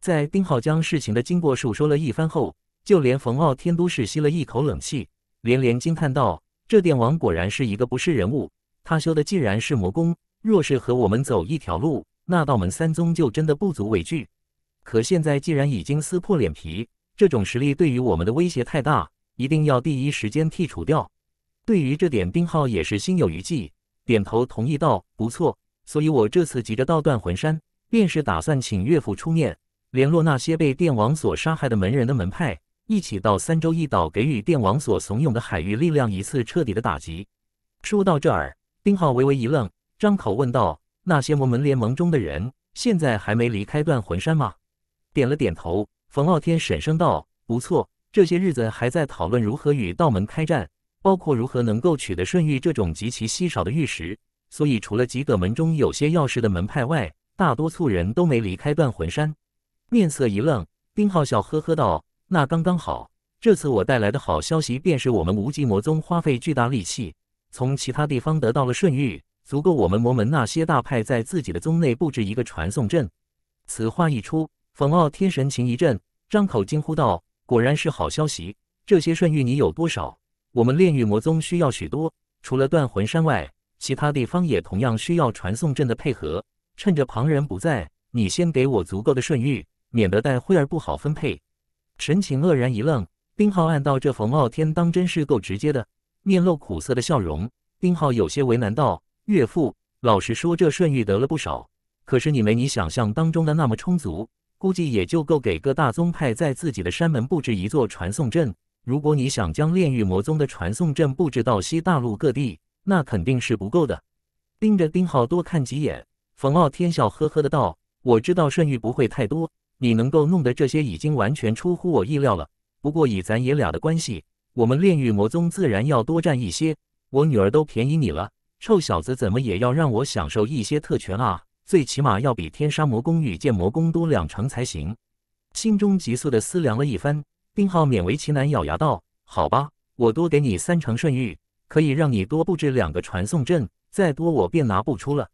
在丁浩将事情的经过述说了一番后，就连冯傲天都是吸了一口冷气，连连惊叹道：“这电王果然是一个不是人物。”他修的既然是魔功，若是和我们走一条路，那道门三宗就真的不足为惧。可现在既然已经撕破脸皮，这种实力对于我们的威胁太大，一定要第一时间剔除掉。对于这点，丁浩也是心有余悸，点头同意道：“不错，所以我这次急着到断魂山，便是打算请岳父出面，联络那些被电王所杀害的门人的门派，一起到三州一岛，给予电王所怂恿的海域力量一次彻底的打击。”说到这儿。丁浩微微一愣，张口问道：“那些魔门联盟中的人，现在还没离开断魂山吗？”点了点头，冯傲天沈声道：“不错，这些日子还在讨论如何与道门开战，包括如何能够取得顺玉这种极其稀少的玉石。所以，除了几个门中有些钥匙的门派外，大多数人都没离开断魂山。”面色一愣，丁浩笑呵呵道：“那刚刚好，这次我带来的好消息便是，我们无极魔宗花费巨大力气。”从其他地方得到了顺玉，足够我们魔门那些大派在自己的宗内布置一个传送阵。此话一出，冯傲天神情一震，张口惊呼道：“果然是好消息！这些顺玉你有多少？我们炼狱魔宗需要许多。除了断魂山外，其他地方也同样需要传送阵的配合。趁着旁人不在，你先给我足够的顺玉，免得待会儿不好分配。”陈情愕然一愣，冰浩暗道：“这冯傲天当真是够直接的。”面露苦涩的笑容，丁浩有些为难道：“岳父，老实说，这顺玉得了不少，可是你没你想象当中的那么充足，估计也就够给各大宗派在自己的山门布置一座传送阵。如果你想将炼狱魔宗的传送阵布置到西大陆各地，那肯定是不够的。”盯着丁浩多看几眼，冯傲天笑呵呵的道：“我知道顺玉不会太多，你能够弄的这些已经完全出乎我意料了。不过以咱爷俩的关系。”我们炼狱魔宗自然要多占一些，我女儿都便宜你了，臭小子怎么也要让我享受一些特权啊！最起码要比天杀魔宫与剑魔宫多两成才行。心中急速的思量了一番，丁浩勉为其难咬牙道：“好吧，我多给你三成顺玉，可以让你多布置两个传送阵，再多我便拿不出了。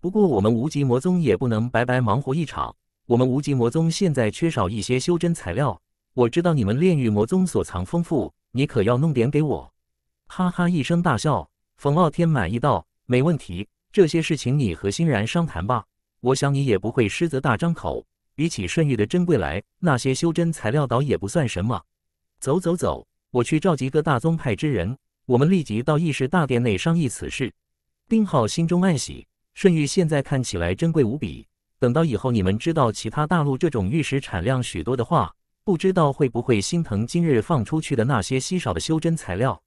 不过我们无极魔宗也不能白白忙活一场，我们无极魔宗现在缺少一些修真材料，我知道你们炼狱魔宗所藏丰富。”你可要弄点给我！哈哈一声大笑，冯傲天满意道：“没问题，这些事情你和欣然商谈吧，我想你也不会狮子大张口。比起顺玉的珍贵来，那些修真材料倒也不算什么。”走走走，我去召集各大宗派之人，我们立即到议事大殿内商议此事。丁浩心中暗喜，顺玉现在看起来珍贵无比，等到以后你们知道其他大陆这种玉石产量许多的话。不知道会不会心疼今日放出去的那些稀少的修真材料。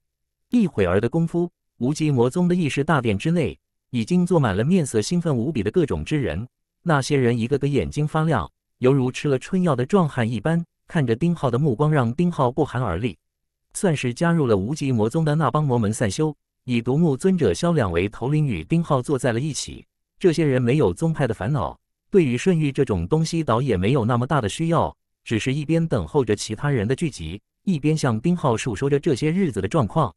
一会儿的功夫，无极魔宗的议事大殿之内已经坐满了面色兴奋无比的各种之人。那些人一个个眼睛发亮，犹如吃了春药的壮汉一般，看着丁浩的目光让丁浩不寒而栗。算是加入了无极魔宗的那帮魔门散修，以独木尊者萧亮为头领，与丁浩坐在了一起。这些人没有宗派的烦恼，对于顺玉这种东西倒也没有那么大的需要。只是一边等候着其他人的聚集，一边向丁浩述说着这些日子的状况。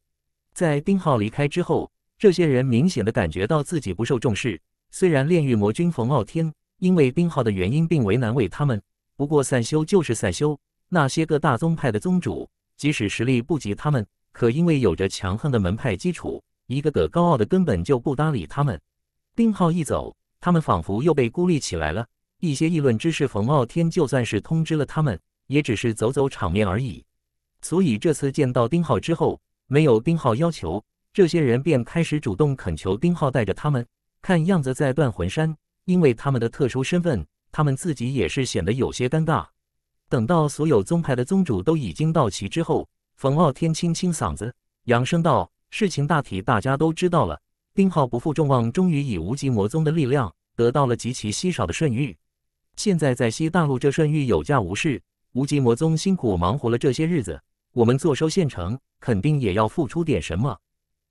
在丁浩离开之后，这些人明显的感觉到自己不受重视。虽然炼狱魔君冯傲天因为丁浩的原因并为难为他们，不过散修就是散修，那些个大宗派的宗主，即使实力不及他们，可因为有着强横的门派基础，一个个高傲的根本就不搭理他们。丁浩一走，他们仿佛又被孤立起来了。一些议论之事，冯傲天就算是通知了他们，也只是走走场面而已。所以这次见到丁浩之后，没有丁浩要求，这些人便开始主动恳求丁浩带着他们。看样子在断魂山，因为他们的特殊身份，他们自己也是显得有些尴尬。等到所有宗派的宗主都已经到齐之后，冯傲天清清嗓子，扬声道：“事情大体大家都知道了。丁浩不负众望，终于以无极魔宗的力量得到了极其稀少的顺玉。”现在在西大陆这顺玉有价无市，无极魔宗辛苦忙活了这些日子，我们坐收现成，肯定也要付出点什么。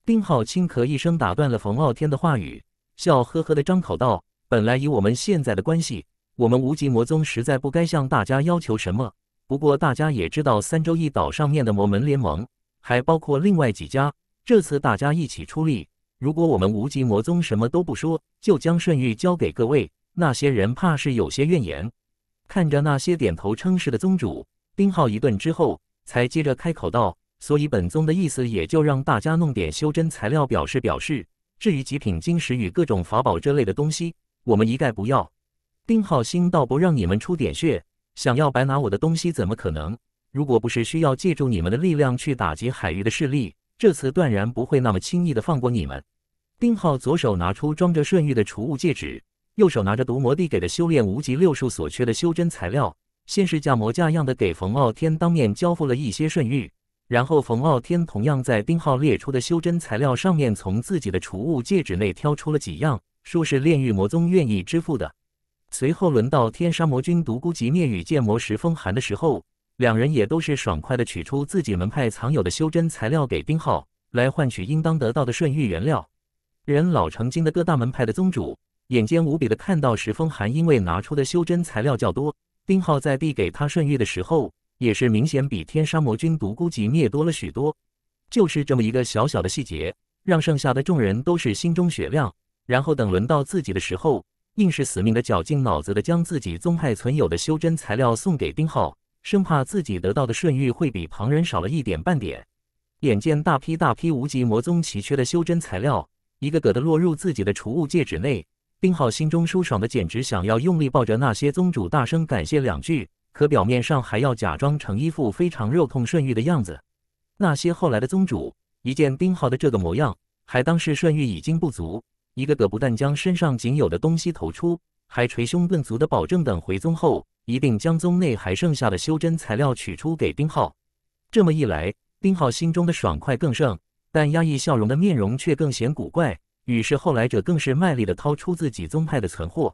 丁浩轻咳一声，打断了冯傲天的话语，笑呵呵的张口道：“本来以我们现在的关系，我们无极魔宗实在不该向大家要求什么。不过大家也知道，三洲一岛上面的魔门联盟，还包括另外几家，这次大家一起出力。如果我们无极魔宗什么都不说，就将顺玉交给各位。”那些人怕是有些怨言，看着那些点头称是的宗主，丁浩一顿之后，才接着开口道：“所以本宗的意思也就让大家弄点修真材料表示表示。至于极品晶石与各种法宝这类的东西，我们一概不要。”丁浩心道：“不让你们出点血，想要白拿我的东西，怎么可能？如果不是需要借助你们的力量去打击海域的势力，这次断然不会那么轻易的放过你们。”丁浩左手拿出装着顺玉的储物戒指。右手拿着毒魔帝给的修炼无极六术所缺的修真材料，先是假模假样的给冯傲天当面交付了一些顺玉，然后冯傲天同样在丁浩列出的修真材料上面，从自己的储物戒指内挑出了几样，说是炼狱魔宗愿意支付的。随后轮到天杀魔君独孤极灭与剑魔石风寒的时候，两人也都是爽快的取出自己门派藏有的修真材料给丁浩，来换取应当得到的顺玉原料。人老成精的各大门派的宗主。眼尖无比的看到石峰寒因为拿出的修真材料较多，丁浩在递给他顺玉的时候，也是明显比天杀魔君独孤寂灭多了许多。就是这么一个小小的细节，让剩下的众人都是心中雪亮。然后等轮到自己的时候，硬是死命的绞尽脑子的将自己宗派存有的修真材料送给丁浩，生怕自己得到的顺玉会比旁人少了一点半点。眼见大批大批无极魔宗奇缺的修真材料，一个个的落入自己的储物戒指内。丁浩心中舒爽的，简直想要用力抱着那些宗主，大声感谢两句。可表面上还要假装成一副非常肉痛、顺欲的样子。那些后来的宗主一见丁浩的这个模样，还当是顺欲已经不足，一个个不但将身上仅有的东西投出，还捶胸顿足的保证等回宗后一定将宗内还剩下的修真材料取出给丁浩。这么一来，丁浩心中的爽快更盛，但压抑笑容的面容却更显古怪。于是，后来者更是卖力的掏出自己宗派的存货。